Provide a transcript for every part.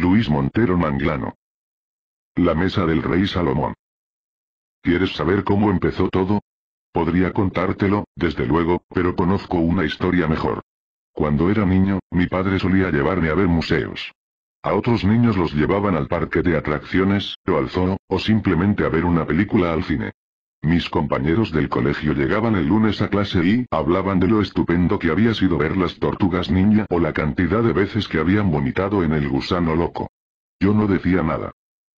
Luis Montero Manglano. La mesa del rey Salomón. ¿Quieres saber cómo empezó todo? Podría contártelo, desde luego, pero conozco una historia mejor. Cuando era niño, mi padre solía llevarme a ver museos. A otros niños los llevaban al parque de atracciones, o al zoo, o simplemente a ver una película al cine. Mis compañeros del colegio llegaban el lunes a clase y hablaban de lo estupendo que había sido ver las tortugas niña o la cantidad de veces que habían vomitado en el gusano loco. Yo no decía nada.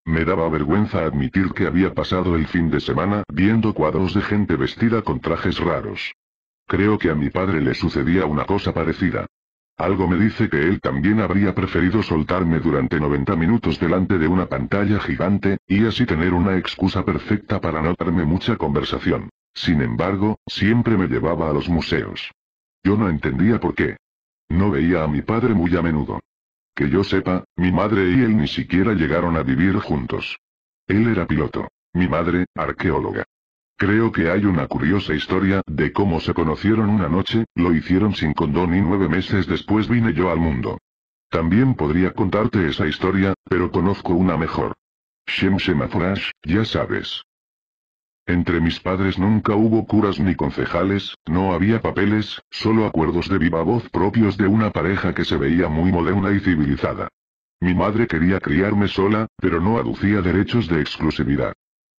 Me daba vergüenza admitir que había pasado el fin de semana viendo cuadros de gente vestida con trajes raros. Creo que a mi padre le sucedía una cosa parecida. Algo me dice que él también habría preferido soltarme durante 90 minutos delante de una pantalla gigante, y así tener una excusa perfecta para no darme mucha conversación. Sin embargo, siempre me llevaba a los museos. Yo no entendía por qué. No veía a mi padre muy a menudo. Que yo sepa, mi madre y él ni siquiera llegaron a vivir juntos. Él era piloto. Mi madre, arqueóloga. Creo que hay una curiosa historia de cómo se conocieron una noche, lo hicieron sin condón y nueve meses después vine yo al mundo. También podría contarte esa historia, pero conozco una mejor. Shem Shema ya sabes. Entre mis padres nunca hubo curas ni concejales, no había papeles, solo acuerdos de viva voz propios de una pareja que se veía muy moderna y civilizada. Mi madre quería criarme sola, pero no aducía derechos de exclusividad.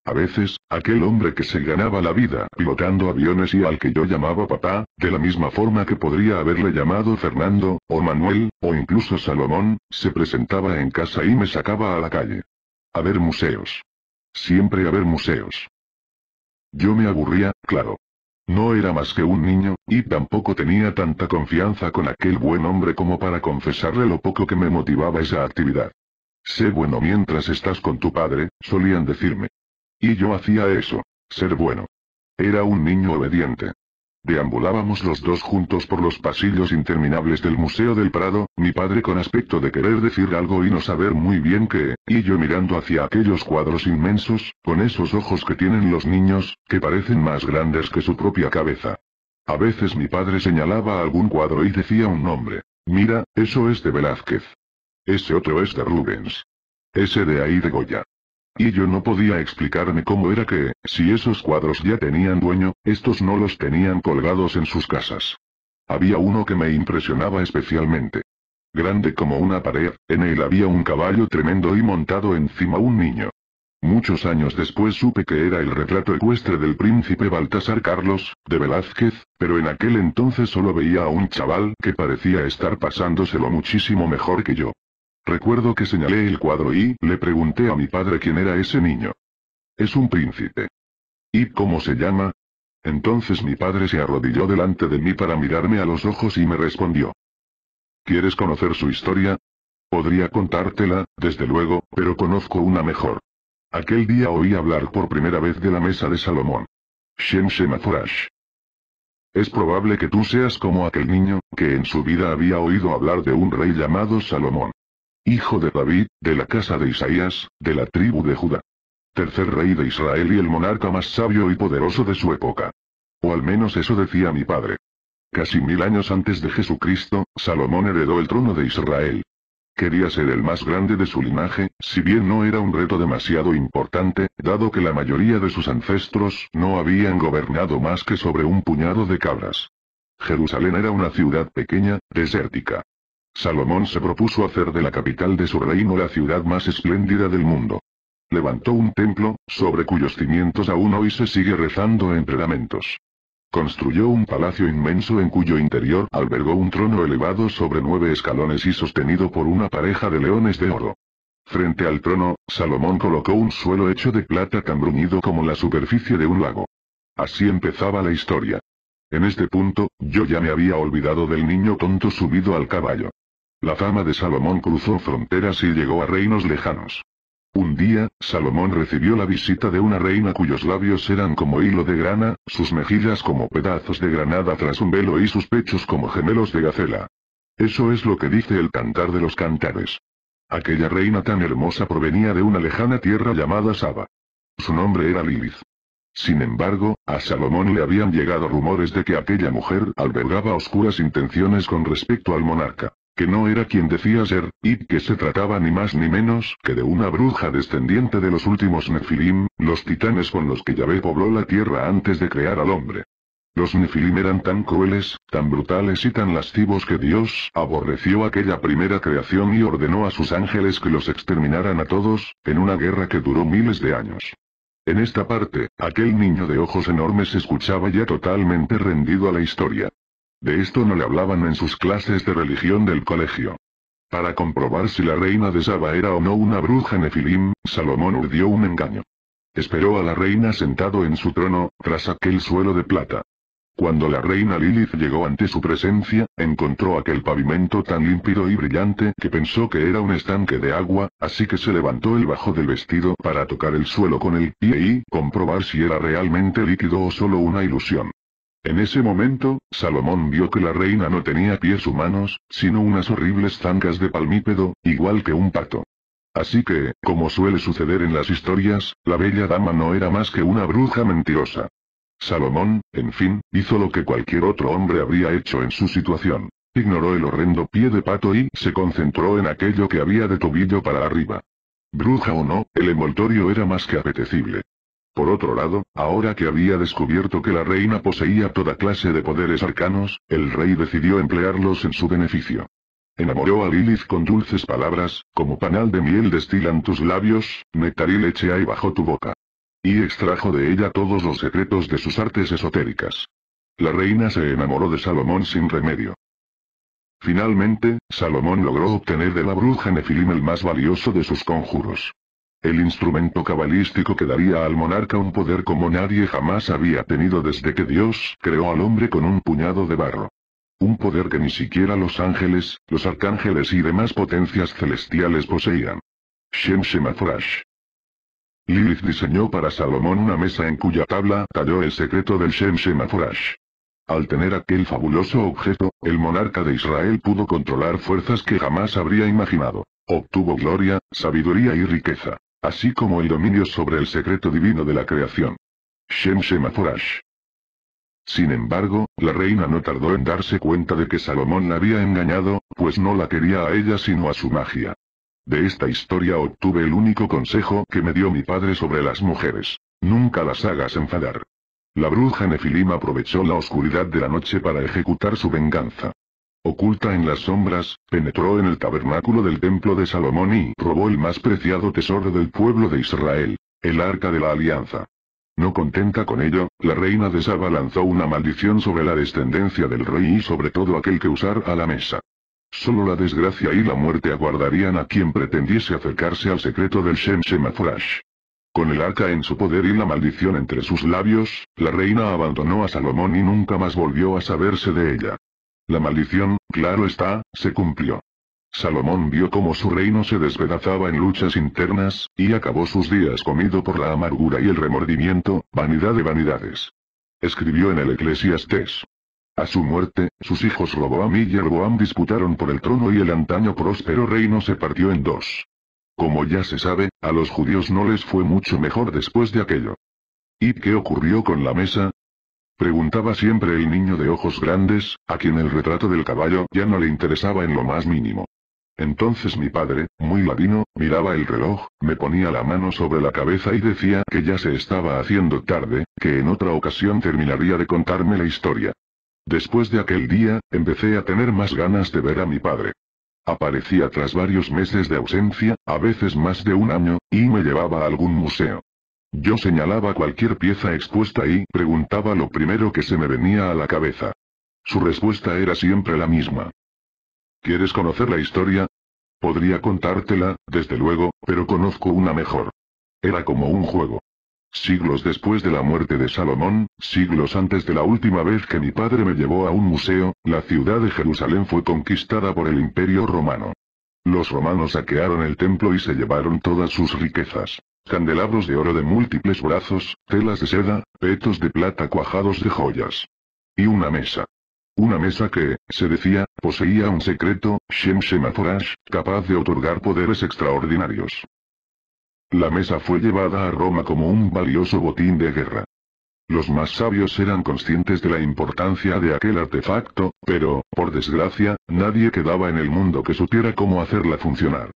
A veces, aquel hombre que se ganaba la vida pilotando aviones y al que yo llamaba papá, de la misma forma que podría haberle llamado Fernando, o Manuel, o incluso Salomón, se presentaba en casa y me sacaba a la calle. A ver museos. Siempre a ver museos. Yo me aburría, claro. No era más que un niño, y tampoco tenía tanta confianza con aquel buen hombre como para confesarle lo poco que me motivaba esa actividad. Sé bueno mientras estás con tu padre, solían decirme. Y yo hacía eso, ser bueno. Era un niño obediente. Deambulábamos los dos juntos por los pasillos interminables del Museo del Prado, mi padre con aspecto de querer decir algo y no saber muy bien qué, y yo mirando hacia aquellos cuadros inmensos, con esos ojos que tienen los niños, que parecen más grandes que su propia cabeza. A veces mi padre señalaba algún cuadro y decía un nombre. Mira, eso es de Velázquez. Ese otro es de Rubens. Ese de ahí de Goya. Y yo no podía explicarme cómo era que, si esos cuadros ya tenían dueño, estos no los tenían colgados en sus casas. Había uno que me impresionaba especialmente. Grande como una pared, en él había un caballo tremendo y montado encima un niño. Muchos años después supe que era el retrato ecuestre del príncipe Baltasar Carlos, de Velázquez, pero en aquel entonces solo veía a un chaval que parecía estar pasándoselo muchísimo mejor que yo. Recuerdo que señalé el cuadro y le pregunté a mi padre quién era ese niño. Es un príncipe. ¿Y cómo se llama? Entonces mi padre se arrodilló delante de mí para mirarme a los ojos y me respondió. ¿Quieres conocer su historia? Podría contártela, desde luego, pero conozco una mejor. Aquel día oí hablar por primera vez de la mesa de Salomón. Shem Shemaforash. Es probable que tú seas como aquel niño, que en su vida había oído hablar de un rey llamado Salomón hijo de David, de la casa de Isaías, de la tribu de Judá. Tercer rey de Israel y el monarca más sabio y poderoso de su época. O al menos eso decía mi padre. Casi mil años antes de Jesucristo, Salomón heredó el trono de Israel. Quería ser el más grande de su linaje, si bien no era un reto demasiado importante, dado que la mayoría de sus ancestros no habían gobernado más que sobre un puñado de cabras. Jerusalén era una ciudad pequeña, desértica. Salomón se propuso hacer de la capital de su reino la ciudad más espléndida del mundo. Levantó un templo, sobre cuyos cimientos aún hoy se sigue rezando entre lamentos. Construyó un palacio inmenso en cuyo interior albergó un trono elevado sobre nueve escalones y sostenido por una pareja de leones de oro. Frente al trono, Salomón colocó un suelo hecho de plata tan bruñido como la superficie de un lago. Así empezaba la historia. En este punto, yo ya me había olvidado del niño tonto subido al caballo. La fama de Salomón cruzó fronteras y llegó a reinos lejanos. Un día, Salomón recibió la visita de una reina cuyos labios eran como hilo de grana, sus mejillas como pedazos de granada tras un velo y sus pechos como gemelos de gacela. Eso es lo que dice el cantar de los cantares. Aquella reina tan hermosa provenía de una lejana tierra llamada Saba. Su nombre era Lilith. Sin embargo, a Salomón le habían llegado rumores de que aquella mujer albergaba oscuras intenciones con respecto al monarca que no era quien decía ser, y que se trataba ni más ni menos que de una bruja descendiente de los últimos Nefilim, los titanes con los que Yahvé pobló la tierra antes de crear al hombre. Los Nefilim eran tan crueles, tan brutales y tan lascivos que Dios aborreció aquella primera creación y ordenó a sus ángeles que los exterminaran a todos, en una guerra que duró miles de años. En esta parte, aquel niño de ojos enormes escuchaba ya totalmente rendido a la historia. De esto no le hablaban en sus clases de religión del colegio. Para comprobar si la reina de Saba era o no una bruja nefilim, Salomón urdió un engaño. Esperó a la reina sentado en su trono, tras aquel suelo de plata. Cuando la reina Lilith llegó ante su presencia, encontró aquel pavimento tan límpido y brillante que pensó que era un estanque de agua, así que se levantó el bajo del vestido para tocar el suelo con el pie y comprobar si era realmente líquido o solo una ilusión. En ese momento, Salomón vio que la reina no tenía pies humanos, sino unas horribles zancas de palmípedo, igual que un pato. Así que, como suele suceder en las historias, la bella dama no era más que una bruja mentirosa. Salomón, en fin, hizo lo que cualquier otro hombre habría hecho en su situación. Ignoró el horrendo pie de pato y se concentró en aquello que había de tobillo para arriba. Bruja o no, el envoltorio era más que apetecible. Por otro lado, ahora que había descubierto que la reina poseía toda clase de poderes arcanos, el rey decidió emplearlos en su beneficio. Enamoró a Lilith con dulces palabras, como panal de miel destilan tus labios, nectar y leche hay bajo tu boca. Y extrajo de ella todos los secretos de sus artes esotéricas. La reina se enamoró de Salomón sin remedio. Finalmente, Salomón logró obtener de la bruja Nefilim el más valioso de sus conjuros. El instrumento cabalístico que daría al monarca un poder como nadie jamás había tenido desde que Dios creó al hombre con un puñado de barro. Un poder que ni siquiera los ángeles, los arcángeles y demás potencias celestiales poseían. Shem Shemafrash. Lilith diseñó para Salomón una mesa en cuya tabla talló el secreto del Shem Shemafrash. Al tener aquel fabuloso objeto, el monarca de Israel pudo controlar fuerzas que jamás habría imaginado. Obtuvo gloria, sabiduría y riqueza así como el dominio sobre el secreto divino de la creación. Shem Shem Sin embargo, la reina no tardó en darse cuenta de que Salomón la había engañado, pues no la quería a ella sino a su magia. De esta historia obtuve el único consejo que me dio mi padre sobre las mujeres. Nunca las hagas enfadar. La bruja Nefilim aprovechó la oscuridad de la noche para ejecutar su venganza oculta en las sombras, penetró en el tabernáculo del templo de Salomón y robó el más preciado tesoro del pueblo de Israel, el arca de la alianza. No contenta con ello, la reina de Saba lanzó una maldición sobre la descendencia del rey y sobre todo aquel que usar a la mesa. Solo la desgracia y la muerte aguardarían a quien pretendiese acercarse al secreto del Shem Shemafrash. Con el arca en su poder y la maldición entre sus labios, la reina abandonó a Salomón y nunca más volvió a saberse de ella. La maldición, claro está, se cumplió. Salomón vio cómo su reino se despedazaba en luchas internas, y acabó sus días comido por la amargura y el remordimiento, vanidad de vanidades. Escribió en el Eclesiastés. A su muerte, sus hijos Roboam y Jeroboam disputaron por el trono y el antaño próspero reino se partió en dos. Como ya se sabe, a los judíos no les fue mucho mejor después de aquello. ¿Y qué ocurrió con la mesa? Preguntaba siempre el niño de ojos grandes, a quien el retrato del caballo ya no le interesaba en lo más mínimo. Entonces mi padre, muy ladino, miraba el reloj, me ponía la mano sobre la cabeza y decía que ya se estaba haciendo tarde, que en otra ocasión terminaría de contarme la historia. Después de aquel día, empecé a tener más ganas de ver a mi padre. Aparecía tras varios meses de ausencia, a veces más de un año, y me llevaba a algún museo. Yo señalaba cualquier pieza expuesta y preguntaba lo primero que se me venía a la cabeza. Su respuesta era siempre la misma. ¿Quieres conocer la historia? Podría contártela, desde luego, pero conozco una mejor. Era como un juego. Siglos después de la muerte de Salomón, siglos antes de la última vez que mi padre me llevó a un museo, la ciudad de Jerusalén fue conquistada por el imperio romano. Los romanos saquearon el templo y se llevaron todas sus riquezas. Candelabros de oro de múltiples brazos, telas de seda, petos de plata cuajados de joyas. Y una mesa. Una mesa que, se decía, poseía un secreto, Shem Shemaforash, capaz de otorgar poderes extraordinarios. La mesa fue llevada a Roma como un valioso botín de guerra. Los más sabios eran conscientes de la importancia de aquel artefacto, pero, por desgracia, nadie quedaba en el mundo que supiera cómo hacerla funcionar.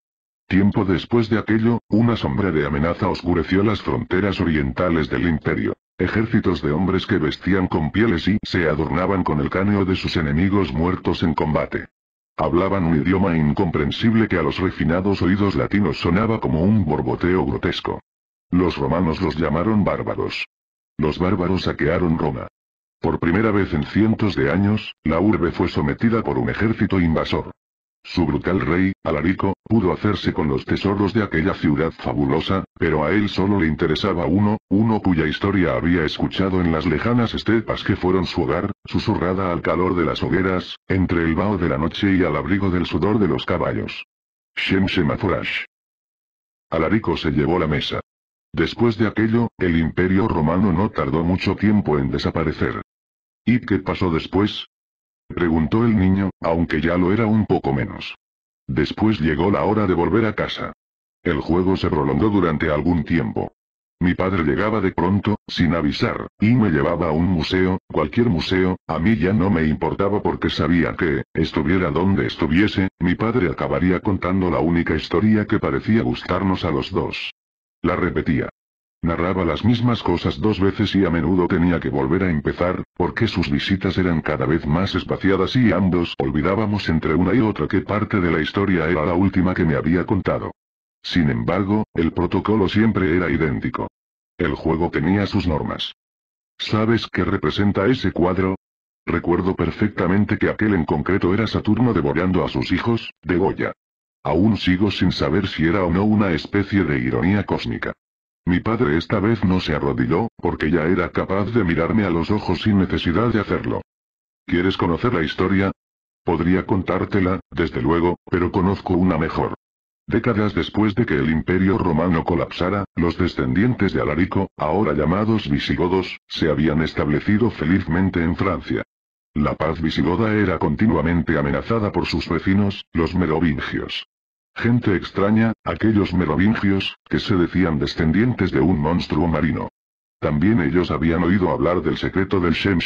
Tiempo después de aquello, una sombra de amenaza oscureció las fronteras orientales del imperio. Ejércitos de hombres que vestían con pieles y se adornaban con el cáneo de sus enemigos muertos en combate. Hablaban un idioma incomprensible que a los refinados oídos latinos sonaba como un borboteo grotesco. Los romanos los llamaron bárbaros. Los bárbaros saquearon Roma. Por primera vez en cientos de años, la urbe fue sometida por un ejército invasor. Su brutal rey, Alarico, pudo hacerse con los tesoros de aquella ciudad fabulosa, pero a él solo le interesaba uno, uno cuya historia había escuchado en las lejanas estepas que fueron su hogar, susurrada al calor de las hogueras, entre el vaho de la noche y al abrigo del sudor de los caballos. Shemshem Alarico se llevó la mesa. Después de aquello, el imperio romano no tardó mucho tiempo en desaparecer. ¿Y qué pasó después? preguntó el niño, aunque ya lo era un poco menos. Después llegó la hora de volver a casa. El juego se prolongó durante algún tiempo. Mi padre llegaba de pronto, sin avisar, y me llevaba a un museo, cualquier museo, a mí ya no me importaba porque sabía que, estuviera donde estuviese, mi padre acabaría contando la única historia que parecía gustarnos a los dos. La repetía. Narraba las mismas cosas dos veces y a menudo tenía que volver a empezar, porque sus visitas eran cada vez más espaciadas y ambos olvidábamos entre una y otra qué parte de la historia era la última que me había contado. Sin embargo, el protocolo siempre era idéntico. El juego tenía sus normas. ¿Sabes qué representa ese cuadro? Recuerdo perfectamente que aquel en concreto era Saturno devorando a sus hijos, de Goya. Aún sigo sin saber si era o no una especie de ironía cósmica. Mi padre esta vez no se arrodilló, porque ya era capaz de mirarme a los ojos sin necesidad de hacerlo. ¿Quieres conocer la historia? Podría contártela, desde luego, pero conozco una mejor. Décadas después de que el imperio romano colapsara, los descendientes de Alarico, ahora llamados visigodos, se habían establecido felizmente en Francia. La paz visigoda era continuamente amenazada por sus vecinos, los merovingios. Gente extraña, aquellos merovingios, que se decían descendientes de un monstruo marino. También ellos habían oído hablar del secreto del Shem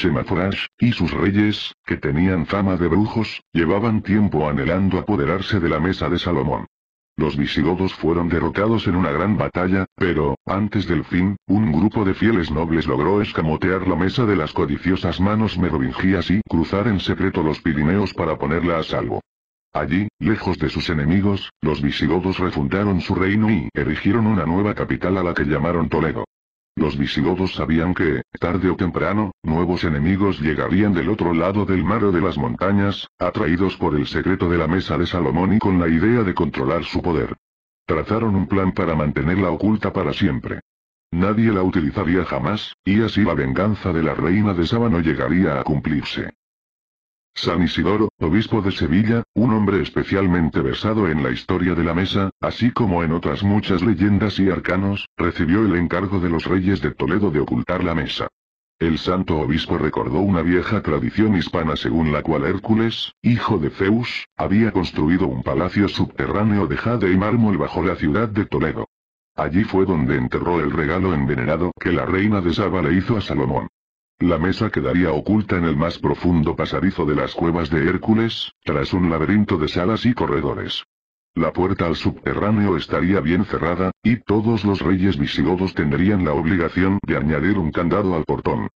y sus reyes, que tenían fama de brujos, llevaban tiempo anhelando apoderarse de la mesa de Salomón. Los visigodos fueron derrotados en una gran batalla, pero, antes del fin, un grupo de fieles nobles logró escamotear la mesa de las codiciosas manos merovingias y cruzar en secreto los Pirineos para ponerla a salvo. Allí, lejos de sus enemigos, los visigodos refundaron su reino y erigieron una nueva capital a la que llamaron Toledo. Los visigodos sabían que, tarde o temprano, nuevos enemigos llegarían del otro lado del mar o de las montañas, atraídos por el secreto de la mesa de Salomón y con la idea de controlar su poder. Trazaron un plan para mantenerla oculta para siempre. Nadie la utilizaría jamás, y así la venganza de la reina de Saba no llegaría a cumplirse. San Isidoro, obispo de Sevilla, un hombre especialmente versado en la historia de la mesa, así como en otras muchas leyendas y arcanos, recibió el encargo de los reyes de Toledo de ocultar la mesa. El santo obispo recordó una vieja tradición hispana según la cual Hércules, hijo de Zeus, había construido un palacio subterráneo de jade y mármol bajo la ciudad de Toledo. Allí fue donde enterró el regalo envenenado que la reina de Saba le hizo a Salomón. La mesa quedaría oculta en el más profundo pasadizo de las cuevas de Hércules, tras un laberinto de salas y corredores. La puerta al subterráneo estaría bien cerrada, y todos los reyes visigodos tendrían la obligación de añadir un candado al portón.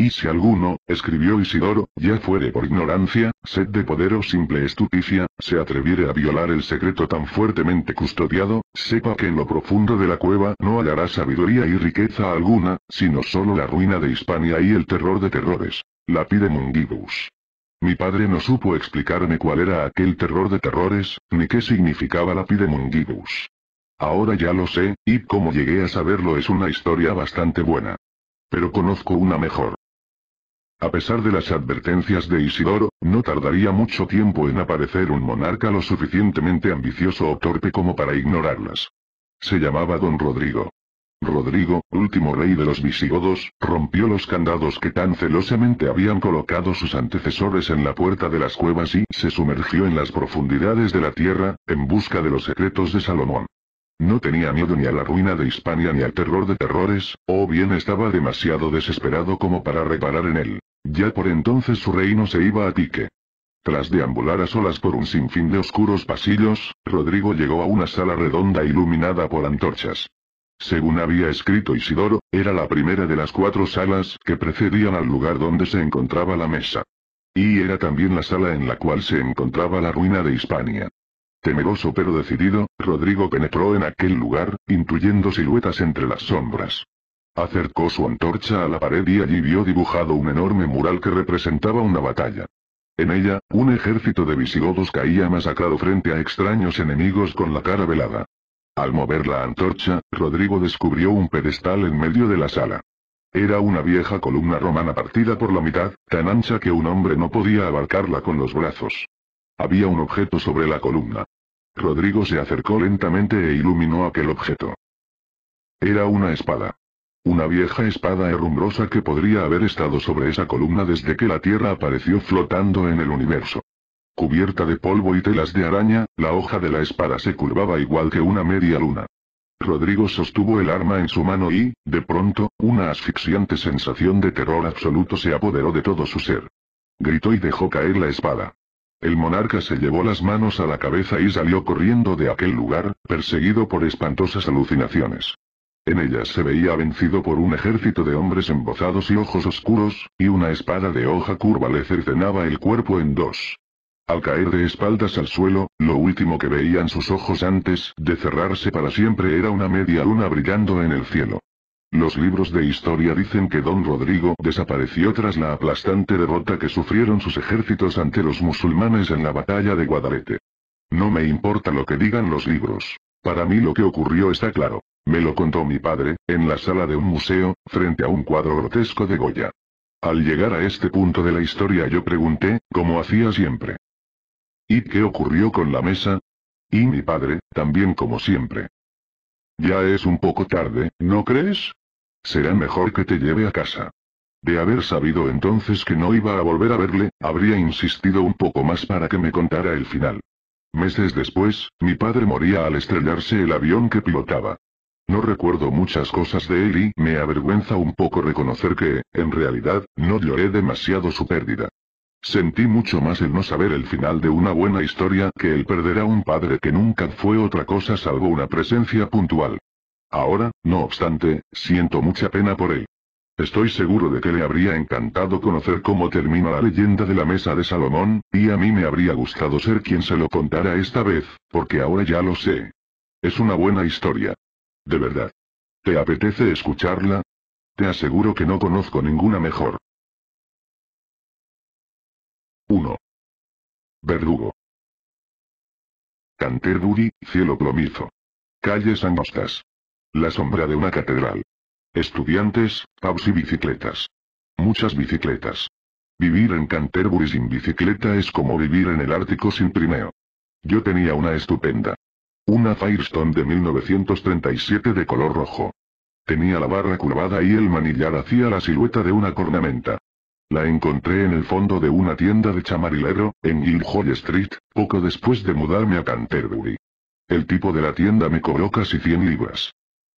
Y si alguno, escribió Isidoro, ya fuere por ignorancia, sed de poder o simple estupicia, se atreviere a violar el secreto tan fuertemente custodiado, sepa que en lo profundo de la cueva no hallará sabiduría y riqueza alguna, sino solo la ruina de Hispania y el terror de terrores. Lapide mungibus. Mi padre no supo explicarme cuál era aquel terror de terrores, ni qué significaba lapide mungibus. Ahora ya lo sé, y como llegué a saberlo es una historia bastante buena. Pero conozco una mejor. A pesar de las advertencias de Isidoro, no tardaría mucho tiempo en aparecer un monarca lo suficientemente ambicioso o torpe como para ignorarlas. Se llamaba Don Rodrigo. Rodrigo, último rey de los visigodos, rompió los candados que tan celosamente habían colocado sus antecesores en la puerta de las cuevas y se sumergió en las profundidades de la tierra, en busca de los secretos de Salomón. No tenía miedo ni a la ruina de Hispania ni al terror de terrores, o bien estaba demasiado desesperado como para reparar en él. Ya por entonces su reino se iba a pique. Tras deambular a solas por un sinfín de oscuros pasillos, Rodrigo llegó a una sala redonda iluminada por antorchas. Según había escrito Isidoro, era la primera de las cuatro salas que precedían al lugar donde se encontraba la mesa. Y era también la sala en la cual se encontraba la ruina de Hispania. Temeroso pero decidido, Rodrigo penetró en aquel lugar, intuyendo siluetas entre las sombras. Acercó su antorcha a la pared y allí vio dibujado un enorme mural que representaba una batalla. En ella, un ejército de visigodos caía masacrado frente a extraños enemigos con la cara velada. Al mover la antorcha, Rodrigo descubrió un pedestal en medio de la sala. Era una vieja columna romana partida por la mitad, tan ancha que un hombre no podía abarcarla con los brazos. Había un objeto sobre la columna. Rodrigo se acercó lentamente e iluminó aquel objeto. Era una espada. Una vieja espada herrumbrosa que podría haber estado sobre esa columna desde que la Tierra apareció flotando en el universo. Cubierta de polvo y telas de araña, la hoja de la espada se curvaba igual que una media luna. Rodrigo sostuvo el arma en su mano y, de pronto, una asfixiante sensación de terror absoluto se apoderó de todo su ser. Gritó y dejó caer la espada. El monarca se llevó las manos a la cabeza y salió corriendo de aquel lugar, perseguido por espantosas alucinaciones. En ellas se veía vencido por un ejército de hombres embozados y ojos oscuros, y una espada de hoja curva le cercenaba el cuerpo en dos. Al caer de espaldas al suelo, lo último que veían sus ojos antes de cerrarse para siempre era una media luna brillando en el cielo. Los libros de historia dicen que don Rodrigo desapareció tras la aplastante derrota que sufrieron sus ejércitos ante los musulmanes en la batalla de Guadalete. No me importa lo que digan los libros. Para mí lo que ocurrió está claro. Me lo contó mi padre, en la sala de un museo, frente a un cuadro grotesco de Goya. Al llegar a este punto de la historia yo pregunté, como hacía siempre. ¿Y qué ocurrió con la mesa? Y mi padre, también como siempre. Ya es un poco tarde, ¿no crees? Será mejor que te lleve a casa. De haber sabido entonces que no iba a volver a verle, habría insistido un poco más para que me contara el final. Meses después, mi padre moría al estrellarse el avión que pilotaba. No recuerdo muchas cosas de él y me avergüenza un poco reconocer que, en realidad, no lloré demasiado su pérdida. Sentí mucho más el no saber el final de una buena historia que el perder a un padre que nunca fue otra cosa salvo una presencia puntual. Ahora, no obstante, siento mucha pena por él. Estoy seguro de que le habría encantado conocer cómo termina la leyenda de la mesa de Salomón, y a mí me habría gustado ser quien se lo contara esta vez, porque ahora ya lo sé. Es una buena historia. De verdad. ¿Te apetece escucharla? Te aseguro que no conozco ninguna mejor. 1. Verdugo. Canterbury, cielo plomizo. Calles angostas. La sombra de una catedral. Estudiantes, paus y bicicletas. Muchas bicicletas. Vivir en Canterbury sin bicicleta es como vivir en el Ártico sin primeo. Yo tenía una estupenda. Una Firestone de 1937 de color rojo. Tenía la barra curvada y el manillar hacía la silueta de una cornamenta. La encontré en el fondo de una tienda de chamarilero, en Guildhall Street, poco después de mudarme a Canterbury. El tipo de la tienda me cobró casi 100 libras.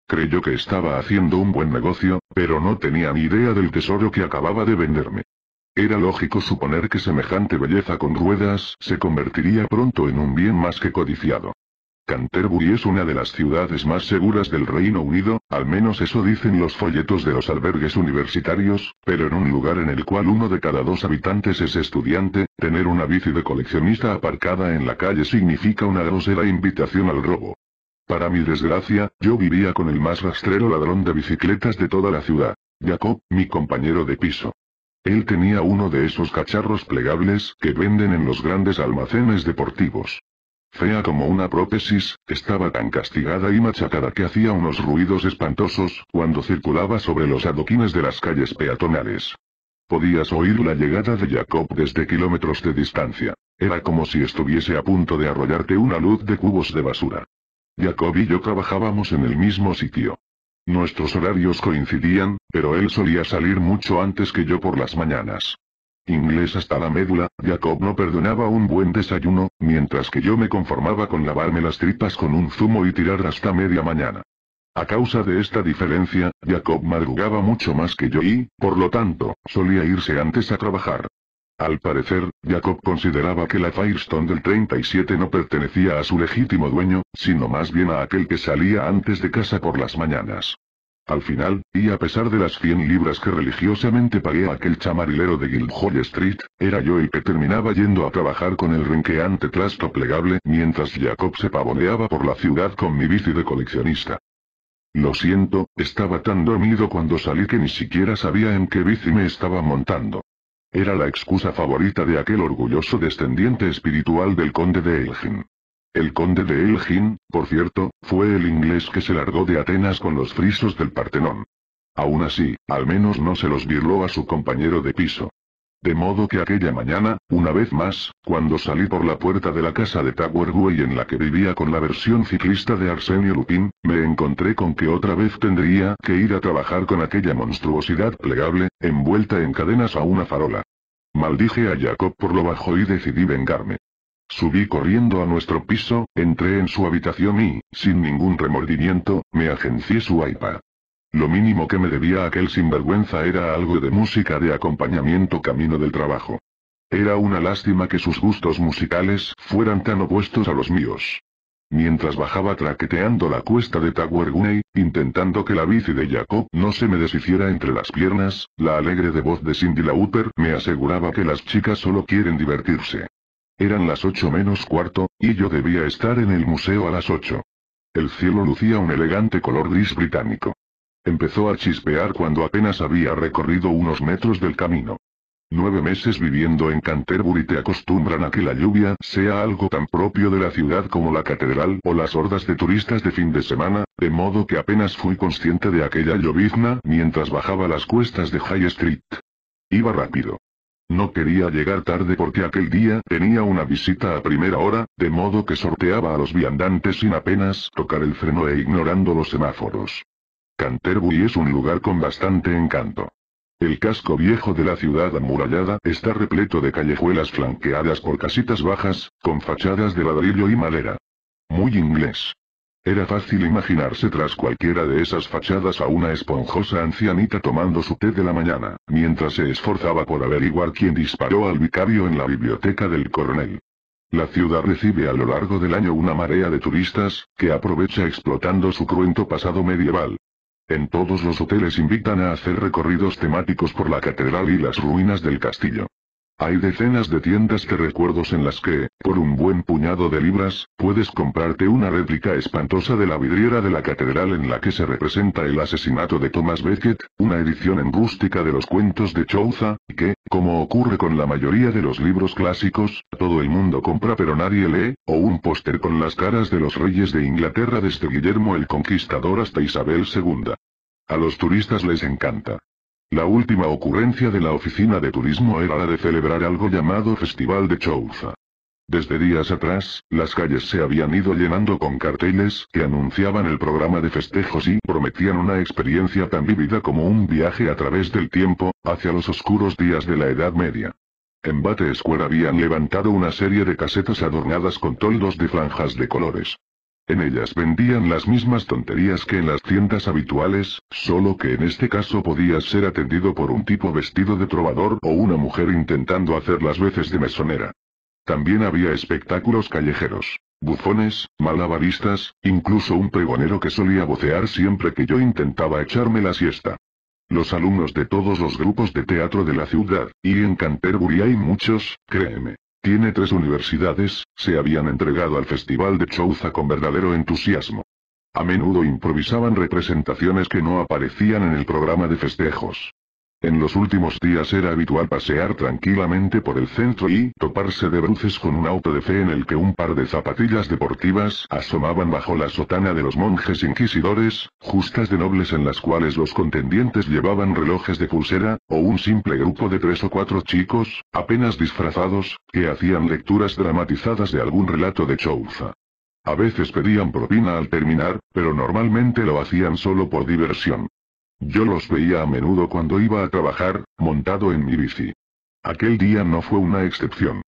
Creyó que estaba haciendo un buen negocio, pero no tenía ni idea del tesoro que acababa de venderme. Era lógico suponer que semejante belleza con ruedas se convertiría pronto en un bien más que codiciado. Canterbury es una de las ciudades más seguras del Reino Unido, al menos eso dicen los folletos de los albergues universitarios, pero en un lugar en el cual uno de cada dos habitantes es estudiante, tener una bici de coleccionista aparcada en la calle significa una grosera invitación al robo. Para mi desgracia, yo vivía con el más rastrero ladrón de bicicletas de toda la ciudad, Jacob, mi compañero de piso. Él tenía uno de esos cacharros plegables que venden en los grandes almacenes deportivos. Fea como una prótesis, estaba tan castigada y machacada que hacía unos ruidos espantosos cuando circulaba sobre los adoquines de las calles peatonales. Podías oír la llegada de Jacob desde kilómetros de distancia. Era como si estuviese a punto de arrollarte una luz de cubos de basura. Jacob y yo trabajábamos en el mismo sitio. Nuestros horarios coincidían, pero él solía salir mucho antes que yo por las mañanas. Inglés hasta la médula, Jacob no perdonaba un buen desayuno, mientras que yo me conformaba con lavarme las tripas con un zumo y tirar hasta media mañana. A causa de esta diferencia, Jacob madrugaba mucho más que yo y, por lo tanto, solía irse antes a trabajar. Al parecer, Jacob consideraba que la Firestone del 37 no pertenecía a su legítimo dueño, sino más bien a aquel que salía antes de casa por las mañanas. Al final, y a pesar de las 100 libras que religiosamente pagué a aquel chamarilero de Guildhall Street, era yo el que terminaba yendo a trabajar con el renqueante trasto plegable mientras Jacob se pavoneaba por la ciudad con mi bici de coleccionista. Lo siento, estaba tan dormido cuando salí que ni siquiera sabía en qué bici me estaba montando. Era la excusa favorita de aquel orgulloso descendiente espiritual del conde de Elgin. El conde de Elgin, por cierto, fue el inglés que se largó de Atenas con los frisos del Partenón. Aún así, al menos no se los virló a su compañero de piso. De modo que aquella mañana, una vez más, cuando salí por la puerta de la casa de Towerway en la que vivía con la versión ciclista de Arsenio Lupin, me encontré con que otra vez tendría que ir a trabajar con aquella monstruosidad plegable, envuelta en cadenas a una farola. Maldije a Jacob por lo bajo y decidí vengarme. Subí corriendo a nuestro piso, entré en su habitación y, sin ningún remordimiento, me agencié su iPad. Lo mínimo que me debía aquel sinvergüenza era algo de música de acompañamiento camino del trabajo. Era una lástima que sus gustos musicales fueran tan opuestos a los míos. Mientras bajaba traqueteando la cuesta de Tower intentando que la bici de Jacob no se me deshiciera entre las piernas, la alegre de voz de Cindy Lauper me aseguraba que las chicas solo quieren divertirse. Eran las ocho menos cuarto, y yo debía estar en el museo a las ocho. El cielo lucía un elegante color gris británico. Empezó a chispear cuando apenas había recorrido unos metros del camino. Nueve meses viviendo en Canterbury te acostumbran a que la lluvia sea algo tan propio de la ciudad como la catedral o las hordas de turistas de fin de semana, de modo que apenas fui consciente de aquella llovizna mientras bajaba las cuestas de High Street. Iba rápido. No quería llegar tarde porque aquel día tenía una visita a primera hora, de modo que sorteaba a los viandantes sin apenas tocar el freno e ignorando los semáforos. Canterbury es un lugar con bastante encanto. El casco viejo de la ciudad amurallada está repleto de callejuelas flanqueadas por casitas bajas, con fachadas de ladrillo y madera. Muy inglés. Era fácil imaginarse tras cualquiera de esas fachadas a una esponjosa ancianita tomando su té de la mañana, mientras se esforzaba por averiguar quién disparó al vicario en la biblioteca del coronel. La ciudad recibe a lo largo del año una marea de turistas, que aprovecha explotando su cruento pasado medieval. En todos los hoteles invitan a hacer recorridos temáticos por la catedral y las ruinas del castillo. Hay decenas de tiendas de recuerdos en las que, por un buen puñado de libras, puedes comprarte una réplica espantosa de la vidriera de la catedral en la que se representa el asesinato de Thomas Becket, una edición en rústica de los cuentos de y que, como ocurre con la mayoría de los libros clásicos, todo el mundo compra pero nadie lee, o un póster con las caras de los reyes de Inglaterra desde Guillermo el Conquistador hasta Isabel II. A los turistas les encanta. La última ocurrencia de la oficina de turismo era la de celebrar algo llamado Festival de Chouza. Desde días atrás, las calles se habían ido llenando con carteles que anunciaban el programa de festejos y prometían una experiencia tan vívida como un viaje a través del tiempo, hacia los oscuros días de la Edad Media. En Bate Square habían levantado una serie de casetas adornadas con toldos de franjas de colores. En ellas vendían las mismas tonterías que en las tiendas habituales, solo que en este caso podías ser atendido por un tipo vestido de trovador o una mujer intentando hacer las veces de mesonera. También había espectáculos callejeros, bufones, malabaristas, incluso un pregonero que solía vocear siempre que yo intentaba echarme la siesta. Los alumnos de todos los grupos de teatro de la ciudad, y en Canterbury hay muchos, créeme, tiene tres universidades, se habían entregado al Festival de Chouza con verdadero entusiasmo. A menudo improvisaban representaciones que no aparecían en el programa de festejos. En los últimos días era habitual pasear tranquilamente por el centro y toparse de bruces con un auto de fe en el que un par de zapatillas deportivas asomaban bajo la sotana de los monjes inquisidores, justas de nobles en las cuales los contendientes llevaban relojes de pulsera, o un simple grupo de tres o cuatro chicos, apenas disfrazados, que hacían lecturas dramatizadas de algún relato de Chouza. A veces pedían propina al terminar, pero normalmente lo hacían solo por diversión. Yo los veía a menudo cuando iba a trabajar, montado en mi bici. Aquel día no fue una excepción.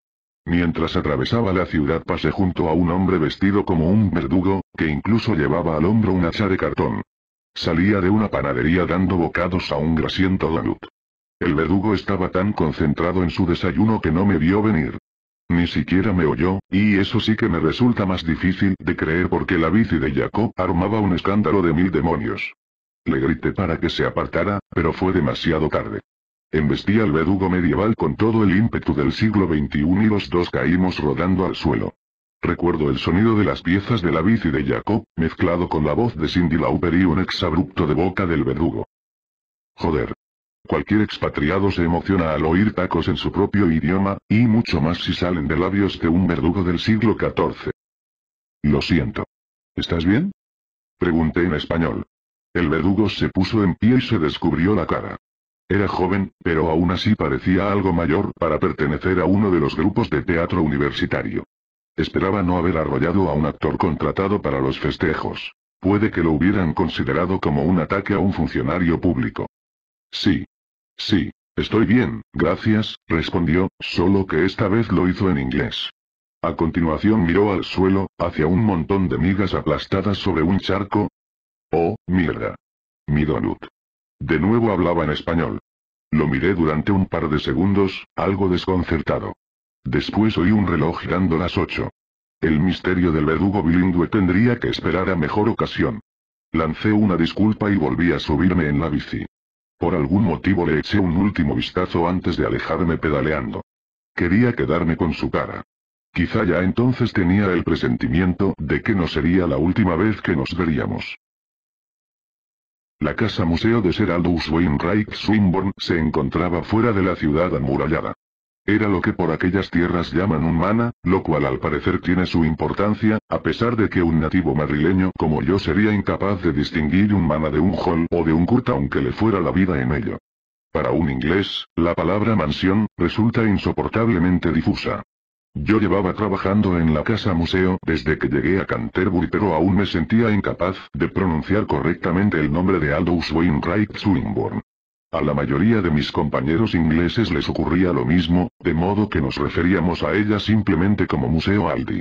Mientras atravesaba la ciudad pasé junto a un hombre vestido como un verdugo, que incluso llevaba al hombro un hacha de cartón. Salía de una panadería dando bocados a un grasiento donut. El verdugo estaba tan concentrado en su desayuno que no me vio venir. Ni siquiera me oyó, y eso sí que me resulta más difícil de creer porque la bici de Jacob armaba un escándalo de mil demonios. Le grité para que se apartara, pero fue demasiado tarde. Embestí al verdugo medieval con todo el ímpetu del siglo XXI y los dos caímos rodando al suelo. Recuerdo el sonido de las piezas de la bici de Jacob, mezclado con la voz de Cindy Lauper y un exabrupto de boca del verdugo. Joder. Cualquier expatriado se emociona al oír tacos en su propio idioma, y mucho más si salen de labios de un verdugo del siglo XIV. Lo siento. ¿Estás bien? Pregunté en español. El verdugo se puso en pie y se descubrió la cara. Era joven, pero aún así parecía algo mayor para pertenecer a uno de los grupos de teatro universitario. Esperaba no haber arrollado a un actor contratado para los festejos. Puede que lo hubieran considerado como un ataque a un funcionario público. Sí. Sí, estoy bien, gracias, respondió, solo que esta vez lo hizo en inglés. A continuación miró al suelo, hacia un montón de migas aplastadas sobre un charco, Oh, mierda. Mi donut. De nuevo hablaba en español. Lo miré durante un par de segundos, algo desconcertado. Después oí un reloj girando las ocho. El misterio del verdugo bilingüe tendría que esperar a mejor ocasión. Lancé una disculpa y volví a subirme en la bici. Por algún motivo le eché un último vistazo antes de alejarme pedaleando. Quería quedarme con su cara. Quizá ya entonces tenía el presentimiento de que no sería la última vez que nos veríamos. La casa museo de Sir Aldous Wainwright Swinburne se encontraba fuera de la ciudad amurallada. Era lo que por aquellas tierras llaman un mana, lo cual al parecer tiene su importancia, a pesar de que un nativo madrileño como yo sería incapaz de distinguir un mana de un hall o de un curta aunque le fuera la vida en ello. Para un inglés, la palabra mansión, resulta insoportablemente difusa. Yo llevaba trabajando en la casa museo desde que llegué a Canterbury pero aún me sentía incapaz de pronunciar correctamente el nombre de Aldous Wainwright Swinburne. A la mayoría de mis compañeros ingleses les ocurría lo mismo, de modo que nos referíamos a ella simplemente como Museo Aldi.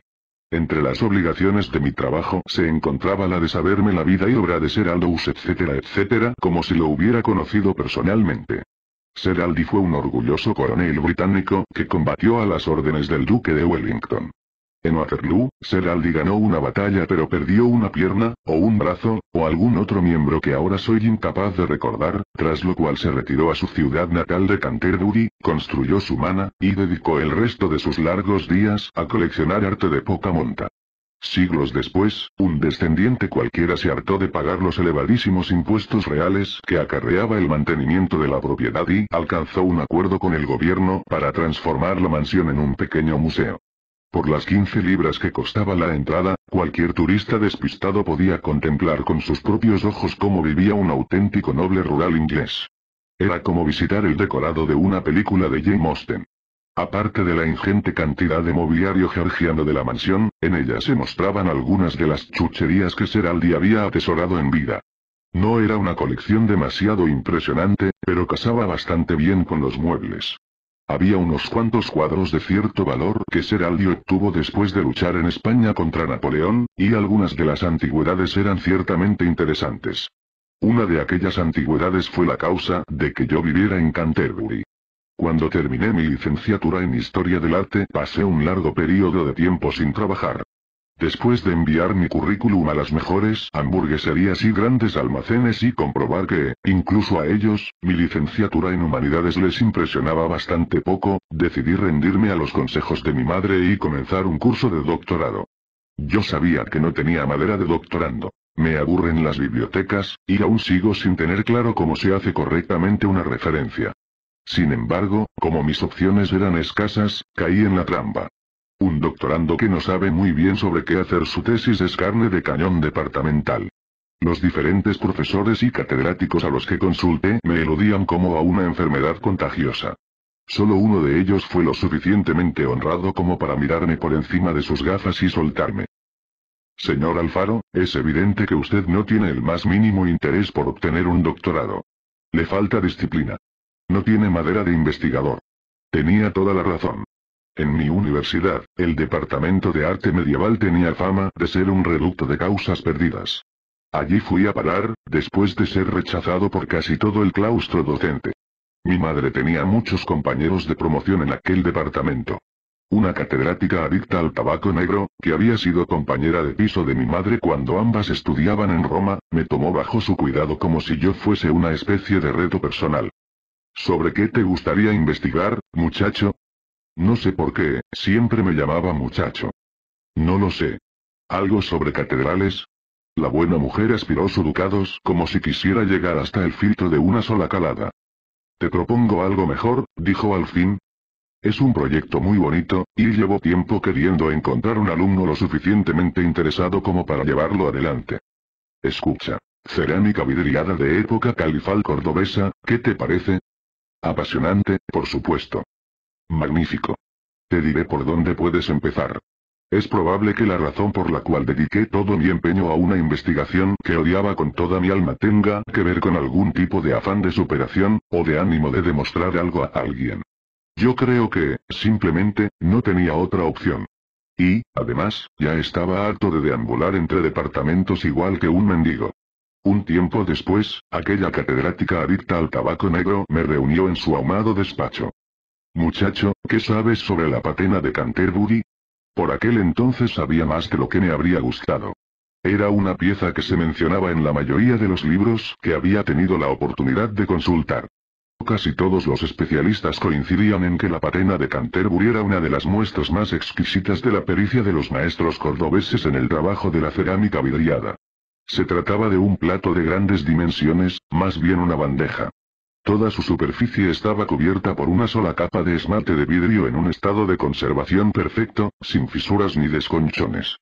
Entre las obligaciones de mi trabajo se encontraba la de saberme la vida y obra de ser Aldous etcétera etcétera como si lo hubiera conocido personalmente. Seraldi fue un orgulloso coronel británico que combatió a las órdenes del duque de Wellington. En Waterloo, Seraldi ganó una batalla pero perdió una pierna, o un brazo, o algún otro miembro que ahora soy incapaz de recordar, tras lo cual se retiró a su ciudad natal de Canterbury, construyó su mana, y dedicó el resto de sus largos días a coleccionar arte de poca monta. Siglos después, un descendiente cualquiera se hartó de pagar los elevadísimos impuestos reales que acarreaba el mantenimiento de la propiedad y alcanzó un acuerdo con el gobierno para transformar la mansión en un pequeño museo. Por las 15 libras que costaba la entrada, cualquier turista despistado podía contemplar con sus propios ojos cómo vivía un auténtico noble rural inglés. Era como visitar el decorado de una película de Jane Austen. Aparte de la ingente cantidad de mobiliario georgiano de la mansión, en ella se mostraban algunas de las chucherías que Seraldi había atesorado en vida. No era una colección demasiado impresionante, pero casaba bastante bien con los muebles. Había unos cuantos cuadros de cierto valor que Seraldi obtuvo después de luchar en España contra Napoleón, y algunas de las antigüedades eran ciertamente interesantes. Una de aquellas antigüedades fue la causa de que yo viviera en Canterbury. Cuando terminé mi licenciatura en Historia del Arte pasé un largo periodo de tiempo sin trabajar. Después de enviar mi currículum a las mejores hamburgueserías y grandes almacenes y comprobar que, incluso a ellos, mi licenciatura en humanidades les impresionaba bastante poco, decidí rendirme a los consejos de mi madre y comenzar un curso de doctorado. Yo sabía que no tenía madera de doctorando. Me aburren las bibliotecas, y aún sigo sin tener claro cómo se hace correctamente una referencia. Sin embargo, como mis opciones eran escasas, caí en la trampa. Un doctorando que no sabe muy bien sobre qué hacer su tesis es carne de cañón departamental. Los diferentes profesores y catedráticos a los que consulté me eludían como a una enfermedad contagiosa. Solo uno de ellos fue lo suficientemente honrado como para mirarme por encima de sus gafas y soltarme. Señor Alfaro, es evidente que usted no tiene el más mínimo interés por obtener un doctorado. Le falta disciplina. No tiene madera de investigador. Tenía toda la razón. En mi universidad, el Departamento de Arte Medieval tenía fama de ser un reducto de causas perdidas. Allí fui a parar, después de ser rechazado por casi todo el claustro docente. Mi madre tenía muchos compañeros de promoción en aquel departamento. Una catedrática adicta al tabaco negro, que había sido compañera de piso de mi madre cuando ambas estudiaban en Roma, me tomó bajo su cuidado como si yo fuese una especie de reto personal. ¿Sobre qué te gustaría investigar, muchacho? No sé por qué, siempre me llamaba muchacho. No lo sé. ¿Algo sobre catedrales? La buena mujer aspiró su ducados como si quisiera llegar hasta el filtro de una sola calada. Te propongo algo mejor, dijo al fin. Es un proyecto muy bonito, y llevo tiempo queriendo encontrar un alumno lo suficientemente interesado como para llevarlo adelante. Escucha. Cerámica vidriada de época califal cordobesa, ¿qué te parece? Apasionante, por supuesto. Magnífico. Te diré por dónde puedes empezar. Es probable que la razón por la cual dediqué todo mi empeño a una investigación que odiaba con toda mi alma tenga que ver con algún tipo de afán de superación, o de ánimo de demostrar algo a alguien. Yo creo que, simplemente, no tenía otra opción. Y, además, ya estaba harto de deambular entre departamentos igual que un mendigo. Un tiempo después, aquella catedrática adicta al tabaco negro me reunió en su ahumado despacho. Muchacho, ¿qué sabes sobre la patena de Canterbury? Por aquel entonces sabía más de lo que me habría gustado. Era una pieza que se mencionaba en la mayoría de los libros que había tenido la oportunidad de consultar. Casi todos los especialistas coincidían en que la patena de Canterbury era una de las muestras más exquisitas de la pericia de los maestros cordobeses en el trabajo de la cerámica vidriada. Se trataba de un plato de grandes dimensiones, más bien una bandeja. Toda su superficie estaba cubierta por una sola capa de esmalte de vidrio en un estado de conservación perfecto, sin fisuras ni desconchones.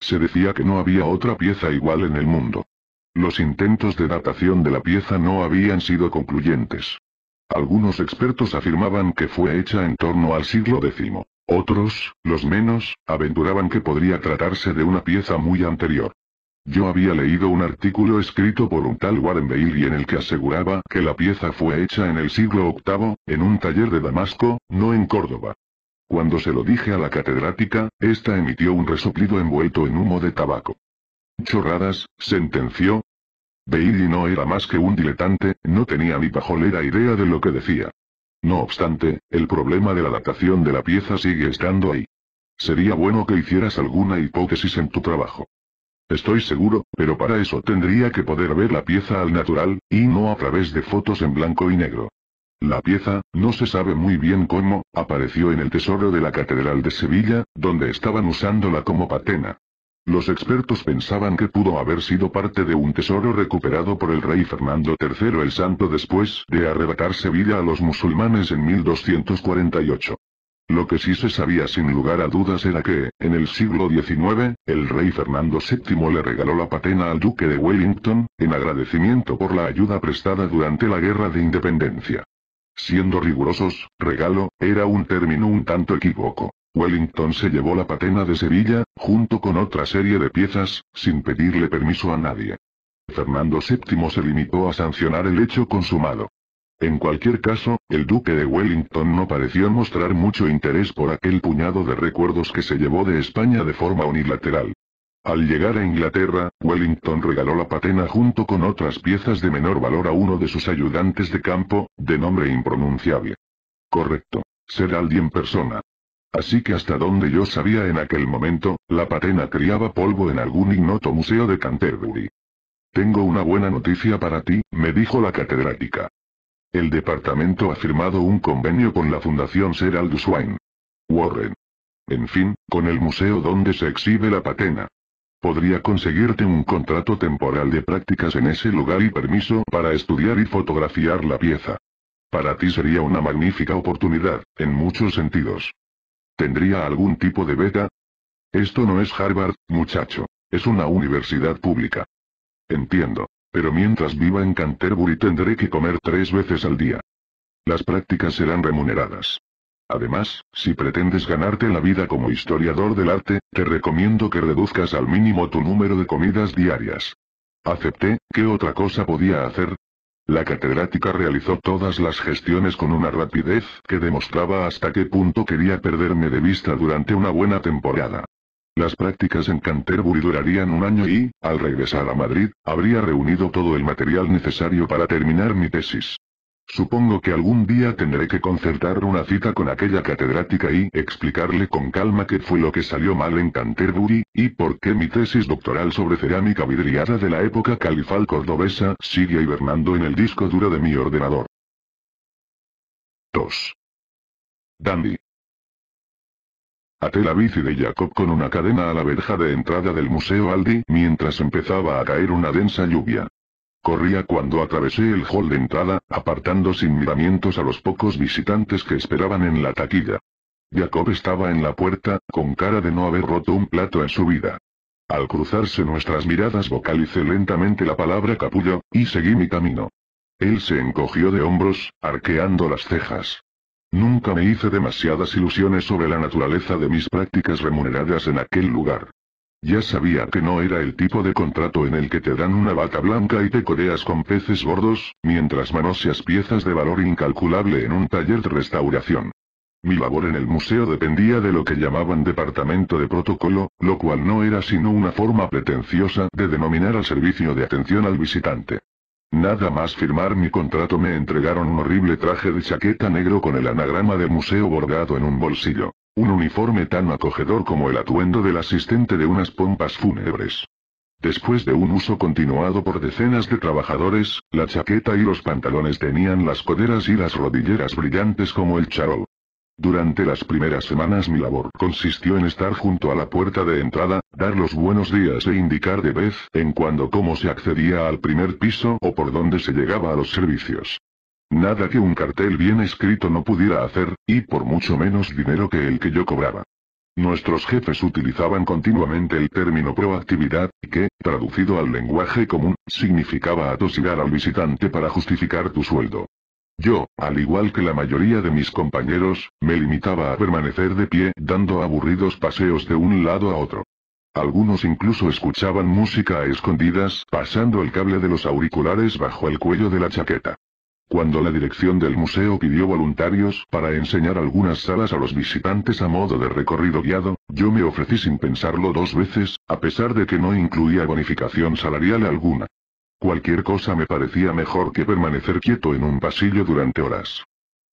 Se decía que no había otra pieza igual en el mundo. Los intentos de datación de la pieza no habían sido concluyentes. Algunos expertos afirmaban que fue hecha en torno al siglo X. Otros, los menos, aventuraban que podría tratarse de una pieza muy anterior. Yo había leído un artículo escrito por un tal Warren Bailey en el que aseguraba que la pieza fue hecha en el siglo VIII, en un taller de Damasco, no en Córdoba. Cuando se lo dije a la catedrática, ésta emitió un resoplido envuelto en humo de tabaco. Chorradas, sentenció. Bailey no era más que un diletante, no tenía ni pajolera idea de lo que decía. No obstante, el problema de la datación de la pieza sigue estando ahí. Sería bueno que hicieras alguna hipótesis en tu trabajo. Estoy seguro, pero para eso tendría que poder ver la pieza al natural, y no a través de fotos en blanco y negro. La pieza, no se sabe muy bien cómo, apareció en el tesoro de la Catedral de Sevilla, donde estaban usándola como patena. Los expertos pensaban que pudo haber sido parte de un tesoro recuperado por el rey Fernando III el Santo después de arrebatar Sevilla a los musulmanes en 1248. Lo que sí se sabía sin lugar a dudas era que, en el siglo XIX, el rey Fernando VII le regaló la patena al duque de Wellington, en agradecimiento por la ayuda prestada durante la Guerra de Independencia. Siendo rigurosos, regalo, era un término un tanto equívoco. Wellington se llevó la patena de Sevilla, junto con otra serie de piezas, sin pedirle permiso a nadie. Fernando VII se limitó a sancionar el hecho consumado. En cualquier caso, el duque de Wellington no pareció mostrar mucho interés por aquel puñado de recuerdos que se llevó de España de forma unilateral. Al llegar a Inglaterra, Wellington regaló la patena junto con otras piezas de menor valor a uno de sus ayudantes de campo, de nombre impronunciable. Correcto. Ser alguien persona. Así que hasta donde yo sabía en aquel momento, la patena criaba polvo en algún ignoto museo de Canterbury. Tengo una buena noticia para ti, me dijo la catedrática. El departamento ha firmado un convenio con la Fundación du Swain. Warren. En fin, con el museo donde se exhibe la patena. Podría conseguirte un contrato temporal de prácticas en ese lugar y permiso para estudiar y fotografiar la pieza. Para ti sería una magnífica oportunidad, en muchos sentidos. ¿Tendría algún tipo de beta? Esto no es Harvard, muchacho, es una universidad pública. Entiendo. Pero mientras viva en Canterbury tendré que comer tres veces al día. Las prácticas serán remuneradas. Además, si pretendes ganarte la vida como historiador del arte, te recomiendo que reduzcas al mínimo tu número de comidas diarias. Acepté, ¿qué otra cosa podía hacer? La catedrática realizó todas las gestiones con una rapidez que demostraba hasta qué punto quería perderme de vista durante una buena temporada. Las prácticas en Canterbury durarían un año y, al regresar a Madrid, habría reunido todo el material necesario para terminar mi tesis. Supongo que algún día tendré que concertar una cita con aquella catedrática y explicarle con calma qué fue lo que salió mal en Canterbury, y por qué mi tesis doctoral sobre cerámica vidriada de la época califal cordobesa sigue hibernando en el disco duro de mi ordenador. 2. Dandy. Até la bici de Jacob con una cadena a la verja de entrada del Museo Aldi mientras empezaba a caer una densa lluvia. Corría cuando atravesé el hall de entrada, apartando sin miramientos a los pocos visitantes que esperaban en la taquilla. Jacob estaba en la puerta, con cara de no haber roto un plato en su vida. Al cruzarse nuestras miradas vocalicé lentamente la palabra capullo, y seguí mi camino. Él se encogió de hombros, arqueando las cejas. Nunca me hice demasiadas ilusiones sobre la naturaleza de mis prácticas remuneradas en aquel lugar. Ya sabía que no era el tipo de contrato en el que te dan una bata blanca y te coreas con peces gordos, mientras manoseas piezas de valor incalculable en un taller de restauración. Mi labor en el museo dependía de lo que llamaban departamento de protocolo, lo cual no era sino una forma pretenciosa de denominar al servicio de atención al visitante. Nada más firmar mi contrato me entregaron un horrible traje de chaqueta negro con el anagrama de museo bordado en un bolsillo. Un uniforme tan acogedor como el atuendo del asistente de unas pompas fúnebres. Después de un uso continuado por decenas de trabajadores, la chaqueta y los pantalones tenían las coderas y las rodilleras brillantes como el charol. Durante las primeras semanas mi labor consistió en estar junto a la puerta de entrada, dar los buenos días e indicar de vez en cuando cómo se accedía al primer piso o por dónde se llegaba a los servicios. Nada que un cartel bien escrito no pudiera hacer, y por mucho menos dinero que el que yo cobraba. Nuestros jefes utilizaban continuamente el término proactividad, que, traducido al lenguaje común, significaba atosigar al visitante para justificar tu sueldo. Yo, al igual que la mayoría de mis compañeros, me limitaba a permanecer de pie dando aburridos paseos de un lado a otro. Algunos incluso escuchaban música a escondidas, pasando el cable de los auriculares bajo el cuello de la chaqueta. Cuando la dirección del museo pidió voluntarios para enseñar algunas salas a los visitantes a modo de recorrido guiado, yo me ofrecí sin pensarlo dos veces, a pesar de que no incluía bonificación salarial alguna. Cualquier cosa me parecía mejor que permanecer quieto en un pasillo durante horas.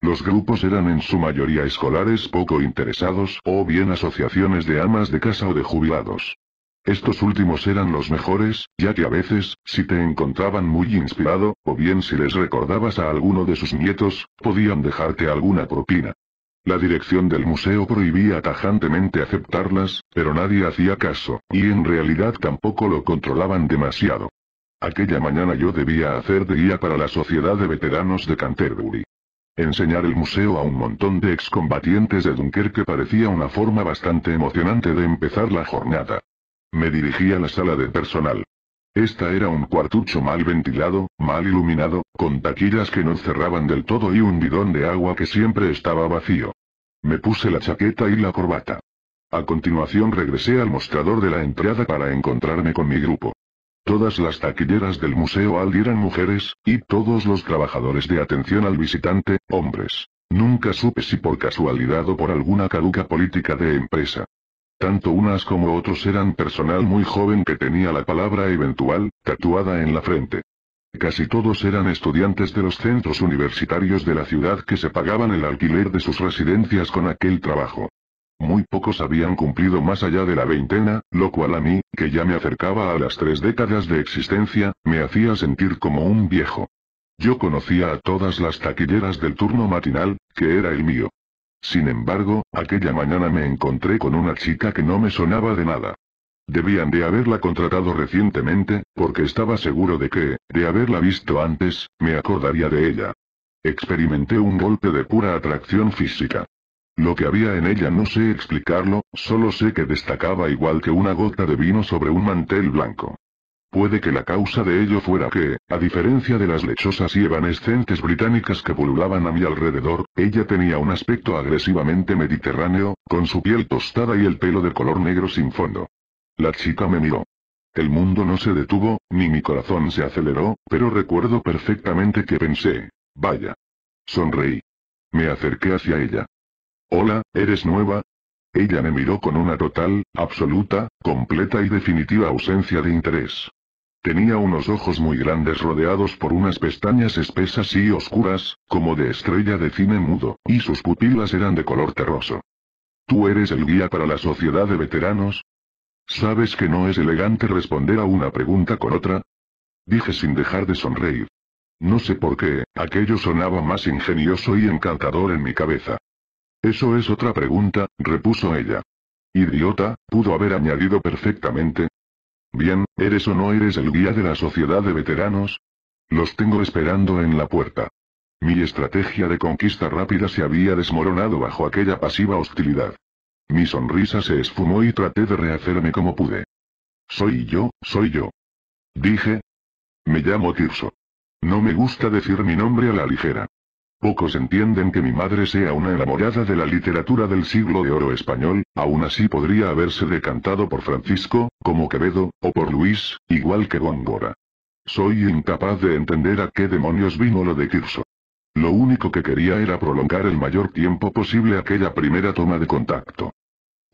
Los grupos eran en su mayoría escolares poco interesados o bien asociaciones de amas de casa o de jubilados. Estos últimos eran los mejores, ya que a veces, si te encontraban muy inspirado, o bien si les recordabas a alguno de sus nietos, podían dejarte alguna propina. La dirección del museo prohibía tajantemente aceptarlas, pero nadie hacía caso, y en realidad tampoco lo controlaban demasiado. Aquella mañana yo debía hacer de guía para la Sociedad de Veteranos de Canterbury. Enseñar el museo a un montón de excombatientes de Dunkerque parecía una forma bastante emocionante de empezar la jornada. Me dirigí a la sala de personal. Esta era un cuartucho mal ventilado, mal iluminado, con taquillas que no cerraban del todo y un bidón de agua que siempre estaba vacío. Me puse la chaqueta y la corbata. A continuación regresé al mostrador de la entrada para encontrarme con mi grupo. Todas las taquilleras del Museo Aldi eran mujeres, y todos los trabajadores de atención al visitante, hombres. Nunca supe si por casualidad o por alguna caduca política de empresa. Tanto unas como otros eran personal muy joven que tenía la palabra eventual, tatuada en la frente. Casi todos eran estudiantes de los centros universitarios de la ciudad que se pagaban el alquiler de sus residencias con aquel trabajo. Muy pocos habían cumplido más allá de la veintena, lo cual a mí, que ya me acercaba a las tres décadas de existencia, me hacía sentir como un viejo. Yo conocía a todas las taquilleras del turno matinal, que era el mío. Sin embargo, aquella mañana me encontré con una chica que no me sonaba de nada. Debían de haberla contratado recientemente, porque estaba seguro de que, de haberla visto antes, me acordaría de ella. Experimenté un golpe de pura atracción física. Lo que había en ella no sé explicarlo, solo sé que destacaba igual que una gota de vino sobre un mantel blanco. Puede que la causa de ello fuera que, a diferencia de las lechosas y evanescentes británicas que pululaban a mi alrededor, ella tenía un aspecto agresivamente mediterráneo, con su piel tostada y el pelo de color negro sin fondo. La chica me miró. El mundo no se detuvo, ni mi corazón se aceleró, pero recuerdo perfectamente que pensé, vaya. Sonreí. Me acerqué hacia ella. Hola, ¿eres nueva? Ella me miró con una total, absoluta, completa y definitiva ausencia de interés. Tenía unos ojos muy grandes rodeados por unas pestañas espesas y oscuras, como de estrella de cine mudo, y sus pupilas eran de color terroso. ¿Tú eres el guía para la sociedad de veteranos? ¿Sabes que no es elegante responder a una pregunta con otra? Dije sin dejar de sonreír. No sé por qué, aquello sonaba más ingenioso y encantador en mi cabeza. Eso es otra pregunta, repuso ella. Idiota, pudo haber añadido perfectamente. Bien, ¿eres o no eres el guía de la sociedad de veteranos? Los tengo esperando en la puerta. Mi estrategia de conquista rápida se había desmoronado bajo aquella pasiva hostilidad. Mi sonrisa se esfumó y traté de rehacerme como pude. Soy yo, soy yo. Dije. Me llamo Tirso. No me gusta decir mi nombre a la ligera. Pocos entienden que mi madre sea una enamorada de la literatura del siglo de oro español, aún así podría haberse decantado por Francisco, como Quevedo, o por Luis, igual que Góngora. Soy incapaz de entender a qué demonios vino lo de Tirso. Lo único que quería era prolongar el mayor tiempo posible aquella primera toma de contacto.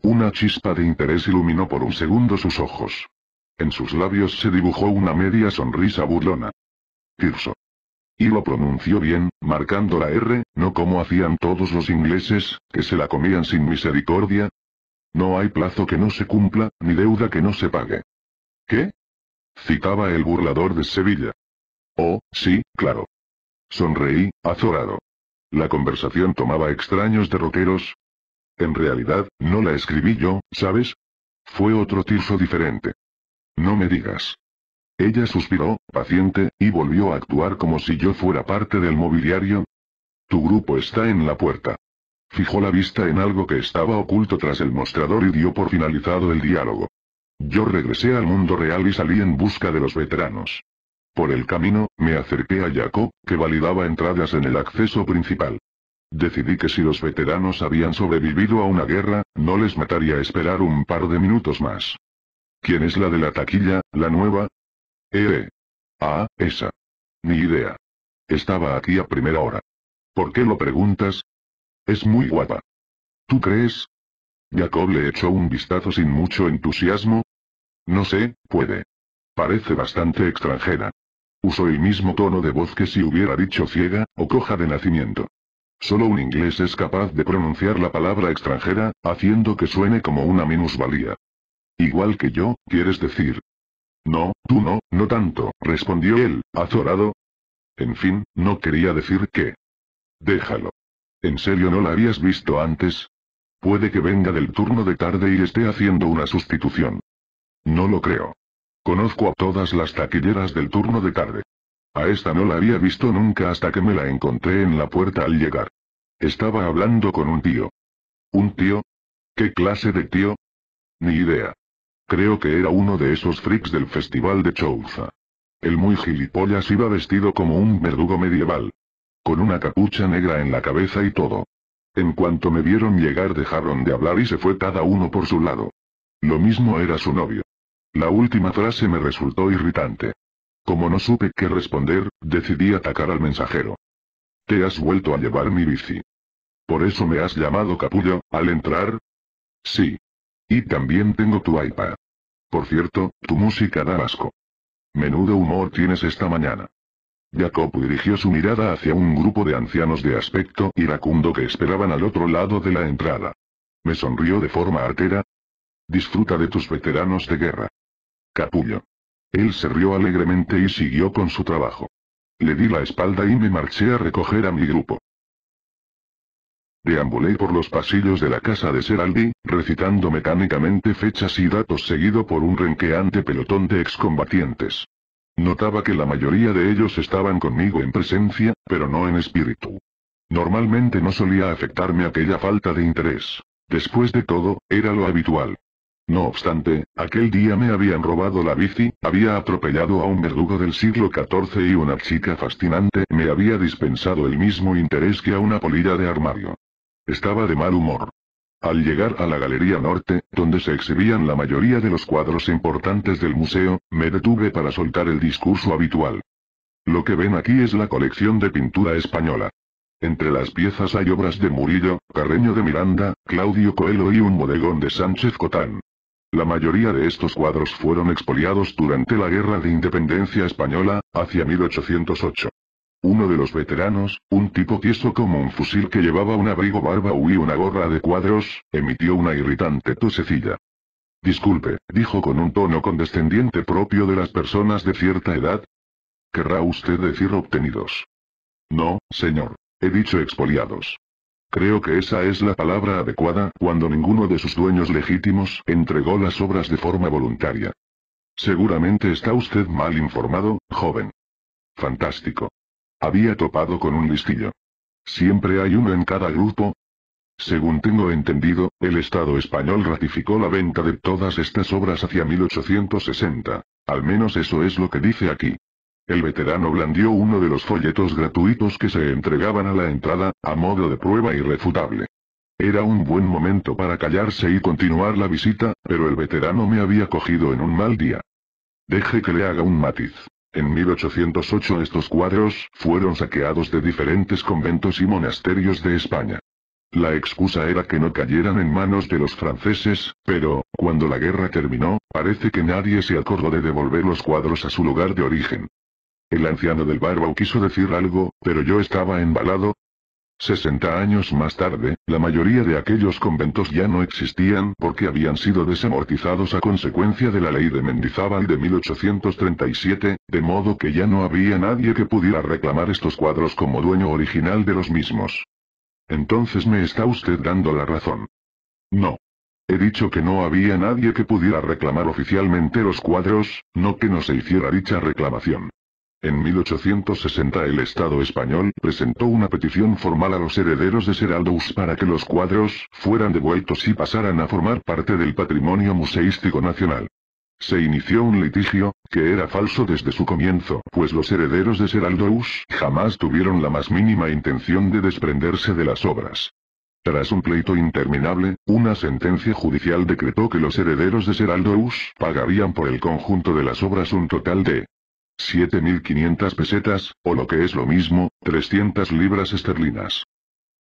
Una chispa de interés iluminó por un segundo sus ojos. En sus labios se dibujó una media sonrisa burlona. Tirso. Y lo pronunció bien, marcando la R, no como hacían todos los ingleses, que se la comían sin misericordia. No hay plazo que no se cumpla, ni deuda que no se pague. ¿Qué? Citaba el burlador de Sevilla. Oh, sí, claro. Sonreí, azorado. La conversación tomaba extraños derroteros. En realidad, no la escribí yo, ¿sabes? Fue otro tirso diferente. No me digas. Ella suspiró, paciente, y volvió a actuar como si yo fuera parte del mobiliario. Tu grupo está en la puerta. Fijó la vista en algo que estaba oculto tras el mostrador y dio por finalizado el diálogo. Yo regresé al mundo real y salí en busca de los veteranos. Por el camino, me acerqué a Jacob, que validaba entradas en el acceso principal. Decidí que si los veteranos habían sobrevivido a una guerra, no les mataría esperar un par de minutos más. ¿Quién es la de la taquilla, la nueva? Ah, esa. Ni idea. Estaba aquí a primera hora. ¿Por qué lo preguntas? Es muy guapa. ¿Tú crees? Jacob le echó un vistazo sin mucho entusiasmo. No sé, puede. Parece bastante extranjera. Usó el mismo tono de voz que si hubiera dicho ciega, o coja de nacimiento. Solo un inglés es capaz de pronunciar la palabra extranjera, haciendo que suene como una minusvalía. Igual que yo, quieres decir. No, tú no, no tanto, respondió él, azorado. En fin, no quería decir que. Déjalo. ¿En serio no la habías visto antes? Puede que venga del turno de tarde y esté haciendo una sustitución. No lo creo. Conozco a todas las taquilleras del turno de tarde. A esta no la había visto nunca hasta que me la encontré en la puerta al llegar. Estaba hablando con un tío. ¿Un tío? ¿Qué clase de tío? Ni idea. Creo que era uno de esos freaks del festival de Chouza. El muy gilipollas iba vestido como un verdugo medieval. Con una capucha negra en la cabeza y todo. En cuanto me vieron llegar dejaron de hablar y se fue cada uno por su lado. Lo mismo era su novio. La última frase me resultó irritante. Como no supe qué responder, decidí atacar al mensajero. Te has vuelto a llevar mi bici. ¿Por eso me has llamado capullo, al entrar? Sí. Y también tengo tu iPad. Por cierto, tu música da asco. Menudo humor tienes esta mañana. Jacopo dirigió su mirada hacia un grupo de ancianos de aspecto iracundo que esperaban al otro lado de la entrada. Me sonrió de forma artera. Disfruta de tus veteranos de guerra. Capullo. Él se rió alegremente y siguió con su trabajo. Le di la espalda y me marché a recoger a mi grupo. Deambulé por los pasillos de la casa de Seraldi, recitando mecánicamente fechas y datos seguido por un renqueante pelotón de excombatientes. Notaba que la mayoría de ellos estaban conmigo en presencia, pero no en espíritu. Normalmente no solía afectarme aquella falta de interés. Después de todo, era lo habitual. No obstante, aquel día me habían robado la bici, había atropellado a un verdugo del siglo XIV y una chica fascinante me había dispensado el mismo interés que a una polilla de armario. Estaba de mal humor. Al llegar a la Galería Norte, donde se exhibían la mayoría de los cuadros importantes del museo, me detuve para soltar el discurso habitual. Lo que ven aquí es la colección de pintura española. Entre las piezas hay obras de Murillo, Carreño de Miranda, Claudio Coelho y un bodegón de Sánchez Cotán. La mayoría de estos cuadros fueron expoliados durante la Guerra de Independencia Española, hacia 1808. Uno de los veteranos, un tipo tieso como un fusil que llevaba un abrigo barba y una gorra de cuadros, emitió una irritante tosecilla. Disculpe, dijo con un tono condescendiente propio de las personas de cierta edad. ¿Querrá usted decir obtenidos? No, señor. He dicho expoliados. Creo que esa es la palabra adecuada cuando ninguno de sus dueños legítimos entregó las obras de forma voluntaria. Seguramente está usted mal informado, joven. Fantástico. Había topado con un listillo. Siempre hay uno en cada grupo. Según tengo entendido, el Estado español ratificó la venta de todas estas obras hacia 1860. Al menos eso es lo que dice aquí. El veterano blandió uno de los folletos gratuitos que se entregaban a la entrada, a modo de prueba irrefutable. Era un buen momento para callarse y continuar la visita, pero el veterano me había cogido en un mal día. Deje que le haga un matiz. En 1808 estos cuadros fueron saqueados de diferentes conventos y monasterios de España. La excusa era que no cayeran en manos de los franceses, pero, cuando la guerra terminó, parece que nadie se acordó de devolver los cuadros a su lugar de origen. El anciano del barbao quiso decir algo, pero yo estaba embalado, 60 años más tarde, la mayoría de aquellos conventos ya no existían porque habían sido desamortizados a consecuencia de la ley de Mendizábal de 1837, de modo que ya no había nadie que pudiera reclamar estos cuadros como dueño original de los mismos. Entonces me está usted dando la razón. No. He dicho que no había nadie que pudiera reclamar oficialmente los cuadros, no que no se hiciera dicha reclamación. En 1860 el Estado español presentó una petición formal a los herederos de Seraldous para que los cuadros fueran devueltos y pasaran a formar parte del patrimonio museístico nacional. Se inició un litigio, que era falso desde su comienzo, pues los herederos de Seraldous jamás tuvieron la más mínima intención de desprenderse de las obras. Tras un pleito interminable, una sentencia judicial decretó que los herederos de Seraldous pagarían por el conjunto de las obras un total de 7.500 pesetas, o lo que es lo mismo, 300 libras esterlinas.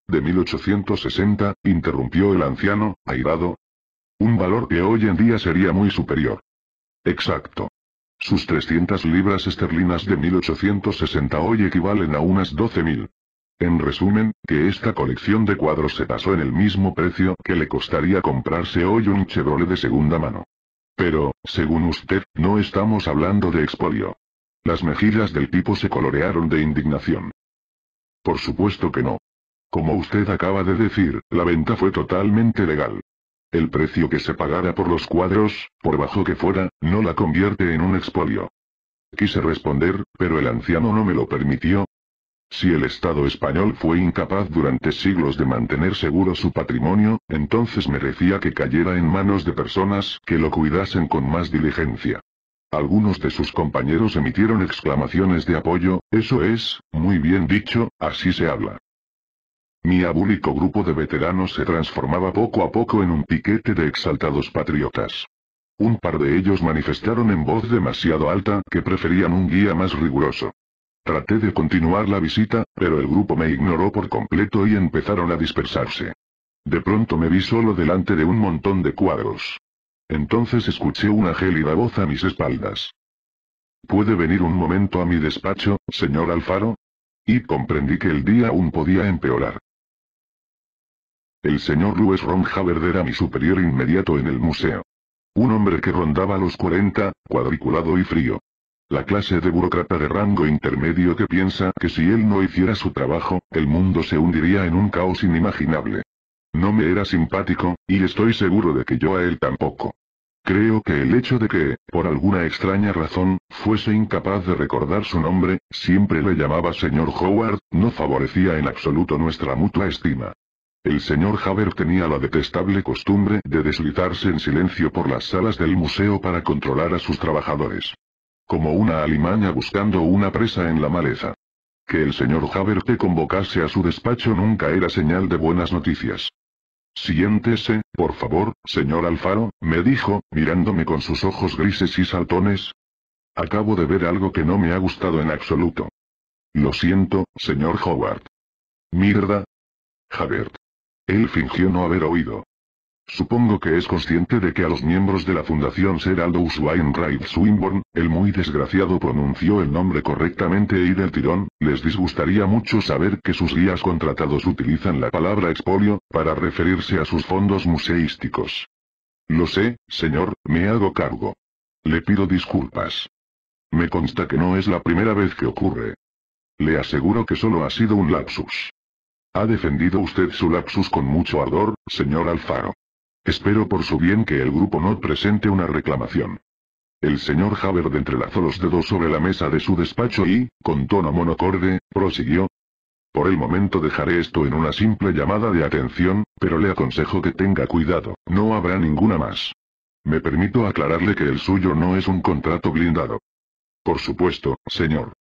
De 1860, interrumpió el anciano, airado. Un valor que hoy en día sería muy superior. Exacto. Sus 300 libras esterlinas de 1860 hoy equivalen a unas 12.000. En resumen, que esta colección de cuadros se pasó en el mismo precio que le costaría comprarse hoy un Chevrolet de segunda mano. Pero, según usted, no estamos hablando de expolio. Las mejillas del tipo se colorearon de indignación. Por supuesto que no. Como usted acaba de decir, la venta fue totalmente legal. El precio que se pagara por los cuadros, por bajo que fuera, no la convierte en un expolio. Quise responder, pero el anciano no me lo permitió. Si el Estado español fue incapaz durante siglos de mantener seguro su patrimonio, entonces merecía que cayera en manos de personas que lo cuidasen con más diligencia. Algunos de sus compañeros emitieron exclamaciones de apoyo, eso es, muy bien dicho, así se habla. Mi abúlico grupo de veteranos se transformaba poco a poco en un piquete de exaltados patriotas. Un par de ellos manifestaron en voz demasiado alta que preferían un guía más riguroso. Traté de continuar la visita, pero el grupo me ignoró por completo y empezaron a dispersarse. De pronto me vi solo delante de un montón de cuadros. Entonces escuché una gélida voz a mis espaldas. ¿Puede venir un momento a mi despacho, señor Alfaro? Y comprendí que el día aún podía empeorar. El señor Luis Ronjaver era mi superior inmediato en el museo. Un hombre que rondaba los 40, cuadriculado y frío. La clase de burócrata de rango intermedio que piensa que si él no hiciera su trabajo, el mundo se hundiría en un caos inimaginable. No me era simpático, y estoy seguro de que yo a él tampoco. Creo que el hecho de que, por alguna extraña razón, fuese incapaz de recordar su nombre, siempre le llamaba señor Howard, no favorecía en absoluto nuestra mutua estima. El señor Haber tenía la detestable costumbre de deslizarse en silencio por las salas del museo para controlar a sus trabajadores. Como una alimaña buscando una presa en la maleza. Que el señor Haber te convocase a su despacho nunca era señal de buenas noticias. Siéntese, por favor, señor Alfaro, me dijo, mirándome con sus ojos grises y saltones. Acabo de ver algo que no me ha gustado en absoluto. Lo siento, señor Howard. Mierda. Javert. Él fingió no haber oído. Supongo que es consciente de que a los miembros de la Fundación Aldous Wainwright Swinburne, el muy desgraciado pronunció el nombre correctamente y del tirón, les disgustaría mucho saber que sus guías contratados utilizan la palabra expolio, para referirse a sus fondos museísticos. Lo sé, señor, me hago cargo. Le pido disculpas. Me consta que no es la primera vez que ocurre. Le aseguro que solo ha sido un lapsus. Ha defendido usted su lapsus con mucho ardor, señor Alfaro. Espero por su bien que el grupo no presente una reclamación. El señor Haverde entrelazó los dedos sobre la mesa de su despacho y, con tono monocorde, prosiguió. Por el momento dejaré esto en una simple llamada de atención, pero le aconsejo que tenga cuidado, no habrá ninguna más. Me permito aclararle que el suyo no es un contrato blindado. Por supuesto, señor.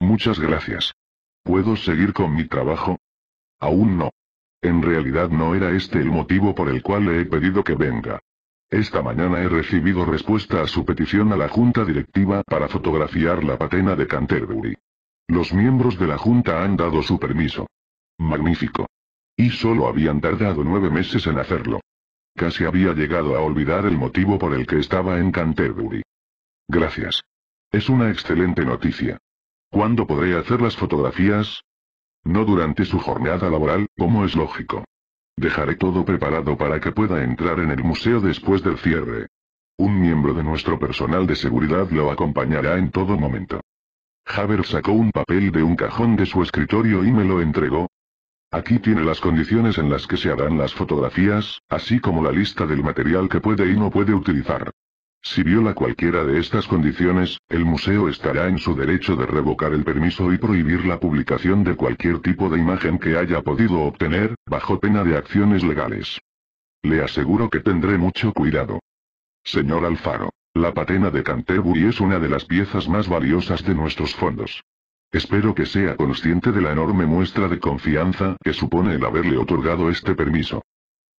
Muchas gracias. ¿Puedo seguir con mi trabajo? Aún no. En realidad no era este el motivo por el cual le he pedido que venga. Esta mañana he recibido respuesta a su petición a la Junta Directiva para fotografiar la patena de Canterbury. Los miembros de la Junta han dado su permiso. Magnífico. Y solo habían tardado nueve meses en hacerlo. Casi había llegado a olvidar el motivo por el que estaba en Canterbury. Gracias. Es una excelente noticia. ¿Cuándo podré hacer las fotografías? No durante su jornada laboral, como es lógico. Dejaré todo preparado para que pueda entrar en el museo después del cierre. Un miembro de nuestro personal de seguridad lo acompañará en todo momento. Haber sacó un papel de un cajón de su escritorio y me lo entregó. Aquí tiene las condiciones en las que se harán las fotografías, así como la lista del material que puede y no puede utilizar. Si viola cualquiera de estas condiciones, el museo estará en su derecho de revocar el permiso y prohibir la publicación de cualquier tipo de imagen que haya podido obtener, bajo pena de acciones legales. Le aseguro que tendré mucho cuidado. Señor Alfaro, la patena de Canterbury es una de las piezas más valiosas de nuestros fondos. Espero que sea consciente de la enorme muestra de confianza que supone el haberle otorgado este permiso.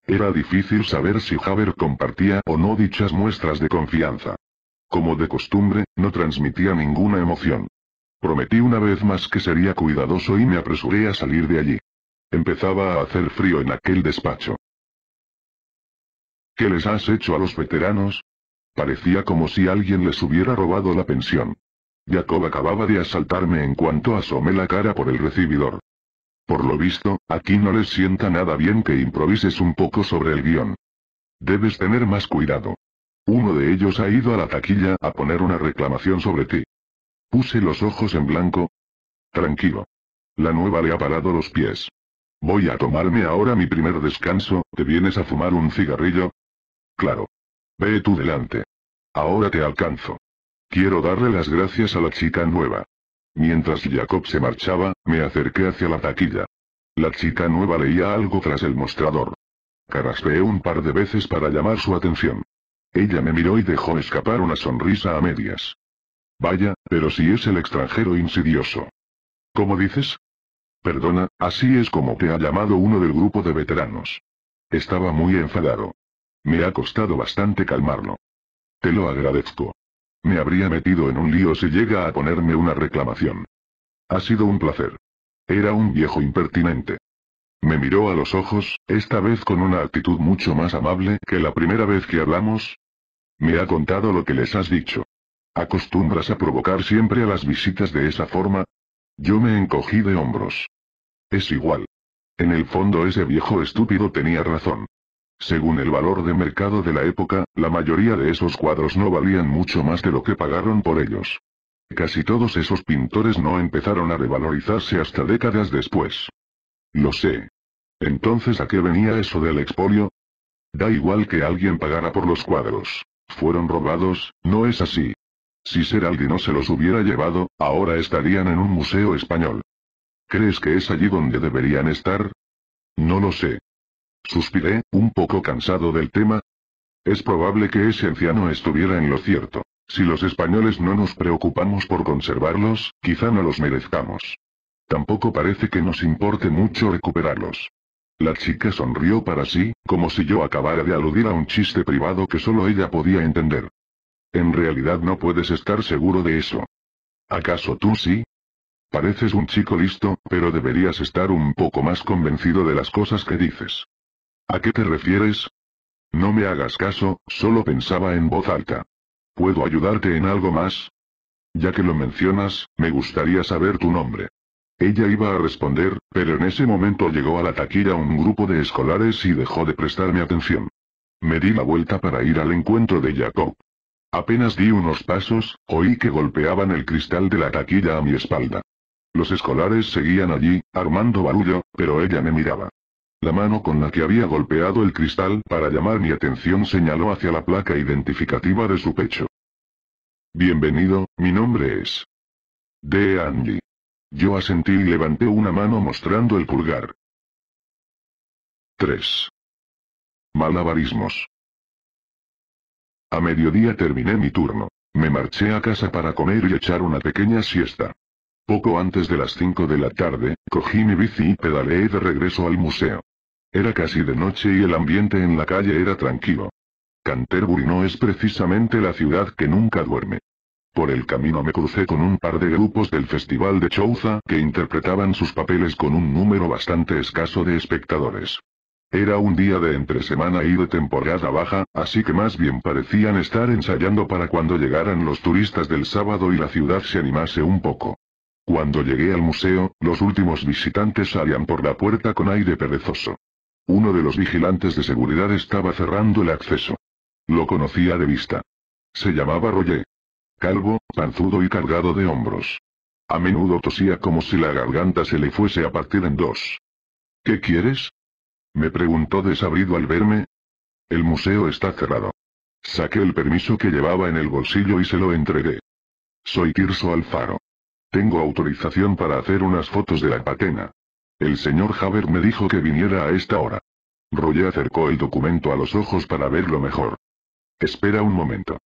Era difícil saber si Haber compartía o no dichas muestras de confianza. Como de costumbre, no transmitía ninguna emoción. Prometí una vez más que sería cuidadoso y me apresuré a salir de allí. Empezaba a hacer frío en aquel despacho. ¿Qué les has hecho a los veteranos? Parecía como si alguien les hubiera robado la pensión. Jacob acababa de asaltarme en cuanto asomé la cara por el recibidor. Por lo visto, aquí no les sienta nada bien que improvises un poco sobre el guión. Debes tener más cuidado. Uno de ellos ha ido a la taquilla a poner una reclamación sobre ti. Puse los ojos en blanco. Tranquilo. La nueva le ha parado los pies. Voy a tomarme ahora mi primer descanso, ¿te vienes a fumar un cigarrillo? Claro. Ve tú delante. Ahora te alcanzo. Quiero darle las gracias a la chica nueva. Mientras Jacob se marchaba, me acerqué hacia la taquilla. La chica nueva leía algo tras el mostrador. Caraspeé un par de veces para llamar su atención. Ella me miró y dejó escapar una sonrisa a medias. Vaya, pero si es el extranjero insidioso. ¿Cómo dices? Perdona, así es como te ha llamado uno del grupo de veteranos. Estaba muy enfadado. Me ha costado bastante calmarlo. Te lo agradezco. Me habría metido en un lío si llega a ponerme una reclamación. Ha sido un placer. Era un viejo impertinente. Me miró a los ojos, esta vez con una actitud mucho más amable que la primera vez que hablamos. Me ha contado lo que les has dicho. ¿Acostumbras a provocar siempre a las visitas de esa forma? Yo me encogí de hombros. Es igual. En el fondo ese viejo estúpido tenía razón. Según el valor de mercado de la época, la mayoría de esos cuadros no valían mucho más de lo que pagaron por ellos. Casi todos esos pintores no empezaron a revalorizarse hasta décadas después. Lo sé. Entonces ¿a qué venía eso del expolio? Da igual que alguien pagara por los cuadros. Fueron robados, no es así. Si Seraldi no se los hubiera llevado, ahora estarían en un museo español. ¿Crees que es allí donde deberían estar? No lo sé. Suspiré, un poco cansado del tema. Es probable que ese anciano estuviera en lo cierto. Si los españoles no nos preocupamos por conservarlos, quizá no los merezcamos. Tampoco parece que nos importe mucho recuperarlos. La chica sonrió para sí, como si yo acabara de aludir a un chiste privado que solo ella podía entender. En realidad no puedes estar seguro de eso. ¿Acaso tú sí? Pareces un chico listo, pero deberías estar un poco más convencido de las cosas que dices. ¿A qué te refieres? No me hagas caso, solo pensaba en voz alta. ¿Puedo ayudarte en algo más? Ya que lo mencionas, me gustaría saber tu nombre. Ella iba a responder, pero en ese momento llegó a la taquilla un grupo de escolares y dejó de prestarme atención. Me di la vuelta para ir al encuentro de Jacob. Apenas di unos pasos, oí que golpeaban el cristal de la taquilla a mi espalda. Los escolares seguían allí, armando barullo, pero ella me miraba. La mano con la que había golpeado el cristal para llamar mi atención señaló hacia la placa identificativa de su pecho. Bienvenido, mi nombre es. De Andy. Yo asentí y levanté una mano mostrando el pulgar. 3. Malabarismos. A mediodía terminé mi turno. Me marché a casa para comer y echar una pequeña siesta. Poco antes de las 5 de la tarde, cogí mi bici y pedaleé de regreso al museo. Era casi de noche y el ambiente en la calle era tranquilo. Canterbury no es precisamente la ciudad que nunca duerme. Por el camino me crucé con un par de grupos del Festival de Chouza que interpretaban sus papeles con un número bastante escaso de espectadores. Era un día de entre semana y de temporada baja, así que más bien parecían estar ensayando para cuando llegaran los turistas del sábado y la ciudad se animase un poco. Cuando llegué al museo, los últimos visitantes salían por la puerta con aire perezoso. Uno de los vigilantes de seguridad estaba cerrando el acceso. Lo conocía de vista. Se llamaba Roger. Calvo, panzudo y cargado de hombros. A menudo tosía como si la garganta se le fuese a partir en dos. ¿Qué quieres? Me preguntó desabrido al verme. El museo está cerrado. Saqué el permiso que llevaba en el bolsillo y se lo entregué. Soy Tirso Alfaro. Tengo autorización para hacer unas fotos de la patena. El señor Haber me dijo que viniera a esta hora. Roger acercó el documento a los ojos para verlo mejor. Espera un momento.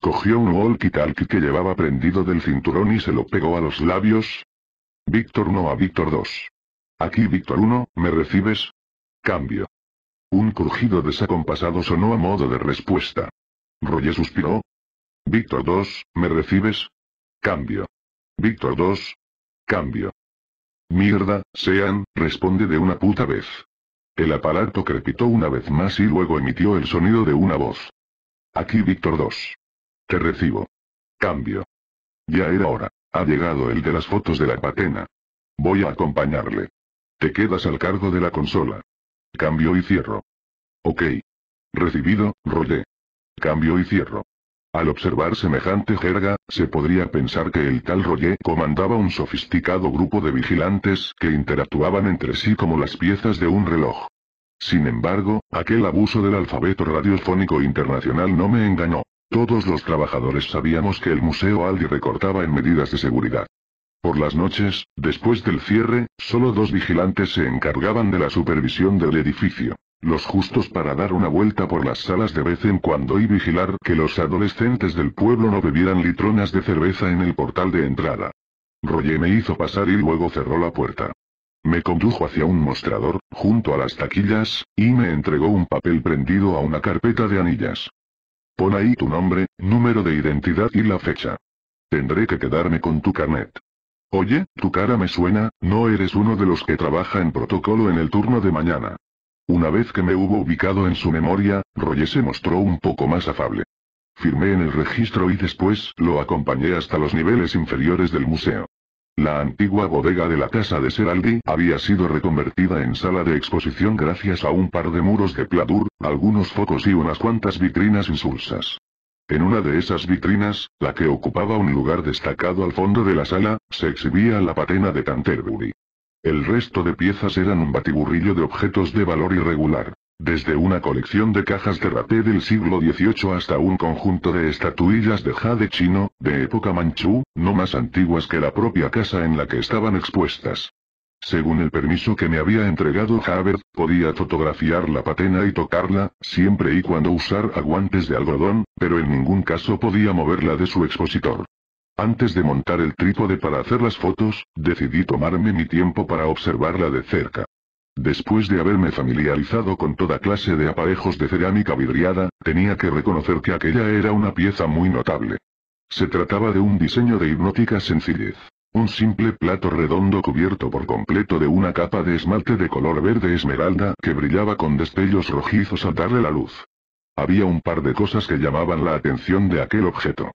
Cogió un walkie-talkie que llevaba prendido del cinturón y se lo pegó a los labios. Víctor no a Víctor 2. Aquí Víctor 1, ¿me recibes? Cambio. Un crujido desacompasado sonó a modo de respuesta. Roger suspiró. Víctor 2, ¿me recibes? Cambio. Víctor 2. Cambio. Mierda, sean, responde de una puta vez. El aparato crepitó una vez más y luego emitió el sonido de una voz. Aquí Víctor 2. Te recibo. Cambio. Ya era hora. Ha llegado el de las fotos de la patena. Voy a acompañarle. Te quedas al cargo de la consola. Cambio y cierro. Ok. Recibido, rollé. Cambio y cierro. Al observar semejante jerga, se podría pensar que el tal Roger comandaba un sofisticado grupo de vigilantes que interactuaban entre sí como las piezas de un reloj. Sin embargo, aquel abuso del alfabeto radiofónico internacional no me engañó. Todos los trabajadores sabíamos que el Museo Aldi recortaba en medidas de seguridad. Por las noches, después del cierre, solo dos vigilantes se encargaban de la supervisión del edificio. Los justos para dar una vuelta por las salas de vez en cuando y vigilar que los adolescentes del pueblo no bebieran litronas de cerveza en el portal de entrada. Roger me hizo pasar y luego cerró la puerta. Me condujo hacia un mostrador, junto a las taquillas, y me entregó un papel prendido a una carpeta de anillas. Pon ahí tu nombre, número de identidad y la fecha. Tendré que quedarme con tu carnet. Oye, tu cara me suena, no eres uno de los que trabaja en protocolo en el turno de mañana. Una vez que me hubo ubicado en su memoria, Roger se mostró un poco más afable. Firmé en el registro y después lo acompañé hasta los niveles inferiores del museo. La antigua bodega de la casa de Seraldi había sido reconvertida en sala de exposición gracias a un par de muros de pladur, algunos focos y unas cuantas vitrinas insulsas. En una de esas vitrinas, la que ocupaba un lugar destacado al fondo de la sala, se exhibía la patena de Canterbury. El resto de piezas eran un batiburrillo de objetos de valor irregular. Desde una colección de cajas de rapé del siglo XVIII hasta un conjunto de estatuillas de jade chino, de época manchú, no más antiguas que la propia casa en la que estaban expuestas. Según el permiso que me había entregado Haber, podía fotografiar la patena y tocarla, siempre y cuando usar guantes de algodón, pero en ningún caso podía moverla de su expositor. Antes de montar el trípode para hacer las fotos, decidí tomarme mi tiempo para observarla de cerca. Después de haberme familiarizado con toda clase de aparejos de cerámica vidriada, tenía que reconocer que aquella era una pieza muy notable. Se trataba de un diseño de hipnótica sencillez. Un simple plato redondo cubierto por completo de una capa de esmalte de color verde esmeralda que brillaba con destellos rojizos al darle la luz. Había un par de cosas que llamaban la atención de aquel objeto.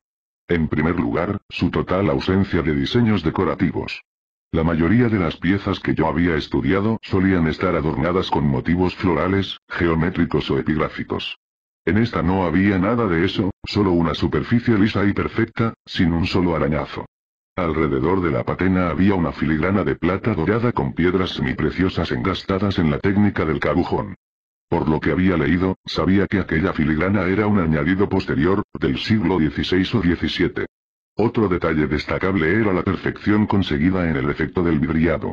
En primer lugar, su total ausencia de diseños decorativos. La mayoría de las piezas que yo había estudiado solían estar adornadas con motivos florales, geométricos o epigráficos. En esta no había nada de eso, solo una superficie lisa y perfecta, sin un solo arañazo. Alrededor de la patena había una filigrana de plata dorada con piedras semipreciosas engastadas en la técnica del cabujón. Por lo que había leído, sabía que aquella filigrana era un añadido posterior, del siglo XVI o XVII. Otro detalle destacable era la perfección conseguida en el efecto del vidriado.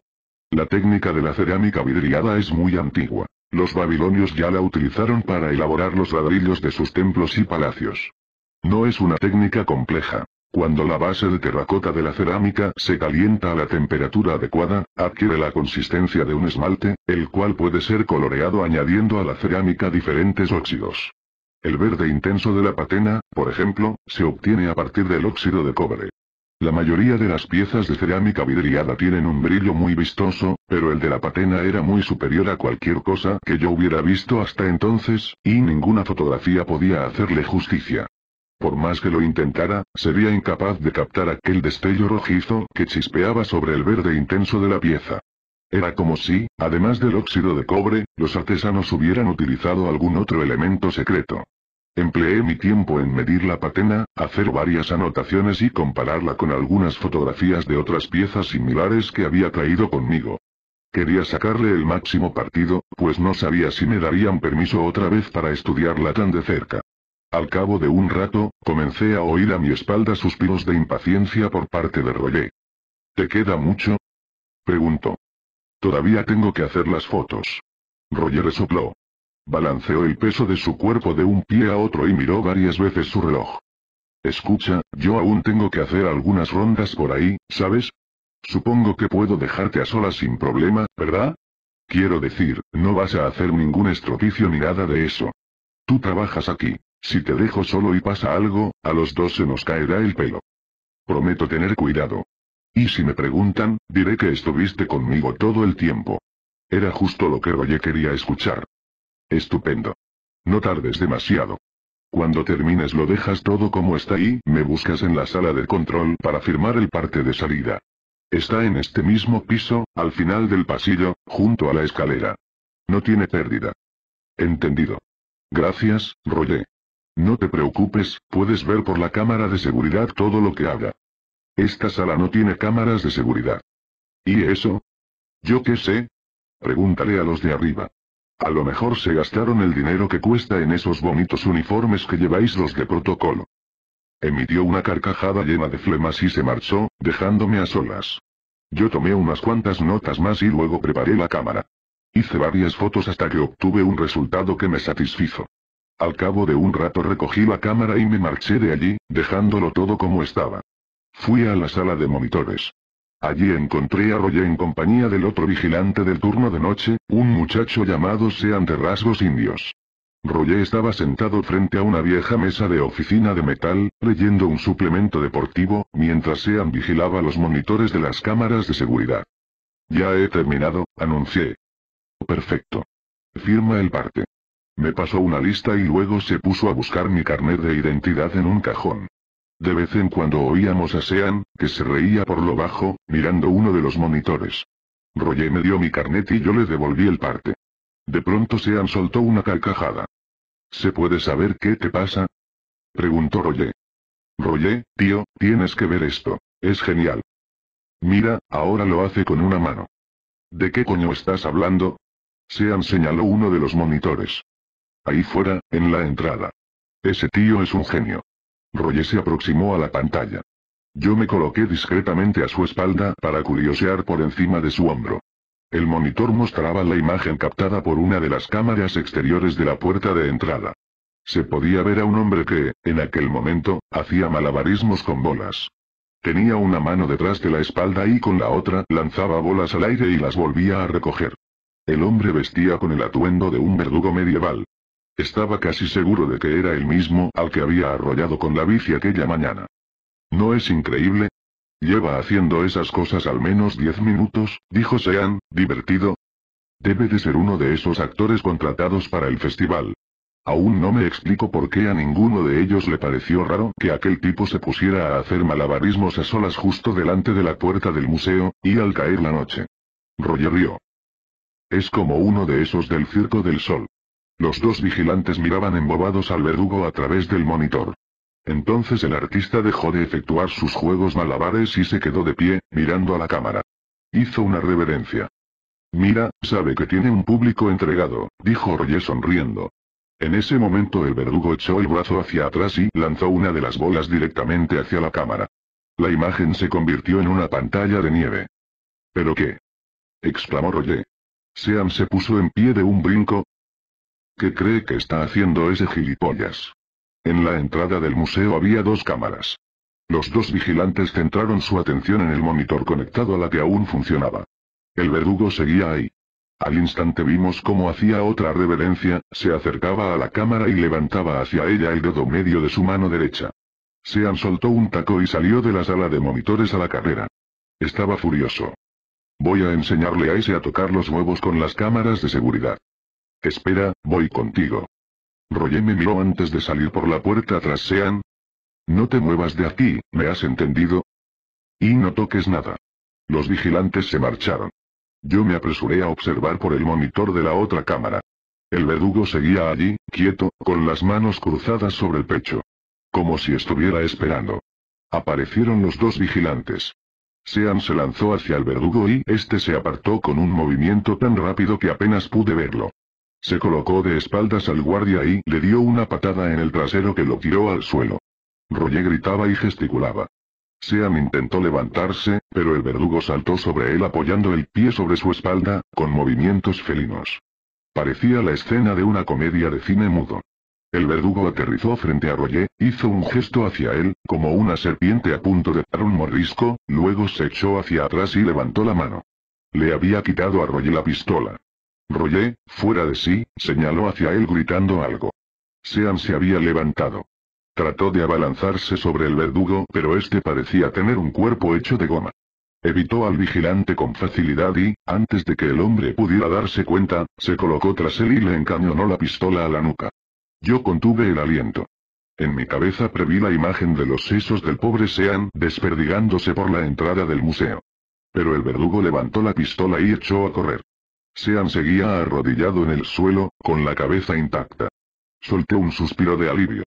La técnica de la cerámica vidriada es muy antigua. Los babilonios ya la utilizaron para elaborar los ladrillos de sus templos y palacios. No es una técnica compleja, cuando la base de terracota de la cerámica se calienta a la temperatura adecuada, adquiere la consistencia de un esmalte, el cual puede ser coloreado añadiendo a la cerámica diferentes óxidos. El verde intenso de la patena, por ejemplo, se obtiene a partir del óxido de cobre. La mayoría de las piezas de cerámica vidriada tienen un brillo muy vistoso, pero el de la patena era muy superior a cualquier cosa que yo hubiera visto hasta entonces, y ninguna fotografía podía hacerle justicia. Por más que lo intentara, sería incapaz de captar aquel destello rojizo que chispeaba sobre el verde intenso de la pieza. Era como si, además del óxido de cobre, los artesanos hubieran utilizado algún otro elemento secreto. Empleé mi tiempo en medir la patena, hacer varias anotaciones y compararla con algunas fotografías de otras piezas similares que había traído conmigo. Quería sacarle el máximo partido, pues no sabía si me darían permiso otra vez para estudiarla tan de cerca. Al cabo de un rato, comencé a oír a mi espalda suspiros de impaciencia por parte de Roger. ¿Te queda mucho? Preguntó. Todavía tengo que hacer las fotos. Roger resopló. Balanceó el peso de su cuerpo de un pie a otro y miró varias veces su reloj. Escucha, yo aún tengo que hacer algunas rondas por ahí, ¿sabes? Supongo que puedo dejarte a solas sin problema, ¿verdad? Quiero decir, no vas a hacer ningún estropicio ni nada de eso. Tú trabajas aquí. Si te dejo solo y pasa algo, a los dos se nos caerá el pelo. Prometo tener cuidado. Y si me preguntan, diré que estuviste conmigo todo el tiempo. Era justo lo que Roger quería escuchar. Estupendo. No tardes demasiado. Cuando termines lo dejas todo como está y me buscas en la sala de control para firmar el parte de salida. Está en este mismo piso, al final del pasillo, junto a la escalera. No tiene pérdida. Entendido. Gracias, Roger. No te preocupes, puedes ver por la cámara de seguridad todo lo que haga. Esta sala no tiene cámaras de seguridad. ¿Y eso? ¿Yo qué sé? Pregúntale a los de arriba. A lo mejor se gastaron el dinero que cuesta en esos bonitos uniformes que lleváis los de protocolo. Emitió una carcajada llena de flemas y se marchó, dejándome a solas. Yo tomé unas cuantas notas más y luego preparé la cámara. Hice varias fotos hasta que obtuve un resultado que me satisfizo. Al cabo de un rato recogí la cámara y me marché de allí, dejándolo todo como estaba. Fui a la sala de monitores. Allí encontré a Roger en compañía del otro vigilante del turno de noche, un muchacho llamado Sean de rasgos indios. Roger estaba sentado frente a una vieja mesa de oficina de metal, leyendo un suplemento deportivo, mientras Sean vigilaba los monitores de las cámaras de seguridad. Ya he terminado, anuncié. Perfecto. Firma el parte. Me pasó una lista y luego se puso a buscar mi carnet de identidad en un cajón. De vez en cuando oíamos a Sean, que se reía por lo bajo, mirando uno de los monitores. Roger me dio mi carnet y yo le devolví el parte. De pronto Sean soltó una carcajada. ¿Se puede saber qué te pasa? Preguntó Roger. Roger, tío, tienes que ver esto. Es genial. Mira, ahora lo hace con una mano. ¿De qué coño estás hablando? Sean señaló uno de los monitores. Ahí fuera, en la entrada. Ese tío es un genio. Roger se aproximó a la pantalla. Yo me coloqué discretamente a su espalda para curiosear por encima de su hombro. El monitor mostraba la imagen captada por una de las cámaras exteriores de la puerta de entrada. Se podía ver a un hombre que, en aquel momento, hacía malabarismos con bolas. Tenía una mano detrás de la espalda y con la otra lanzaba bolas al aire y las volvía a recoger. El hombre vestía con el atuendo de un verdugo medieval, estaba casi seguro de que era el mismo al que había arrollado con la bici aquella mañana. ¿No es increíble? Lleva haciendo esas cosas al menos diez minutos, dijo Sean, divertido. Debe de ser uno de esos actores contratados para el festival. Aún no me explico por qué a ninguno de ellos le pareció raro que aquel tipo se pusiera a hacer malabarismos a solas justo delante de la puerta del museo, y al caer la noche. Roger Es como uno de esos del Circo del Sol. Los dos vigilantes miraban embobados al verdugo a través del monitor. Entonces el artista dejó de efectuar sus juegos malabares y se quedó de pie, mirando a la cámara. Hizo una reverencia. Mira, sabe que tiene un público entregado, dijo Roger sonriendo. En ese momento el verdugo echó el brazo hacia atrás y lanzó una de las bolas directamente hacia la cámara. La imagen se convirtió en una pantalla de nieve. ¿Pero qué? exclamó Roger. Sean se puso en pie de un brinco, ¿Qué cree que está haciendo ese gilipollas? En la entrada del museo había dos cámaras. Los dos vigilantes centraron su atención en el monitor conectado a la que aún funcionaba. El verdugo seguía ahí. Al instante vimos cómo hacía otra reverencia, se acercaba a la cámara y levantaba hacia ella el dedo medio de su mano derecha. Sean soltó un taco y salió de la sala de monitores a la carrera. Estaba furioso. Voy a enseñarle a ese a tocar los huevos con las cámaras de seguridad. Espera, voy contigo. Roger me miró antes de salir por la puerta tras Sean. No te muevas de aquí, ¿me has entendido? Y no toques nada. Los vigilantes se marcharon. Yo me apresuré a observar por el monitor de la otra cámara. El verdugo seguía allí, quieto, con las manos cruzadas sobre el pecho. Como si estuviera esperando. Aparecieron los dos vigilantes. Sean se lanzó hacia el verdugo y este se apartó con un movimiento tan rápido que apenas pude verlo. Se colocó de espaldas al guardia y le dio una patada en el trasero que lo tiró al suelo. Roger gritaba y gesticulaba. Sean intentó levantarse, pero el verdugo saltó sobre él apoyando el pie sobre su espalda, con movimientos felinos. Parecía la escena de una comedia de cine mudo. El verdugo aterrizó frente a Roger, hizo un gesto hacia él, como una serpiente a punto de dar un morrisco, luego se echó hacia atrás y levantó la mano. Le había quitado a Roger la pistola. Roger, fuera de sí, señaló hacia él gritando algo. Sean se había levantado. Trató de abalanzarse sobre el verdugo, pero este parecía tener un cuerpo hecho de goma. Evitó al vigilante con facilidad y, antes de que el hombre pudiera darse cuenta, se colocó tras él y le encañonó la pistola a la nuca. Yo contuve el aliento. En mi cabeza preví la imagen de los sesos del pobre Sean desperdigándose por la entrada del museo. Pero el verdugo levantó la pistola y echó a correr. Sean seguía arrodillado en el suelo, con la cabeza intacta. Soltó un suspiro de alivio.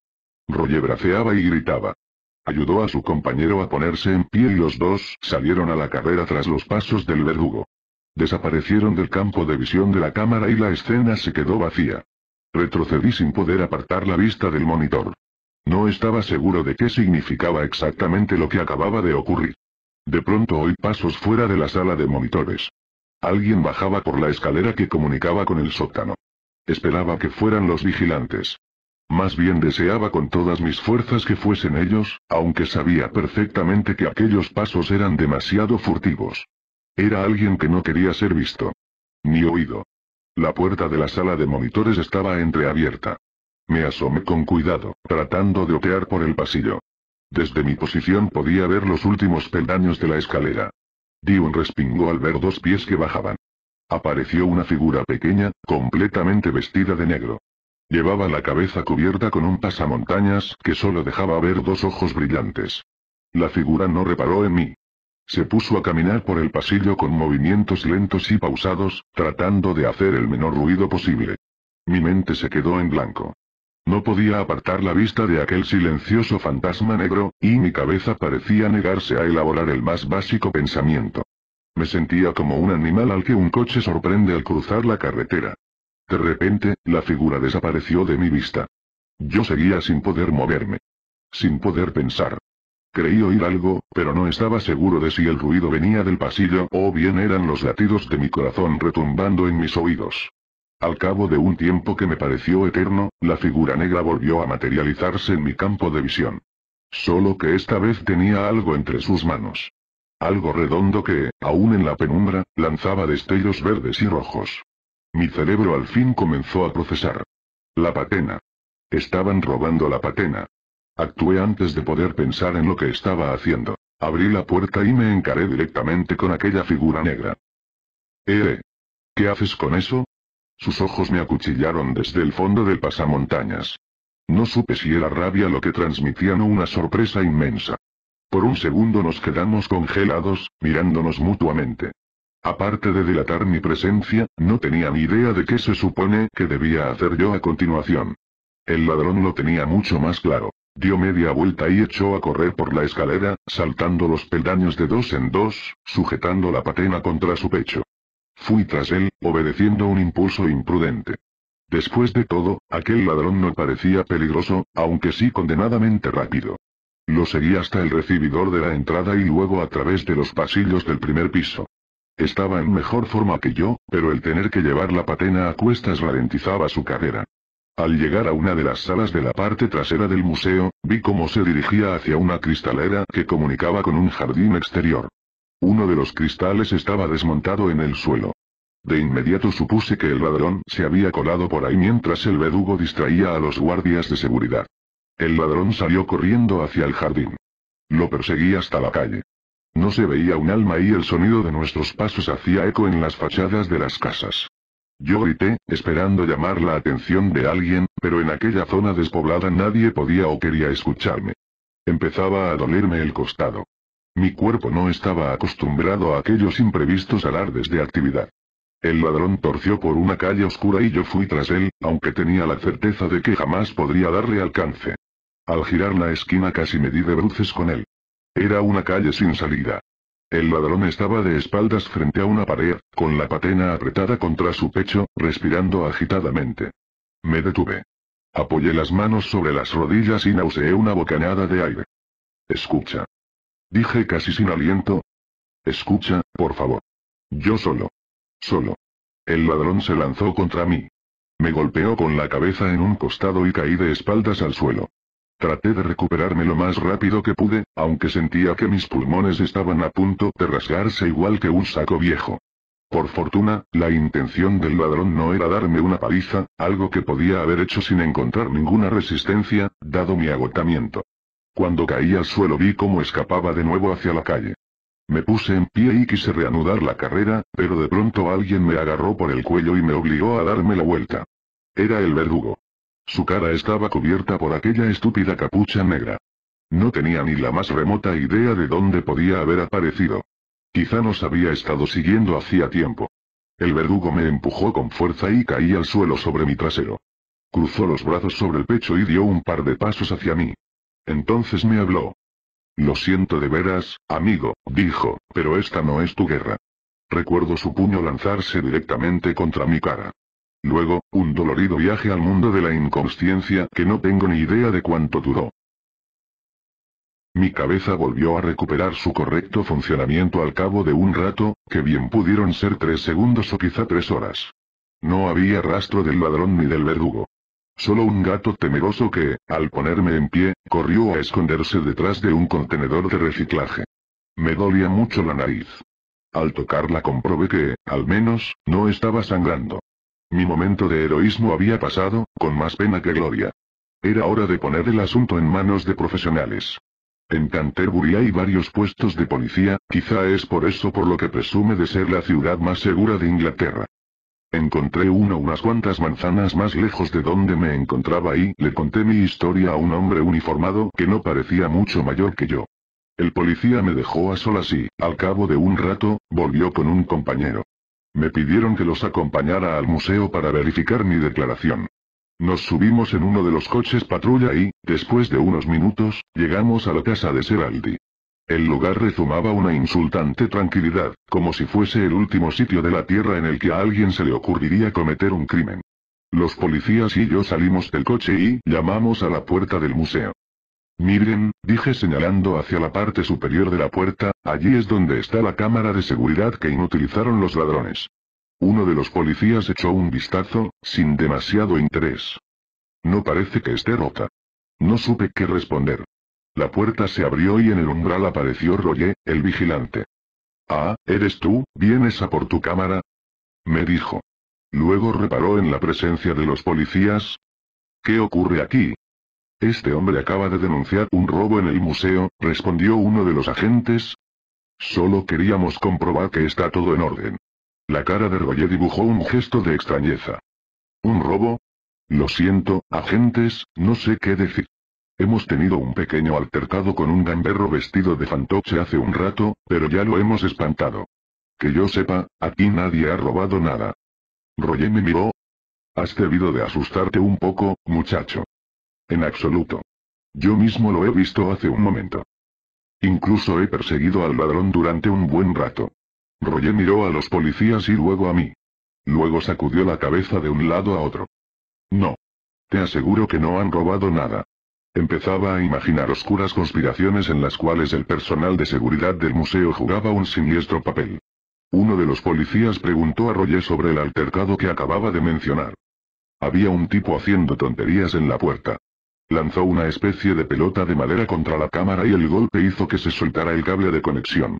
Roger braceaba y gritaba. Ayudó a su compañero a ponerse en pie y los dos salieron a la carrera tras los pasos del verdugo. Desaparecieron del campo de visión de la cámara y la escena se quedó vacía. Retrocedí sin poder apartar la vista del monitor. No estaba seguro de qué significaba exactamente lo que acababa de ocurrir. De pronto oí pasos fuera de la sala de monitores. Alguien bajaba por la escalera que comunicaba con el sótano. Esperaba que fueran los vigilantes. Más bien deseaba con todas mis fuerzas que fuesen ellos, aunque sabía perfectamente que aquellos pasos eran demasiado furtivos. Era alguien que no quería ser visto. Ni oído. La puerta de la sala de monitores estaba entreabierta. Me asomé con cuidado, tratando de otear por el pasillo. Desde mi posición podía ver los últimos peldaños de la escalera. Di un respingo al ver dos pies que bajaban. Apareció una figura pequeña, completamente vestida de negro. Llevaba la cabeza cubierta con un pasamontañas que solo dejaba ver dos ojos brillantes. La figura no reparó en mí. Se puso a caminar por el pasillo con movimientos lentos y pausados, tratando de hacer el menor ruido posible. Mi mente se quedó en blanco. No podía apartar la vista de aquel silencioso fantasma negro, y mi cabeza parecía negarse a elaborar el más básico pensamiento. Me sentía como un animal al que un coche sorprende al cruzar la carretera. De repente, la figura desapareció de mi vista. Yo seguía sin poder moverme. Sin poder pensar. Creí oír algo, pero no estaba seguro de si el ruido venía del pasillo o bien eran los latidos de mi corazón retumbando en mis oídos. Al cabo de un tiempo que me pareció eterno, la figura negra volvió a materializarse en mi campo de visión. Solo que esta vez tenía algo entre sus manos. Algo redondo que, aún en la penumbra, lanzaba destellos verdes y rojos. Mi cerebro al fin comenzó a procesar. La patena. Estaban robando la patena. Actué antes de poder pensar en lo que estaba haciendo. Abrí la puerta y me encaré directamente con aquella figura negra. Eh. ¿Qué haces con eso? Sus ojos me acuchillaron desde el fondo del pasamontañas. No supe si era rabia lo que transmitían o una sorpresa inmensa. Por un segundo nos quedamos congelados, mirándonos mutuamente. Aparte de dilatar mi presencia, no tenía ni idea de qué se supone que debía hacer yo a continuación. El ladrón lo tenía mucho más claro. Dio media vuelta y echó a correr por la escalera, saltando los peldaños de dos en dos, sujetando la patena contra su pecho. Fui tras él, obedeciendo un impulso imprudente. Después de todo, aquel ladrón no parecía peligroso, aunque sí condenadamente rápido. Lo seguí hasta el recibidor de la entrada y luego a través de los pasillos del primer piso. Estaba en mejor forma que yo, pero el tener que llevar la patena a cuestas ralentizaba su carrera. Al llegar a una de las salas de la parte trasera del museo, vi cómo se dirigía hacia una cristalera que comunicaba con un jardín exterior. Uno de los cristales estaba desmontado en el suelo. De inmediato supuse que el ladrón se había colado por ahí mientras el vedugo distraía a los guardias de seguridad. El ladrón salió corriendo hacia el jardín. Lo perseguí hasta la calle. No se veía un alma y el sonido de nuestros pasos hacía eco en las fachadas de las casas. Yo grité, esperando llamar la atención de alguien, pero en aquella zona despoblada nadie podía o quería escucharme. Empezaba a dolerme el costado. Mi cuerpo no estaba acostumbrado a aquellos imprevistos alardes de actividad. El ladrón torció por una calle oscura y yo fui tras él, aunque tenía la certeza de que jamás podría darle alcance. Al girar la esquina casi me di de bruces con él. Era una calle sin salida. El ladrón estaba de espaldas frente a una pared, con la patena apretada contra su pecho, respirando agitadamente. Me detuve. Apoyé las manos sobre las rodillas y nauseé una bocanada de aire. Escucha. Dije casi sin aliento. Escucha, por favor. Yo solo. Solo. El ladrón se lanzó contra mí. Me golpeó con la cabeza en un costado y caí de espaldas al suelo. Traté de recuperarme lo más rápido que pude, aunque sentía que mis pulmones estaban a punto de rasgarse igual que un saco viejo. Por fortuna, la intención del ladrón no era darme una paliza, algo que podía haber hecho sin encontrar ninguna resistencia, dado mi agotamiento. Cuando caí al suelo vi cómo escapaba de nuevo hacia la calle. Me puse en pie y quise reanudar la carrera, pero de pronto alguien me agarró por el cuello y me obligó a darme la vuelta. Era el verdugo. Su cara estaba cubierta por aquella estúpida capucha negra. No tenía ni la más remota idea de dónde podía haber aparecido. Quizá nos había estado siguiendo hacía tiempo. El verdugo me empujó con fuerza y caí al suelo sobre mi trasero. Cruzó los brazos sobre el pecho y dio un par de pasos hacia mí. Entonces me habló. Lo siento de veras, amigo, dijo, pero esta no es tu guerra. Recuerdo su puño lanzarse directamente contra mi cara. Luego, un dolorido viaje al mundo de la inconsciencia que no tengo ni idea de cuánto duró. Mi cabeza volvió a recuperar su correcto funcionamiento al cabo de un rato, que bien pudieron ser tres segundos o quizá tres horas. No había rastro del ladrón ni del verdugo. Solo un gato temeroso que, al ponerme en pie, corrió a esconderse detrás de un contenedor de reciclaje. Me dolía mucho la nariz. Al tocarla comprobé que, al menos, no estaba sangrando. Mi momento de heroísmo había pasado, con más pena que gloria. Era hora de poner el asunto en manos de profesionales. En Canterbury hay varios puestos de policía, quizá es por eso por lo que presume de ser la ciudad más segura de Inglaterra. Encontré uno unas cuantas manzanas más lejos de donde me encontraba y le conté mi historia a un hombre uniformado que no parecía mucho mayor que yo. El policía me dejó a solas y, al cabo de un rato, volvió con un compañero. Me pidieron que los acompañara al museo para verificar mi declaración. Nos subimos en uno de los coches patrulla y, después de unos minutos, llegamos a la casa de Seraldi. El lugar rezumaba una insultante tranquilidad, como si fuese el último sitio de la Tierra en el que a alguien se le ocurriría cometer un crimen. Los policías y yo salimos del coche y llamamos a la puerta del museo. Miren, dije señalando hacia la parte superior de la puerta, allí es donde está la cámara de seguridad que inutilizaron los ladrones. Uno de los policías echó un vistazo, sin demasiado interés. No parece que esté rota. No supe qué responder. La puerta se abrió y en el umbral apareció Roger, el vigilante. Ah, ¿eres tú? ¿Vienes a por tu cámara? Me dijo. Luego reparó en la presencia de los policías. ¿Qué ocurre aquí? Este hombre acaba de denunciar un robo en el museo, respondió uno de los agentes. Solo queríamos comprobar que está todo en orden. La cara de Roger dibujó un gesto de extrañeza. ¿Un robo? Lo siento, agentes, no sé qué decir. Hemos tenido un pequeño altercado con un gamberro vestido de fantoche hace un rato, pero ya lo hemos espantado. Que yo sepa, aquí nadie ha robado nada. Roger me miró. Has debido de asustarte un poco, muchacho. En absoluto. Yo mismo lo he visto hace un momento. Incluso he perseguido al ladrón durante un buen rato. Roger miró a los policías y luego a mí. Luego sacudió la cabeza de un lado a otro. No. Te aseguro que no han robado nada. Empezaba a imaginar oscuras conspiraciones en las cuales el personal de seguridad del museo jugaba un siniestro papel. Uno de los policías preguntó a Roger sobre el altercado que acababa de mencionar. Había un tipo haciendo tonterías en la puerta. Lanzó una especie de pelota de madera contra la cámara y el golpe hizo que se soltara el cable de conexión.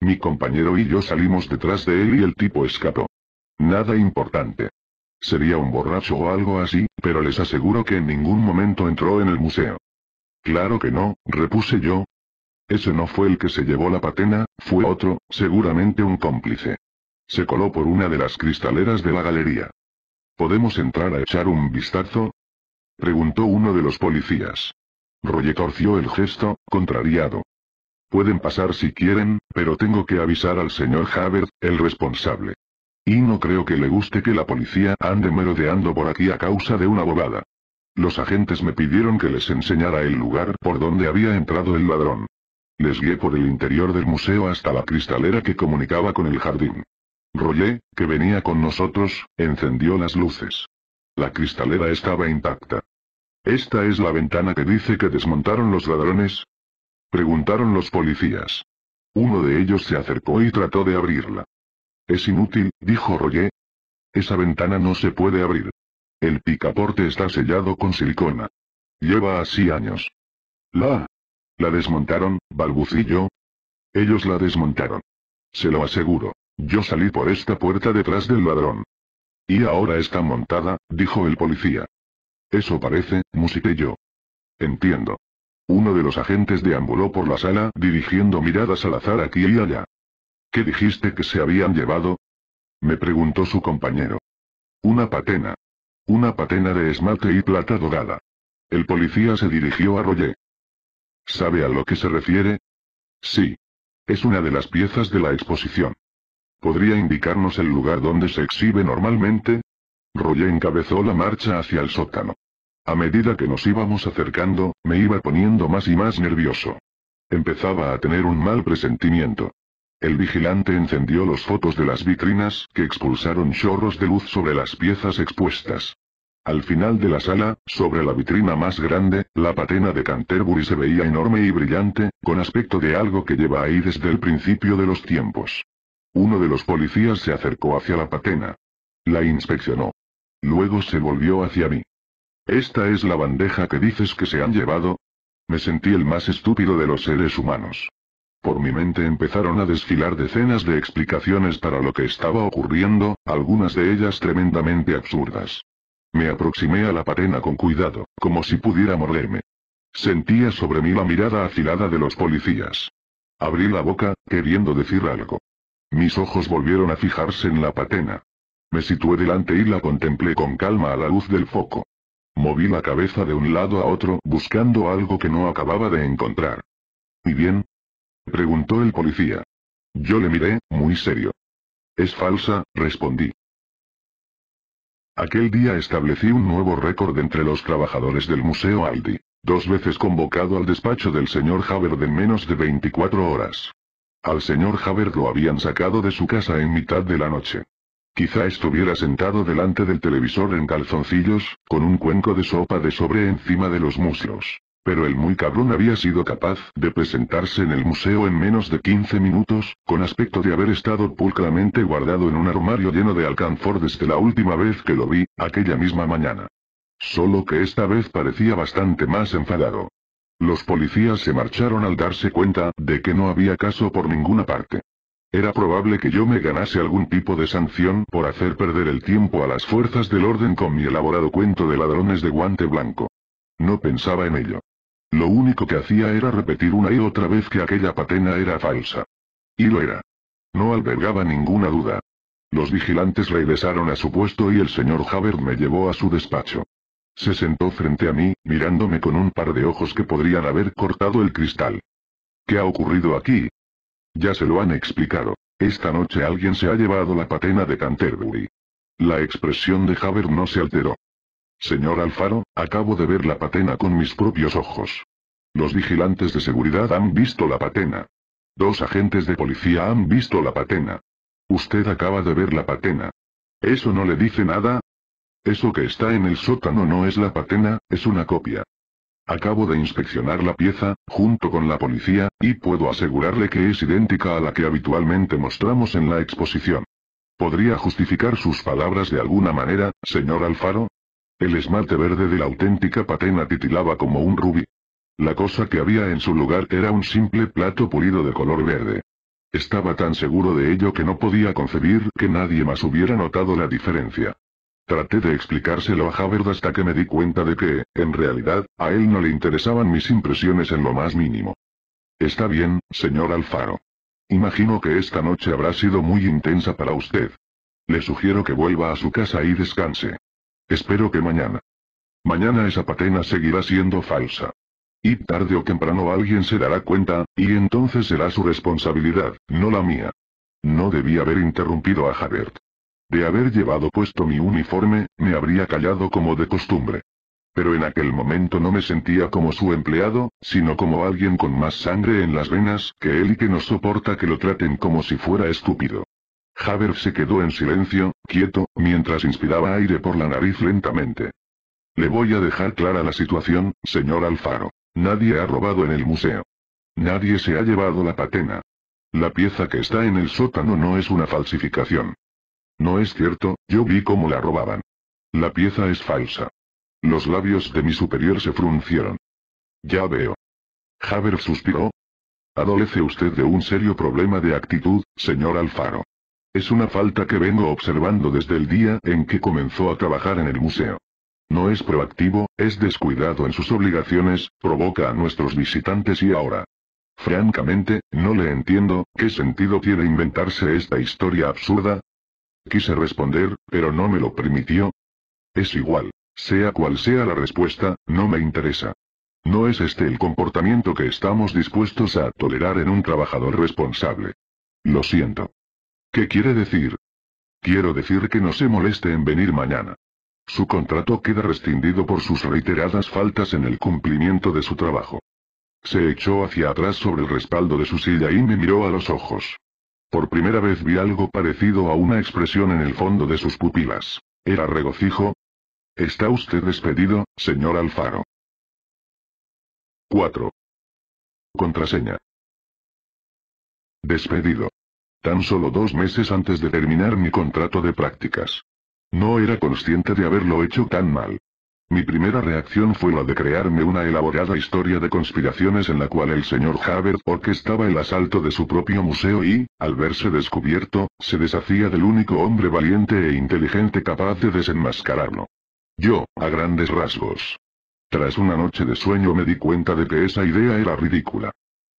Mi compañero y yo salimos detrás de él y el tipo escapó. Nada importante. Sería un borracho o algo así, pero les aseguro que en ningún momento entró en el museo. Claro que no, repuse yo. Ese no fue el que se llevó la patena, fue otro, seguramente un cómplice. Se coló por una de las cristaleras de la galería. ¿Podemos entrar a echar un vistazo? Preguntó uno de los policías. Roger torció el gesto, contrariado. Pueden pasar si quieren, pero tengo que avisar al señor Haber, el responsable. Y no creo que le guste que la policía ande merodeando por aquí a causa de una bobada. Los agentes me pidieron que les enseñara el lugar por donde había entrado el ladrón. Les guié por el interior del museo hasta la cristalera que comunicaba con el jardín. rollé que venía con nosotros, encendió las luces. La cristalera estaba intacta. ¿Esta es la ventana que dice que desmontaron los ladrones? Preguntaron los policías. Uno de ellos se acercó y trató de abrirla. Es inútil, dijo Roger. Esa ventana no se puede abrir. El picaporte está sellado con silicona. Lleva así años. La... La desmontaron, balbucillo. Ellos la desmontaron. Se lo aseguro. Yo salí por esta puerta detrás del ladrón. Y ahora está montada, dijo el policía. Eso parece, musité yo. Entiendo. Uno de los agentes deambuló por la sala, dirigiendo miradas al azar aquí y allá. ¿Qué dijiste que se habían llevado? Me preguntó su compañero. Una patena. Una patena de esmalte y plata dorada. El policía se dirigió a Roger. ¿Sabe a lo que se refiere? Sí. Es una de las piezas de la exposición. ¿Podría indicarnos el lugar donde se exhibe normalmente? Roger encabezó la marcha hacia el sótano. A medida que nos íbamos acercando, me iba poniendo más y más nervioso. Empezaba a tener un mal presentimiento. El vigilante encendió los fotos de las vitrinas, que expulsaron chorros de luz sobre las piezas expuestas. Al final de la sala, sobre la vitrina más grande, la patena de Canterbury se veía enorme y brillante, con aspecto de algo que lleva ahí desde el principio de los tiempos. Uno de los policías se acercó hacia la patena. La inspeccionó. Luego se volvió hacia mí. ¿Esta es la bandeja que dices que se han llevado? Me sentí el más estúpido de los seres humanos. Por mi mente empezaron a desfilar decenas de explicaciones para lo que estaba ocurriendo, algunas de ellas tremendamente absurdas. Me aproximé a la patena con cuidado, como si pudiera morderme. Sentía sobre mí la mirada afilada de los policías. Abrí la boca, queriendo decir algo. Mis ojos volvieron a fijarse en la patena. Me situé delante y la contemplé con calma a la luz del foco. Moví la cabeza de un lado a otro buscando algo que no acababa de encontrar. Y bien, Preguntó el policía. Yo le miré, muy serio. Es falsa, respondí. Aquel día establecí un nuevo récord entre los trabajadores del Museo Aldi, dos veces convocado al despacho del señor Haber en menos de 24 horas. Al señor Haber lo habían sacado de su casa en mitad de la noche. Quizá estuviera sentado delante del televisor en calzoncillos, con un cuenco de sopa de sobre encima de los muslos. Pero el muy cabrón había sido capaz de presentarse en el museo en menos de 15 minutos, con aspecto de haber estado pulcramente guardado en un armario lleno de alcanfor desde la última vez que lo vi, aquella misma mañana. Solo que esta vez parecía bastante más enfadado. Los policías se marcharon al darse cuenta de que no había caso por ninguna parte. Era probable que yo me ganase algún tipo de sanción por hacer perder el tiempo a las fuerzas del orden con mi elaborado cuento de ladrones de guante blanco. No pensaba en ello. Lo único que hacía era repetir una y otra vez que aquella patena era falsa. Y lo era. No albergaba ninguna duda. Los vigilantes regresaron a su puesto y el señor Haber me llevó a su despacho. Se sentó frente a mí, mirándome con un par de ojos que podrían haber cortado el cristal. ¿Qué ha ocurrido aquí? Ya se lo han explicado. Esta noche alguien se ha llevado la patena de Canterbury. La expresión de Haber no se alteró. Señor Alfaro, acabo de ver la patena con mis propios ojos. Los vigilantes de seguridad han visto la patena. Dos agentes de policía han visto la patena. Usted acaba de ver la patena. ¿Eso no le dice nada? Eso que está en el sótano no es la patena, es una copia. Acabo de inspeccionar la pieza, junto con la policía, y puedo asegurarle que es idéntica a la que habitualmente mostramos en la exposición. ¿Podría justificar sus palabras de alguna manera, señor Alfaro? El esmalte verde de la auténtica patena titilaba como un rubí. La cosa que había en su lugar era un simple plato pulido de color verde. Estaba tan seguro de ello que no podía concebir que nadie más hubiera notado la diferencia. Traté de explicárselo a Havard hasta que me di cuenta de que, en realidad, a él no le interesaban mis impresiones en lo más mínimo. Está bien, señor Alfaro. Imagino que esta noche habrá sido muy intensa para usted. Le sugiero que vuelva a su casa y descanse. Espero que mañana. Mañana esa patena seguirá siendo falsa. Y tarde o temprano alguien se dará cuenta, y entonces será su responsabilidad, no la mía. No debí haber interrumpido a Javert. De haber llevado puesto mi uniforme, me habría callado como de costumbre. Pero en aquel momento no me sentía como su empleado, sino como alguien con más sangre en las venas que él y que no soporta que lo traten como si fuera estúpido. Haber se quedó en silencio, quieto, mientras inspiraba aire por la nariz lentamente. Le voy a dejar clara la situación, señor Alfaro. Nadie ha robado en el museo. Nadie se ha llevado la patena. La pieza que está en el sótano no es una falsificación. No es cierto, yo vi cómo la robaban. La pieza es falsa. Los labios de mi superior se fruncieron. Ya veo. Haber suspiró. Adolece usted de un serio problema de actitud, señor Alfaro. Es una falta que vengo observando desde el día en que comenzó a trabajar en el museo. No es proactivo, es descuidado en sus obligaciones, provoca a nuestros visitantes y ahora. Francamente, no le entiendo, ¿qué sentido tiene inventarse esta historia absurda? Quise responder, pero no me lo permitió. Es igual. Sea cual sea la respuesta, no me interesa. No es este el comportamiento que estamos dispuestos a tolerar en un trabajador responsable. Lo siento. ¿Qué quiere decir? Quiero decir que no se moleste en venir mañana. Su contrato queda rescindido por sus reiteradas faltas en el cumplimiento de su trabajo. Se echó hacia atrás sobre el respaldo de su silla y me miró a los ojos. Por primera vez vi algo parecido a una expresión en el fondo de sus pupilas. ¿Era regocijo? Está usted despedido, señor Alfaro. 4. Contraseña. Despedido tan solo dos meses antes de terminar mi contrato de prácticas. No era consciente de haberlo hecho tan mal. Mi primera reacción fue la de crearme una elaborada historia de conspiraciones en la cual el señor Haber orquestaba el asalto de su propio museo y, al verse descubierto, se deshacía del único hombre valiente e inteligente capaz de desenmascararlo. Yo, a grandes rasgos. Tras una noche de sueño me di cuenta de que esa idea era ridícula.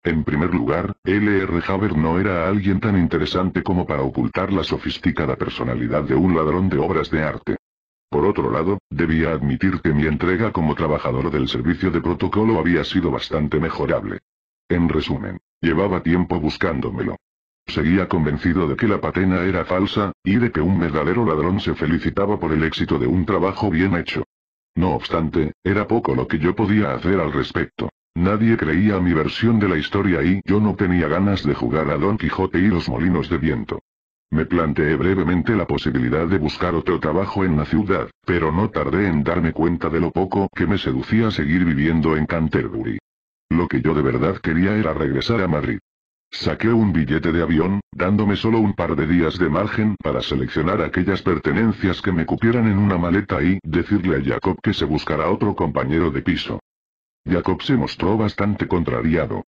En primer lugar, L.R. Haber no era alguien tan interesante como para ocultar la sofisticada personalidad de un ladrón de obras de arte. Por otro lado, debía admitir que mi entrega como trabajador del servicio de protocolo había sido bastante mejorable. En resumen, llevaba tiempo buscándomelo. Seguía convencido de que la patena era falsa, y de que un verdadero ladrón se felicitaba por el éxito de un trabajo bien hecho. No obstante, era poco lo que yo podía hacer al respecto. Nadie creía mi versión de la historia y yo no tenía ganas de jugar a Don Quijote y los molinos de viento. Me planteé brevemente la posibilidad de buscar otro trabajo en la ciudad, pero no tardé en darme cuenta de lo poco que me seducía seguir viviendo en Canterbury. Lo que yo de verdad quería era regresar a Madrid. Saqué un billete de avión, dándome solo un par de días de margen para seleccionar aquellas pertenencias que me cupieran en una maleta y decirle a Jacob que se buscará otro compañero de piso. Jacob se mostró bastante contrariado.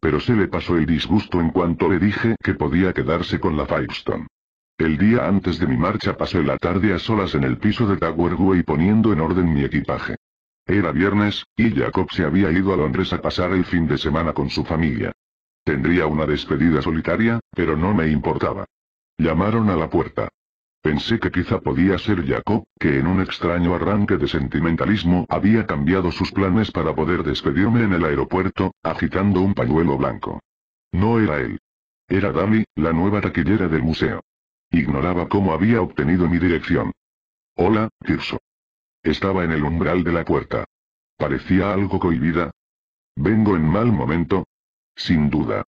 Pero se le pasó el disgusto en cuanto le dije que podía quedarse con la Firestone. El día antes de mi marcha pasé la tarde a solas en el piso de y poniendo en orden mi equipaje. Era viernes, y Jacob se había ido a Londres a pasar el fin de semana con su familia. Tendría una despedida solitaria, pero no me importaba. Llamaron a la puerta. Pensé que quizá podía ser Jacob, que en un extraño arranque de sentimentalismo había cambiado sus planes para poder despedirme en el aeropuerto, agitando un pañuelo blanco. No era él. Era Dami, la nueva taquillera del museo. Ignoraba cómo había obtenido mi dirección. Hola, Tirso. Estaba en el umbral de la puerta. Parecía algo cohibida. Vengo en mal momento. Sin duda.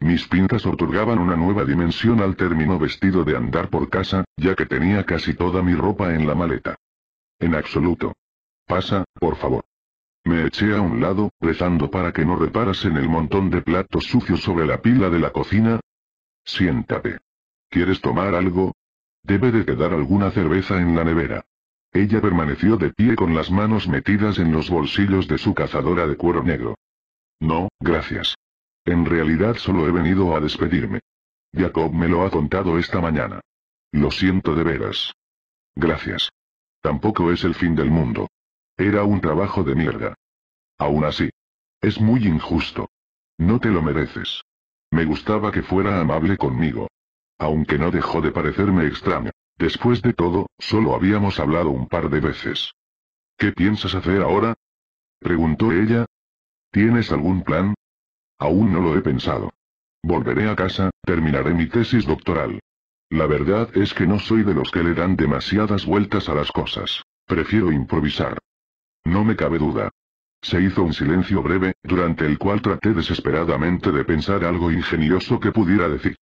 Mis pintas otorgaban una nueva dimensión al término vestido de andar por casa, ya que tenía casi toda mi ropa en la maleta. En absoluto. Pasa, por favor. Me eché a un lado, rezando para que no reparasen el montón de platos sucios sobre la pila de la cocina. Siéntate. ¿Quieres tomar algo? Debe de quedar alguna cerveza en la nevera. Ella permaneció de pie con las manos metidas en los bolsillos de su cazadora de cuero negro. No, gracias. En realidad solo he venido a despedirme. Jacob me lo ha contado esta mañana. Lo siento de veras. Gracias. Tampoco es el fin del mundo. Era un trabajo de mierda. Aún así. Es muy injusto. No te lo mereces. Me gustaba que fuera amable conmigo. Aunque no dejó de parecerme extraño. Después de todo, solo habíamos hablado un par de veces. ¿Qué piensas hacer ahora? Preguntó ella. ¿Tienes algún plan? Aún no lo he pensado. Volveré a casa, terminaré mi tesis doctoral. La verdad es que no soy de los que le dan demasiadas vueltas a las cosas. Prefiero improvisar. No me cabe duda. Se hizo un silencio breve, durante el cual traté desesperadamente de pensar algo ingenioso que pudiera decir.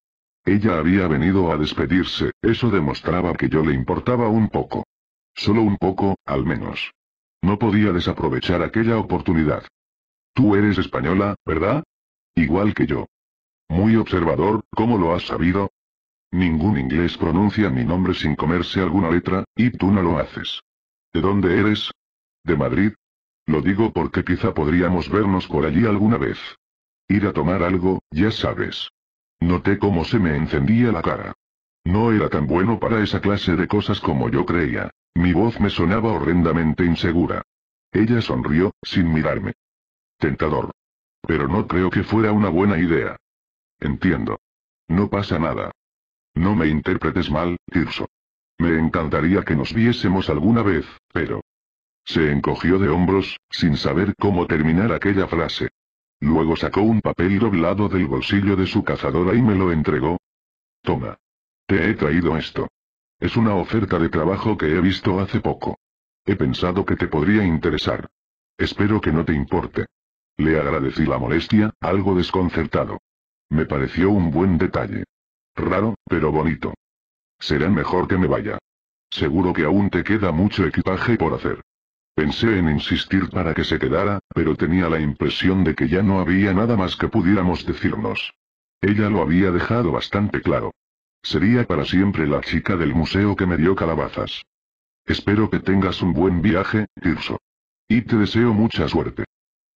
Ella había venido a despedirse, eso demostraba que yo le importaba un poco. Solo un poco, al menos. No podía desaprovechar aquella oportunidad. Tú eres española, ¿verdad? Igual que yo. Muy observador, ¿cómo lo has sabido? Ningún inglés pronuncia mi nombre sin comerse alguna letra, y tú no lo haces. ¿De dónde eres? ¿De Madrid? Lo digo porque quizá podríamos vernos por allí alguna vez. Ir a tomar algo, ya sabes. Noté cómo se me encendía la cara. No era tan bueno para esa clase de cosas como yo creía. Mi voz me sonaba horrendamente insegura. Ella sonrió, sin mirarme. Tentador. Pero no creo que fuera una buena idea. Entiendo. No pasa nada. No me interpretes mal, Tirso. Me encantaría que nos viésemos alguna vez, pero... Se encogió de hombros, sin saber cómo terminar aquella frase. Luego sacó un papel doblado del bolsillo de su cazadora y me lo entregó. Toma. Te he traído esto. Es una oferta de trabajo que he visto hace poco. He pensado que te podría interesar. Espero que no te importe. Le agradecí la molestia, algo desconcertado. Me pareció un buen detalle. Raro, pero bonito. Será mejor que me vaya. Seguro que aún te queda mucho equipaje por hacer. Pensé en insistir para que se quedara, pero tenía la impresión de que ya no había nada más que pudiéramos decirnos. Ella lo había dejado bastante claro. Sería para siempre la chica del museo que me dio calabazas. Espero que tengas un buen viaje, Tirso. Y te deseo mucha suerte.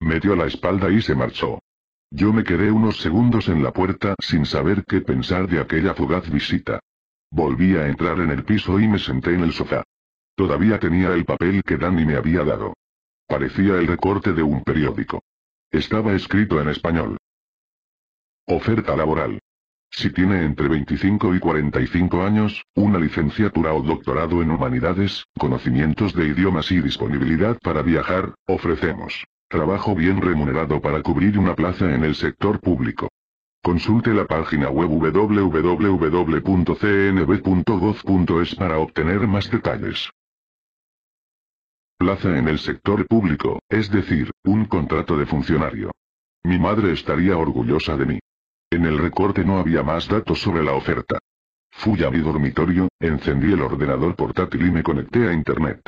Me dio la espalda y se marchó. Yo me quedé unos segundos en la puerta sin saber qué pensar de aquella fugaz visita. Volví a entrar en el piso y me senté en el sofá. Todavía tenía el papel que Danny me había dado. Parecía el recorte de un periódico. Estaba escrito en español. Oferta laboral. Si tiene entre 25 y 45 años, una licenciatura o doctorado en humanidades, conocimientos de idiomas y disponibilidad para viajar, ofrecemos Trabajo bien remunerado para cubrir una plaza en el sector público. Consulte la página web www.cnb.gov.es para obtener más detalles. Plaza en el sector público, es decir, un contrato de funcionario. Mi madre estaría orgullosa de mí. En el recorte no había más datos sobre la oferta. Fui a mi dormitorio, encendí el ordenador portátil y me conecté a Internet.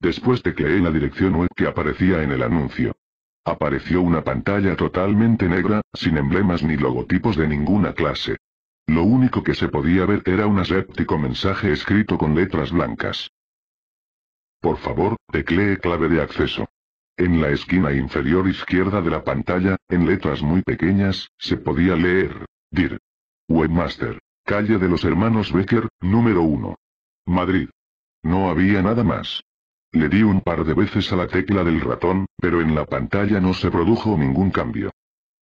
Después tecleé la dirección web que aparecía en el anuncio. Apareció una pantalla totalmente negra, sin emblemas ni logotipos de ninguna clase. Lo único que se podía ver era un aséptico mensaje escrito con letras blancas. Por favor, teclee clave de acceso. En la esquina inferior izquierda de la pantalla, en letras muy pequeñas, se podía leer, DIR. Webmaster. Calle de los Hermanos Becker, número 1. Madrid. No había nada más. Le di un par de veces a la tecla del ratón, pero en la pantalla no se produjo ningún cambio.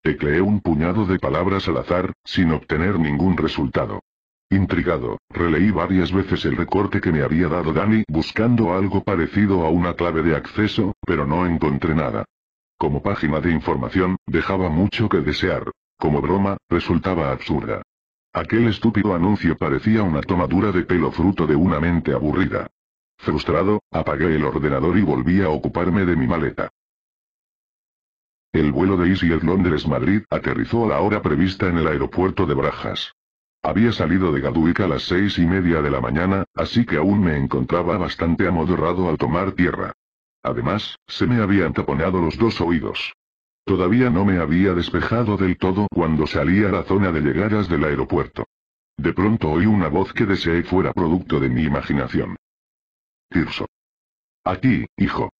Tecleé un puñado de palabras al azar, sin obtener ningún resultado. Intrigado, releí varias veces el recorte que me había dado Dani buscando algo parecido a una clave de acceso, pero no encontré nada. Como página de información, dejaba mucho que desear. Como broma, resultaba absurda. Aquel estúpido anuncio parecía una tomadura de pelo fruto de una mente aburrida. Frustrado, apagué el ordenador y volví a ocuparme de mi maleta. El vuelo de EasyJet Londres-Madrid aterrizó a la hora prevista en el aeropuerto de Brajas. Había salido de Gaduica a las seis y media de la mañana, así que aún me encontraba bastante amodorrado al tomar tierra. Además, se me habían taponado los dos oídos. Todavía no me había despejado del todo cuando salí a la zona de llegadas del aeropuerto. De pronto oí una voz que deseé fuera producto de mi imaginación. Tirso. Aquí, hijo.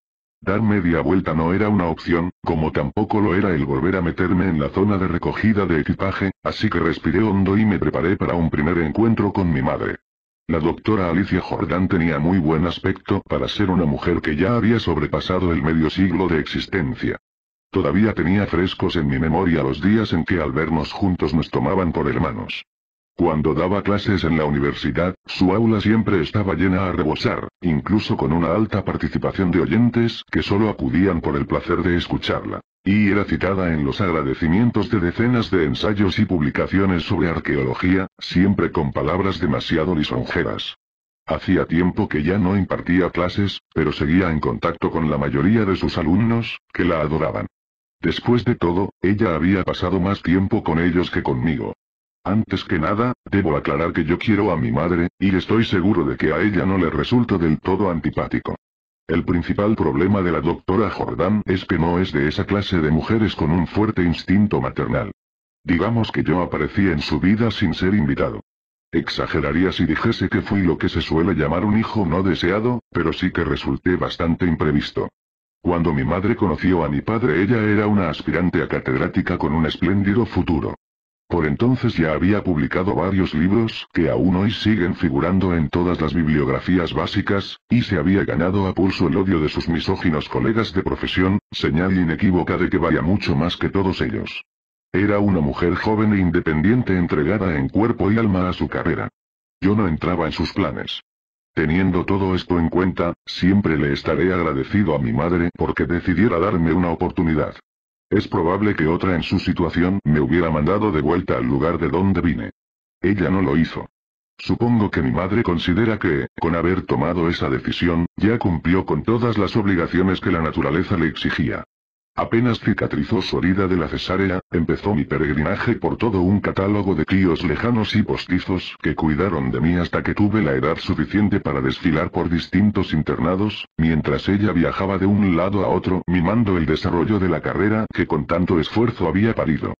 Dar media vuelta no era una opción, como tampoco lo era el volver a meterme en la zona de recogida de equipaje, así que respiré hondo y me preparé para un primer encuentro con mi madre. La doctora Alicia Jordán tenía muy buen aspecto para ser una mujer que ya había sobrepasado el medio siglo de existencia. Todavía tenía frescos en mi memoria los días en que al vernos juntos nos tomaban por hermanos. Cuando daba clases en la universidad, su aula siempre estaba llena a rebosar, incluso con una alta participación de oyentes que solo acudían por el placer de escucharla. Y era citada en los agradecimientos de decenas de ensayos y publicaciones sobre arqueología, siempre con palabras demasiado lisonjeras. Hacía tiempo que ya no impartía clases, pero seguía en contacto con la mayoría de sus alumnos, que la adoraban. Después de todo, ella había pasado más tiempo con ellos que conmigo. Antes que nada, debo aclarar que yo quiero a mi madre, y estoy seguro de que a ella no le resulto del todo antipático. El principal problema de la doctora Jordan es que no es de esa clase de mujeres con un fuerte instinto maternal. Digamos que yo aparecí en su vida sin ser invitado. Exageraría si dijese que fui lo que se suele llamar un hijo no deseado, pero sí que resulté bastante imprevisto. Cuando mi madre conoció a mi padre ella era una aspirante a catedrática con un espléndido futuro. Por entonces ya había publicado varios libros que aún hoy siguen figurando en todas las bibliografías básicas, y se había ganado a pulso el odio de sus misóginos colegas de profesión, señal inequívoca de que valía mucho más que todos ellos. Era una mujer joven e independiente entregada en cuerpo y alma a su carrera. Yo no entraba en sus planes. Teniendo todo esto en cuenta, siempre le estaré agradecido a mi madre porque decidiera darme una oportunidad. Es probable que otra en su situación me hubiera mandado de vuelta al lugar de donde vine. Ella no lo hizo. Supongo que mi madre considera que, con haber tomado esa decisión, ya cumplió con todas las obligaciones que la naturaleza le exigía. Apenas cicatrizó su herida de la cesárea, empezó mi peregrinaje por todo un catálogo de tíos lejanos y postizos que cuidaron de mí hasta que tuve la edad suficiente para desfilar por distintos internados, mientras ella viajaba de un lado a otro mimando el desarrollo de la carrera que con tanto esfuerzo había parido.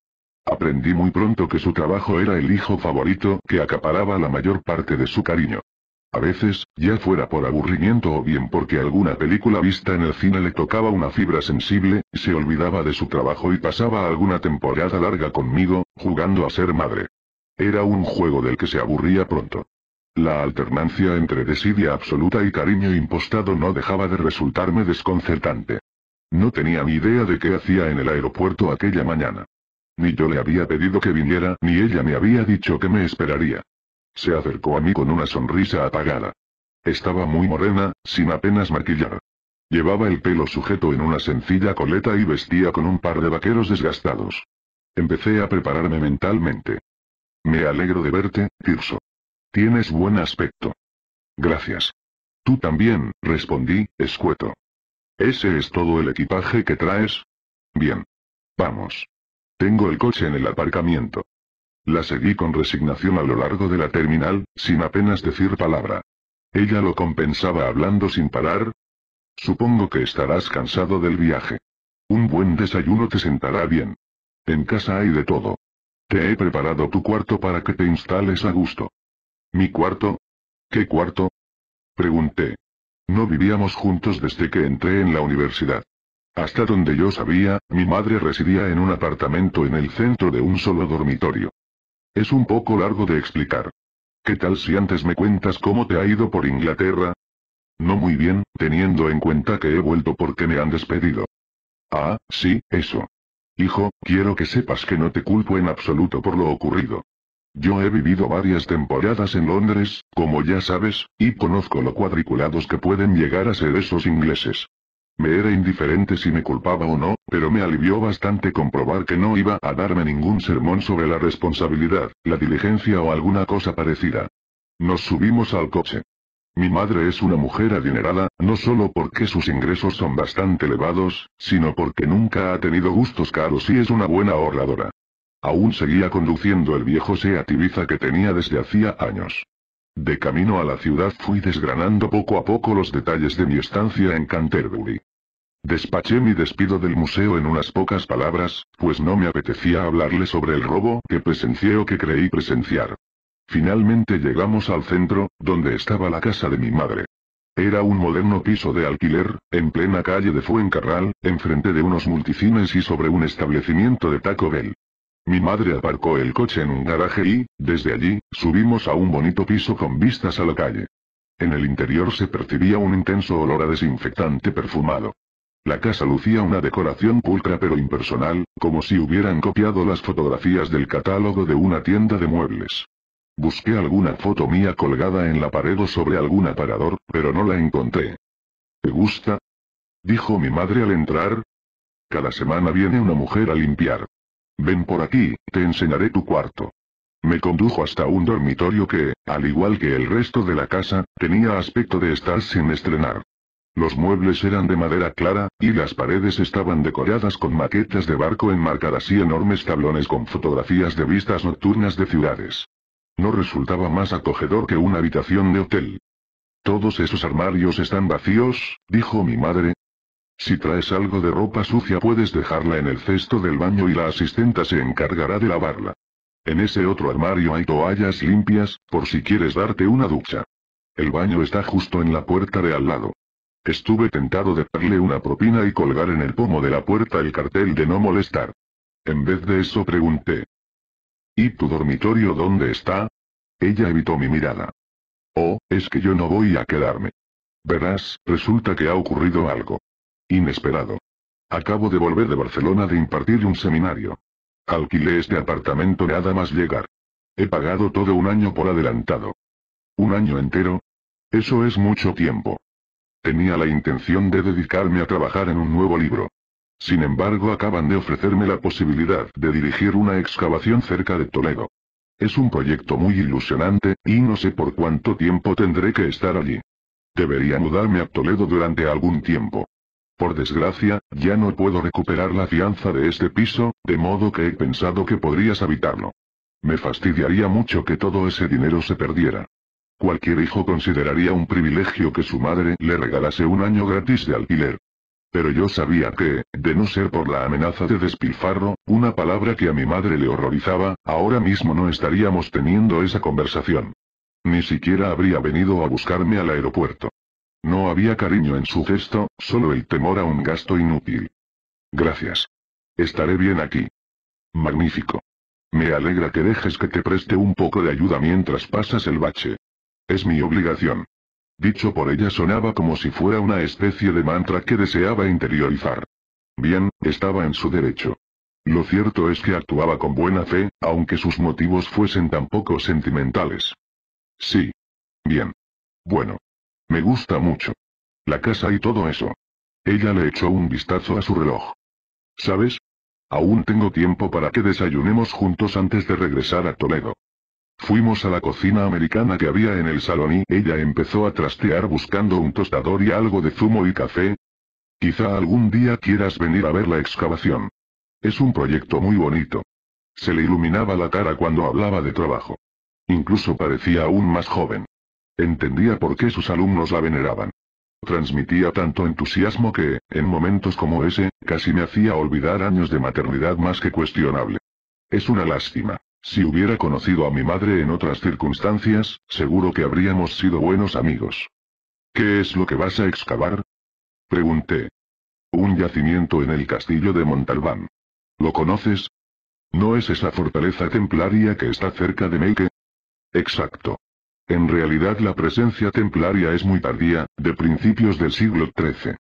Aprendí muy pronto que su trabajo era el hijo favorito que acaparaba la mayor parte de su cariño. A veces, ya fuera por aburrimiento o bien porque alguna película vista en el cine le tocaba una fibra sensible, se olvidaba de su trabajo y pasaba alguna temporada larga conmigo, jugando a ser madre. Era un juego del que se aburría pronto. La alternancia entre desidia absoluta y cariño impostado no dejaba de resultarme desconcertante. No tenía ni idea de qué hacía en el aeropuerto aquella mañana. Ni yo le había pedido que viniera, ni ella me había dicho que me esperaría. Se acercó a mí con una sonrisa apagada. Estaba muy morena, sin apenas maquillar. Llevaba el pelo sujeto en una sencilla coleta y vestía con un par de vaqueros desgastados. Empecé a prepararme mentalmente. Me alegro de verte, Tirso. Tienes buen aspecto. Gracias. Tú también, respondí, escueto. ¿Ese es todo el equipaje que traes? Bien. Vamos. Tengo el coche en el aparcamiento. La seguí con resignación a lo largo de la terminal, sin apenas decir palabra. Ella lo compensaba hablando sin parar. Supongo que estarás cansado del viaje. Un buen desayuno te sentará bien. En casa hay de todo. Te he preparado tu cuarto para que te instales a gusto. ¿Mi cuarto? ¿Qué cuarto? Pregunté. No vivíamos juntos desde que entré en la universidad. Hasta donde yo sabía, mi madre residía en un apartamento en el centro de un solo dormitorio. Es un poco largo de explicar. ¿Qué tal si antes me cuentas cómo te ha ido por Inglaterra? No muy bien, teniendo en cuenta que he vuelto porque me han despedido. Ah, sí, eso. Hijo, quiero que sepas que no te culpo en absoluto por lo ocurrido. Yo he vivido varias temporadas en Londres, como ya sabes, y conozco lo cuadriculados que pueden llegar a ser esos ingleses. Me era indiferente si me culpaba o no, pero me alivió bastante comprobar que no iba a darme ningún sermón sobre la responsabilidad, la diligencia o alguna cosa parecida. Nos subimos al coche. Mi madre es una mujer adinerada, no solo porque sus ingresos son bastante elevados, sino porque nunca ha tenido gustos caros y es una buena ahorradora. Aún seguía conduciendo el viejo Seat Ibiza que tenía desde hacía años. De camino a la ciudad fui desgranando poco a poco los detalles de mi estancia en Canterbury. Despaché mi despido del museo en unas pocas palabras, pues no me apetecía hablarle sobre el robo que presencié o que creí presenciar. Finalmente llegamos al centro, donde estaba la casa de mi madre. Era un moderno piso de alquiler, en plena calle de Fuencarral, enfrente de unos multicines y sobre un establecimiento de Taco Bell. Mi madre aparcó el coche en un garaje y, desde allí, subimos a un bonito piso con vistas a la calle. En el interior se percibía un intenso olor a desinfectante perfumado. La casa lucía una decoración pulcra pero impersonal, como si hubieran copiado las fotografías del catálogo de una tienda de muebles. Busqué alguna foto mía colgada en la pared o sobre algún aparador, pero no la encontré. ¿Te gusta? Dijo mi madre al entrar. Cada semana viene una mujer a limpiar. Ven por aquí, te enseñaré tu cuarto. Me condujo hasta un dormitorio que, al igual que el resto de la casa, tenía aspecto de estar sin estrenar. Los muebles eran de madera clara, y las paredes estaban decoradas con maquetas de barco enmarcadas y enormes tablones con fotografías de vistas nocturnas de ciudades. No resultaba más acogedor que una habitación de hotel. Todos esos armarios están vacíos, dijo mi madre, si traes algo de ropa sucia puedes dejarla en el cesto del baño y la asistenta se encargará de lavarla. En ese otro armario hay toallas limpias, por si quieres darte una ducha. El baño está justo en la puerta de al lado. Estuve tentado de darle una propina y colgar en el pomo de la puerta el cartel de no molestar. En vez de eso pregunté. ¿Y tu dormitorio dónde está? Ella evitó mi mirada. Oh, es que yo no voy a quedarme. Verás, resulta que ha ocurrido algo. Inesperado. Acabo de volver de Barcelona de impartir un seminario. Alquilé este apartamento nada más llegar. He pagado todo un año por adelantado. ¿Un año entero? Eso es mucho tiempo. Tenía la intención de dedicarme a trabajar en un nuevo libro. Sin embargo, acaban de ofrecerme la posibilidad de dirigir una excavación cerca de Toledo. Es un proyecto muy ilusionante, y no sé por cuánto tiempo tendré que estar allí. Debería mudarme a Toledo durante algún tiempo. Por desgracia, ya no puedo recuperar la fianza de este piso, de modo que he pensado que podrías habitarlo. Me fastidiaría mucho que todo ese dinero se perdiera. Cualquier hijo consideraría un privilegio que su madre le regalase un año gratis de alquiler. Pero yo sabía que, de no ser por la amenaza de despilfarro, una palabra que a mi madre le horrorizaba, ahora mismo no estaríamos teniendo esa conversación. Ni siquiera habría venido a buscarme al aeropuerto. No había cariño en su gesto, solo el temor a un gasto inútil. Gracias. Estaré bien aquí. Magnífico. Me alegra que dejes que te preste un poco de ayuda mientras pasas el bache. Es mi obligación. Dicho por ella sonaba como si fuera una especie de mantra que deseaba interiorizar. Bien, estaba en su derecho. Lo cierto es que actuaba con buena fe, aunque sus motivos fuesen tan poco sentimentales. Sí. Bien. Bueno. Me gusta mucho. La casa y todo eso. Ella le echó un vistazo a su reloj. ¿Sabes? Aún tengo tiempo para que desayunemos juntos antes de regresar a Toledo. Fuimos a la cocina americana que había en el salón y ella empezó a trastear buscando un tostador y algo de zumo y café. Quizá algún día quieras venir a ver la excavación. Es un proyecto muy bonito. Se le iluminaba la cara cuando hablaba de trabajo. Incluso parecía aún más joven. Entendía por qué sus alumnos la veneraban. Transmitía tanto entusiasmo que, en momentos como ese, casi me hacía olvidar años de maternidad más que cuestionable. Es una lástima. Si hubiera conocido a mi madre en otras circunstancias, seguro que habríamos sido buenos amigos. ¿Qué es lo que vas a excavar? Pregunté. Un yacimiento en el castillo de Montalbán. ¿Lo conoces? ¿No es esa fortaleza templaria que está cerca de Meike? Exacto. En realidad la presencia templaria es muy tardía, de principios del siglo XIII.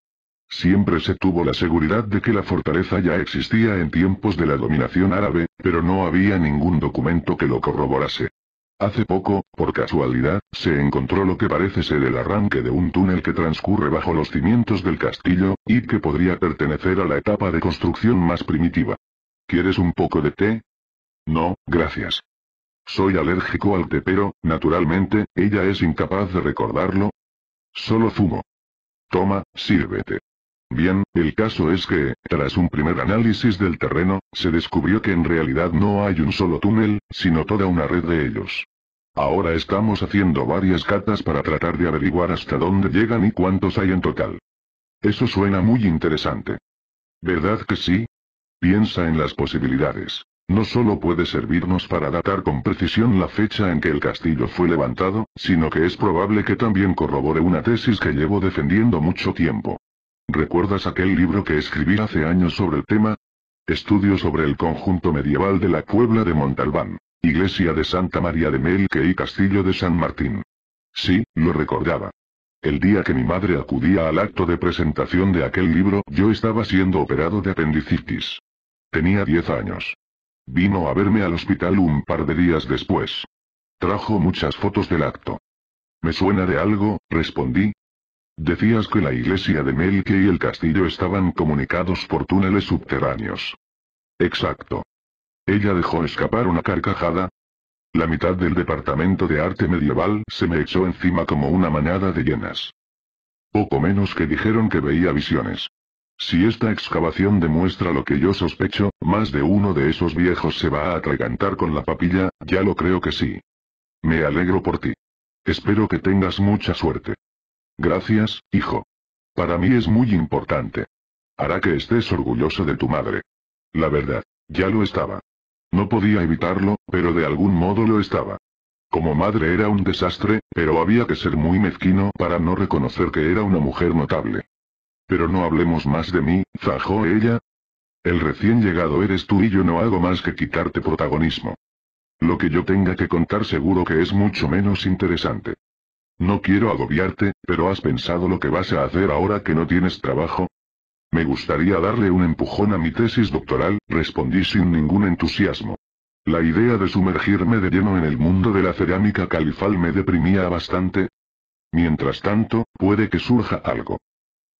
Siempre se tuvo la seguridad de que la fortaleza ya existía en tiempos de la dominación árabe, pero no había ningún documento que lo corroborase. Hace poco, por casualidad, se encontró lo que parece ser el arranque de un túnel que transcurre bajo los cimientos del castillo, y que podría pertenecer a la etapa de construcción más primitiva. ¿Quieres un poco de té? No, gracias. Soy alérgico al té pero, naturalmente, ella es incapaz de recordarlo. Solo fumo. Toma, sírvete. Bien, el caso es que, tras un primer análisis del terreno, se descubrió que en realidad no hay un solo túnel, sino toda una red de ellos. Ahora estamos haciendo varias catas para tratar de averiguar hasta dónde llegan y cuántos hay en total. Eso suena muy interesante. ¿Verdad que sí? Piensa en las posibilidades. No solo puede servirnos para datar con precisión la fecha en que el castillo fue levantado, sino que es probable que también corrobore una tesis que llevo defendiendo mucho tiempo. ¿Recuerdas aquel libro que escribí hace años sobre el tema? Estudio sobre el conjunto medieval de la Puebla de Montalbán, Iglesia de Santa María de Melque y Castillo de San Martín. Sí, lo recordaba. El día que mi madre acudía al acto de presentación de aquel libro, yo estaba siendo operado de apendicitis. Tenía 10 años. Vino a verme al hospital un par de días después. Trajo muchas fotos del acto. ¿Me suena de algo? respondí. Decías que la iglesia de Melke y el castillo estaban comunicados por túneles subterráneos. Exacto. Ella dejó escapar una carcajada. La mitad del departamento de arte medieval se me echó encima como una manada de llenas. Poco menos que dijeron que veía visiones. Si esta excavación demuestra lo que yo sospecho, más de uno de esos viejos se va a atragantar con la papilla, ya lo creo que sí. Me alegro por ti. Espero que tengas mucha suerte. Gracias, hijo. Para mí es muy importante. Hará que estés orgulloso de tu madre. La verdad, ya lo estaba. No podía evitarlo, pero de algún modo lo estaba. Como madre era un desastre, pero había que ser muy mezquino para no reconocer que era una mujer notable. Pero no hablemos más de mí, zajó ella. El recién llegado eres tú y yo no hago más que quitarte protagonismo. Lo que yo tenga que contar seguro que es mucho menos interesante. No quiero agobiarte, pero ¿has pensado lo que vas a hacer ahora que no tienes trabajo? Me gustaría darle un empujón a mi tesis doctoral, respondí sin ningún entusiasmo. La idea de sumergirme de lleno en el mundo de la cerámica califal me deprimía bastante. Mientras tanto, puede que surja algo.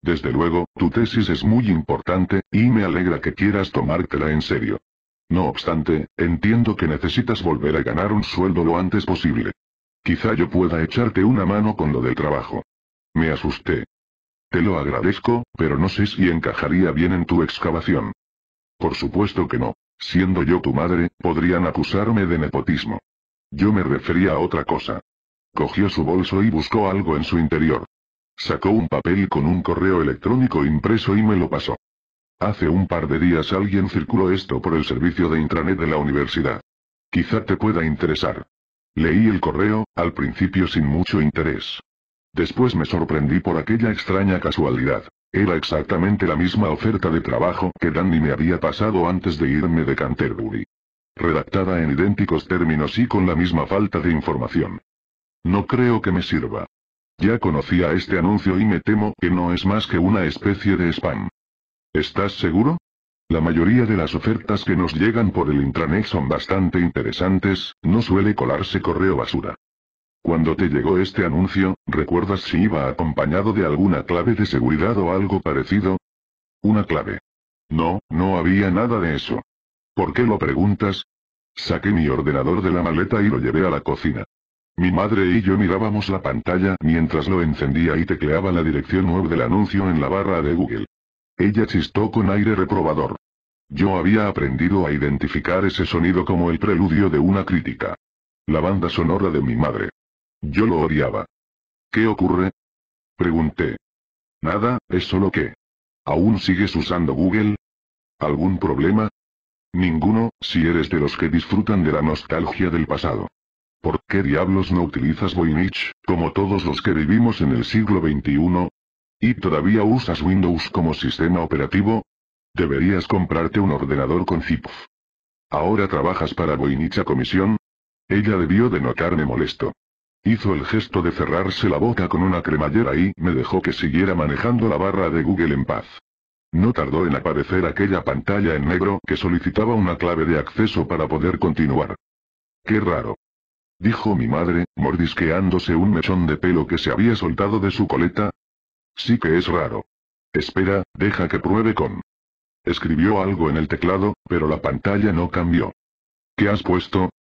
Desde luego, tu tesis es muy importante, y me alegra que quieras tomártela en serio. No obstante, entiendo que necesitas volver a ganar un sueldo lo antes posible. Quizá yo pueda echarte una mano con lo del trabajo. Me asusté. Te lo agradezco, pero no sé si encajaría bien en tu excavación. Por supuesto que no. Siendo yo tu madre, podrían acusarme de nepotismo. Yo me refería a otra cosa. Cogió su bolso y buscó algo en su interior. Sacó un papel con un correo electrónico impreso y me lo pasó. Hace un par de días alguien circuló esto por el servicio de intranet de la universidad. Quizá te pueda interesar. Leí el correo, al principio sin mucho interés. Después me sorprendí por aquella extraña casualidad. Era exactamente la misma oferta de trabajo que Danny me había pasado antes de irme de Canterbury. Redactada en idénticos términos y con la misma falta de información. No creo que me sirva. Ya conocía este anuncio y me temo que no es más que una especie de spam. ¿Estás seguro? La mayoría de las ofertas que nos llegan por el intranet son bastante interesantes, no suele colarse correo basura. Cuando te llegó este anuncio, ¿recuerdas si iba acompañado de alguna clave de seguridad o algo parecido? Una clave. No, no había nada de eso. ¿Por qué lo preguntas? Saqué mi ordenador de la maleta y lo llevé a la cocina. Mi madre y yo mirábamos la pantalla mientras lo encendía y tecleaba la dirección web del anuncio en la barra de Google. Ella chistó con aire reprobador. Yo había aprendido a identificar ese sonido como el preludio de una crítica. La banda sonora de mi madre. Yo lo odiaba. ¿Qué ocurre? Pregunté. Nada, es solo que. ¿Aún sigues usando Google? ¿Algún problema? Ninguno, si eres de los que disfrutan de la nostalgia del pasado. ¿Por qué diablos no utilizas Voynich, como todos los que vivimos en el siglo XXI? ¿Y todavía usas Windows como sistema operativo? Deberías comprarte un ordenador con Zipf? Ahora trabajas para Voynich a comisión. Ella debió de notarme molesto. Hizo el gesto de cerrarse la boca con una cremallera y me dejó que siguiera manejando la barra de Google en paz. No tardó en aparecer aquella pantalla en negro que solicitaba una clave de acceso para poder continuar. Qué raro dijo mi madre, mordisqueándose un mechón de pelo que se había soltado de su coleta. Sí que es raro. Espera, deja que pruebe con. Escribió algo en el teclado, pero la pantalla no cambió. ¿Qué has puesto?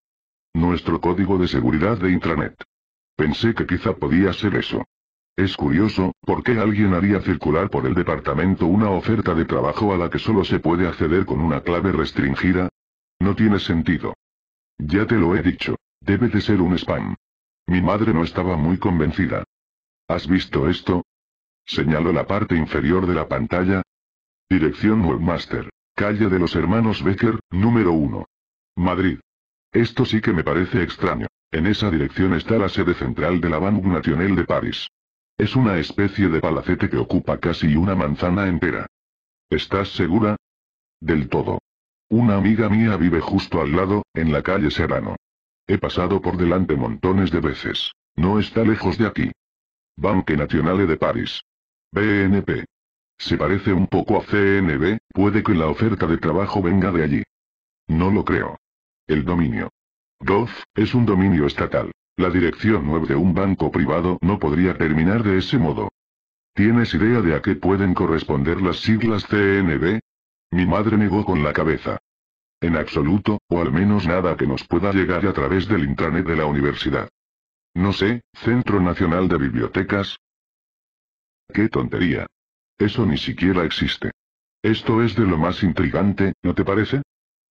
Nuestro código de seguridad de intranet. Pensé que quizá podía ser eso. Es curioso, ¿por qué alguien haría circular por el departamento una oferta de trabajo a la que solo se puede acceder con una clave restringida? No tiene sentido. Ya te lo he dicho. Debe de ser un spam. Mi madre no estaba muy convencida. ¿Has visto esto? Señaló la parte inferior de la pantalla. Dirección Webmaster. Calle de los Hermanos Becker, número 1. Madrid. Esto sí que me parece extraño. En esa dirección está la sede central de la Banque Nationale de París. Es una especie de palacete que ocupa casi una manzana entera. ¿Estás segura? Del todo. Una amiga mía vive justo al lado, en la calle Serrano. He pasado por delante montones de veces. No está lejos de aquí. Banque Nationale de París. BNP. Se parece un poco a CNB, puede que la oferta de trabajo venga de allí. No lo creo. El dominio. Gov, es un dominio estatal. La dirección web de un banco privado no podría terminar de ese modo. ¿Tienes idea de a qué pueden corresponder las siglas CNB? Mi madre negó con la cabeza. En absoluto, o al menos nada que nos pueda llegar a través del intranet de la universidad. No sé, Centro Nacional de Bibliotecas. ¡Qué tontería! Eso ni siquiera existe. Esto es de lo más intrigante, ¿no te parece?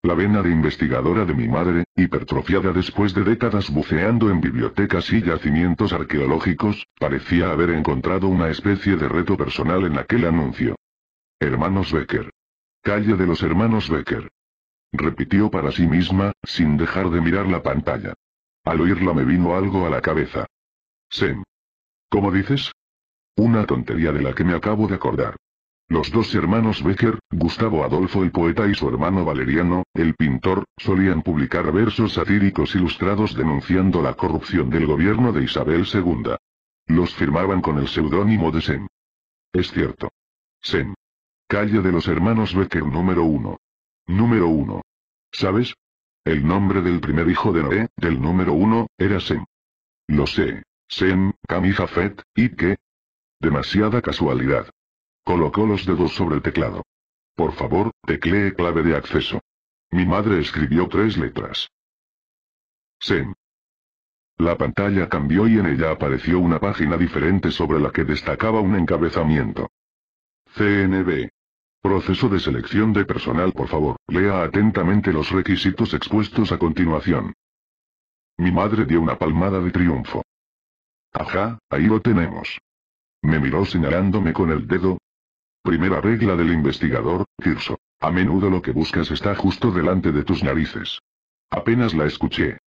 La vena de investigadora de mi madre, hipertrofiada después de décadas buceando en bibliotecas y yacimientos arqueológicos, parecía haber encontrado una especie de reto personal en aquel anuncio. Hermanos Becker. Calle de los Hermanos Becker repitió para sí misma, sin dejar de mirar la pantalla. Al oírla me vino algo a la cabeza. Sem. ¿Cómo dices? Una tontería de la que me acabo de acordar. Los dos hermanos Becker, Gustavo Adolfo el poeta y su hermano Valeriano, el pintor, solían publicar versos satíricos ilustrados denunciando la corrupción del gobierno de Isabel II. Los firmaban con el seudónimo de Sem. Es cierto. Sem. Calle de los hermanos Becker número 1. Número 1. ¿Sabes? El nombre del primer hijo de Noé, del número 1, era Sem. Lo sé. Sem, Cam Fett, ¿y qué? Demasiada casualidad. Colocó los dedos sobre el teclado. Por favor, teclee clave de acceso. Mi madre escribió tres letras. Sem. La pantalla cambió y en ella apareció una página diferente sobre la que destacaba un encabezamiento. CNB. Proceso de selección de personal Por favor, lea atentamente los requisitos expuestos a continuación. Mi madre dio una palmada de triunfo. Ajá, ahí lo tenemos. Me miró señalándome con el dedo. Primera regla del investigador, Kirso. A menudo lo que buscas está justo delante de tus narices. Apenas la escuché.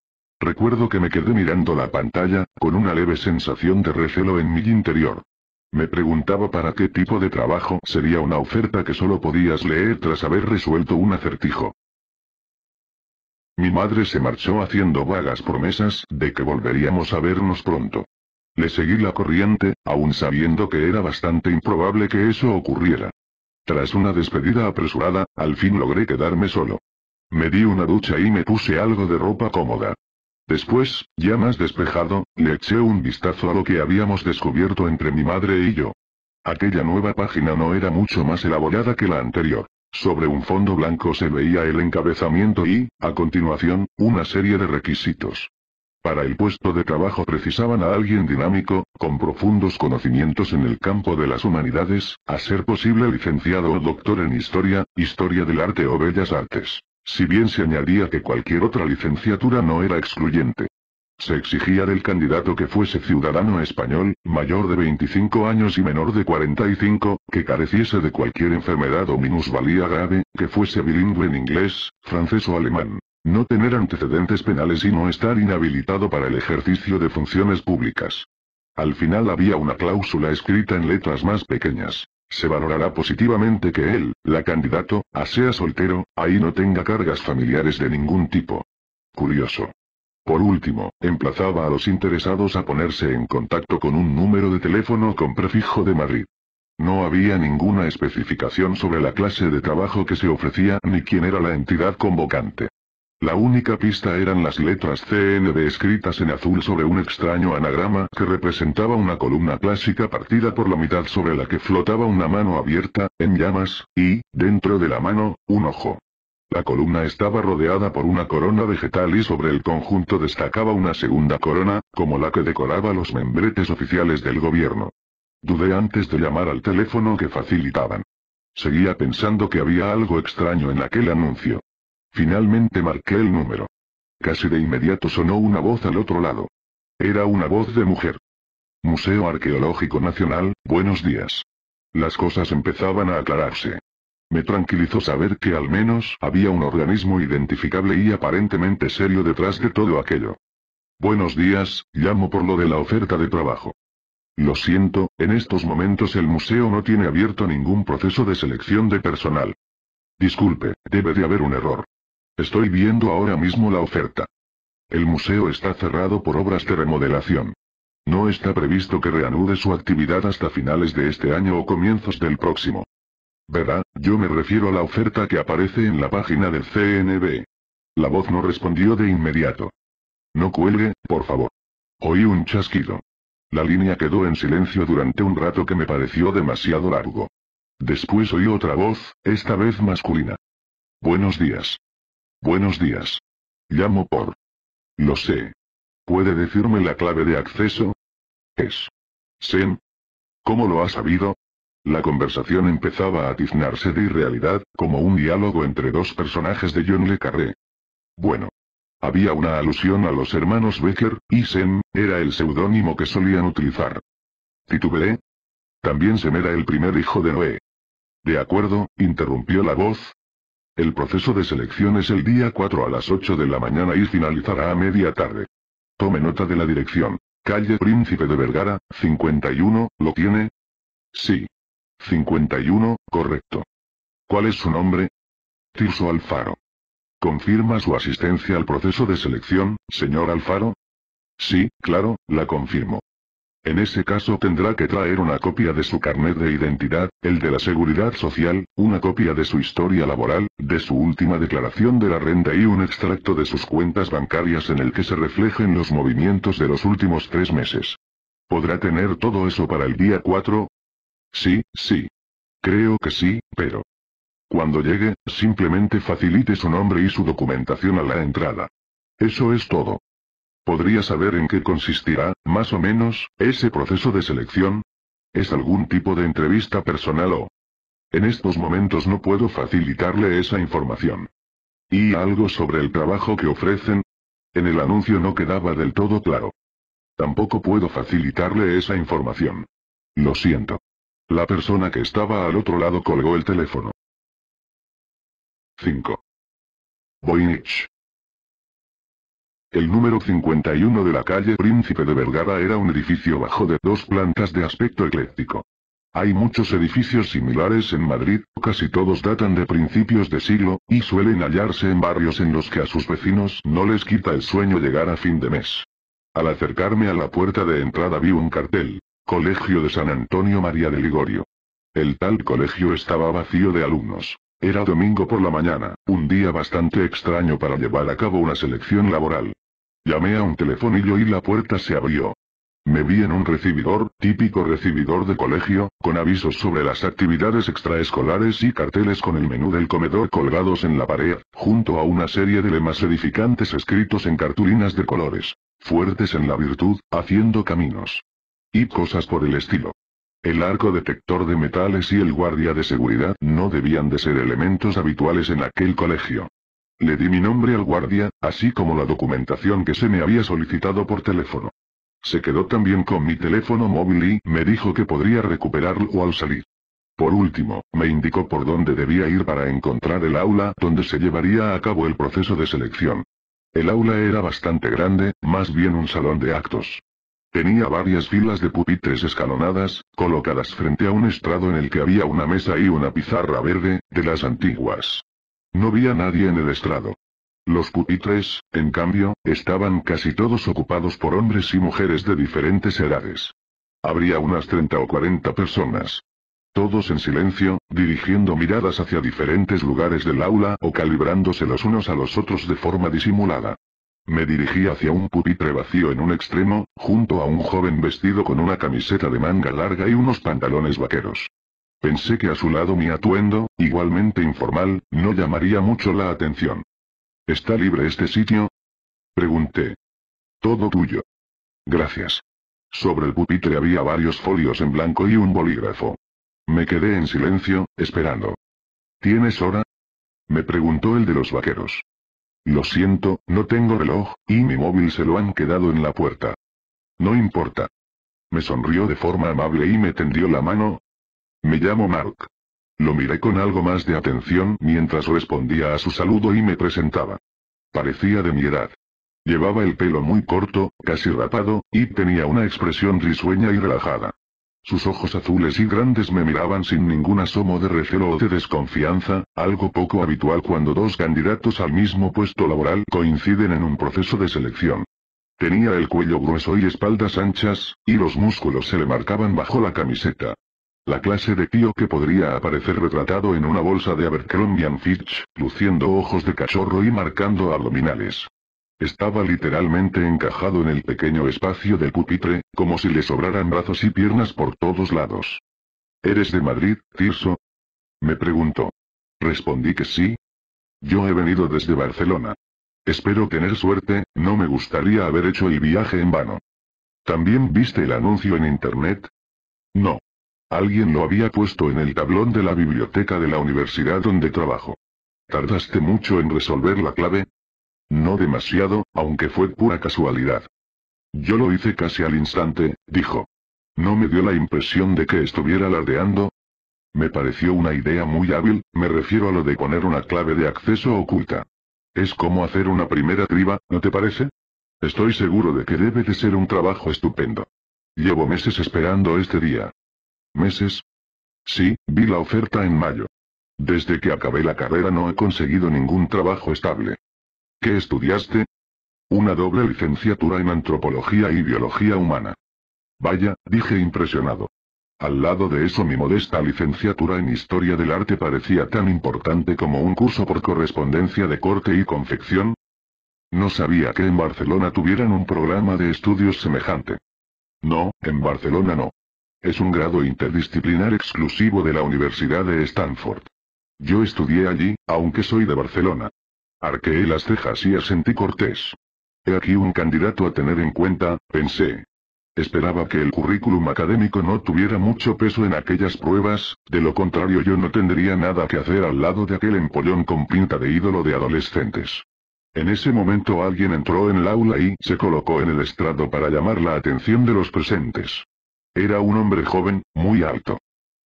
Recuerdo que me quedé mirando la pantalla, con una leve sensación de recelo en mi interior. Me preguntaba para qué tipo de trabajo sería una oferta que solo podías leer tras haber resuelto un acertijo. Mi madre se marchó haciendo vagas promesas de que volveríamos a vernos pronto. Le seguí la corriente, aún sabiendo que era bastante improbable que eso ocurriera. Tras una despedida apresurada, al fin logré quedarme solo. Me di una ducha y me puse algo de ropa cómoda. Después, ya más despejado, le eché un vistazo a lo que habíamos descubierto entre mi madre y yo. Aquella nueva página no era mucho más elaborada que la anterior. Sobre un fondo blanco se veía el encabezamiento y, a continuación, una serie de requisitos. Para el puesto de trabajo precisaban a alguien dinámico, con profundos conocimientos en el campo de las humanidades, a ser posible licenciado o doctor en historia, historia del arte o bellas artes. Si bien se añadía que cualquier otra licenciatura no era excluyente. Se exigía del candidato que fuese ciudadano español, mayor de 25 años y menor de 45, que careciese de cualquier enfermedad o minusvalía grave, que fuese bilingüe en inglés, francés o alemán, no tener antecedentes penales y no estar inhabilitado para el ejercicio de funciones públicas. Al final había una cláusula escrita en letras más pequeñas, se valorará positivamente que él, la candidato, a sea soltero, ahí no tenga cargas familiares de ningún tipo. Curioso. Por último, emplazaba a los interesados a ponerse en contacto con un número de teléfono con prefijo de Madrid. No había ninguna especificación sobre la clase de trabajo que se ofrecía ni quién era la entidad convocante. La única pista eran las letras CNB escritas en azul sobre un extraño anagrama que representaba una columna clásica partida por la mitad sobre la que flotaba una mano abierta, en llamas, y, dentro de la mano, un ojo. La columna estaba rodeada por una corona vegetal y sobre el conjunto destacaba una segunda corona, como la que decoraba los membretes oficiales del gobierno. Dudé antes de llamar al teléfono que facilitaban. Seguía pensando que había algo extraño en aquel anuncio. Finalmente marqué el número. Casi de inmediato sonó una voz al otro lado. Era una voz de mujer. Museo Arqueológico Nacional, buenos días. Las cosas empezaban a aclararse. Me tranquilizó saber que al menos había un organismo identificable y aparentemente serio detrás de todo aquello. Buenos días, llamo por lo de la oferta de trabajo. Lo siento, en estos momentos el museo no tiene abierto ningún proceso de selección de personal. Disculpe, debe de haber un error. Estoy viendo ahora mismo la oferta. El museo está cerrado por obras de remodelación. No está previsto que reanude su actividad hasta finales de este año o comienzos del próximo. Verá, yo me refiero a la oferta que aparece en la página del CNB. La voz no respondió de inmediato. No cuelgue, por favor. Oí un chasquido. La línea quedó en silencio durante un rato que me pareció demasiado largo. Después oí otra voz, esta vez masculina. Buenos días. Buenos días. Llamo por... Lo sé. ¿Puede decirme la clave de acceso? Es... Sen. ¿Cómo lo ha sabido? La conversación empezaba a tiznarse de irrealidad, como un diálogo entre dos personajes de John Le Carré. Bueno. Había una alusión a los hermanos Becker, y Sen, era el seudónimo que solían utilizar. Titubeé. También se me era el primer hijo de Noé. De acuerdo, interrumpió la voz, el proceso de selección es el día 4 a las 8 de la mañana y finalizará a media tarde. Tome nota de la dirección. Calle Príncipe de Vergara, 51, ¿lo tiene? Sí. 51, correcto. ¿Cuál es su nombre? Tirso Alfaro. ¿Confirma su asistencia al proceso de selección, señor Alfaro? Sí, claro, la confirmo. En ese caso tendrá que traer una copia de su carnet de identidad, el de la seguridad social, una copia de su historia laboral, de su última declaración de la renta y un extracto de sus cuentas bancarias en el que se reflejen los movimientos de los últimos tres meses. ¿Podrá tener todo eso para el día 4? Sí, sí. Creo que sí, pero... Cuando llegue, simplemente facilite su nombre y su documentación a la entrada. Eso es todo. ¿Podría saber en qué consistirá, más o menos, ese proceso de selección? ¿Es algún tipo de entrevista personal o...? En estos momentos no puedo facilitarle esa información. ¿Y algo sobre el trabajo que ofrecen? En el anuncio no quedaba del todo claro. Tampoco puedo facilitarle esa información. Lo siento. La persona que estaba al otro lado colgó el teléfono. 5. Voynich. El número 51 de la calle Príncipe de Vergara era un edificio bajo de dos plantas de aspecto ecléctico. Hay muchos edificios similares en Madrid, casi todos datan de principios de siglo, y suelen hallarse en barrios en los que a sus vecinos no les quita el sueño llegar a fin de mes. Al acercarme a la puerta de entrada vi un cartel. Colegio de San Antonio María de Ligorio. El tal colegio estaba vacío de alumnos. Era domingo por la mañana, un día bastante extraño para llevar a cabo una selección laboral. Llamé a un telefonillo y la puerta se abrió. Me vi en un recibidor, típico recibidor de colegio, con avisos sobre las actividades extraescolares y carteles con el menú del comedor colgados en la pared, junto a una serie de lemas edificantes escritos en cartulinas de colores. Fuertes en la virtud, haciendo caminos. Y cosas por el estilo. El arco detector de metales y el guardia de seguridad no debían de ser elementos habituales en aquel colegio. Le di mi nombre al guardia, así como la documentación que se me había solicitado por teléfono. Se quedó también con mi teléfono móvil y me dijo que podría recuperarlo al salir. Por último, me indicó por dónde debía ir para encontrar el aula donde se llevaría a cabo el proceso de selección. El aula era bastante grande, más bien un salón de actos. Tenía varias filas de pupitres escalonadas, colocadas frente a un estrado en el que había una mesa y una pizarra verde, de las antiguas. No vi nadie en el estrado. Los pupitres, en cambio, estaban casi todos ocupados por hombres y mujeres de diferentes edades. Habría unas 30 o 40 personas. Todos en silencio, dirigiendo miradas hacia diferentes lugares del aula o calibrándose los unos a los otros de forma disimulada. Me dirigí hacia un pupitre vacío en un extremo, junto a un joven vestido con una camiseta de manga larga y unos pantalones vaqueros. Pensé que a su lado mi atuendo, igualmente informal, no llamaría mucho la atención. ¿Está libre este sitio? Pregunté. Todo tuyo. Gracias. Sobre el pupitre había varios folios en blanco y un bolígrafo. Me quedé en silencio, esperando. ¿Tienes hora? Me preguntó el de los vaqueros. Lo siento, no tengo reloj, y mi móvil se lo han quedado en la puerta. No importa. Me sonrió de forma amable y me tendió la mano, me llamo Mark. Lo miré con algo más de atención mientras respondía a su saludo y me presentaba. Parecía de mi edad. Llevaba el pelo muy corto, casi rapado, y tenía una expresión risueña y relajada. Sus ojos azules y grandes me miraban sin ningún asomo de recelo o de desconfianza, algo poco habitual cuando dos candidatos al mismo puesto laboral coinciden en un proceso de selección. Tenía el cuello grueso y espaldas anchas, y los músculos se le marcaban bajo la camiseta. La clase de tío que podría aparecer retratado en una bolsa de Abercrombie Fitch, luciendo ojos de cachorro y marcando abdominales. Estaba literalmente encajado en el pequeño espacio del pupitre, como si le sobraran brazos y piernas por todos lados. ¿Eres de Madrid, Tirso? Me preguntó. Respondí que sí. Yo he venido desde Barcelona. Espero tener suerte, no me gustaría haber hecho el viaje en vano. ¿También viste el anuncio en internet? No. Alguien lo había puesto en el tablón de la biblioteca de la universidad donde trabajo. ¿Tardaste mucho en resolver la clave? No demasiado, aunque fue pura casualidad. Yo lo hice casi al instante, dijo. No me dio la impresión de que estuviera alardeando. Me pareció una idea muy hábil, me refiero a lo de poner una clave de acceso oculta. Es como hacer una primera criba, ¿no te parece? Estoy seguro de que debe de ser un trabajo estupendo. Llevo meses esperando este día. ¿Meses? Sí, vi la oferta en mayo. Desde que acabé la carrera no he conseguido ningún trabajo estable. ¿Qué estudiaste? Una doble licenciatura en antropología y biología humana. Vaya, dije impresionado. Al lado de eso mi modesta licenciatura en historia del arte parecía tan importante como un curso por correspondencia de corte y confección. No sabía que en Barcelona tuvieran un programa de estudios semejante. No, en Barcelona no. Es un grado interdisciplinar exclusivo de la Universidad de Stanford. Yo estudié allí, aunque soy de Barcelona. Arqueé las cejas y asentí cortés. He aquí un candidato a tener en cuenta, pensé. Esperaba que el currículum académico no tuviera mucho peso en aquellas pruebas, de lo contrario yo no tendría nada que hacer al lado de aquel empollón con pinta de ídolo de adolescentes. En ese momento alguien entró en el aula y se colocó en el estrado para llamar la atención de los presentes. Era un hombre joven, muy alto.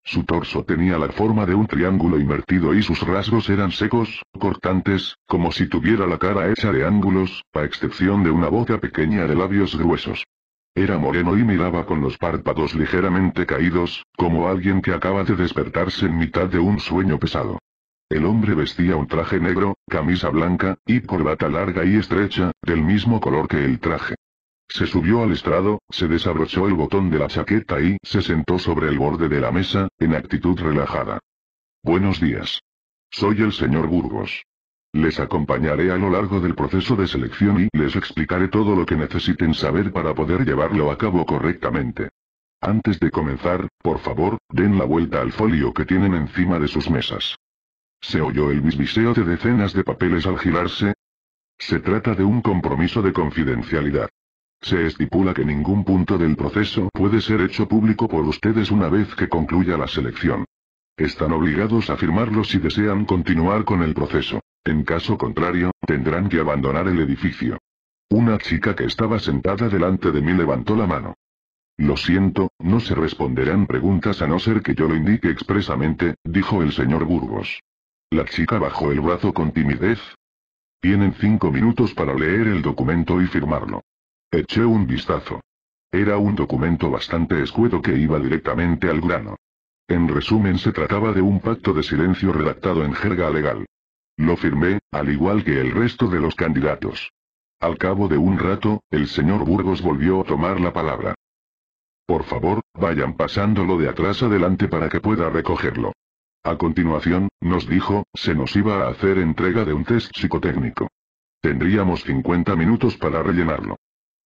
Su torso tenía la forma de un triángulo invertido y sus rasgos eran secos, cortantes, como si tuviera la cara hecha de ángulos, a excepción de una boca pequeña de labios gruesos. Era moreno y miraba con los párpados ligeramente caídos, como alguien que acaba de despertarse en mitad de un sueño pesado. El hombre vestía un traje negro, camisa blanca, y corbata larga y estrecha, del mismo color que el traje. Se subió al estrado, se desabrochó el botón de la chaqueta y se sentó sobre el borde de la mesa, en actitud relajada. Buenos días. Soy el señor Burgos. Les acompañaré a lo largo del proceso de selección y les explicaré todo lo que necesiten saber para poder llevarlo a cabo correctamente. Antes de comenzar, por favor, den la vuelta al folio que tienen encima de sus mesas. Se oyó el bisbiseo de decenas de papeles al girarse. Se trata de un compromiso de confidencialidad. Se estipula que ningún punto del proceso puede ser hecho público por ustedes una vez que concluya la selección. Están obligados a firmarlo si desean continuar con el proceso. En caso contrario, tendrán que abandonar el edificio. Una chica que estaba sentada delante de mí levantó la mano. Lo siento, no se responderán preguntas a no ser que yo lo indique expresamente, dijo el señor Burgos. La chica bajó el brazo con timidez. Tienen cinco minutos para leer el documento y firmarlo. Eché un vistazo. Era un documento bastante escueto que iba directamente al grano. En resumen se trataba de un pacto de silencio redactado en jerga legal. Lo firmé, al igual que el resto de los candidatos. Al cabo de un rato, el señor Burgos volvió a tomar la palabra. Por favor, vayan pasándolo de atrás adelante para que pueda recogerlo. A continuación, nos dijo, se nos iba a hacer entrega de un test psicotécnico. Tendríamos 50 minutos para rellenarlo.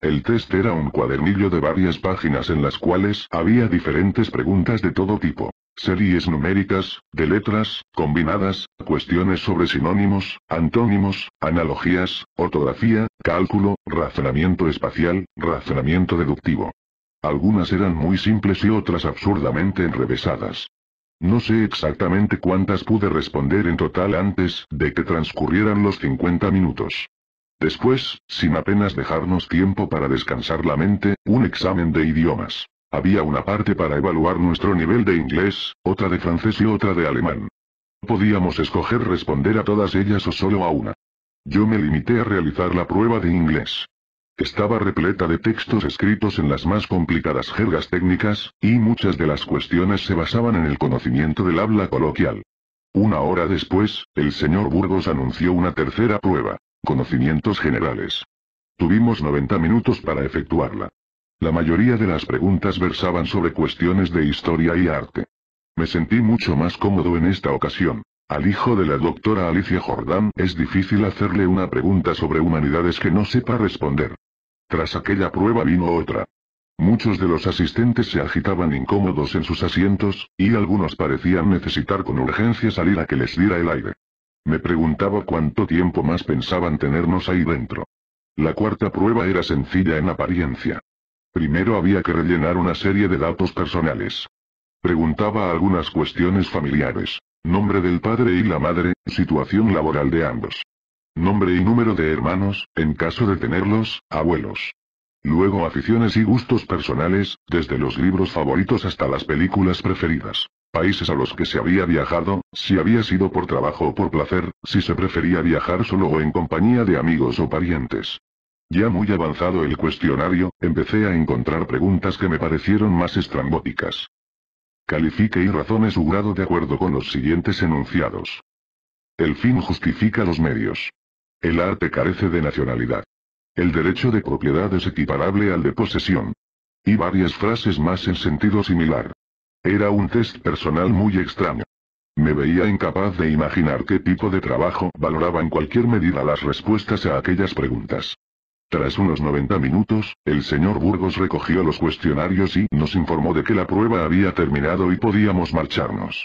El test era un cuadernillo de varias páginas en las cuales había diferentes preguntas de todo tipo. Series numéricas, de letras, combinadas, cuestiones sobre sinónimos, antónimos, analogías, ortografía, cálculo, razonamiento espacial, razonamiento deductivo. Algunas eran muy simples y otras absurdamente enrevesadas. No sé exactamente cuántas pude responder en total antes de que transcurrieran los 50 minutos. Después, sin apenas dejarnos tiempo para descansar la mente, un examen de idiomas. Había una parte para evaluar nuestro nivel de inglés, otra de francés y otra de alemán. Podíamos escoger responder a todas ellas o solo a una. Yo me limité a realizar la prueba de inglés. Estaba repleta de textos escritos en las más complicadas jergas técnicas, y muchas de las cuestiones se basaban en el conocimiento del habla coloquial. Una hora después, el señor Burgos anunció una tercera prueba. Conocimientos generales. Tuvimos 90 minutos para efectuarla. La mayoría de las preguntas versaban sobre cuestiones de historia y arte. Me sentí mucho más cómodo en esta ocasión. Al hijo de la doctora Alicia Jordán es difícil hacerle una pregunta sobre humanidades que no sepa responder. Tras aquella prueba vino otra. Muchos de los asistentes se agitaban incómodos en sus asientos, y algunos parecían necesitar con urgencia salir a que les diera el aire. Me preguntaba cuánto tiempo más pensaban tenernos ahí dentro. La cuarta prueba era sencilla en apariencia. Primero había que rellenar una serie de datos personales. Preguntaba algunas cuestiones familiares, nombre del padre y la madre, situación laboral de ambos. Nombre y número de hermanos, en caso de tenerlos, abuelos, Luego aficiones y gustos personales, desde los libros favoritos hasta las películas preferidas. Países a los que se había viajado, si había sido por trabajo o por placer, si se prefería viajar solo o en compañía de amigos o parientes. Ya muy avanzado el cuestionario, empecé a encontrar preguntas que me parecieron más estrambóticas. Califique y razone su grado de acuerdo con los siguientes enunciados. El fin justifica los medios. El arte carece de nacionalidad. El derecho de propiedad es equiparable al de posesión. Y varias frases más en sentido similar. Era un test personal muy extraño. Me veía incapaz de imaginar qué tipo de trabajo valoraba en cualquier medida las respuestas a aquellas preguntas. Tras unos 90 minutos, el señor Burgos recogió los cuestionarios y nos informó de que la prueba había terminado y podíamos marcharnos.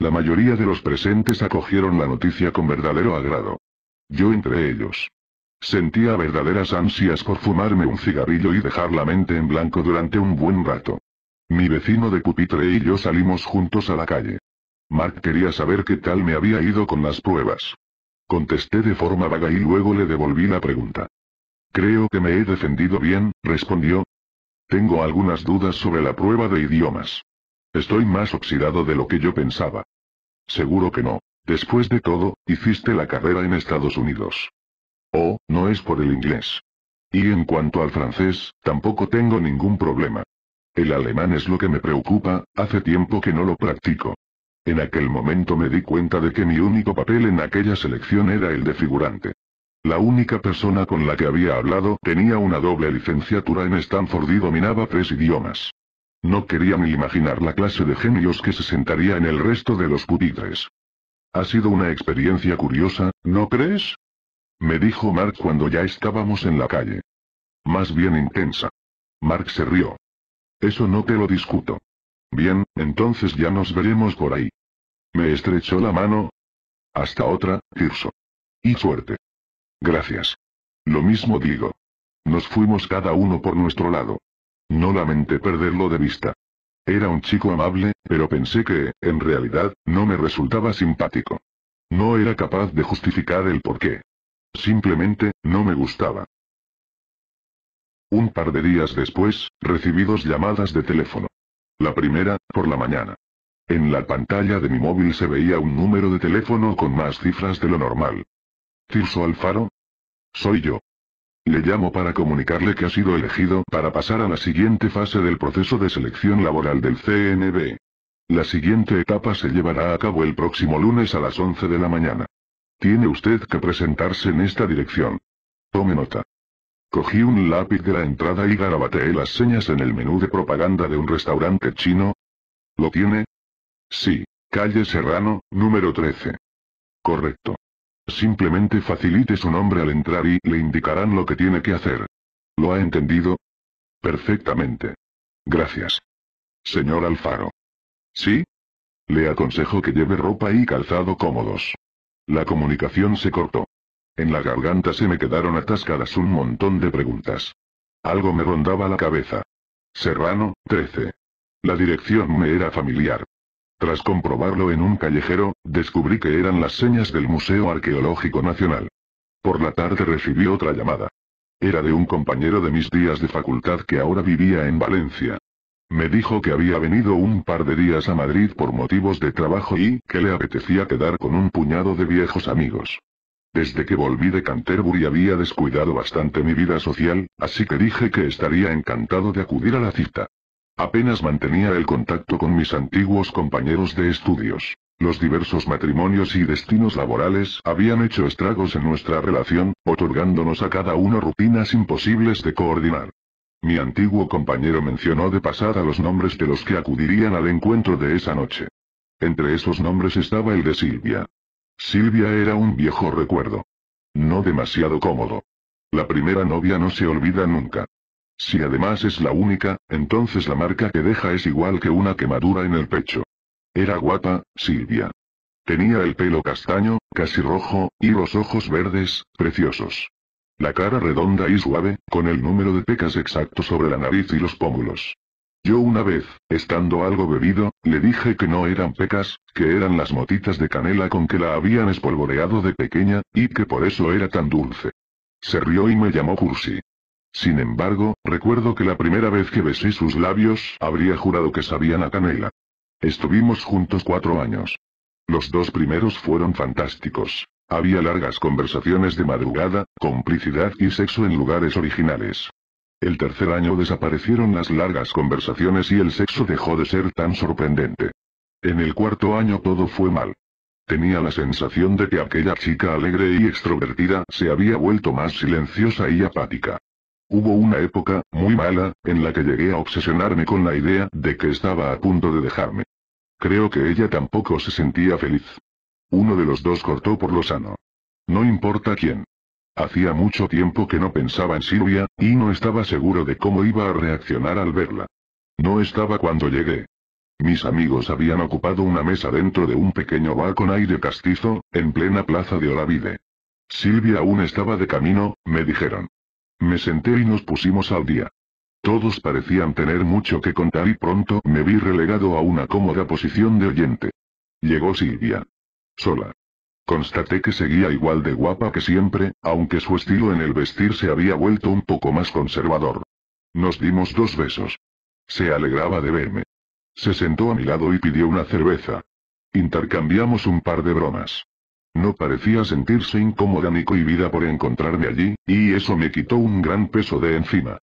La mayoría de los presentes acogieron la noticia con verdadero agrado. Yo entre ellos. Sentía verdaderas ansias por fumarme un cigarrillo y dejar la mente en blanco durante un buen rato. Mi vecino de pupitre y yo salimos juntos a la calle. Mark quería saber qué tal me había ido con las pruebas. Contesté de forma vaga y luego le devolví la pregunta. Creo que me he defendido bien, respondió. Tengo algunas dudas sobre la prueba de idiomas. Estoy más oxidado de lo que yo pensaba. Seguro que no. Después de todo, hiciste la carrera en Estados Unidos. Oh, no es por el inglés. Y en cuanto al francés, tampoco tengo ningún problema. El alemán es lo que me preocupa, hace tiempo que no lo practico. En aquel momento me di cuenta de que mi único papel en aquella selección era el de figurante. La única persona con la que había hablado tenía una doble licenciatura en Stanford y dominaba tres idiomas. No quería ni imaginar la clase de genios que se sentaría en el resto de los pupitres. Ha sido una experiencia curiosa, ¿no crees? Me dijo Mark cuando ya estábamos en la calle. Más bien intensa. Mark se rió. Eso no te lo discuto. Bien, entonces ya nos veremos por ahí. Me estrechó la mano. Hasta otra, Tirso. Y suerte. Gracias. Lo mismo digo. Nos fuimos cada uno por nuestro lado. No lamenté perderlo de vista. Era un chico amable, pero pensé que, en realidad, no me resultaba simpático. No era capaz de justificar el porqué. Simplemente, no me gustaba. Un par de días después, recibí dos llamadas de teléfono. La primera, por la mañana. En la pantalla de mi móvil se veía un número de teléfono con más cifras de lo normal. ¿Tirso Alfaro? Soy yo. Le llamo para comunicarle que ha sido elegido para pasar a la siguiente fase del proceso de selección laboral del CNB. La siguiente etapa se llevará a cabo el próximo lunes a las 11 de la mañana. Tiene usted que presentarse en esta dirección. Tome nota. Cogí un lápiz de la entrada y garabateé las señas en el menú de propaganda de un restaurante chino. ¿Lo tiene? Sí, calle Serrano, número 13. Correcto. Simplemente facilite su nombre al entrar y le indicarán lo que tiene que hacer. ¿Lo ha entendido? Perfectamente. Gracias. Señor Alfaro. ¿Sí? Le aconsejo que lleve ropa y calzado cómodos. La comunicación se cortó. En la garganta se me quedaron atascadas un montón de preguntas. Algo me rondaba la cabeza. Serrano, 13. La dirección me era familiar. Tras comprobarlo en un callejero, descubrí que eran las señas del Museo Arqueológico Nacional. Por la tarde recibí otra llamada. Era de un compañero de mis días de facultad que ahora vivía en Valencia. Me dijo que había venido un par de días a Madrid por motivos de trabajo y que le apetecía quedar con un puñado de viejos amigos. Desde que volví de Canterbury había descuidado bastante mi vida social, así que dije que estaría encantado de acudir a la cita. Apenas mantenía el contacto con mis antiguos compañeros de estudios. Los diversos matrimonios y destinos laborales habían hecho estragos en nuestra relación, otorgándonos a cada uno rutinas imposibles de coordinar. Mi antiguo compañero mencionó de pasada los nombres de los que acudirían al encuentro de esa noche. Entre esos nombres estaba el de Silvia. Silvia era un viejo recuerdo. No demasiado cómodo. La primera novia no se olvida nunca. Si además es la única, entonces la marca que deja es igual que una quemadura en el pecho. Era guapa, Silvia. Tenía el pelo castaño, casi rojo, y los ojos verdes, preciosos. La cara redonda y suave, con el número de pecas exacto sobre la nariz y los pómulos. Yo una vez, estando algo bebido, le dije que no eran pecas, que eran las motitas de canela con que la habían espolvoreado de pequeña, y que por eso era tan dulce. Se rió y me llamó Cursi. Sin embargo, recuerdo que la primera vez que besé sus labios, habría jurado que sabían a canela. Estuvimos juntos cuatro años. Los dos primeros fueron fantásticos. Había largas conversaciones de madrugada, complicidad y sexo en lugares originales. El tercer año desaparecieron las largas conversaciones y el sexo dejó de ser tan sorprendente. En el cuarto año todo fue mal. Tenía la sensación de que aquella chica alegre y extrovertida se había vuelto más silenciosa y apática. Hubo una época, muy mala, en la que llegué a obsesionarme con la idea de que estaba a punto de dejarme. Creo que ella tampoco se sentía feliz. Uno de los dos cortó por lo sano. No importa quién. Hacía mucho tiempo que no pensaba en Silvia, y no estaba seguro de cómo iba a reaccionar al verla. No estaba cuando llegué. Mis amigos habían ocupado una mesa dentro de un pequeño bar con aire castizo, en plena plaza de Olavide. Silvia aún estaba de camino, me dijeron. Me senté y nos pusimos al día. Todos parecían tener mucho que contar y pronto me vi relegado a una cómoda posición de oyente. Llegó Silvia. Sola. Constaté que seguía igual de guapa que siempre, aunque su estilo en el vestir se había vuelto un poco más conservador. Nos dimos dos besos. Se alegraba de verme. Se sentó a mi lado y pidió una cerveza. Intercambiamos un par de bromas. No parecía sentirse incómoda ni cohibida por encontrarme allí, y eso me quitó un gran peso de encima.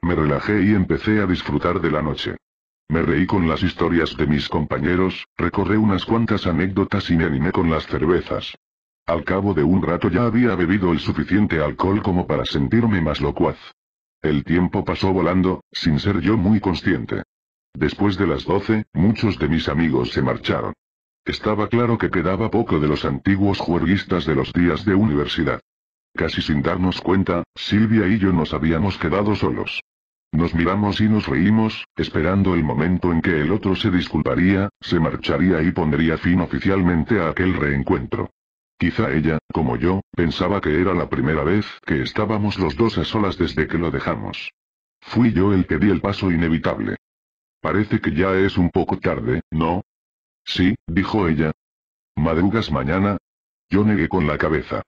Me relajé y empecé a disfrutar de la noche. Me reí con las historias de mis compañeros, recorré unas cuantas anécdotas y me animé con las cervezas. Al cabo de un rato ya había bebido el suficiente alcohol como para sentirme más locuaz. El tiempo pasó volando, sin ser yo muy consciente. Después de las doce, muchos de mis amigos se marcharon. Estaba claro que quedaba poco de los antiguos juerguistas de los días de universidad. Casi sin darnos cuenta, Silvia y yo nos habíamos quedado solos. Nos miramos y nos reímos, esperando el momento en que el otro se disculparía, se marcharía y pondría fin oficialmente a aquel reencuentro. Quizá ella, como yo, pensaba que era la primera vez que estábamos los dos a solas desde que lo dejamos. Fui yo el que di el paso inevitable. Parece que ya es un poco tarde, ¿no? Sí, dijo ella. ¿Madrugas mañana? Yo negué con la cabeza.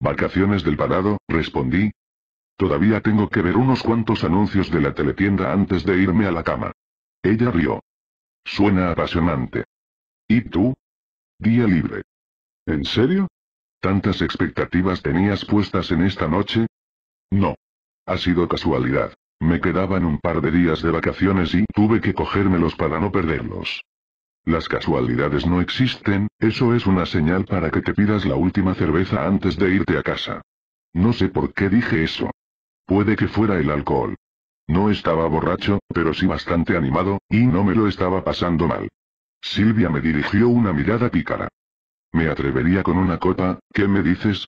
Vacaciones del parado, respondí, Todavía tengo que ver unos cuantos anuncios de la teletienda antes de irme a la cama. Ella rió. Suena apasionante. ¿Y tú? Día libre. ¿En serio? ¿Tantas expectativas tenías puestas en esta noche? No. Ha sido casualidad. Me quedaban un par de días de vacaciones y tuve que cogérmelos para no perderlos. Las casualidades no existen, eso es una señal para que te pidas la última cerveza antes de irte a casa. No sé por qué dije eso, Puede que fuera el alcohol. No estaba borracho, pero sí bastante animado, y no me lo estaba pasando mal. Silvia me dirigió una mirada pícara. Me atrevería con una copa, ¿qué me dices?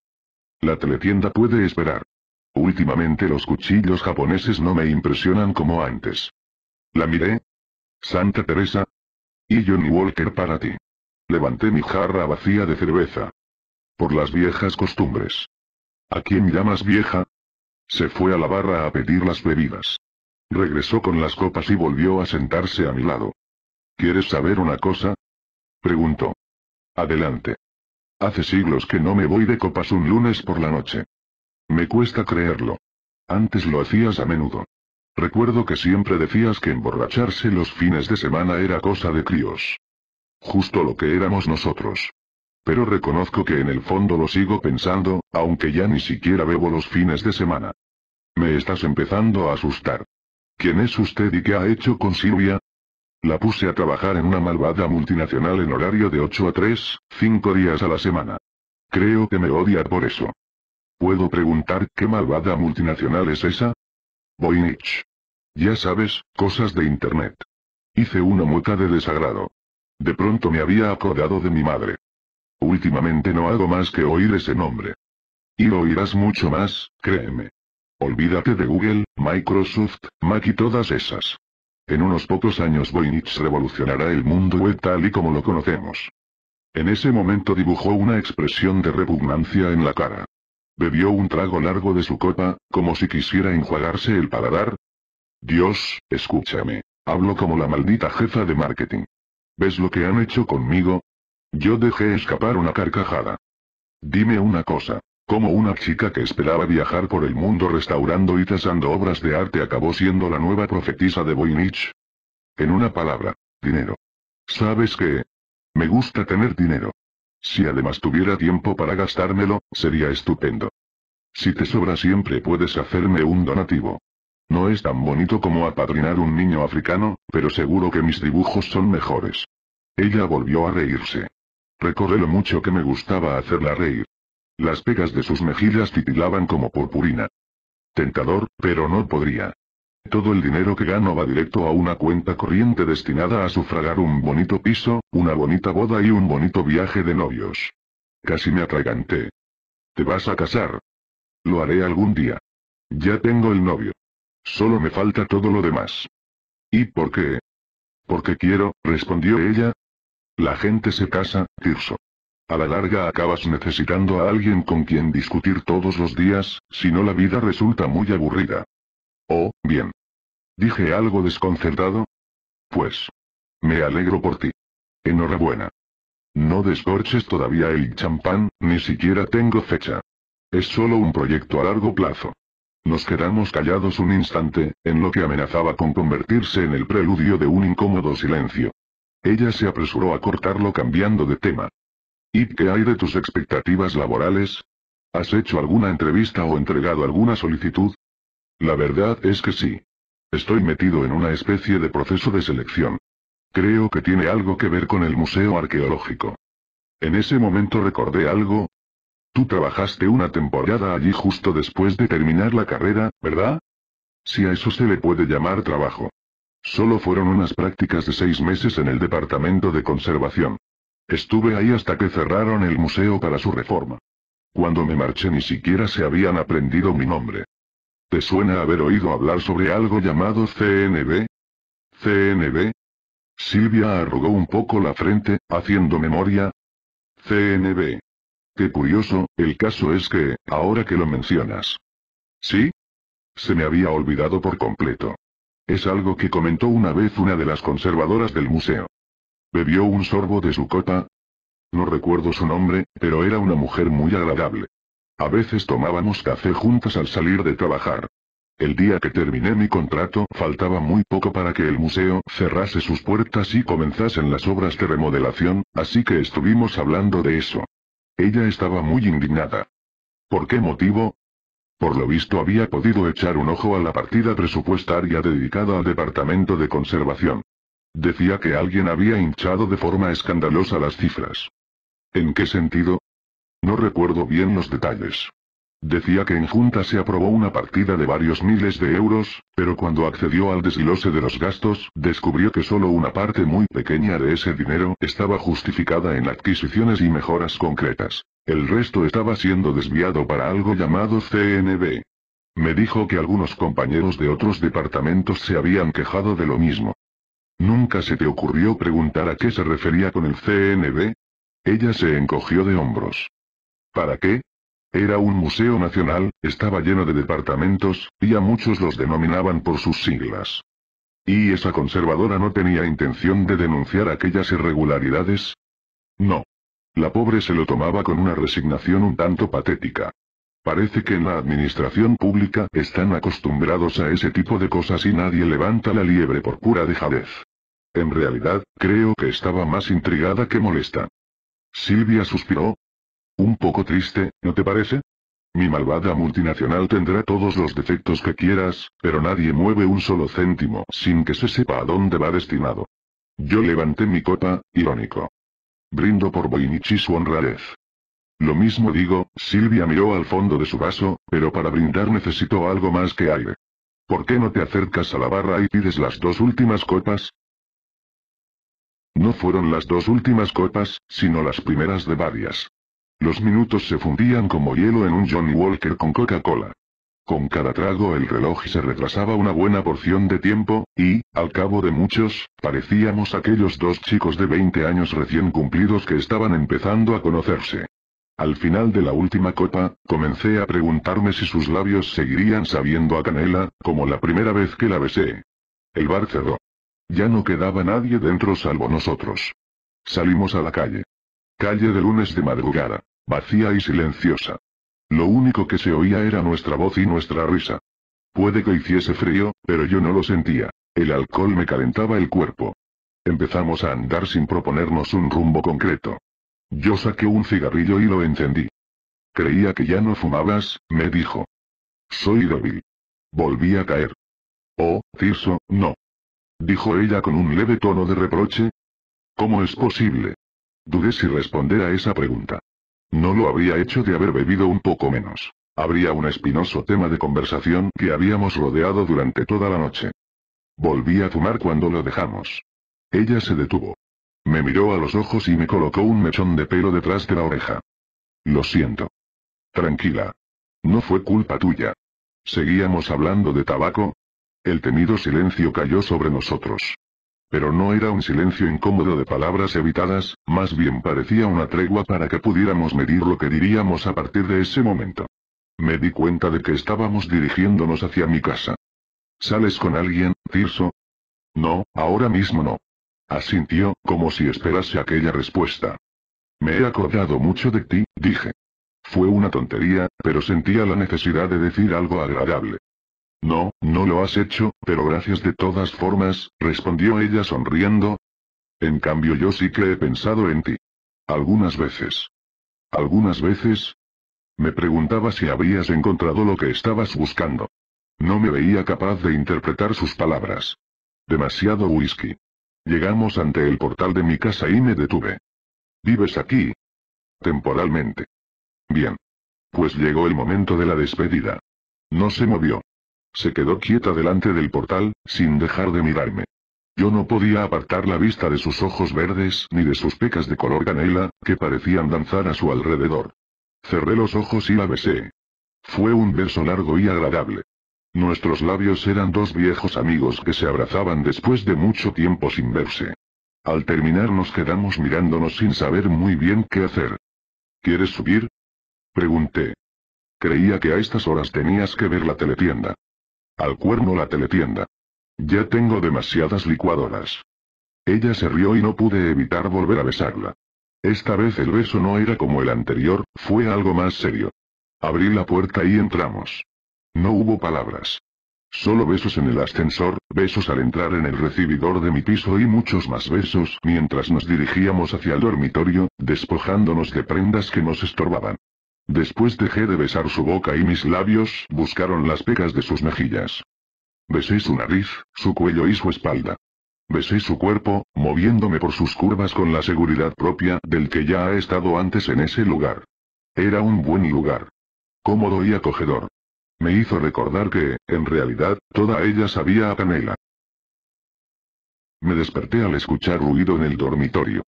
La teletienda puede esperar. Últimamente los cuchillos japoneses no me impresionan como antes. La miré. Santa Teresa. Y Johnny Walker para ti. Levanté mi jarra vacía de cerveza. Por las viejas costumbres. ¿A quién llamas vieja? Se fue a la barra a pedir las bebidas. Regresó con las copas y volvió a sentarse a mi lado. ¿Quieres saber una cosa? Preguntó. Adelante. Hace siglos que no me voy de copas un lunes por la noche. Me cuesta creerlo. Antes lo hacías a menudo. Recuerdo que siempre decías que emborracharse los fines de semana era cosa de críos. Justo lo que éramos nosotros. Pero reconozco que en el fondo lo sigo pensando, aunque ya ni siquiera bebo los fines de semana. Me estás empezando a asustar. ¿Quién es usted y qué ha hecho con Silvia? La puse a trabajar en una malvada multinacional en horario de 8 a 3, 5 días a la semana. Creo que me odia por eso. ¿Puedo preguntar qué malvada multinacional es esa? Voynich. Ya sabes, cosas de Internet. Hice una mueca de desagrado. De pronto me había acordado de mi madre. Últimamente no hago más que oír ese nombre. Y lo oirás mucho más, créeme. Olvídate de Google, Microsoft, Mac y todas esas. En unos pocos años Voynich revolucionará el mundo web tal y como lo conocemos. En ese momento dibujó una expresión de repugnancia en la cara. Bebió un trago largo de su copa, como si quisiera enjuagarse el paladar. Dios, escúchame. Hablo como la maldita jefa de marketing. ¿Ves lo que han hecho conmigo? Yo dejé escapar una carcajada. Dime una cosa. ¿Cómo una chica que esperaba viajar por el mundo restaurando y trazando obras de arte acabó siendo la nueva profetisa de Voynich? En una palabra, dinero. ¿Sabes qué? Me gusta tener dinero. Si además tuviera tiempo para gastármelo, sería estupendo. Si te sobra siempre puedes hacerme un donativo. No es tan bonito como apadrinar un niño africano, pero seguro que mis dibujos son mejores. Ella volvió a reírse. Recordé lo mucho que me gustaba hacerla reír. Las pegas de sus mejillas titilaban como purpurina. Tentador, pero no podría. Todo el dinero que gano va directo a una cuenta corriente destinada a sufragar un bonito piso, una bonita boda y un bonito viaje de novios. Casi me atraganté. ¿Te vas a casar? Lo haré algún día. Ya tengo el novio. Solo me falta todo lo demás. ¿Y por qué? Porque quiero, respondió ella, la gente se casa, Tirso. A la larga acabas necesitando a alguien con quien discutir todos los días, si no la vida resulta muy aburrida. Oh, bien. Dije algo desconcertado. Pues. Me alegro por ti. Enhorabuena. No descorches todavía el champán, ni siquiera tengo fecha. Es solo un proyecto a largo plazo. Nos quedamos callados un instante, en lo que amenazaba con convertirse en el preludio de un incómodo silencio. Ella se apresuró a cortarlo cambiando de tema. ¿Y qué hay de tus expectativas laborales? ¿Has hecho alguna entrevista o entregado alguna solicitud? La verdad es que sí. Estoy metido en una especie de proceso de selección. Creo que tiene algo que ver con el museo arqueológico. En ese momento recordé algo. Tú trabajaste una temporada allí justo después de terminar la carrera, ¿verdad? Si a eso se le puede llamar trabajo. Solo fueron unas prácticas de seis meses en el departamento de conservación. Estuve ahí hasta que cerraron el museo para su reforma. Cuando me marché ni siquiera se habían aprendido mi nombre. ¿Te suena haber oído hablar sobre algo llamado CNB? ¿CNB? Silvia arrugó un poco la frente, haciendo memoria. CNB. Qué curioso, el caso es que, ahora que lo mencionas. ¿Sí? Se me había olvidado por completo. Es algo que comentó una vez una de las conservadoras del museo. Bebió un sorbo de su copa. No recuerdo su nombre, pero era una mujer muy agradable. A veces tomábamos café juntas al salir de trabajar. El día que terminé mi contrato, faltaba muy poco para que el museo cerrase sus puertas y comenzasen las obras de remodelación, así que estuvimos hablando de eso. Ella estaba muy indignada. ¿Por qué motivo? Por lo visto había podido echar un ojo a la partida presupuestaria dedicada al Departamento de Conservación. Decía que alguien había hinchado de forma escandalosa las cifras. ¿En qué sentido? No recuerdo bien los detalles. Decía que en Junta se aprobó una partida de varios miles de euros, pero cuando accedió al desglose de los gastos, descubrió que solo una parte muy pequeña de ese dinero estaba justificada en adquisiciones y mejoras concretas. El resto estaba siendo desviado para algo llamado CNB. Me dijo que algunos compañeros de otros departamentos se habían quejado de lo mismo. ¿Nunca se te ocurrió preguntar a qué se refería con el CNB? Ella se encogió de hombros. ¿Para qué? Era un museo nacional, estaba lleno de departamentos, y a muchos los denominaban por sus siglas. ¿Y esa conservadora no tenía intención de denunciar aquellas irregularidades? No. La pobre se lo tomaba con una resignación un tanto patética. Parece que en la administración pública están acostumbrados a ese tipo de cosas y nadie levanta la liebre por pura dejadez. En realidad, creo que estaba más intrigada que molesta. Silvia suspiró, un poco triste, ¿no te parece? Mi malvada multinacional tendrá todos los defectos que quieras, pero nadie mueve un solo céntimo sin que se sepa a dónde va destinado. Yo levanté mi copa, irónico. Brindo por Boinichi su honradez. Lo mismo digo, Silvia miró al fondo de su vaso, pero para brindar necesito algo más que aire. ¿Por qué no te acercas a la barra y pides las dos últimas copas? No fueron las dos últimas copas, sino las primeras de varias. Los minutos se fundían como hielo en un Johnny Walker con Coca-Cola. Con cada trago el reloj se retrasaba una buena porción de tiempo, y, al cabo de muchos, parecíamos aquellos dos chicos de 20 años recién cumplidos que estaban empezando a conocerse. Al final de la última copa, comencé a preguntarme si sus labios seguirían sabiendo a canela, como la primera vez que la besé. El bar cerró. Ya no quedaba nadie dentro salvo nosotros. Salimos a la calle. Calle de lunes de madrugada. Vacía y silenciosa. Lo único que se oía era nuestra voz y nuestra risa. Puede que hiciese frío, pero yo no lo sentía. El alcohol me calentaba el cuerpo. Empezamos a andar sin proponernos un rumbo concreto. Yo saqué un cigarrillo y lo encendí. Creía que ya no fumabas, me dijo. Soy débil. Volví a caer. Oh, Tirso, no. Dijo ella con un leve tono de reproche. ¿Cómo es posible? Dudé si responder a esa pregunta. No lo habría hecho de haber bebido un poco menos. Habría un espinoso tema de conversación que habíamos rodeado durante toda la noche. Volví a fumar cuando lo dejamos. Ella se detuvo. Me miró a los ojos y me colocó un mechón de pelo detrás de la oreja. Lo siento. Tranquila. No fue culpa tuya. Seguíamos hablando de tabaco. El temido silencio cayó sobre nosotros. Pero no era un silencio incómodo de palabras evitadas, más bien parecía una tregua para que pudiéramos medir lo que diríamos a partir de ese momento. Me di cuenta de que estábamos dirigiéndonos hacia mi casa. ¿Sales con alguien, Tirso? No, ahora mismo no. Asintió, como si esperase aquella respuesta. Me he acordado mucho de ti, dije. Fue una tontería, pero sentía la necesidad de decir algo agradable. No, no lo has hecho, pero gracias de todas formas, respondió ella sonriendo. En cambio yo sí que he pensado en ti. Algunas veces. Algunas veces. Me preguntaba si habrías encontrado lo que estabas buscando. No me veía capaz de interpretar sus palabras. Demasiado whisky. Llegamos ante el portal de mi casa y me detuve. ¿Vives aquí? Temporalmente. Bien. Pues llegó el momento de la despedida. No se movió. Se quedó quieta delante del portal, sin dejar de mirarme. Yo no podía apartar la vista de sus ojos verdes ni de sus pecas de color canela, que parecían danzar a su alrededor. Cerré los ojos y la besé. Fue un beso largo y agradable. Nuestros labios eran dos viejos amigos que se abrazaban después de mucho tiempo sin verse. Al terminar nos quedamos mirándonos sin saber muy bien qué hacer. ¿Quieres subir? Pregunté. Creía que a estas horas tenías que ver la teletienda. Al cuerno la teletienda. Ya tengo demasiadas licuadoras. Ella se rió y no pude evitar volver a besarla. Esta vez el beso no era como el anterior, fue algo más serio. Abrí la puerta y entramos. No hubo palabras. Solo besos en el ascensor, besos al entrar en el recibidor de mi piso y muchos más besos mientras nos dirigíamos hacia el dormitorio, despojándonos de prendas que nos estorbaban. Después dejé de besar su boca y mis labios buscaron las pecas de sus mejillas. Besé su nariz, su cuello y su espalda. Besé su cuerpo, moviéndome por sus curvas con la seguridad propia del que ya ha estado antes en ese lugar. Era un buen lugar. Cómodo y acogedor. Me hizo recordar que, en realidad, toda ella sabía a canela. Me desperté al escuchar ruido en el dormitorio.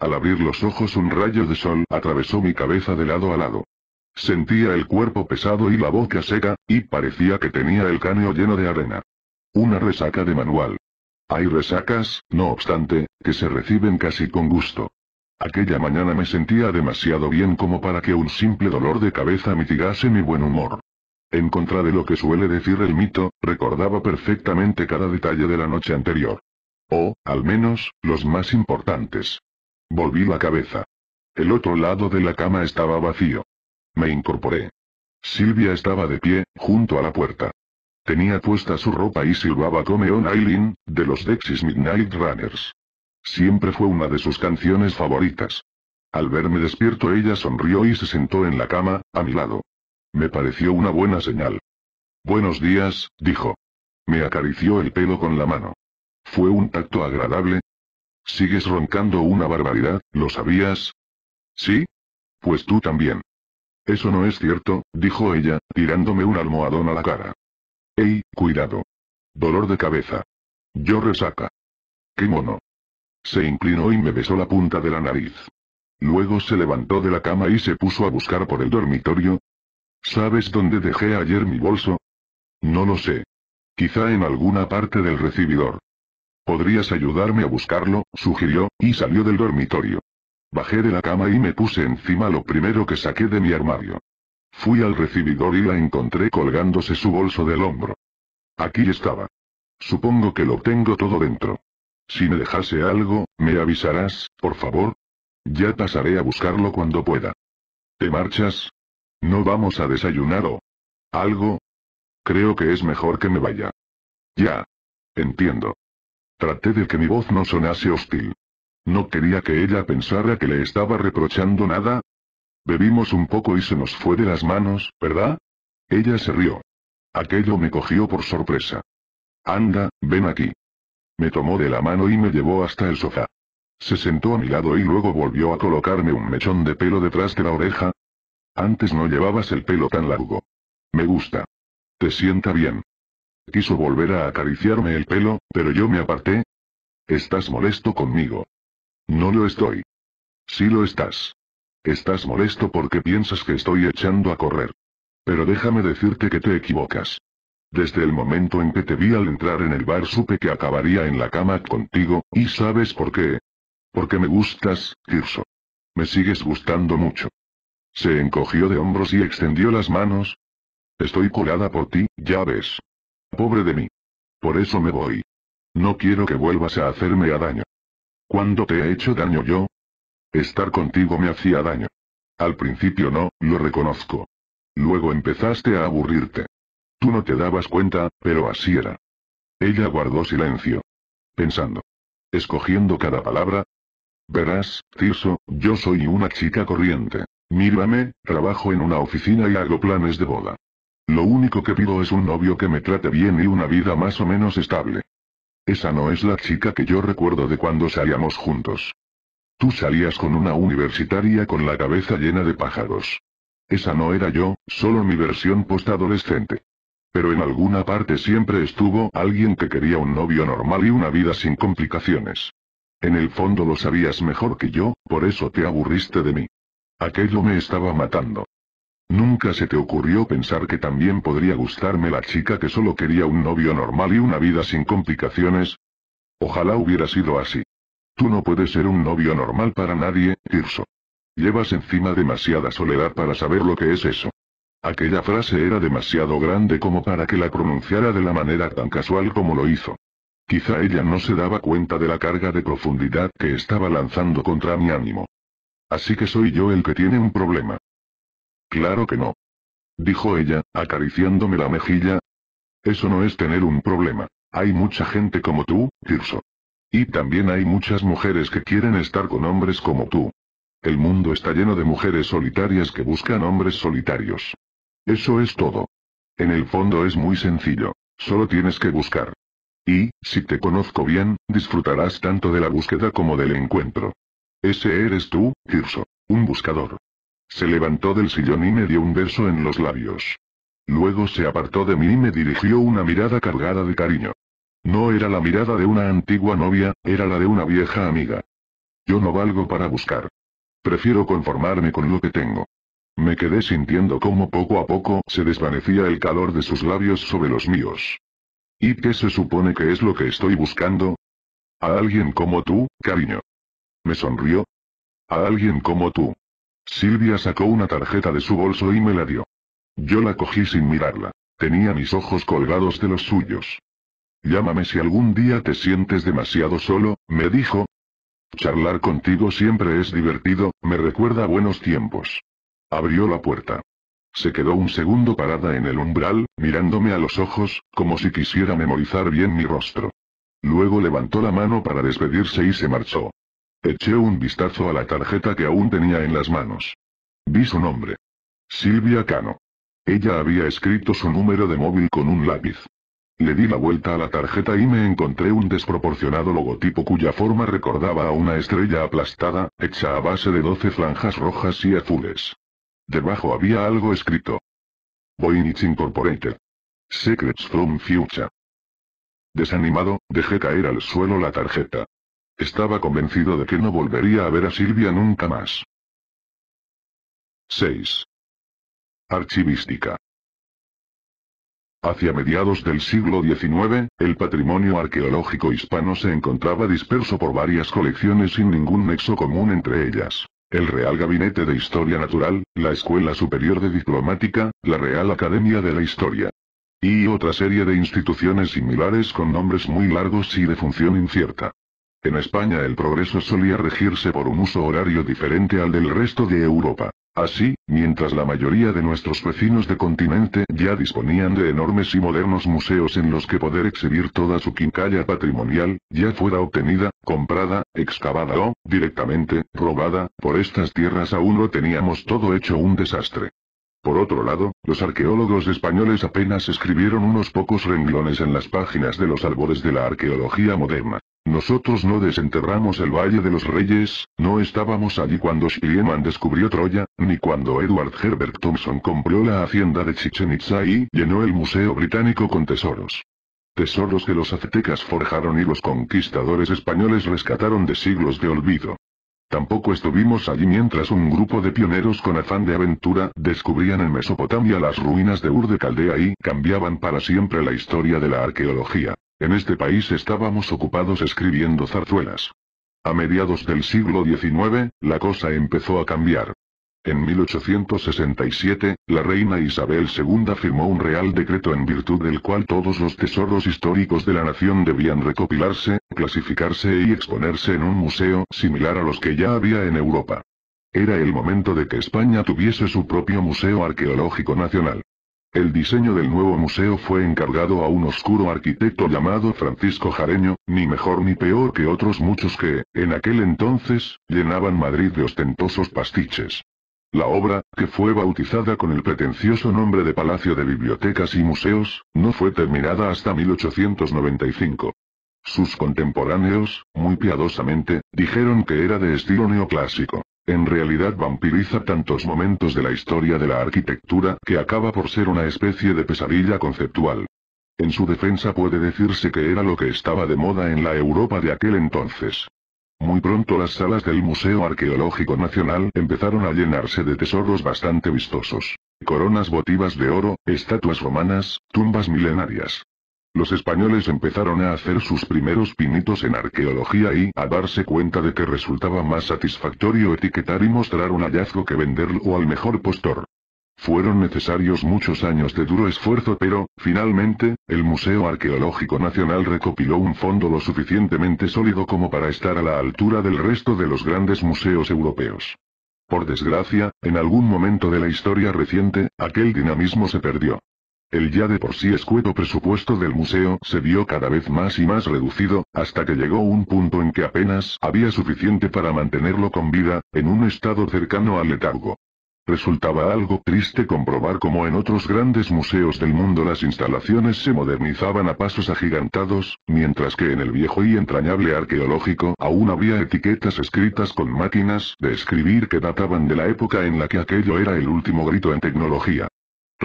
Al abrir los ojos un rayo de sol atravesó mi cabeza de lado a lado. Sentía el cuerpo pesado y la boca seca, y parecía que tenía el cráneo lleno de arena. Una resaca de manual. Hay resacas, no obstante, que se reciben casi con gusto. Aquella mañana me sentía demasiado bien como para que un simple dolor de cabeza mitigase mi buen humor. En contra de lo que suele decir el mito, recordaba perfectamente cada detalle de la noche anterior. O, al menos, los más importantes. Volví la cabeza. El otro lado de la cama estaba vacío. Me incorporé. Silvia estaba de pie, junto a la puerta. Tenía puesta su ropa y silbaba Come On Eileen, de los Dexys Midnight Runners. Siempre fue una de sus canciones favoritas. Al verme despierto ella sonrió y se sentó en la cama, a mi lado. Me pareció una buena señal. Buenos días, dijo. Me acarició el pelo con la mano. Fue un tacto agradable. ¿Sigues roncando una barbaridad, lo sabías? Sí. Pues tú también. Eso no es cierto, dijo ella, tirándome un almohadón a la cara. ¡Ey, cuidado! Dolor de cabeza. Yo resaca. ¡Qué mono! Se inclinó y me besó la punta de la nariz. Luego se levantó de la cama y se puso a buscar por el dormitorio. ¿Sabes dónde dejé ayer mi bolso? No lo sé. Quizá en alguna parte del recibidor. Podrías ayudarme a buscarlo, sugirió, y salió del dormitorio. Bajé de la cama y me puse encima lo primero que saqué de mi armario. Fui al recibidor y la encontré colgándose su bolso del hombro. Aquí estaba. Supongo que lo tengo todo dentro. Si me dejase algo, me avisarás, por favor. Ya pasaré a buscarlo cuando pueda. ¿Te marchas? ¿No vamos a desayunar o algo? Creo que es mejor que me vaya. Ya. Entiendo. Traté de que mi voz no sonase hostil. No quería que ella pensara que le estaba reprochando nada. Bebimos un poco y se nos fue de las manos, ¿verdad? Ella se rió. Aquello me cogió por sorpresa. Anda, ven aquí. Me tomó de la mano y me llevó hasta el sofá. Se sentó a mi lado y luego volvió a colocarme un mechón de pelo detrás de la oreja. Antes no llevabas el pelo tan largo. Me gusta. Te sienta bien. Quiso volver a acariciarme el pelo, pero yo me aparté. Estás molesto conmigo. No lo estoy. Sí lo estás. Estás molesto porque piensas que estoy echando a correr. Pero déjame decirte que te equivocas. Desde el momento en que te vi al entrar en el bar supe que acabaría en la cama contigo, y ¿sabes por qué? Porque me gustas, Kirso. Me sigues gustando mucho. Se encogió de hombros y extendió las manos. Estoy colada por ti, ya ves. Pobre de mí. Por eso me voy. No quiero que vuelvas a hacerme a daño. ¿Cuándo te he hecho daño yo? Estar contigo me hacía daño. Al principio no, lo reconozco. Luego empezaste a aburrirte. Tú no te dabas cuenta, pero así era. Ella guardó silencio. Pensando. Escogiendo cada palabra. Verás, Tirso, yo soy una chica corriente. Mírame, trabajo en una oficina y hago planes de boda. Lo único que pido es un novio que me trate bien y una vida más o menos estable. Esa no es la chica que yo recuerdo de cuando salíamos juntos. Tú salías con una universitaria con la cabeza llena de pájaros. Esa no era yo, solo mi versión postadolescente. Pero en alguna parte siempre estuvo alguien que quería un novio normal y una vida sin complicaciones. En el fondo lo sabías mejor que yo, por eso te aburriste de mí. Aquello me estaba matando. Nunca se te ocurrió pensar que también podría gustarme la chica que solo quería un novio normal y una vida sin complicaciones. Ojalá hubiera sido así. Tú no puedes ser un novio normal para nadie, Tirso. Llevas encima demasiada soledad para saber lo que es eso. Aquella frase era demasiado grande como para que la pronunciara de la manera tan casual como lo hizo. Quizá ella no se daba cuenta de la carga de profundidad que estaba lanzando contra mi ánimo. Así que soy yo el que tiene un problema. Claro que no. Dijo ella, acariciándome la mejilla. Eso no es tener un problema. Hay mucha gente como tú, Tirso. Y también hay muchas mujeres que quieren estar con hombres como tú. El mundo está lleno de mujeres solitarias que buscan hombres solitarios. Eso es todo. En el fondo es muy sencillo, solo tienes que buscar. Y, si te conozco bien, disfrutarás tanto de la búsqueda como del encuentro. Ese eres tú, Tirso, un buscador. Se levantó del sillón y me dio un beso en los labios. Luego se apartó de mí y me dirigió una mirada cargada de cariño. No era la mirada de una antigua novia, era la de una vieja amiga. Yo no valgo para buscar. Prefiero conformarme con lo que tengo. Me quedé sintiendo cómo poco a poco se desvanecía el calor de sus labios sobre los míos. ¿Y qué se supone que es lo que estoy buscando? A alguien como tú, cariño. Me sonrió. A alguien como tú. Silvia sacó una tarjeta de su bolso y me la dio. Yo la cogí sin mirarla. Tenía mis ojos colgados de los suyos. Llámame si algún día te sientes demasiado solo, me dijo. Charlar contigo siempre es divertido, me recuerda buenos tiempos. Abrió la puerta. Se quedó un segundo parada en el umbral, mirándome a los ojos, como si quisiera memorizar bien mi rostro. Luego levantó la mano para despedirse y se marchó. Eché un vistazo a la tarjeta que aún tenía en las manos. Vi su nombre. Silvia Cano. Ella había escrito su número de móvil con un lápiz. Le di la vuelta a la tarjeta y me encontré un desproporcionado logotipo cuya forma recordaba a una estrella aplastada, hecha a base de doce franjas rojas y azules. Debajo había algo escrito. Voynich Incorporated. Secrets from Future. Desanimado, dejé caer al suelo la tarjeta. Estaba convencido de que no volvería a ver a Silvia nunca más. 6. Archivística. Hacia mediados del siglo XIX, el patrimonio arqueológico hispano se encontraba disperso por varias colecciones sin ningún nexo común entre ellas. El Real Gabinete de Historia Natural, la Escuela Superior de Diplomática, la Real Academia de la Historia. Y otra serie de instituciones similares con nombres muy largos y de función incierta. En España el progreso solía regirse por un uso horario diferente al del resto de Europa. Así, mientras la mayoría de nuestros vecinos de continente ya disponían de enormes y modernos museos en los que poder exhibir toda su quincalla patrimonial, ya fuera obtenida, comprada, excavada o, directamente, robada, por estas tierras aún lo teníamos todo hecho un desastre. Por otro lado, los arqueólogos españoles apenas escribieron unos pocos renglones en las páginas de los árboles de la arqueología moderna. Nosotros no desenterramos el Valle de los Reyes, no estábamos allí cuando Schliemann descubrió Troya, ni cuando Edward Herbert Thompson compró la hacienda de Chichen Itza y llenó el Museo Británico con tesoros. Tesoros que los aztecas forjaron y los conquistadores españoles rescataron de siglos de olvido. Tampoco estuvimos allí mientras un grupo de pioneros con afán de aventura descubrían en Mesopotamia las ruinas de Ur de Caldea y cambiaban para siempre la historia de la arqueología. En este país estábamos ocupados escribiendo zarzuelas. A mediados del siglo XIX, la cosa empezó a cambiar. En 1867, la reina Isabel II firmó un real decreto en virtud del cual todos los tesoros históricos de la nación debían recopilarse, clasificarse y exponerse en un museo similar a los que ya había en Europa. Era el momento de que España tuviese su propio Museo Arqueológico Nacional. El diseño del nuevo museo fue encargado a un oscuro arquitecto llamado Francisco Jareño, ni mejor ni peor que otros muchos que, en aquel entonces, llenaban Madrid de ostentosos pastiches. La obra, que fue bautizada con el pretencioso nombre de Palacio de Bibliotecas y Museos, no fue terminada hasta 1895. Sus contemporáneos, muy piadosamente, dijeron que era de estilo neoclásico. En realidad vampiriza tantos momentos de la historia de la arquitectura que acaba por ser una especie de pesadilla conceptual. En su defensa puede decirse que era lo que estaba de moda en la Europa de aquel entonces. Muy pronto las salas del Museo Arqueológico Nacional empezaron a llenarse de tesoros bastante vistosos. Coronas votivas de oro, estatuas romanas, tumbas milenarias. Los españoles empezaron a hacer sus primeros pinitos en arqueología y a darse cuenta de que resultaba más satisfactorio etiquetar y mostrar un hallazgo que venderlo al mejor postor. Fueron necesarios muchos años de duro esfuerzo pero, finalmente, el Museo Arqueológico Nacional recopiló un fondo lo suficientemente sólido como para estar a la altura del resto de los grandes museos europeos. Por desgracia, en algún momento de la historia reciente, aquel dinamismo se perdió. El ya de por sí escueto presupuesto del museo se vio cada vez más y más reducido, hasta que llegó un punto en que apenas había suficiente para mantenerlo con vida, en un estado cercano al letargo. Resultaba algo triste comprobar cómo en otros grandes museos del mundo las instalaciones se modernizaban a pasos agigantados, mientras que en el viejo y entrañable arqueológico aún había etiquetas escritas con máquinas de escribir que databan de la época en la que aquello era el último grito en tecnología.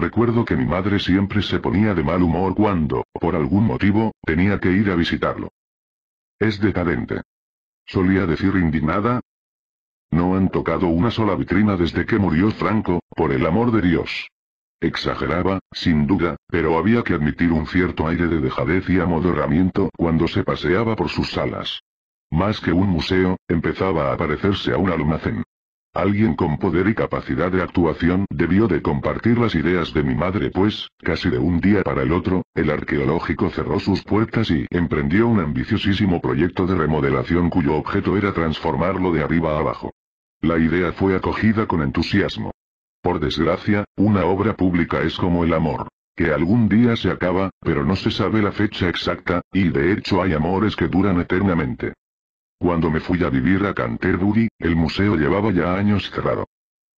Recuerdo que mi madre siempre se ponía de mal humor cuando, por algún motivo, tenía que ir a visitarlo. Es decadente. Solía decir indignada. No han tocado una sola vitrina desde que murió Franco, por el amor de Dios. Exageraba, sin duda, pero había que admitir un cierto aire de dejadez y amodorramiento cuando se paseaba por sus salas. Más que un museo, empezaba a parecerse a un almacén. Alguien con poder y capacidad de actuación debió de compartir las ideas de mi madre pues, casi de un día para el otro, el arqueológico cerró sus puertas y emprendió un ambiciosísimo proyecto de remodelación cuyo objeto era transformarlo de arriba a abajo. La idea fue acogida con entusiasmo. Por desgracia, una obra pública es como el amor, que algún día se acaba, pero no se sabe la fecha exacta, y de hecho hay amores que duran eternamente. Cuando me fui a vivir a Canterbury, el museo llevaba ya años cerrado.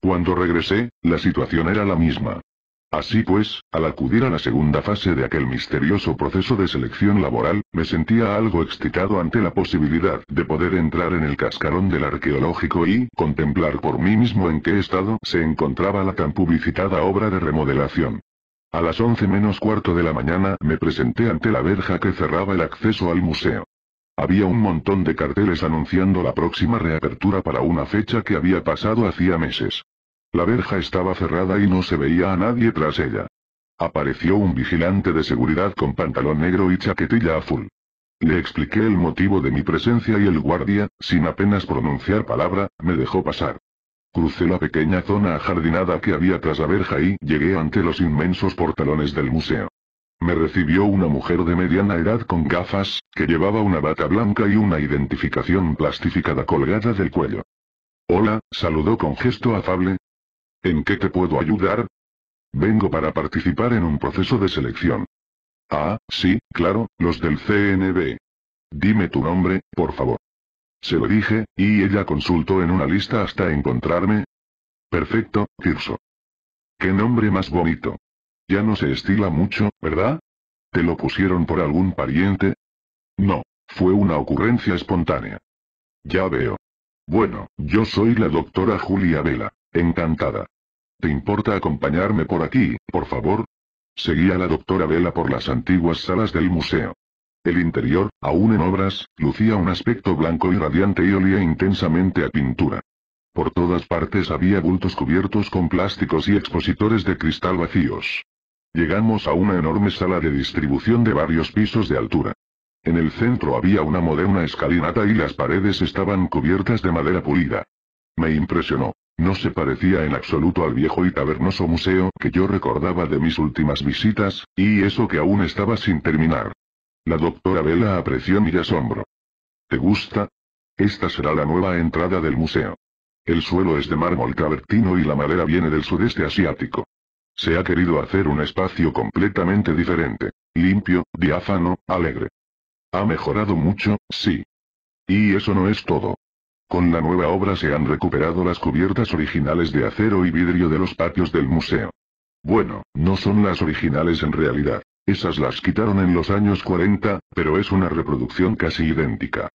Cuando regresé, la situación era la misma. Así pues, al acudir a la segunda fase de aquel misterioso proceso de selección laboral, me sentía algo excitado ante la posibilidad de poder entrar en el cascarón del arqueológico y contemplar por mí mismo en qué estado se encontraba la tan publicitada obra de remodelación. A las 11 menos cuarto de la mañana me presenté ante la verja que cerraba el acceso al museo. Había un montón de carteles anunciando la próxima reapertura para una fecha que había pasado hacía meses. La verja estaba cerrada y no se veía a nadie tras ella. Apareció un vigilante de seguridad con pantalón negro y chaquetilla azul. Le expliqué el motivo de mi presencia y el guardia, sin apenas pronunciar palabra, me dejó pasar. Crucé la pequeña zona ajardinada que había tras la verja y llegué ante los inmensos portalones del museo. Me recibió una mujer de mediana edad con gafas, que llevaba una bata blanca y una identificación plastificada colgada del cuello. Hola, saludó con gesto afable. ¿En qué te puedo ayudar? Vengo para participar en un proceso de selección. Ah, sí, claro, los del CNB. Dime tu nombre, por favor. Se lo dije, y ella consultó en una lista hasta encontrarme. Perfecto, Tirso. Qué nombre más bonito. Ya no se estila mucho, ¿verdad? ¿Te lo pusieron por algún pariente? No, fue una ocurrencia espontánea. Ya veo. Bueno, yo soy la doctora Julia Vela, encantada. ¿Te importa acompañarme por aquí, por favor? Seguía la doctora Vela por las antiguas salas del museo. El interior, aún en obras, lucía un aspecto blanco y radiante y olía intensamente a pintura. Por todas partes había bultos cubiertos con plásticos y expositores de cristal vacíos. Llegamos a una enorme sala de distribución de varios pisos de altura. En el centro había una moderna escalinata y las paredes estaban cubiertas de madera pulida. Me impresionó. No se parecía en absoluto al viejo y tabernoso museo que yo recordaba de mis últimas visitas, y eso que aún estaba sin terminar. La doctora Vela apreció mi asombro. ¿Te gusta? Esta será la nueva entrada del museo. El suelo es de mármol travertino y la madera viene del sudeste asiático. Se ha querido hacer un espacio completamente diferente, limpio, diáfano, alegre. Ha mejorado mucho, sí. Y eso no es todo. Con la nueva obra se han recuperado las cubiertas originales de acero y vidrio de los patios del museo. Bueno, no son las originales en realidad. Esas las quitaron en los años 40, pero es una reproducción casi idéntica.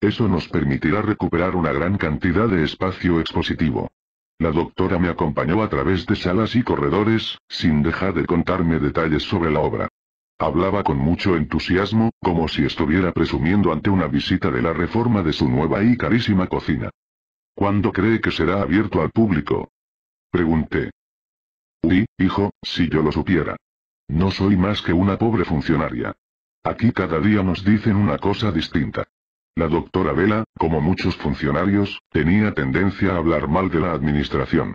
Eso nos permitirá recuperar una gran cantidad de espacio expositivo. La doctora me acompañó a través de salas y corredores, sin dejar de contarme detalles sobre la obra. Hablaba con mucho entusiasmo, como si estuviera presumiendo ante una visita de la reforma de su nueva y carísima cocina. ¿Cuándo cree que será abierto al público? Pregunté. Uy, hijo, si yo lo supiera. No soy más que una pobre funcionaria. Aquí cada día nos dicen una cosa distinta. La doctora Vela, como muchos funcionarios, tenía tendencia a hablar mal de la administración.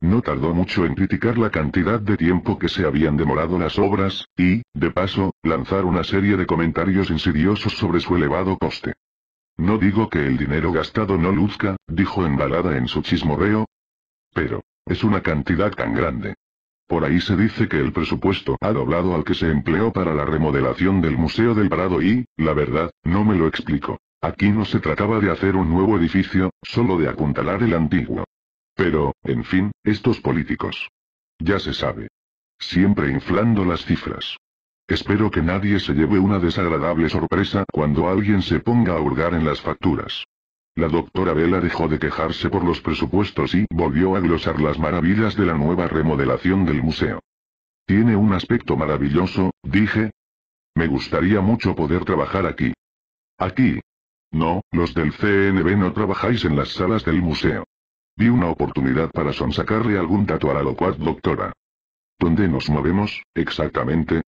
No tardó mucho en criticar la cantidad de tiempo que se habían demorado las obras, y, de paso, lanzar una serie de comentarios insidiosos sobre su elevado coste. No digo que el dinero gastado no luzca, dijo embalada en su chismorreo. Pero, es una cantidad tan grande. Por ahí se dice que el presupuesto ha doblado al que se empleó para la remodelación del Museo del Prado y, la verdad, no me lo explico. Aquí no se trataba de hacer un nuevo edificio, solo de apuntalar el antiguo. Pero, en fin, estos políticos. Ya se sabe. Siempre inflando las cifras. Espero que nadie se lleve una desagradable sorpresa cuando alguien se ponga a hurgar en las facturas. La doctora Vela dejó de quejarse por los presupuestos y volvió a glosar las maravillas de la nueva remodelación del museo. Tiene un aspecto maravilloso, dije. Me gustaría mucho poder trabajar aquí. Aquí, no, los del CNB no trabajáis en las salas del museo. Vi una oportunidad para sonsacarle algún dato a la doctora. ¿Dónde nos movemos, exactamente?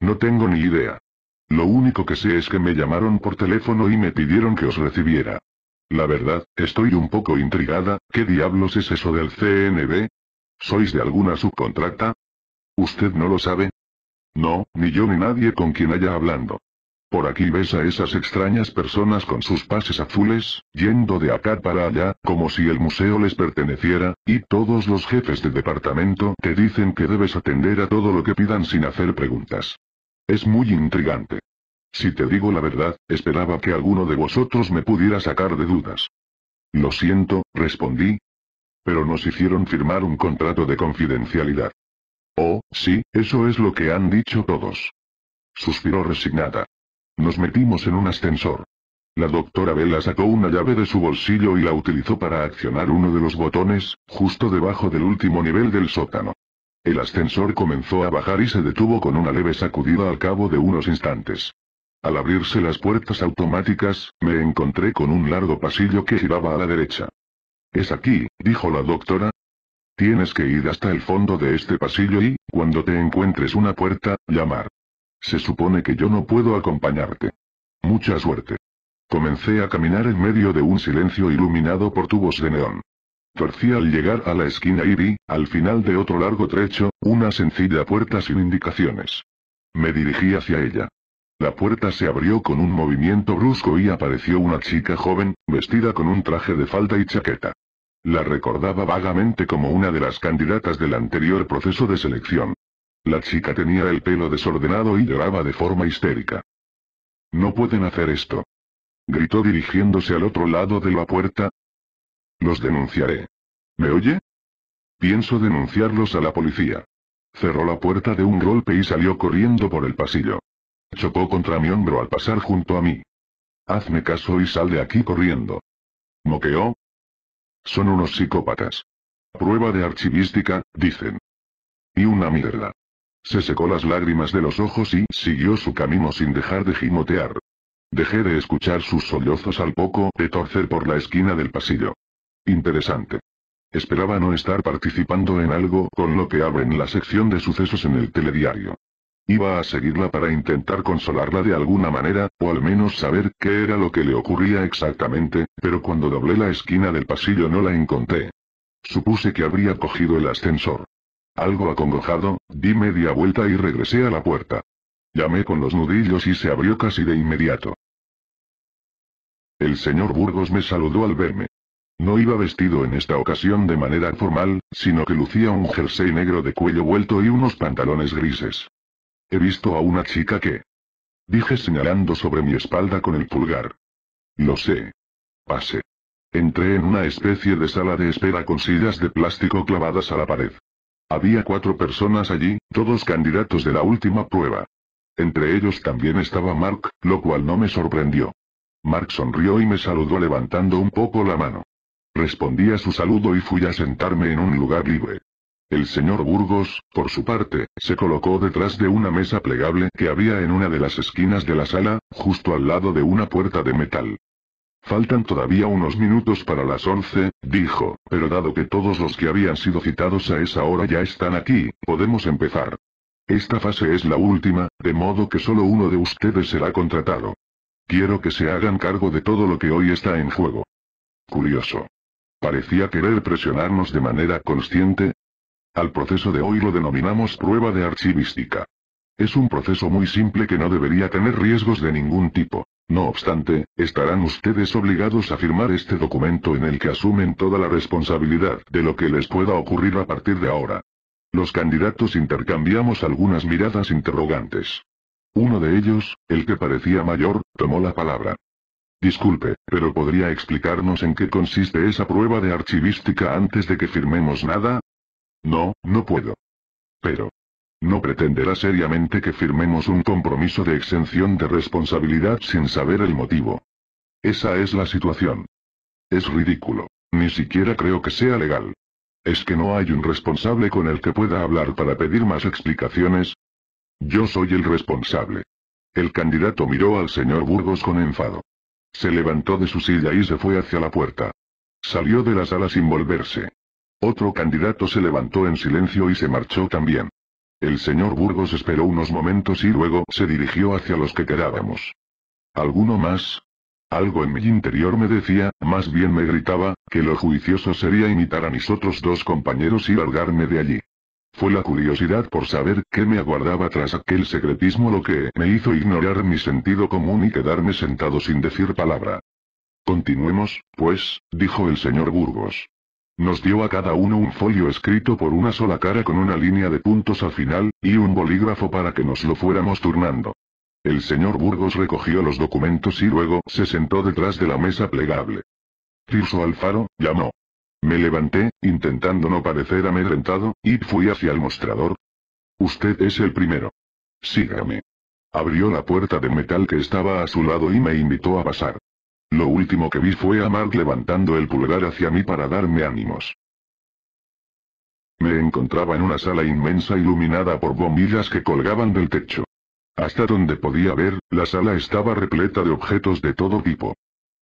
No tengo ni idea. Lo único que sé es que me llamaron por teléfono y me pidieron que os recibiera. La verdad, estoy un poco intrigada, ¿qué diablos es eso del CNB? ¿Sois de alguna subcontrata? ¿Usted no lo sabe? No, ni yo ni nadie con quien haya hablando. Por aquí ves a esas extrañas personas con sus pases azules, yendo de acá para allá, como si el museo les perteneciera, y todos los jefes de departamento te dicen que debes atender a todo lo que pidan sin hacer preguntas. Es muy intrigante. Si te digo la verdad, esperaba que alguno de vosotros me pudiera sacar de dudas. Lo siento, respondí. Pero nos hicieron firmar un contrato de confidencialidad. Oh, sí, eso es lo que han dicho todos. Suspiró resignada. Nos metimos en un ascensor. La doctora Bella sacó una llave de su bolsillo y la utilizó para accionar uno de los botones, justo debajo del último nivel del sótano. El ascensor comenzó a bajar y se detuvo con una leve sacudida al cabo de unos instantes. Al abrirse las puertas automáticas, me encontré con un largo pasillo que giraba a la derecha. Es aquí, dijo la doctora. Tienes que ir hasta el fondo de este pasillo y, cuando te encuentres una puerta, llamar. Se supone que yo no puedo acompañarte. Mucha suerte. Comencé a caminar en medio de un silencio iluminado por tubos de neón. Torcí al llegar a la esquina y vi, al final de otro largo trecho, una sencilla puerta sin indicaciones. Me dirigí hacia ella. La puerta se abrió con un movimiento brusco y apareció una chica joven, vestida con un traje de falda y chaqueta. La recordaba vagamente como una de las candidatas del anterior proceso de selección. La chica tenía el pelo desordenado y lloraba de forma histérica. No pueden hacer esto. Gritó dirigiéndose al otro lado de la puerta. Los denunciaré. ¿Me oye? Pienso denunciarlos a la policía. Cerró la puerta de un golpe y salió corriendo por el pasillo. Chocó contra mi hombro al pasar junto a mí. Hazme caso y sal de aquí corriendo. Moqueó. Son unos psicópatas. Prueba de archivística, dicen. Y una mierda. Se secó las lágrimas de los ojos y siguió su camino sin dejar de gimotear. Dejé de escuchar sus sollozos al poco de torcer por la esquina del pasillo. Interesante. Esperaba no estar participando en algo con lo que abren la sección de sucesos en el telediario. Iba a seguirla para intentar consolarla de alguna manera, o al menos saber qué era lo que le ocurría exactamente, pero cuando doblé la esquina del pasillo no la encontré. Supuse que habría cogido el ascensor. Algo acongojado, di media vuelta y regresé a la puerta. Llamé con los nudillos y se abrió casi de inmediato. El señor Burgos me saludó al verme. No iba vestido en esta ocasión de manera formal, sino que lucía un jersey negro de cuello vuelto y unos pantalones grises. He visto a una chica que... Dije señalando sobre mi espalda con el pulgar. Lo sé. Pase. Entré en una especie de sala de espera con sillas de plástico clavadas a la pared. Había cuatro personas allí, todos candidatos de la última prueba. Entre ellos también estaba Mark, lo cual no me sorprendió. Mark sonrió y me saludó levantando un poco la mano. Respondí a su saludo y fui a sentarme en un lugar libre. El señor Burgos, por su parte, se colocó detrás de una mesa plegable que había en una de las esquinas de la sala, justo al lado de una puerta de metal. Faltan todavía unos minutos para las once, dijo, pero dado que todos los que habían sido citados a esa hora ya están aquí, podemos empezar. Esta fase es la última, de modo que solo uno de ustedes será contratado. Quiero que se hagan cargo de todo lo que hoy está en juego. Curioso. Parecía querer presionarnos de manera consciente. Al proceso de hoy lo denominamos prueba de archivística. Es un proceso muy simple que no debería tener riesgos de ningún tipo. No obstante, estarán ustedes obligados a firmar este documento en el que asumen toda la responsabilidad de lo que les pueda ocurrir a partir de ahora. Los candidatos intercambiamos algunas miradas interrogantes. Uno de ellos, el que parecía mayor, tomó la palabra. Disculpe, pero ¿podría explicarnos en qué consiste esa prueba de archivística antes de que firmemos nada? No, no puedo. Pero, no pretenderá seriamente que firmemos un compromiso de exención de responsabilidad sin saber el motivo. Esa es la situación. Es ridículo. Ni siquiera creo que sea legal. ¿Es que no hay un responsable con el que pueda hablar para pedir más explicaciones? Yo soy el responsable. El candidato miró al señor Burgos con enfado. Se levantó de su silla y se fue hacia la puerta. Salió de la sala sin volverse. Otro candidato se levantó en silencio y se marchó también. El señor Burgos esperó unos momentos y luego se dirigió hacia los que quedábamos. ¿Alguno más? Algo en mi interior me decía, más bien me gritaba, que lo juicioso sería imitar a mis otros dos compañeros y largarme de allí. Fue la curiosidad por saber qué me aguardaba tras aquel secretismo lo que me hizo ignorar mi sentido común y quedarme sentado sin decir palabra. Continuemos, pues, dijo el señor Burgos. Nos dio a cada uno un folio escrito por una sola cara con una línea de puntos al final, y un bolígrafo para que nos lo fuéramos turnando. El señor Burgos recogió los documentos y luego se sentó detrás de la mesa plegable. Tirso Alfaro, llamó. Me levanté, intentando no parecer amedrentado, y fui hacia el mostrador. Usted es el primero. Sígame. Abrió la puerta de metal que estaba a su lado y me invitó a pasar. Lo último que vi fue a Mark levantando el pulgar hacia mí para darme ánimos. Me encontraba en una sala inmensa iluminada por bombillas que colgaban del techo. Hasta donde podía ver, la sala estaba repleta de objetos de todo tipo.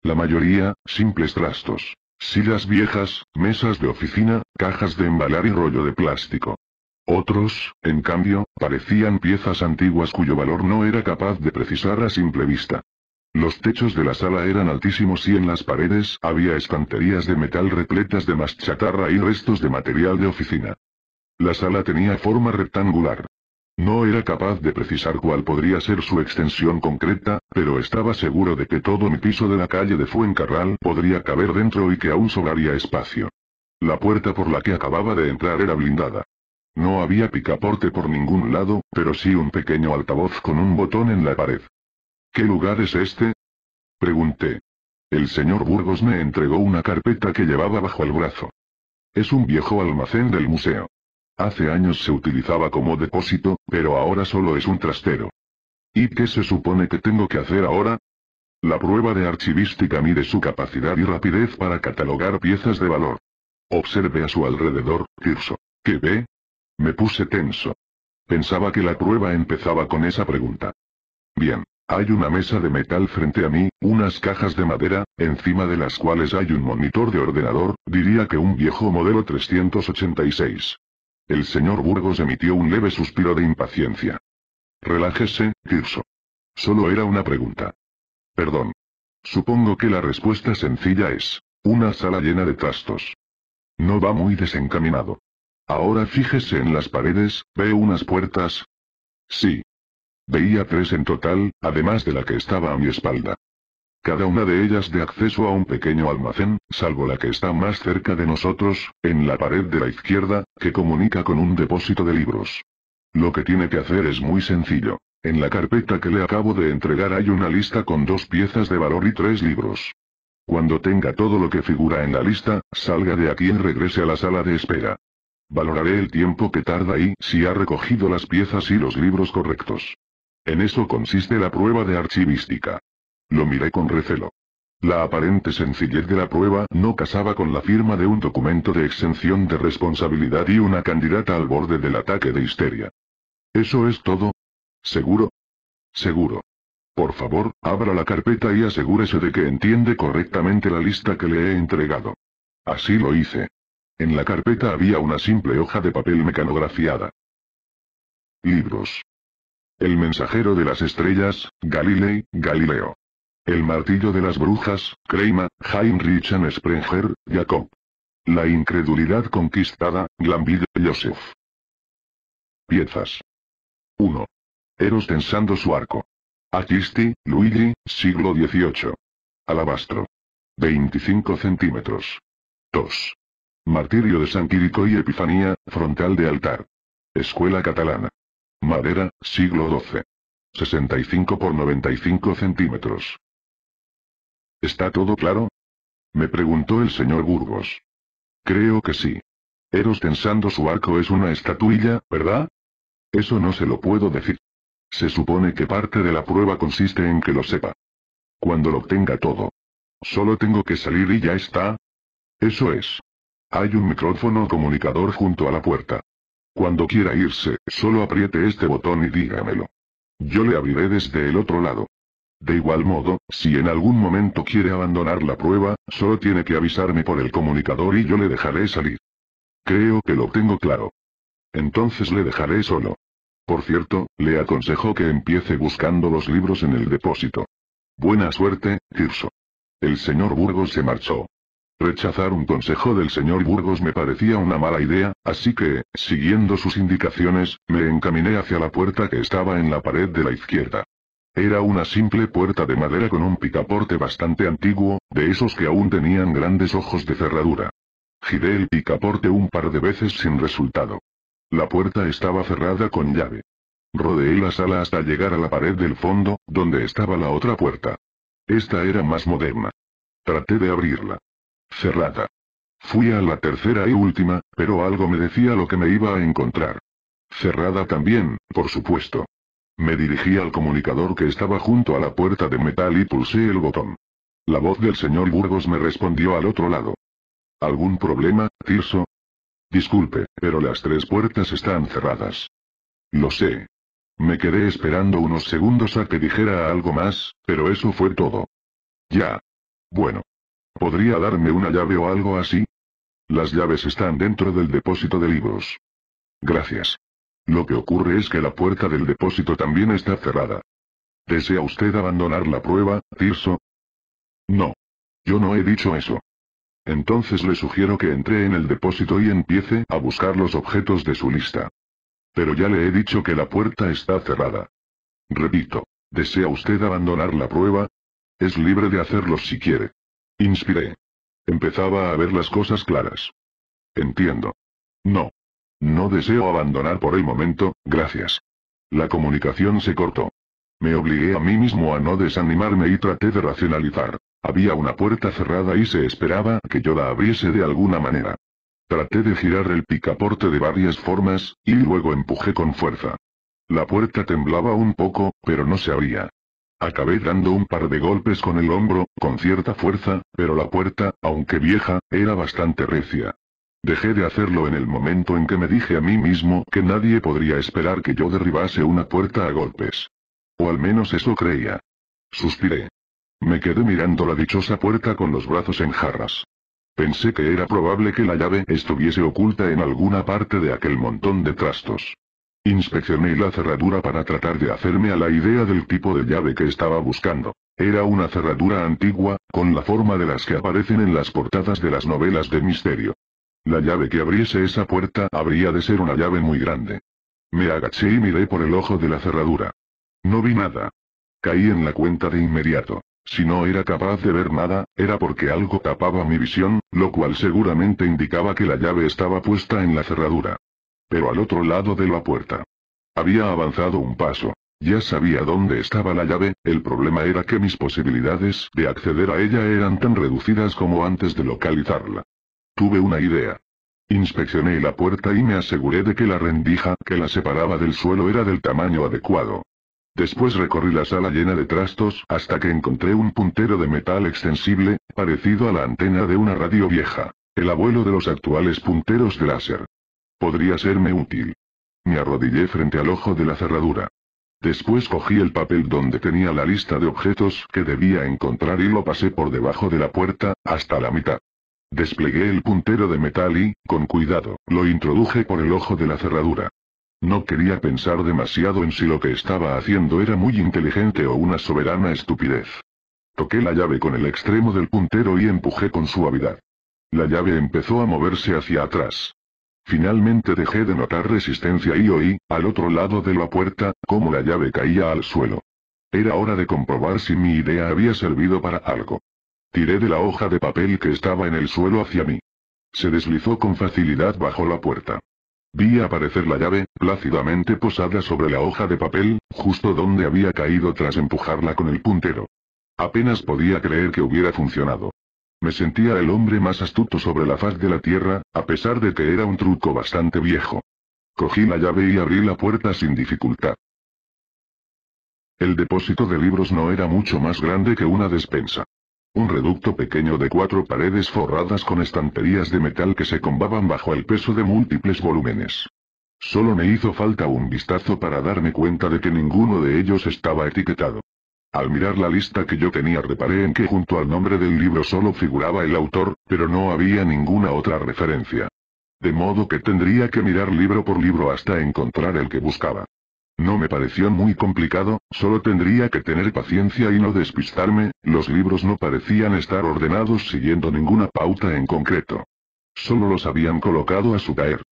La mayoría, simples trastos, sillas viejas, mesas de oficina, cajas de embalar y rollo de plástico. Otros, en cambio, parecían piezas antiguas cuyo valor no era capaz de precisar a simple vista. Los techos de la sala eran altísimos y en las paredes había estanterías de metal repletas de más chatarra y restos de material de oficina. La sala tenía forma rectangular. No era capaz de precisar cuál podría ser su extensión concreta, pero estaba seguro de que todo mi piso de la calle de Fuencarral podría caber dentro y que aún sobraría espacio. La puerta por la que acababa de entrar era blindada. No había picaporte por ningún lado, pero sí un pequeño altavoz con un botón en la pared. ¿Qué lugar es este? Pregunté. El señor Burgos me entregó una carpeta que llevaba bajo el brazo. Es un viejo almacén del museo. Hace años se utilizaba como depósito, pero ahora solo es un trastero. ¿Y qué se supone que tengo que hacer ahora? La prueba de archivística mide su capacidad y rapidez para catalogar piezas de valor. Observé a su alrededor, Tirso. ¿Qué ve? Me puse tenso. Pensaba que la prueba empezaba con esa pregunta. Bien. Hay una mesa de metal frente a mí, unas cajas de madera, encima de las cuales hay un monitor de ordenador, diría que un viejo modelo 386. El señor Burgos emitió un leve suspiro de impaciencia. Relájese, Tirso. Solo era una pregunta. Perdón. Supongo que la respuesta sencilla es, una sala llena de trastos. No va muy desencaminado. Ahora fíjese en las paredes, ve unas puertas. Sí, Veía tres en total, además de la que estaba a mi espalda. Cada una de ellas de acceso a un pequeño almacén, salvo la que está más cerca de nosotros, en la pared de la izquierda, que comunica con un depósito de libros. Lo que tiene que hacer es muy sencillo. En la carpeta que le acabo de entregar hay una lista con dos piezas de valor y tres libros. Cuando tenga todo lo que figura en la lista, salga de aquí y regrese a la sala de espera. Valoraré el tiempo que tarda y si ha recogido las piezas y los libros correctos. En eso consiste la prueba de archivística. Lo miré con recelo. La aparente sencillez de la prueba no casaba con la firma de un documento de exención de responsabilidad y una candidata al borde del ataque de histeria. ¿Eso es todo? ¿Seguro? Seguro. Por favor, abra la carpeta y asegúrese de que entiende correctamente la lista que le he entregado. Así lo hice. En la carpeta había una simple hoja de papel mecanografiada. Libros. El mensajero de las estrellas, Galilei, Galileo. El martillo de las brujas, Kreima, Heinrich and Sprenger, Jacob. La incredulidad conquistada, Glambide, Joseph. Piezas. 1. Eros tensando su arco. Achisti, Luigi, siglo XVIII. Alabastro. 25 centímetros. 2. Martirio de San Quirico y Epifanía, frontal de altar. Escuela catalana. Madera, siglo XII. 65 por 95 centímetros. ¿Está todo claro? Me preguntó el señor Burgos. Creo que sí. Eros pensando su arco es una estatuilla, ¿verdad? Eso no se lo puedo decir. Se supone que parte de la prueba consiste en que lo sepa. Cuando lo obtenga todo. Solo tengo que salir y ya está. Eso es. Hay un micrófono comunicador junto a la puerta. Cuando quiera irse, solo apriete este botón y dígamelo. Yo le abriré desde el otro lado. De igual modo, si en algún momento quiere abandonar la prueba, solo tiene que avisarme por el comunicador y yo le dejaré salir. Creo que lo tengo claro. Entonces le dejaré solo. Por cierto, le aconsejo que empiece buscando los libros en el depósito. Buena suerte, Tirso. El señor Burgos se marchó. Rechazar un consejo del señor Burgos me parecía una mala idea, así que, siguiendo sus indicaciones, me encaminé hacia la puerta que estaba en la pared de la izquierda. Era una simple puerta de madera con un picaporte bastante antiguo, de esos que aún tenían grandes ojos de cerradura. Giré el picaporte un par de veces sin resultado. La puerta estaba cerrada con llave. Rodeé la sala hasta llegar a la pared del fondo, donde estaba la otra puerta. Esta era más moderna. Traté de abrirla. Cerrada. Fui a la tercera y última, pero algo me decía lo que me iba a encontrar. Cerrada también, por supuesto. Me dirigí al comunicador que estaba junto a la puerta de metal y pulsé el botón. La voz del señor Burgos me respondió al otro lado. ¿Algún problema, Tirso? Disculpe, pero las tres puertas están cerradas. Lo sé. Me quedé esperando unos segundos a que dijera algo más, pero eso fue todo. Ya. Bueno. ¿Podría darme una llave o algo así? Las llaves están dentro del depósito de libros. Gracias. Lo que ocurre es que la puerta del depósito también está cerrada. ¿Desea usted abandonar la prueba, Tirso? No. Yo no he dicho eso. Entonces le sugiero que entre en el depósito y empiece a buscar los objetos de su lista. Pero ya le he dicho que la puerta está cerrada. Repito, ¿desea usted abandonar la prueba? Es libre de hacerlo si quiere. Inspiré. Empezaba a ver las cosas claras. Entiendo. No. No deseo abandonar por el momento, gracias. La comunicación se cortó. Me obligué a mí mismo a no desanimarme y traté de racionalizar. Había una puerta cerrada y se esperaba que yo la abriese de alguna manera. Traté de girar el picaporte de varias formas, y luego empujé con fuerza. La puerta temblaba un poco, pero no se abría. Acabé dando un par de golpes con el hombro, con cierta fuerza, pero la puerta, aunque vieja, era bastante recia. Dejé de hacerlo en el momento en que me dije a mí mismo que nadie podría esperar que yo derribase una puerta a golpes. O al menos eso creía. Suspiré. Me quedé mirando la dichosa puerta con los brazos en jarras. Pensé que era probable que la llave estuviese oculta en alguna parte de aquel montón de trastos. Inspeccioné la cerradura para tratar de hacerme a la idea del tipo de llave que estaba buscando. Era una cerradura antigua, con la forma de las que aparecen en las portadas de las novelas de misterio. La llave que abriese esa puerta habría de ser una llave muy grande. Me agaché y miré por el ojo de la cerradura. No vi nada. Caí en la cuenta de inmediato. Si no era capaz de ver nada, era porque algo tapaba mi visión, lo cual seguramente indicaba que la llave estaba puesta en la cerradura pero al otro lado de la puerta. Había avanzado un paso. Ya sabía dónde estaba la llave, el problema era que mis posibilidades de acceder a ella eran tan reducidas como antes de localizarla. Tuve una idea. Inspeccioné la puerta y me aseguré de que la rendija que la separaba del suelo era del tamaño adecuado. Después recorrí la sala llena de trastos hasta que encontré un puntero de metal extensible, parecido a la antena de una radio vieja, el abuelo de los actuales punteros de láser. Podría serme útil. Me arrodillé frente al ojo de la cerradura. Después cogí el papel donde tenía la lista de objetos que debía encontrar y lo pasé por debajo de la puerta, hasta la mitad. Desplegué el puntero de metal y, con cuidado, lo introduje por el ojo de la cerradura. No quería pensar demasiado en si lo que estaba haciendo era muy inteligente o una soberana estupidez. Toqué la llave con el extremo del puntero y empujé con suavidad. La llave empezó a moverse hacia atrás. Finalmente dejé de notar resistencia y oí, al otro lado de la puerta, cómo la llave caía al suelo. Era hora de comprobar si mi idea había servido para algo. Tiré de la hoja de papel que estaba en el suelo hacia mí. Se deslizó con facilidad bajo la puerta. Vi aparecer la llave, plácidamente posada sobre la hoja de papel, justo donde había caído tras empujarla con el puntero. Apenas podía creer que hubiera funcionado. Me sentía el hombre más astuto sobre la faz de la tierra, a pesar de que era un truco bastante viejo. Cogí la llave y abrí la puerta sin dificultad. El depósito de libros no era mucho más grande que una despensa. Un reducto pequeño de cuatro paredes forradas con estanterías de metal que se combaban bajo el peso de múltiples volúmenes. Solo me hizo falta un vistazo para darme cuenta de que ninguno de ellos estaba etiquetado. Al mirar la lista que yo tenía reparé en que junto al nombre del libro solo figuraba el autor, pero no había ninguna otra referencia. De modo que tendría que mirar libro por libro hasta encontrar el que buscaba. No me pareció muy complicado, solo tendría que tener paciencia y no despistarme, los libros no parecían estar ordenados siguiendo ninguna pauta en concreto. Solo los habían colocado a su caer.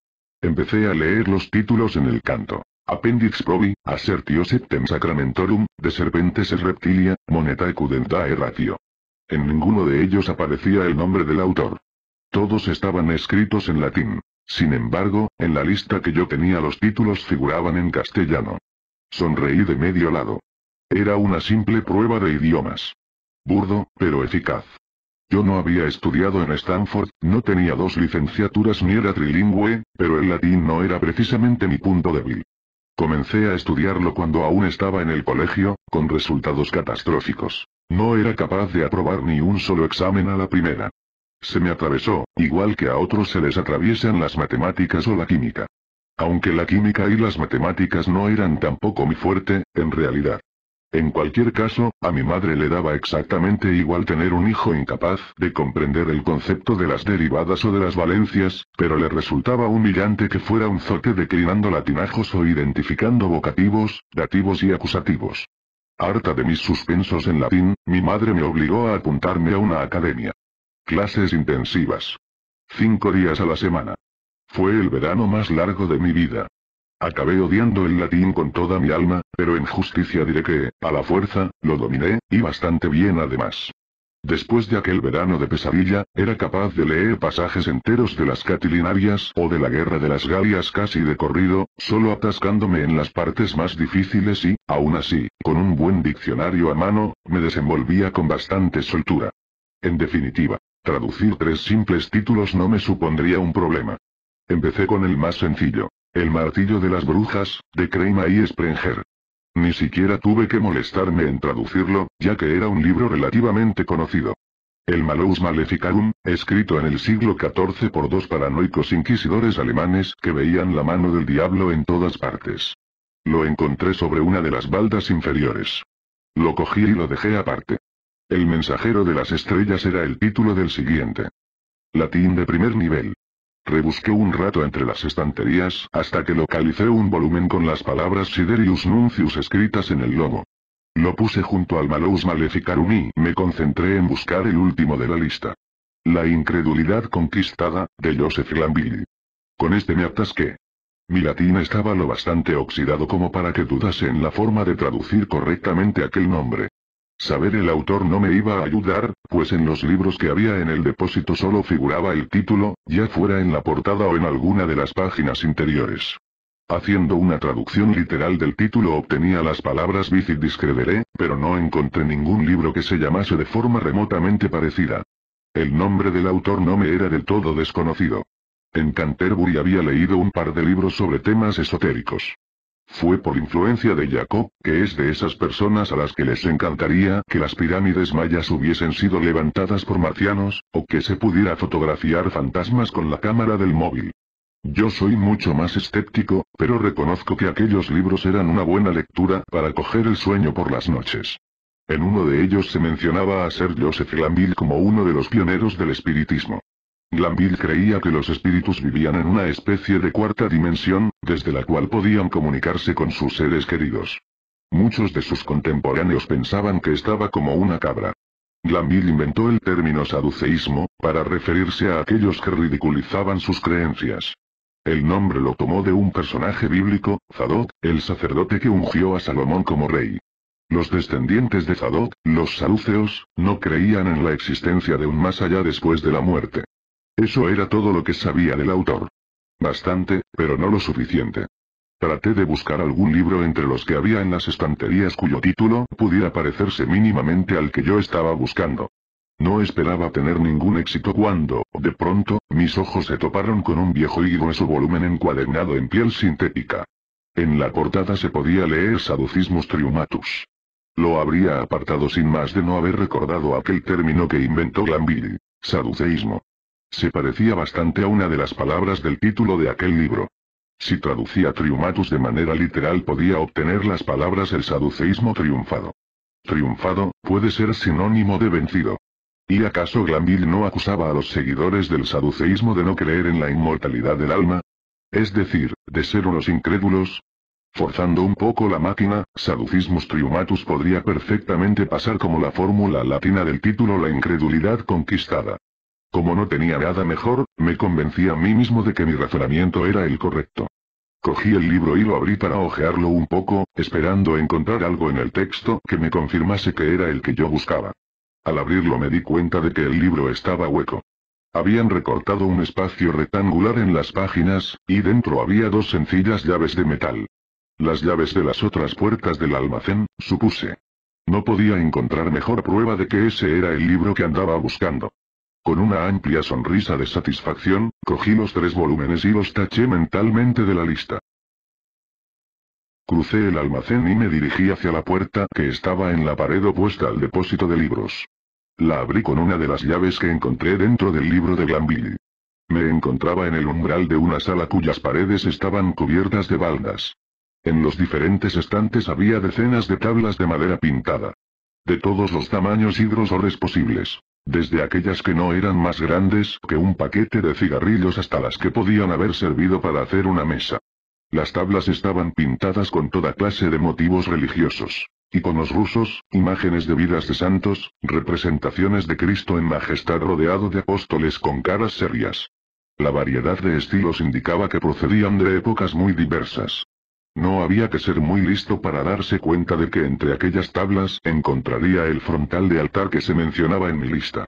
Empecé a leer los títulos en el canto. Appendix probi, assertio septem sacramentorum, de serpentes es reptilia, monetae cudentae ratio. En ninguno de ellos aparecía el nombre del autor. Todos estaban escritos en latín. Sin embargo, en la lista que yo tenía los títulos figuraban en castellano. Sonreí de medio lado. Era una simple prueba de idiomas. Burdo, pero eficaz. Yo no había estudiado en Stanford, no tenía dos licenciaturas ni era trilingüe, pero el latín no era precisamente mi punto débil. Comencé a estudiarlo cuando aún estaba en el colegio, con resultados catastróficos. No era capaz de aprobar ni un solo examen a la primera. Se me atravesó, igual que a otros se les atraviesan las matemáticas o la química. Aunque la química y las matemáticas no eran tampoco mi fuerte, en realidad, en cualquier caso, a mi madre le daba exactamente igual tener un hijo incapaz de comprender el concepto de las derivadas o de las valencias, pero le resultaba humillante que fuera un zote declinando latinajos o identificando vocativos, dativos y acusativos. Harta de mis suspensos en latín, mi madre me obligó a apuntarme a una academia. Clases intensivas. Cinco días a la semana. Fue el verano más largo de mi vida. Acabé odiando el latín con toda mi alma, pero en justicia diré que, a la fuerza, lo dominé, y bastante bien además. Después de aquel verano de pesadilla, era capaz de leer pasajes enteros de las Catilinarias o de la Guerra de las Galias casi de corrido, solo atascándome en las partes más difíciles y, aún así, con un buen diccionario a mano, me desenvolvía con bastante soltura. En definitiva, traducir tres simples títulos no me supondría un problema. Empecé con el más sencillo, el martillo de las brujas, de Crema y Sprenger. Ni siquiera tuve que molestarme en traducirlo, ya que era un libro relativamente conocido. El Malus Maleficarum, escrito en el siglo XIV por dos paranoicos inquisidores alemanes que veían la mano del diablo en todas partes. Lo encontré sobre una de las baldas inferiores. Lo cogí y lo dejé aparte. El mensajero de las estrellas era el título del siguiente. Latín de primer nivel. Rebusqué un rato entre las estanterías hasta que localicé un volumen con las palabras Siderius Nuncius escritas en el lomo. Lo puse junto al Malus Maleficarum y me concentré en buscar el último de la lista. La incredulidad conquistada, de Joseph Glanville. Con este me atasqué. Mi latín estaba lo bastante oxidado como para que dudase en la forma de traducir correctamente aquel nombre. Saber el autor no me iba a ayudar, pues en los libros que había en el depósito solo figuraba el título, ya fuera en la portada o en alguna de las páginas interiores. Haciendo una traducción literal del título obtenía las palabras y discreveré", pero no encontré ningún libro que se llamase de forma remotamente parecida. El nombre del autor no me era del todo desconocido. En Canterbury había leído un par de libros sobre temas esotéricos. Fue por influencia de Jacob, que es de esas personas a las que les encantaría que las pirámides mayas hubiesen sido levantadas por marcianos, o que se pudiera fotografiar fantasmas con la cámara del móvil. Yo soy mucho más escéptico, pero reconozco que aquellos libros eran una buena lectura para coger el sueño por las noches. En uno de ellos se mencionaba a ser Joseph Glanville como uno de los pioneros del espiritismo. Glanville creía que los espíritus vivían en una especie de cuarta dimensión, desde la cual podían comunicarse con sus seres queridos. Muchos de sus contemporáneos pensaban que estaba como una cabra. Glanville inventó el término saduceísmo, para referirse a aquellos que ridiculizaban sus creencias. El nombre lo tomó de un personaje bíblico, Zadok, el sacerdote que ungió a Salomón como rey. Los descendientes de Zadok, los saduceos, no creían en la existencia de un más allá después de la muerte. Eso era todo lo que sabía del autor. Bastante, pero no lo suficiente. Traté de buscar algún libro entre los que había en las estanterías cuyo título pudiera parecerse mínimamente al que yo estaba buscando. No esperaba tener ningún éxito cuando, de pronto, mis ojos se toparon con un viejo y grueso volumen encuadernado en piel sintética. En la portada se podía leer Saducismus Triumatus. Lo habría apartado sin más de no haber recordado aquel término que inventó Glanville, saduceísmo. Se parecía bastante a una de las palabras del título de aquel libro. Si traducía triumatus de manera literal podía obtener las palabras el saduceísmo triunfado. Triunfado, puede ser sinónimo de vencido. ¿Y acaso Glanville no acusaba a los seguidores del saduceísmo de no creer en la inmortalidad del alma? Es decir, de ser unos incrédulos. Forzando un poco la máquina, Saducismus Triumatus podría perfectamente pasar como la fórmula latina del título La incredulidad conquistada. Como no tenía nada mejor, me convencí a mí mismo de que mi razonamiento era el correcto. Cogí el libro y lo abrí para hojearlo un poco, esperando encontrar algo en el texto que me confirmase que era el que yo buscaba. Al abrirlo me di cuenta de que el libro estaba hueco. Habían recortado un espacio rectangular en las páginas, y dentro había dos sencillas llaves de metal. Las llaves de las otras puertas del almacén, supuse. No podía encontrar mejor prueba de que ese era el libro que andaba buscando. Con una amplia sonrisa de satisfacción, cogí los tres volúmenes y los taché mentalmente de la lista. Crucé el almacén y me dirigí hacia la puerta que estaba en la pared opuesta al depósito de libros. La abrí con una de las llaves que encontré dentro del libro de Glanville. Me encontraba en el umbral de una sala cuyas paredes estaban cubiertas de baldas. En los diferentes estantes había decenas de tablas de madera pintada. De todos los tamaños y grosores posibles. Desde aquellas que no eran más grandes que un paquete de cigarrillos hasta las que podían haber servido para hacer una mesa. Las tablas estaban pintadas con toda clase de motivos religiosos. los rusos, imágenes de vidas de santos, representaciones de Cristo en majestad rodeado de apóstoles con caras serias. La variedad de estilos indicaba que procedían de épocas muy diversas. No había que ser muy listo para darse cuenta de que entre aquellas tablas encontraría el frontal de altar que se mencionaba en mi lista.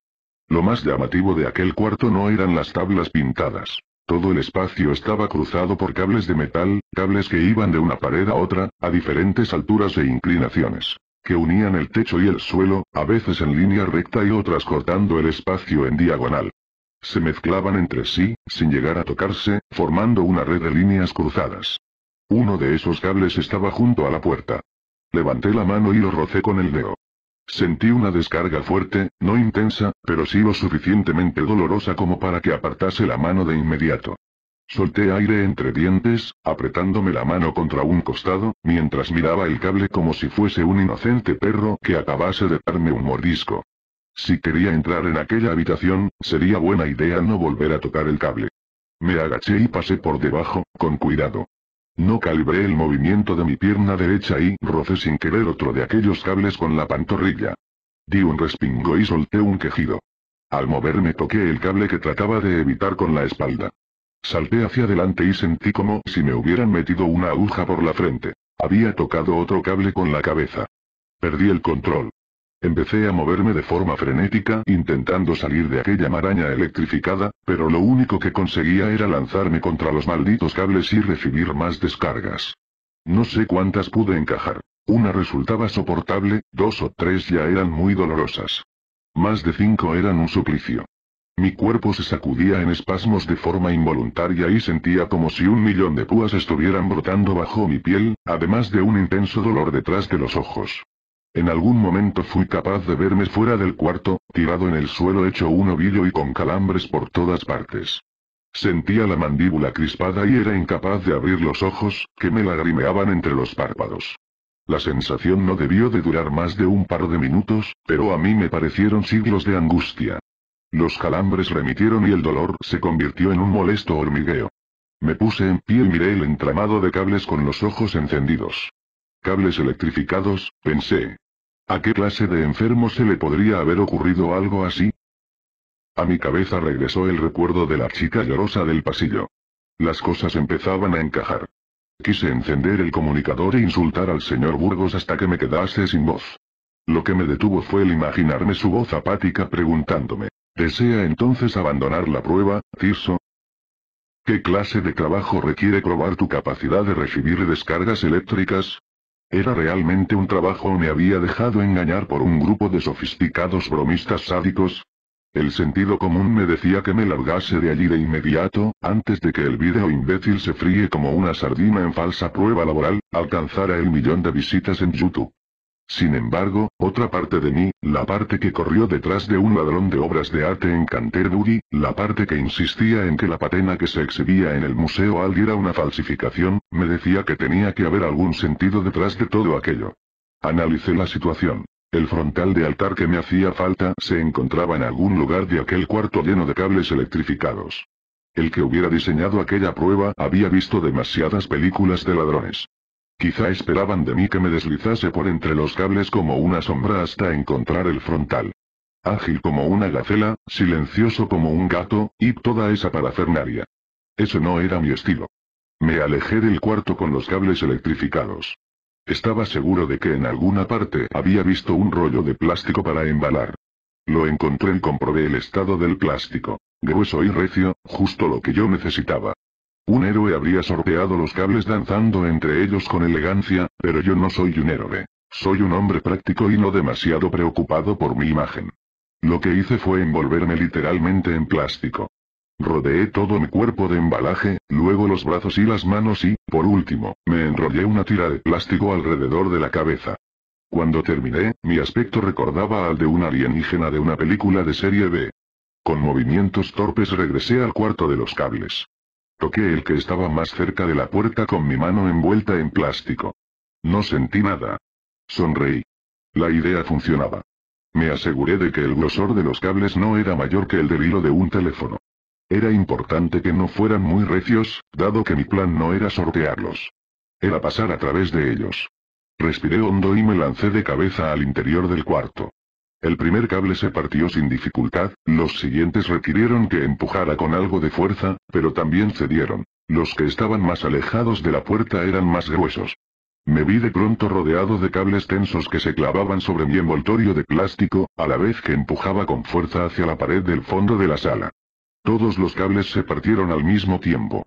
Lo más llamativo de aquel cuarto no eran las tablas pintadas. Todo el espacio estaba cruzado por cables de metal, cables que iban de una pared a otra, a diferentes alturas e inclinaciones, que unían el techo y el suelo, a veces en línea recta y otras cortando el espacio en diagonal. Se mezclaban entre sí, sin llegar a tocarse, formando una red de líneas cruzadas. Uno de esos cables estaba junto a la puerta. Levanté la mano y lo rocé con el dedo. Sentí una descarga fuerte, no intensa, pero sí lo suficientemente dolorosa como para que apartase la mano de inmediato. Solté aire entre dientes, apretándome la mano contra un costado, mientras miraba el cable como si fuese un inocente perro que acabase de darme un mordisco. Si quería entrar en aquella habitación, sería buena idea no volver a tocar el cable. Me agaché y pasé por debajo, con cuidado. No calibré el movimiento de mi pierna derecha y rocé sin querer otro de aquellos cables con la pantorrilla. Di un respingo y solté un quejido. Al moverme toqué el cable que trataba de evitar con la espalda. Salté hacia adelante y sentí como si me hubieran metido una aguja por la frente. Había tocado otro cable con la cabeza. Perdí el control. Empecé a moverme de forma frenética, intentando salir de aquella maraña electrificada, pero lo único que conseguía era lanzarme contra los malditos cables y recibir más descargas. No sé cuántas pude encajar. Una resultaba soportable, dos o tres ya eran muy dolorosas. Más de cinco eran un suplicio. Mi cuerpo se sacudía en espasmos de forma involuntaria y sentía como si un millón de púas estuvieran brotando bajo mi piel, además de un intenso dolor detrás de los ojos. En algún momento fui capaz de verme fuera del cuarto, tirado en el suelo hecho un ovillo y con calambres por todas partes. Sentía la mandíbula crispada y era incapaz de abrir los ojos, que me lagrimeaban entre los párpados. La sensación no debió de durar más de un par de minutos, pero a mí me parecieron siglos de angustia. Los calambres remitieron y el dolor se convirtió en un molesto hormigueo. Me puse en pie y miré el entramado de cables con los ojos encendidos. Cables electrificados, pensé. ¿A qué clase de enfermo se le podría haber ocurrido algo así? A mi cabeza regresó el recuerdo de la chica llorosa del pasillo. Las cosas empezaban a encajar. Quise encender el comunicador e insultar al señor Burgos hasta que me quedase sin voz. Lo que me detuvo fue el imaginarme su voz apática preguntándome, ¿desea entonces abandonar la prueba, Tirso? ¿Qué clase de trabajo requiere probar tu capacidad de recibir descargas eléctricas? Era realmente un trabajo o me había dejado engañar por un grupo de sofisticados bromistas sádicos, el sentido común me decía que me largase de allí de inmediato, antes de que el video imbécil se fríe como una sardina en falsa prueba laboral, alcanzara el millón de visitas en YouTube. Sin embargo, otra parte de mí, la parte que corrió detrás de un ladrón de obras de arte en Canterbury, la parte que insistía en que la patena que se exhibía en el Museo Aldi era una falsificación, me decía que tenía que haber algún sentido detrás de todo aquello. Analicé la situación. El frontal de altar que me hacía falta se encontraba en algún lugar de aquel cuarto lleno de cables electrificados. El que hubiera diseñado aquella prueba había visto demasiadas películas de ladrones. Quizá esperaban de mí que me deslizase por entre los cables como una sombra hasta encontrar el frontal. Ágil como una gacela, silencioso como un gato, y toda esa parafernalia. Eso no era mi estilo. Me alejé del cuarto con los cables electrificados. Estaba seguro de que en alguna parte había visto un rollo de plástico para embalar. Lo encontré y comprobé el estado del plástico. Grueso y recio, justo lo que yo necesitaba. Un héroe habría sorteado los cables danzando entre ellos con elegancia, pero yo no soy un héroe. Soy un hombre práctico y no demasiado preocupado por mi imagen. Lo que hice fue envolverme literalmente en plástico. Rodeé todo mi cuerpo de embalaje, luego los brazos y las manos y, por último, me enrollé una tira de plástico alrededor de la cabeza. Cuando terminé, mi aspecto recordaba al de un alienígena de una película de serie B. Con movimientos torpes regresé al cuarto de los cables. Toqué el que estaba más cerca de la puerta con mi mano envuelta en plástico. No sentí nada. Sonreí. La idea funcionaba. Me aseguré de que el grosor de los cables no era mayor que el del hilo de un teléfono. Era importante que no fueran muy recios, dado que mi plan no era sortearlos. Era pasar a través de ellos. Respiré hondo y me lancé de cabeza al interior del cuarto. El primer cable se partió sin dificultad, los siguientes requirieron que empujara con algo de fuerza, pero también cedieron. Los que estaban más alejados de la puerta eran más gruesos. Me vi de pronto rodeado de cables tensos que se clavaban sobre mi envoltorio de plástico, a la vez que empujaba con fuerza hacia la pared del fondo de la sala. Todos los cables se partieron al mismo tiempo.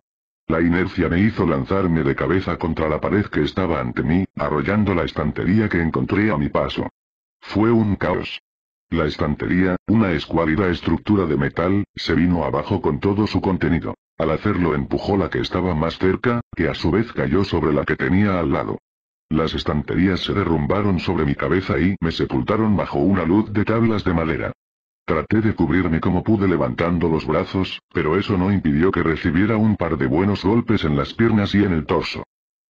La inercia me hizo lanzarme de cabeza contra la pared que estaba ante mí, arrollando la estantería que encontré a mi paso. Fue un caos. La estantería, una escuálida estructura de metal, se vino abajo con todo su contenido. Al hacerlo empujó la que estaba más cerca, que a su vez cayó sobre la que tenía al lado. Las estanterías se derrumbaron sobre mi cabeza y me sepultaron bajo una luz de tablas de madera. Traté de cubrirme como pude levantando los brazos, pero eso no impidió que recibiera un par de buenos golpes en las piernas y en el torso.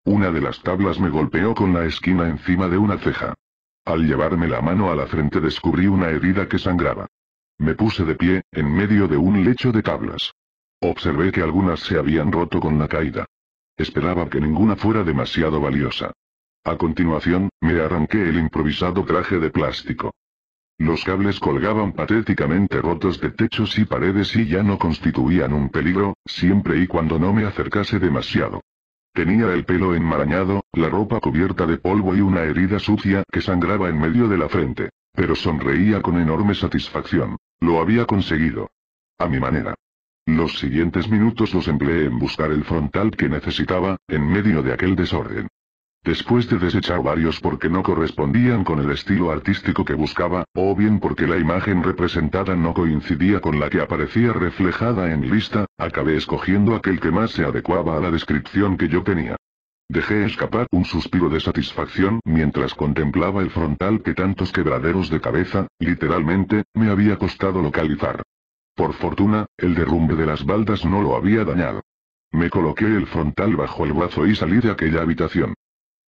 Una de las tablas me golpeó con la esquina encima de una ceja. Al llevarme la mano a la frente descubrí una herida que sangraba. Me puse de pie, en medio de un lecho de tablas. Observé que algunas se habían roto con la caída. Esperaba que ninguna fuera demasiado valiosa. A continuación, me arranqué el improvisado traje de plástico. Los cables colgaban patéticamente rotos de techos y paredes y ya no constituían un peligro, siempre y cuando no me acercase demasiado. Tenía el pelo enmarañado, la ropa cubierta de polvo y una herida sucia que sangraba en medio de la frente. Pero sonreía con enorme satisfacción. Lo había conseguido. A mi manera. Los siguientes minutos los empleé en buscar el frontal que necesitaba, en medio de aquel desorden. Después de desechar varios porque no correspondían con el estilo artístico que buscaba, o bien porque la imagen representada no coincidía con la que aparecía reflejada en mi lista, acabé escogiendo aquel que más se adecuaba a la descripción que yo tenía. Dejé escapar un suspiro de satisfacción mientras contemplaba el frontal que tantos quebraderos de cabeza, literalmente, me había costado localizar. Por fortuna, el derrumbe de las baldas no lo había dañado. Me coloqué el frontal bajo el brazo y salí de aquella habitación.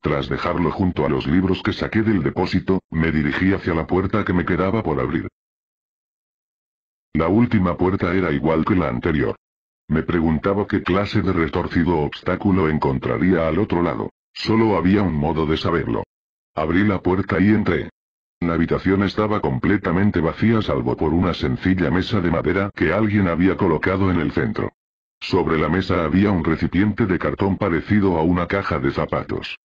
Tras dejarlo junto a los libros que saqué del depósito, me dirigí hacia la puerta que me quedaba por abrir. La última puerta era igual que la anterior. Me preguntaba qué clase de retorcido obstáculo encontraría al otro lado. Solo había un modo de saberlo. Abrí la puerta y entré. La habitación estaba completamente vacía salvo por una sencilla mesa de madera que alguien había colocado en el centro. Sobre la mesa había un recipiente de cartón parecido a una caja de zapatos.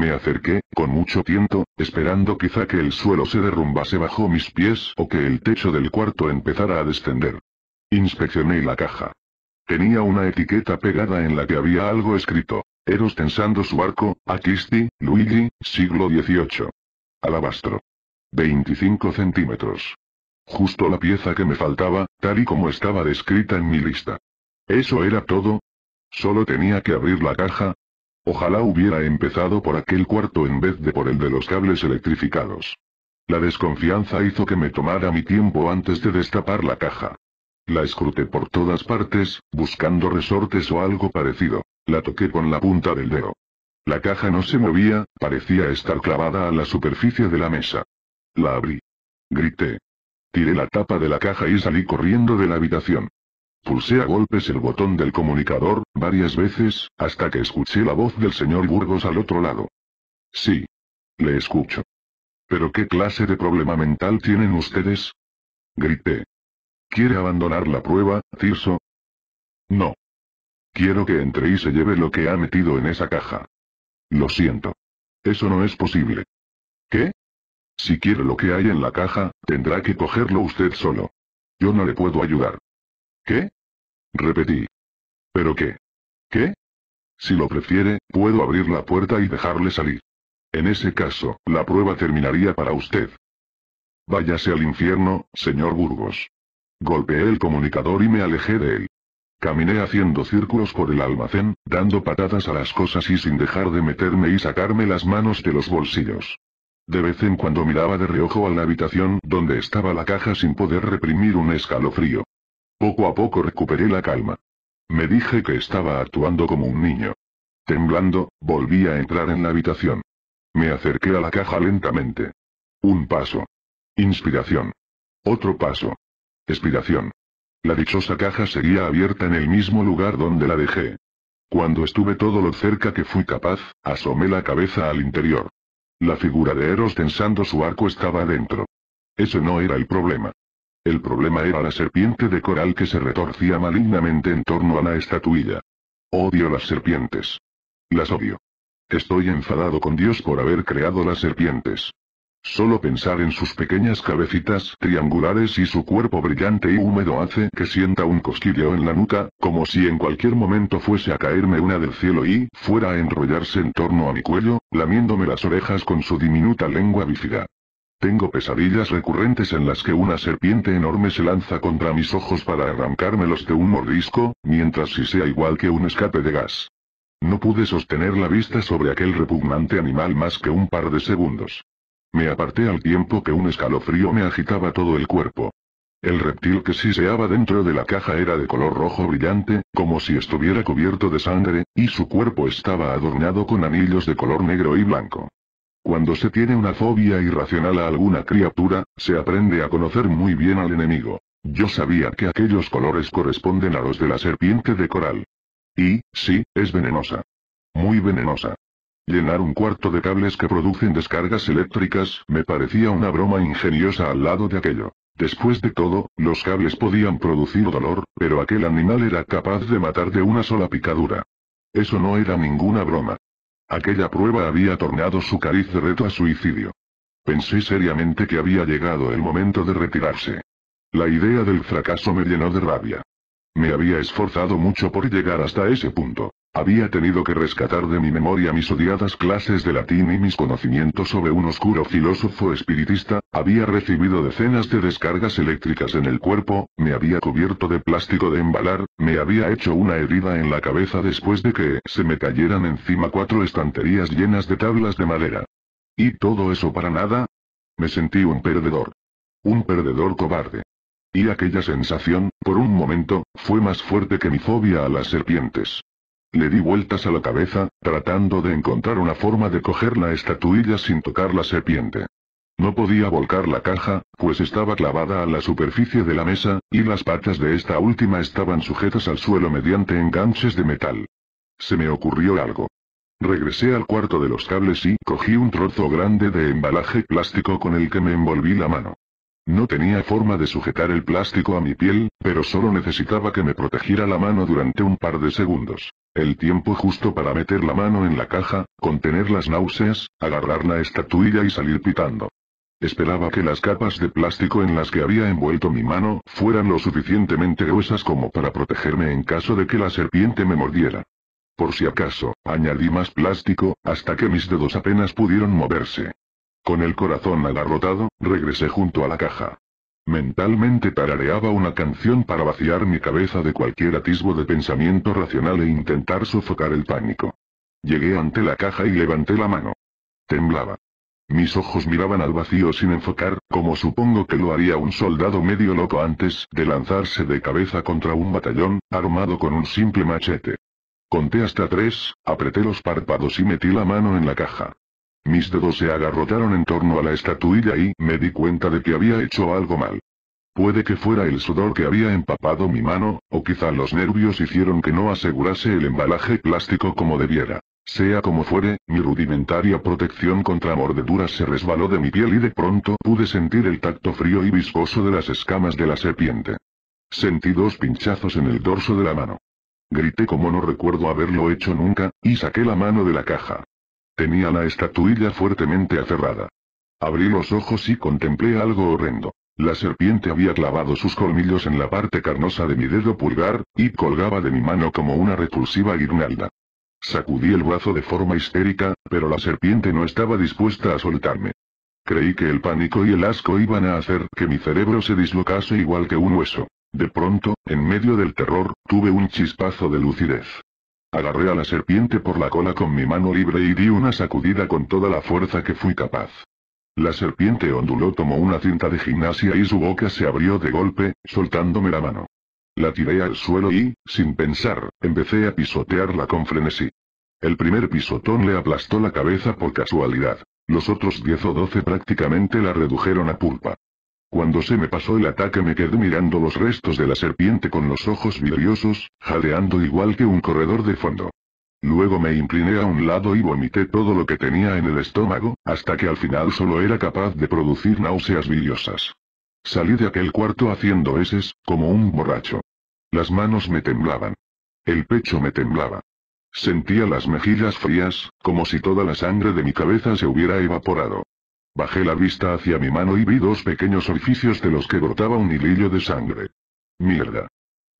Me acerqué, con mucho tiento, esperando quizá que el suelo se derrumbase bajo mis pies o que el techo del cuarto empezara a descender. Inspeccioné la caja. Tenía una etiqueta pegada en la que había algo escrito. Eros tensando su arco, Akisti, Luigi, siglo XVIII. Alabastro. 25 centímetros. Justo la pieza que me faltaba, tal y como estaba descrita en mi lista. ¿Eso era todo? Solo tenía que abrir la caja, Ojalá hubiera empezado por aquel cuarto en vez de por el de los cables electrificados. La desconfianza hizo que me tomara mi tiempo antes de destapar la caja. La escruté por todas partes, buscando resortes o algo parecido. La toqué con la punta del dedo. La caja no se movía, parecía estar clavada a la superficie de la mesa. La abrí. Grité. Tiré la tapa de la caja y salí corriendo de la habitación. Pulsé a golpes el botón del comunicador, varias veces, hasta que escuché la voz del señor Burgos al otro lado. Sí. Le escucho. ¿Pero qué clase de problema mental tienen ustedes? Grité. ¿Quiere abandonar la prueba, Tirso? No. Quiero que entre y se lleve lo que ha metido en esa caja. Lo siento. Eso no es posible. ¿Qué? Si quiere lo que hay en la caja, tendrá que cogerlo usted solo. Yo no le puedo ayudar. ¿Qué? Repetí. ¿Pero qué? ¿Qué? Si lo prefiere, puedo abrir la puerta y dejarle salir. En ese caso, la prueba terminaría para usted. Váyase al infierno, señor Burgos. Golpeé el comunicador y me alejé de él. Caminé haciendo círculos por el almacén, dando patadas a las cosas y sin dejar de meterme y sacarme las manos de los bolsillos. De vez en cuando miraba de reojo a la habitación donde estaba la caja sin poder reprimir un escalofrío. Poco a poco recuperé la calma. Me dije que estaba actuando como un niño. Temblando, volví a entrar en la habitación. Me acerqué a la caja lentamente. Un paso. Inspiración. Otro paso. Expiración. La dichosa caja seguía abierta en el mismo lugar donde la dejé. Cuando estuve todo lo cerca que fui capaz, asomé la cabeza al interior. La figura de Eros tensando su arco estaba dentro. Eso no era el problema. El problema era la serpiente de coral que se retorcía malignamente en torno a la estatuilla. Odio las serpientes. Las odio. Estoy enfadado con Dios por haber creado las serpientes. Solo pensar en sus pequeñas cabecitas triangulares y su cuerpo brillante y húmedo hace que sienta un cosquilleo en la nuca, como si en cualquier momento fuese a caerme una del cielo y fuera a enrollarse en torno a mi cuello, lamiéndome las orejas con su diminuta lengua bífida. Tengo pesadillas recurrentes en las que una serpiente enorme se lanza contra mis ojos para arrancármelos de un mordisco, mientras si sea igual que un escape de gas. No pude sostener la vista sobre aquel repugnante animal más que un par de segundos. Me aparté al tiempo que un escalofrío me agitaba todo el cuerpo. El reptil que siseaba dentro de la caja era de color rojo brillante, como si estuviera cubierto de sangre, y su cuerpo estaba adornado con anillos de color negro y blanco. Cuando se tiene una fobia irracional a alguna criatura, se aprende a conocer muy bien al enemigo. Yo sabía que aquellos colores corresponden a los de la serpiente de coral. Y, sí, es venenosa. Muy venenosa. Llenar un cuarto de cables que producen descargas eléctricas me parecía una broma ingeniosa al lado de aquello. Después de todo, los cables podían producir dolor, pero aquel animal era capaz de matar de una sola picadura. Eso no era ninguna broma. Aquella prueba había tornado su cariz de reto a suicidio. Pensé seriamente que había llegado el momento de retirarse. La idea del fracaso me llenó de rabia. Me había esforzado mucho por llegar hasta ese punto. Había tenido que rescatar de mi memoria mis odiadas clases de latín y mis conocimientos sobre un oscuro filósofo espiritista, había recibido decenas de descargas eléctricas en el cuerpo, me había cubierto de plástico de embalar, me había hecho una herida en la cabeza después de que se me cayeran encima cuatro estanterías llenas de tablas de madera. ¿Y todo eso para nada? Me sentí un perdedor. Un perdedor cobarde. Y aquella sensación, por un momento, fue más fuerte que mi fobia a las serpientes. Le di vueltas a la cabeza, tratando de encontrar una forma de coger la estatuilla sin tocar la serpiente. No podía volcar la caja, pues estaba clavada a la superficie de la mesa, y las patas de esta última estaban sujetas al suelo mediante enganches de metal. Se me ocurrió algo. Regresé al cuarto de los cables y cogí un trozo grande de embalaje plástico con el que me envolví la mano. No tenía forma de sujetar el plástico a mi piel, pero solo necesitaba que me protegiera la mano durante un par de segundos. El tiempo justo para meter la mano en la caja, contener las náuseas, agarrar la estatuilla y salir pitando. Esperaba que las capas de plástico en las que había envuelto mi mano fueran lo suficientemente gruesas como para protegerme en caso de que la serpiente me mordiera. Por si acaso, añadí más plástico, hasta que mis dedos apenas pudieron moverse. Con el corazón agarrotado, regresé junto a la caja. Mentalmente tarareaba una canción para vaciar mi cabeza de cualquier atisbo de pensamiento racional e intentar sofocar el pánico. Llegué ante la caja y levanté la mano. Temblaba. Mis ojos miraban al vacío sin enfocar, como supongo que lo haría un soldado medio loco antes de lanzarse de cabeza contra un batallón, armado con un simple machete. Conté hasta tres, apreté los párpados y metí la mano en la caja. Mis dedos se agarrotaron en torno a la estatuilla y me di cuenta de que había hecho algo mal. Puede que fuera el sudor que había empapado mi mano, o quizá los nervios hicieron que no asegurase el embalaje plástico como debiera. Sea como fuere, mi rudimentaria protección contra mordeduras se resbaló de mi piel y de pronto pude sentir el tacto frío y viscoso de las escamas de la serpiente. Sentí dos pinchazos en el dorso de la mano. Grité como no recuerdo haberlo hecho nunca, y saqué la mano de la caja. Tenía la estatuilla fuertemente aferrada. Abrí los ojos y contemplé algo horrendo. La serpiente había clavado sus colmillos en la parte carnosa de mi dedo pulgar, y colgaba de mi mano como una repulsiva guirnalda. Sacudí el brazo de forma histérica, pero la serpiente no estaba dispuesta a soltarme. Creí que el pánico y el asco iban a hacer que mi cerebro se dislocase igual que un hueso. De pronto, en medio del terror, tuve un chispazo de lucidez. Agarré a la serpiente por la cola con mi mano libre y di una sacudida con toda la fuerza que fui capaz. La serpiente onduló como una cinta de gimnasia y su boca se abrió de golpe, soltándome la mano. La tiré al suelo y, sin pensar, empecé a pisotearla con frenesí. El primer pisotón le aplastó la cabeza por casualidad. Los otros diez o doce prácticamente la redujeron a pulpa. Cuando se me pasó el ataque me quedé mirando los restos de la serpiente con los ojos vidriosos, jadeando igual que un corredor de fondo. Luego me incliné a un lado y vomité todo lo que tenía en el estómago, hasta que al final solo era capaz de producir náuseas biliosas. Salí de aquel cuarto haciendo heces, como un borracho. Las manos me temblaban. El pecho me temblaba. Sentía las mejillas frías, como si toda la sangre de mi cabeza se hubiera evaporado. Bajé la vista hacia mi mano y vi dos pequeños orificios de los que brotaba un hilillo de sangre. Mierda.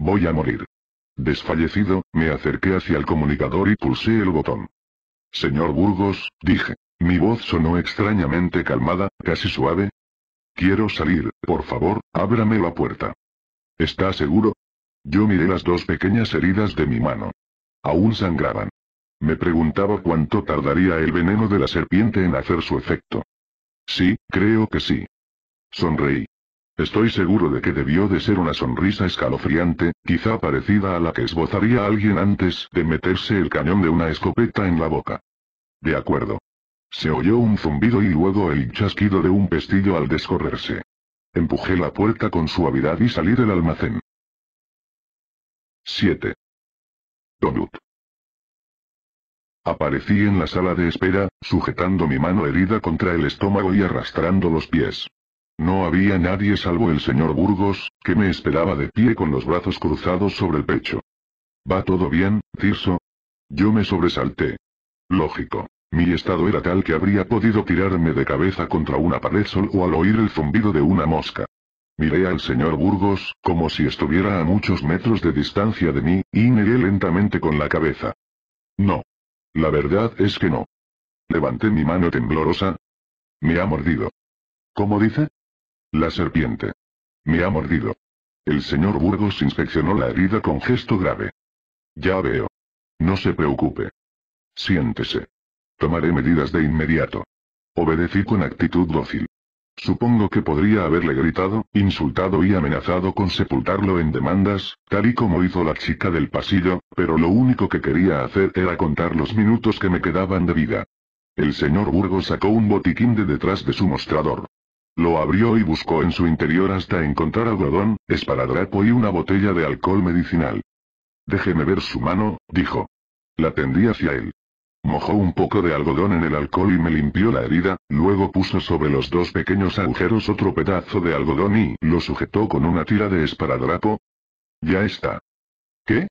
Voy a morir. Desfallecido, me acerqué hacia el comunicador y pulsé el botón. Señor Burgos, dije. Mi voz sonó extrañamente calmada, casi suave. Quiero salir, por favor, ábrame la puerta. ¿Está seguro? Yo miré las dos pequeñas heridas de mi mano. Aún sangraban. Me preguntaba cuánto tardaría el veneno de la serpiente en hacer su efecto. Sí, creo que sí. Sonreí. Estoy seguro de que debió de ser una sonrisa escalofriante, quizá parecida a la que esbozaría alguien antes de meterse el cañón de una escopeta en la boca. De acuerdo. Se oyó un zumbido y luego el chasquido de un pestillo al descorrerse. Empujé la puerta con suavidad y salí del almacén. 7. Donut. Aparecí en la sala de espera, sujetando mi mano herida contra el estómago y arrastrando los pies. No había nadie salvo el señor Burgos, que me esperaba de pie con los brazos cruzados sobre el pecho. ¿Va todo bien, Tirso? Yo me sobresalté. Lógico. Mi estado era tal que habría podido tirarme de cabeza contra una pared sol o al oír el zumbido de una mosca. Miré al señor Burgos, como si estuviera a muchos metros de distancia de mí, y negué lentamente con la cabeza. No. La verdad es que no. Levanté mi mano temblorosa. Me ha mordido. ¿Cómo dice? La serpiente. Me ha mordido. El señor Burgos inspeccionó la herida con gesto grave. Ya veo. No se preocupe. Siéntese. Tomaré medidas de inmediato. Obedecí con actitud dócil. Supongo que podría haberle gritado, insultado y amenazado con sepultarlo en demandas, tal y como hizo la chica del pasillo, pero lo único que quería hacer era contar los minutos que me quedaban de vida. El señor Burgo sacó un botiquín de detrás de su mostrador. Lo abrió y buscó en su interior hasta encontrar algodón, esparadrapo y una botella de alcohol medicinal. Déjeme ver su mano, dijo. La tendí hacia él. Mojó un poco de algodón en el alcohol y me limpió la herida, luego puso sobre los dos pequeños agujeros otro pedazo de algodón y lo sujetó con una tira de esparadrapo. Ya está. ¿Qué?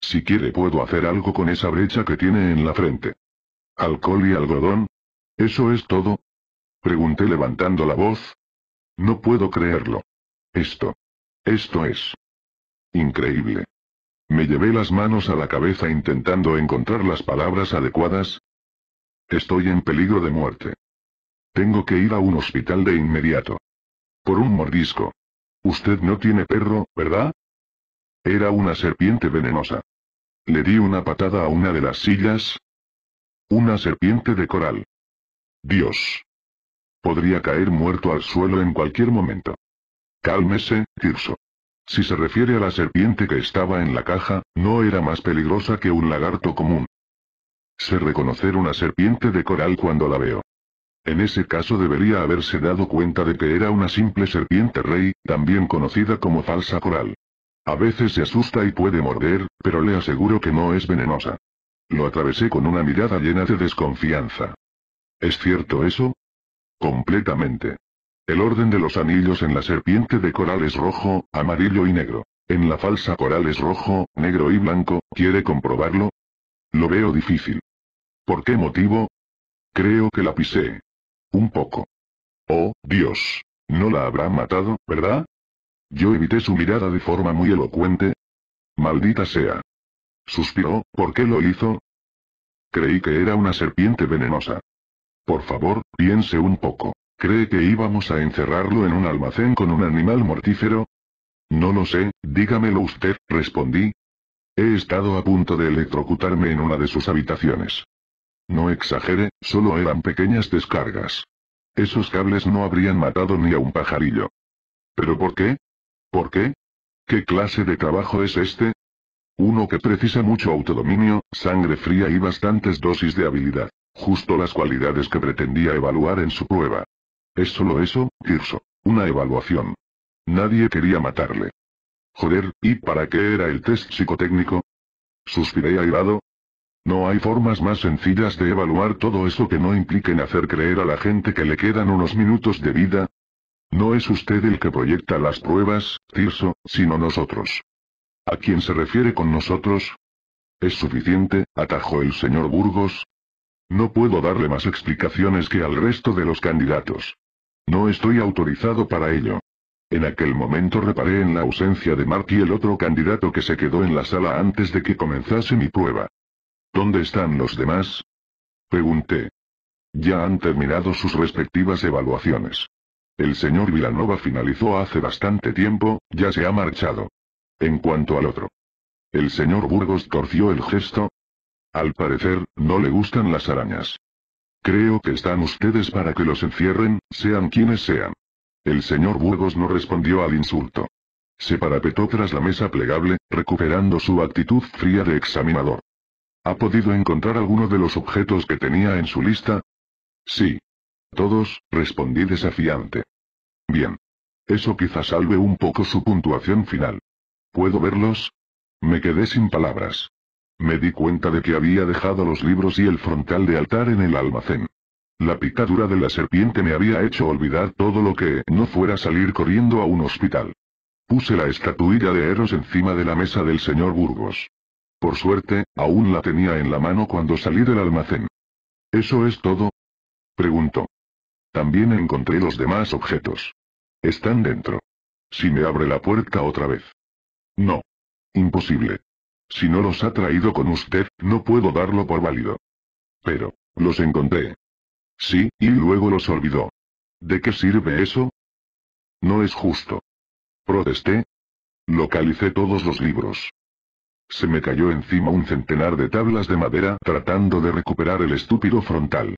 Si quiere puedo hacer algo con esa brecha que tiene en la frente. ¿Alcohol y algodón? ¿Eso es todo? Pregunté levantando la voz. No puedo creerlo. Esto. Esto es. Increíble. Me llevé las manos a la cabeza intentando encontrar las palabras adecuadas. Estoy en peligro de muerte. Tengo que ir a un hospital de inmediato. Por un mordisco. Usted no tiene perro, ¿verdad? Era una serpiente venenosa. Le di una patada a una de las sillas. Una serpiente de coral. Dios. Podría caer muerto al suelo en cualquier momento. Cálmese, Tirso. Si se refiere a la serpiente que estaba en la caja, no era más peligrosa que un lagarto común. Sé reconocer una serpiente de coral cuando la veo. En ese caso debería haberse dado cuenta de que era una simple serpiente rey, también conocida como falsa coral. A veces se asusta y puede morder, pero le aseguro que no es venenosa. Lo atravesé con una mirada llena de desconfianza. ¿Es cierto eso? Completamente. El orden de los anillos en la serpiente de coral es rojo, amarillo y negro. En la falsa coral es rojo, negro y blanco, ¿quiere comprobarlo? Lo veo difícil. ¿Por qué motivo? Creo que la pisé. Un poco. Oh, Dios. No la habrá matado, ¿verdad? Yo evité su mirada de forma muy elocuente. Maldita sea. Suspiró, ¿por qué lo hizo? Creí que era una serpiente venenosa. Por favor, piense un poco. ¿Cree que íbamos a encerrarlo en un almacén con un animal mortífero? No lo sé, dígamelo usted, respondí. He estado a punto de electrocutarme en una de sus habitaciones. No exagere, solo eran pequeñas descargas. Esos cables no habrían matado ni a un pajarillo. ¿Pero por qué? ¿Por qué? ¿Qué clase de trabajo es este? Uno que precisa mucho autodominio, sangre fría y bastantes dosis de habilidad, justo las cualidades que pretendía evaluar en su prueba. Es solo eso, Cirso, Una evaluación. Nadie quería matarle. Joder, ¿y para qué era el test psicotécnico? Suspiré airado. No hay formas más sencillas de evaluar todo eso que no impliquen hacer creer a la gente que le quedan unos minutos de vida. No es usted el que proyecta las pruebas, Cirso, sino nosotros. ¿A quién se refiere con nosotros? Es suficiente, atajó el señor Burgos. No puedo darle más explicaciones que al resto de los candidatos. No estoy autorizado para ello. En aquel momento reparé en la ausencia de Mark y el otro candidato que se quedó en la sala antes de que comenzase mi prueba. ¿Dónde están los demás? Pregunté. Ya han terminado sus respectivas evaluaciones. El señor Vilanova finalizó hace bastante tiempo, ya se ha marchado. En cuanto al otro. El señor Burgos torció el gesto. Al parecer, no le gustan las arañas. Creo que están ustedes para que los encierren, sean quienes sean. El señor Burgos no respondió al insulto. Se parapetó tras la mesa plegable, recuperando su actitud fría de examinador. ¿Ha podido encontrar alguno de los objetos que tenía en su lista? Sí. Todos, respondí desafiante. Bien. Eso quizá salve un poco su puntuación final. ¿Puedo verlos? Me quedé sin palabras. Me di cuenta de que había dejado los libros y el frontal de altar en el almacén. La picadura de la serpiente me había hecho olvidar todo lo que no fuera salir corriendo a un hospital. Puse la estatuilla de Eros encima de la mesa del señor Burgos. Por suerte, aún la tenía en la mano cuando salí del almacén. ¿Eso es todo? Preguntó. También encontré los demás objetos. Están dentro. Si me abre la puerta otra vez. No. Imposible. Si no los ha traído con usted, no puedo darlo por válido. Pero, los encontré. Sí, y luego los olvidó. ¿De qué sirve eso? No es justo. Protesté. Localicé todos los libros. Se me cayó encima un centenar de tablas de madera tratando de recuperar el estúpido frontal.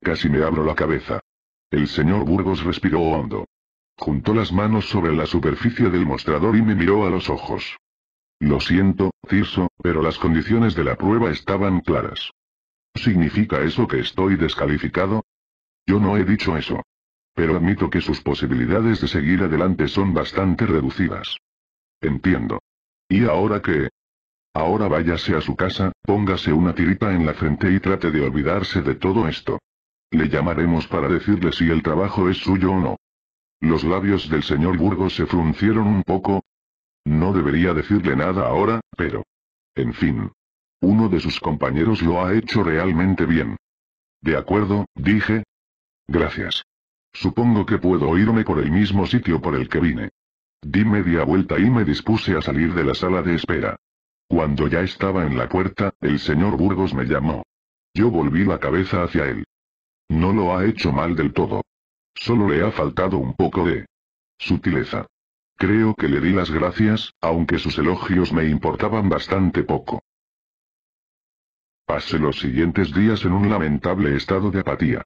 Casi me abro la cabeza. El señor Burgos respiró hondo. Juntó las manos sobre la superficie del mostrador y me miró a los ojos. Lo siento, Cirso, pero las condiciones de la prueba estaban claras. ¿Significa eso que estoy descalificado? Yo no he dicho eso. Pero admito que sus posibilidades de seguir adelante son bastante reducidas. Entiendo. ¿Y ahora qué? Ahora váyase a su casa, póngase una tirita en la frente y trate de olvidarse de todo esto. Le llamaremos para decirle si el trabajo es suyo o no. Los labios del señor Burgo se fruncieron un poco, no debería decirle nada ahora, pero... En fin. Uno de sus compañeros lo ha hecho realmente bien. De acuerdo, dije. Gracias. Supongo que puedo irme por el mismo sitio por el que vine. Di media vuelta y me dispuse a salir de la sala de espera. Cuando ya estaba en la puerta, el señor Burgos me llamó. Yo volví la cabeza hacia él. No lo ha hecho mal del todo. Solo le ha faltado un poco de sutileza. Creo que le di las gracias, aunque sus elogios me importaban bastante poco. Pasé los siguientes días en un lamentable estado de apatía.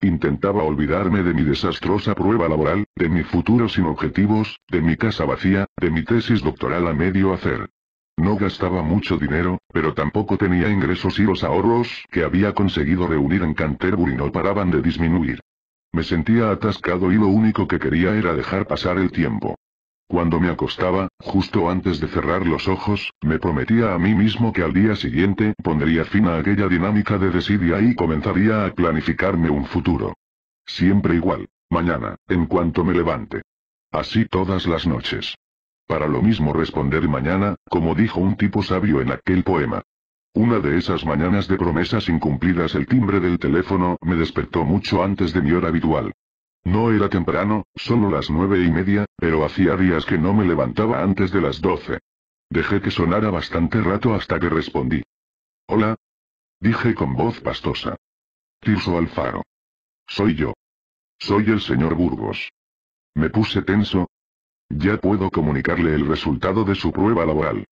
Intentaba olvidarme de mi desastrosa prueba laboral, de mi futuro sin objetivos, de mi casa vacía, de mi tesis doctoral a medio hacer. No gastaba mucho dinero, pero tampoco tenía ingresos y los ahorros que había conseguido reunir en Canterbury no paraban de disminuir. Me sentía atascado y lo único que quería era dejar pasar el tiempo. Cuando me acostaba, justo antes de cerrar los ojos, me prometía a mí mismo que al día siguiente pondría fin a aquella dinámica de desidia y comenzaría a planificarme un futuro. Siempre igual, mañana, en cuanto me levante. Así todas las noches. Para lo mismo responder mañana, como dijo un tipo sabio en aquel poema. Una de esas mañanas de promesas incumplidas el timbre del teléfono me despertó mucho antes de mi hora habitual. No era temprano, solo las nueve y media, pero hacía días que no me levantaba antes de las doce. Dejé que sonara bastante rato hasta que respondí. Hola. Dije con voz pastosa. Tirso Alfaro. Soy yo. Soy el señor Burgos. Me puse tenso. Ya puedo comunicarle el resultado de su prueba laboral.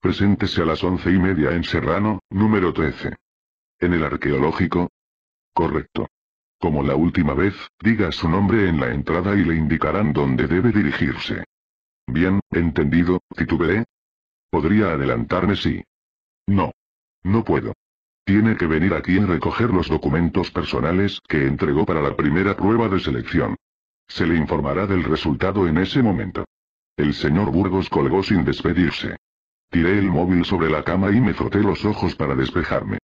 Preséntese a las once y media en Serrano, número 13. En el arqueológico. Correcto. Como la última vez, diga su nombre en la entrada y le indicarán dónde debe dirigirse. Bien, entendido, titubeé. ¿Podría adelantarme si? No. No puedo. Tiene que venir aquí a recoger los documentos personales que entregó para la primera prueba de selección. Se le informará del resultado en ese momento. El señor Burgos colgó sin despedirse. Tiré el móvil sobre la cama y me froté los ojos para despejarme.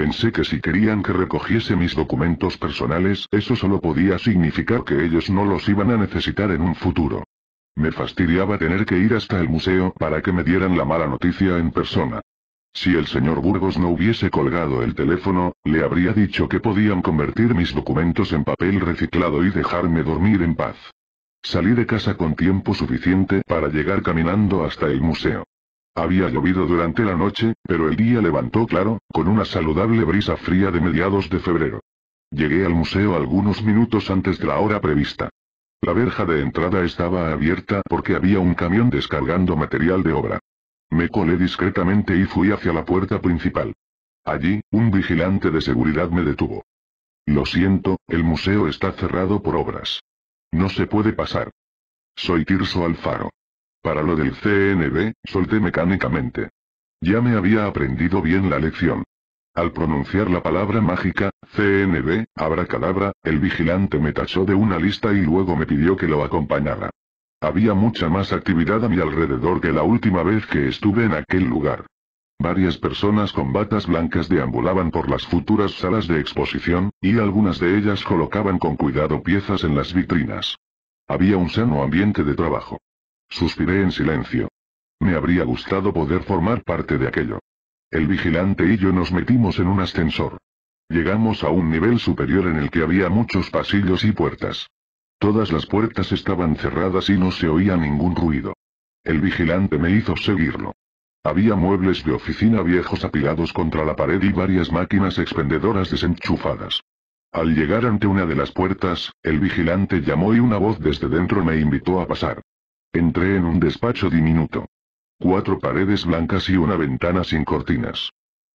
Pensé que si querían que recogiese mis documentos personales, eso solo podía significar que ellos no los iban a necesitar en un futuro. Me fastidiaba tener que ir hasta el museo para que me dieran la mala noticia en persona. Si el señor Burgos no hubiese colgado el teléfono, le habría dicho que podían convertir mis documentos en papel reciclado y dejarme dormir en paz. Salí de casa con tiempo suficiente para llegar caminando hasta el museo. Había llovido durante la noche, pero el día levantó claro, con una saludable brisa fría de mediados de febrero. Llegué al museo algunos minutos antes de la hora prevista. La verja de entrada estaba abierta porque había un camión descargando material de obra. Me colé discretamente y fui hacia la puerta principal. Allí, un vigilante de seguridad me detuvo. Lo siento, el museo está cerrado por obras. No se puede pasar. Soy Tirso Alfaro. Para lo del CNB, solté mecánicamente. Ya me había aprendido bien la lección. Al pronunciar la palabra mágica, CNB, calabra, el vigilante me tachó de una lista y luego me pidió que lo acompañara. Había mucha más actividad a mi alrededor que la última vez que estuve en aquel lugar. Varias personas con batas blancas deambulaban por las futuras salas de exposición, y algunas de ellas colocaban con cuidado piezas en las vitrinas. Había un sano ambiente de trabajo. Suspiré en silencio. Me habría gustado poder formar parte de aquello. El vigilante y yo nos metimos en un ascensor. Llegamos a un nivel superior en el que había muchos pasillos y puertas. Todas las puertas estaban cerradas y no se oía ningún ruido. El vigilante me hizo seguirlo. Había muebles de oficina viejos apilados contra la pared y varias máquinas expendedoras desenchufadas. Al llegar ante una de las puertas, el vigilante llamó y una voz desde dentro me invitó a pasar. Entré en un despacho diminuto. Cuatro paredes blancas y una ventana sin cortinas.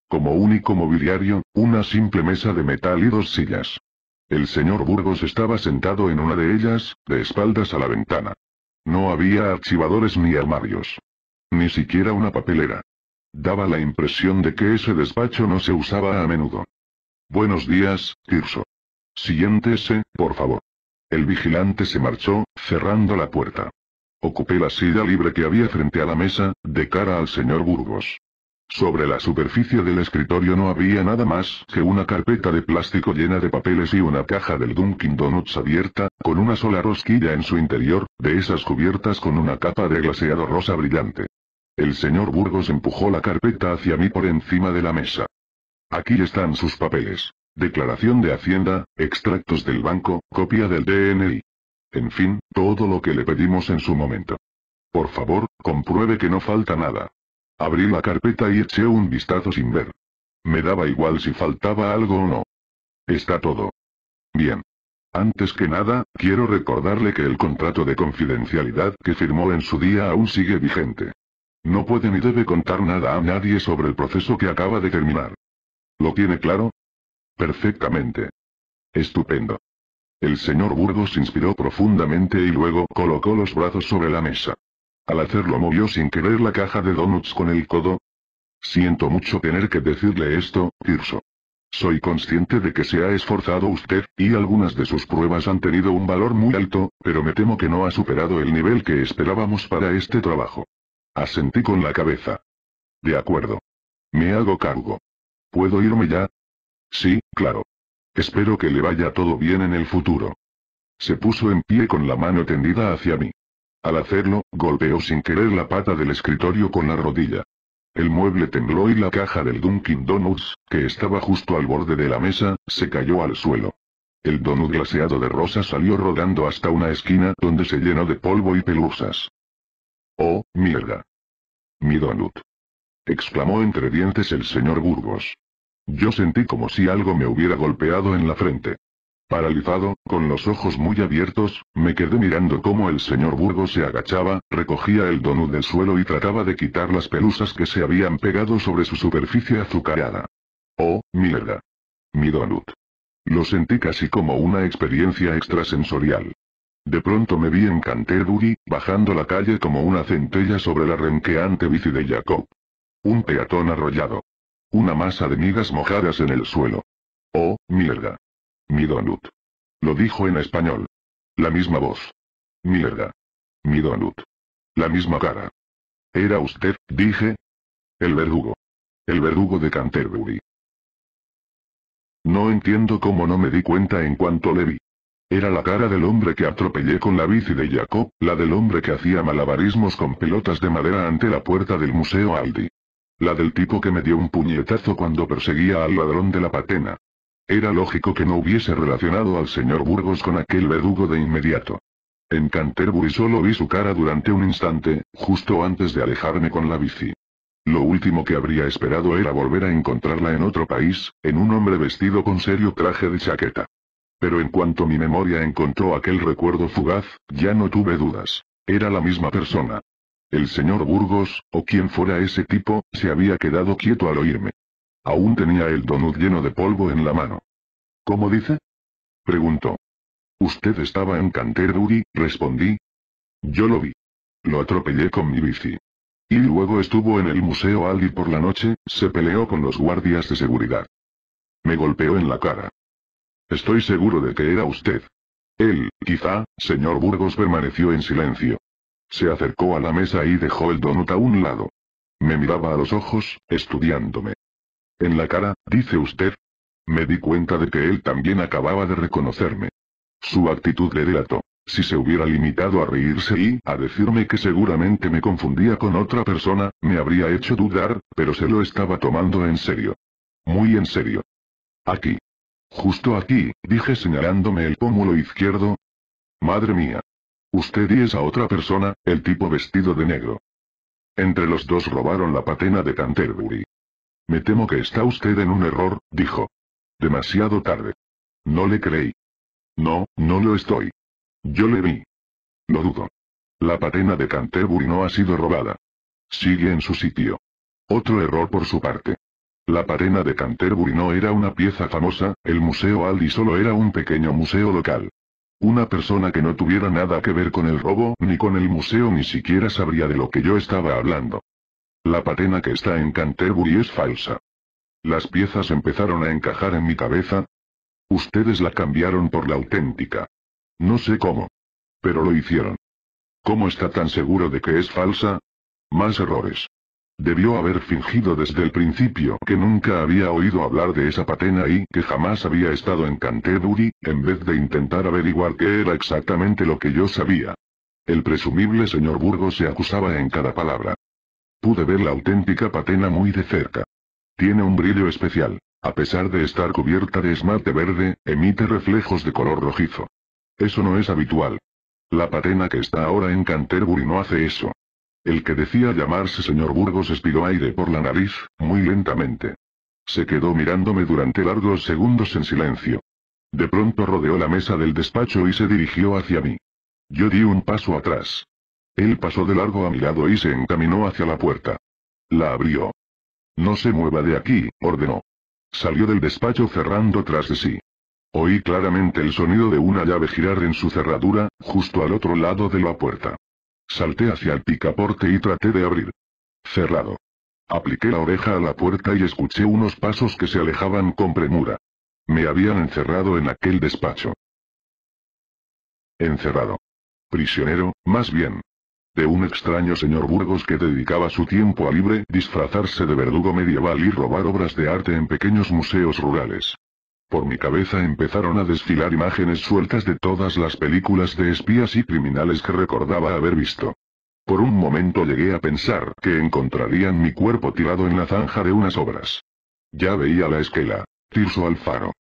Como único mobiliario, una simple mesa de metal y dos sillas. El señor Burgos estaba sentado en una de ellas, de espaldas a la ventana. No había archivadores ni armarios. Ni siquiera una papelera. Daba la impresión de que ese despacho no se usaba a menudo. Buenos días, Tirso. Siéntese, por favor. El vigilante se marchó, cerrando la puerta. Ocupé la silla libre que había frente a la mesa, de cara al señor Burgos. Sobre la superficie del escritorio no había nada más que una carpeta de plástico llena de papeles y una caja del Dunkin Donuts abierta, con una sola rosquilla en su interior, de esas cubiertas con una capa de glaseado rosa brillante. El señor Burgos empujó la carpeta hacia mí por encima de la mesa. Aquí están sus papeles. Declaración de Hacienda, extractos del banco, copia del DNI. En fin, todo lo que le pedimos en su momento. Por favor, compruebe que no falta nada. Abrí la carpeta y eché un vistazo sin ver. Me daba igual si faltaba algo o no. Está todo. Bien. Antes que nada, quiero recordarle que el contrato de confidencialidad que firmó en su día aún sigue vigente. No puede ni debe contar nada a nadie sobre el proceso que acaba de terminar. ¿Lo tiene claro? Perfectamente. Estupendo. El señor Burgos inspiró profundamente y luego colocó los brazos sobre la mesa. Al hacerlo movió sin querer la caja de donuts con el codo. Siento mucho tener que decirle esto, Tirso. Soy consciente de que se ha esforzado usted, y algunas de sus pruebas han tenido un valor muy alto, pero me temo que no ha superado el nivel que esperábamos para este trabajo. Asentí con la cabeza. De acuerdo. Me hago cargo. ¿Puedo irme ya? Sí, claro. Espero que le vaya todo bien en el futuro. Se puso en pie con la mano tendida hacia mí. Al hacerlo, golpeó sin querer la pata del escritorio con la rodilla. El mueble tembló y la caja del Dunkin' Donuts, que estaba justo al borde de la mesa, se cayó al suelo. El donut glaseado de rosa salió rodando hasta una esquina donde se llenó de polvo y pelusas. ¡Oh, mierda! Mi donut. exclamó entre dientes el señor Burgos. Yo sentí como si algo me hubiera golpeado en la frente. Paralizado, con los ojos muy abiertos, me quedé mirando cómo el señor Burgo se agachaba, recogía el donut del suelo y trataba de quitar las pelusas que se habían pegado sobre su superficie azucarada. ¡Oh, mierda! Mi donut. Lo sentí casi como una experiencia extrasensorial. De pronto me vi en Canterbury, bajando la calle como una centella sobre la renqueante bici de Jacob. Un peatón arrollado. Una masa de migas mojadas en el suelo. Oh, mierda. Mi donut. Lo dijo en español. La misma voz. Mierda. Mi donut. La misma cara. Era usted, dije. El verdugo. El verdugo de Canterbury. No entiendo cómo no me di cuenta en cuanto le vi. Era la cara del hombre que atropellé con la bici de Jacob, la del hombre que hacía malabarismos con pelotas de madera ante la puerta del Museo Aldi. La del tipo que me dio un puñetazo cuando perseguía al ladrón de la patena. Era lógico que no hubiese relacionado al señor Burgos con aquel verdugo de inmediato. En Canterbury solo vi su cara durante un instante, justo antes de alejarme con la bici. Lo último que habría esperado era volver a encontrarla en otro país, en un hombre vestido con serio traje de chaqueta. Pero en cuanto mi memoria encontró aquel recuerdo fugaz, ya no tuve dudas. Era la misma persona. El señor Burgos, o quien fuera ese tipo, se había quedado quieto al oírme. Aún tenía el donut lleno de polvo en la mano. ¿Cómo dice? Preguntó. Usted estaba en Canterbury, respondí. Yo lo vi. Lo atropellé con mi bici. Y luego estuvo en el Museo Aldi por la noche, se peleó con los guardias de seguridad. Me golpeó en la cara. Estoy seguro de que era usted. Él, quizá, señor Burgos permaneció en silencio. Se acercó a la mesa y dejó el donut a un lado. Me miraba a los ojos, estudiándome. En la cara, dice usted. Me di cuenta de que él también acababa de reconocerme. Su actitud le delató. Si se hubiera limitado a reírse y a decirme que seguramente me confundía con otra persona, me habría hecho dudar, pero se lo estaba tomando en serio. Muy en serio. Aquí. Justo aquí, dije señalándome el pómulo izquierdo. Madre mía. Usted y esa otra persona, el tipo vestido de negro. Entre los dos robaron la patena de Canterbury. Me temo que está usted en un error, dijo. Demasiado tarde. No le creí. No, no lo estoy. Yo le vi. Lo dudo. La patena de Canterbury no ha sido robada. Sigue en su sitio. Otro error por su parte. La patena de Canterbury no era una pieza famosa, el Museo Aldi solo era un pequeño museo local. Una persona que no tuviera nada que ver con el robo ni con el museo ni siquiera sabría de lo que yo estaba hablando. La patena que está en Canterbury es falsa. Las piezas empezaron a encajar en mi cabeza. Ustedes la cambiaron por la auténtica. No sé cómo. Pero lo hicieron. ¿Cómo está tan seguro de que es falsa? Más errores. Debió haber fingido desde el principio que nunca había oído hablar de esa patena y que jamás había estado en Canterbury, en vez de intentar averiguar qué era exactamente lo que yo sabía. El presumible señor Burgo se acusaba en cada palabra. Pude ver la auténtica patena muy de cerca. Tiene un brillo especial. A pesar de estar cubierta de esmalte verde, emite reflejos de color rojizo. Eso no es habitual. La patena que está ahora en Canterbury no hace eso el que decía llamarse señor Burgos expiró aire por la nariz, muy lentamente. Se quedó mirándome durante largos segundos en silencio. De pronto rodeó la mesa del despacho y se dirigió hacia mí. Yo di un paso atrás. Él pasó de largo a mi lado y se encaminó hacia la puerta. La abrió. No se mueva de aquí, ordenó. Salió del despacho cerrando tras de sí. Oí claramente el sonido de una llave girar en su cerradura, justo al otro lado de la puerta. Salté hacia el picaporte y traté de abrir. Cerrado. Apliqué la oreja a la puerta y escuché unos pasos que se alejaban con premura. Me habían encerrado en aquel despacho. Encerrado. Prisionero, más bien. De un extraño señor Burgos que dedicaba su tiempo a libre disfrazarse de verdugo medieval y robar obras de arte en pequeños museos rurales. Por mi cabeza empezaron a desfilar imágenes sueltas de todas las películas de espías y criminales que recordaba haber visto. Por un momento llegué a pensar que encontrarían mi cuerpo tirado en la zanja de unas obras. Ya veía la esquela. Tirso Alfaro.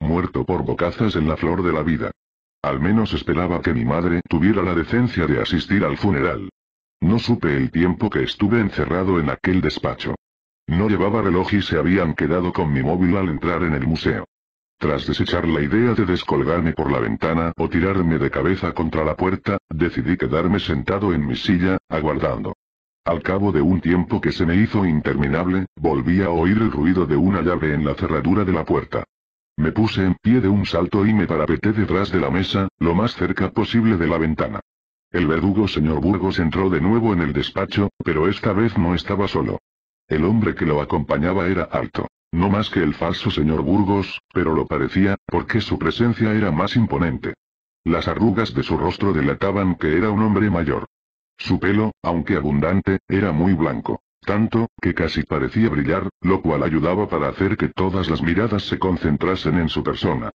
Muerto por bocazas en la flor de la vida. Al menos esperaba que mi madre tuviera la decencia de asistir al funeral. No supe el tiempo que estuve encerrado en aquel despacho. No llevaba reloj y se habían quedado con mi móvil al entrar en el museo. Tras desechar la idea de descolgarme por la ventana o tirarme de cabeza contra la puerta, decidí quedarme sentado en mi silla, aguardando. Al cabo de un tiempo que se me hizo interminable, volví a oír el ruido de una llave en la cerradura de la puerta. Me puse en pie de un salto y me parapeté detrás de la mesa, lo más cerca posible de la ventana. El verdugo señor Burgos entró de nuevo en el despacho, pero esta vez no estaba solo. El hombre que lo acompañaba era alto, no más que el falso señor Burgos, pero lo parecía, porque su presencia era más imponente. Las arrugas de su rostro delataban que era un hombre mayor. Su pelo, aunque abundante, era muy blanco, tanto, que casi parecía brillar, lo cual ayudaba para hacer que todas las miradas se concentrasen en su persona.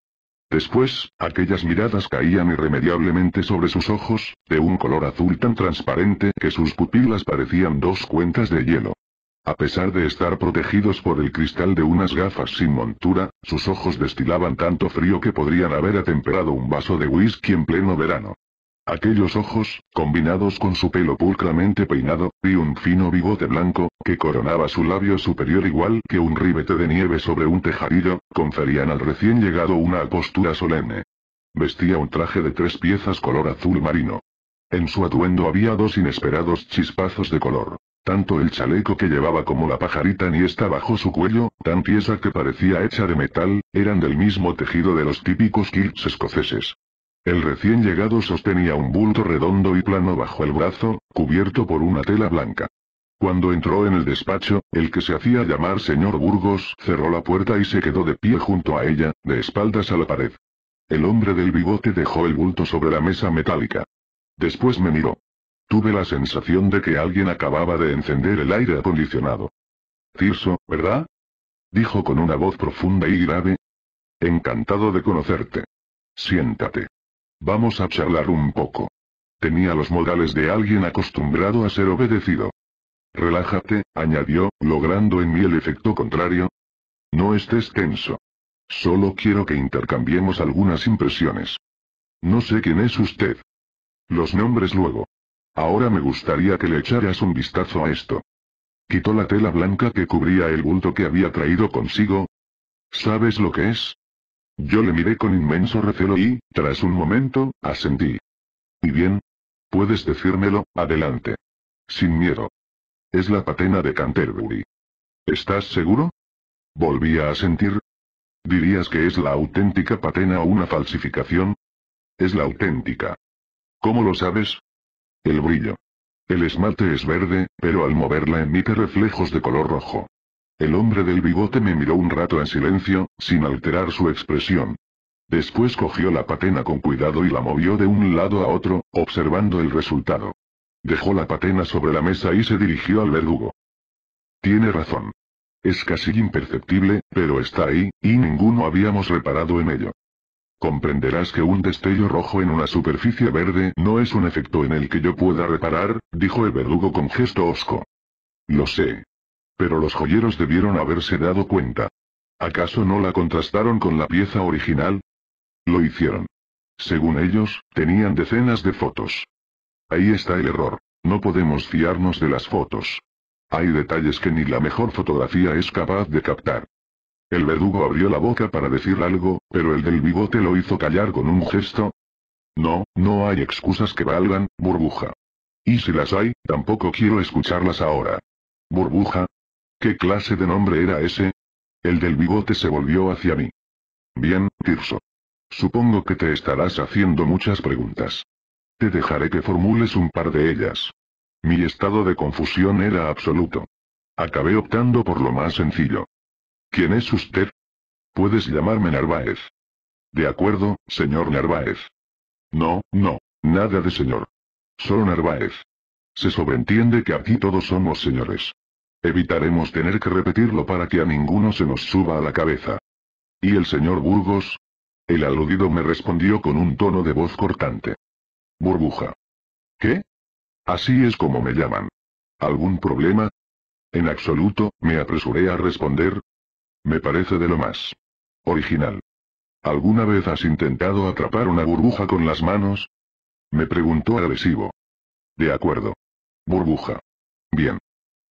Después, aquellas miradas caían irremediablemente sobre sus ojos, de un color azul tan transparente que sus pupilas parecían dos cuentas de hielo. A pesar de estar protegidos por el cristal de unas gafas sin montura, sus ojos destilaban tanto frío que podrían haber atemperado un vaso de whisky en pleno verano. Aquellos ojos, combinados con su pelo pulcramente peinado, y un fino bigote blanco, que coronaba su labio superior igual que un ribete de nieve sobre un tejadillo, conferían al recién llegado una postura solemne. Vestía un traje de tres piezas color azul marino. En su atuendo había dos inesperados chispazos de color. Tanto el chaleco que llevaba como la pajarita niesta bajo su cuello, tan tiesa que parecía hecha de metal, eran del mismo tejido de los típicos kilts escoceses. El recién llegado sostenía un bulto redondo y plano bajo el brazo, cubierto por una tela blanca. Cuando entró en el despacho, el que se hacía llamar señor Burgos cerró la puerta y se quedó de pie junto a ella, de espaldas a la pared. El hombre del bigote dejó el bulto sobre la mesa metálica. Después me miró. Tuve la sensación de que alguien acababa de encender el aire acondicionado. Tirso, ¿verdad? Dijo con una voz profunda y grave. Encantado de conocerte. Siéntate. Vamos a charlar un poco. Tenía los modales de alguien acostumbrado a ser obedecido. Relájate, añadió, logrando en mí el efecto contrario. No estés tenso. Solo quiero que intercambiemos algunas impresiones. No sé quién es usted. Los nombres luego. Ahora me gustaría que le echaras un vistazo a esto. Quitó la tela blanca que cubría el bulto que había traído consigo. ¿Sabes lo que es? Yo le miré con inmenso recelo y, tras un momento, asentí. ¿Y bien? Puedes decírmelo, adelante. Sin miedo. Es la patena de Canterbury. ¿Estás seguro? Volví a asentir. ¿Dirías que es la auténtica patena o una falsificación? Es la auténtica. ¿Cómo lo sabes? El brillo. El esmalte es verde, pero al moverla emite reflejos de color rojo. El hombre del bigote me miró un rato en silencio, sin alterar su expresión. Después cogió la patena con cuidado y la movió de un lado a otro, observando el resultado. Dejó la patena sobre la mesa y se dirigió al verdugo. Tiene razón. Es casi imperceptible, pero está ahí, y ninguno habíamos reparado en ello. Comprenderás que un destello rojo en una superficie verde no es un efecto en el que yo pueda reparar, dijo el verdugo con gesto hosco. Lo sé. Pero los joyeros debieron haberse dado cuenta. ¿Acaso no la contrastaron con la pieza original? Lo hicieron. Según ellos, tenían decenas de fotos. Ahí está el error. No podemos fiarnos de las fotos. Hay detalles que ni la mejor fotografía es capaz de captar. El verdugo abrió la boca para decir algo, pero el del bigote lo hizo callar con un gesto. No, no hay excusas que valgan, burbuja. Y si las hay, tampoco quiero escucharlas ahora. Burbuja. ¿Qué clase de nombre era ese? El del bigote se volvió hacia mí. Bien, Tirso. Supongo que te estarás haciendo muchas preguntas. Te dejaré que formules un par de ellas. Mi estado de confusión era absoluto. Acabé optando por lo más sencillo. ¿Quién es usted? Puedes llamarme Narváez. De acuerdo, señor Narváez. No, no, nada de señor. Solo Narváez. Se sobreentiende que aquí todos somos señores. Evitaremos tener que repetirlo para que a ninguno se nos suba a la cabeza. ¿Y el señor Burgos? El aludido me respondió con un tono de voz cortante. Burbuja. ¿Qué? Así es como me llaman. ¿Algún problema? En absoluto, me apresuré a responder, me parece de lo más. Original. ¿Alguna vez has intentado atrapar una burbuja con las manos? Me preguntó agresivo. De acuerdo. Burbuja. Bien.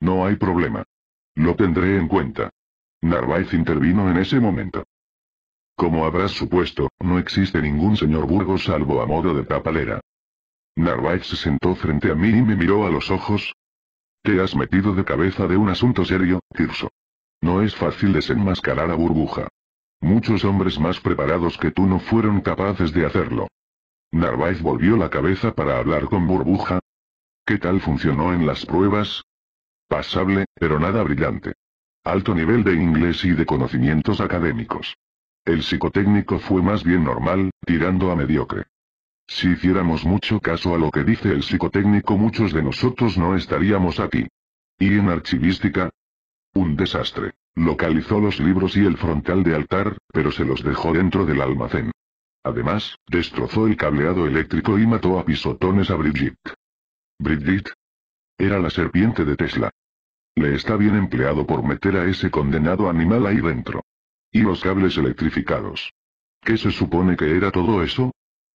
No hay problema. Lo tendré en cuenta. Narváez intervino en ese momento. Como habrás supuesto, no existe ningún señor Burgos salvo a modo de papalera. Narváez se sentó frente a mí y me miró a los ojos. Te has metido de cabeza de un asunto serio, Tirso. No es fácil desenmascarar a Burbuja. Muchos hombres más preparados que tú no fueron capaces de hacerlo. Narváez volvió la cabeza para hablar con Burbuja. ¿Qué tal funcionó en las pruebas? Pasable, pero nada brillante. Alto nivel de inglés y de conocimientos académicos. El psicotécnico fue más bien normal, tirando a mediocre. Si hiciéramos mucho caso a lo que dice el psicotécnico muchos de nosotros no estaríamos aquí. Y en archivística, un desastre. Localizó los libros y el frontal de altar, pero se los dejó dentro del almacén. Además, destrozó el cableado eléctrico y mató a pisotones a Bridget. Bridget. Era la serpiente de Tesla. Le está bien empleado por meter a ese condenado animal ahí dentro. Y los cables electrificados. ¿Qué se supone que era todo eso?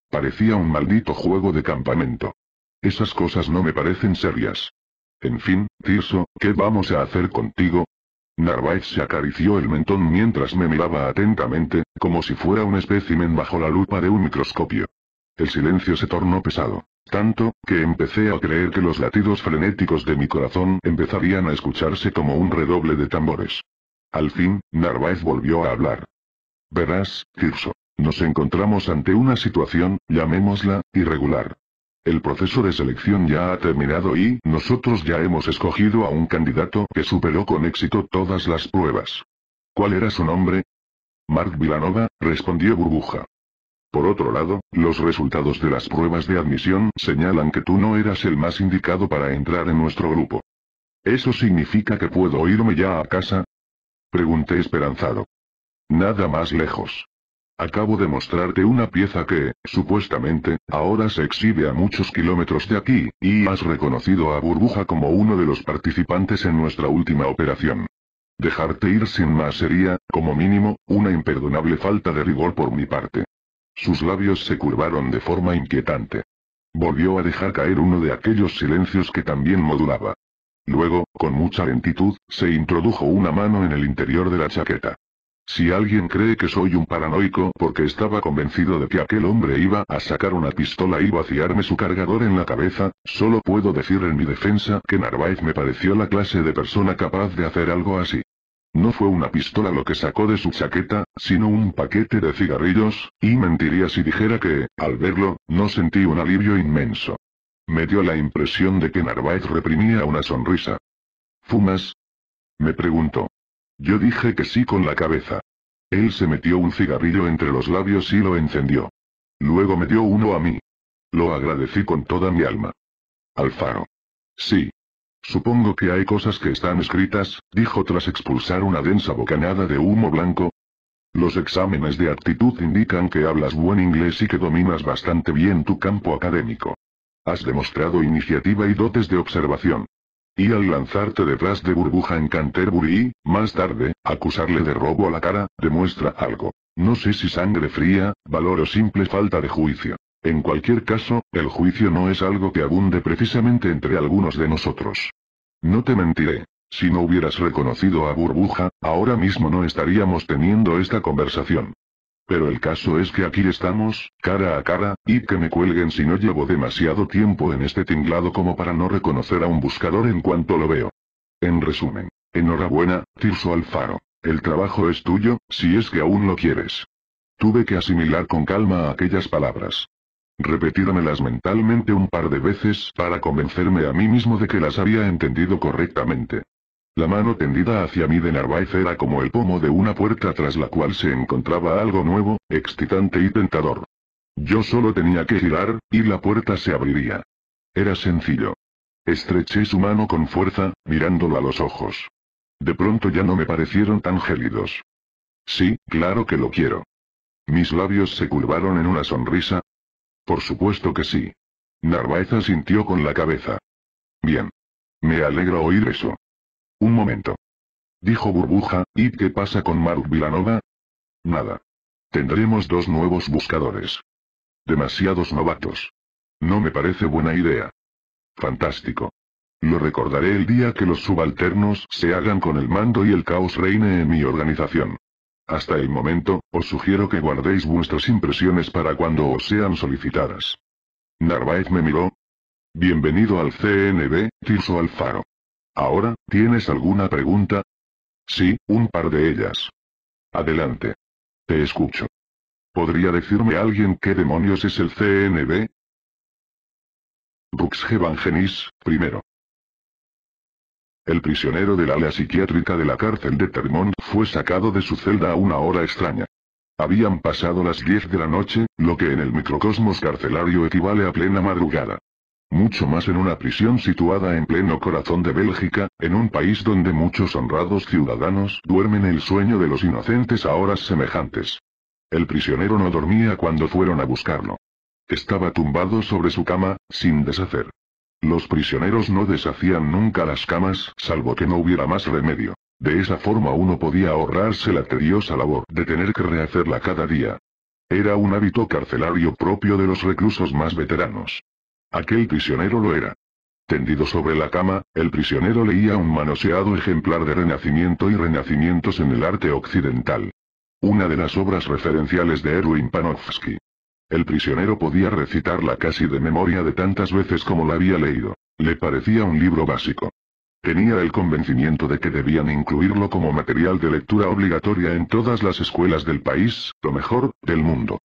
Parecía un maldito juego de campamento. Esas cosas no me parecen serias. En fin, Tirso, ¿qué vamos a hacer contigo? Narváez se acarició el mentón mientras me miraba atentamente, como si fuera un espécimen bajo la lupa de un microscopio. El silencio se tornó pesado, tanto, que empecé a creer que los latidos frenéticos de mi corazón empezarían a escucharse como un redoble de tambores. Al fin, Narváez volvió a hablar. Verás, Tirso, nos encontramos ante una situación, llamémosla, irregular. El proceso de selección ya ha terminado y nosotros ya hemos escogido a un candidato que superó con éxito todas las pruebas. ¿Cuál era su nombre? Mark Vilanova, respondió Burbuja. Por otro lado, los resultados de las pruebas de admisión señalan que tú no eras el más indicado para entrar en nuestro grupo. ¿Eso significa que puedo irme ya a casa? Pregunté esperanzado. Nada más lejos. Acabo de mostrarte una pieza que, supuestamente, ahora se exhibe a muchos kilómetros de aquí, y has reconocido a Burbuja como uno de los participantes en nuestra última operación. Dejarte ir sin más sería, como mínimo, una imperdonable falta de rigor por mi parte. Sus labios se curvaron de forma inquietante. Volvió a dejar caer uno de aquellos silencios que también modulaba. Luego, con mucha lentitud, se introdujo una mano en el interior de la chaqueta. Si alguien cree que soy un paranoico porque estaba convencido de que aquel hombre iba a sacar una pistola y vaciarme su cargador en la cabeza, solo puedo decir en mi defensa que Narváez me pareció la clase de persona capaz de hacer algo así. No fue una pistola lo que sacó de su chaqueta, sino un paquete de cigarrillos, y mentiría si dijera que, al verlo, no sentí un alivio inmenso. Me dio la impresión de que Narváez reprimía una sonrisa. ¿Fumas? Me preguntó. Yo dije que sí con la cabeza. Él se metió un cigarrillo entre los labios y lo encendió. Luego me dio uno a mí. Lo agradecí con toda mi alma. Alfaro. Sí. Supongo que hay cosas que están escritas, dijo tras expulsar una densa bocanada de humo blanco. Los exámenes de actitud indican que hablas buen inglés y que dominas bastante bien tu campo académico. Has demostrado iniciativa y dotes de observación. Y al lanzarte detrás de Burbuja en Canterbury, más tarde, acusarle de robo a la cara, demuestra algo. No sé si sangre fría, valor o simple falta de juicio. En cualquier caso, el juicio no es algo que abunde precisamente entre algunos de nosotros. No te mentiré. Si no hubieras reconocido a Burbuja, ahora mismo no estaríamos teniendo esta conversación. Pero el caso es que aquí estamos, cara a cara, y que me cuelguen si no llevo demasiado tiempo en este tinglado como para no reconocer a un buscador en cuanto lo veo. En resumen, enhorabuena, Tirso Alfaro. El trabajo es tuyo, si es que aún lo quieres. Tuve que asimilar con calma aquellas palabras. Repetírmelas mentalmente un par de veces para convencerme a mí mismo de que las había entendido correctamente. La mano tendida hacia mí de Narváez era como el pomo de una puerta tras la cual se encontraba algo nuevo, excitante y tentador. Yo solo tenía que girar, y la puerta se abriría. Era sencillo. Estreché su mano con fuerza, mirándolo a los ojos. De pronto ya no me parecieron tan gélidos. Sí, claro que lo quiero. Mis labios se curvaron en una sonrisa. Por supuesto que sí. Narvaez asintió con la cabeza. Bien. Me alegra oír eso. Un momento. Dijo Burbuja, ¿y qué pasa con Maru Vilanova? Nada. Tendremos dos nuevos buscadores. Demasiados novatos. No me parece buena idea. Fantástico. Lo recordaré el día que los subalternos se hagan con el mando y el caos reine en mi organización. Hasta el momento, os sugiero que guardéis vuestras impresiones para cuando os sean solicitadas. Narváez me miró. Bienvenido al CNB, Tirso Alfaro. Ahora, ¿tienes alguna pregunta? Sí, un par de ellas. Adelante. Te escucho. ¿Podría decirme alguien qué demonios es el CNB? Rux primero. El prisionero del ala psiquiátrica de la cárcel de Termont fue sacado de su celda a una hora extraña. Habían pasado las 10 de la noche, lo que en el microcosmos carcelario equivale a plena madrugada. Mucho más en una prisión situada en pleno corazón de Bélgica, en un país donde muchos honrados ciudadanos duermen el sueño de los inocentes a horas semejantes. El prisionero no dormía cuando fueron a buscarlo. Estaba tumbado sobre su cama, sin deshacer. Los prisioneros no deshacían nunca las camas, salvo que no hubiera más remedio. De esa forma uno podía ahorrarse la tediosa labor de tener que rehacerla cada día. Era un hábito carcelario propio de los reclusos más veteranos. Aquel prisionero lo era. Tendido sobre la cama, el prisionero leía un manoseado ejemplar de Renacimiento y Renacimientos en el arte occidental. Una de las obras referenciales de Erwin Panofsky. El prisionero podía recitarla casi de memoria de tantas veces como la había leído. Le parecía un libro básico. Tenía el convencimiento de que debían incluirlo como material de lectura obligatoria en todas las escuelas del país, lo mejor, del mundo.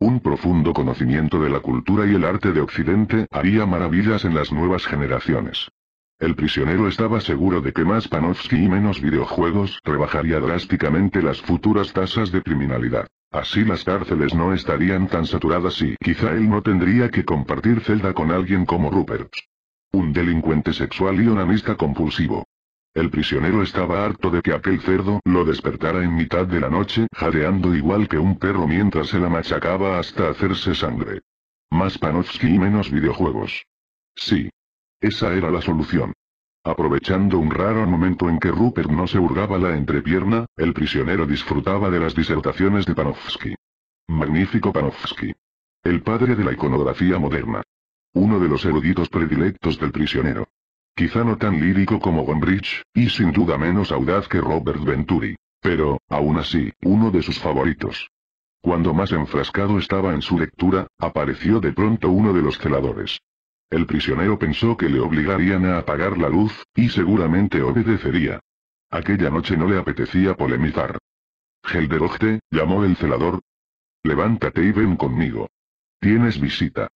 Un profundo conocimiento de la cultura y el arte de Occidente haría maravillas en las nuevas generaciones. El prisionero estaba seguro de que más Panofsky y menos videojuegos rebajaría drásticamente las futuras tasas de criminalidad. Así las cárceles no estarían tan saturadas y quizá él no tendría que compartir celda con alguien como Rupert. Un delincuente sexual y onanista compulsivo. El prisionero estaba harto de que aquel cerdo lo despertara en mitad de la noche, jadeando igual que un perro mientras se la machacaba hasta hacerse sangre. Más Panofsky y menos videojuegos. Sí. Esa era la solución. Aprovechando un raro momento en que Rupert no se hurgaba la entrepierna, el prisionero disfrutaba de las disertaciones de Panofsky. Magnífico Panofsky. El padre de la iconografía moderna. Uno de los eruditos predilectos del prisionero. Quizá no tan lírico como Gombrich, y sin duda menos audaz que Robert Venturi. Pero, aún así, uno de sus favoritos. Cuando más enfrascado estaba en su lectura, apareció de pronto uno de los celadores. El prisionero pensó que le obligarían a apagar la luz, y seguramente obedecería. Aquella noche no le apetecía polemizar. Gelderochte, llamó el celador. Levántate y ven conmigo. Tienes visita.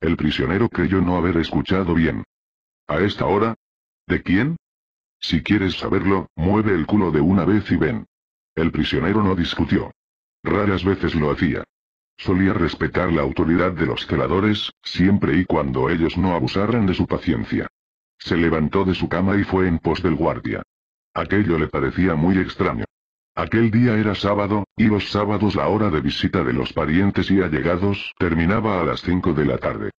El prisionero creyó no haber escuchado bien. ¿A esta hora? ¿De quién? Si quieres saberlo, mueve el culo de una vez y ven. El prisionero no discutió. Raras veces lo hacía. Solía respetar la autoridad de los celadores, siempre y cuando ellos no abusaran de su paciencia. Se levantó de su cama y fue en pos del guardia. Aquello le parecía muy extraño. Aquel día era sábado, y los sábados la hora de visita de los parientes y allegados terminaba a las 5 de la tarde.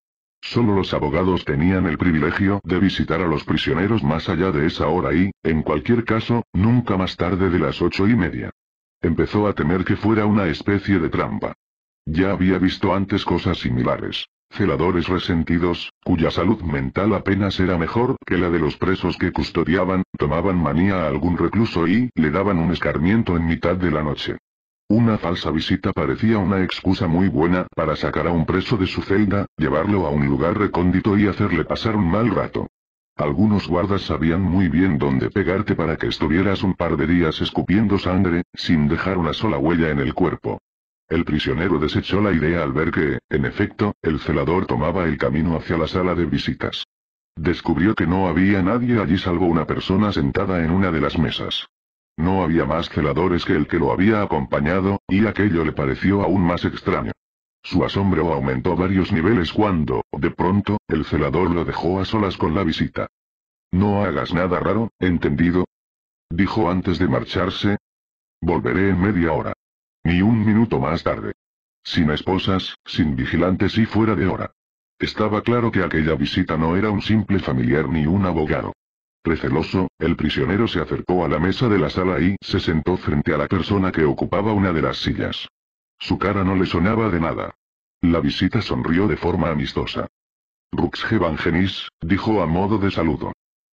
Solo los abogados tenían el privilegio de visitar a los prisioneros más allá de esa hora y, en cualquier caso, nunca más tarde de las ocho y media. Empezó a temer que fuera una especie de trampa. Ya había visto antes cosas similares. Celadores resentidos, cuya salud mental apenas era mejor que la de los presos que custodiaban, tomaban manía a algún recluso y le daban un escarmiento en mitad de la noche. Una falsa visita parecía una excusa muy buena para sacar a un preso de su celda, llevarlo a un lugar recóndito y hacerle pasar un mal rato. Algunos guardas sabían muy bien dónde pegarte para que estuvieras un par de días escupiendo sangre, sin dejar una sola huella en el cuerpo. El prisionero desechó la idea al ver que, en efecto, el celador tomaba el camino hacia la sala de visitas. Descubrió que no había nadie allí salvo una persona sentada en una de las mesas. No había más celadores que el que lo había acompañado, y aquello le pareció aún más extraño. Su asombro aumentó varios niveles cuando, de pronto, el celador lo dejó a solas con la visita. No hagas nada raro, ¿entendido? Dijo antes de marcharse. Volveré en media hora. Ni un minuto más tarde. Sin esposas, sin vigilantes y fuera de hora. Estaba claro que aquella visita no era un simple familiar ni un abogado. Receloso, el prisionero se acercó a la mesa de la sala y se sentó frente a la persona que ocupaba una de las sillas. Su cara no le sonaba de nada. La visita sonrió de forma amistosa. «Ruxgevangenis», dijo a modo de saludo.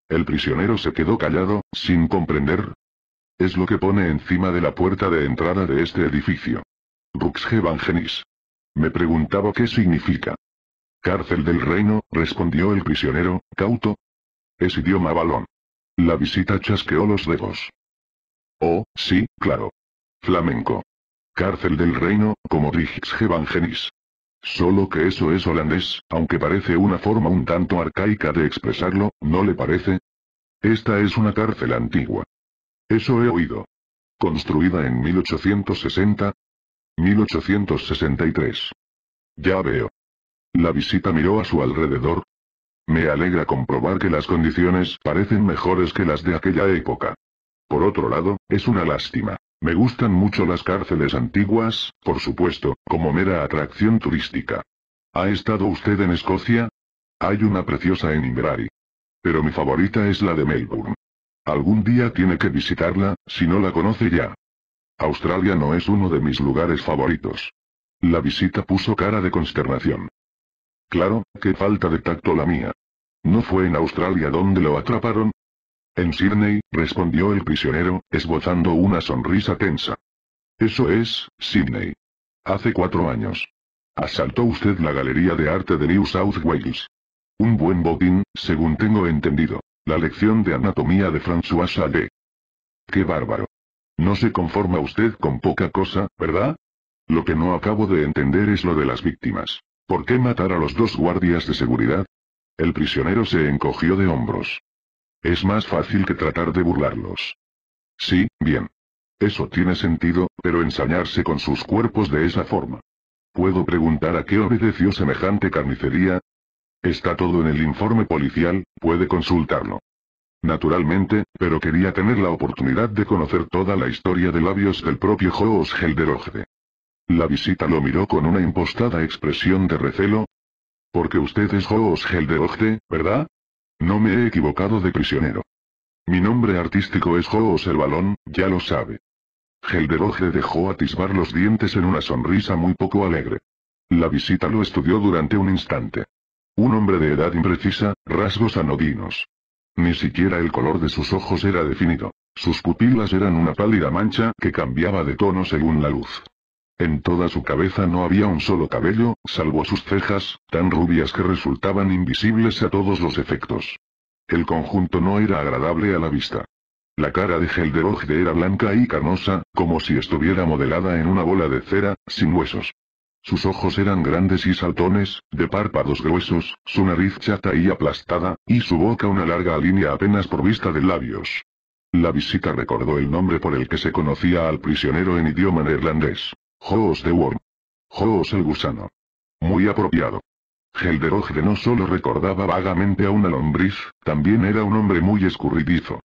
El prisionero se quedó callado, sin comprender. Es lo que pone encima de la puerta de entrada de este edificio. Ruxgevangenis». Me preguntaba qué significa. Cárcel del reino, respondió el prisionero, cauto, es idioma balón. La visita chasqueó los dedos. Oh, sí, claro. Flamenco. Cárcel del reino, como evangelis Solo que eso es holandés, aunque parece una forma un tanto arcaica de expresarlo, ¿no le parece? Esta es una cárcel antigua. Eso he oído. Construida en 1860. 1863. Ya veo. La visita miró a su alrededor, me alegra comprobar que las condiciones parecen mejores que las de aquella época. Por otro lado, es una lástima. Me gustan mucho las cárceles antiguas, por supuesto, como mera atracción turística. ¿Ha estado usted en Escocia? Hay una preciosa en Inverary. Pero mi favorita es la de Melbourne. Algún día tiene que visitarla, si no la conoce ya. Australia no es uno de mis lugares favoritos. La visita puso cara de consternación. Claro, qué falta de tacto la mía. ¿No fue en Australia donde lo atraparon? En Sydney, respondió el prisionero, esbozando una sonrisa tensa. Eso es, Sydney. Hace cuatro años. Asaltó usted la Galería de Arte de New South Wales. Un buen botín, según tengo entendido. La lección de anatomía de François Sade. ¡Qué bárbaro! No se conforma usted con poca cosa, ¿verdad? Lo que no acabo de entender es lo de las víctimas. ¿Por qué matar a los dos guardias de seguridad? El prisionero se encogió de hombros. Es más fácil que tratar de burlarlos. Sí, bien. Eso tiene sentido, pero ensañarse con sus cuerpos de esa forma. ¿Puedo preguntar a qué obedeció semejante carnicería? Está todo en el informe policial, puede consultarlo. Naturalmente, pero quería tener la oportunidad de conocer toda la historia de labios del propio Joos Helderogde. La visita lo miró con una impostada expresión de recelo. Porque usted es Joos Helderogde, ¿verdad? No me he equivocado de prisionero. Mi nombre artístico es Joos el Balón, ya lo sabe. Helderogde dejó atisbar los dientes en una sonrisa muy poco alegre. La visita lo estudió durante un instante. Un hombre de edad imprecisa, rasgos anodinos. Ni siquiera el color de sus ojos era definido. Sus pupilas eran una pálida mancha que cambiaba de tono según la luz. En toda su cabeza no había un solo cabello, salvo sus cejas, tan rubias que resultaban invisibles a todos los efectos. El conjunto no era agradable a la vista. La cara de Helderogde era blanca y carnosa, como si estuviera modelada en una bola de cera, sin huesos. Sus ojos eran grandes y saltones, de párpados gruesos, su nariz chata y aplastada, y su boca una larga línea apenas provista de labios. La visita recordó el nombre por el que se conocía al prisionero en idioma neerlandés. Joos de Worm. Joos el gusano. Muy apropiado. de no solo recordaba vagamente a una lombriz, también era un hombre muy escurridizo.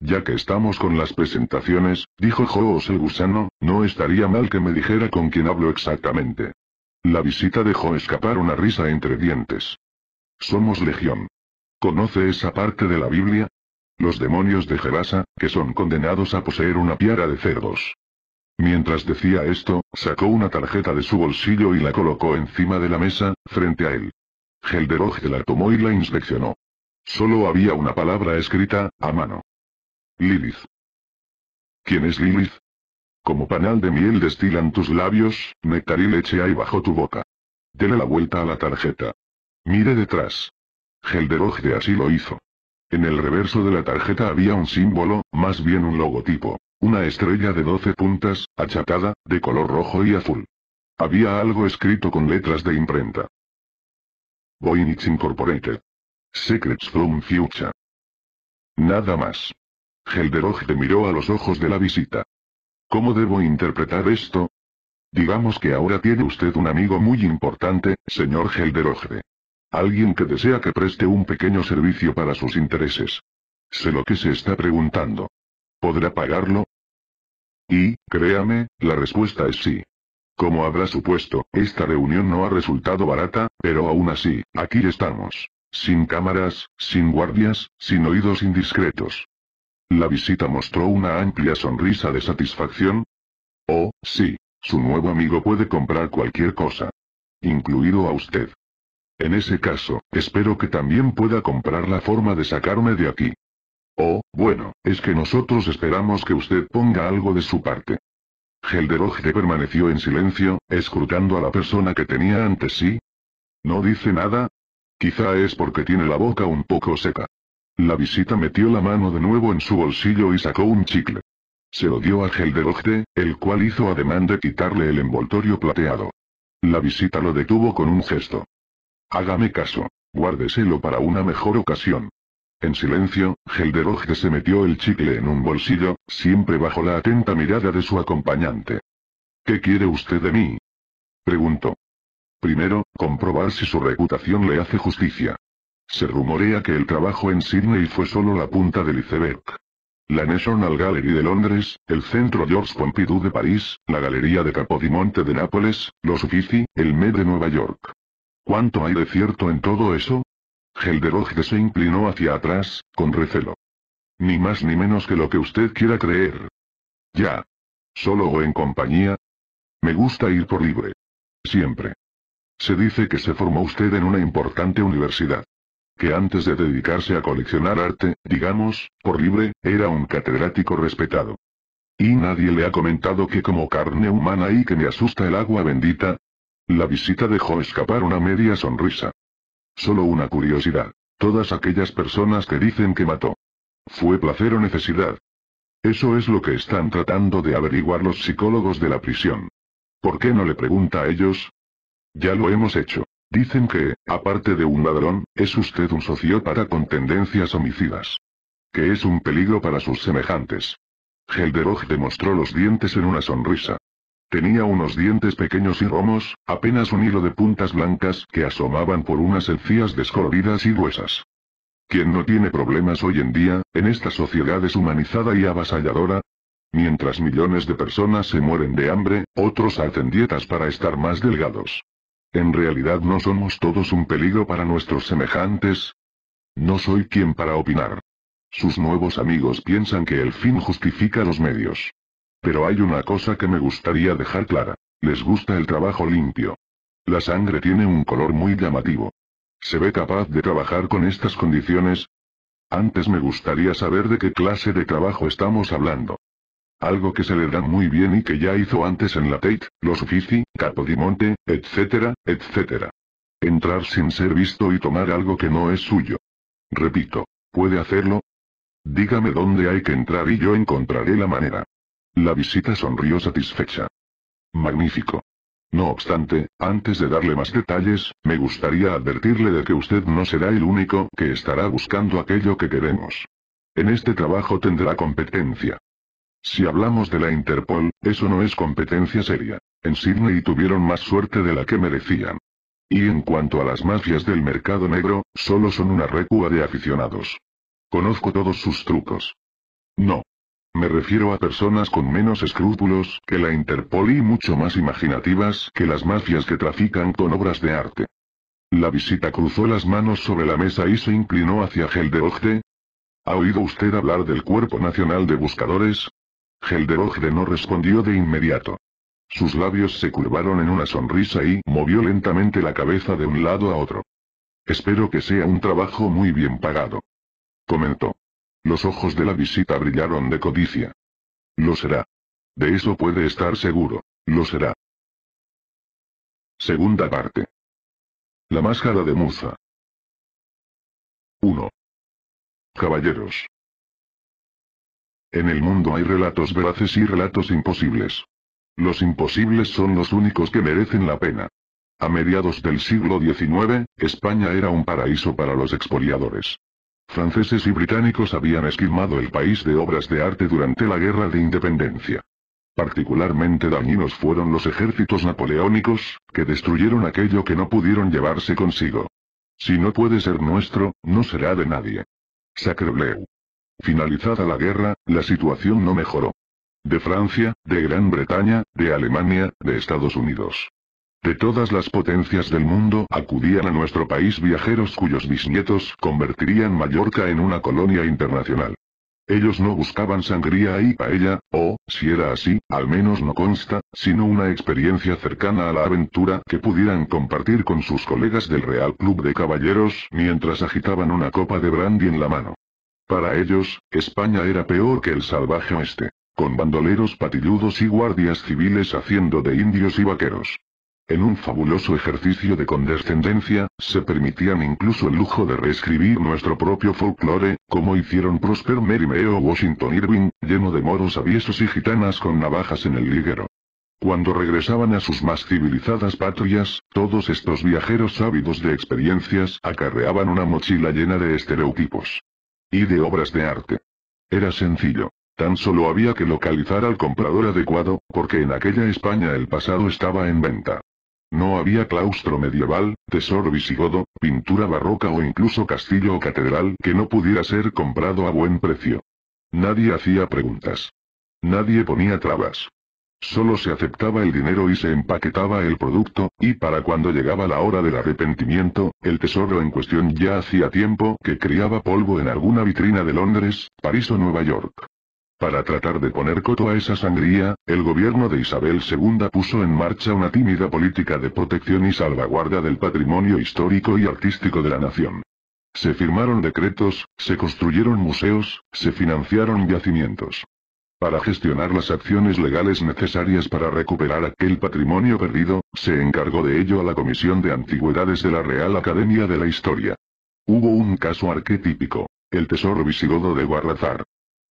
Ya que estamos con las presentaciones, dijo Joos el gusano, no estaría mal que me dijera con quién hablo exactamente. La visita dejó escapar una risa entre dientes. Somos legión. ¿Conoce esa parte de la Biblia? Los demonios de Gerasa, que son condenados a poseer una piara de cerdos. Mientras decía esto, sacó una tarjeta de su bolsillo y la colocó encima de la mesa, frente a él. Helderog la tomó y la inspeccionó. Solo había una palabra escrita, a mano. Lilith. ¿Quién es Lilith? Como panal de miel destilan tus labios, nectar y leche hay bajo tu boca. Dele la vuelta a la tarjeta. Mire detrás. Helderog así lo hizo. En el reverso de la tarjeta había un símbolo, más bien un logotipo. Una estrella de doce puntas, achatada, de color rojo y azul. Había algo escrito con letras de imprenta. Voynich Incorporated. Secrets from Future. Nada más. Helderog miró a los ojos de la visita. ¿Cómo debo interpretar esto? Digamos que ahora tiene usted un amigo muy importante, señor Helderogde. Alguien que desea que preste un pequeño servicio para sus intereses. Sé lo que se está preguntando. ¿Podrá pagarlo? Y, créame, la respuesta es sí. Como habrá supuesto, esta reunión no ha resultado barata, pero aún así, aquí estamos. Sin cámaras, sin guardias, sin oídos indiscretos. La visita mostró una amplia sonrisa de satisfacción. Oh, sí, su nuevo amigo puede comprar cualquier cosa. Incluido a usted. En ese caso, espero que también pueda comprar la forma de sacarme de aquí. Oh, bueno, es que nosotros esperamos que usted ponga algo de su parte. Helderogde permaneció en silencio, escrutando a la persona que tenía ante sí. ¿No dice nada? Quizá es porque tiene la boca un poco seca. La visita metió la mano de nuevo en su bolsillo y sacó un chicle. Se lo dio a Gelderocht, el cual hizo ademán de quitarle el envoltorio plateado. La visita lo detuvo con un gesto. Hágame caso, guárdeselo para una mejor ocasión. En silencio, Gelderoge se metió el chicle en un bolsillo, siempre bajo la atenta mirada de su acompañante. ¿Qué quiere usted de mí? Preguntó. Primero, comprobar si su reputación le hace justicia. Se rumorea que el trabajo en Sydney fue solo la punta del iceberg. La National Gallery de Londres, el Centro George Pompidou de París, la Galería de Capodimonte de Nápoles, los Uffizi, el Met de Nueva York. ¿Cuánto hay de cierto en todo eso? Helderogde se inclinó hacia atrás, con recelo. Ni más ni menos que lo que usted quiera creer. Ya. Solo o en compañía. Me gusta ir por libre. Siempre. Se dice que se formó usted en una importante universidad. Que antes de dedicarse a coleccionar arte, digamos, por libre, era un catedrático respetado. Y nadie le ha comentado que como carne humana y que me asusta el agua bendita. La visita dejó escapar una media sonrisa. Solo una curiosidad. Todas aquellas personas que dicen que mató. ¿Fue placer o necesidad? Eso es lo que están tratando de averiguar los psicólogos de la prisión. ¿Por qué no le pregunta a ellos? Ya lo hemos hecho. Dicen que, aparte de un ladrón, es usted un sociópata con tendencias homicidas. Que es un peligro para sus semejantes. Helderog demostró los dientes en una sonrisa. Tenía unos dientes pequeños y romos, apenas un hilo de puntas blancas que asomaban por unas encías descoloridas y gruesas. ¿Quién no tiene problemas hoy en día, en esta sociedad deshumanizada y avasalladora? Mientras millones de personas se mueren de hambre, otros hacen dietas para estar más delgados. ¿En realidad no somos todos un peligro para nuestros semejantes? No soy quien para opinar. Sus nuevos amigos piensan que el fin justifica los medios. Pero hay una cosa que me gustaría dejar clara. Les gusta el trabajo limpio. La sangre tiene un color muy llamativo. ¿Se ve capaz de trabajar con estas condiciones? Antes me gustaría saber de qué clase de trabajo estamos hablando. Algo que se le da muy bien y que ya hizo antes en la Tate, los Uffizi, Capodimonte, etcétera, etcétera. Entrar sin ser visto y tomar algo que no es suyo. Repito, ¿puede hacerlo? Dígame dónde hay que entrar y yo encontraré la manera. La visita sonrió satisfecha. Magnífico. No obstante, antes de darle más detalles, me gustaría advertirle de que usted no será el único que estará buscando aquello que queremos. En este trabajo tendrá competencia. Si hablamos de la Interpol, eso no es competencia seria. En Sydney tuvieron más suerte de la que merecían. Y en cuanto a las mafias del mercado negro, solo son una recua de aficionados. Conozco todos sus trucos. No, me refiero a personas con menos escrúpulos que la Interpol y mucho más imaginativas que las mafias que trafican con obras de arte. La visita cruzó las manos sobre la mesa y se inclinó hacia Helderogde. ¿Ha oído usted hablar del Cuerpo Nacional de Buscadores? Helderogde no respondió de inmediato. Sus labios se curvaron en una sonrisa y movió lentamente la cabeza de un lado a otro. Espero que sea un trabajo muy bien pagado. Comentó. Los ojos de la visita brillaron de codicia. Lo será. De eso puede estar seguro. Lo será. Segunda parte. La máscara de Musa. 1. Caballeros. En el mundo hay relatos veraces y relatos imposibles. Los imposibles son los únicos que merecen la pena. A mediados del siglo XIX, España era un paraíso para los expoliadores. Franceses y británicos habían esquilmado el país de obras de arte durante la Guerra de Independencia. Particularmente dañinos fueron los ejércitos napoleónicos, que destruyeron aquello que no pudieron llevarse consigo. Si no puede ser nuestro, no será de nadie. Sacrebleu. Finalizada la guerra, la situación no mejoró. De Francia, de Gran Bretaña, de Alemania, de Estados Unidos, de todas las potencias del mundo acudían a nuestro país viajeros cuyos bisnietos convertirían Mallorca en una colonia internacional. Ellos no buscaban sangría y paella, o, si era así, al menos no consta, sino una experiencia cercana a la aventura que pudieran compartir con sus colegas del Real Club de Caballeros mientras agitaban una copa de brandy en la mano. Para ellos, España era peor que el salvaje oeste, con bandoleros patilludos y guardias civiles haciendo de indios y vaqueros. En un fabuloso ejercicio de condescendencia, se permitían incluso el lujo de reescribir nuestro propio folclore, como hicieron Prosper Merimeo o Washington Irving, lleno de moros aviesos y gitanas con navajas en el liguero. Cuando regresaban a sus más civilizadas patrias, todos estos viajeros ávidos de experiencias acarreaban una mochila llena de estereotipos. Y de obras de arte. Era sencillo. Tan solo había que localizar al comprador adecuado, porque en aquella España el pasado estaba en venta. No había claustro medieval, tesoro visigodo, pintura barroca o incluso castillo o catedral que no pudiera ser comprado a buen precio. Nadie hacía preguntas. Nadie ponía trabas. Solo se aceptaba el dinero y se empaquetaba el producto, y para cuando llegaba la hora del arrepentimiento, el tesoro en cuestión ya hacía tiempo que criaba polvo en alguna vitrina de Londres, París o Nueva York. Para tratar de poner coto a esa sangría, el gobierno de Isabel II puso en marcha una tímida política de protección y salvaguarda del patrimonio histórico y artístico de la nación. Se firmaron decretos, se construyeron museos, se financiaron yacimientos. Para gestionar las acciones legales necesarias para recuperar aquel patrimonio perdido, se encargó de ello a la Comisión de Antigüedades de la Real Academia de la Historia. Hubo un caso arquetípico, el tesoro visigodo de Guarrazar.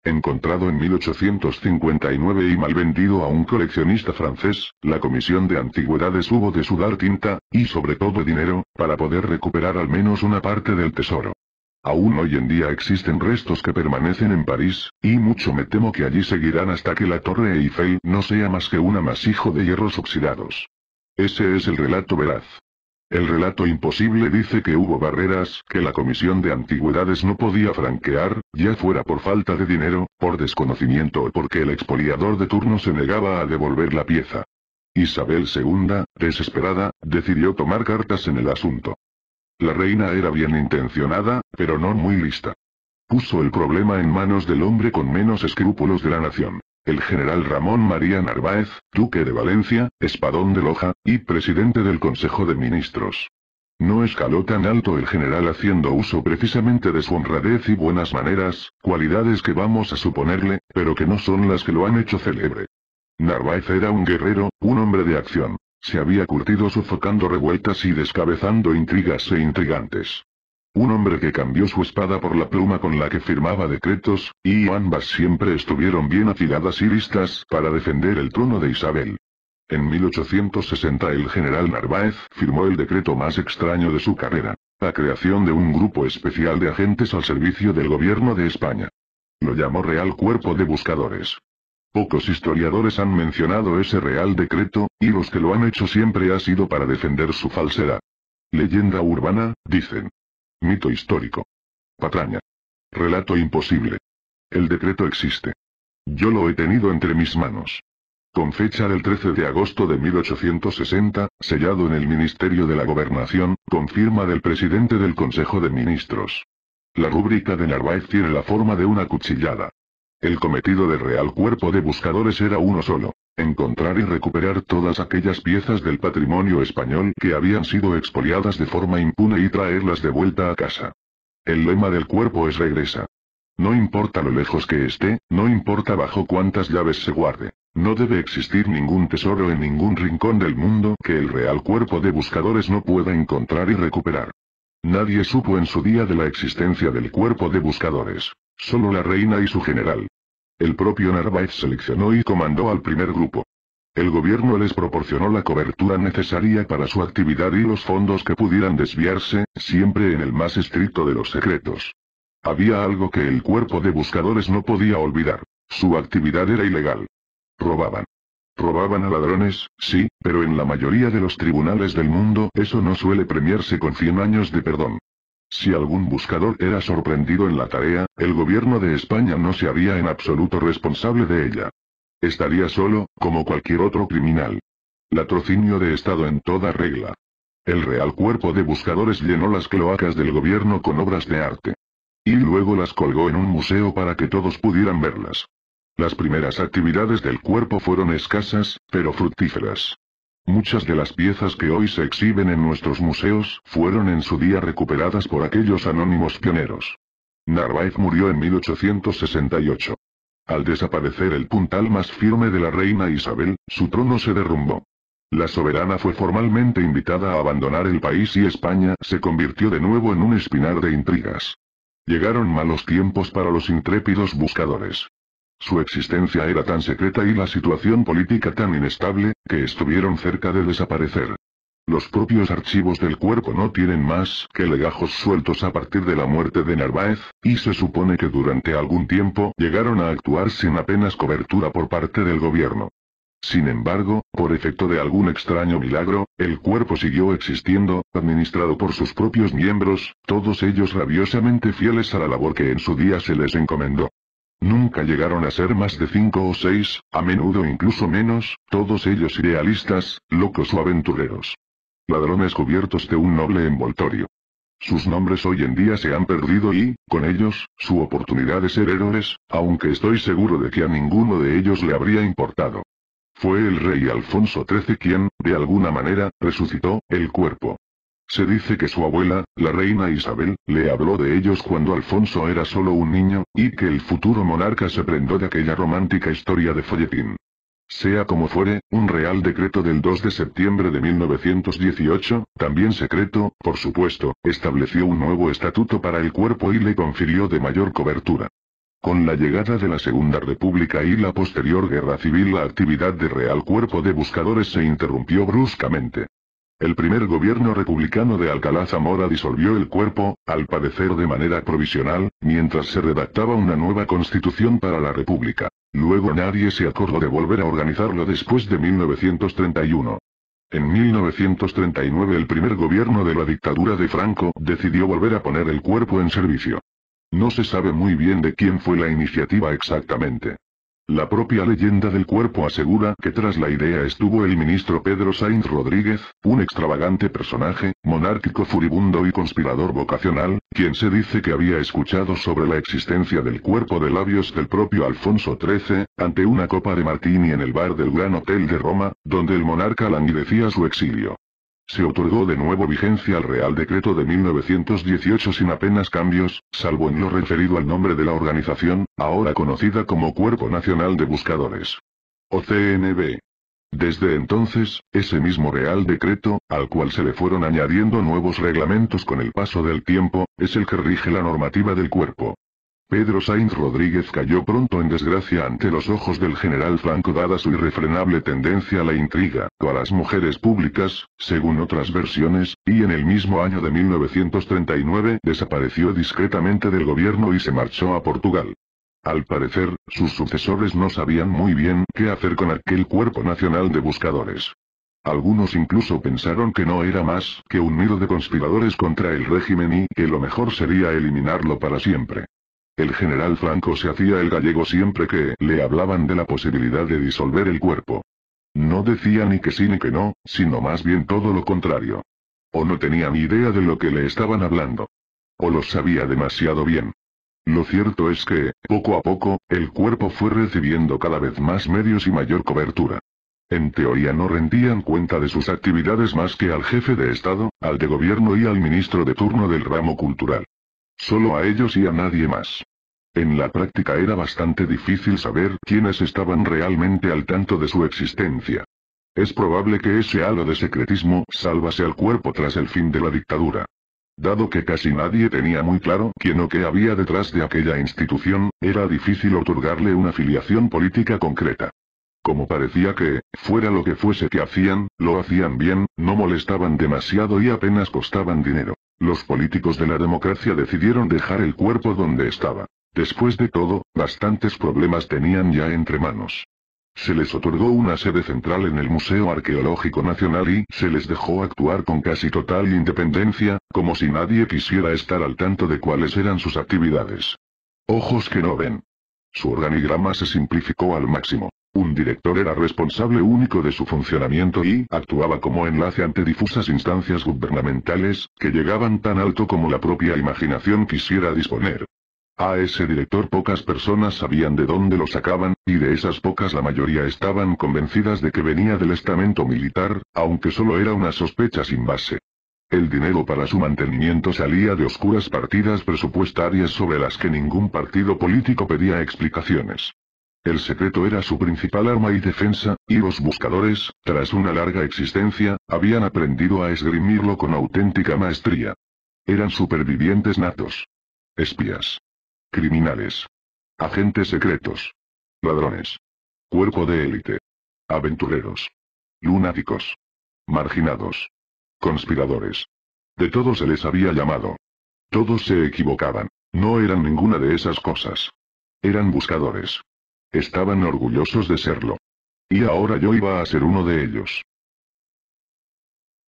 Encontrado en 1859 y mal vendido a un coleccionista francés, la Comisión de Antigüedades hubo de sudar tinta, y sobre todo dinero, para poder recuperar al menos una parte del tesoro. Aún hoy en día existen restos que permanecen en París, y mucho me temo que allí seguirán hasta que la Torre Eiffel no sea más que un amasijo de hierros oxidados. Ese es el relato veraz. El relato imposible dice que hubo barreras que la Comisión de Antigüedades no podía franquear, ya fuera por falta de dinero, por desconocimiento o porque el expoliador de turno se negaba a devolver la pieza. Isabel II, desesperada, decidió tomar cartas en el asunto. La reina era bien intencionada, pero no muy lista. Puso el problema en manos del hombre con menos escrúpulos de la nación el general Ramón María Narváez, duque de Valencia, espadón de Loja, y presidente del Consejo de Ministros. No escaló tan alto el general haciendo uso precisamente de su honradez y buenas maneras, cualidades que vamos a suponerle, pero que no son las que lo han hecho célebre. Narváez era un guerrero, un hombre de acción. Se había curtido sofocando revueltas y descabezando intrigas e intrigantes. Un hombre que cambió su espada por la pluma con la que firmaba decretos, y ambas siempre estuvieron bien afiladas y listas para defender el trono de Isabel. En 1860 el general Narváez firmó el decreto más extraño de su carrera, la creación de un grupo especial de agentes al servicio del gobierno de España. Lo llamó Real Cuerpo de Buscadores. Pocos historiadores han mencionado ese real decreto, y los que lo han hecho siempre ha sido para defender su falsedad. Leyenda urbana, dicen. Mito histórico. Patraña. Relato imposible. El decreto existe. Yo lo he tenido entre mis manos. Con fecha del 13 de agosto de 1860, sellado en el Ministerio de la Gobernación, con firma del presidente del Consejo de Ministros. La rúbrica de Narváez tiene la forma de una cuchillada. El cometido del Real Cuerpo de Buscadores era uno solo, encontrar y recuperar todas aquellas piezas del patrimonio español que habían sido expoliadas de forma impune y traerlas de vuelta a casa. El lema del cuerpo es regresa. No importa lo lejos que esté, no importa bajo cuántas llaves se guarde. No debe existir ningún tesoro en ningún rincón del mundo que el real cuerpo de buscadores no pueda encontrar y recuperar. Nadie supo en su día de la existencia del cuerpo de buscadores. Solo la reina y su general. El propio Narváez seleccionó y comandó al primer grupo. El gobierno les proporcionó la cobertura necesaria para su actividad y los fondos que pudieran desviarse, siempre en el más estricto de los secretos. Había algo que el cuerpo de buscadores no podía olvidar. Su actividad era ilegal. Robaban. Robaban a ladrones, sí, pero en la mayoría de los tribunales del mundo eso no suele premiarse con 100 años de perdón. Si algún buscador era sorprendido en la tarea, el gobierno de España no se haría en absoluto responsable de ella. Estaría solo, como cualquier otro criminal. Latrocinio de Estado en toda regla. El Real Cuerpo de Buscadores llenó las cloacas del gobierno con obras de arte. Y luego las colgó en un museo para que todos pudieran verlas. Las primeras actividades del cuerpo fueron escasas, pero fructíferas. Muchas de las piezas que hoy se exhiben en nuestros museos fueron en su día recuperadas por aquellos anónimos pioneros. Narváez murió en 1868. Al desaparecer el puntal más firme de la reina Isabel, su trono se derrumbó. La soberana fue formalmente invitada a abandonar el país y España se convirtió de nuevo en un espinar de intrigas. Llegaron malos tiempos para los intrépidos buscadores. Su existencia era tan secreta y la situación política tan inestable, que estuvieron cerca de desaparecer. Los propios archivos del cuerpo no tienen más que legajos sueltos a partir de la muerte de Narváez, y se supone que durante algún tiempo llegaron a actuar sin apenas cobertura por parte del gobierno. Sin embargo, por efecto de algún extraño milagro, el cuerpo siguió existiendo, administrado por sus propios miembros, todos ellos rabiosamente fieles a la labor que en su día se les encomendó. Nunca llegaron a ser más de cinco o seis, a menudo incluso menos, todos ellos idealistas, locos o aventureros. Ladrones cubiertos de un noble envoltorio. Sus nombres hoy en día se han perdido y, con ellos, su oportunidad de ser héroes, aunque estoy seguro de que a ninguno de ellos le habría importado. Fue el rey Alfonso XIII quien, de alguna manera, resucitó el cuerpo se dice que su abuela, la reina Isabel, le habló de ellos cuando Alfonso era solo un niño, y que el futuro monarca se prendó de aquella romántica historia de folletín. Sea como fuere, un real decreto del 2 de septiembre de 1918, también secreto, por supuesto, estableció un nuevo estatuto para el cuerpo y le confirió de mayor cobertura. Con la llegada de la Segunda República y la posterior Guerra Civil la actividad del Real Cuerpo de Buscadores se interrumpió bruscamente. El primer gobierno republicano de Alcalá Zamora disolvió el cuerpo, al padecer de manera provisional, mientras se redactaba una nueva constitución para la República. Luego nadie se acordó de volver a organizarlo después de 1931. En 1939 el primer gobierno de la dictadura de Franco decidió volver a poner el cuerpo en servicio. No se sabe muy bien de quién fue la iniciativa exactamente. La propia leyenda del cuerpo asegura que tras la idea estuvo el ministro Pedro Sainz Rodríguez, un extravagante personaje, monárquico furibundo y conspirador vocacional, quien se dice que había escuchado sobre la existencia del cuerpo de labios del propio Alfonso XIII, ante una copa de martini en el bar del Gran Hotel de Roma, donde el monarca languidecía su exilio. Se otorgó de nuevo vigencia al Real Decreto de 1918 sin apenas cambios, salvo en lo referido al nombre de la organización, ahora conocida como Cuerpo Nacional de Buscadores. CNB. Desde entonces, ese mismo Real Decreto, al cual se le fueron añadiendo nuevos reglamentos con el paso del tiempo, es el que rige la normativa del cuerpo. Pedro Sainz Rodríguez cayó pronto en desgracia ante los ojos del general Franco dada su irrefrenable tendencia a la intriga, o a las mujeres públicas, según otras versiones, y en el mismo año de 1939 desapareció discretamente del gobierno y se marchó a Portugal. Al parecer, sus sucesores no sabían muy bien qué hacer con aquel cuerpo nacional de buscadores. Algunos incluso pensaron que no era más que un nido de conspiradores contra el régimen y que lo mejor sería eliminarlo para siempre. El general Franco se hacía el gallego siempre que le hablaban de la posibilidad de disolver el cuerpo. No decía ni que sí ni que no, sino más bien todo lo contrario. O no tenía ni idea de lo que le estaban hablando. O lo sabía demasiado bien. Lo cierto es que, poco a poco, el cuerpo fue recibiendo cada vez más medios y mayor cobertura. En teoría no rendían cuenta de sus actividades más que al jefe de Estado, al de gobierno y al ministro de turno del ramo cultural. Solo a ellos y a nadie más. En la práctica era bastante difícil saber quiénes estaban realmente al tanto de su existencia. Es probable que ese halo de secretismo salvase al cuerpo tras el fin de la dictadura. Dado que casi nadie tenía muy claro quién o qué había detrás de aquella institución, era difícil otorgarle una filiación política concreta. Como parecía que, fuera lo que fuese que hacían, lo hacían bien, no molestaban demasiado y apenas costaban dinero. Los políticos de la democracia decidieron dejar el cuerpo donde estaba. Después de todo, bastantes problemas tenían ya entre manos. Se les otorgó una sede central en el Museo Arqueológico Nacional y se les dejó actuar con casi total independencia, como si nadie quisiera estar al tanto de cuáles eran sus actividades. Ojos que no ven. Su organigrama se simplificó al máximo. Un director era responsable único de su funcionamiento y actuaba como enlace ante difusas instancias gubernamentales, que llegaban tan alto como la propia imaginación quisiera disponer. A ese director pocas personas sabían de dónde lo sacaban, y de esas pocas la mayoría estaban convencidas de que venía del estamento militar, aunque solo era una sospecha sin base. El dinero para su mantenimiento salía de oscuras partidas presupuestarias sobre las que ningún partido político pedía explicaciones. El secreto era su principal arma y defensa, y los buscadores, tras una larga existencia, habían aprendido a esgrimirlo con auténtica maestría. Eran supervivientes natos. Espías. Criminales. Agentes secretos. Ladrones. Cuerpo de élite. Aventureros. Lunáticos. Marginados. Conspiradores. De todos se les había llamado. Todos se equivocaban. No eran ninguna de esas cosas. Eran buscadores. Estaban orgullosos de serlo. Y ahora yo iba a ser uno de ellos.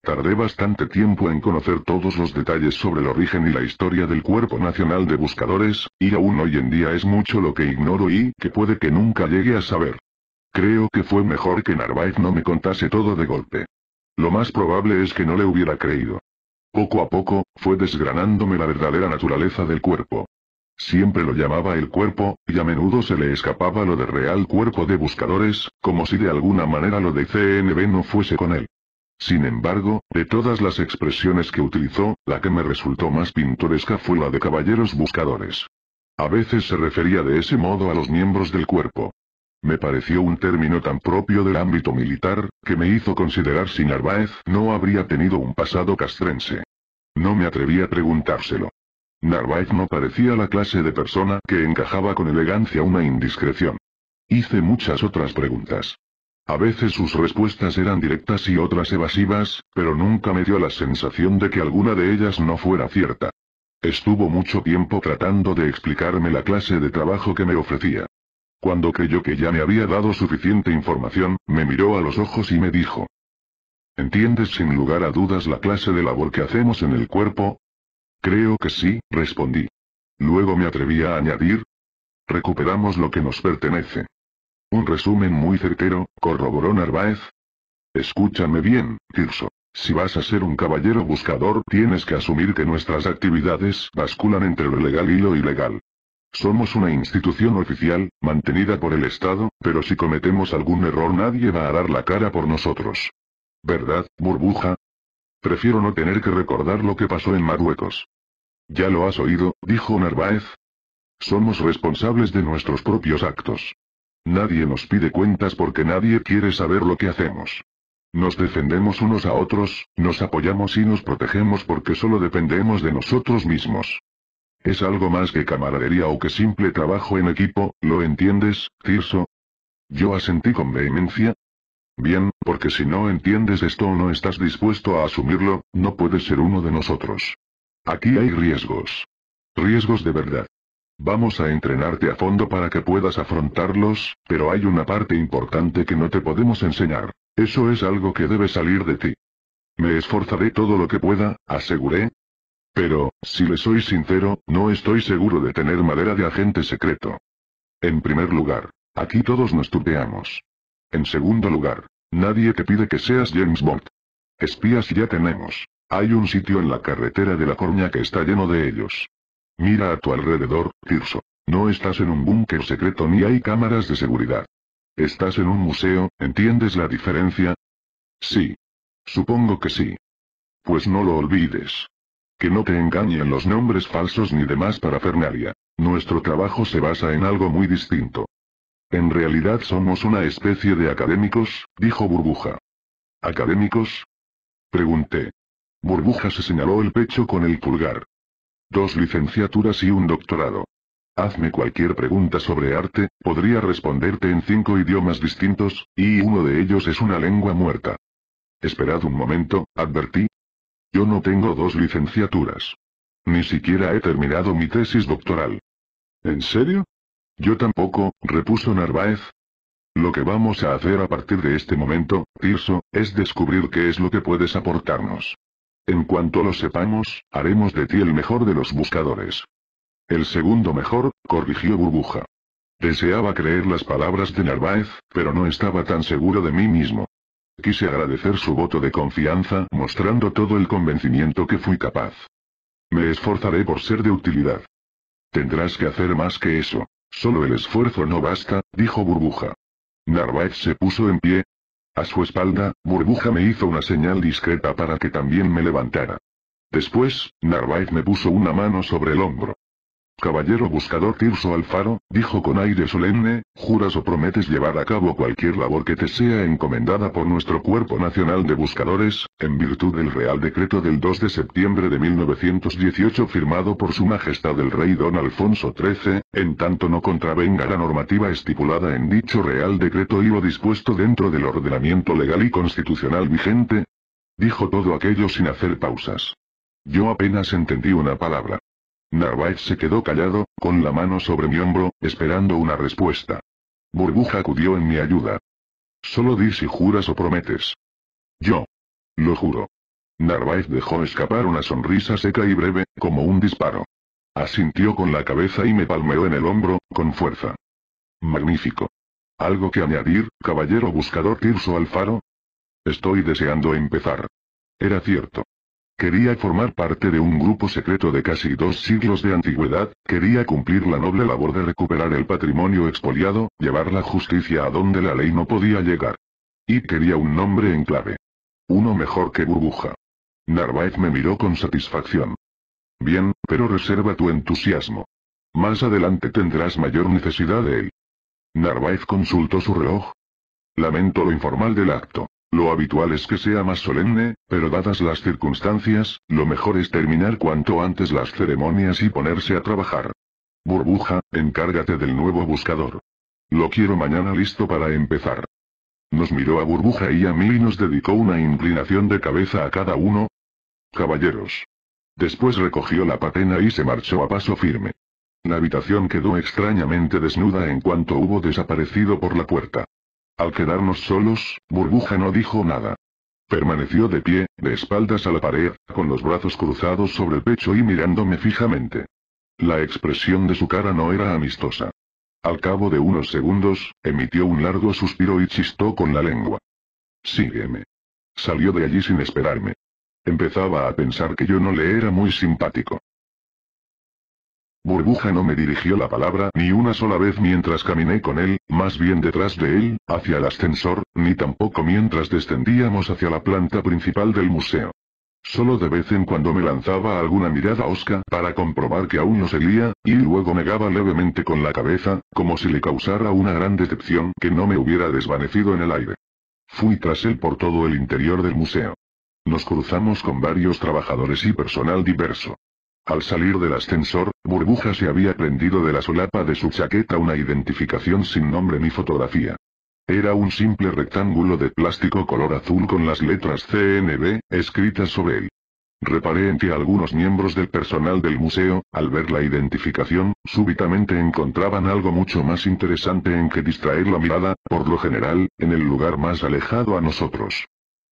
Tardé bastante tiempo en conocer todos los detalles sobre el origen y la historia del Cuerpo Nacional de Buscadores, y aún hoy en día es mucho lo que ignoro y que puede que nunca llegue a saber. Creo que fue mejor que Narváez no me contase todo de golpe. Lo más probable es que no le hubiera creído. Poco a poco, fue desgranándome la verdadera naturaleza del cuerpo. Siempre lo llamaba el cuerpo, y a menudo se le escapaba lo de real cuerpo de buscadores, como si de alguna manera lo de CNB no fuese con él. Sin embargo, de todas las expresiones que utilizó, la que me resultó más pintoresca fue la de caballeros buscadores. A veces se refería de ese modo a los miembros del cuerpo. Me pareció un término tan propio del ámbito militar, que me hizo considerar si Narváez no habría tenido un pasado castrense. No me atreví a preguntárselo. Narváez no parecía la clase de persona que encajaba con elegancia una indiscreción. Hice muchas otras preguntas. A veces sus respuestas eran directas y otras evasivas, pero nunca me dio la sensación de que alguna de ellas no fuera cierta. Estuvo mucho tiempo tratando de explicarme la clase de trabajo que me ofrecía. Cuando creyó que ya me había dado suficiente información, me miró a los ojos y me dijo. ¿Entiendes sin lugar a dudas la clase de labor que hacemos en el cuerpo? Creo que sí, respondí. Luego me atreví a añadir. Recuperamos lo que nos pertenece. Un resumen muy certero, corroboró Narváez. Escúchame bien, Tirso. Si vas a ser un caballero buscador tienes que asumir que nuestras actividades basculan entre lo legal y lo ilegal. Somos una institución oficial, mantenida por el Estado, pero si cometemos algún error nadie va a dar la cara por nosotros. ¿Verdad, burbuja? Prefiero no tener que recordar lo que pasó en Marruecos. Ya lo has oído, dijo Narváez. Somos responsables de nuestros propios actos. Nadie nos pide cuentas porque nadie quiere saber lo que hacemos. Nos defendemos unos a otros, nos apoyamos y nos protegemos porque solo dependemos de nosotros mismos. Es algo más que camaradería o que simple trabajo en equipo, ¿lo entiendes, Cirso? Yo asentí con vehemencia. Bien, porque si no entiendes esto o no estás dispuesto a asumirlo, no puedes ser uno de nosotros. Aquí hay riesgos. Riesgos de verdad. Vamos a entrenarte a fondo para que puedas afrontarlos, pero hay una parte importante que no te podemos enseñar. Eso es algo que debe salir de ti. Me esforzaré todo lo que pueda, aseguré. Pero, si le soy sincero, no estoy seguro de tener madera de agente secreto. En primer lugar, aquí todos nos tuteamos. En segundo lugar, nadie te pide que seas James Bond. Espías ya tenemos. Hay un sitio en la carretera de la cornea que está lleno de ellos. Mira a tu alrededor, Tirso. No estás en un búnker secreto ni hay cámaras de seguridad. Estás en un museo, ¿entiendes la diferencia? Sí. Supongo que sí. Pues no lo olvides. Que no te engañen los nombres falsos ni demás para Fernalia. Nuestro trabajo se basa en algo muy distinto. En realidad somos una especie de académicos, dijo Burbuja. ¿Académicos? Pregunté. Burbuja se señaló el pecho con el pulgar dos licenciaturas y un doctorado. Hazme cualquier pregunta sobre arte, podría responderte en cinco idiomas distintos, y uno de ellos es una lengua muerta. Esperad un momento, advertí. Yo no tengo dos licenciaturas. Ni siquiera he terminado mi tesis doctoral. ¿En serio? Yo tampoco, repuso Narváez. Lo que vamos a hacer a partir de este momento, Tirso, es descubrir qué es lo que puedes aportarnos. En cuanto lo sepamos, haremos de ti el mejor de los buscadores. El segundo mejor, corrigió Burbuja. Deseaba creer las palabras de Narváez, pero no estaba tan seguro de mí mismo. Quise agradecer su voto de confianza, mostrando todo el convencimiento que fui capaz. Me esforzaré por ser de utilidad. Tendrás que hacer más que eso. Solo el esfuerzo no basta, dijo Burbuja. Narváez se puso en pie, a su espalda, Burbuja me hizo una señal discreta para que también me levantara. Después, Narváez me puso una mano sobre el hombro. Caballero buscador Tirso Alfaro, dijo con aire solemne, ¿juras o prometes llevar a cabo cualquier labor que te sea encomendada por nuestro Cuerpo Nacional de Buscadores, en virtud del Real Decreto del 2 de septiembre de 1918 firmado por Su Majestad el Rey Don Alfonso XIII, en tanto no contravenga la normativa estipulada en dicho Real Decreto y lo dispuesto dentro del ordenamiento legal y constitucional vigente? Dijo todo aquello sin hacer pausas. Yo apenas entendí una palabra. Narváez se quedó callado, con la mano sobre mi hombro, esperando una respuesta. Burbuja acudió en mi ayuda. Solo di si juras o prometes. Yo. Lo juro. Narváez dejó escapar una sonrisa seca y breve, como un disparo. Asintió con la cabeza y me palmeó en el hombro, con fuerza. Magnífico. ¿Algo que añadir, caballero buscador Tirso Alfaro? Estoy deseando empezar. Era cierto. Quería formar parte de un grupo secreto de casi dos siglos de antigüedad, quería cumplir la noble labor de recuperar el patrimonio expoliado, llevar la justicia a donde la ley no podía llegar. Y quería un nombre en clave. Uno mejor que burbuja. Narváez me miró con satisfacción. Bien, pero reserva tu entusiasmo. Más adelante tendrás mayor necesidad de él. Narváez consultó su reloj. Lamento lo informal del acto. Lo habitual es que sea más solemne, pero dadas las circunstancias, lo mejor es terminar cuanto antes las ceremonias y ponerse a trabajar. Burbuja, encárgate del nuevo buscador. Lo quiero mañana listo para empezar. Nos miró a Burbuja y a mí y nos dedicó una inclinación de cabeza a cada uno. Caballeros. Después recogió la patena y se marchó a paso firme. La habitación quedó extrañamente desnuda en cuanto hubo desaparecido por la puerta. Al quedarnos solos, Burbuja no dijo nada. Permaneció de pie, de espaldas a la pared, con los brazos cruzados sobre el pecho y mirándome fijamente. La expresión de su cara no era amistosa. Al cabo de unos segundos, emitió un largo suspiro y chistó con la lengua. Sígueme. Salió de allí sin esperarme. Empezaba a pensar que yo no le era muy simpático. Burbuja no me dirigió la palabra ni una sola vez mientras caminé con él, más bien detrás de él, hacia el ascensor, ni tampoco mientras descendíamos hacia la planta principal del museo. Solo de vez en cuando me lanzaba alguna mirada osca para comprobar que aún no seguía, y luego negaba levemente con la cabeza, como si le causara una gran decepción que no me hubiera desvanecido en el aire. Fui tras él por todo el interior del museo. Nos cruzamos con varios trabajadores y personal diverso. Al salir del ascensor, Burbuja se había prendido de la solapa de su chaqueta una identificación sin nombre ni fotografía. Era un simple rectángulo de plástico color azul con las letras CNB, escritas sobre él. Reparé en que algunos miembros del personal del museo, al ver la identificación, súbitamente encontraban algo mucho más interesante en que distraer la mirada, por lo general, en el lugar más alejado a nosotros.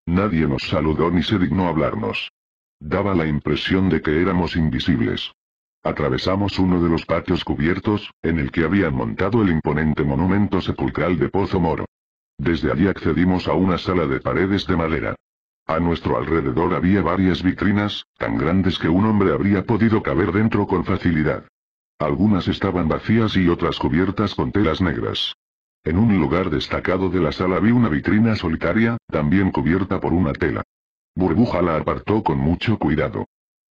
Nadie nos saludó ni se dignó hablarnos. Daba la impresión de que éramos invisibles. Atravesamos uno de los patios cubiertos, en el que habían montado el imponente monumento sepulcral de Pozo Moro. Desde allí accedimos a una sala de paredes de madera. A nuestro alrededor había varias vitrinas, tan grandes que un hombre habría podido caber dentro con facilidad. Algunas estaban vacías y otras cubiertas con telas negras. En un lugar destacado de la sala vi una vitrina solitaria, también cubierta por una tela. Burbuja la apartó con mucho cuidado.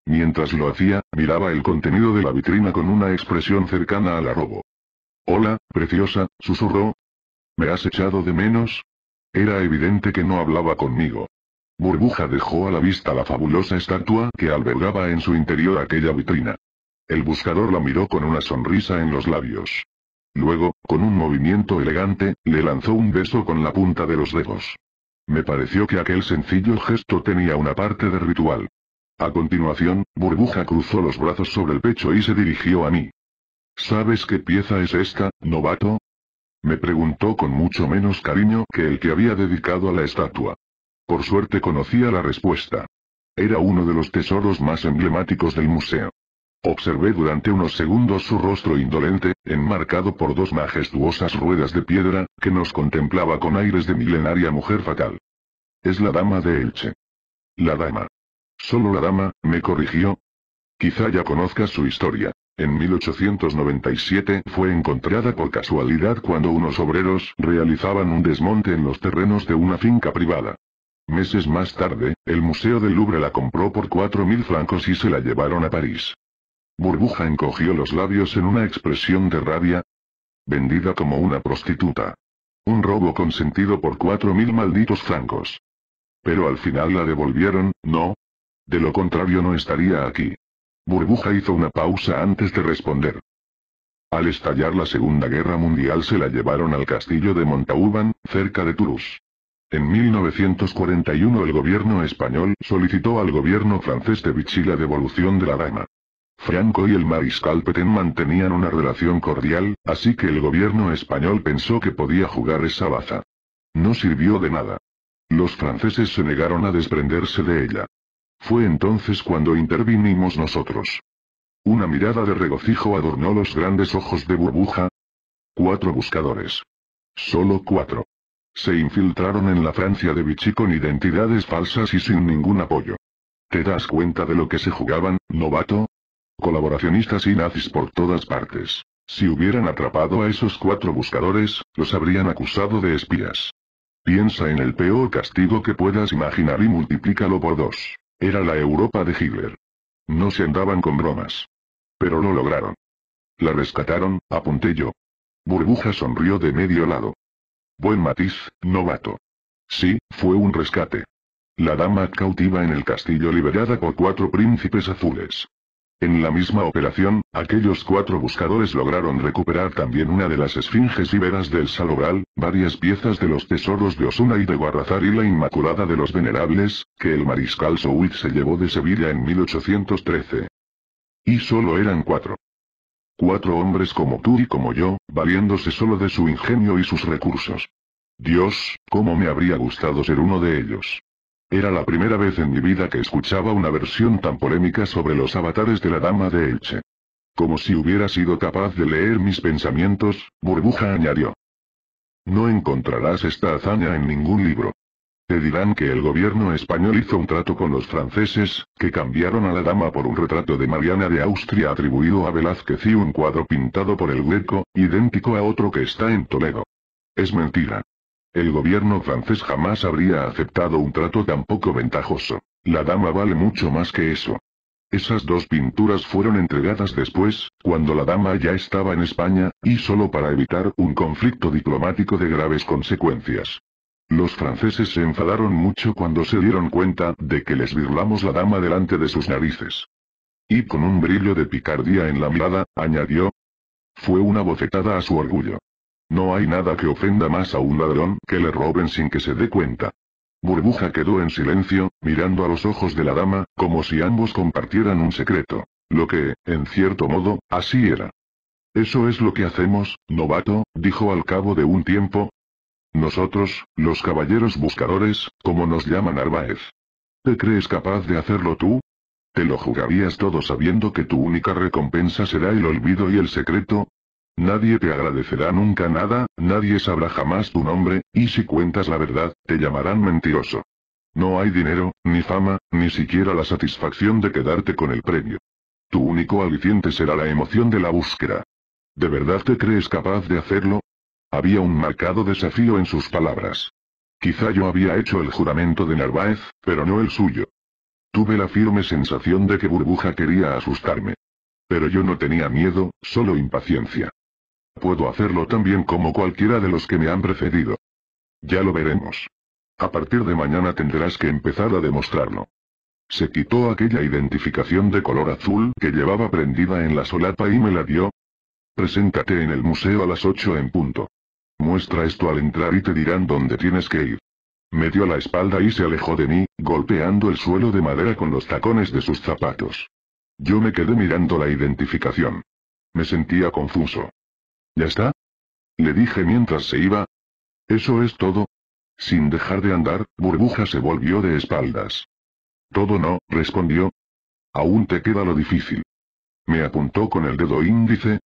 Mientras lo hacía, miraba el contenido de la vitrina con una expresión cercana al arrobo. Hola, preciosa, susurró. ¿Me has echado de menos? Era evidente que no hablaba conmigo. Burbuja dejó a la vista la fabulosa estatua que albergaba en su interior aquella vitrina. El buscador la miró con una sonrisa en los labios. Luego, con un movimiento elegante, le lanzó un beso con la punta de los dedos. Me pareció que aquel sencillo gesto tenía una parte de ritual. A continuación, Burbuja cruzó los brazos sobre el pecho y se dirigió a mí. ¿Sabes qué pieza es esta, novato? Me preguntó con mucho menos cariño que el que había dedicado a la estatua. Por suerte conocía la respuesta. Era uno de los tesoros más emblemáticos del museo. Observé durante unos segundos su rostro indolente, enmarcado por dos majestuosas ruedas de piedra, que nos contemplaba con aires de milenaria mujer fatal. Es la dama de Elche. La dama. Solo la dama, me corrigió. Quizá ya conozcas su historia. En 1897 fue encontrada por casualidad cuando unos obreros realizaban un desmonte en los terrenos de una finca privada. Meses más tarde, el Museo del Louvre la compró por 4.000 francos y se la llevaron a París. Burbuja encogió los labios en una expresión de rabia. Vendida como una prostituta. Un robo consentido por cuatro mil malditos francos. Pero al final la devolvieron, ¿no? De lo contrario no estaría aquí. Burbuja hizo una pausa antes de responder. Al estallar la Segunda Guerra Mundial se la llevaron al castillo de Montauban, cerca de Toulouse. En 1941 el gobierno español solicitó al gobierno francés de Vichy la devolución de la dama. Franco y el mariscal Petén mantenían una relación cordial, así que el gobierno español pensó que podía jugar esa baza. No sirvió de nada. Los franceses se negaron a desprenderse de ella. Fue entonces cuando intervinimos nosotros. Una mirada de regocijo adornó los grandes ojos de burbuja. Cuatro buscadores. Solo cuatro. Se infiltraron en la Francia de Vichy con identidades falsas y sin ningún apoyo. ¿Te das cuenta de lo que se jugaban, novato? Colaboracionistas y nazis por todas partes. Si hubieran atrapado a esos cuatro buscadores, los habrían acusado de espías. Piensa en el peor castigo que puedas imaginar y multiplícalo por dos. Era la Europa de Hitler. No se andaban con bromas. Pero lo lograron. La rescataron, apunté yo. Burbuja sonrió de medio lado. Buen matiz, novato. Sí, fue un rescate. La dama cautiva en el castillo liberada por cuatro príncipes azules. En la misma operación, aquellos cuatro buscadores lograron recuperar también una de las esfinges iberas del Salobral, varias piezas de los tesoros de Osuna y de Guarrazar y la Inmaculada de los Venerables, que el mariscal Sowit se llevó de Sevilla en 1813. Y solo eran cuatro. Cuatro hombres como tú y como yo, valiéndose solo de su ingenio y sus recursos. Dios, cómo me habría gustado ser uno de ellos. Era la primera vez en mi vida que escuchaba una versión tan polémica sobre los avatares de la Dama de Elche. Como si hubiera sido capaz de leer mis pensamientos, Burbuja añadió. No encontrarás esta hazaña en ningún libro. Te dirán que el gobierno español hizo un trato con los franceses, que cambiaron a la dama por un retrato de Mariana de Austria atribuido a Velázquez y un cuadro pintado por el Greco, idéntico a otro que está en Toledo. Es mentira. El gobierno francés jamás habría aceptado un trato tan poco ventajoso. La dama vale mucho más que eso. Esas dos pinturas fueron entregadas después, cuando la dama ya estaba en España, y solo para evitar un conflicto diplomático de graves consecuencias. Los franceses se enfadaron mucho cuando se dieron cuenta de que les virlamos la dama delante de sus narices. Y con un brillo de picardía en la mirada, añadió. Fue una bocetada a su orgullo. No hay nada que ofenda más a un ladrón que le roben sin que se dé cuenta. Burbuja quedó en silencio, mirando a los ojos de la dama, como si ambos compartieran un secreto. Lo que, en cierto modo, así era. Eso es lo que hacemos, novato, dijo al cabo de un tiempo. Nosotros, los caballeros buscadores, como nos llaman Arbaez. ¿Te crees capaz de hacerlo tú? ¿Te lo jugarías todo sabiendo que tu única recompensa será el olvido y el secreto? Nadie te agradecerá nunca nada, nadie sabrá jamás tu nombre, y si cuentas la verdad, te llamarán mentiroso. No hay dinero, ni fama, ni siquiera la satisfacción de quedarte con el premio. Tu único aliciente será la emoción de la búsqueda. ¿De verdad te crees capaz de hacerlo? Había un marcado desafío en sus palabras. Quizá yo había hecho el juramento de Narváez, pero no el suyo. Tuve la firme sensación de que Burbuja quería asustarme. Pero yo no tenía miedo, solo impaciencia. Puedo hacerlo tan bien como cualquiera de los que me han precedido. Ya lo veremos. A partir de mañana tendrás que empezar a demostrarlo. Se quitó aquella identificación de color azul que llevaba prendida en la solapa y me la dio. Preséntate en el museo a las 8 en punto. Muestra esto al entrar y te dirán dónde tienes que ir. Me dio la espalda y se alejó de mí, golpeando el suelo de madera con los tacones de sus zapatos. Yo me quedé mirando la identificación. Me sentía confuso. ¿Ya está? Le dije mientras se iba. Eso es todo. Sin dejar de andar, Burbuja se volvió de espaldas. Todo no, respondió. Aún te queda lo difícil. Me apuntó con el dedo índice.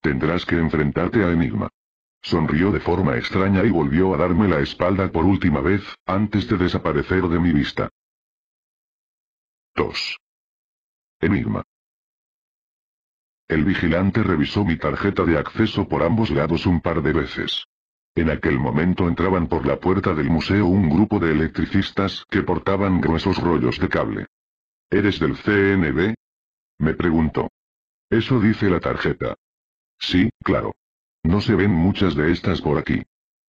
Tendrás que enfrentarte a Enigma. Sonrió de forma extraña y volvió a darme la espalda por última vez, antes de desaparecer de mi vista. 2. Enigma. El vigilante revisó mi tarjeta de acceso por ambos lados un par de veces. En aquel momento entraban por la puerta del museo un grupo de electricistas que portaban gruesos rollos de cable. ¿Eres del CNB? Me preguntó. Eso dice la tarjeta. Sí, claro. No se ven muchas de estas por aquí.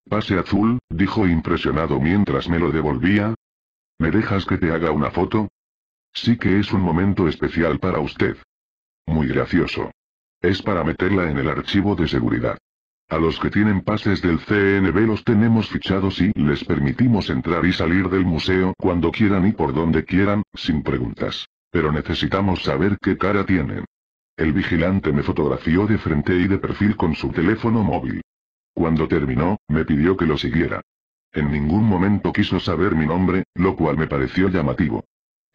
Pase azul, dijo impresionado mientras me lo devolvía. ¿Me dejas que te haga una foto? Sí que es un momento especial para usted. Muy gracioso. Es para meterla en el archivo de seguridad. A los que tienen pases del CNB los tenemos fichados y les permitimos entrar y salir del museo cuando quieran y por donde quieran, sin preguntas. Pero necesitamos saber qué cara tienen. El vigilante me fotografió de frente y de perfil con su teléfono móvil. Cuando terminó, me pidió que lo siguiera. En ningún momento quiso saber mi nombre, lo cual me pareció llamativo.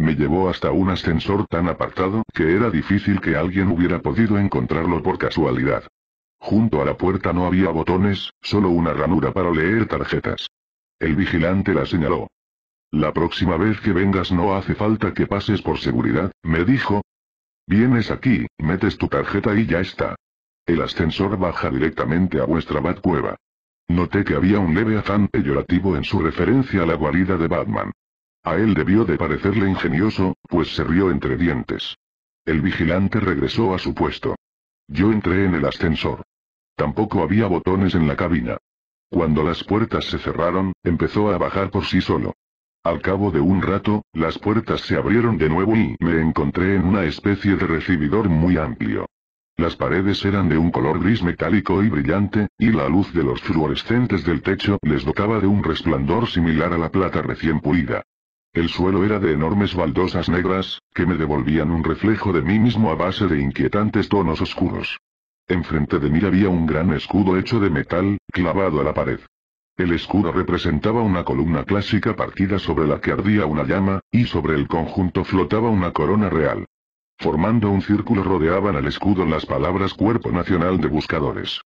Me llevó hasta un ascensor tan apartado que era difícil que alguien hubiera podido encontrarlo por casualidad. Junto a la puerta no había botones, solo una ranura para leer tarjetas. El vigilante la señaló. La próxima vez que vengas no hace falta que pases por seguridad, me dijo. Vienes aquí, metes tu tarjeta y ya está. El ascensor baja directamente a vuestra Batcueva. Noté que había un leve afán peyorativo en su referencia a la guarida de Batman. A él debió de parecerle ingenioso, pues se rió entre dientes. El vigilante regresó a su puesto. Yo entré en el ascensor. Tampoco había botones en la cabina. Cuando las puertas se cerraron, empezó a bajar por sí solo. Al cabo de un rato, las puertas se abrieron de nuevo y me encontré en una especie de recibidor muy amplio. Las paredes eran de un color gris metálico y brillante, y la luz de los fluorescentes del techo les dotaba de un resplandor similar a la plata recién pulida. El suelo era de enormes baldosas negras, que me devolvían un reflejo de mí mismo a base de inquietantes tonos oscuros. Enfrente de mí había un gran escudo hecho de metal, clavado a la pared. El escudo representaba una columna clásica partida sobre la que ardía una llama, y sobre el conjunto flotaba una corona real. Formando un círculo rodeaban al escudo las palabras Cuerpo Nacional de Buscadores.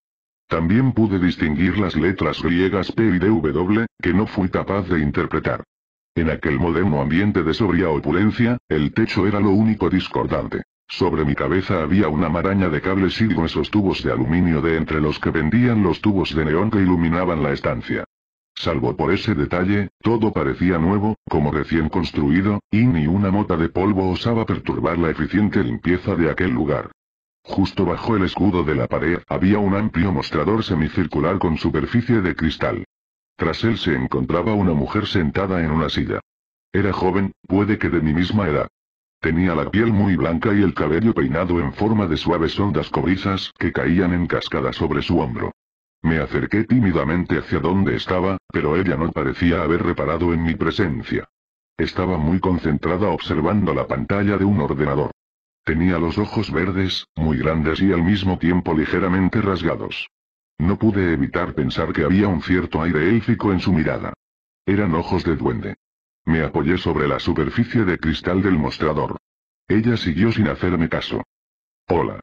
También pude distinguir las letras griegas P y W, que no fui capaz de interpretar. En aquel moderno ambiente de sobria opulencia, el techo era lo único discordante. Sobre mi cabeza había una maraña de cables y gruesos tubos de aluminio de entre los que vendían los tubos de neón que iluminaban la estancia. Salvo por ese detalle, todo parecía nuevo, como recién construido, y ni una mota de polvo osaba perturbar la eficiente limpieza de aquel lugar. Justo bajo el escudo de la pared había un amplio mostrador semicircular con superficie de cristal. Tras él se encontraba una mujer sentada en una silla. Era joven, puede que de mi misma edad. Tenía la piel muy blanca y el cabello peinado en forma de suaves ondas cobrizas que caían en cascada sobre su hombro. Me acerqué tímidamente hacia donde estaba, pero ella no parecía haber reparado en mi presencia. Estaba muy concentrada observando la pantalla de un ordenador. Tenía los ojos verdes, muy grandes y al mismo tiempo ligeramente rasgados. No pude evitar pensar que había un cierto aire élfico en su mirada. Eran ojos de duende. Me apoyé sobre la superficie de cristal del mostrador. Ella siguió sin hacerme caso. Hola.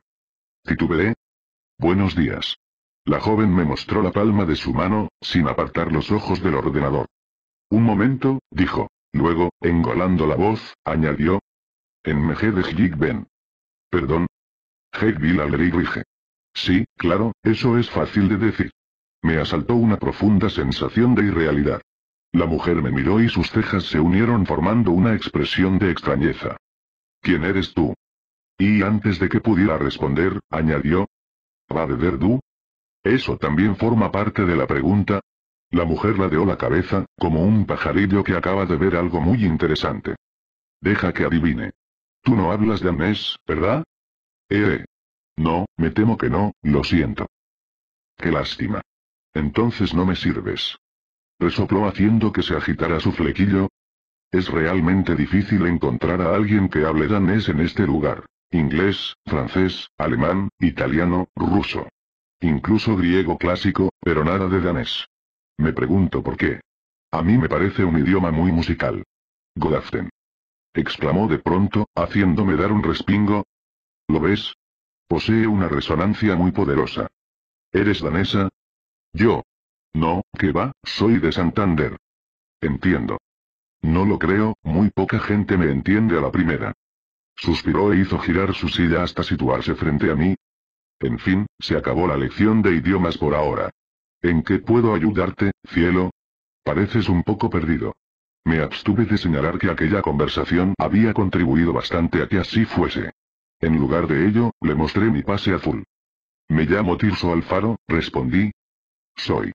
Titubeé. Buenos días. La joven me mostró la palma de su mano, sin apartar los ojos del ordenador. Un momento, dijo. Luego, engolando la voz, añadió. En de Ben. Perdón. Hegvil Rige. Sí, claro, eso es fácil de decir. Me asaltó una profunda sensación de irrealidad. La mujer me miró y sus cejas se unieron formando una expresión de extrañeza. ¿Quién eres tú? Y antes de que pudiera responder, añadió. ¿Va a beber tú? ¿Eso también forma parte de la pregunta? La mujer ladeó la cabeza, como un pajarillo que acaba de ver algo muy interesante. Deja que adivine. Tú no hablas de danés, ¿verdad? Eh, no, me temo que no, lo siento. Qué lástima. Entonces no me sirves. Resopló haciendo que se agitara su flequillo. Es realmente difícil encontrar a alguien que hable danés en este lugar. Inglés, francés, alemán, italiano, ruso. Incluso griego clásico, pero nada de danés. Me pregunto por qué. A mí me parece un idioma muy musical. Godaften. Exclamó de pronto, haciéndome dar un respingo. ¿Lo ves? Posee una resonancia muy poderosa. ¿Eres danesa? Yo. No, que va, soy de Santander. Entiendo. No lo creo, muy poca gente me entiende a la primera. Suspiró e hizo girar su silla hasta situarse frente a mí. En fin, se acabó la lección de idiomas por ahora. ¿En qué puedo ayudarte, cielo? Pareces un poco perdido. Me abstuve de señalar que aquella conversación había contribuido bastante a que así fuese. En lugar de ello, le mostré mi pase azul. Me llamo Tirso Alfaro, respondí. Soy.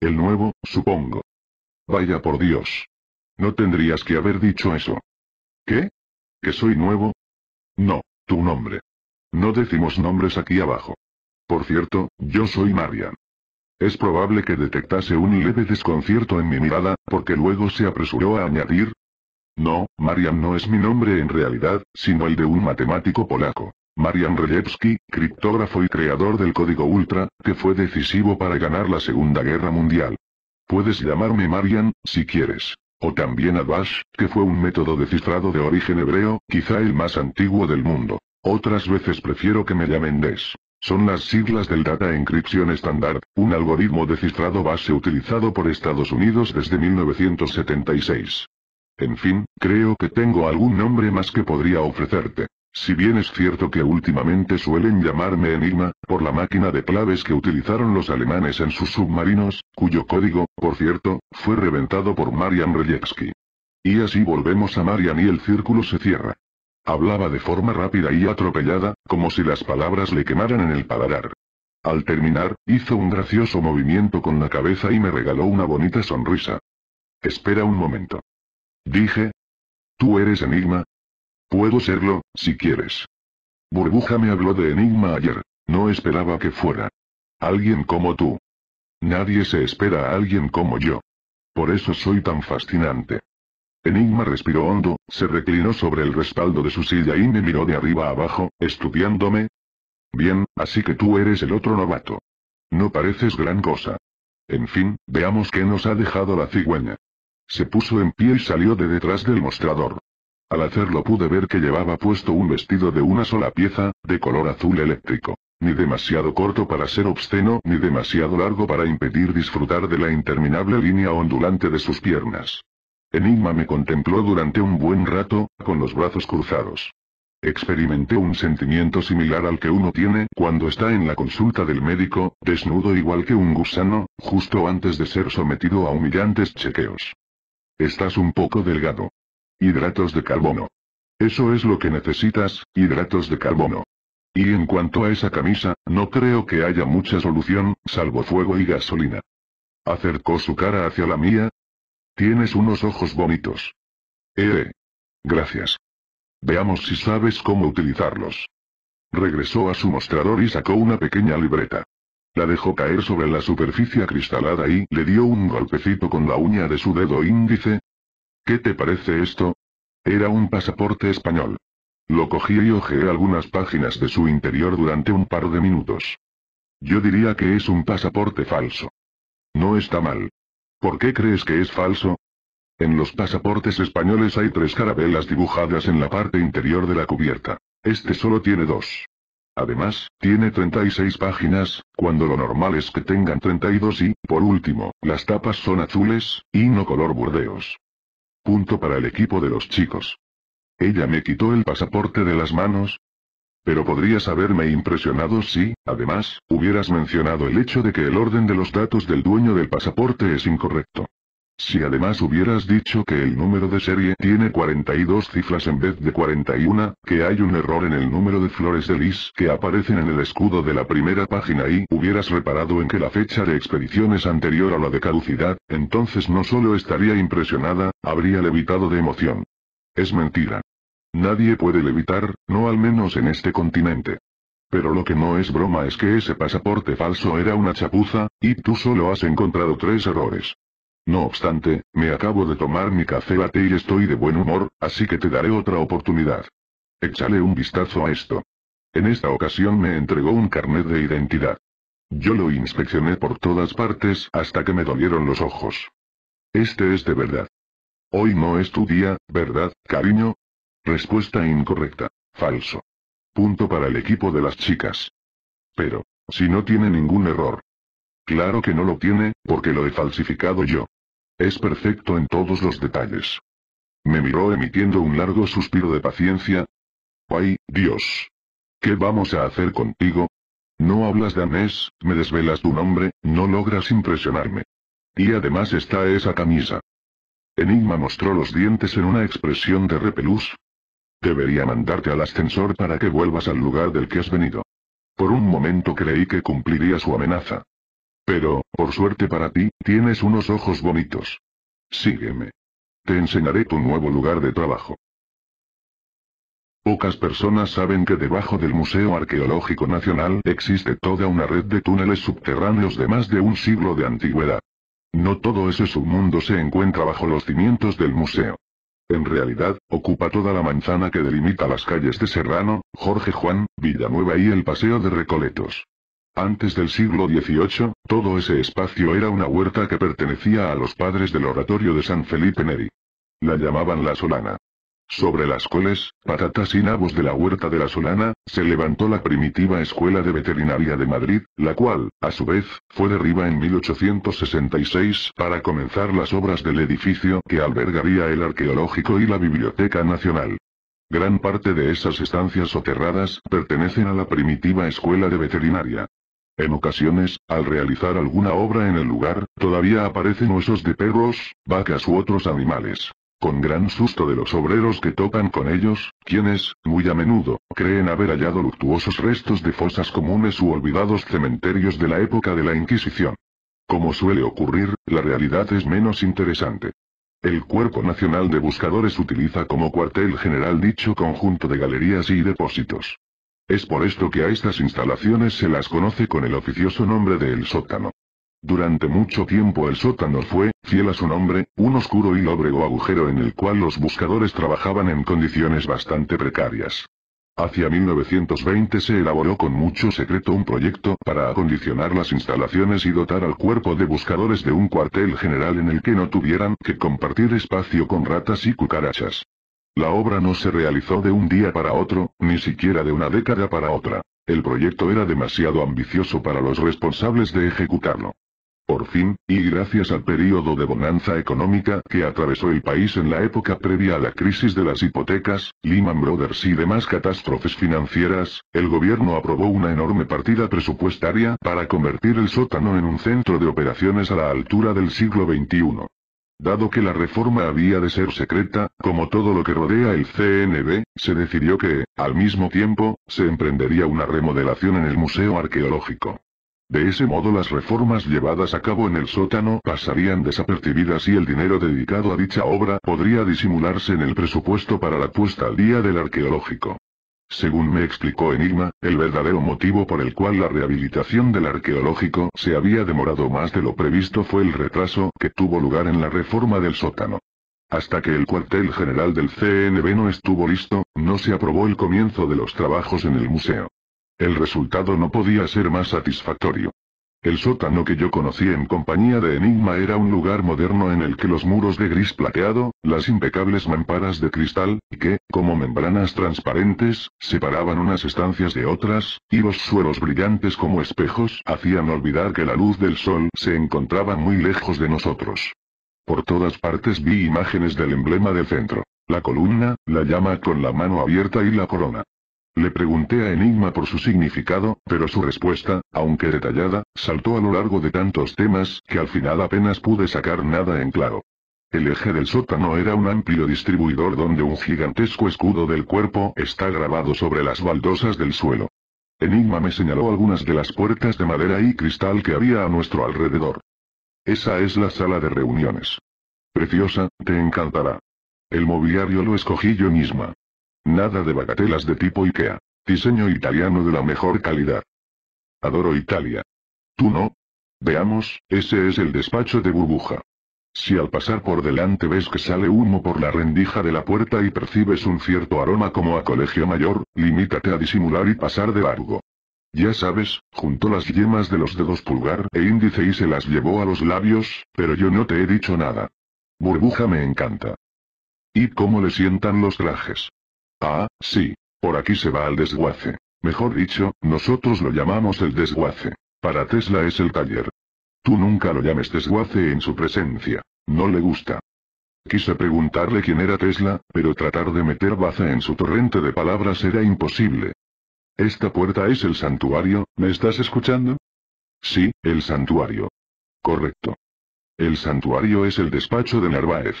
El nuevo, supongo. Vaya por Dios. No tendrías que haber dicho eso. ¿Qué? ¿Que soy nuevo? No, tu nombre. No decimos nombres aquí abajo. Por cierto, yo soy Marian. Es probable que detectase un leve desconcierto en mi mirada, porque luego se apresuró a añadir, no, Marian no es mi nombre en realidad, sino el de un matemático polaco. Marian Rejewski, criptógrafo y creador del código Ultra, que fue decisivo para ganar la Segunda Guerra Mundial. Puedes llamarme Marian, si quieres. O también Abash, que fue un método de cifrado de origen hebreo, quizá el más antiguo del mundo. Otras veces prefiero que me llamen DES. Son las siglas del Data Encryption Standard, un algoritmo de cifrado base utilizado por Estados Unidos desde 1976. En fin, creo que tengo algún nombre más que podría ofrecerte. Si bien es cierto que últimamente suelen llamarme Enigma, por la máquina de claves que utilizaron los alemanes en sus submarinos, cuyo código, por cierto, fue reventado por Marian Rejewski. Y así volvemos a Marian y el círculo se cierra. Hablaba de forma rápida y atropellada, como si las palabras le quemaran en el paladar. Al terminar, hizo un gracioso movimiento con la cabeza y me regaló una bonita sonrisa. Espera un momento. Dije. ¿Tú eres Enigma? Puedo serlo, si quieres. Burbuja me habló de Enigma ayer. No esperaba que fuera. Alguien como tú. Nadie se espera a alguien como yo. Por eso soy tan fascinante. Enigma respiró hondo, se reclinó sobre el respaldo de su silla y me miró de arriba abajo, estudiándome. Bien, así que tú eres el otro novato. No pareces gran cosa. En fin, veamos qué nos ha dejado la cigüeña. Se puso en pie y salió de detrás del mostrador. Al hacerlo pude ver que llevaba puesto un vestido de una sola pieza, de color azul eléctrico. Ni demasiado corto para ser obsceno, ni demasiado largo para impedir disfrutar de la interminable línea ondulante de sus piernas. Enigma me contempló durante un buen rato, con los brazos cruzados. Experimenté un sentimiento similar al que uno tiene cuando está en la consulta del médico, desnudo igual que un gusano, justo antes de ser sometido a humillantes chequeos. Estás un poco delgado. Hidratos de carbono. Eso es lo que necesitas, hidratos de carbono. Y en cuanto a esa camisa, no creo que haya mucha solución, salvo fuego y gasolina. Acercó su cara hacia la mía. Tienes unos ojos bonitos. Eh. eh. Gracias. Veamos si sabes cómo utilizarlos. Regresó a su mostrador y sacó una pequeña libreta. La dejó caer sobre la superficie cristalada y le dio un golpecito con la uña de su dedo índice. ¿Qué te parece esto? Era un pasaporte español. Lo cogí y hojeé algunas páginas de su interior durante un par de minutos. Yo diría que es un pasaporte falso. No está mal. ¿Por qué crees que es falso? En los pasaportes españoles hay tres carabelas dibujadas en la parte interior de la cubierta. Este solo tiene dos. Además, tiene 36 páginas, cuando lo normal es que tengan 32 y, por último, las tapas son azules, y no color burdeos. Punto para el equipo de los chicos. Ella me quitó el pasaporte de las manos, pero podrías haberme impresionado si, además, hubieras mencionado el hecho de que el orden de los datos del dueño del pasaporte es incorrecto. Si además hubieras dicho que el número de serie tiene 42 cifras en vez de 41, que hay un error en el número de flores de lis que aparecen en el escudo de la primera página y hubieras reparado en que la fecha de expedición es anterior a la de caducidad, entonces no solo estaría impresionada, habría levitado de emoción. Es mentira. Nadie puede levitar, no al menos en este continente. Pero lo que no es broma es que ese pasaporte falso era una chapuza, y tú solo has encontrado tres errores. No obstante, me acabo de tomar mi café té y estoy de buen humor, así que te daré otra oportunidad. Échale un vistazo a esto. En esta ocasión me entregó un carnet de identidad. Yo lo inspeccioné por todas partes hasta que me dolieron los ojos. Este es de verdad. Hoy no es tu día, ¿verdad, cariño? Respuesta incorrecta. Falso. Punto para el equipo de las chicas. Pero, si no tiene ningún error, Claro que no lo tiene, porque lo he falsificado yo. Es perfecto en todos los detalles. Me miró emitiendo un largo suspiro de paciencia. ¡Ay, Dios! ¿Qué vamos a hacer contigo? No hablas danés, me desvelas tu nombre, no logras impresionarme. Y además está esa camisa. Enigma mostró los dientes en una expresión de repelús. Debería mandarte al ascensor para que vuelvas al lugar del que has venido. Por un momento creí que cumpliría su amenaza, pero, por suerte para ti, tienes unos ojos bonitos. Sígueme. Te enseñaré tu nuevo lugar de trabajo. Pocas personas saben que debajo del Museo Arqueológico Nacional existe toda una red de túneles subterráneos de más de un siglo de antigüedad. No todo ese submundo se encuentra bajo los cimientos del museo. En realidad, ocupa toda la manzana que delimita las calles de Serrano, Jorge Juan, Villanueva y el Paseo de Recoletos. Antes del siglo XVIII, todo ese espacio era una huerta que pertenecía a los padres del oratorio de San Felipe Neri. La llamaban La Solana. Sobre las coles, patatas y nabos de la huerta de la Solana, se levantó la primitiva Escuela de Veterinaria de Madrid, la cual, a su vez, fue derriba en 1866 para comenzar las obras del edificio que albergaría el arqueológico y la Biblioteca Nacional. Gran parte de esas estancias soterradas pertenecen a la primitiva Escuela de Veterinaria. En ocasiones, al realizar alguna obra en el lugar, todavía aparecen huesos de perros, vacas u otros animales. Con gran susto de los obreros que topan con ellos, quienes, muy a menudo, creen haber hallado luctuosos restos de fosas comunes u olvidados cementerios de la época de la Inquisición. Como suele ocurrir, la realidad es menos interesante. El Cuerpo Nacional de Buscadores utiliza como cuartel general dicho conjunto de galerías y depósitos. Es por esto que a estas instalaciones se las conoce con el oficioso nombre de El Sótano. Durante mucho tiempo el sótano fue, fiel a su nombre, un oscuro y lóbrego agujero en el cual los buscadores trabajaban en condiciones bastante precarias. Hacia 1920 se elaboró con mucho secreto un proyecto para acondicionar las instalaciones y dotar al cuerpo de buscadores de un cuartel general en el que no tuvieran que compartir espacio con ratas y cucarachas. La obra no se realizó de un día para otro, ni siquiera de una década para otra. El proyecto era demasiado ambicioso para los responsables de ejecutarlo. Por fin, y gracias al período de bonanza económica que atravesó el país en la época previa a la crisis de las hipotecas, Lehman Brothers y demás catástrofes financieras, el gobierno aprobó una enorme partida presupuestaria para convertir el sótano en un centro de operaciones a la altura del siglo XXI. Dado que la reforma había de ser secreta, como todo lo que rodea el CNB, se decidió que, al mismo tiempo, se emprendería una remodelación en el Museo Arqueológico. De ese modo las reformas llevadas a cabo en el sótano pasarían desapercibidas y el dinero dedicado a dicha obra podría disimularse en el presupuesto para la puesta al día del arqueológico. Según me explicó Enigma, el verdadero motivo por el cual la rehabilitación del arqueológico se había demorado más de lo previsto fue el retraso que tuvo lugar en la reforma del sótano. Hasta que el cuartel general del CNB no estuvo listo, no se aprobó el comienzo de los trabajos en el museo. El resultado no podía ser más satisfactorio. El sótano que yo conocí en compañía de Enigma era un lugar moderno en el que los muros de gris plateado, las impecables mamparas de cristal, que, como membranas transparentes, separaban unas estancias de otras, y los suelos brillantes como espejos, hacían olvidar que la luz del sol se encontraba muy lejos de nosotros. Por todas partes vi imágenes del emblema del centro, la columna, la llama con la mano abierta y la corona. Le pregunté a Enigma por su significado, pero su respuesta, aunque detallada, saltó a lo largo de tantos temas que al final apenas pude sacar nada en claro. El eje del sótano era un amplio distribuidor donde un gigantesco escudo del cuerpo está grabado sobre las baldosas del suelo. Enigma me señaló algunas de las puertas de madera y cristal que había a nuestro alrededor. Esa es la sala de reuniones. Preciosa, te encantará. El mobiliario lo escogí yo misma. Nada de bagatelas de tipo IKEA. Diseño italiano de la mejor calidad. Adoro Italia. ¿Tú no? Veamos, ese es el despacho de burbuja. Si al pasar por delante ves que sale humo por la rendija de la puerta y percibes un cierto aroma como a colegio mayor, limítate a disimular y pasar de largo. Ya sabes, juntó las yemas de los dedos pulgar e índice y se las llevó a los labios, pero yo no te he dicho nada. Burbuja me encanta. ¿Y cómo le sientan los trajes? Ah, sí. Por aquí se va al desguace. Mejor dicho, nosotros lo llamamos el desguace. Para Tesla es el taller. Tú nunca lo llames desguace en su presencia. No le gusta. Quise preguntarle quién era Tesla, pero tratar de meter baza en su torrente de palabras era imposible. Esta puerta es el santuario, ¿me estás escuchando? Sí, el santuario. Correcto. El santuario es el despacho de Narváez.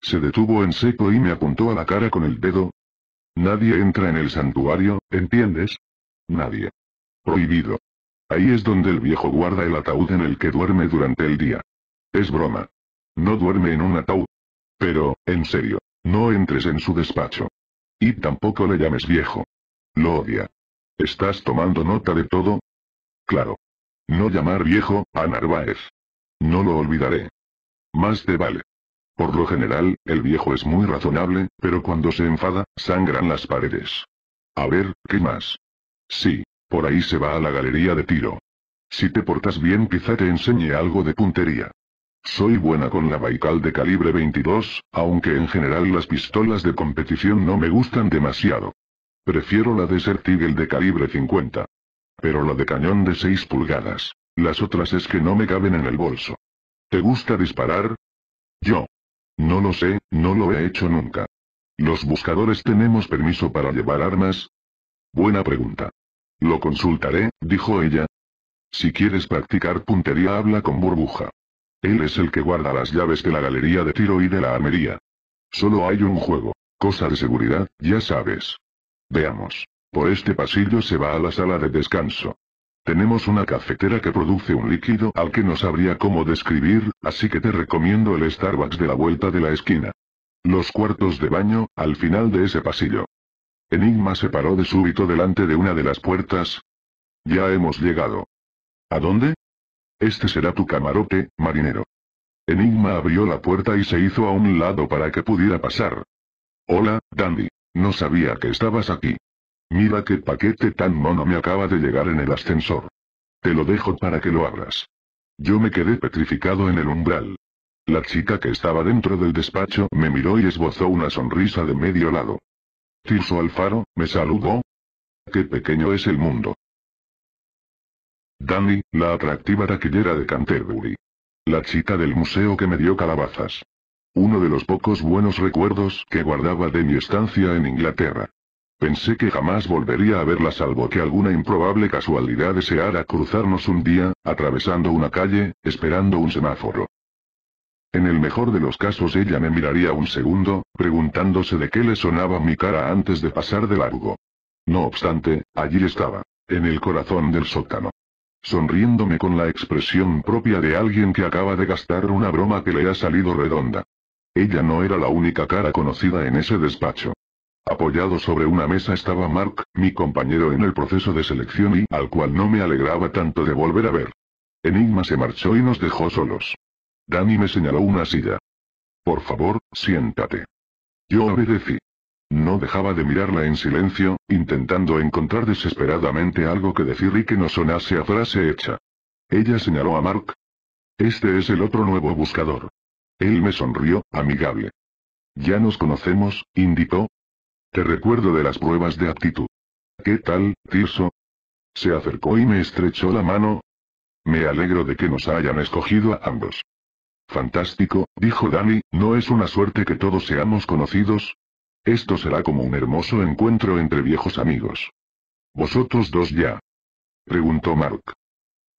Se detuvo en seco y me apuntó a la cara con el dedo, Nadie entra en el santuario, ¿entiendes? Nadie. Prohibido. Ahí es donde el viejo guarda el ataúd en el que duerme durante el día. Es broma. No duerme en un ataúd. Pero, en serio, no entres en su despacho. Y tampoco le llames viejo. Lo odia. ¿Estás tomando nota de todo? Claro. No llamar viejo, a Narváez. No lo olvidaré. Más te vale. Por lo general, el viejo es muy razonable, pero cuando se enfada, sangran las paredes. A ver, ¿qué más? Sí, por ahí se va a la galería de tiro. Si te portas bien quizá te enseñe algo de puntería. Soy buena con la Baikal de calibre 22, aunque en general las pistolas de competición no me gustan demasiado. Prefiero la de Eagle de calibre 50. Pero la de cañón de 6 pulgadas. Las otras es que no me caben en el bolso. ¿Te gusta disparar? Yo, no lo sé, no lo he hecho nunca. ¿Los buscadores tenemos permiso para llevar armas? Buena pregunta. Lo consultaré, dijo ella. Si quieres practicar puntería habla con burbuja. Él es el que guarda las llaves de la galería de tiro y de la armería. Solo hay un juego. Cosa de seguridad, ya sabes. Veamos. Por este pasillo se va a la sala de descanso. Tenemos una cafetera que produce un líquido al que no sabría cómo describir, así que te recomiendo el Starbucks de la vuelta de la esquina. Los cuartos de baño, al final de ese pasillo. Enigma se paró de súbito delante de una de las puertas. Ya hemos llegado. ¿A dónde? Este será tu camarote, marinero. Enigma abrió la puerta y se hizo a un lado para que pudiera pasar. Hola, Dandy. No sabía que estabas aquí. Mira qué paquete tan mono me acaba de llegar en el ascensor. Te lo dejo para que lo abras. Yo me quedé petrificado en el umbral. La chica que estaba dentro del despacho me miró y esbozó una sonrisa de medio lado. Tirso Alfaro, me saludó. Qué pequeño es el mundo. Dani, la atractiva taquillera de Canterbury. La chica del museo que me dio calabazas. Uno de los pocos buenos recuerdos que guardaba de mi estancia en Inglaterra. Pensé que jamás volvería a verla salvo que alguna improbable casualidad deseara cruzarnos un día, atravesando una calle, esperando un semáforo. En el mejor de los casos ella me miraría un segundo, preguntándose de qué le sonaba mi cara antes de pasar de largo. No obstante, allí estaba, en el corazón del sótano. Sonriéndome con la expresión propia de alguien que acaba de gastar una broma que le ha salido redonda. Ella no era la única cara conocida en ese despacho. Apoyado sobre una mesa estaba Mark, mi compañero en el proceso de selección y al cual no me alegraba tanto de volver a ver. Enigma se marchó y nos dejó solos. Danny me señaló una silla. Por favor, siéntate. Yo obedecí. No dejaba de mirarla en silencio, intentando encontrar desesperadamente algo que decir y que no sonase a frase hecha. Ella señaló a Mark. Este es el otro nuevo buscador. Él me sonrió, amigable. Ya nos conocemos, indicó, te recuerdo de las pruebas de aptitud. ¿Qué tal, Tirso? Se acercó y me estrechó la mano. Me alegro de que nos hayan escogido a ambos. Fantástico, dijo Dani, ¿no es una suerte que todos seamos conocidos? Esto será como un hermoso encuentro entre viejos amigos. ¿Vosotros dos ya? Preguntó Mark.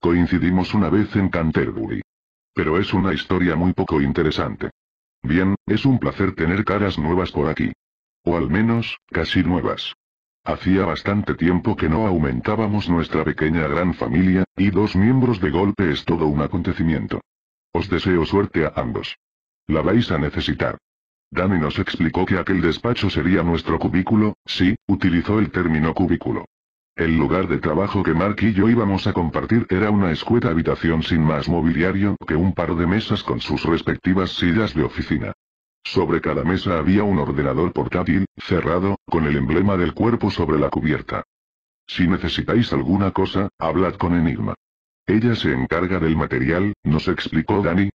Coincidimos una vez en Canterbury. Pero es una historia muy poco interesante. Bien, es un placer tener caras nuevas por aquí. O al menos, casi nuevas. Hacía bastante tiempo que no aumentábamos nuestra pequeña gran familia, y dos miembros de golpe es todo un acontecimiento. Os deseo suerte a ambos. La vais a necesitar. Dani nos explicó que aquel despacho sería nuestro cubículo, sí, utilizó el término cubículo. El lugar de trabajo que Mark y yo íbamos a compartir era una escueta habitación sin más mobiliario que un par de mesas con sus respectivas sillas de oficina. Sobre cada mesa había un ordenador portátil, cerrado, con el emblema del cuerpo sobre la cubierta. Si necesitáis alguna cosa, hablad con Enigma. Ella se encarga del material, nos explicó Dani.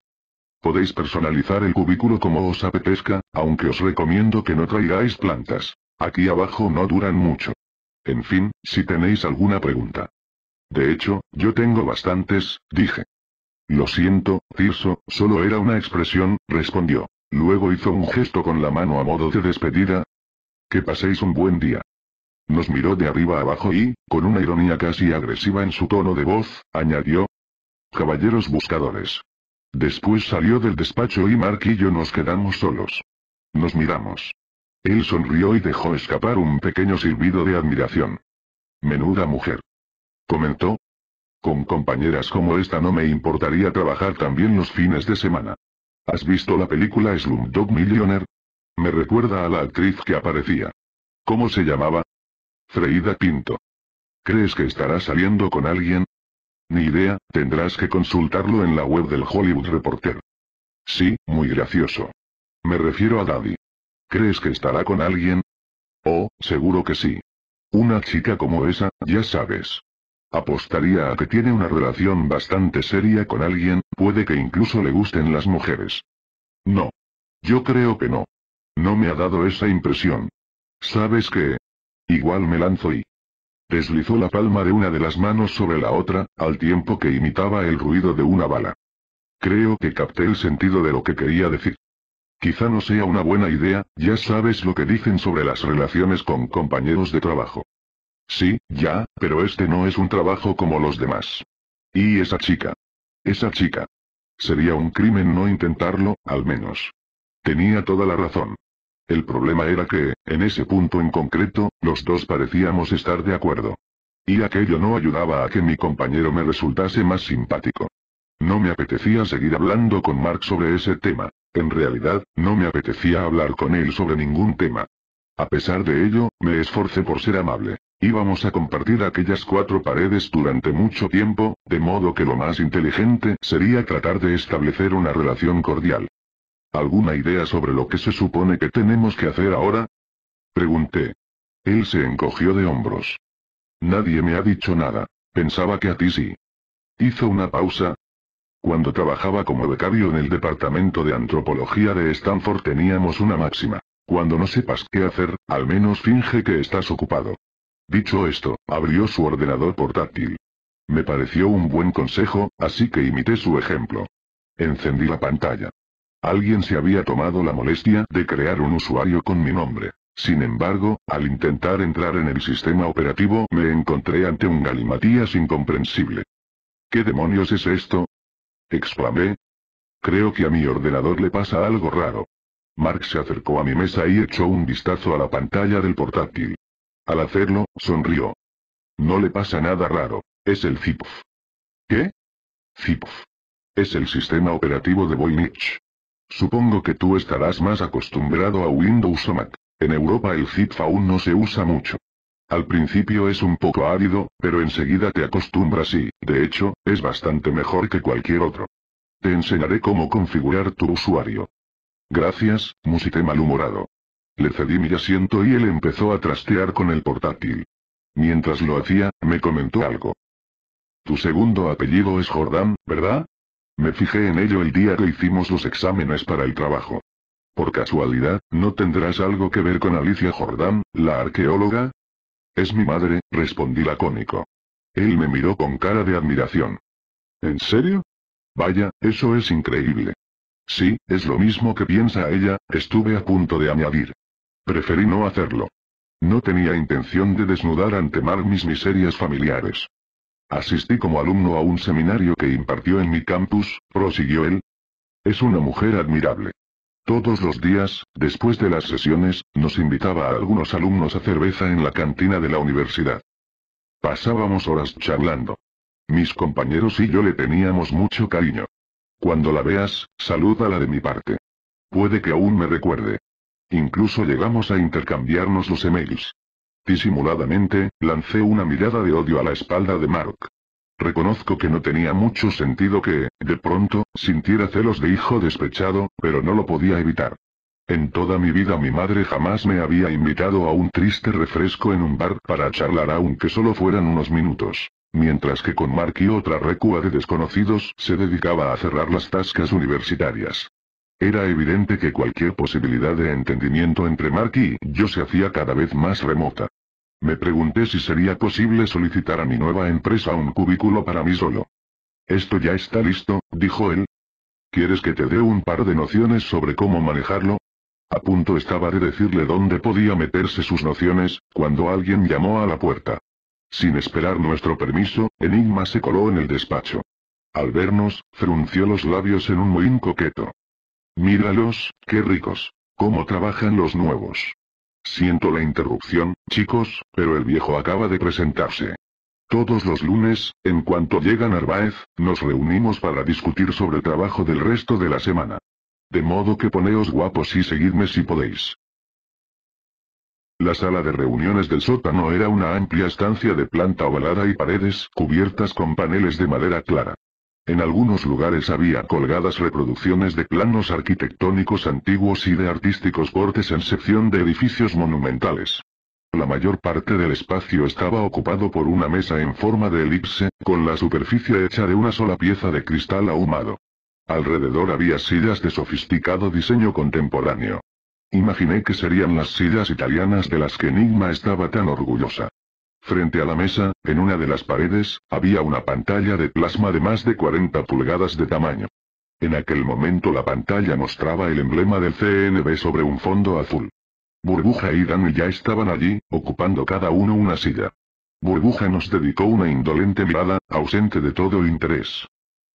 Podéis personalizar el cubículo como os apetezca, aunque os recomiendo que no traigáis plantas. Aquí abajo no duran mucho. En fin, si tenéis alguna pregunta. De hecho, yo tengo bastantes, dije. Lo siento, Tirso, solo era una expresión, respondió. Luego hizo un gesto con la mano a modo de despedida. Que paséis un buen día. Nos miró de arriba abajo y, con una ironía casi agresiva en su tono de voz, añadió. Caballeros buscadores. Después salió del despacho y Mark y yo nos quedamos solos. Nos miramos. Él sonrió y dejó escapar un pequeño silbido de admiración. Menuda mujer. Comentó. Con compañeras como esta no me importaría trabajar también los fines de semana. ¿Has visto la película Slumdog Millionaire? Me recuerda a la actriz que aparecía. ¿Cómo se llamaba? Freida Pinto. ¿Crees que estará saliendo con alguien? Ni idea, tendrás que consultarlo en la web del Hollywood Reporter. Sí, muy gracioso. Me refiero a Daddy. ¿Crees que estará con alguien? Oh, seguro que sí. Una chica como esa, ya sabes. Apostaría a que tiene una relación bastante seria con alguien, puede que incluso le gusten las mujeres. No. Yo creo que no. No me ha dado esa impresión. ¿Sabes qué? Igual me lanzo y... Deslizó la palma de una de las manos sobre la otra, al tiempo que imitaba el ruido de una bala. Creo que capté el sentido de lo que quería decir. Quizá no sea una buena idea, ya sabes lo que dicen sobre las relaciones con compañeros de trabajo. Sí, ya, pero este no es un trabajo como los demás. ¿Y esa chica? Esa chica. Sería un crimen no intentarlo, al menos. Tenía toda la razón. El problema era que, en ese punto en concreto, los dos parecíamos estar de acuerdo. Y aquello no ayudaba a que mi compañero me resultase más simpático. No me apetecía seguir hablando con Mark sobre ese tema. En realidad, no me apetecía hablar con él sobre ningún tema. A pesar de ello, me esforcé por ser amable. Íbamos a compartir aquellas cuatro paredes durante mucho tiempo, de modo que lo más inteligente sería tratar de establecer una relación cordial. ¿Alguna idea sobre lo que se supone que tenemos que hacer ahora? Pregunté. Él se encogió de hombros. Nadie me ha dicho nada. Pensaba que a ti sí. Hizo una pausa. Cuando trabajaba como becario en el Departamento de Antropología de Stanford teníamos una máxima. Cuando no sepas qué hacer, al menos finge que estás ocupado. Dicho esto, abrió su ordenador portátil. Me pareció un buen consejo, así que imité su ejemplo. Encendí la pantalla. Alguien se había tomado la molestia de crear un usuario con mi nombre. Sin embargo, al intentar entrar en el sistema operativo me encontré ante un galimatías incomprensible. ¿Qué demonios es esto? exclamé. Creo que a mi ordenador le pasa algo raro. Mark se acercó a mi mesa y echó un vistazo a la pantalla del portátil. Al hacerlo, sonrió. No le pasa nada raro. Es el Zipf. ¿Qué? Zipf. Es el sistema operativo de Voynich. Supongo que tú estarás más acostumbrado a Windows o Mac. En Europa el Zipf aún no se usa mucho. Al principio es un poco árido, pero enseguida te acostumbras y, de hecho, es bastante mejor que cualquier otro. Te enseñaré cómo configurar tu usuario. Gracias, musité malhumorado. Le cedí mi asiento y él empezó a trastear con el portátil. Mientras lo hacía, me comentó algo. Tu segundo apellido es Jordán, ¿verdad? Me fijé en ello el día que hicimos los exámenes para el trabajo. Por casualidad, ¿no tendrás algo que ver con Alicia Jordán, la arqueóloga? Es mi madre, respondí lacónico. Él me miró con cara de admiración. ¿En serio? Vaya, eso es increíble. Sí, es lo mismo que piensa ella, estuve a punto de añadir. Preferí no hacerlo. No tenía intención de desnudar ante Mar mis miserias familiares. Asistí como alumno a un seminario que impartió en mi campus, prosiguió él. Es una mujer admirable. Todos los días, después de las sesiones, nos invitaba a algunos alumnos a cerveza en la cantina de la universidad. Pasábamos horas charlando. Mis compañeros y yo le teníamos mucho cariño. Cuando la veas, salúdala de mi parte. Puede que aún me recuerde. Incluso llegamos a intercambiarnos los emails. Disimuladamente, lancé una mirada de odio a la espalda de Mark. Reconozco que no tenía mucho sentido que, de pronto, sintiera celos de hijo despechado, pero no lo podía evitar. En toda mi vida mi madre jamás me había invitado a un triste refresco en un bar para charlar aunque solo fueran unos minutos. Mientras que con Mark y otra recua de desconocidos se dedicaba a cerrar las tascas universitarias. Era evidente que cualquier posibilidad de entendimiento entre Marky y yo se hacía cada vez más remota. Me pregunté si sería posible solicitar a mi nueva empresa un cubículo para mí solo. Esto ya está listo, dijo él. ¿Quieres que te dé un par de nociones sobre cómo manejarlo? A punto estaba de decirle dónde podía meterse sus nociones, cuando alguien llamó a la puerta. Sin esperar nuestro permiso, Enigma se coló en el despacho. Al vernos, frunció los labios en un mohín coqueto. Míralos, qué ricos. ¿Cómo trabajan los nuevos? Siento la interrupción, chicos, pero el viejo acaba de presentarse. Todos los lunes, en cuanto llega Narváez, nos reunimos para discutir sobre el trabajo del resto de la semana. De modo que poneos guapos y seguidme si podéis. La sala de reuniones del sótano era una amplia estancia de planta ovalada y paredes cubiertas con paneles de madera clara. En algunos lugares había colgadas reproducciones de planos arquitectónicos antiguos y de artísticos cortes en sección de edificios monumentales. La mayor parte del espacio estaba ocupado por una mesa en forma de elipse, con la superficie hecha de una sola pieza de cristal ahumado. Alrededor había sillas de sofisticado diseño contemporáneo. Imaginé que serían las sillas italianas de las que Enigma estaba tan orgullosa. Frente a la mesa, en una de las paredes, había una pantalla de plasma de más de 40 pulgadas de tamaño. En aquel momento la pantalla mostraba el emblema del CNB sobre un fondo azul. Burbuja y Dan ya estaban allí, ocupando cada uno una silla. Burbuja nos dedicó una indolente mirada, ausente de todo interés.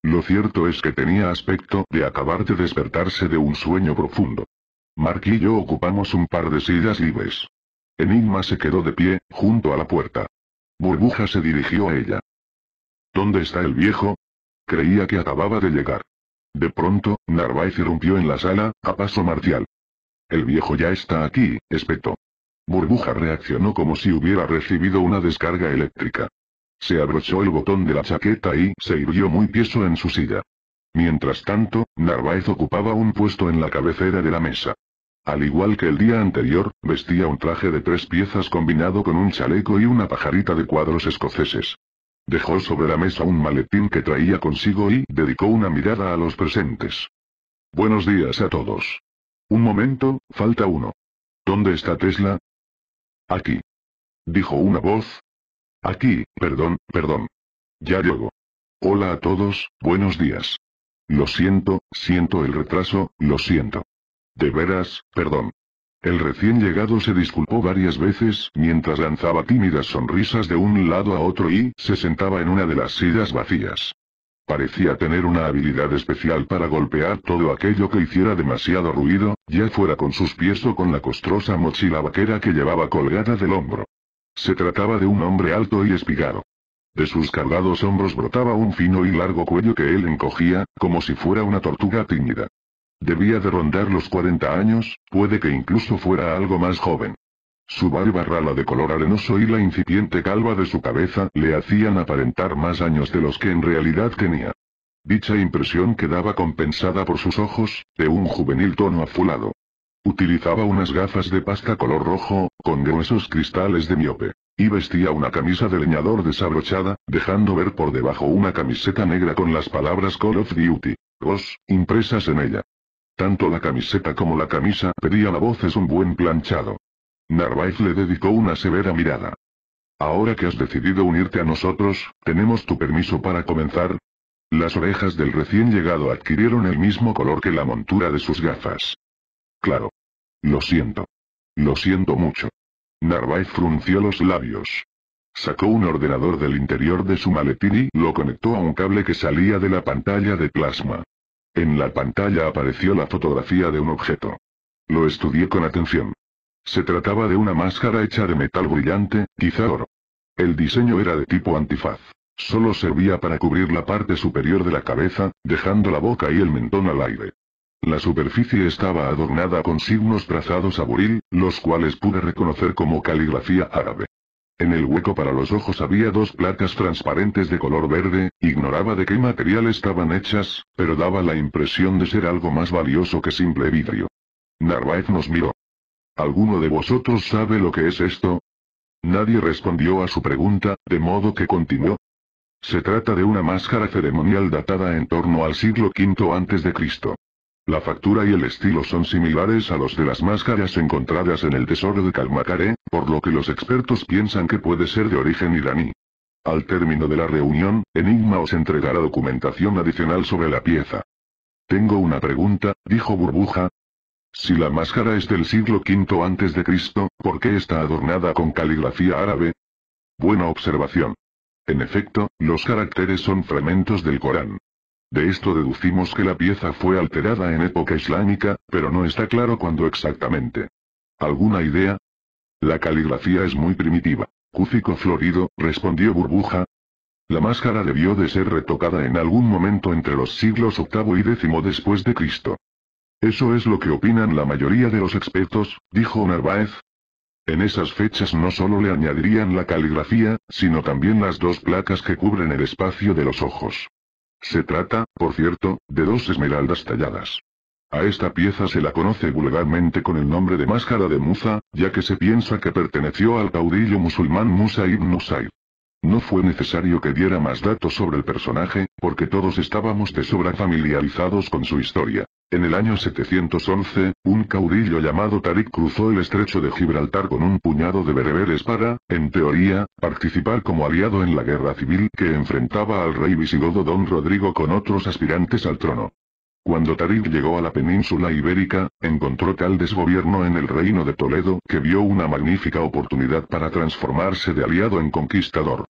Lo cierto es que tenía aspecto de acabar de despertarse de un sueño profundo. Mark y yo ocupamos un par de sillas libres. Enigma se quedó de pie, junto a la puerta. Burbuja se dirigió a ella. ¿Dónde está el viejo? Creía que acababa de llegar. De pronto, Narváez irrumpió en la sala, a paso marcial. El viejo ya está aquí, espetó. Burbuja reaccionó como si hubiera recibido una descarga eléctrica. Se abrochó el botón de la chaqueta y se irguió muy tieso en su silla. Mientras tanto, Narváez ocupaba un puesto en la cabecera de la mesa. Al igual que el día anterior, vestía un traje de tres piezas combinado con un chaleco y una pajarita de cuadros escoceses. Dejó sobre la mesa un maletín que traía consigo y dedicó una mirada a los presentes. Buenos días a todos. Un momento, falta uno. ¿Dónde está Tesla? Aquí. Dijo una voz. Aquí, perdón, perdón. Ya llego. Hola a todos, buenos días. Lo siento, siento el retraso, lo siento. De veras, perdón. El recién llegado se disculpó varias veces mientras lanzaba tímidas sonrisas de un lado a otro y se sentaba en una de las sillas vacías. Parecía tener una habilidad especial para golpear todo aquello que hiciera demasiado ruido, ya fuera con sus pies o con la costrosa mochila vaquera que llevaba colgada del hombro. Se trataba de un hombre alto y espigado. De sus cargados hombros brotaba un fino y largo cuello que él encogía, como si fuera una tortuga tímida. Debía de rondar los 40 años, puede que incluso fuera algo más joven. Su barba rala de color arenoso y la incipiente calva de su cabeza le hacían aparentar más años de los que en realidad tenía. Dicha impresión quedaba compensada por sus ojos, de un juvenil tono azulado. Utilizaba unas gafas de pasta color rojo, con gruesos cristales de miope, y vestía una camisa de leñador desabrochada, dejando ver por debajo una camiseta negra con las palabras Call of Duty, Ross, impresas en ella. Tanto la camiseta como la camisa pedía la voz es un buen planchado. Narváez le dedicó una severa mirada. Ahora que has decidido unirte a nosotros, ¿tenemos tu permiso para comenzar? Las orejas del recién llegado adquirieron el mismo color que la montura de sus gafas. Claro. Lo siento. Lo siento mucho. Narváez frunció los labios. Sacó un ordenador del interior de su maletín y lo conectó a un cable que salía de la pantalla de plasma. En la pantalla apareció la fotografía de un objeto. Lo estudié con atención. Se trataba de una máscara hecha de metal brillante, quizá oro. El diseño era de tipo antifaz. Solo servía para cubrir la parte superior de la cabeza, dejando la boca y el mentón al aire. La superficie estaba adornada con signos trazados a buril, los cuales pude reconocer como caligrafía árabe. En el hueco para los ojos había dos placas transparentes de color verde, ignoraba de qué material estaban hechas, pero daba la impresión de ser algo más valioso que simple vidrio. Narváez nos miró. ¿Alguno de vosotros sabe lo que es esto? Nadie respondió a su pregunta, de modo que continuó. Se trata de una máscara ceremonial datada en torno al siglo V a.C. La factura y el estilo son similares a los de las máscaras encontradas en el tesoro de Kalmakare, por lo que los expertos piensan que puede ser de origen iraní. Al término de la reunión, Enigma os entregará documentación adicional sobre la pieza. Tengo una pregunta, dijo Burbuja. Si la máscara es del siglo V antes de Cristo, ¿por qué está adornada con caligrafía árabe? Buena observación. En efecto, los caracteres son fragmentos del Corán. De esto deducimos que la pieza fue alterada en época islámica, pero no está claro cuándo exactamente. ¿Alguna idea? La caligrafía es muy primitiva. Cúfico florido, respondió Burbuja. La máscara debió de ser retocada en algún momento entre los siglos VIII y X después de Cristo. Eso es lo que opinan la mayoría de los expertos, dijo Narváez. En esas fechas no solo le añadirían la caligrafía, sino también las dos placas que cubren el espacio de los ojos. Se trata, por cierto, de dos esmeraldas talladas. A esta pieza se la conoce vulgarmente con el nombre de máscara de Musa, ya que se piensa que perteneció al caudillo musulmán Musa ibn No fue necesario que diera más datos sobre el personaje, porque todos estábamos de sobra familiarizados con su historia. En el año 711, un caudillo llamado Tarik cruzó el estrecho de Gibraltar con un puñado de bereberes para, en teoría, participar como aliado en la guerra civil que enfrentaba al rey visigodo don Rodrigo con otros aspirantes al trono. Cuando Tarik llegó a la península ibérica, encontró tal desgobierno en el reino de Toledo que vio una magnífica oportunidad para transformarse de aliado en conquistador.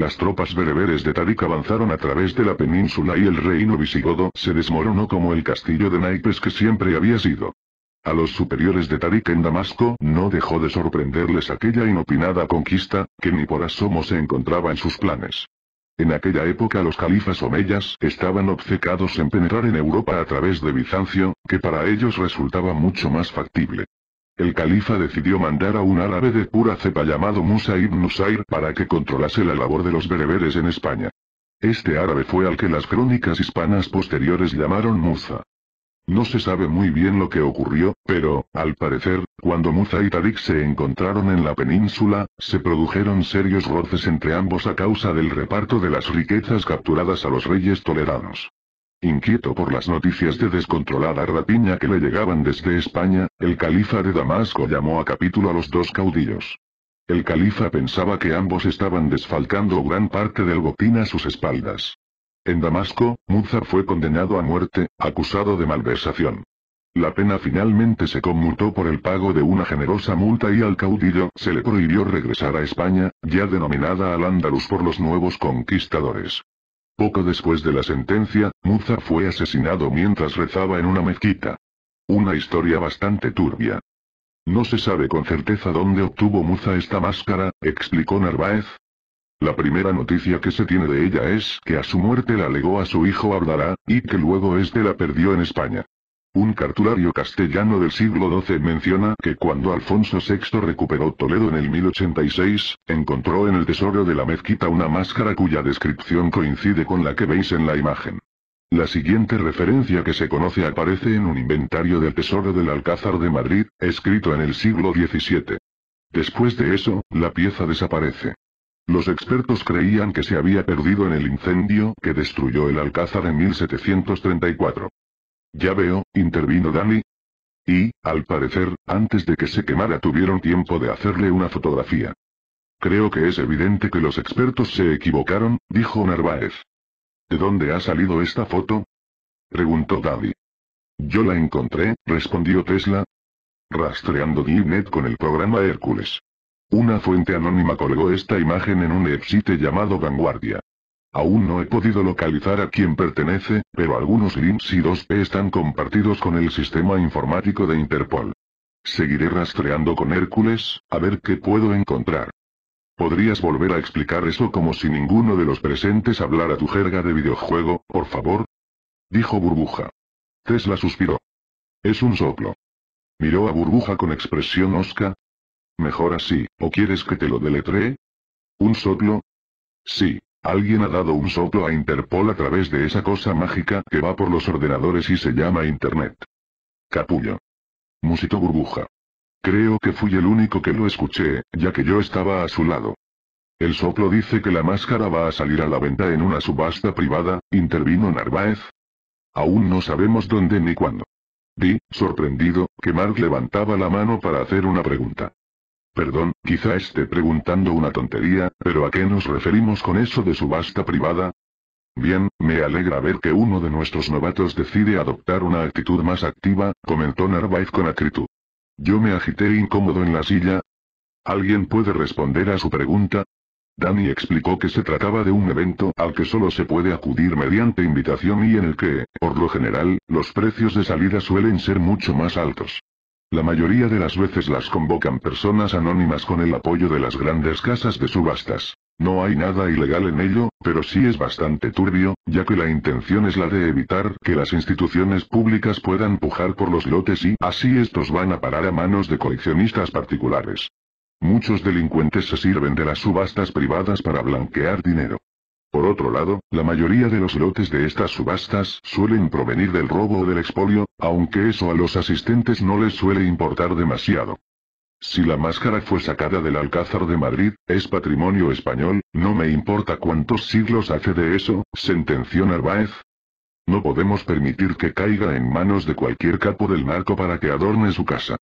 Las tropas bereberes de Tarik avanzaron a través de la península y el reino visigodo se desmoronó como el castillo de naipes que siempre había sido. A los superiores de Tarik en Damasco no dejó de sorprenderles aquella inopinada conquista, que ni por asomo se encontraba en sus planes. En aquella época los califas omeyas estaban obcecados en penetrar en Europa a través de Bizancio, que para ellos resultaba mucho más factible el califa decidió mandar a un árabe de pura cepa llamado Musa ibn Nusair para que controlase la labor de los bereberes en España. Este árabe fue al que las crónicas hispanas posteriores llamaron Musa. No se sabe muy bien lo que ocurrió, pero, al parecer, cuando Musa y Tariq se encontraron en la península, se produjeron serios roces entre ambos a causa del reparto de las riquezas capturadas a los reyes toledanos. Inquieto por las noticias de descontrolada rapiña que le llegaban desde España, el califa de Damasco llamó a capítulo a los dos caudillos. El califa pensaba que ambos estaban desfalcando gran parte del botín a sus espaldas. En Damasco, Muzar fue condenado a muerte, acusado de malversación. La pena finalmente se conmutó por el pago de una generosa multa y al caudillo se le prohibió regresar a España, ya denominada al Andalus por los nuevos conquistadores. Poco después de la sentencia, Muza fue asesinado mientras rezaba en una mezquita. Una historia bastante turbia. No se sabe con certeza dónde obtuvo Muza esta máscara, explicó Narváez. La primera noticia que se tiene de ella es que a su muerte la legó a su hijo Abdará, y que luego éste la perdió en España. Un cartulario castellano del siglo XII menciona que cuando Alfonso VI recuperó Toledo en el 1086, encontró en el tesoro de la mezquita una máscara cuya descripción coincide con la que veis en la imagen. La siguiente referencia que se conoce aparece en un inventario del tesoro del Alcázar de Madrid, escrito en el siglo XVII. Después de eso, la pieza desaparece. Los expertos creían que se había perdido en el incendio que destruyó el Alcázar en 1734. Ya veo, intervino Danny. Y, al parecer, antes de que se quemara tuvieron tiempo de hacerle una fotografía. Creo que es evidente que los expertos se equivocaron, dijo Narváez. ¿De dónde ha salido esta foto? preguntó Daddy. Yo la encontré, respondió Tesla. Rastreando D-Net con el programa Hércules. Una fuente anónima colgó esta imagen en un sitio llamado Vanguardia. Aún no he podido localizar a quién pertenece, pero algunos links y 2P están compartidos con el sistema informático de Interpol. Seguiré rastreando con Hércules, a ver qué puedo encontrar. ¿Podrías volver a explicar eso como si ninguno de los presentes hablara tu jerga de videojuego, por favor? Dijo Burbuja. Tesla suspiró. Es un soplo. Miró a Burbuja con expresión osca. Mejor así, ¿o quieres que te lo deletree? ¿Un soplo? Sí, Alguien ha dado un soplo a Interpol a través de esa cosa mágica que va por los ordenadores y se llama Internet. Capullo. Musito burbuja. Creo que fui el único que lo escuché, ya que yo estaba a su lado. El soplo dice que la máscara va a salir a la venta en una subasta privada, intervino Narváez. Aún no sabemos dónde ni cuándo. Di, sorprendido, que Mark levantaba la mano para hacer una pregunta. Perdón, quizá esté preguntando una tontería, pero ¿a qué nos referimos con eso de subasta privada? Bien, me alegra ver que uno de nuestros novatos decide adoptar una actitud más activa, comentó Narváez con acritud. Yo me agité incómodo en la silla. ¿Alguien puede responder a su pregunta? Danny explicó que se trataba de un evento al que solo se puede acudir mediante invitación y en el que, por lo general, los precios de salida suelen ser mucho más altos. La mayoría de las veces las convocan personas anónimas con el apoyo de las grandes casas de subastas. No hay nada ilegal en ello, pero sí es bastante turbio, ya que la intención es la de evitar que las instituciones públicas puedan pujar por los lotes y así estos van a parar a manos de coleccionistas particulares. Muchos delincuentes se sirven de las subastas privadas para blanquear dinero. Por otro lado, la mayoría de los lotes de estas subastas suelen provenir del robo o del expolio, aunque eso a los asistentes no les suele importar demasiado. Si la máscara fue sacada del Alcázar de Madrid, es patrimonio español, no me importa cuántos siglos hace de eso, sentenció Narváez. No podemos permitir que caiga en manos de cualquier capo del narco para que adorne su casa.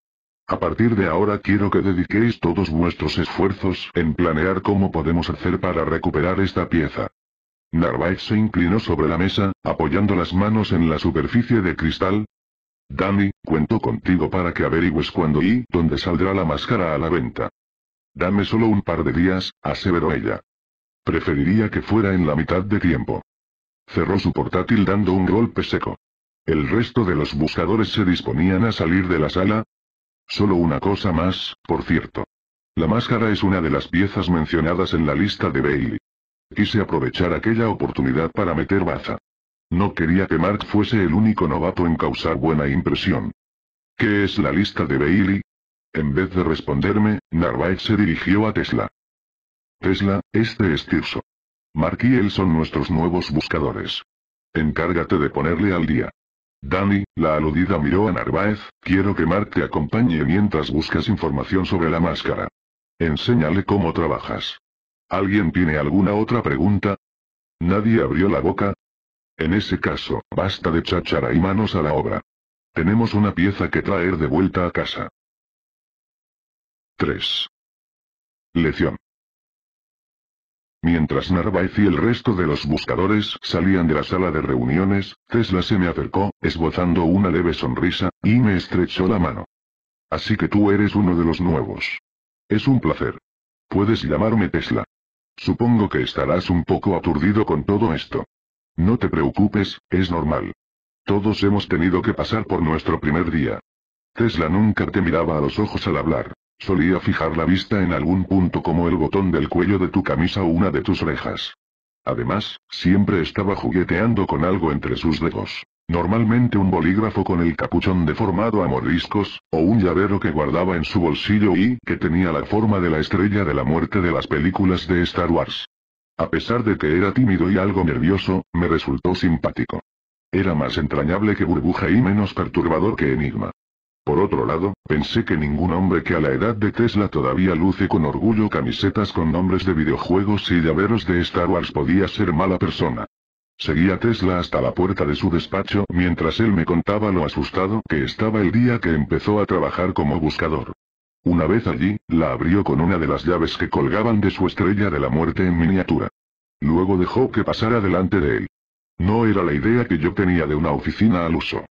A partir de ahora quiero que dediquéis todos vuestros esfuerzos en planear cómo podemos hacer para recuperar esta pieza. Narváez se inclinó sobre la mesa, apoyando las manos en la superficie de cristal. Dani, cuento contigo para que averigües cuándo y dónde saldrá la máscara a la venta. Dame solo un par de días, aseveró ella. Preferiría que fuera en la mitad de tiempo. Cerró su portátil dando un golpe seco. El resto de los buscadores se disponían a salir de la sala. Solo una cosa más, por cierto. La máscara es una de las piezas mencionadas en la lista de Bailey. Quise aprovechar aquella oportunidad para meter baza. No quería que Mark fuese el único novato en causar buena impresión. ¿Qué es la lista de Bailey? En vez de responderme, Narváez se dirigió a Tesla. Tesla, este es Tirso. Mark y él son nuestros nuevos buscadores. Encárgate de ponerle al día. Danny, la aludida miró a Narváez, quiero que Mark te acompañe mientras buscas información sobre la máscara. Enséñale cómo trabajas. ¿Alguien tiene alguna otra pregunta? Nadie abrió la boca. En ese caso, basta de cháchara y manos a la obra. Tenemos una pieza que traer de vuelta a casa. 3. Lección. Mientras Narváez y el resto de los buscadores salían de la sala de reuniones, Tesla se me acercó, esbozando una leve sonrisa, y me estrechó la mano. Así que tú eres uno de los nuevos. Es un placer. Puedes llamarme Tesla. Supongo que estarás un poco aturdido con todo esto. No te preocupes, es normal. Todos hemos tenido que pasar por nuestro primer día. Tesla nunca te miraba a los ojos al hablar. Solía fijar la vista en algún punto como el botón del cuello de tu camisa o una de tus orejas. Además, siempre estaba jugueteando con algo entre sus dedos. Normalmente un bolígrafo con el capuchón deformado a moriscos, o un llavero que guardaba en su bolsillo y que tenía la forma de la estrella de la muerte de las películas de Star Wars. A pesar de que era tímido y algo nervioso, me resultó simpático. Era más entrañable que burbuja y menos perturbador que enigma. Por otro lado, pensé que ningún hombre que a la edad de Tesla todavía luce con orgullo camisetas con nombres de videojuegos y llaveros de Star Wars podía ser mala persona. Seguí a Tesla hasta la puerta de su despacho mientras él me contaba lo asustado que estaba el día que empezó a trabajar como buscador. Una vez allí, la abrió con una de las llaves que colgaban de su estrella de la muerte en miniatura. Luego dejó que pasara delante de él. No era la idea que yo tenía de una oficina al uso.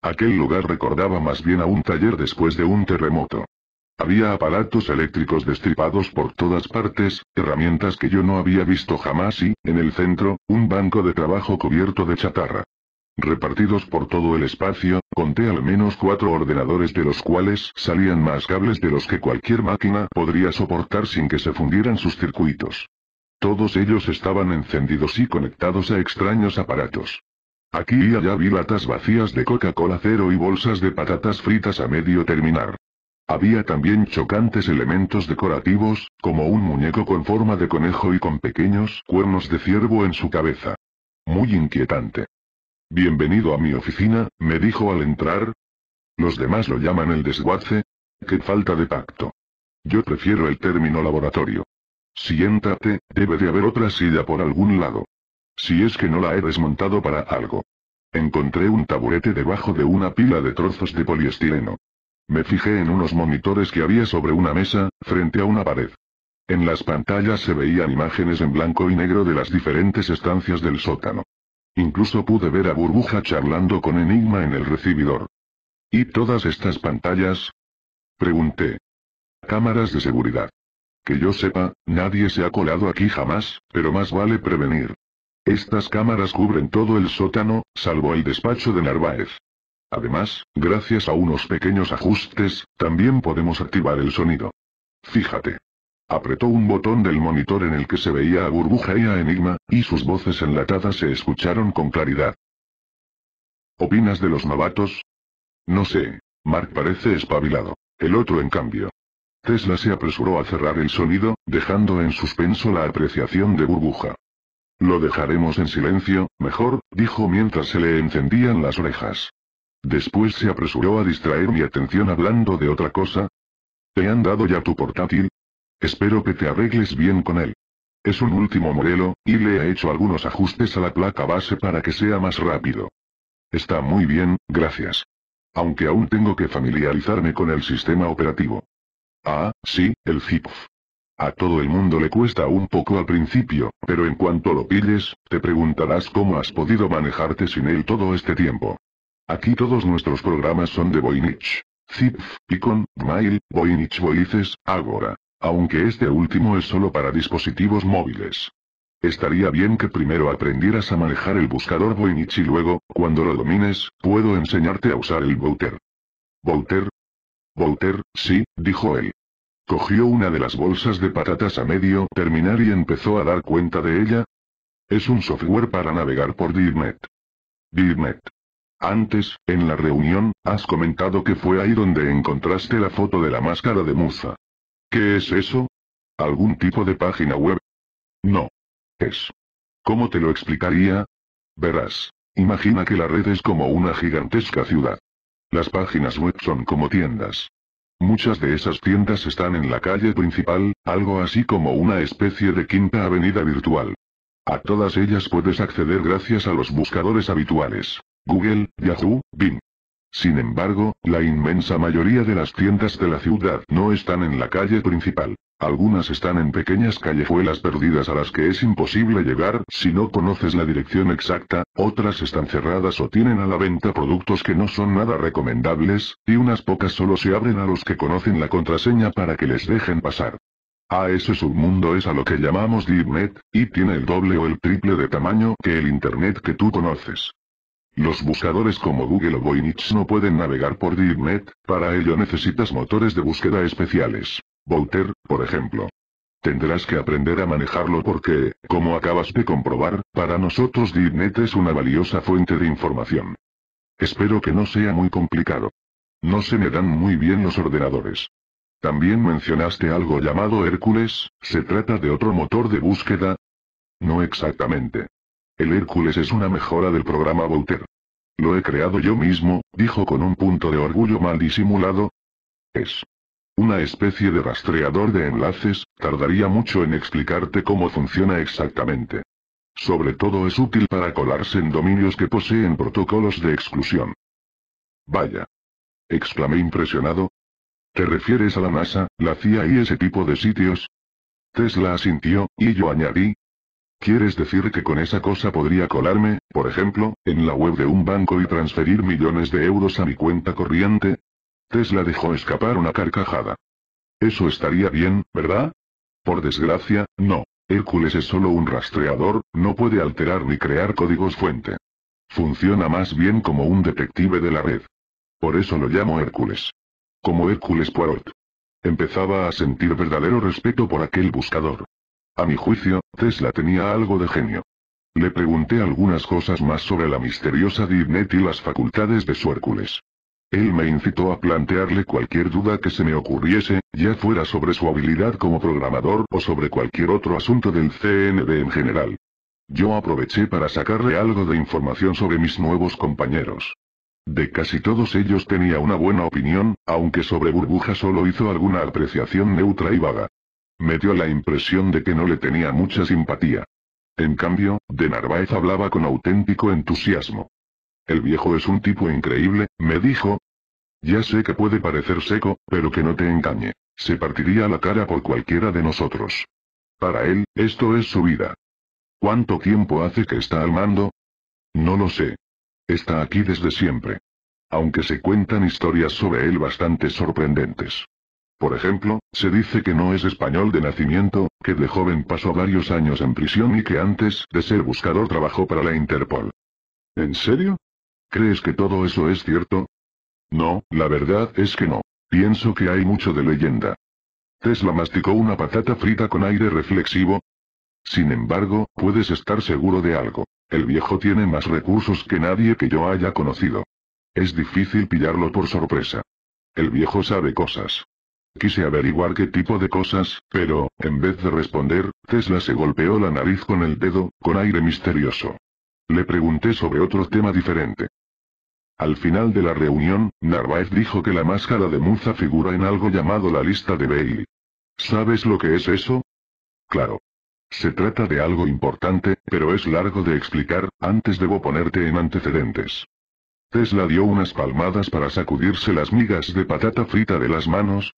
Aquel lugar recordaba más bien a un taller después de un terremoto. Había aparatos eléctricos destripados por todas partes, herramientas que yo no había visto jamás y, en el centro, un banco de trabajo cubierto de chatarra. Repartidos por todo el espacio, conté al menos cuatro ordenadores de los cuales salían más cables de los que cualquier máquina podría soportar sin que se fundieran sus circuitos. Todos ellos estaban encendidos y conectados a extraños aparatos. Aquí y allá vi latas vacías de Coca-Cola cero y bolsas de patatas fritas a medio terminar. Había también chocantes elementos decorativos, como un muñeco con forma de conejo y con pequeños cuernos de ciervo en su cabeza. Muy inquietante. Bienvenido a mi oficina, me dijo al entrar. Los demás lo llaman el desguace. Qué falta de pacto. Yo prefiero el término laboratorio. Siéntate, debe de haber otra silla por algún lado. Si es que no la he desmontado para algo. Encontré un taburete debajo de una pila de trozos de poliestireno. Me fijé en unos monitores que había sobre una mesa, frente a una pared. En las pantallas se veían imágenes en blanco y negro de las diferentes estancias del sótano. Incluso pude ver a Burbuja charlando con Enigma en el recibidor. ¿Y todas estas pantallas? Pregunté. Cámaras de seguridad. Que yo sepa, nadie se ha colado aquí jamás, pero más vale prevenir. Estas cámaras cubren todo el sótano, salvo el despacho de Narváez. Además, gracias a unos pequeños ajustes, también podemos activar el sonido. Fíjate. Apretó un botón del monitor en el que se veía a Burbuja y a Enigma, y sus voces enlatadas se escucharon con claridad. ¿Opinas de los novatos? No sé. Mark parece espabilado. El otro en cambio. Tesla se apresuró a cerrar el sonido, dejando en suspenso la apreciación de Burbuja. Lo dejaremos en silencio, mejor, dijo mientras se le encendían las orejas. Después se apresuró a distraer mi atención hablando de otra cosa. ¿Te han dado ya tu portátil? Espero que te arregles bien con él. Es un último modelo, y le he hecho algunos ajustes a la placa base para que sea más rápido. Está muy bien, gracias. Aunque aún tengo que familiarizarme con el sistema operativo. Ah, sí, el ZIPF. A todo el mundo le cuesta un poco al principio, pero en cuanto lo pilles, te preguntarás cómo has podido manejarte sin él todo este tiempo. Aquí todos nuestros programas son de Voynich. Zip, Icon, Mail, Voynich Voices, Agora. Aunque este último es solo para dispositivos móviles. Estaría bien que primero aprendieras a manejar el buscador Voynich y luego, cuando lo domines, puedo enseñarte a usar el Vouter. ¿Vouter? Vouter, sí, dijo él. Cogió una de las bolsas de patatas a medio terminar y empezó a dar cuenta de ella. Es un software para navegar por DIRNET. DIRNET antes, en la reunión, has comentado que fue ahí donde encontraste la foto de la máscara de Musa. ¿Qué es eso? ¿Algún tipo de página web? No. Es. ¿Cómo te lo explicaría? Verás. Imagina que la red es como una gigantesca ciudad. Las páginas web son como tiendas. Muchas de esas tiendas están en la calle principal, algo así como una especie de quinta avenida virtual. A todas ellas puedes acceder gracias a los buscadores habituales. Google, Yahoo, Bing. Sin embargo, la inmensa mayoría de las tiendas de la ciudad no están en la calle principal. Algunas están en pequeñas callejuelas perdidas a las que es imposible llegar si no conoces la dirección exacta, otras están cerradas o tienen a la venta productos que no son nada recomendables, y unas pocas solo se abren a los que conocen la contraseña para que les dejen pasar. A ese submundo es a lo que llamamos DeepNet, y tiene el doble o el triple de tamaño que el Internet que tú conoces. Los buscadores como Google o Voynich no pueden navegar por DeepNet, para ello necesitas motores de búsqueda especiales. Bouter, por ejemplo. Tendrás que aprender a manejarlo porque, como acabas de comprobar, para nosotros DeepNet es una valiosa fuente de información. Espero que no sea muy complicado. No se me dan muy bien los ordenadores. También mencionaste algo llamado Hércules, ¿se trata de otro motor de búsqueda? No exactamente. El Hércules es una mejora del programa Bouter. Lo he creado yo mismo, dijo con un punto de orgullo mal disimulado. Es una especie de rastreador de enlaces, tardaría mucho en explicarte cómo funciona exactamente. Sobre todo es útil para colarse en dominios que poseen protocolos de exclusión. Vaya. Exclamé impresionado. ¿Te refieres a la NASA, la CIA y ese tipo de sitios? Tesla asintió, y yo añadí, ¿Quieres decir que con esa cosa podría colarme, por ejemplo, en la web de un banco y transferir millones de euros a mi cuenta corriente? Tesla dejó escapar una carcajada. Eso estaría bien, ¿verdad? Por desgracia, no. Hércules es solo un rastreador, no puede alterar ni crear códigos fuente. Funciona más bien como un detective de la red. Por eso lo llamo Hércules. Como Hércules Poirot. Empezaba a sentir verdadero respeto por aquel buscador. A mi juicio, Tesla tenía algo de genio. Le pregunté algunas cosas más sobre la misteriosa Dignet y las facultades de su Hércules. Él me incitó a plantearle cualquier duda que se me ocurriese, ya fuera sobre su habilidad como programador o sobre cualquier otro asunto del CND en general. Yo aproveché para sacarle algo de información sobre mis nuevos compañeros. De casi todos ellos tenía una buena opinión, aunque sobre Burbuja solo hizo alguna apreciación neutra y vaga. Me dio la impresión de que no le tenía mucha simpatía. En cambio, de Narváez hablaba con auténtico entusiasmo. El viejo es un tipo increíble, me dijo. Ya sé que puede parecer seco, pero que no te engañe. Se partiría la cara por cualquiera de nosotros. Para él, esto es su vida. ¿Cuánto tiempo hace que está al mando? No lo sé. Está aquí desde siempre. Aunque se cuentan historias sobre él bastante sorprendentes. Por ejemplo, se dice que no es español de nacimiento, que de joven pasó varios años en prisión y que antes de ser buscador trabajó para la Interpol. ¿En serio? ¿Crees que todo eso es cierto? No, la verdad es que no. Pienso que hay mucho de leyenda. Tesla masticó una patata frita con aire reflexivo. Sin embargo, puedes estar seguro de algo. El viejo tiene más recursos que nadie que yo haya conocido. Es difícil pillarlo por sorpresa. El viejo sabe cosas. Quise averiguar qué tipo de cosas, pero, en vez de responder, Tesla se golpeó la nariz con el dedo, con aire misterioso. Le pregunté sobre otro tema diferente. Al final de la reunión, Narváez dijo que la máscara de Muza figura en algo llamado la lista de Bailey. ¿Sabes lo que es eso? Claro. Se trata de algo importante, pero es largo de explicar, antes debo ponerte en antecedentes. Tesla dio unas palmadas para sacudirse las migas de patata frita de las manos,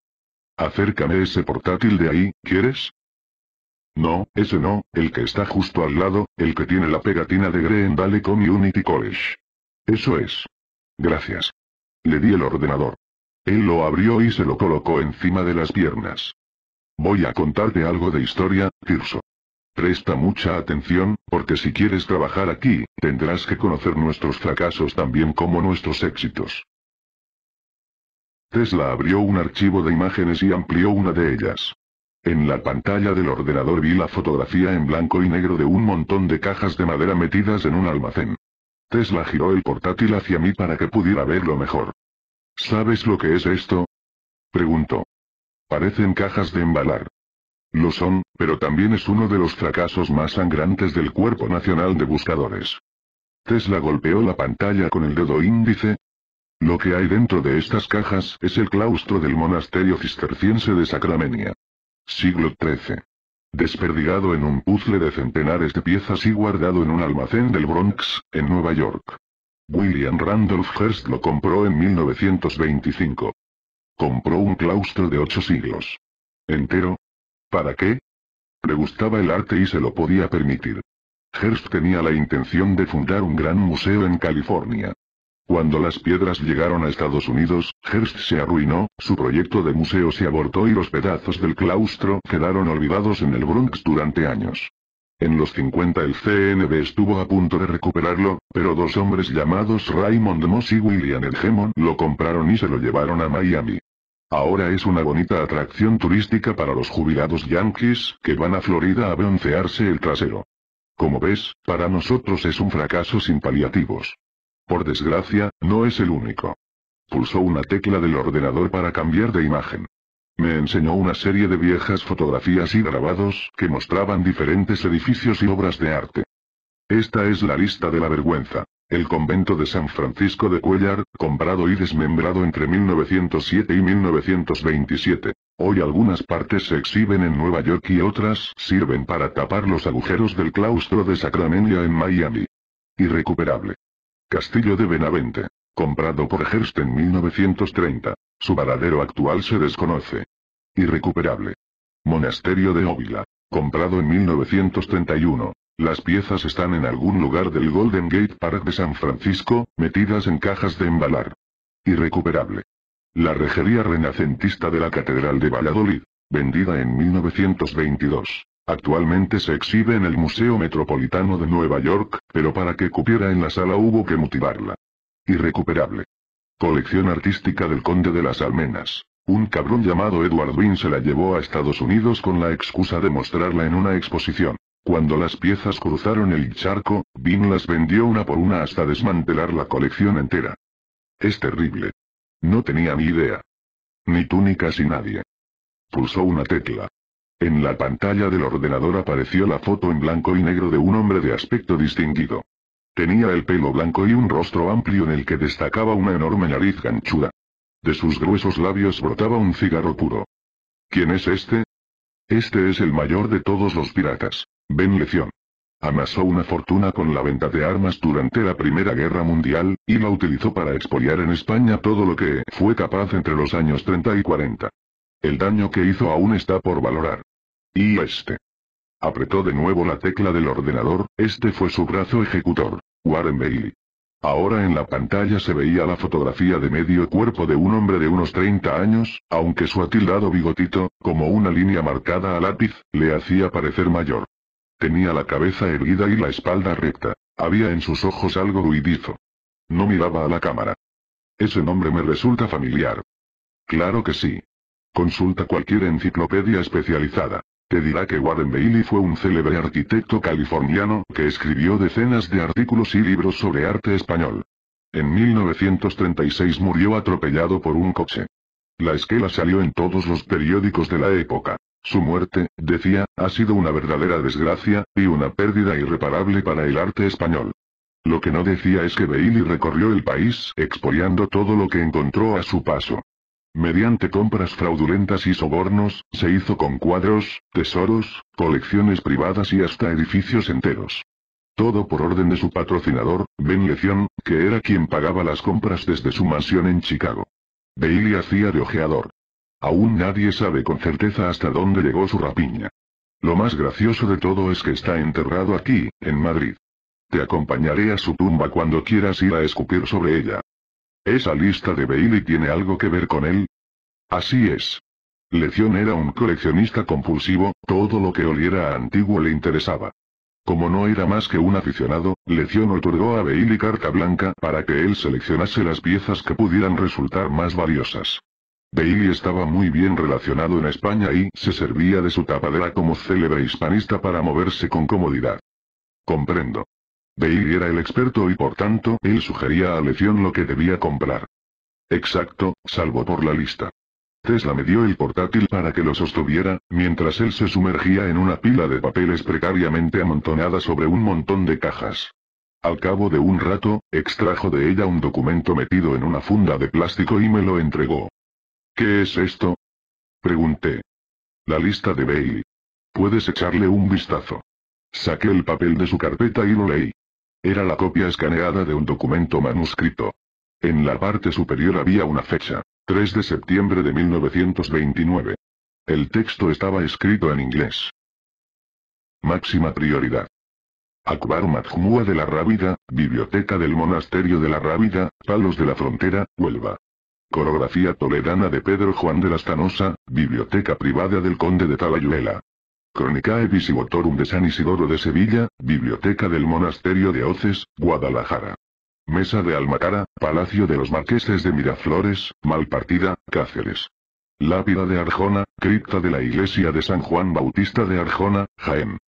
Acércame ese portátil de ahí, ¿quieres? No, ese no, el que está justo al lado, el que tiene la pegatina de Green Valley Community College. Eso es. Gracias. Le di el ordenador. Él lo abrió y se lo colocó encima de las piernas. Voy a contarte algo de historia, Tirso. Presta mucha atención, porque si quieres trabajar aquí, tendrás que conocer nuestros fracasos también como nuestros éxitos. Tesla abrió un archivo de imágenes y amplió una de ellas. En la pantalla del ordenador vi la fotografía en blanco y negro de un montón de cajas de madera metidas en un almacén. Tesla giró el portátil hacia mí para que pudiera verlo mejor. ¿Sabes lo que es esto? Preguntó. Parecen cajas de embalar. Lo son, pero también es uno de los fracasos más sangrantes del Cuerpo Nacional de Buscadores. Tesla golpeó la pantalla con el dedo índice, lo que hay dentro de estas cajas es el claustro del monasterio cisterciense de Sacramenia. Siglo XIII. Desperdigado en un puzzle de centenares de piezas y guardado en un almacén del Bronx, en Nueva York. William Randolph Hearst lo compró en 1925. Compró un claustro de ocho siglos. ¿Entero? ¿Para qué? Le gustaba el arte y se lo podía permitir. Hearst tenía la intención de fundar un gran museo en California. Cuando las piedras llegaron a Estados Unidos, Hearst se arruinó, su proyecto de museo se abortó y los pedazos del claustro quedaron olvidados en el Bronx durante años. En los 50 el CNB estuvo a punto de recuperarlo, pero dos hombres llamados Raymond Moss y William Edgemon lo compraron y se lo llevaron a Miami. Ahora es una bonita atracción turística para los jubilados yankees que van a Florida a broncearse el trasero. Como ves, para nosotros es un fracaso sin paliativos. Por desgracia, no es el único. Pulsó una tecla del ordenador para cambiar de imagen. Me enseñó una serie de viejas fotografías y grabados que mostraban diferentes edificios y obras de arte. Esta es la lista de la vergüenza. El convento de San Francisco de Cuellar, comprado y desmembrado entre 1907 y 1927. Hoy algunas partes se exhiben en Nueva York y otras sirven para tapar los agujeros del claustro de Sacramento en Miami. Irrecuperable. Castillo de Benavente. Comprado por Hearst en 1930. Su varadero actual se desconoce. Irrecuperable. Monasterio de Óvila. Comprado en 1931. Las piezas están en algún lugar del Golden Gate Park de San Francisco, metidas en cajas de embalar. Irrecuperable. La rejería renacentista de la Catedral de Valladolid, vendida en 1922. Actualmente se exhibe en el Museo Metropolitano de Nueva York, pero para que cupiera en la sala hubo que motivarla. Irrecuperable. Colección artística del Conde de las Almenas. Un cabrón llamado Edward Wynne se la llevó a Estados Unidos con la excusa de mostrarla en una exposición. Cuando las piezas cruzaron el charco, Wynne las vendió una por una hasta desmantelar la colección entera. Es terrible. No tenía ni idea. Ni tú ni casi nadie. Pulsó una tecla. En la pantalla del ordenador apareció la foto en blanco y negro de un hombre de aspecto distinguido. Tenía el pelo blanco y un rostro amplio en el que destacaba una enorme nariz ganchuda. De sus gruesos labios brotaba un cigarro puro. ¿Quién es este? Este es el mayor de todos los piratas, Ben Leción. Amasó una fortuna con la venta de armas durante la Primera Guerra Mundial, y la utilizó para expoliar en España todo lo que fue capaz entre los años 30 y 40. El daño que hizo aún está por valorar. Y este. Apretó de nuevo la tecla del ordenador, este fue su brazo ejecutor, Warren Bailey. Ahora en la pantalla se veía la fotografía de medio cuerpo de un hombre de unos 30 años, aunque su atildado bigotito, como una línea marcada a lápiz, le hacía parecer mayor. Tenía la cabeza erguida y la espalda recta. Había en sus ojos algo ruidizo. No miraba a la cámara. Ese nombre me resulta familiar. Claro que sí, Consulta cualquier enciclopedia especializada. Te dirá que Warren Bailey fue un célebre arquitecto californiano que escribió decenas de artículos y libros sobre arte español. En 1936 murió atropellado por un coche. La esquela salió en todos los periódicos de la época. Su muerte, decía, ha sido una verdadera desgracia, y una pérdida irreparable para el arte español. Lo que no decía es que Bailey recorrió el país expoliando todo lo que encontró a su paso. Mediante compras fraudulentas y sobornos, se hizo con cuadros, tesoros, colecciones privadas y hasta edificios enteros. Todo por orden de su patrocinador, Ben que era quien pagaba las compras desde su mansión en Chicago. Bailey hacía de ojeador. Aún nadie sabe con certeza hasta dónde llegó su rapiña. Lo más gracioso de todo es que está enterrado aquí, en Madrid. Te acompañaré a su tumba cuando quieras ir a escupir sobre ella. ¿Esa lista de Bailey tiene algo que ver con él? Así es. Lecion era un coleccionista compulsivo, todo lo que oliera a antiguo le interesaba. Como no era más que un aficionado, Lección otorgó a Bailey carta blanca para que él seleccionase las piezas que pudieran resultar más valiosas. Bailey estaba muy bien relacionado en España y se servía de su tapadera como célebre hispanista para moverse con comodidad. Comprendo. Bailey era el experto y por tanto, él sugería a Lección lo que debía comprar. Exacto, salvo por la lista. Tesla me dio el portátil para que lo sostuviera, mientras él se sumergía en una pila de papeles precariamente amontonada sobre un montón de cajas. Al cabo de un rato, extrajo de ella un documento metido en una funda de plástico y me lo entregó. ¿Qué es esto? Pregunté. La lista de Bailey. Puedes echarle un vistazo. Saqué el papel de su carpeta y lo leí. Era la copia escaneada de un documento manuscrito. En la parte superior había una fecha, 3 de septiembre de 1929. El texto estaba escrito en inglés. Máxima prioridad. Akbar Majmua de la Rábida, Biblioteca del Monasterio de la Rábida, Palos de la Frontera, Huelva. Coreografía toledana de Pedro Juan de la Stanosa, Biblioteca Privada del Conde de Talayuela. Crónica Visigotorum de San Isidoro de Sevilla, Biblioteca del Monasterio de Oces, Guadalajara. Mesa de Almacara, Palacio de los Marqueses de Miraflores, Malpartida, Cáceres. Lápida de Arjona, cripta de la iglesia de San Juan Bautista de Arjona, Jaén.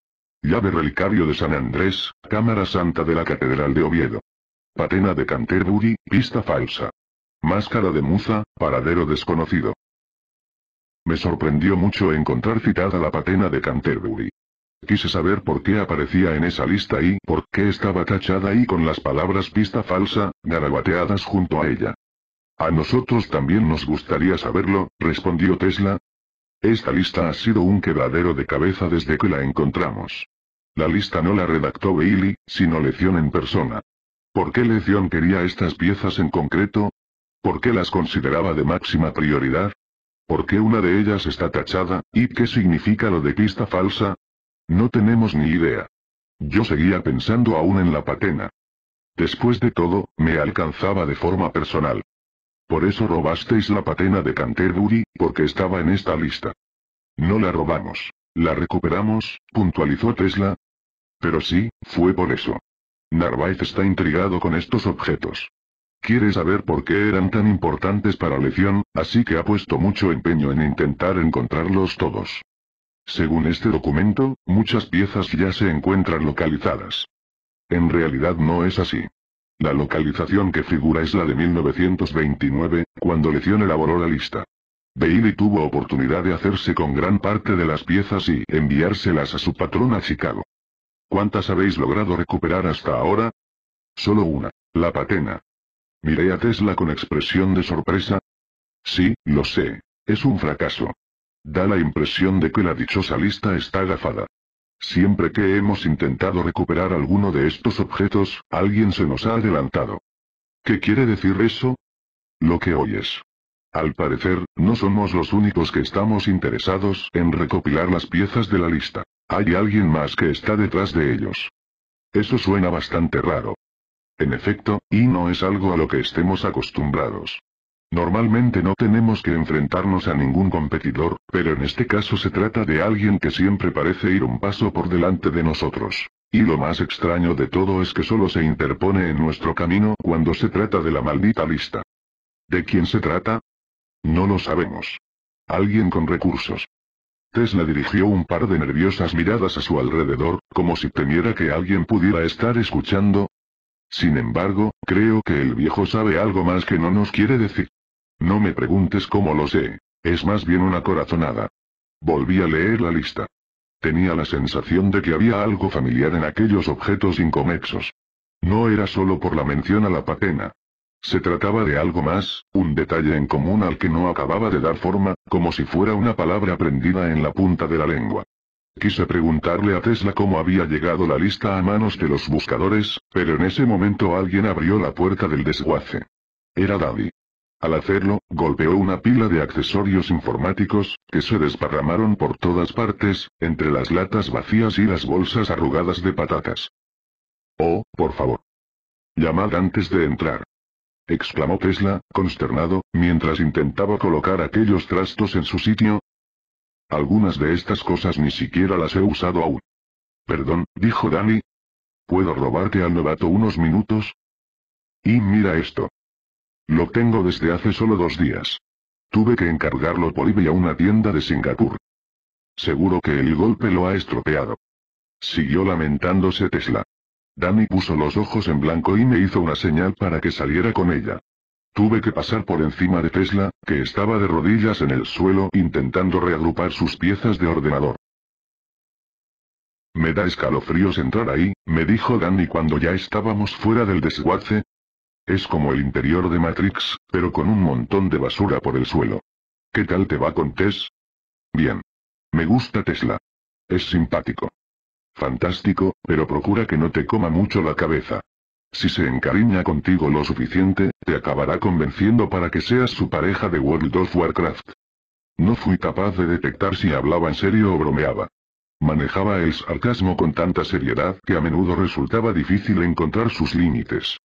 Llave relicario de San Andrés, Cámara Santa de la Catedral de Oviedo. Patena de Canterbury, pista falsa. Máscara de Muza, paradero desconocido. Me sorprendió mucho encontrar citada la patena de Canterbury. Quise saber por qué aparecía en esa lista y por qué estaba tachada y con las palabras pista falsa, garabateadas junto a ella. A nosotros también nos gustaría saberlo, respondió Tesla. Esta lista ha sido un quebradero de cabeza desde que la encontramos. La lista no la redactó Bailey, sino lección en persona. ¿Por qué lección quería estas piezas en concreto? ¿Por qué las consideraba de máxima prioridad? ¿Por qué una de ellas está tachada, y qué significa lo de pista falsa? No tenemos ni idea. Yo seguía pensando aún en la patena. Después de todo, me alcanzaba de forma personal. Por eso robasteis la patena de Canterbury, porque estaba en esta lista. No la robamos. La recuperamos, puntualizó Tesla. Pero sí, fue por eso. Narváez está intrigado con estos objetos. Quiere saber por qué eran tan importantes para Lección, así que ha puesto mucho empeño en intentar encontrarlos todos. Según este documento, muchas piezas ya se encuentran localizadas. En realidad no es así. La localización que figura es la de 1929, cuando Lección elaboró la lista. Bailey tuvo oportunidad de hacerse con gran parte de las piezas y enviárselas a su patrón a Chicago. ¿Cuántas habéis logrado recuperar hasta ahora? Solo una, la patena, Miré a Tesla con expresión de sorpresa. Sí, lo sé. Es un fracaso. Da la impresión de que la dichosa lista está agafada. Siempre que hemos intentado recuperar alguno de estos objetos, alguien se nos ha adelantado. ¿Qué quiere decir eso? Lo que oyes. Al parecer, no somos los únicos que estamos interesados en recopilar las piezas de la lista. Hay alguien más que está detrás de ellos. Eso suena bastante raro. En efecto, y no es algo a lo que estemos acostumbrados. Normalmente no tenemos que enfrentarnos a ningún competidor, pero en este caso se trata de alguien que siempre parece ir un paso por delante de nosotros. Y lo más extraño de todo es que solo se interpone en nuestro camino cuando se trata de la maldita lista. ¿De quién se trata? No lo sabemos. Alguien con recursos. Tesla dirigió un par de nerviosas miradas a su alrededor, como si temiera que alguien pudiera estar escuchando, sin embargo, creo que el viejo sabe algo más que no nos quiere decir. No me preguntes cómo lo sé, es más bien una corazonada. Volví a leer la lista. Tenía la sensación de que había algo familiar en aquellos objetos incomexos. No era solo por la mención a la patena. Se trataba de algo más, un detalle en común al que no acababa de dar forma, como si fuera una palabra aprendida en la punta de la lengua. Quise preguntarle a Tesla cómo había llegado la lista a manos de los buscadores, pero en ese momento alguien abrió la puerta del desguace. Era Daddy. Al hacerlo, golpeó una pila de accesorios informáticos, que se desparramaron por todas partes, entre las latas vacías y las bolsas arrugadas de patatas. Oh, por favor. Llamad antes de entrar. exclamó Tesla, consternado, mientras intentaba colocar aquellos trastos en su sitio, algunas de estas cosas ni siquiera las he usado aún. Perdón, dijo Dani. ¿Puedo robarte al novato unos minutos? Y mira esto. Lo tengo desde hace solo dos días. Tuve que encargarlo por eBay a una tienda de Singapur. Seguro que el golpe lo ha estropeado. Siguió lamentándose Tesla. Dani puso los ojos en blanco y me hizo una señal para que saliera con ella. Tuve que pasar por encima de Tesla, que estaba de rodillas en el suelo intentando reagrupar sus piezas de ordenador. Me da escalofríos entrar ahí, me dijo Danny cuando ya estábamos fuera del desguace. Es como el interior de Matrix, pero con un montón de basura por el suelo. ¿Qué tal te va con Tes? Bien. Me gusta Tesla. Es simpático. Fantástico, pero procura que no te coma mucho la cabeza. Si se encariña contigo lo suficiente, te acabará convenciendo para que seas su pareja de World of Warcraft. No fui capaz de detectar si hablaba en serio o bromeaba. Manejaba el sarcasmo con tanta seriedad que a menudo resultaba difícil encontrar sus límites.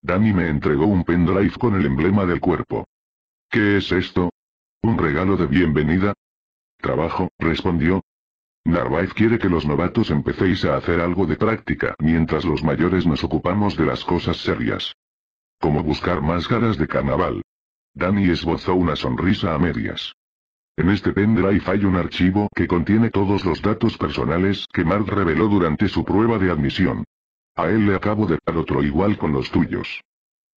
Dani me entregó un pendrive con el emblema del cuerpo. ¿Qué es esto? ¿Un regalo de bienvenida? Trabajo, respondió, Narváez quiere que los novatos empecéis a hacer algo de práctica mientras los mayores nos ocupamos de las cosas serias. Como buscar máscaras de carnaval. Danny esbozó una sonrisa a medias. En este pendrive hay un archivo que contiene todos los datos personales que Mark reveló durante su prueba de admisión. A él le acabo de dar otro igual con los tuyos.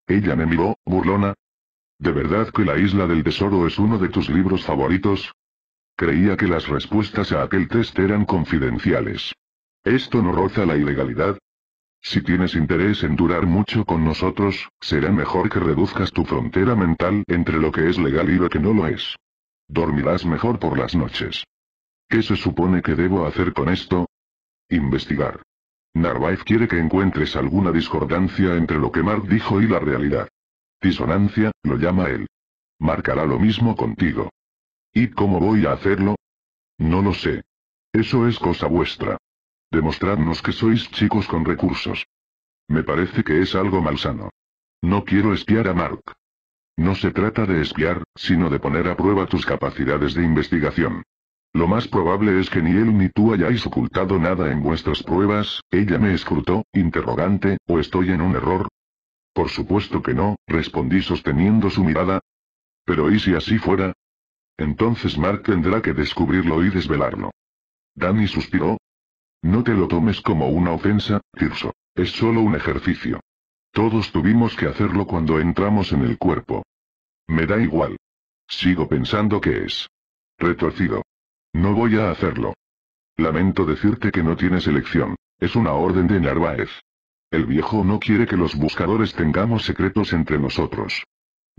Ella me miró, burlona. ¿De verdad que La Isla del Tesoro es uno de tus libros favoritos? creía que las respuestas a aquel test eran confidenciales. ¿Esto no roza la ilegalidad? Si tienes interés en durar mucho con nosotros, será mejor que reduzcas tu frontera mental entre lo que es legal y lo que no lo es. Dormirás mejor por las noches. ¿Qué se supone que debo hacer con esto? Investigar. Narvaez quiere que encuentres alguna discordancia entre lo que Mark dijo y la realidad. Disonancia, lo llama él. Marcará lo mismo contigo. ¿Y cómo voy a hacerlo? No lo sé. Eso es cosa vuestra. Demostradnos que sois chicos con recursos. Me parece que es algo malsano. No quiero espiar a Mark. No se trata de espiar, sino de poner a prueba tus capacidades de investigación. Lo más probable es que ni él ni tú hayáis ocultado nada en vuestras pruebas, ella me escrutó, interrogante, ¿o estoy en un error? Por supuesto que no, respondí sosteniendo su mirada. Pero ¿y si así fuera? Entonces Mark tendrá que descubrirlo y desvelarlo. Danny suspiró. No te lo tomes como una ofensa, Tirso. Es solo un ejercicio. Todos tuvimos que hacerlo cuando entramos en el cuerpo. Me da igual. Sigo pensando que es. Retorcido. No voy a hacerlo. Lamento decirte que no tienes elección. Es una orden de Narváez. El viejo no quiere que los buscadores tengamos secretos entre nosotros.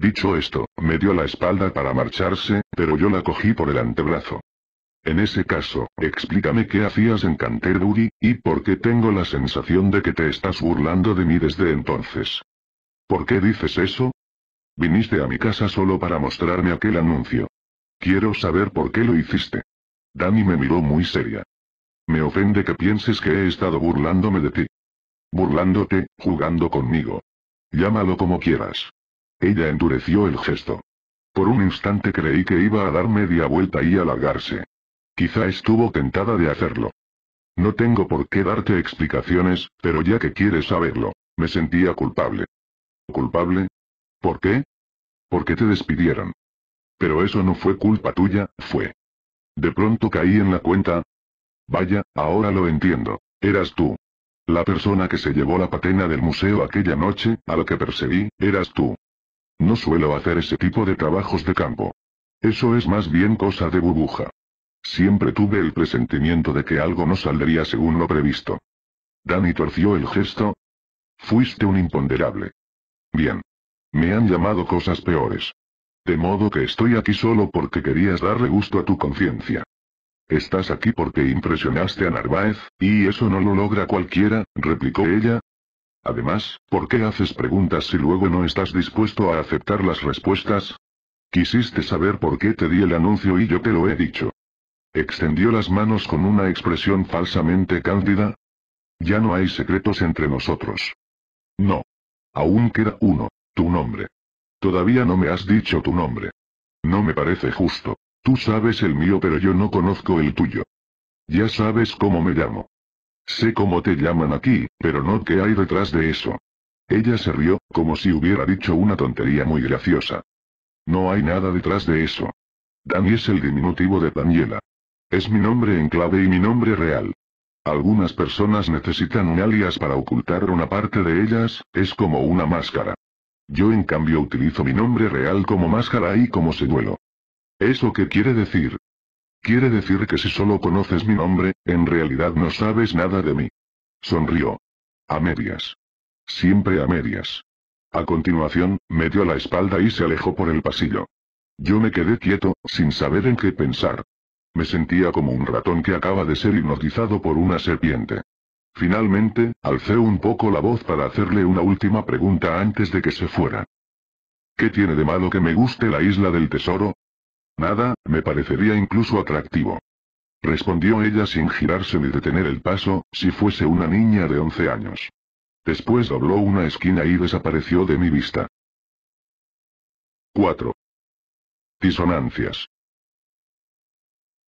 Dicho esto, me dio la espalda para marcharse, pero yo la cogí por el antebrazo. En ese caso, explícame qué hacías en Canterbury, y por qué tengo la sensación de que te estás burlando de mí desde entonces. ¿Por qué dices eso? Viniste a mi casa solo para mostrarme aquel anuncio. Quiero saber por qué lo hiciste. Dani me miró muy seria. Me ofende que pienses que he estado burlándome de ti. Burlándote, jugando conmigo. Llámalo como quieras. Ella endureció el gesto. Por un instante creí que iba a dar media vuelta y alargarse. Quizá estuvo tentada de hacerlo. No tengo por qué darte explicaciones, pero ya que quieres saberlo, me sentía culpable. ¿Culpable? ¿Por qué? Porque te despidieron. Pero eso no fue culpa tuya, fue. De pronto caí en la cuenta. Vaya, ahora lo entiendo. Eras tú. La persona que se llevó la patena del museo aquella noche, a la que perseguí, eras tú. No suelo hacer ese tipo de trabajos de campo. Eso es más bien cosa de burbuja. Siempre tuve el presentimiento de que algo no saldría según lo previsto. Danny torció el gesto. Fuiste un imponderable. Bien. Me han llamado cosas peores. De modo que estoy aquí solo porque querías darle gusto a tu conciencia. Estás aquí porque impresionaste a Narváez, y eso no lo logra cualquiera, replicó ella, Además, ¿por qué haces preguntas si luego no estás dispuesto a aceptar las respuestas? Quisiste saber por qué te di el anuncio y yo te lo he dicho. Extendió las manos con una expresión falsamente cándida. Ya no hay secretos entre nosotros. No. Aún queda uno, tu nombre. Todavía no me has dicho tu nombre. No me parece justo. Tú sabes el mío pero yo no conozco el tuyo. Ya sabes cómo me llamo. Sé cómo te llaman aquí, pero no qué hay detrás de eso. Ella se rió, como si hubiera dicho una tontería muy graciosa. No hay nada detrás de eso. Dani es el diminutivo de Daniela. Es mi nombre en clave y mi nombre real. Algunas personas necesitan un alias para ocultar una parte de ellas, es como una máscara. Yo en cambio utilizo mi nombre real como máscara y como señuelo. ¿Eso qué quiere decir? Quiere decir que si solo conoces mi nombre, en realidad no sabes nada de mí. Sonrió. A medias. Siempre a medias. A continuación, me dio la espalda y se alejó por el pasillo. Yo me quedé quieto, sin saber en qué pensar. Me sentía como un ratón que acaba de ser hipnotizado por una serpiente. Finalmente, alcé un poco la voz para hacerle una última pregunta antes de que se fuera. ¿Qué tiene de malo que me guste la isla del tesoro? Nada, me parecería incluso atractivo. Respondió ella sin girarse ni detener el paso, si fuese una niña de 11 años. Después dobló una esquina y desapareció de mi vista. 4. Disonancias.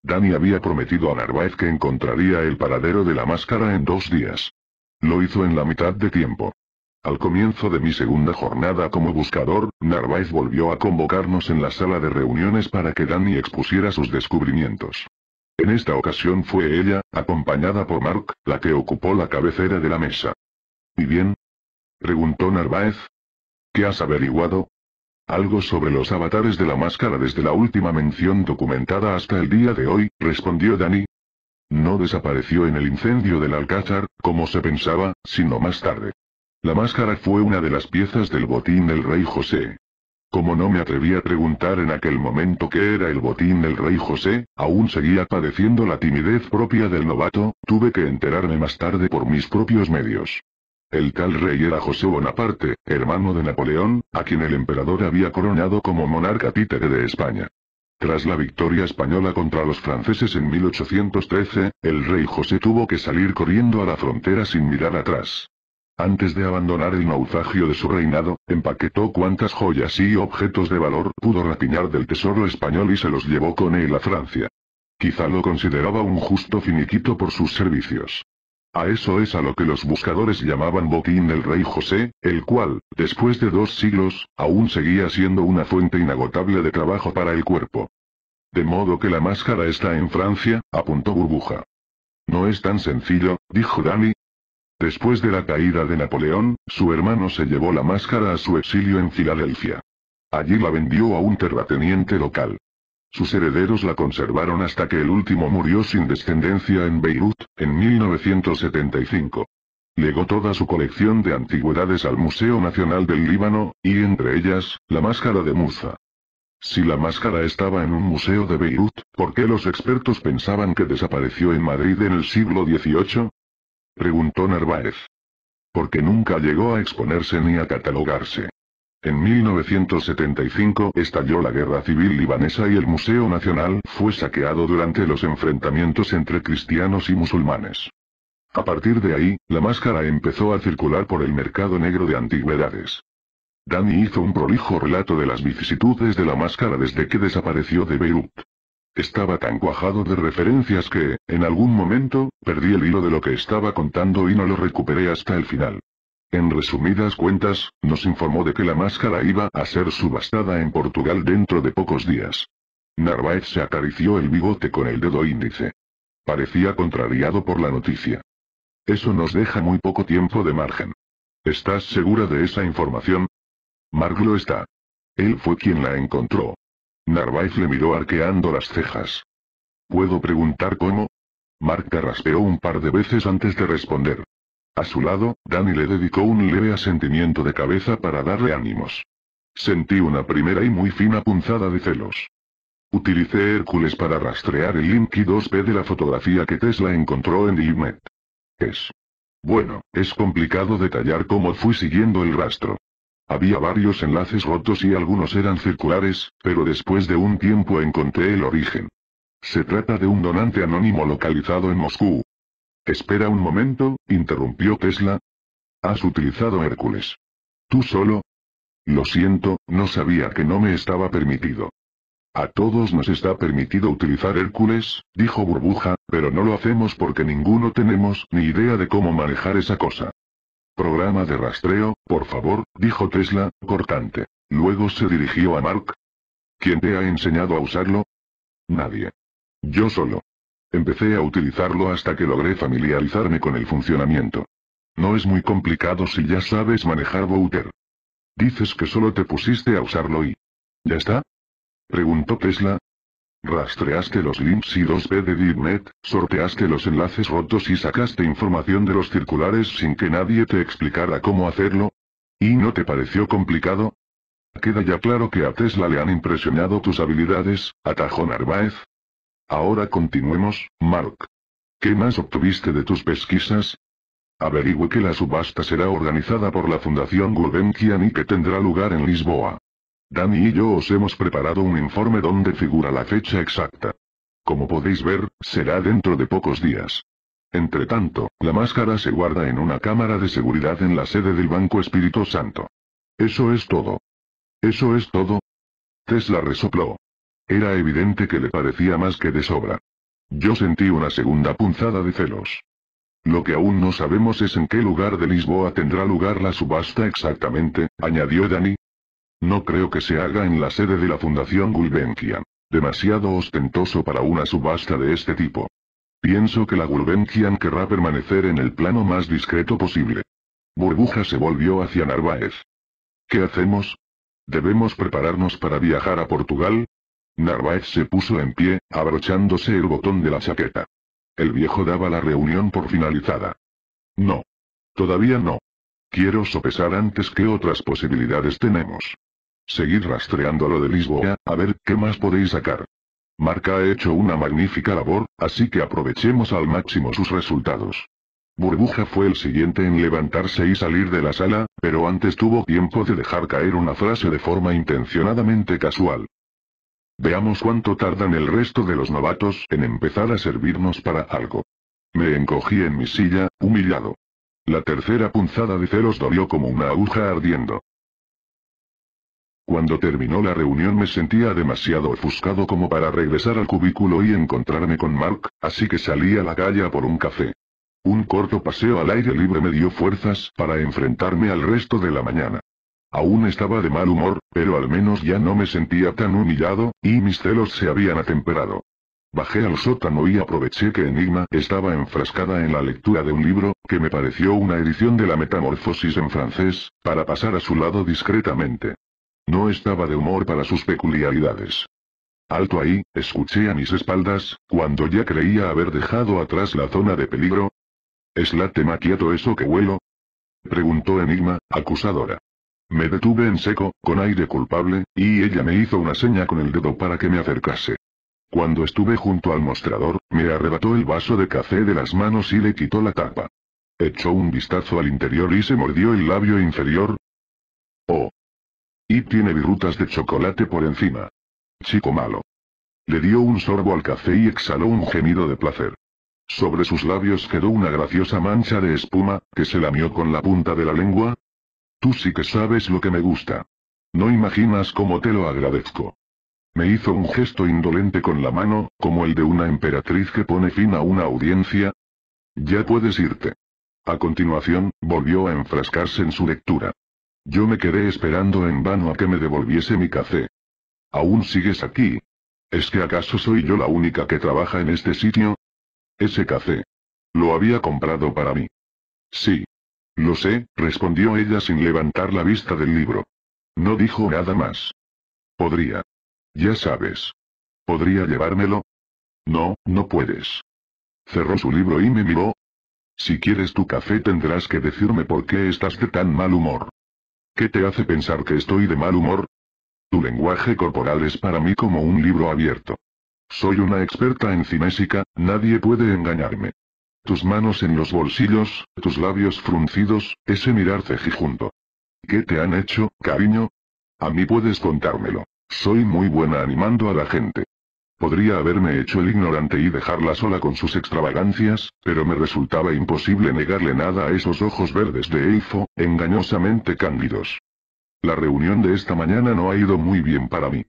Dani había prometido a Narváez que encontraría el paradero de la máscara en dos días. Lo hizo en la mitad de tiempo. Al comienzo de mi segunda jornada como buscador, Narváez volvió a convocarnos en la sala de reuniones para que Dani expusiera sus descubrimientos. En esta ocasión fue ella, acompañada por Mark, la que ocupó la cabecera de la mesa. ¿Y bien? preguntó Narváez. ¿Qué has averiguado? Algo sobre los avatares de la máscara desde la última mención documentada hasta el día de hoy, respondió Dani. No desapareció en el incendio del Alcázar, como se pensaba, sino más tarde. La máscara fue una de las piezas del botín del rey José. Como no me atreví a preguntar en aquel momento qué era el botín del rey José, aún seguía padeciendo la timidez propia del novato, tuve que enterarme más tarde por mis propios medios. El tal rey era José Bonaparte, hermano de Napoleón, a quien el emperador había coronado como monarca títere de España. Tras la victoria española contra los franceses en 1813, el rey José tuvo que salir corriendo a la frontera sin mirar atrás. Antes de abandonar el naufragio de su reinado, empaquetó cuantas joyas y objetos de valor pudo rapiñar del tesoro español y se los llevó con él a Francia. Quizá lo consideraba un justo finiquito por sus servicios. A eso es a lo que los buscadores llamaban botín el rey José, el cual, después de dos siglos, aún seguía siendo una fuente inagotable de trabajo para el cuerpo. De modo que la máscara está en Francia, apuntó Burbuja. No es tan sencillo, dijo Dani, Después de la caída de Napoleón, su hermano se llevó la máscara a su exilio en Filadelfia. Allí la vendió a un terrateniente local. Sus herederos la conservaron hasta que el último murió sin descendencia en Beirut, en 1975. Legó toda su colección de antigüedades al Museo Nacional del Líbano, y entre ellas, la máscara de Musa. Si la máscara estaba en un museo de Beirut, ¿por qué los expertos pensaban que desapareció en Madrid en el siglo XVIII? preguntó Narváez. Porque nunca llegó a exponerse ni a catalogarse. En 1975 estalló la guerra civil libanesa y el Museo Nacional fue saqueado durante los enfrentamientos entre cristianos y musulmanes. A partir de ahí, la máscara empezó a circular por el mercado negro de antigüedades. Dani hizo un prolijo relato de las vicisitudes de la máscara desde que desapareció de Beirut. Estaba tan cuajado de referencias que, en algún momento, perdí el hilo de lo que estaba contando y no lo recuperé hasta el final. En resumidas cuentas, nos informó de que la máscara iba a ser subastada en Portugal dentro de pocos días. Narváez se acarició el bigote con el dedo índice. Parecía contrariado por la noticia. Eso nos deja muy poco tiempo de margen. ¿Estás segura de esa información? Mark lo está. Él fue quien la encontró. Narvaez le miró arqueando las cejas. ¿Puedo preguntar cómo? Marta raspeó un par de veces antes de responder. A su lado, Danny le dedicó un leve asentimiento de cabeza para darle ánimos. Sentí una primera y muy fina punzada de celos. Utilicé Hércules para rastrear el link 2P de la fotografía que Tesla encontró en met Es. Bueno, es complicado detallar cómo fui siguiendo el rastro. Había varios enlaces rotos y algunos eran circulares, pero después de un tiempo encontré el origen. Se trata de un donante anónimo localizado en Moscú. Espera un momento, interrumpió Tesla. Has utilizado Hércules. ¿Tú solo? Lo siento, no sabía que no me estaba permitido. A todos nos está permitido utilizar Hércules, dijo Burbuja, pero no lo hacemos porque ninguno tenemos ni idea de cómo manejar esa cosa. Programa de rastreo, por favor, dijo Tesla, cortante. Luego se dirigió a Mark. ¿Quién te ha enseñado a usarlo? Nadie. Yo solo. Empecé a utilizarlo hasta que logré familiarizarme con el funcionamiento. No es muy complicado si ya sabes manejar Bouter. Dices que solo te pusiste a usarlo y... ¿Ya está? Preguntó Tesla, Rastreaste los links y 2B de Dignet, sorteaste los enlaces rotos y sacaste información de los circulares sin que nadie te explicara cómo hacerlo. ¿Y no te pareció complicado? Queda ya claro que a Tesla le han impresionado tus habilidades, atajó Narváez. Ahora continuemos, Mark. ¿Qué más obtuviste de tus pesquisas? Averigüe que la subasta será organizada por la Fundación Gulbenkian y que tendrá lugar en Lisboa. Dani y yo os hemos preparado un informe donde figura la fecha exacta. Como podéis ver, será dentro de pocos días. Entre tanto, la máscara se guarda en una cámara de seguridad en la sede del Banco Espíritu Santo. Eso es todo. Eso es todo. Tesla resopló. Era evidente que le parecía más que de sobra. Yo sentí una segunda punzada de celos. Lo que aún no sabemos es en qué lugar de Lisboa tendrá lugar la subasta exactamente, añadió Dani, no creo que se haga en la sede de la Fundación Gulbenkian. Demasiado ostentoso para una subasta de este tipo. Pienso que la Gulbenkian querrá permanecer en el plano más discreto posible. Burbuja se volvió hacia Narváez. ¿Qué hacemos? ¿Debemos prepararnos para viajar a Portugal? Narváez se puso en pie, abrochándose el botón de la chaqueta. El viejo daba la reunión por finalizada. No. Todavía no. Quiero sopesar antes que otras posibilidades tenemos. Seguid rastreando lo de Lisboa, a ver qué más podéis sacar. Marca ha hecho una magnífica labor, así que aprovechemos al máximo sus resultados. Burbuja fue el siguiente en levantarse y salir de la sala, pero antes tuvo tiempo de dejar caer una frase de forma intencionadamente casual. Veamos cuánto tardan el resto de los novatos en empezar a servirnos para algo. Me encogí en mi silla, humillado. La tercera punzada de celos dolió como una aguja ardiendo. Cuando terminó la reunión me sentía demasiado ofuscado como para regresar al cubículo y encontrarme con Mark, así que salí a la calle por un café. Un corto paseo al aire libre me dio fuerzas para enfrentarme al resto de la mañana. Aún estaba de mal humor, pero al menos ya no me sentía tan humillado, y mis celos se habían atemperado. Bajé al sótano y aproveché que Enigma estaba enfrascada en la lectura de un libro, que me pareció una edición de la Metamorfosis en francés, para pasar a su lado discretamente. No estaba de humor para sus peculiaridades. Alto ahí, escuché a mis espaldas, cuando ya creía haber dejado atrás la zona de peligro. ¿Es la tema quieto eso que huelo? Preguntó Enigma, acusadora. Me detuve en seco, con aire culpable, y ella me hizo una seña con el dedo para que me acercase. Cuando estuve junto al mostrador, me arrebató el vaso de café de las manos y le quitó la tapa. Echó un vistazo al interior y se mordió el labio inferior. Oh, y tiene virutas de chocolate por encima. Chico malo. Le dio un sorbo al café y exhaló un gemido de placer. Sobre sus labios quedó una graciosa mancha de espuma, que se lamió con la punta de la lengua. Tú sí que sabes lo que me gusta. No imaginas cómo te lo agradezco. Me hizo un gesto indolente con la mano, como el de una emperatriz que pone fin a una audiencia. Ya puedes irte. A continuación, volvió a enfrascarse en su lectura. Yo me quedé esperando en vano a que me devolviese mi café. ¿Aún sigues aquí? ¿Es que acaso soy yo la única que trabaja en este sitio? Ese café. Lo había comprado para mí. Sí. Lo sé, respondió ella sin levantar la vista del libro. No dijo nada más. Podría. Ya sabes. ¿Podría llevármelo? No, no puedes. Cerró su libro y me miró. Si quieres tu café tendrás que decirme por qué estás de tan mal humor. ¿Qué te hace pensar que estoy de mal humor? Tu lenguaje corporal es para mí como un libro abierto. Soy una experta en cinésica, nadie puede engañarme. Tus manos en los bolsillos, tus labios fruncidos, ese mirar cejijunto. ¿Qué te han hecho, cariño? A mí puedes contármelo. Soy muy buena animando a la gente. Podría haberme hecho el ignorante y dejarla sola con sus extravagancias, pero me resultaba imposible negarle nada a esos ojos verdes de elfo, engañosamente cándidos. La reunión de esta mañana no ha ido muy bien para mí.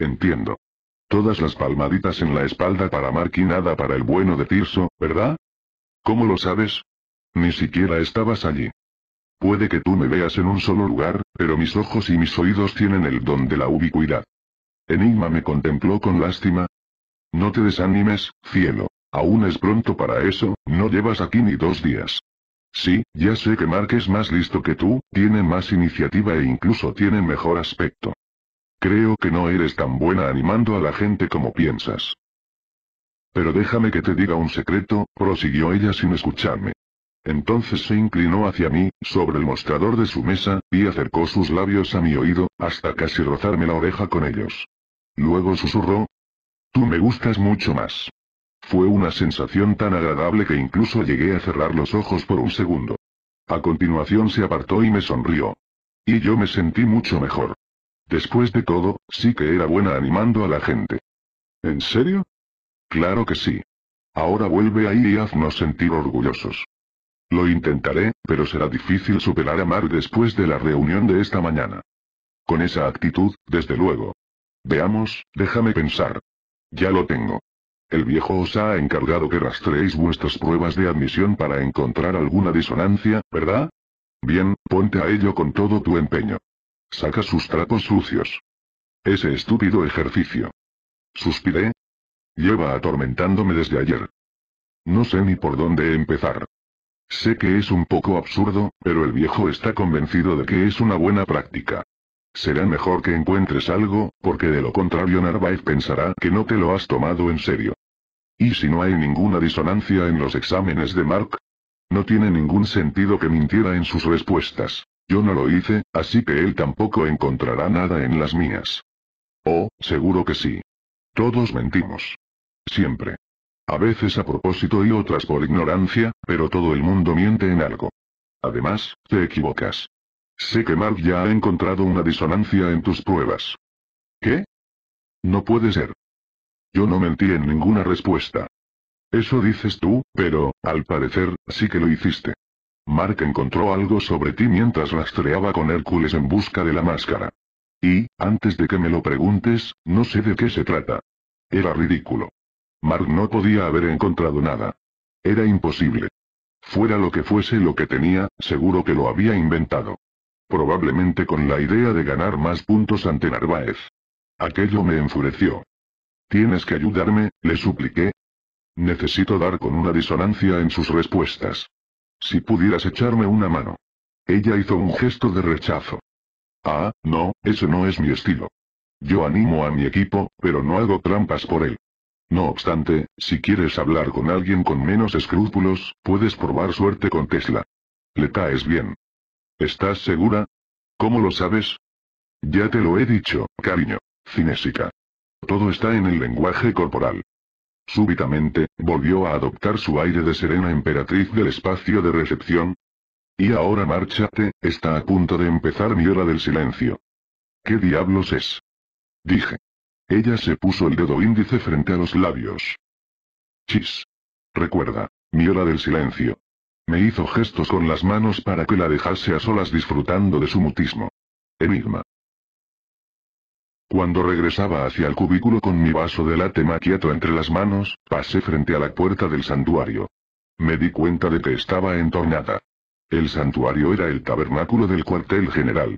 Entiendo. Todas las palmaditas en la espalda para Mark nada para el bueno de Tirso, ¿verdad? ¿Cómo lo sabes? Ni siquiera estabas allí. Puede que tú me veas en un solo lugar, pero mis ojos y mis oídos tienen el don de la ubicuidad. Enigma me contempló con lástima. No te desanimes, cielo. Aún es pronto para eso, no llevas aquí ni dos días. Sí, ya sé que Mark es más listo que tú, tiene más iniciativa e incluso tiene mejor aspecto. Creo que no eres tan buena animando a la gente como piensas. Pero déjame que te diga un secreto, prosiguió ella sin escucharme. Entonces se inclinó hacia mí, sobre el mostrador de su mesa, y acercó sus labios a mi oído, hasta casi rozarme la oreja con ellos. Luego susurró. Tú me gustas mucho más. Fue una sensación tan agradable que incluso llegué a cerrar los ojos por un segundo. A continuación se apartó y me sonrió. Y yo me sentí mucho mejor. Después de todo, sí que era buena animando a la gente. ¿En serio? Claro que sí. Ahora vuelve ahí y haznos sentir orgullosos. Lo intentaré, pero será difícil superar a Mar después de la reunión de esta mañana. Con esa actitud, desde luego, Veamos, déjame pensar. Ya lo tengo. El viejo os ha encargado que rastreéis vuestras pruebas de admisión para encontrar alguna disonancia, ¿verdad? Bien, ponte a ello con todo tu empeño. Saca sus trapos sucios. Ese estúpido ejercicio. Suspiré. Lleva atormentándome desde ayer. No sé ni por dónde empezar. Sé que es un poco absurdo, pero el viejo está convencido de que es una buena práctica. Será mejor que encuentres algo, porque de lo contrario Narvaez pensará que no te lo has tomado en serio. ¿Y si no hay ninguna disonancia en los exámenes de Mark? No tiene ningún sentido que mintiera en sus respuestas. Yo no lo hice, así que él tampoco encontrará nada en las mías. Oh, seguro que sí. Todos mentimos. Siempre. A veces a propósito y otras por ignorancia, pero todo el mundo miente en algo. Además, te equivocas. Sé que Mark ya ha encontrado una disonancia en tus pruebas. ¿Qué? No puede ser. Yo no mentí en ninguna respuesta. Eso dices tú, pero, al parecer, sí que lo hiciste. Mark encontró algo sobre ti mientras rastreaba con Hércules en busca de la máscara. Y, antes de que me lo preguntes, no sé de qué se trata. Era ridículo. Mark no podía haber encontrado nada. Era imposible. Fuera lo que fuese lo que tenía, seguro que lo había inventado probablemente con la idea de ganar más puntos ante Narváez. Aquello me enfureció. Tienes que ayudarme, le supliqué. Necesito dar con una disonancia en sus respuestas. Si pudieras echarme una mano. Ella hizo un gesto de rechazo. Ah, no, eso no es mi estilo. Yo animo a mi equipo, pero no hago trampas por él. No obstante, si quieres hablar con alguien con menos escrúpulos, puedes probar suerte con Tesla. Le caes bien. ¿Estás segura? ¿Cómo lo sabes? Ya te lo he dicho, cariño. Cinésica. Todo está en el lenguaje corporal. Súbitamente, volvió a adoptar su aire de serena emperatriz del espacio de recepción. Y ahora márchate, está a punto de empezar mi hora del silencio. ¿Qué diablos es? Dije. Ella se puso el dedo índice frente a los labios. Chis. Recuerda, mi hora del silencio. Me hizo gestos con las manos para que la dejase a solas disfrutando de su mutismo. Enigma. Cuando regresaba hacia el cubículo con mi vaso de látex maquieto entre las manos, pasé frente a la puerta del santuario. Me di cuenta de que estaba entornada. El santuario era el tabernáculo del cuartel general.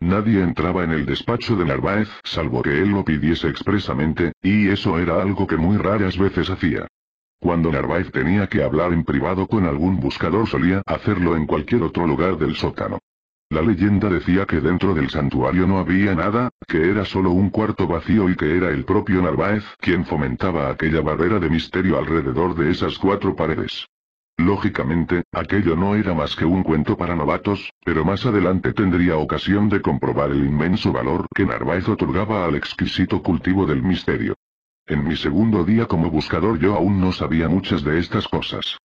Nadie entraba en el despacho de Narváez, salvo que él lo pidiese expresamente, y eso era algo que muy raras veces hacía. Cuando Narváez tenía que hablar en privado con algún buscador solía hacerlo en cualquier otro lugar del sótano. La leyenda decía que dentro del santuario no había nada, que era solo un cuarto vacío y que era el propio Narváez quien fomentaba aquella barrera de misterio alrededor de esas cuatro paredes. Lógicamente, aquello no era más que un cuento para novatos, pero más adelante tendría ocasión de comprobar el inmenso valor que Narváez otorgaba al exquisito cultivo del misterio. En mi segundo día como buscador yo aún no sabía muchas de estas cosas.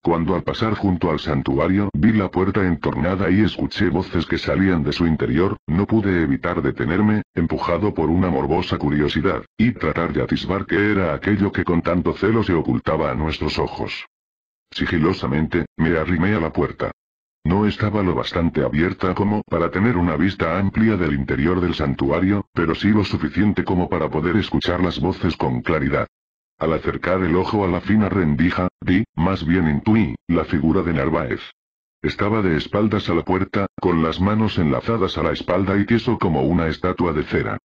Cuando al pasar junto al santuario vi la puerta entornada y escuché voces que salían de su interior, no pude evitar detenerme, empujado por una morbosa curiosidad, y tratar de atisbar qué era aquello que con tanto celo se ocultaba a nuestros ojos. Sigilosamente, me arrimé a la puerta. No estaba lo bastante abierta como para tener una vista amplia del interior del santuario, pero sí lo suficiente como para poder escuchar las voces con claridad. Al acercar el ojo a la fina rendija, vi, más bien intuí, la figura de Narváez. Estaba de espaldas a la puerta, con las manos enlazadas a la espalda y tieso como una estatua de cera.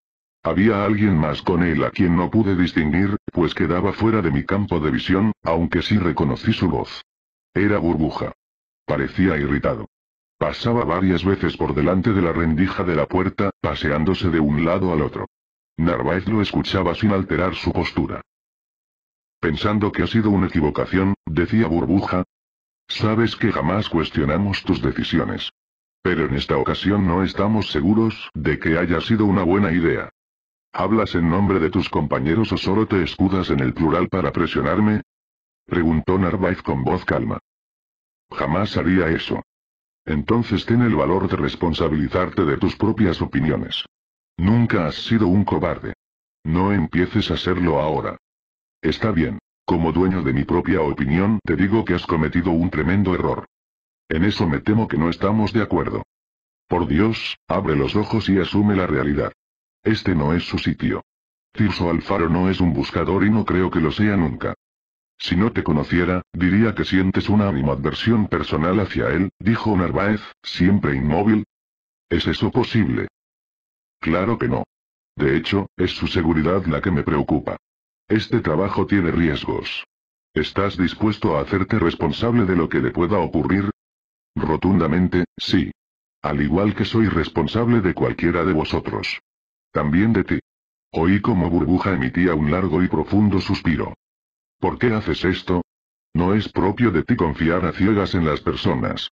Había alguien más con él a quien no pude distinguir, pues quedaba fuera de mi campo de visión, aunque sí reconocí su voz. Era Burbuja. Parecía irritado. Pasaba varias veces por delante de la rendija de la puerta, paseándose de un lado al otro. Narváez lo escuchaba sin alterar su postura. Pensando que ha sido una equivocación, decía Burbuja. Sabes que jamás cuestionamos tus decisiones. Pero en esta ocasión no estamos seguros de que haya sido una buena idea. ¿Hablas en nombre de tus compañeros o solo te escudas en el plural para presionarme? Preguntó Narváez con voz calma. Jamás haría eso. Entonces ten el valor de responsabilizarte de tus propias opiniones. Nunca has sido un cobarde. No empieces a serlo ahora. Está bien. Como dueño de mi propia opinión te digo que has cometido un tremendo error. En eso me temo que no estamos de acuerdo. Por Dios, abre los ojos y asume la realidad. Este no es su sitio. Tirso Alfaro no es un buscador y no creo que lo sea nunca. Si no te conociera, diría que sientes una animadversión personal hacia él, dijo Narváez, siempre inmóvil. ¿Es eso posible? Claro que no. De hecho, es su seguridad la que me preocupa. Este trabajo tiene riesgos. ¿Estás dispuesto a hacerte responsable de lo que le pueda ocurrir? Rotundamente, sí. Al igual que soy responsable de cualquiera de vosotros. También de ti. Oí como burbuja emitía un largo y profundo suspiro. ¿Por qué haces esto? No es propio de ti confiar a ciegas en las personas.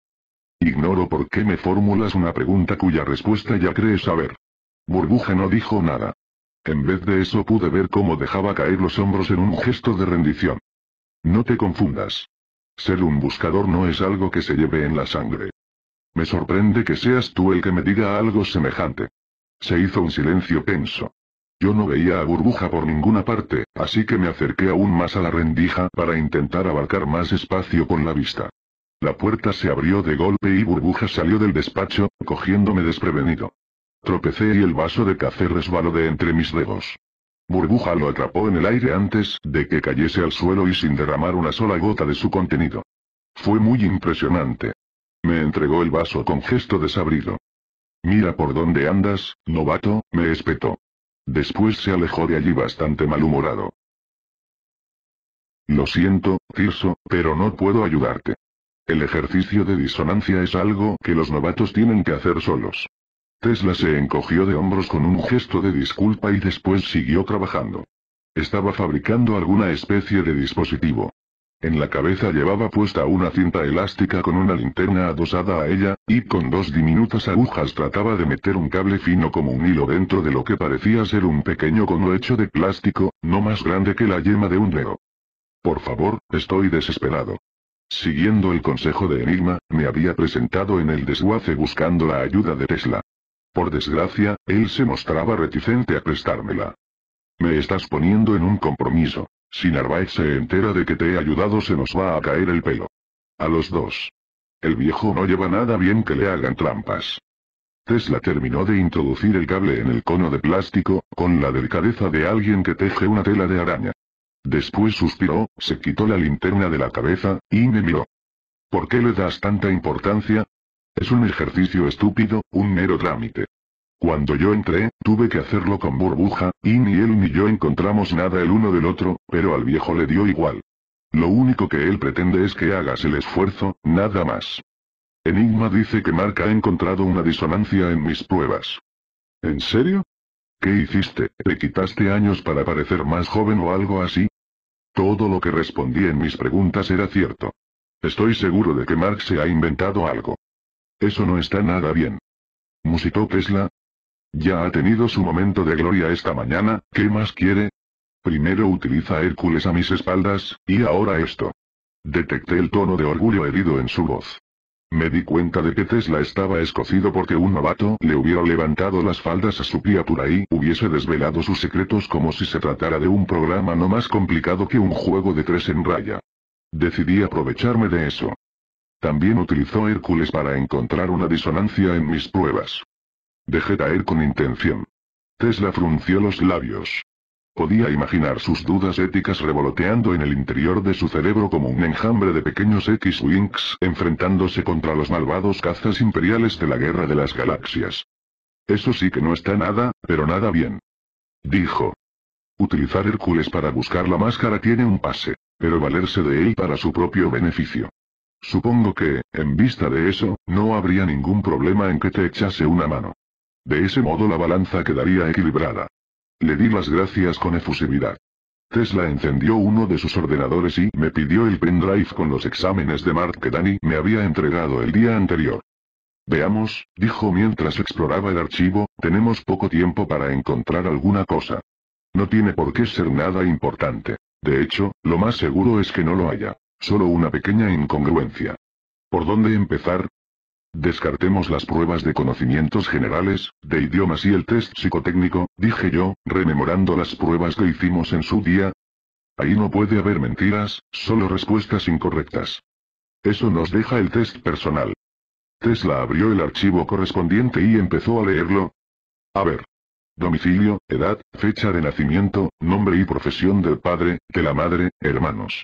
Ignoro por qué me formulas una pregunta cuya respuesta ya crees saber. Burbuja no dijo nada. En vez de eso pude ver cómo dejaba caer los hombros en un gesto de rendición. No te confundas. Ser un buscador no es algo que se lleve en la sangre. Me sorprende que seas tú el que me diga algo semejante. Se hizo un silencio tenso. Yo no veía a burbuja por ninguna parte, así que me acerqué aún más a la rendija para intentar abarcar más espacio con la vista. La puerta se abrió de golpe y burbuja salió del despacho, cogiéndome desprevenido. Tropecé y el vaso de café resbaló de entre mis dedos. Burbuja lo atrapó en el aire antes de que cayese al suelo y sin derramar una sola gota de su contenido. Fue muy impresionante. Me entregó el vaso con gesto desabrido. Mira por dónde andas, novato, me espetó. Después se alejó de allí bastante malhumorado. Lo siento, Tirso, pero no puedo ayudarte. El ejercicio de disonancia es algo que los novatos tienen que hacer solos. Tesla se encogió de hombros con un gesto de disculpa y después siguió trabajando. Estaba fabricando alguna especie de dispositivo. En la cabeza llevaba puesta una cinta elástica con una linterna adosada a ella, y con dos diminutas agujas trataba de meter un cable fino como un hilo dentro de lo que parecía ser un pequeño cono hecho de plástico, no más grande que la yema de un dedo. Por favor, estoy desesperado. Siguiendo el consejo de Enigma, me había presentado en el desguace buscando la ayuda de Tesla. Por desgracia, él se mostraba reticente a prestármela. Me estás poniendo en un compromiso. Si Narváez se entera de que te he ayudado se nos va a caer el pelo. A los dos. El viejo no lleva nada bien que le hagan trampas. Tesla terminó de introducir el cable en el cono de plástico, con la delicadeza de alguien que teje una tela de araña. Después suspiró, se quitó la linterna de la cabeza, y me miró. ¿Por qué le das tanta importancia? Es un ejercicio estúpido, un mero trámite. Cuando yo entré, tuve que hacerlo con burbuja, y ni él ni yo encontramos nada el uno del otro, pero al viejo le dio igual. Lo único que él pretende es que hagas el esfuerzo, nada más. Enigma dice que Mark ha encontrado una disonancia en mis pruebas. ¿En serio? ¿Qué hiciste? ¿Le quitaste años para parecer más joven o algo así? Todo lo que respondí en mis preguntas era cierto. Estoy seguro de que Mark se ha inventado algo. Eso no está nada bien. Musitó Tesla, ya ha tenido su momento de gloria esta mañana, ¿qué más quiere? Primero utiliza Hércules a mis espaldas, y ahora esto. Detecté el tono de orgullo herido en su voz. Me di cuenta de que Tesla estaba escocido porque un novato le hubiera levantado las faldas a su por y hubiese desvelado sus secretos como si se tratara de un programa no más complicado que un juego de tres en raya. Decidí aprovecharme de eso. También utilizó Hércules para encontrar una disonancia en mis pruebas. Dejé caer con intención. Tesla frunció los labios. Podía imaginar sus dudas éticas revoloteando en el interior de su cerebro como un enjambre de pequeños X-Wings enfrentándose contra los malvados cazas imperiales de la Guerra de las Galaxias. Eso sí que no está nada, pero nada bien. Dijo. Utilizar Hércules para buscar la máscara tiene un pase, pero valerse de él para su propio beneficio. Supongo que, en vista de eso, no habría ningún problema en que te echase una mano. De ese modo la balanza quedaría equilibrada. Le di las gracias con efusividad. Tesla encendió uno de sus ordenadores y me pidió el pendrive con los exámenes de Mark que Danny me había entregado el día anterior. Veamos, dijo mientras exploraba el archivo, tenemos poco tiempo para encontrar alguna cosa. No tiene por qué ser nada importante. De hecho, lo más seguro es que no lo haya. Solo una pequeña incongruencia. ¿Por dónde empezar? Descartemos las pruebas de conocimientos generales, de idiomas y el test psicotécnico, dije yo, rememorando las pruebas que hicimos en su día. Ahí no puede haber mentiras, solo respuestas incorrectas. Eso nos deja el test personal. Tesla abrió el archivo correspondiente y empezó a leerlo. A ver. Domicilio, edad, fecha de nacimiento, nombre y profesión del padre, de la madre, hermanos.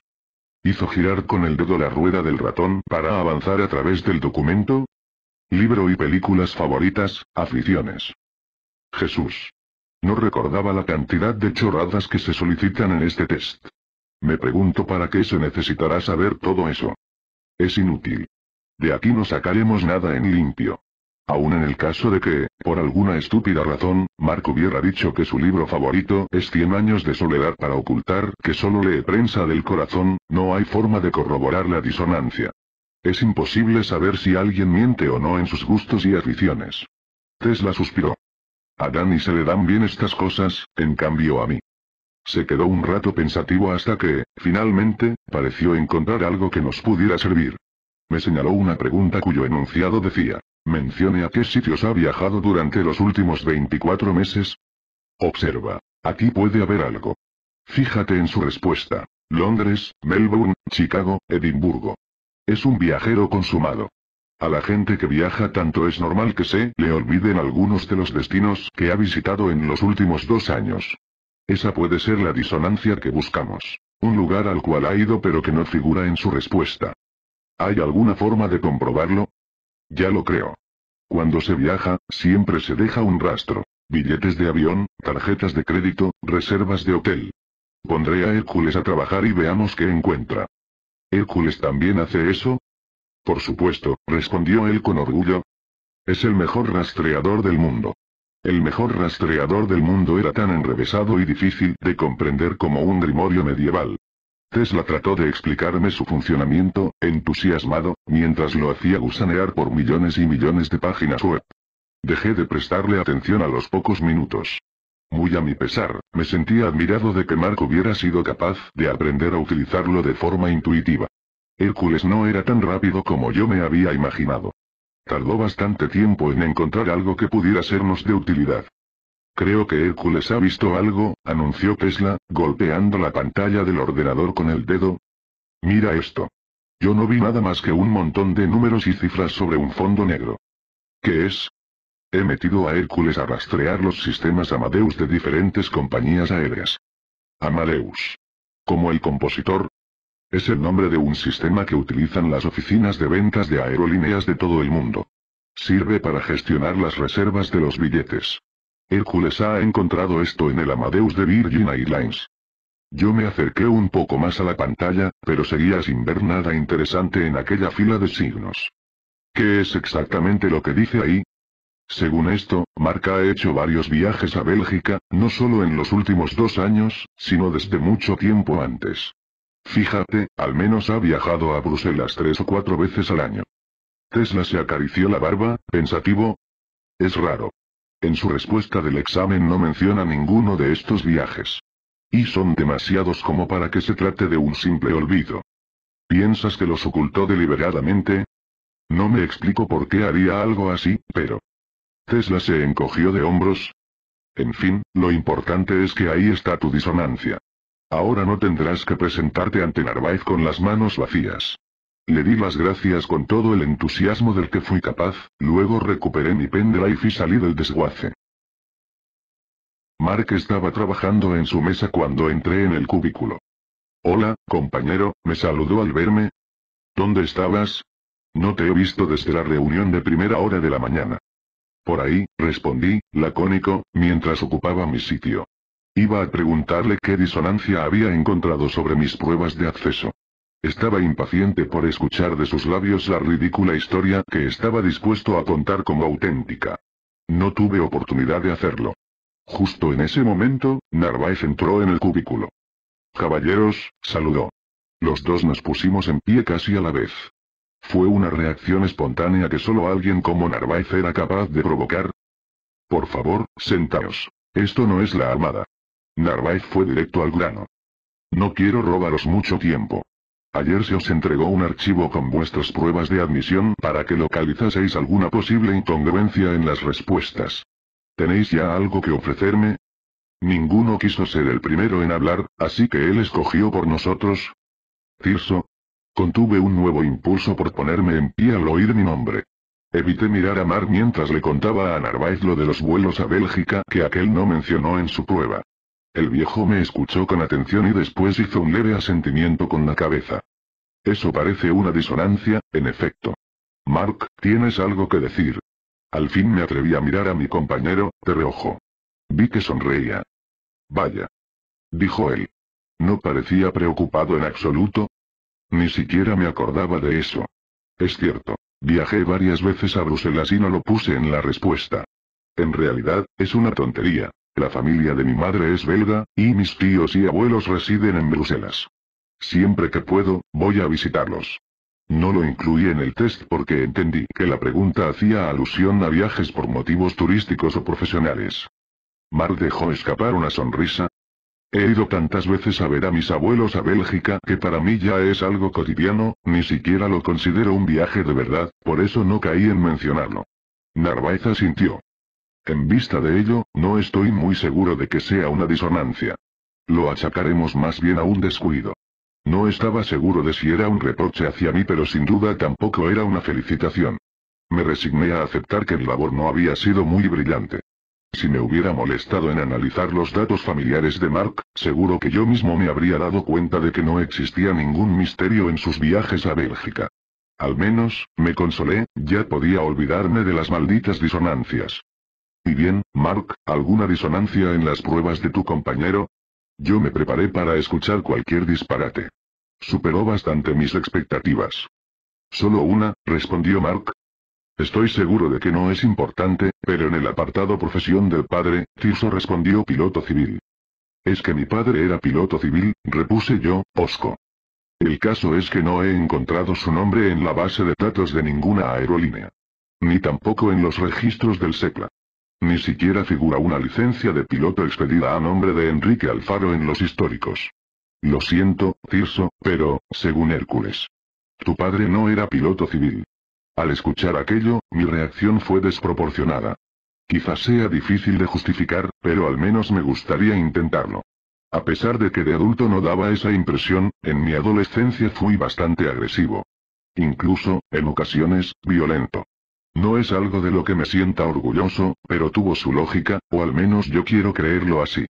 Hizo girar con el dedo la rueda del ratón para avanzar a través del documento, Libro y películas favoritas, aficiones. Jesús. No recordaba la cantidad de chorradas que se solicitan en este test. Me pregunto para qué se necesitará saber todo eso. Es inútil. De aquí no sacaremos nada en limpio. Aún en el caso de que, por alguna estúpida razón, Mark hubiera dicho que su libro favorito es Cien años de soledad para ocultar que solo lee prensa del corazón, no hay forma de corroborar la disonancia. Es imposible saber si alguien miente o no en sus gustos y aficiones. Tesla suspiró. A Danny se le dan bien estas cosas, en cambio a mí. Se quedó un rato pensativo hasta que, finalmente, pareció encontrar algo que nos pudiera servir. Me señaló una pregunta cuyo enunciado decía, mencione a qué sitios ha viajado durante los últimos 24 meses. Observa, aquí puede haber algo. Fíjate en su respuesta. Londres, Melbourne, Chicago, Edimburgo. Es un viajero consumado. A la gente que viaja tanto es normal que se le olviden algunos de los destinos que ha visitado en los últimos dos años. Esa puede ser la disonancia que buscamos. Un lugar al cual ha ido pero que no figura en su respuesta. ¿Hay alguna forma de comprobarlo? Ya lo creo. Cuando se viaja, siempre se deja un rastro. Billetes de avión, tarjetas de crédito, reservas de hotel. Pondré a Hércules a trabajar y veamos qué encuentra. ¿Hércules también hace eso? Por supuesto, respondió él con orgullo. Es el mejor rastreador del mundo. El mejor rastreador del mundo era tan enrevesado y difícil de comprender como un grimorio medieval. Tesla trató de explicarme su funcionamiento, entusiasmado, mientras lo hacía gusanear por millones y millones de páginas web. Dejé de prestarle atención a los pocos minutos. Muy a mi pesar, me sentía admirado de que Mark hubiera sido capaz de aprender a utilizarlo de forma intuitiva. Hércules no era tan rápido como yo me había imaginado. Tardó bastante tiempo en encontrar algo que pudiera sernos de utilidad. Creo que Hércules ha visto algo, anunció Tesla, golpeando la pantalla del ordenador con el dedo. Mira esto. Yo no vi nada más que un montón de números y cifras sobre un fondo negro. ¿Qué es? He metido a Hércules a rastrear los sistemas Amadeus de diferentes compañías aéreas. Amadeus. Como el compositor. Es el nombre de un sistema que utilizan las oficinas de ventas de aerolíneas de todo el mundo. Sirve para gestionar las reservas de los billetes. Hércules ha encontrado esto en el Amadeus de Virgin Airlines. Yo me acerqué un poco más a la pantalla, pero seguía sin ver nada interesante en aquella fila de signos. ¿Qué es exactamente lo que dice ahí? Según esto, Marca ha hecho varios viajes a Bélgica, no solo en los últimos dos años, sino desde mucho tiempo antes. Fíjate, al menos ha viajado a Bruselas tres o cuatro veces al año. Tesla se acarició la barba, pensativo. Es raro. En su respuesta del examen no menciona ninguno de estos viajes. Y son demasiados como para que se trate de un simple olvido. ¿Piensas que los ocultó deliberadamente? No me explico por qué haría algo así, pero Tesla se encogió de hombros. En fin, lo importante es que ahí está tu disonancia. Ahora no tendrás que presentarte ante Narváez con las manos vacías. Le di las gracias con todo el entusiasmo del que fui capaz, luego recuperé mi pendrive y salí del desguace. Mark estaba trabajando en su mesa cuando entré en el cubículo. Hola, compañero, me saludó al verme. ¿Dónde estabas? No te he visto desde la reunión de primera hora de la mañana. Por ahí, respondí, lacónico, mientras ocupaba mi sitio. Iba a preguntarle qué disonancia había encontrado sobre mis pruebas de acceso. Estaba impaciente por escuchar de sus labios la ridícula historia que estaba dispuesto a contar como auténtica. No tuve oportunidad de hacerlo. Justo en ese momento, Narváez entró en el cubículo. Caballeros, saludó. Los dos nos pusimos en pie casi a la vez. Fue una reacción espontánea que solo alguien como Narvaez era capaz de provocar. Por favor, sentaos. Esto no es la armada. Narvaez fue directo al grano. No quiero robaros mucho tiempo. Ayer se os entregó un archivo con vuestras pruebas de admisión para que localizaseis alguna posible incongruencia en las respuestas. ¿Tenéis ya algo que ofrecerme? Ninguno quiso ser el primero en hablar, así que él escogió por nosotros. Tirso, Contuve un nuevo impulso por ponerme en pie al oír mi nombre. Evité mirar a Mar mientras le contaba a Narváez lo de los vuelos a Bélgica que aquel no mencionó en su prueba. El viejo me escuchó con atención y después hizo un leve asentimiento con la cabeza. Eso parece una disonancia, en efecto. Mark, tienes algo que decir. Al fin me atreví a mirar a mi compañero, de reojo. Vi que sonreía. Vaya. Dijo él. No parecía preocupado en absoluto, ni siquiera me acordaba de eso. Es cierto. Viajé varias veces a Bruselas y no lo puse en la respuesta. En realidad, es una tontería. La familia de mi madre es belga, y mis tíos y abuelos residen en Bruselas. Siempre que puedo, voy a visitarlos. No lo incluí en el test porque entendí que la pregunta hacía alusión a viajes por motivos turísticos o profesionales. Mar dejó escapar una sonrisa, He ido tantas veces a ver a mis abuelos a Bélgica que para mí ya es algo cotidiano, ni siquiera lo considero un viaje de verdad, por eso no caí en mencionarlo. Narváez asintió. En vista de ello, no estoy muy seguro de que sea una disonancia. Lo achacaremos más bien a un descuido. No estaba seguro de si era un reproche hacia mí pero sin duda tampoco era una felicitación. Me resigné a aceptar que el labor no había sido muy brillante. Si me hubiera molestado en analizar los datos familiares de Mark, seguro que yo mismo me habría dado cuenta de que no existía ningún misterio en sus viajes a Bélgica. Al menos, me consolé, ya podía olvidarme de las malditas disonancias. Y bien, Mark, ¿alguna disonancia en las pruebas de tu compañero? Yo me preparé para escuchar cualquier disparate. Superó bastante mis expectativas. Solo una, respondió Mark, Estoy seguro de que no es importante, pero en el apartado profesión del padre, Tirso respondió piloto civil. Es que mi padre era piloto civil, repuse yo, Osco. El caso es que no he encontrado su nombre en la base de datos de ninguna aerolínea. Ni tampoco en los registros del SECLA. Ni siquiera figura una licencia de piloto expedida a nombre de Enrique Alfaro en los históricos. Lo siento, Tirso, pero, según Hércules. Tu padre no era piloto civil. Al escuchar aquello, mi reacción fue desproporcionada. Quizás sea difícil de justificar, pero al menos me gustaría intentarlo. A pesar de que de adulto no daba esa impresión, en mi adolescencia fui bastante agresivo. Incluso, en ocasiones, violento. No es algo de lo que me sienta orgulloso, pero tuvo su lógica, o al menos yo quiero creerlo así.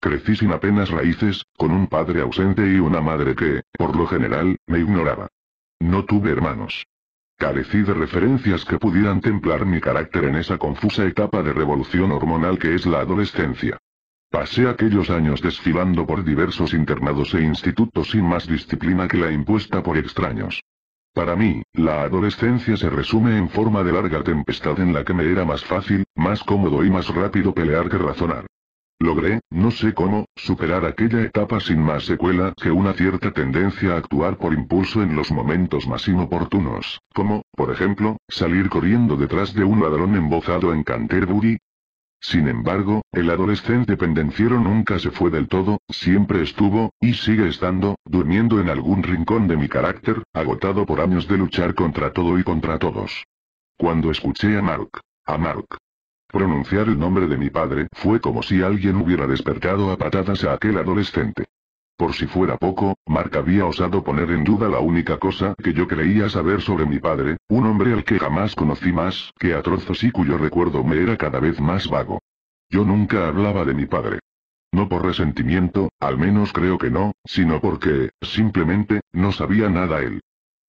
Crecí sin apenas raíces, con un padre ausente y una madre que, por lo general, me ignoraba. No tuve hermanos. Carecí de referencias que pudieran templar mi carácter en esa confusa etapa de revolución hormonal que es la adolescencia. Pasé aquellos años desfilando por diversos internados e institutos sin más disciplina que la impuesta por extraños. Para mí, la adolescencia se resume en forma de larga tempestad en la que me era más fácil, más cómodo y más rápido pelear que razonar. Logré, no sé cómo, superar aquella etapa sin más secuela que una cierta tendencia a actuar por impulso en los momentos más inoportunos, como, por ejemplo, salir corriendo detrás de un ladrón embozado en Canterbury. Sin embargo, el adolescente pendenciero nunca se fue del todo, siempre estuvo, y sigue estando, durmiendo en algún rincón de mi carácter, agotado por años de luchar contra todo y contra todos. Cuando escuché a Mark, a Mark, Pronunciar el nombre de mi padre fue como si alguien hubiera despertado a patadas a aquel adolescente. Por si fuera poco, Mark había osado poner en duda la única cosa que yo creía saber sobre mi padre, un hombre al que jamás conocí más que a trozos y cuyo recuerdo me era cada vez más vago. Yo nunca hablaba de mi padre. No por resentimiento, al menos creo que no, sino porque, simplemente, no sabía nada él.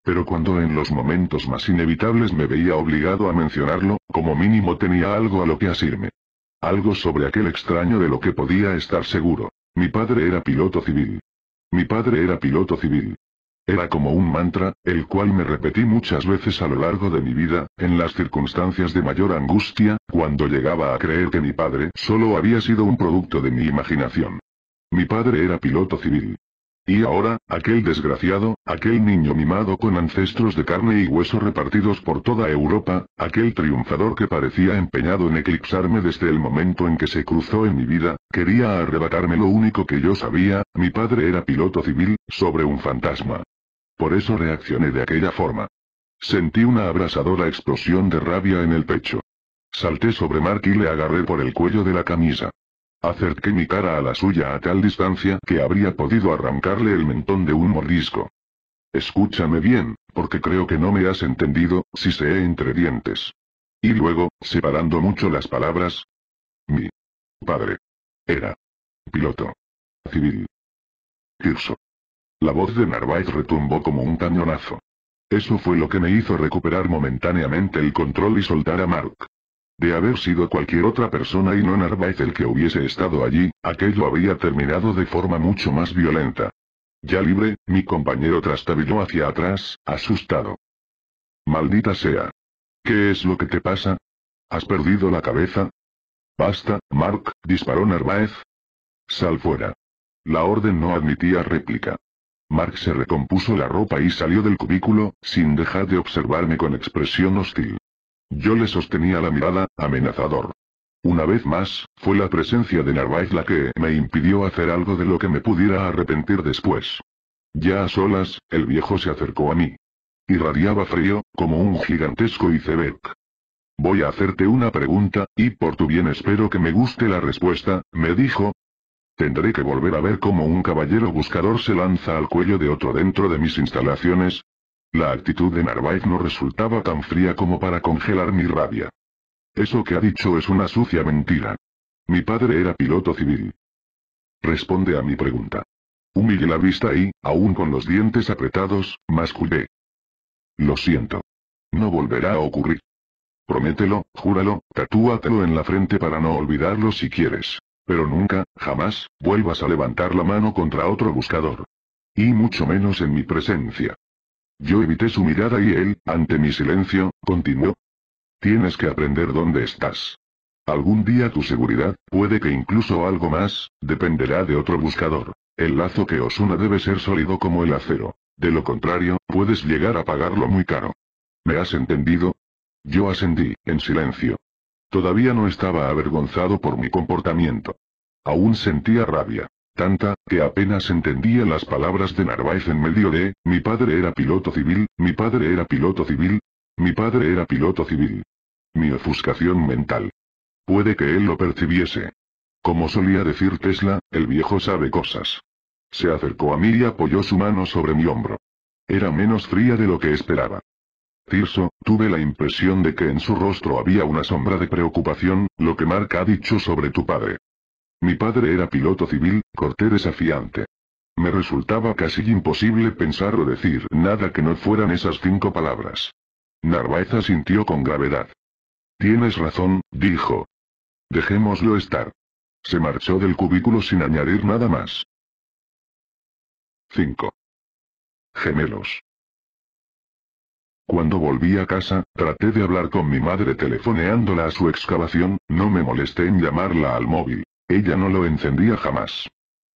Pero cuando en los momentos más inevitables me veía obligado a mencionarlo, como mínimo tenía algo a lo que asirme. Algo sobre aquel extraño de lo que podía estar seguro. Mi padre era piloto civil. Mi padre era piloto civil. Era como un mantra, el cual me repetí muchas veces a lo largo de mi vida, en las circunstancias de mayor angustia, cuando llegaba a creer que mi padre solo había sido un producto de mi imaginación. Mi padre era piloto civil. Y ahora, aquel desgraciado, aquel niño mimado con ancestros de carne y hueso repartidos por toda Europa, aquel triunfador que parecía empeñado en eclipsarme desde el momento en que se cruzó en mi vida, quería arrebatarme lo único que yo sabía, mi padre era piloto civil, sobre un fantasma. Por eso reaccioné de aquella forma. Sentí una abrasadora explosión de rabia en el pecho. Salté sobre Mark y le agarré por el cuello de la camisa. Acerqué mi cara a la suya a tal distancia que habría podido arrancarle el mentón de un mordisco. Escúchame bien, porque creo que no me has entendido, si sé entre dientes. Y luego, separando mucho las palabras. Mi padre. Era. Piloto. Civil. Tirso. La voz de Narváez retumbó como un cañonazo. Eso fue lo que me hizo recuperar momentáneamente el control y soltar a Mark. De haber sido cualquier otra persona y no Narváez el que hubiese estado allí, aquello habría terminado de forma mucho más violenta. Ya libre, mi compañero trastabilló hacia atrás, asustado. Maldita sea. ¿Qué es lo que te pasa? ¿Has perdido la cabeza? Basta, Mark, disparó Narváez. Sal fuera. La orden no admitía réplica. Mark se recompuso la ropa y salió del cubículo, sin dejar de observarme con expresión hostil. Yo le sostenía la mirada, amenazador. Una vez más, fue la presencia de Narvaez la que me impidió hacer algo de lo que me pudiera arrepentir después. Ya a solas, el viejo se acercó a mí. Irradiaba frío, como un gigantesco iceberg. Voy a hacerte una pregunta, y por tu bien espero que me guste la respuesta, me dijo. Tendré que volver a ver cómo un caballero buscador se lanza al cuello de otro dentro de mis instalaciones, la actitud de Narváez no resultaba tan fría como para congelar mi rabia. Eso que ha dicho es una sucia mentira. Mi padre era piloto civil. Responde a mi pregunta. Humille la vista y, aún con los dientes apretados, masculé. Lo siento. No volverá a ocurrir. Promételo, júralo, tatúatelo en la frente para no olvidarlo si quieres. Pero nunca, jamás, vuelvas a levantar la mano contra otro buscador. Y mucho menos en mi presencia. Yo evité su mirada y él, ante mi silencio, continuó. Tienes que aprender dónde estás. Algún día tu seguridad, puede que incluso algo más, dependerá de otro buscador. El lazo que os una debe ser sólido como el acero. De lo contrario, puedes llegar a pagarlo muy caro. ¿Me has entendido? Yo ascendí, en silencio. Todavía no estaba avergonzado por mi comportamiento. Aún sentía rabia tanta, que apenas entendía las palabras de Narváez en medio de, mi padre era piloto civil, mi padre era piloto civil, mi padre era piloto civil. Mi ofuscación mental. Puede que él lo percibiese. Como solía decir Tesla, el viejo sabe cosas. Se acercó a mí y apoyó su mano sobre mi hombro. Era menos fría de lo que esperaba. Tirso, tuve la impresión de que en su rostro había una sombra de preocupación, lo que Mark ha dicho sobre tu padre. Mi padre era piloto civil, corté desafiante. Me resultaba casi imposible pensar o decir nada que no fueran esas cinco palabras. Narváez asintió con gravedad. Tienes razón, dijo. Dejémoslo estar. Se marchó del cubículo sin añadir nada más. 5. Gemelos. Cuando volví a casa, traté de hablar con mi madre telefoneándola a su excavación, no me molesté en llamarla al móvil. Ella no lo encendía jamás.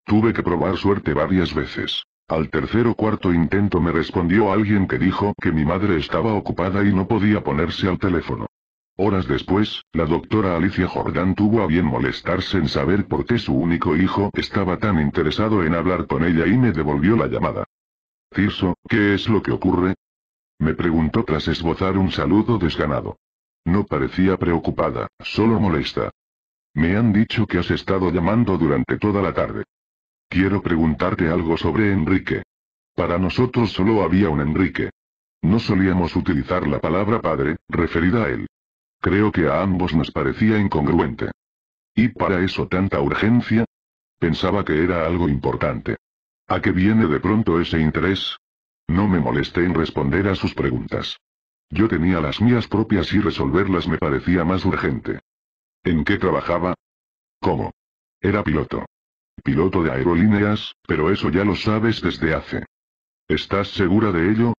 Tuve que probar suerte varias veces. Al tercer o cuarto intento me respondió alguien que dijo que mi madre estaba ocupada y no podía ponerse al teléfono. Horas después, la doctora Alicia Jordan tuvo a bien molestarse en saber por qué su único hijo estaba tan interesado en hablar con ella y me devolvió la llamada. «Cirso, ¿qué es lo que ocurre? Me preguntó tras esbozar un saludo desganado. No parecía preocupada, solo molesta. Me han dicho que has estado llamando durante toda la tarde. Quiero preguntarte algo sobre Enrique. Para nosotros solo había un Enrique. No solíamos utilizar la palabra padre, referida a él. Creo que a ambos nos parecía incongruente. ¿Y para eso tanta urgencia? Pensaba que era algo importante. ¿A qué viene de pronto ese interés? No me molesté en responder a sus preguntas. Yo tenía las mías propias y resolverlas me parecía más urgente. ¿En qué trabajaba? ¿Cómo? Era piloto. Piloto de aerolíneas, pero eso ya lo sabes desde hace. ¿Estás segura de ello?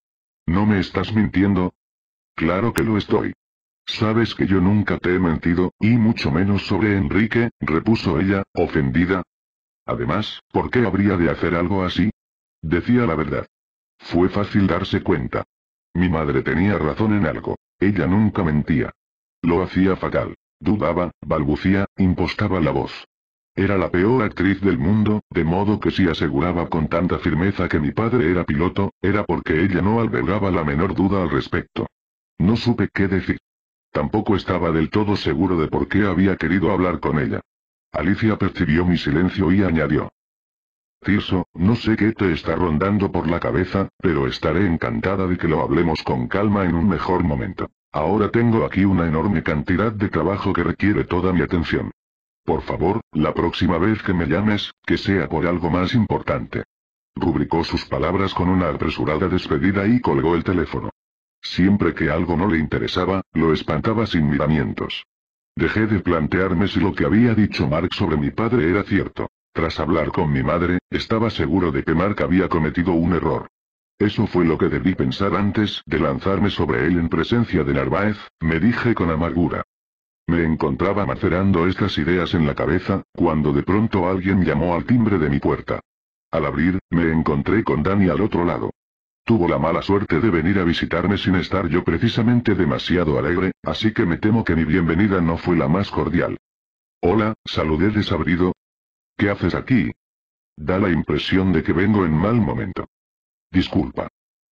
¿No me estás mintiendo? Claro que lo estoy. Sabes que yo nunca te he mentido, y mucho menos sobre Enrique, repuso ella, ofendida. Además, ¿por qué habría de hacer algo así? Decía la verdad. Fue fácil darse cuenta. Mi madre tenía razón en algo. Ella nunca mentía. Lo hacía fatal dudaba, balbucía, impostaba la voz. Era la peor actriz del mundo, de modo que si aseguraba con tanta firmeza que mi padre era piloto, era porque ella no albergaba la menor duda al respecto. No supe qué decir. Tampoco estaba del todo seguro de por qué había querido hablar con ella. Alicia percibió mi silencio y añadió. «Cirso, no sé qué te está rondando por la cabeza, pero estaré encantada de que lo hablemos con calma en un mejor momento. Ahora tengo aquí una enorme cantidad de trabajo que requiere toda mi atención. Por favor, la próxima vez que me llames, que sea por algo más importante. Rubricó sus palabras con una apresurada despedida y colgó el teléfono. Siempre que algo no le interesaba, lo espantaba sin miramientos. Dejé de plantearme si lo que había dicho Mark sobre mi padre era cierto. Tras hablar con mi madre, estaba seguro de que Mark había cometido un error. Eso fue lo que debí pensar antes de lanzarme sobre él en presencia de Narváez, me dije con amargura. Me encontraba macerando estas ideas en la cabeza, cuando de pronto alguien llamó al timbre de mi puerta. Al abrir, me encontré con Dani al otro lado. Tuvo la mala suerte de venir a visitarme sin estar yo precisamente demasiado alegre, así que me temo que mi bienvenida no fue la más cordial. Hola, saludé desabrido. ¿Qué haces aquí? Da la impresión de que vengo en mal momento. Disculpa.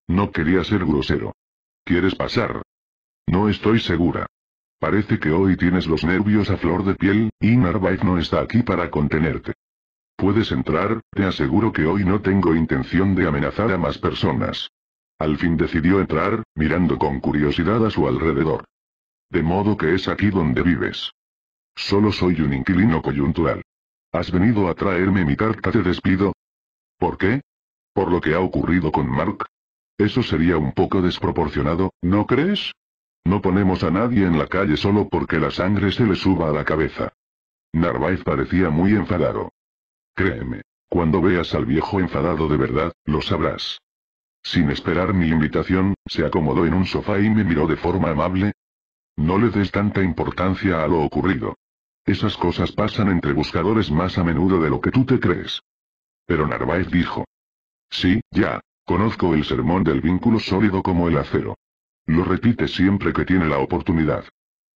No quería ser grosero. ¿Quieres pasar? No estoy segura. Parece que hoy tienes los nervios a flor de piel, y Narvaez no está aquí para contenerte. Puedes entrar, te aseguro que hoy no tengo intención de amenazar a más personas. Al fin decidió entrar, mirando con curiosidad a su alrededor. De modo que es aquí donde vives. Solo soy un inquilino coyuntural. ¿Has venido a traerme mi carta de despido? ¿Por qué? por lo que ha ocurrido con Mark? Eso sería un poco desproporcionado, ¿no crees? No ponemos a nadie en la calle solo porque la sangre se le suba a la cabeza. Narváez parecía muy enfadado. Créeme, cuando veas al viejo enfadado de verdad, lo sabrás. Sin esperar mi invitación, se acomodó en un sofá y me miró de forma amable. No le des tanta importancia a lo ocurrido. Esas cosas pasan entre buscadores más a menudo de lo que tú te crees. Pero Narváez dijo, Sí, ya. Conozco el sermón del vínculo sólido como el acero. Lo repite siempre que tiene la oportunidad.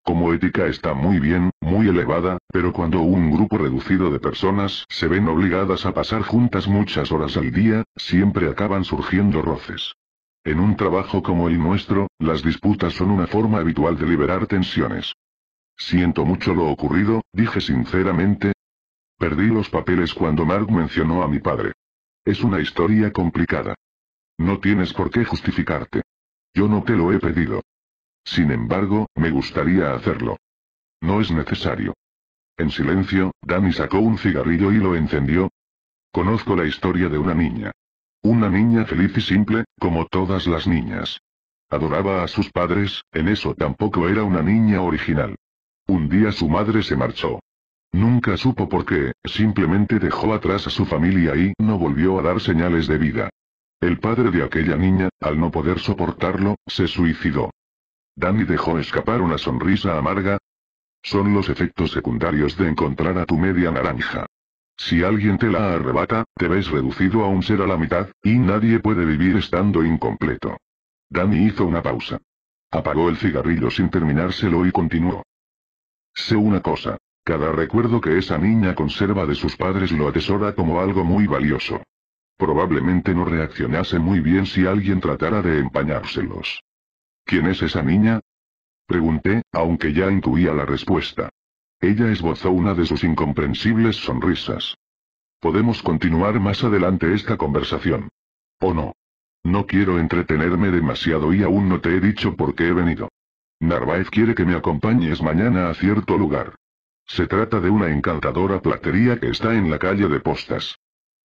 Como ética está muy bien, muy elevada, pero cuando un grupo reducido de personas se ven obligadas a pasar juntas muchas horas al día, siempre acaban surgiendo roces. En un trabajo como el nuestro, las disputas son una forma habitual de liberar tensiones. Siento mucho lo ocurrido, dije sinceramente. Perdí los papeles cuando Mark mencionó a mi padre. Es una historia complicada. No tienes por qué justificarte. Yo no te lo he pedido. Sin embargo, me gustaría hacerlo. No es necesario. En silencio, Danny sacó un cigarrillo y lo encendió. Conozco la historia de una niña. Una niña feliz y simple, como todas las niñas. Adoraba a sus padres, en eso tampoco era una niña original. Un día su madre se marchó. Nunca supo por qué, simplemente dejó atrás a su familia y no volvió a dar señales de vida. El padre de aquella niña, al no poder soportarlo, se suicidó. Danny dejó escapar una sonrisa amarga. Son los efectos secundarios de encontrar a tu media naranja. Si alguien te la arrebata, te ves reducido a un ser a la mitad, y nadie puede vivir estando incompleto. Danny hizo una pausa. Apagó el cigarrillo sin terminárselo y continuó. Sé una cosa. Cada recuerdo que esa niña conserva de sus padres lo atesora como algo muy valioso. Probablemente no reaccionase muy bien si alguien tratara de empañárselos. ¿Quién es esa niña? Pregunté, aunque ya intuía la respuesta. Ella esbozó una de sus incomprensibles sonrisas. Podemos continuar más adelante esta conversación. ¿O no? No quiero entretenerme demasiado y aún no te he dicho por qué he venido. Narváez quiere que me acompañes mañana a cierto lugar. Se trata de una encantadora platería que está en la calle de Postas.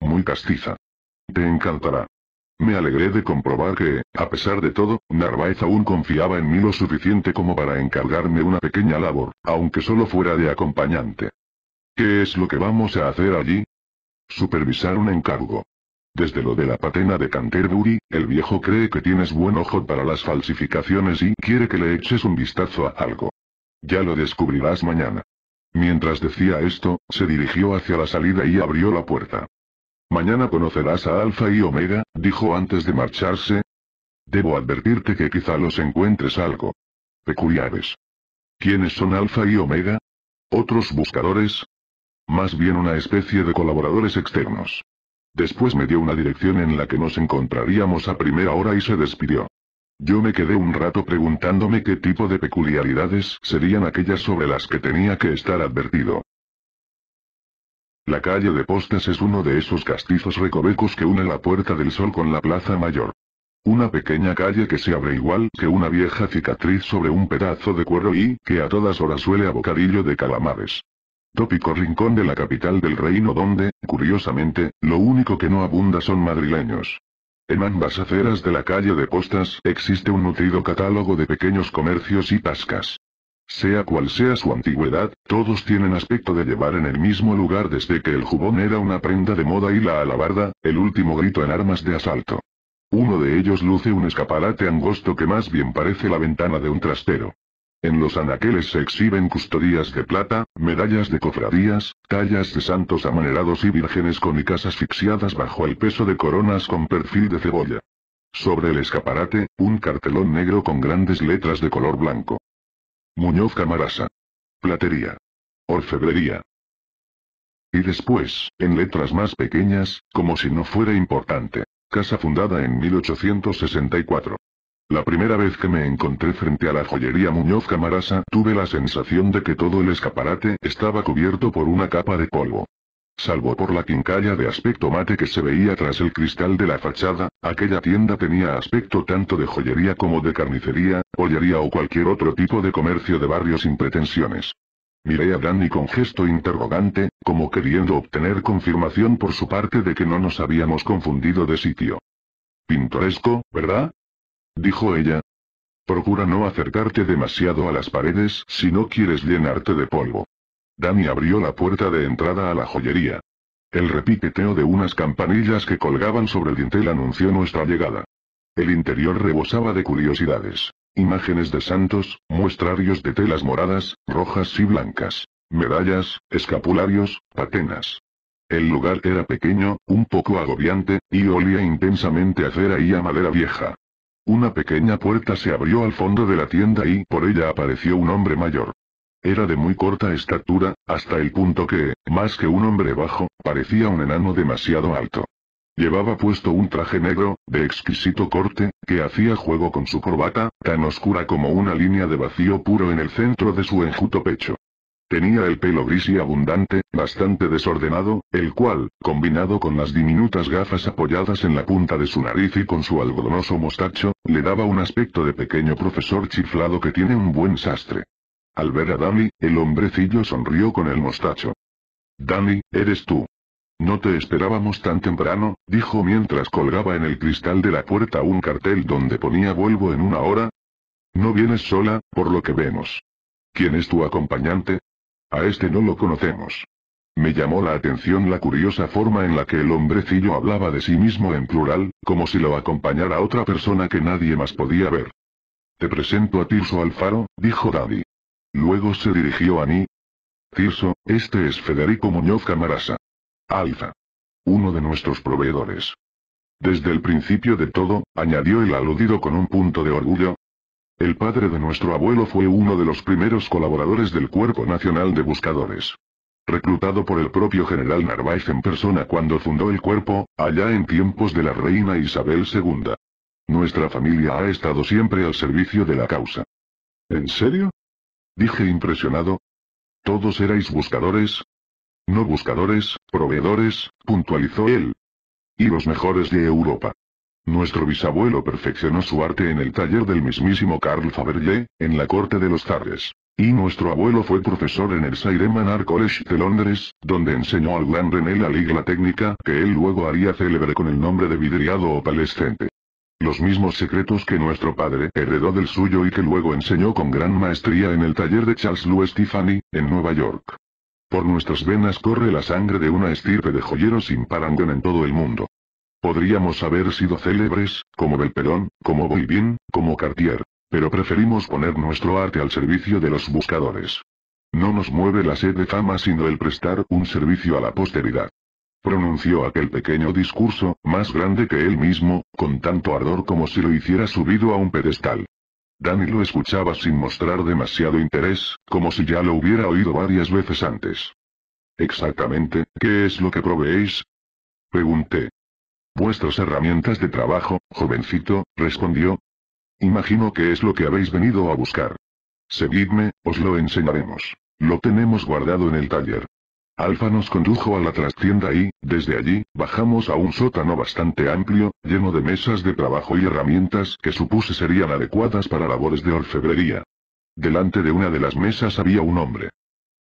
Muy castiza. Te encantará. Me alegré de comprobar que, a pesar de todo, Narváez aún confiaba en mí lo suficiente como para encargarme una pequeña labor, aunque solo fuera de acompañante. ¿Qué es lo que vamos a hacer allí? Supervisar un encargo. Desde lo de la patena de Canterbury, el viejo cree que tienes buen ojo para las falsificaciones y quiere que le eches un vistazo a algo. Ya lo descubrirás mañana. Mientras decía esto, se dirigió hacia la salida y abrió la puerta. Mañana conocerás a Alfa y Omega, dijo antes de marcharse. Debo advertirte que quizá los encuentres algo. Peculiares. ¿Quiénes son Alfa y Omega? ¿Otros buscadores? Más bien una especie de colaboradores externos. Después me dio una dirección en la que nos encontraríamos a primera hora y se despidió. Yo me quedé un rato preguntándome qué tipo de peculiaridades serían aquellas sobre las que tenía que estar advertido. La calle de Postes es uno de esos castizos recovecos que une la Puerta del Sol con la Plaza Mayor. Una pequeña calle que se abre igual que una vieja cicatriz sobre un pedazo de cuero y que a todas horas suele a bocadillo de calamares. Tópico rincón de la capital del reino donde, curiosamente, lo único que no abunda son madrileños. En ambas aceras de la calle de Postas existe un nutrido catálogo de pequeños comercios y tascas. Sea cual sea su antigüedad, todos tienen aspecto de llevar en el mismo lugar desde que el jubón era una prenda de moda y la alabarda, el último grito en armas de asalto. Uno de ellos luce un escaparate angosto que más bien parece la ventana de un trastero. En los anaqueles se exhiben custodías de plata, medallas de cofradías, tallas de santos amanerados y vírgenes cónicas asfixiadas bajo el peso de coronas con perfil de cebolla. Sobre el escaparate, un cartelón negro con grandes letras de color blanco. Muñoz Camarasa. Platería. Orfebrería. Y después, en letras más pequeñas, como si no fuera importante. Casa fundada en 1864. La primera vez que me encontré frente a la joyería Muñoz Camarasa tuve la sensación de que todo el escaparate estaba cubierto por una capa de polvo. Salvo por la quincalla de aspecto mate que se veía tras el cristal de la fachada, aquella tienda tenía aspecto tanto de joyería como de carnicería, pollería o cualquier otro tipo de comercio de barrio sin pretensiones. Miré a Danny con gesto interrogante, como queriendo obtener confirmación por su parte de que no nos habíamos confundido de sitio. Pintoresco, ¿verdad? dijo ella. Procura no acercarte demasiado a las paredes si no quieres llenarte de polvo. Dani abrió la puerta de entrada a la joyería. El repiqueteo de unas campanillas que colgaban sobre el dintel anunció nuestra llegada. El interior rebosaba de curiosidades. Imágenes de santos, muestrarios de telas moradas, rojas y blancas. Medallas, escapularios, patenas. El lugar era pequeño, un poco agobiante, y olía intensamente a cera y a madera vieja. Una pequeña puerta se abrió al fondo de la tienda y por ella apareció un hombre mayor. Era de muy corta estatura, hasta el punto que, más que un hombre bajo, parecía un enano demasiado alto. Llevaba puesto un traje negro, de exquisito corte, que hacía juego con su corbata, tan oscura como una línea de vacío puro en el centro de su enjuto pecho. Tenía el pelo gris y abundante, bastante desordenado, el cual, combinado con las diminutas gafas apoyadas en la punta de su nariz y con su algodonoso mostacho, le daba un aspecto de pequeño profesor chiflado que tiene un buen sastre. Al ver a Danny, el hombrecillo sonrió con el mostacho. Danny, eres tú. No te esperábamos tan temprano, dijo mientras colgaba en el cristal de la puerta un cartel donde ponía vuelvo en una hora. No vienes sola, por lo que vemos. ¿Quién es tu acompañante? A este no lo conocemos. Me llamó la atención la curiosa forma en la que el hombrecillo hablaba de sí mismo en plural, como si lo acompañara otra persona que nadie más podía ver. Te presento a Tirso Alfaro, dijo Daddy. Luego se dirigió a mí. Tirso, este es Federico Muñoz Camarasa. Alfa. Uno de nuestros proveedores. Desde el principio de todo, añadió el aludido con un punto de orgullo, el padre de nuestro abuelo fue uno de los primeros colaboradores del Cuerpo Nacional de Buscadores. Reclutado por el propio general Narváez en persona cuando fundó el cuerpo, allá en tiempos de la reina Isabel II. Nuestra familia ha estado siempre al servicio de la causa. ¿En serio? Dije impresionado. ¿Todos erais buscadores? No buscadores, proveedores, puntualizó él. Y los mejores de Europa. Nuestro bisabuelo perfeccionó su arte en el taller del mismísimo Carl Fabergé, en la corte de los Tardes. Y nuestro abuelo fue profesor en el Saireman Art College de Londres, donde enseñó al gran René la técnica que él luego haría célebre con el nombre de vidriado opalescente. Los mismos secretos que nuestro padre heredó del suyo y que luego enseñó con gran maestría en el taller de Charles Louis Tiffany, en Nueva York. Por nuestras venas corre la sangre de una estirpe de joyeros sin parangón en todo el mundo. Podríamos haber sido célebres, como Belperón, como Boivin, como Cartier, pero preferimos poner nuestro arte al servicio de los buscadores. No nos mueve la sed de fama sino el prestar un servicio a la posteridad. Pronunció aquel pequeño discurso, más grande que él mismo, con tanto ardor como si lo hiciera subido a un pedestal. Danny lo escuchaba sin mostrar demasiado interés, como si ya lo hubiera oído varias veces antes. Exactamente, ¿qué es lo que proveéis? Pregunté. Vuestras herramientas de trabajo, jovencito, respondió. Imagino que es lo que habéis venido a buscar. Seguidme, os lo enseñaremos. Lo tenemos guardado en el taller. Alfa nos condujo a la trastienda y, desde allí, bajamos a un sótano bastante amplio, lleno de mesas de trabajo y herramientas que supuse serían adecuadas para labores de orfebrería. Delante de una de las mesas había un hombre.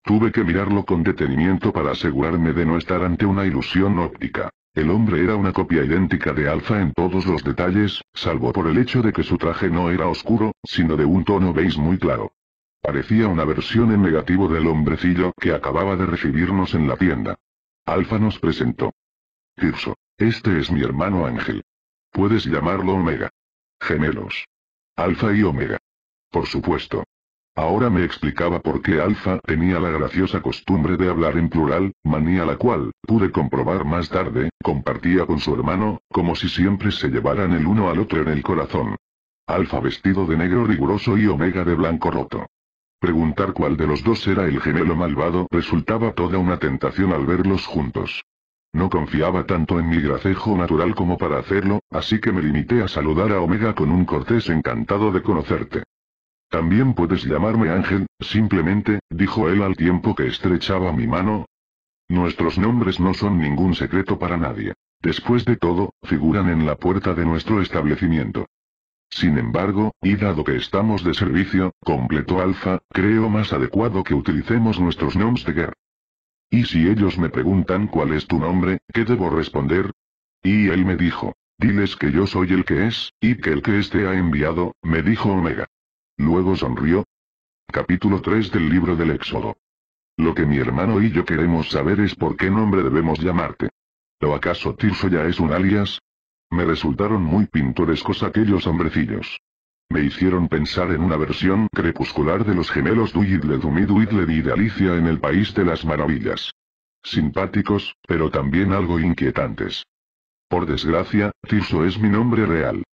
Tuve que mirarlo con detenimiento para asegurarme de no estar ante una ilusión óptica. El hombre era una copia idéntica de Alfa en todos los detalles, salvo por el hecho de que su traje no era oscuro, sino de un tono beige muy claro. Parecía una versión en negativo del hombrecillo que acababa de recibirnos en la tienda. Alfa nos presentó. Girso, este es mi hermano Ángel. Puedes llamarlo Omega. Gemelos. Alfa y Omega. Por supuesto, Ahora me explicaba por qué Alfa tenía la graciosa costumbre de hablar en plural, manía la cual, pude comprobar más tarde, compartía con su hermano, como si siempre se llevaran el uno al otro en el corazón. Alfa vestido de negro riguroso y Omega de blanco roto. Preguntar cuál de los dos era el gemelo malvado resultaba toda una tentación al verlos juntos. No confiaba tanto en mi gracejo natural como para hacerlo, así que me limité a saludar a Omega con un cortés encantado de conocerte. También puedes llamarme Ángel, simplemente, dijo él al tiempo que estrechaba mi mano. Nuestros nombres no son ningún secreto para nadie. Después de todo, figuran en la puerta de nuestro establecimiento. Sin embargo, y dado que estamos de servicio, completó Alfa, creo más adecuado que utilicemos nuestros nombres de guerra. Y si ellos me preguntan cuál es tu nombre, ¿qué debo responder? Y él me dijo, diles que yo soy el que es, y que el que éste ha enviado, me dijo Omega. Luego sonrió. Capítulo 3 del libro del Éxodo. Lo que mi hermano y yo queremos saber es por qué nombre debemos llamarte. ¿O acaso Tirso ya es un alias? Me resultaron muy pintorescos aquellos hombrecillos. Me hicieron pensar en una versión crepuscular de los gemelos Duidle Dumid Duidle y de Alicia en el País de las Maravillas. Simpáticos, pero también algo inquietantes. Por desgracia, Tirso es mi nombre real.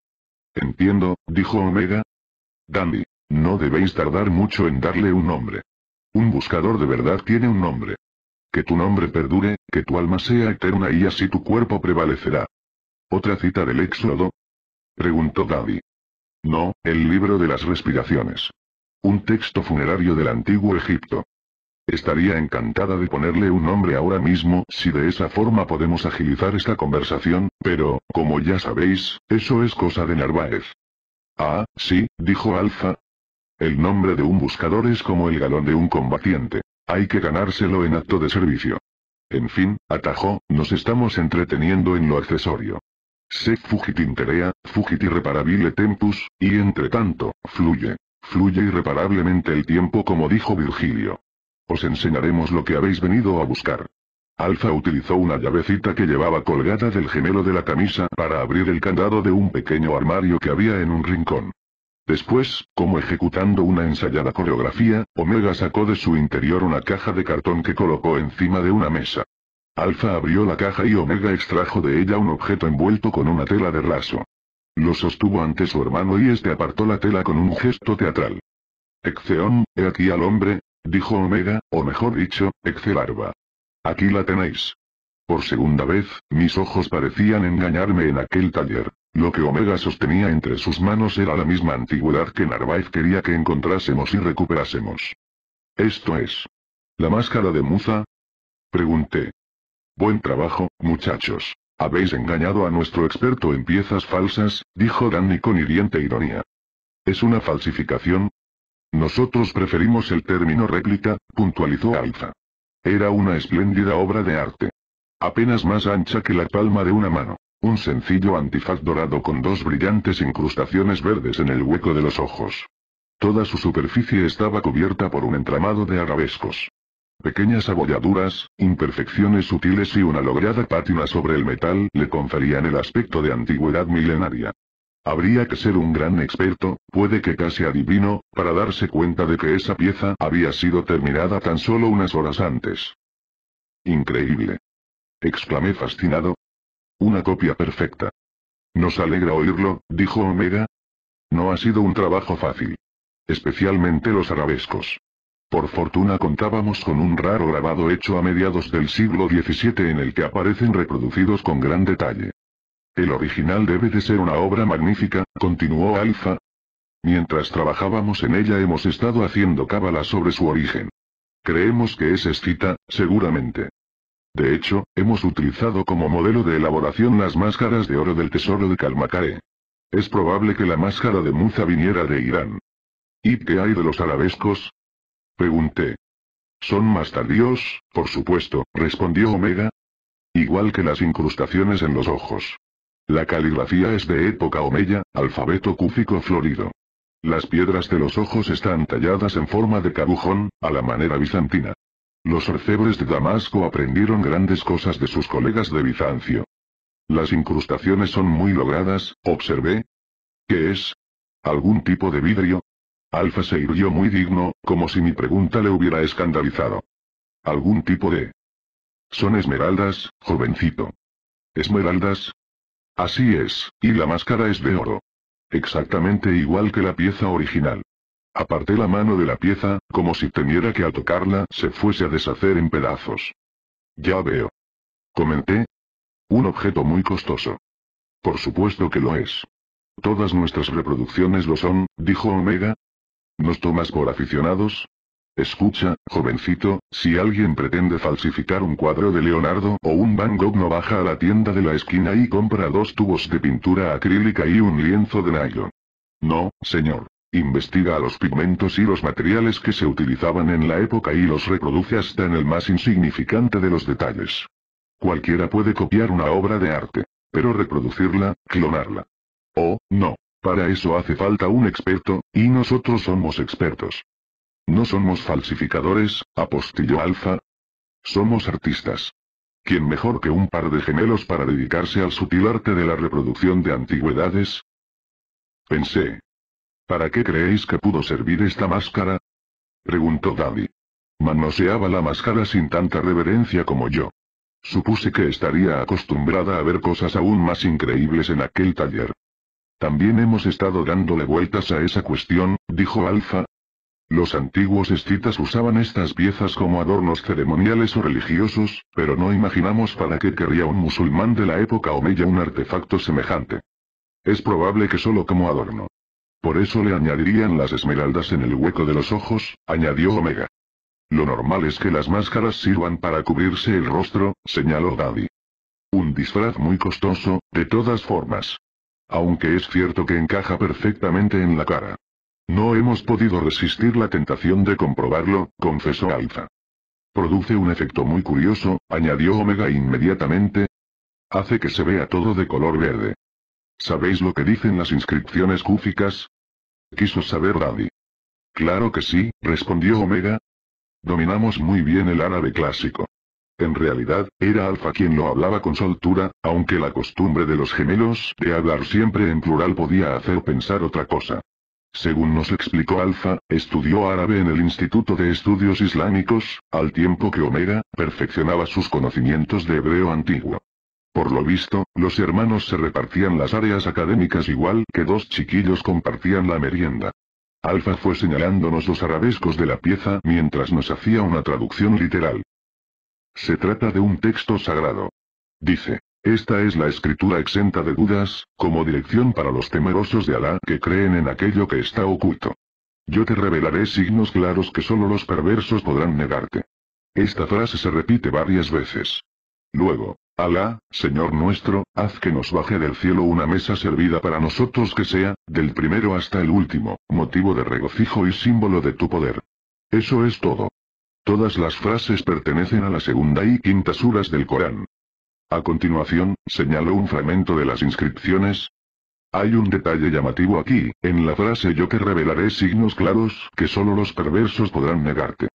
Entiendo, dijo Omega. Dandy. No debéis tardar mucho en darle un nombre. Un buscador de verdad tiene un nombre. Que tu nombre perdure, que tu alma sea eterna y así tu cuerpo prevalecerá. ¿Otra cita del Éxodo? Preguntó Daddy. No, el libro de las respiraciones. Un texto funerario del antiguo Egipto. Estaría encantada de ponerle un nombre ahora mismo si de esa forma podemos agilizar esta conversación, pero, como ya sabéis, eso es cosa de Narváez. Ah, sí, dijo Alfa, el nombre de un buscador es como el galón de un combatiente. Hay que ganárselo en acto de servicio. En fin, atajó, nos estamos entreteniendo en lo accesorio. Se fugit interea, fugit irreparabile tempus, y entre tanto, fluye. Fluye irreparablemente el tiempo como dijo Virgilio. Os enseñaremos lo que habéis venido a buscar. Alfa utilizó una llavecita que llevaba colgada del gemelo de la camisa para abrir el candado de un pequeño armario que había en un rincón. Después, como ejecutando una ensayada coreografía, Omega sacó de su interior una caja de cartón que colocó encima de una mesa. Alfa abrió la caja y Omega extrajo de ella un objeto envuelto con una tela de raso. Lo sostuvo ante su hermano y este apartó la tela con un gesto teatral. Exceón, he aquí al hombre, dijo Omega, o mejor dicho, Excelarva. Aquí la tenéis. Por segunda vez, mis ojos parecían engañarme en aquel taller. Lo que Omega sostenía entre sus manos era la misma antigüedad que Narvaez quería que encontrásemos y recuperásemos. Esto es. ¿La máscara de Muza? Pregunté. Buen trabajo, muchachos. Habéis engañado a nuestro experto en piezas falsas, dijo Danny con hiriente ironía. ¿Es una falsificación? Nosotros preferimos el término réplica, puntualizó Alfa. Era una espléndida obra de arte. Apenas más ancha que la palma de una mano. Un sencillo antifaz dorado con dos brillantes incrustaciones verdes en el hueco de los ojos. Toda su superficie estaba cubierta por un entramado de arabescos. Pequeñas abolladuras, imperfecciones sutiles y una lograda pátina sobre el metal le conferían el aspecto de antigüedad milenaria. Habría que ser un gran experto, puede que casi adivino, para darse cuenta de que esa pieza había sido terminada tan solo unas horas antes. Increíble. Exclamé fascinado, una copia perfecta. Nos alegra oírlo, dijo Omega. No ha sido un trabajo fácil. Especialmente los arabescos. Por fortuna contábamos con un raro grabado hecho a mediados del siglo XVII en el que aparecen reproducidos con gran detalle. El original debe de ser una obra magnífica, continuó Alfa. Mientras trabajábamos en ella hemos estado haciendo cábalas sobre su origen. Creemos que es escita, seguramente. De hecho, hemos utilizado como modelo de elaboración las máscaras de oro del tesoro de Kalmakare. Es probable que la máscara de Muza viniera de Irán. ¿Y qué hay de los arabescos? Pregunté. Son más tardíos, por supuesto, respondió Omega. Igual que las incrustaciones en los ojos. La caligrafía es de época omeya, alfabeto cúfico florido. Las piedras de los ojos están talladas en forma de cabujón, a la manera bizantina. Los orfebres de Damasco aprendieron grandes cosas de sus colegas de Bizancio. Las incrustaciones son muy logradas, observé. ¿Qué es? ¿Algún tipo de vidrio? Alfa se irguió muy digno, como si mi pregunta le hubiera escandalizado. ¿Algún tipo de...? Son esmeraldas, jovencito. ¿Esmeraldas? Así es, y la máscara es de oro. Exactamente igual que la pieza original. Aparté la mano de la pieza, como si temiera que al tocarla se fuese a deshacer en pedazos. Ya veo. Comenté. Un objeto muy costoso. Por supuesto que lo es. Todas nuestras reproducciones lo son, dijo Omega. ¿Nos tomas por aficionados? Escucha, jovencito, si alguien pretende falsificar un cuadro de Leonardo o un Van Gogh no baja a la tienda de la esquina y compra dos tubos de pintura acrílica y un lienzo de nylon. No, señor. Investiga los pigmentos y los materiales que se utilizaban en la época y los reproduce hasta en el más insignificante de los detalles. Cualquiera puede copiar una obra de arte, pero reproducirla, clonarla. Oh, no, para eso hace falta un experto, y nosotros somos expertos. No somos falsificadores, apostillo Alfa. Somos artistas. ¿Quién mejor que un par de gemelos para dedicarse al sutil arte de la reproducción de antigüedades? Pensé, ¿Para qué creéis que pudo servir esta máscara? Preguntó Daddy. Manoseaba la máscara sin tanta reverencia como yo. Supuse que estaría acostumbrada a ver cosas aún más increíbles en aquel taller. También hemos estado dándole vueltas a esa cuestión, dijo Alfa. Los antiguos escitas usaban estas piezas como adornos ceremoniales o religiosos, pero no imaginamos para qué querría un musulmán de la época omeya un artefacto semejante. Es probable que solo como adorno. Por eso le añadirían las esmeraldas en el hueco de los ojos, añadió Omega. Lo normal es que las máscaras sirvan para cubrirse el rostro, señaló Daddy. Un disfraz muy costoso, de todas formas. Aunque es cierto que encaja perfectamente en la cara. No hemos podido resistir la tentación de comprobarlo, confesó Alfa. Produce un efecto muy curioso, añadió Omega inmediatamente. Hace que se vea todo de color verde. ¿Sabéis lo que dicen las inscripciones cúficas? quiso saber Daddy. Claro que sí, respondió Omega. Dominamos muy bien el árabe clásico. En realidad, era Alfa quien lo hablaba con soltura, aunque la costumbre de los gemelos de hablar siempre en plural podía hacer pensar otra cosa. Según nos explicó Alfa, estudió árabe en el Instituto de Estudios Islámicos, al tiempo que Omega perfeccionaba sus conocimientos de hebreo antiguo. Por lo visto, los hermanos se repartían las áreas académicas igual que dos chiquillos compartían la merienda. Alfa fue señalándonos los arabescos de la pieza mientras nos hacía una traducción literal. Se trata de un texto sagrado. Dice, esta es la escritura exenta de dudas, como dirección para los temerosos de Alá que creen en aquello que está oculto. Yo te revelaré signos claros que solo los perversos podrán negarte. Esta frase se repite varias veces. Luego, Alá, Señor nuestro, haz que nos baje del cielo una mesa servida para nosotros que sea, del primero hasta el último, motivo de regocijo y símbolo de tu poder. Eso es todo. Todas las frases pertenecen a la segunda y quinta suras del Corán. A continuación, señaló un fragmento de las inscripciones. Hay un detalle llamativo aquí, en la frase yo que revelaré signos claros que solo los perversos podrán negarte.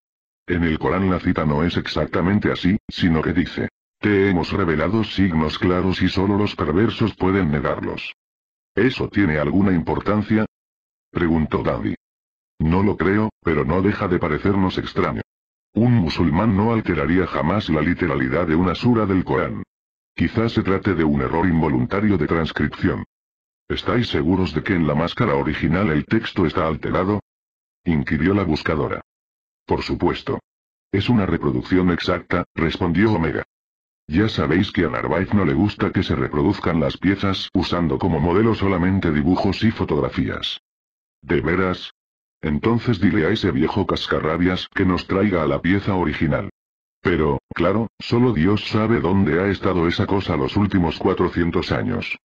En el Corán la cita no es exactamente así, sino que dice, te hemos revelado signos claros y solo los perversos pueden negarlos. ¿Eso tiene alguna importancia? Preguntó Daddy. No lo creo, pero no deja de parecernos extraño. Un musulmán no alteraría jamás la literalidad de una sura del Corán. Quizás se trate de un error involuntario de transcripción. ¿Estáis seguros de que en la máscara original el texto está alterado? inquirió la buscadora. Por supuesto. Es una reproducción exacta, respondió Omega. Ya sabéis que a Narváez no le gusta que se reproduzcan las piezas usando como modelo solamente dibujos y fotografías. ¿De veras? Entonces dile a ese viejo cascarrabias que nos traiga a la pieza original. Pero, claro, solo Dios sabe dónde ha estado esa cosa los últimos 400 años.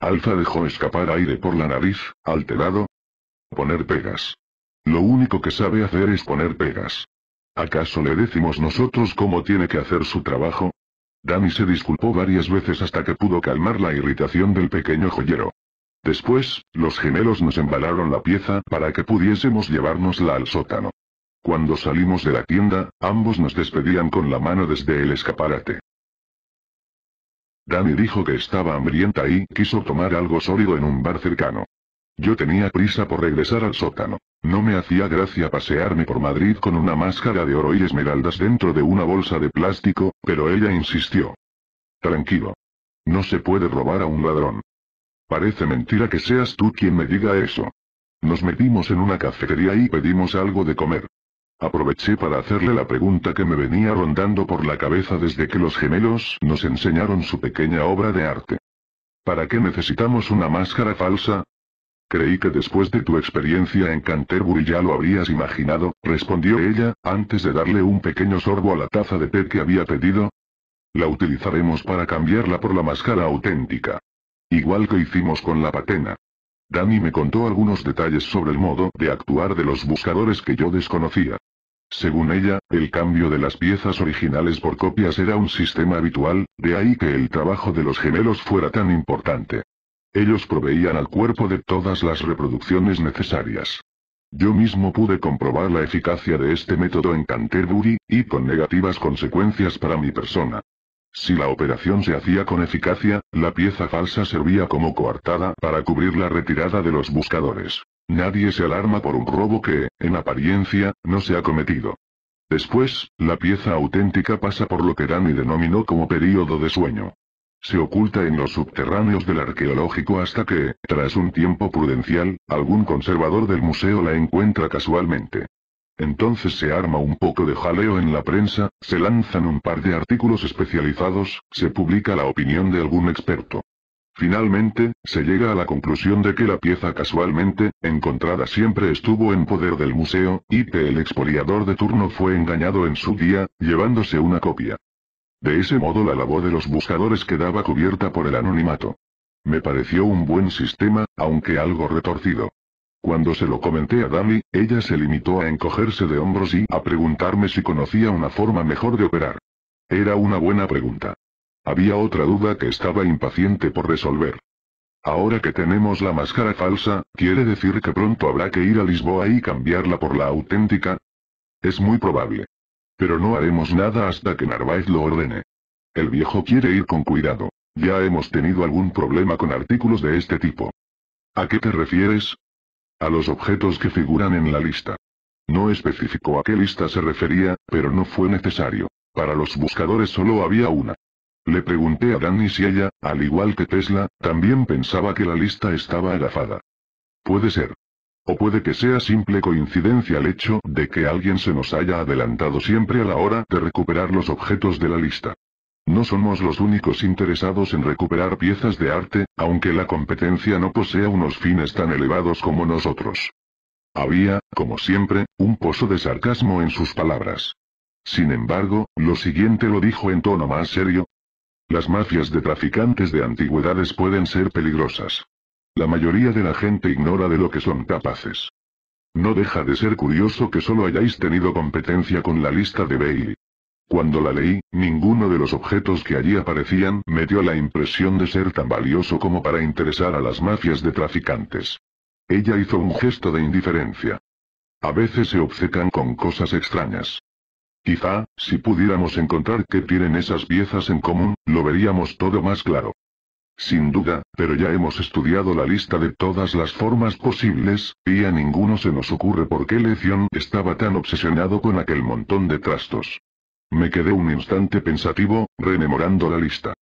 Alfa dejó escapar aire por la nariz, alterado. Poner pegas. Lo único que sabe hacer es poner pegas. ¿Acaso le decimos nosotros cómo tiene que hacer su trabajo? Danny se disculpó varias veces hasta que pudo calmar la irritación del pequeño joyero. Después, los gemelos nos embalaron la pieza para que pudiésemos llevárnosla al sótano. Cuando salimos de la tienda, ambos nos despedían con la mano desde el escaparate. Dani dijo que estaba hambrienta y quiso tomar algo sólido en un bar cercano. Yo tenía prisa por regresar al sótano. No me hacía gracia pasearme por Madrid con una máscara de oro y esmeraldas dentro de una bolsa de plástico, pero ella insistió. Tranquilo. No se puede robar a un ladrón. Parece mentira que seas tú quien me diga eso. Nos metimos en una cafetería y pedimos algo de comer. Aproveché para hacerle la pregunta que me venía rondando por la cabeza desde que los gemelos nos enseñaron su pequeña obra de arte. ¿Para qué necesitamos una máscara falsa? Creí que después de tu experiencia en Canterbury ya lo habrías imaginado, respondió ella, antes de darle un pequeño sorbo a la taza de té que había pedido. La utilizaremos para cambiarla por la máscara auténtica. Igual que hicimos con la patena. Danny me contó algunos detalles sobre el modo de actuar de los buscadores que yo desconocía. Según ella, el cambio de las piezas originales por copias era un sistema habitual, de ahí que el trabajo de los gemelos fuera tan importante. Ellos proveían al cuerpo de todas las reproducciones necesarias. Yo mismo pude comprobar la eficacia de este método en Canterbury, y con negativas consecuencias para mi persona. Si la operación se hacía con eficacia, la pieza falsa servía como coartada para cubrir la retirada de los buscadores. Nadie se alarma por un robo que, en apariencia, no se ha cometido. Después, la pieza auténtica pasa por lo que Dani denominó como período de sueño se oculta en los subterráneos del arqueológico hasta que, tras un tiempo prudencial, algún conservador del museo la encuentra casualmente. Entonces se arma un poco de jaleo en la prensa, se lanzan un par de artículos especializados, se publica la opinión de algún experto. Finalmente, se llega a la conclusión de que la pieza casualmente, encontrada siempre estuvo en poder del museo, y que el expoliador de turno fue engañado en su día, llevándose una copia. De ese modo la labor de los buscadores quedaba cubierta por el anonimato. Me pareció un buen sistema, aunque algo retorcido. Cuando se lo comenté a Dami, ella se limitó a encogerse de hombros y a preguntarme si conocía una forma mejor de operar. Era una buena pregunta. Había otra duda que estaba impaciente por resolver. Ahora que tenemos la máscara falsa, ¿quiere decir que pronto habrá que ir a Lisboa y cambiarla por la auténtica? Es muy probable. Pero no haremos nada hasta que Narváez lo ordene. El viejo quiere ir con cuidado. Ya hemos tenido algún problema con artículos de este tipo. ¿A qué te refieres? A los objetos que figuran en la lista. No especificó a qué lista se refería, pero no fue necesario. Para los buscadores solo había una. Le pregunté a Danny si ella, al igual que Tesla, también pensaba que la lista estaba agafada. Puede ser, o puede que sea simple coincidencia el hecho de que alguien se nos haya adelantado siempre a la hora de recuperar los objetos de la lista. No somos los únicos interesados en recuperar piezas de arte, aunque la competencia no posea unos fines tan elevados como nosotros. Había, como siempre, un pozo de sarcasmo en sus palabras. Sin embargo, lo siguiente lo dijo en tono más serio. Las mafias de traficantes de antigüedades pueden ser peligrosas. La mayoría de la gente ignora de lo que son capaces. No deja de ser curioso que solo hayáis tenido competencia con la lista de Bailey. Cuando la leí, ninguno de los objetos que allí aparecían me dio la impresión de ser tan valioso como para interesar a las mafias de traficantes. Ella hizo un gesto de indiferencia. A veces se obcecan con cosas extrañas. Quizá, si pudiéramos encontrar qué tienen esas piezas en común, lo veríamos todo más claro. Sin duda, pero ya hemos estudiado la lista de todas las formas posibles, y a ninguno se nos ocurre por qué lección estaba tan obsesionado con aquel montón de trastos. Me quedé un instante pensativo, rememorando la lista.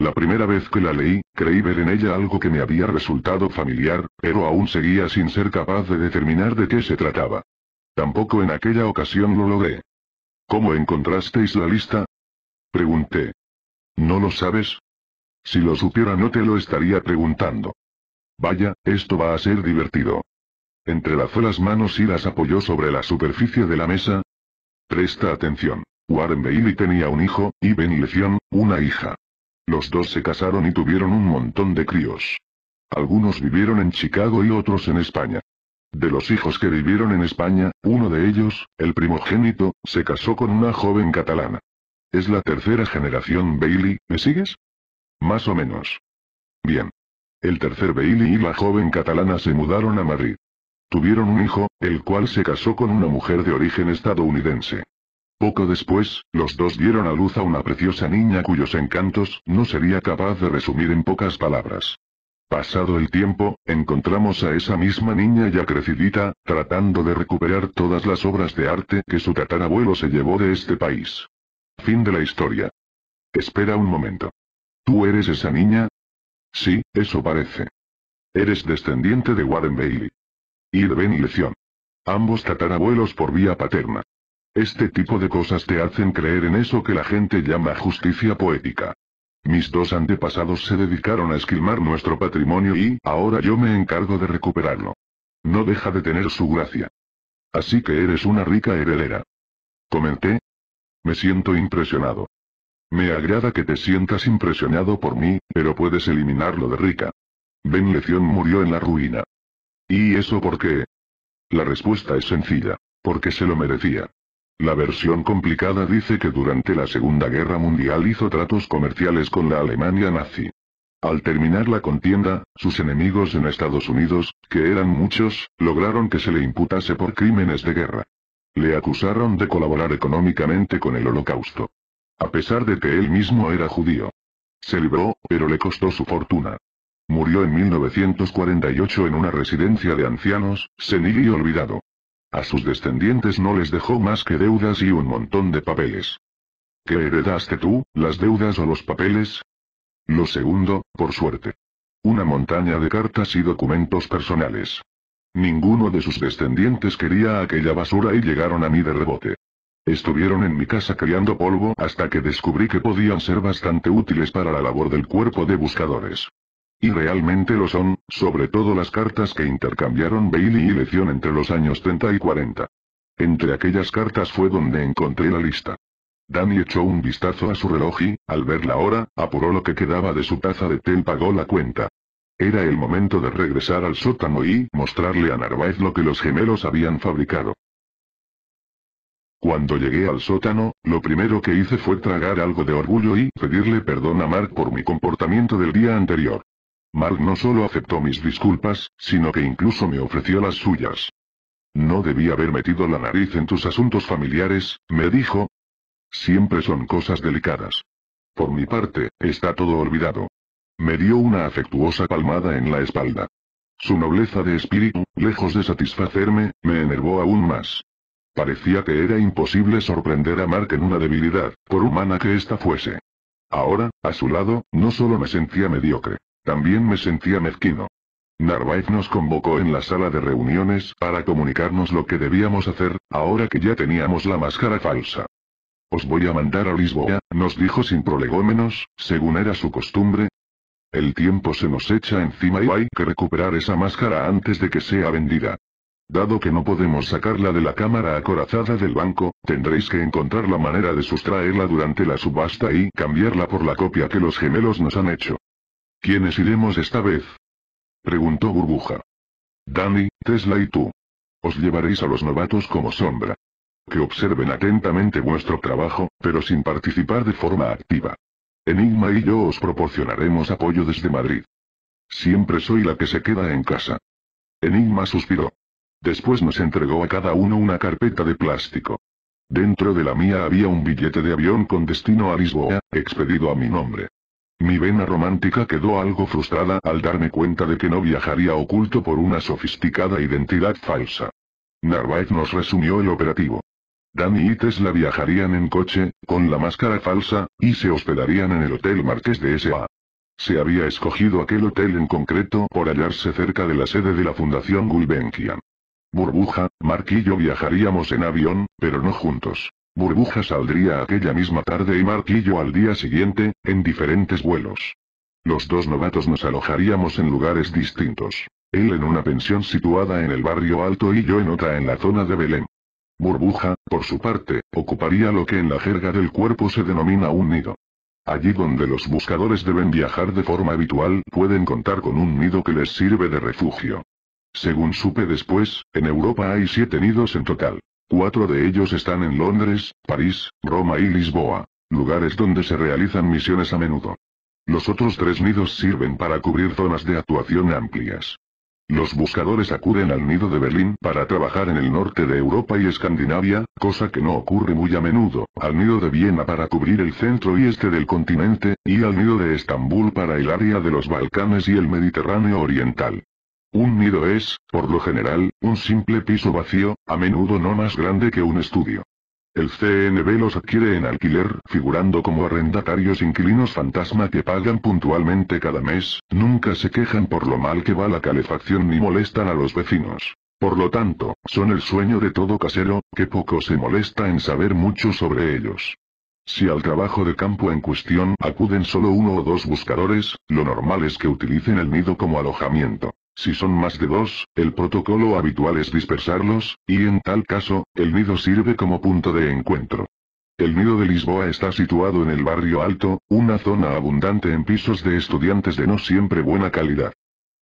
La primera vez que la leí, creí ver en ella algo que me había resultado familiar, pero aún seguía sin ser capaz de determinar de qué se trataba. Tampoco en aquella ocasión lo logré. ¿Cómo encontrasteis la lista? Pregunté. ¿No lo sabes? Si lo supiera no te lo estaría preguntando. Vaya, esto va a ser divertido. Entrelazó las manos y las apoyó sobre la superficie de la mesa. Presta atención. Warren Bailey tenía un hijo, y Ben una hija. Los dos se casaron y tuvieron un montón de críos. Algunos vivieron en Chicago y otros en España. De los hijos que vivieron en España, uno de ellos, el primogénito, se casó con una joven catalana. Es la tercera generación Bailey, ¿me sigues? Más o menos. Bien. El tercer Bailey y la joven catalana se mudaron a Madrid. Tuvieron un hijo, el cual se casó con una mujer de origen estadounidense. Poco después, los dos dieron a luz a una preciosa niña cuyos encantos no sería capaz de resumir en pocas palabras. Pasado el tiempo, encontramos a esa misma niña ya crecidita, tratando de recuperar todas las obras de arte que su tatarabuelo se llevó de este país. Fin de la historia. Espera un momento. ¿Tú eres esa niña? Sí, eso parece. Eres descendiente de Warren Bailey. Y de Ben y Leción. Ambos tatarabuelos por vía paterna. Este tipo de cosas te hacen creer en eso que la gente llama justicia poética. Mis dos antepasados se dedicaron a esquilmar nuestro patrimonio y ahora yo me encargo de recuperarlo. No deja de tener su gracia. Así que eres una rica heredera. Comenté. Me siento impresionado. Me agrada que te sientas impresionado por mí, pero puedes eliminarlo de rica. Ben Lezion murió en la ruina. ¿Y eso por qué? La respuesta es sencilla, porque se lo merecía. La versión complicada dice que durante la Segunda Guerra Mundial hizo tratos comerciales con la Alemania nazi. Al terminar la contienda, sus enemigos en Estados Unidos, que eran muchos, lograron que se le imputase por crímenes de guerra. Le acusaron de colaborar económicamente con el holocausto. A pesar de que él mismo era judío. Se libró, pero le costó su fortuna. Murió en 1948 en una residencia de ancianos, senil y olvidado. A sus descendientes no les dejó más que deudas y un montón de papeles. ¿Qué heredaste tú, las deudas o los papeles? Lo segundo, por suerte. Una montaña de cartas y documentos personales. Ninguno de sus descendientes quería aquella basura y llegaron a mí de rebote. Estuvieron en mi casa criando polvo hasta que descubrí que podían ser bastante útiles para la labor del cuerpo de buscadores. Y realmente lo son, sobre todo las cartas que intercambiaron Bailey y Lección entre los años 30 y 40. Entre aquellas cartas fue donde encontré la lista. Danny echó un vistazo a su reloj y, al ver la hora, apuró lo que quedaba de su taza de té y pagó la cuenta. Era el momento de regresar al sótano y mostrarle a Narváez lo que los gemelos habían fabricado. Cuando llegué al sótano, lo primero que hice fue tragar algo de orgullo y pedirle perdón a Mark por mi comportamiento del día anterior. Mark no solo aceptó mis disculpas, sino que incluso me ofreció las suyas. No debí haber metido la nariz en tus asuntos familiares, me dijo. Siempre son cosas delicadas. Por mi parte, está todo olvidado. Me dio una afectuosa palmada en la espalda. Su nobleza de espíritu, lejos de satisfacerme, me enervó aún más. Parecía que era imposible sorprender a Mark en una debilidad, por humana que ésta fuese. Ahora, a su lado, no solo me sentía mediocre, también me sentía mezquino. Narváez nos convocó en la sala de reuniones para comunicarnos lo que debíamos hacer, ahora que ya teníamos la máscara falsa. Os voy a mandar a Lisboa, nos dijo sin prolegómenos, según era su costumbre. El tiempo se nos echa encima y hay que recuperar esa máscara antes de que sea vendida. Dado que no podemos sacarla de la cámara acorazada del banco, tendréis que encontrar la manera de sustraerla durante la subasta y cambiarla por la copia que los gemelos nos han hecho. ¿Quiénes iremos esta vez? Preguntó Burbuja. Dani, Tesla y tú. Os llevaréis a los novatos como sombra. Que observen atentamente vuestro trabajo, pero sin participar de forma activa. Enigma y yo os proporcionaremos apoyo desde Madrid. Siempre soy la que se queda en casa. Enigma suspiró. Después nos entregó a cada uno una carpeta de plástico. Dentro de la mía había un billete de avión con destino a Lisboa, expedido a mi nombre. Mi vena romántica quedó algo frustrada al darme cuenta de que no viajaría oculto por una sofisticada identidad falsa. Narvaez nos resumió el operativo. Dani y Tesla viajarían en coche, con la máscara falsa, y se hospedarían en el Hotel Marqués de S.A. Se había escogido aquel hotel en concreto por hallarse cerca de la sede de la Fundación Gulbenkian. Burbuja, Marquillo viajaríamos en avión, pero no juntos. Burbuja saldría aquella misma tarde y Marquillo al día siguiente, en diferentes vuelos. Los dos novatos nos alojaríamos en lugares distintos. Él en una pensión situada en el barrio alto y yo en otra en la zona de Belén. Burbuja, por su parte, ocuparía lo que en la jerga del cuerpo se denomina un nido. Allí donde los buscadores deben viajar de forma habitual pueden contar con un nido que les sirve de refugio. Según supe después, en Europa hay siete nidos en total. Cuatro de ellos están en Londres, París, Roma y Lisboa, lugares donde se realizan misiones a menudo. Los otros tres nidos sirven para cubrir zonas de actuación amplias. Los buscadores acuden al nido de Berlín para trabajar en el norte de Europa y Escandinavia, cosa que no ocurre muy a menudo, al nido de Viena para cubrir el centro y este del continente, y al nido de Estambul para el área de los Balcanes y el Mediterráneo Oriental. Un nido es, por lo general, un simple piso vacío, a menudo no más grande que un estudio. El CNB los adquiere en alquiler, figurando como arrendatarios inquilinos fantasma que pagan puntualmente cada mes, nunca se quejan por lo mal que va la calefacción ni molestan a los vecinos. Por lo tanto, son el sueño de todo casero, que poco se molesta en saber mucho sobre ellos. Si al trabajo de campo en cuestión acuden solo uno o dos buscadores, lo normal es que utilicen el nido como alojamiento. Si son más de dos, el protocolo habitual es dispersarlos, y en tal caso, el nido sirve como punto de encuentro. El nido de Lisboa está situado en el barrio alto, una zona abundante en pisos de estudiantes de no siempre buena calidad.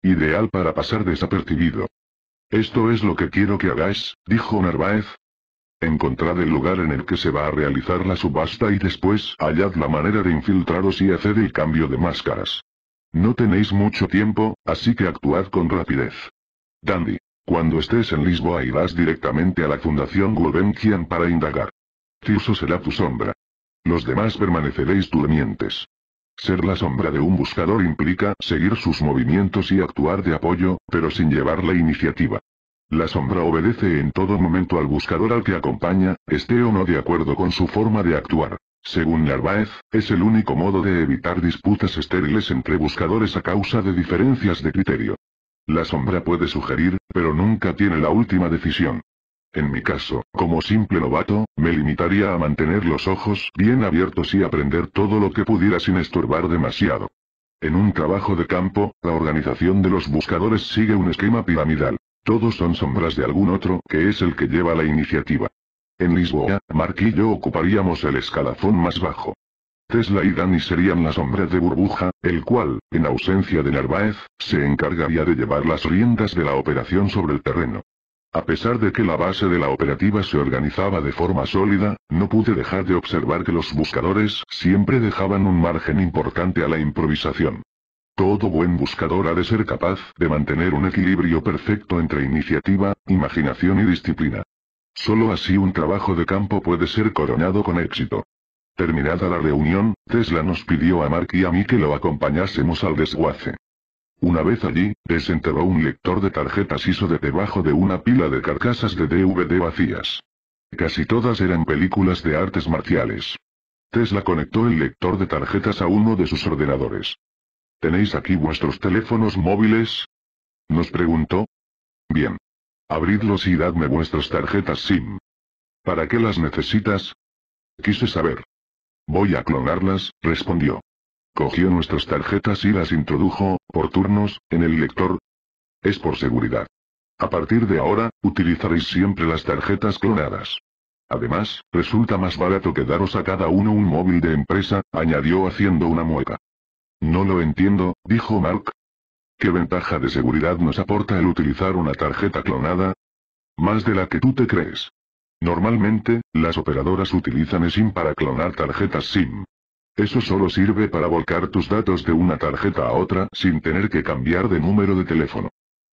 Ideal para pasar desapercibido. Esto es lo que quiero que hagáis, dijo Narváez. Encontrad el lugar en el que se va a realizar la subasta y después hallad la manera de infiltraros y hacer el cambio de máscaras. No tenéis mucho tiempo, así que actuad con rapidez. Dandy. Cuando estés en Lisboa irás directamente a la Fundación Gulbenkian para indagar. Tirso será tu sombra. Los demás permaneceréis durmientes. Ser la sombra de un buscador implica seguir sus movimientos y actuar de apoyo, pero sin llevar la iniciativa. La sombra obedece en todo momento al buscador al que acompaña, esté o no de acuerdo con su forma de actuar. Según Narváez, es el único modo de evitar disputas estériles entre buscadores a causa de diferencias de criterio. La sombra puede sugerir, pero nunca tiene la última decisión. En mi caso, como simple novato, me limitaría a mantener los ojos bien abiertos y aprender todo lo que pudiera sin estorbar demasiado. En un trabajo de campo, la organización de los buscadores sigue un esquema piramidal. Todos son sombras de algún otro que es el que lleva la iniciativa. En Lisboa, Mark y yo ocuparíamos el escalafón más bajo. Tesla y Dani serían la sombra de Burbuja, el cual, en ausencia de Narváez, se encargaría de llevar las riendas de la operación sobre el terreno. A pesar de que la base de la operativa se organizaba de forma sólida, no pude dejar de observar que los buscadores siempre dejaban un margen importante a la improvisación. Todo buen buscador ha de ser capaz de mantener un equilibrio perfecto entre iniciativa, imaginación y disciplina. Solo así un trabajo de campo puede ser coronado con éxito. Terminada la reunión, Tesla nos pidió a Mark y a mí que lo acompañásemos al desguace. Una vez allí, desenterró un lector de tarjetas hizo de debajo de una pila de carcasas de DVD vacías. Casi todas eran películas de artes marciales. Tesla conectó el lector de tarjetas a uno de sus ordenadores. ¿Tenéis aquí vuestros teléfonos móviles? Nos preguntó. Bien, Abridlos y dadme vuestras tarjetas SIM. ¿Para qué las necesitas? Quise saber. Voy a clonarlas, respondió. Cogió nuestras tarjetas y las introdujo, por turnos, en el lector. Es por seguridad. A partir de ahora, utilizaréis siempre las tarjetas clonadas. Además, resulta más barato que daros a cada uno un móvil de empresa, añadió haciendo una mueca. No lo entiendo, dijo Mark, ¿Qué ventaja de seguridad nos aporta el utilizar una tarjeta clonada? Más de la que tú te crees. Normalmente, las operadoras utilizan SIM para clonar tarjetas SIM. Eso solo sirve para volcar tus datos de una tarjeta a otra sin tener que cambiar de número de teléfono.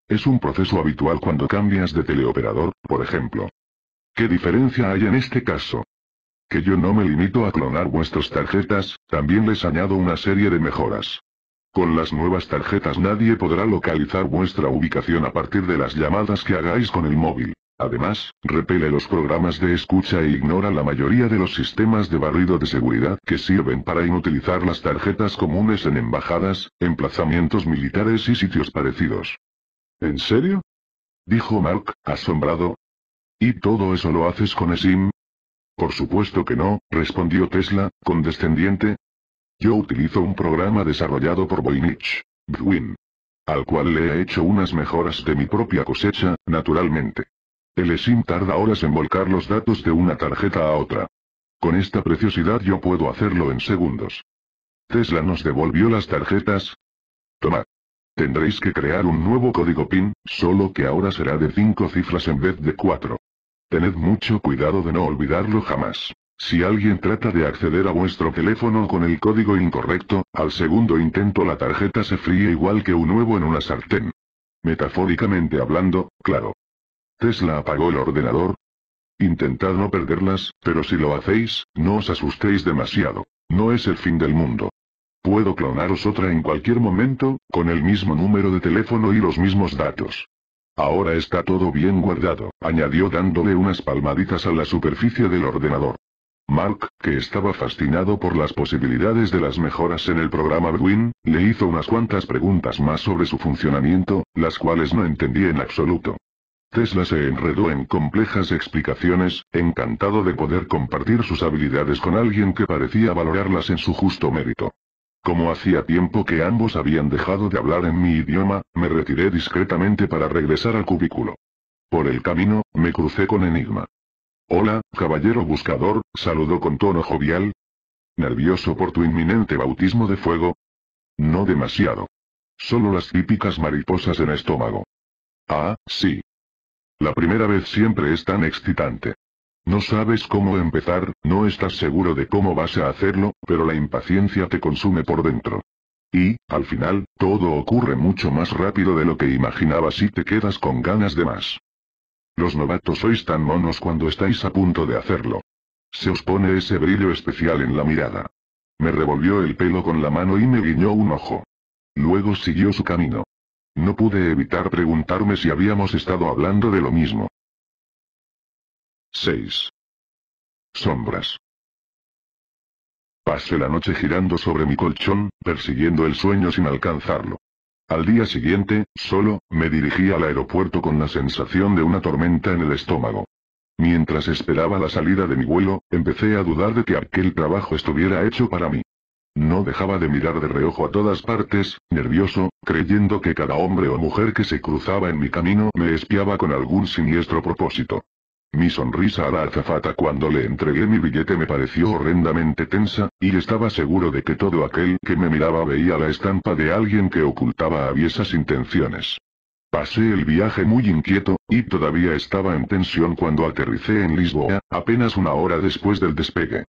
Es un proceso habitual cuando cambias de teleoperador, por ejemplo. ¿Qué diferencia hay en este caso? Que yo no me limito a clonar vuestras tarjetas, también les añado una serie de mejoras. Con las nuevas tarjetas nadie podrá localizar vuestra ubicación a partir de las llamadas que hagáis con el móvil. Además, repele los programas de escucha e ignora la mayoría de los sistemas de barrido de seguridad que sirven para inutilizar las tarjetas comunes en embajadas, emplazamientos militares y sitios parecidos. ¿En serio? Dijo Mark, asombrado. ¿Y todo eso lo haces con eSIM? Por supuesto que no, respondió Tesla, condescendiente, yo utilizo un programa desarrollado por Voynich, Bruin. al cual le he hecho unas mejoras de mi propia cosecha, naturalmente. El SIM tarda horas en volcar los datos de una tarjeta a otra. Con esta preciosidad yo puedo hacerlo en segundos. Tesla nos devolvió las tarjetas. Toma. Tendréis que crear un nuevo código PIN, solo que ahora será de 5 cifras en vez de 4. Tened mucho cuidado de no olvidarlo jamás. Si alguien trata de acceder a vuestro teléfono con el código incorrecto, al segundo intento la tarjeta se fríe igual que un huevo en una sartén. Metafóricamente hablando, claro. Tesla apagó el ordenador. Intentad no perderlas, pero si lo hacéis, no os asustéis demasiado. No es el fin del mundo. Puedo clonaros otra en cualquier momento, con el mismo número de teléfono y los mismos datos. Ahora está todo bien guardado, añadió dándole unas palmaditas a la superficie del ordenador. Mark, que estaba fascinado por las posibilidades de las mejoras en el programa Bedwin, le hizo unas cuantas preguntas más sobre su funcionamiento, las cuales no entendí en absoluto. Tesla se enredó en complejas explicaciones, encantado de poder compartir sus habilidades con alguien que parecía valorarlas en su justo mérito. Como hacía tiempo que ambos habían dejado de hablar en mi idioma, me retiré discretamente para regresar al cubículo. Por el camino, me crucé con Enigma. Hola, caballero buscador, saludó con tono jovial. ¿Nervioso por tu inminente bautismo de fuego? No demasiado. Solo las típicas mariposas en estómago. Ah, sí. La primera vez siempre es tan excitante. No sabes cómo empezar, no estás seguro de cómo vas a hacerlo, pero la impaciencia te consume por dentro. Y, al final, todo ocurre mucho más rápido de lo que imaginabas y te quedas con ganas de más. Los novatos sois tan monos cuando estáis a punto de hacerlo. Se os pone ese brillo especial en la mirada. Me revolvió el pelo con la mano y me guiñó un ojo. Luego siguió su camino. No pude evitar preguntarme si habíamos estado hablando de lo mismo. 6. Sombras. Pasé la noche girando sobre mi colchón, persiguiendo el sueño sin alcanzarlo. Al día siguiente, solo, me dirigí al aeropuerto con la sensación de una tormenta en el estómago. Mientras esperaba la salida de mi vuelo, empecé a dudar de que aquel trabajo estuviera hecho para mí. No dejaba de mirar de reojo a todas partes, nervioso, creyendo que cada hombre o mujer que se cruzaba en mi camino me espiaba con algún siniestro propósito. Mi sonrisa a la azafata cuando le entregué mi billete me pareció horrendamente tensa, y estaba seguro de que todo aquel que me miraba veía la estampa de alguien que ocultaba aviesas intenciones. Pasé el viaje muy inquieto, y todavía estaba en tensión cuando aterricé en Lisboa, apenas una hora después del despegue.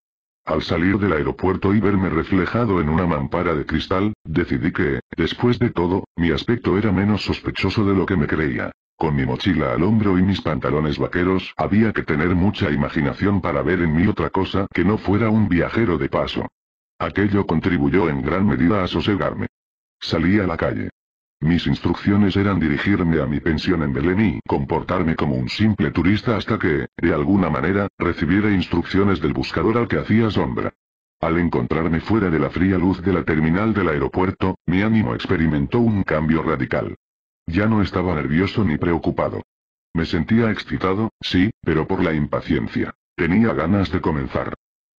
Al salir del aeropuerto y verme reflejado en una mampara de cristal, decidí que, después de todo, mi aspecto era menos sospechoso de lo que me creía. Con mi mochila al hombro y mis pantalones vaqueros, había que tener mucha imaginación para ver en mí otra cosa que no fuera un viajero de paso. Aquello contribuyó en gran medida a sosegarme. Salí a la calle. Mis instrucciones eran dirigirme a mi pensión en Belén y comportarme como un simple turista hasta que, de alguna manera, recibiera instrucciones del buscador al que hacía sombra. Al encontrarme fuera de la fría luz de la terminal del aeropuerto, mi ánimo experimentó un cambio radical. Ya no estaba nervioso ni preocupado. Me sentía excitado, sí, pero por la impaciencia. Tenía ganas de comenzar.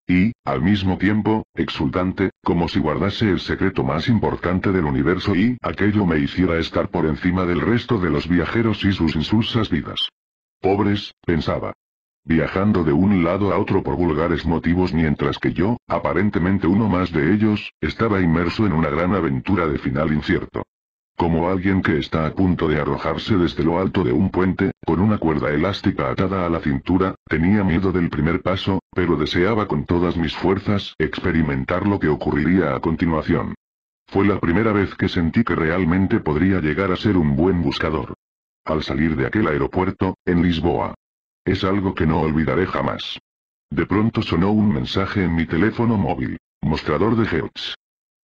Y, al mismo tiempo, exultante, como si guardase el secreto más importante del universo y aquello me hiciera estar por encima del resto de los viajeros y sus insulsas vidas. Pobres, pensaba. Viajando de un lado a otro por vulgares motivos mientras que yo, aparentemente uno más de ellos, estaba inmerso en una gran aventura de final incierto. Como alguien que está a punto de arrojarse desde lo alto de un puente, con una cuerda elástica atada a la cintura, tenía miedo del primer paso, pero deseaba con todas mis fuerzas experimentar lo que ocurriría a continuación. Fue la primera vez que sentí que realmente podría llegar a ser un buen buscador. Al salir de aquel aeropuerto, en Lisboa. Es algo que no olvidaré jamás. De pronto sonó un mensaje en mi teléfono móvil. Mostrador de Hertz.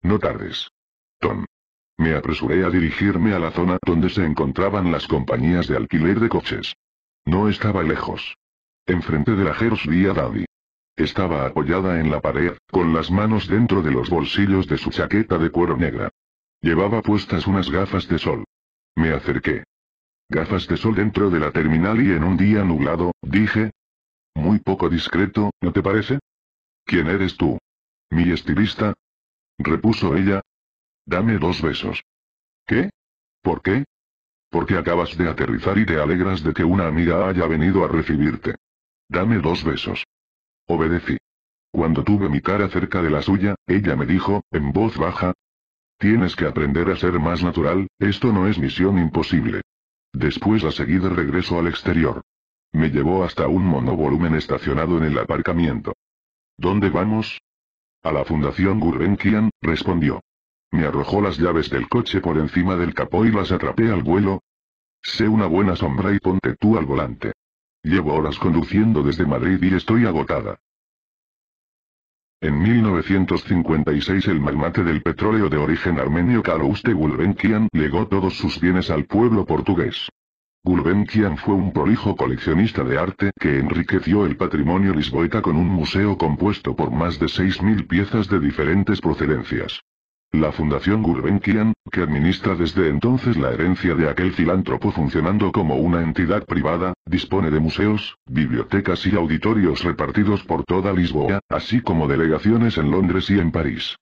No tardes. Tom. Me apresuré a dirigirme a la zona donde se encontraban las compañías de alquiler de coches. No estaba lejos. Enfrente de la Gers Daddy. Estaba apoyada en la pared, con las manos dentro de los bolsillos de su chaqueta de cuero negra. Llevaba puestas unas gafas de sol. Me acerqué. Gafas de sol dentro de la terminal y en un día nublado, dije. Muy poco discreto, ¿no te parece? ¿Quién eres tú? ¿Mi estilista? Repuso ella, Dame dos besos. ¿Qué? ¿Por qué? Porque acabas de aterrizar y te alegras de que una amiga haya venido a recibirte. Dame dos besos. Obedecí. Cuando tuve mi cara cerca de la suya, ella me dijo, en voz baja. Tienes que aprender a ser más natural, esto no es misión imposible. Después a seguida regreso al exterior. Me llevó hasta un monovolumen estacionado en el aparcamiento. ¿Dónde vamos? A la Fundación Gurbenkian, respondió. Me arrojó las llaves del coche por encima del capó y las atrapé al vuelo. Sé una buena sombra y ponte tú al volante. Llevo horas conduciendo desde Madrid y estoy agotada. En 1956 el magnate del petróleo de origen armenio Karouste Gulbenkian legó todos sus bienes al pueblo portugués. Gulbenkian fue un prolijo coleccionista de arte que enriqueció el patrimonio lisboeta con un museo compuesto por más de 6.000 piezas de diferentes procedencias. La Fundación Gulbenkian, que administra desde entonces la herencia de aquel filántropo funcionando como una entidad privada, dispone de museos, bibliotecas y auditorios repartidos por toda Lisboa, así como delegaciones en Londres y en París.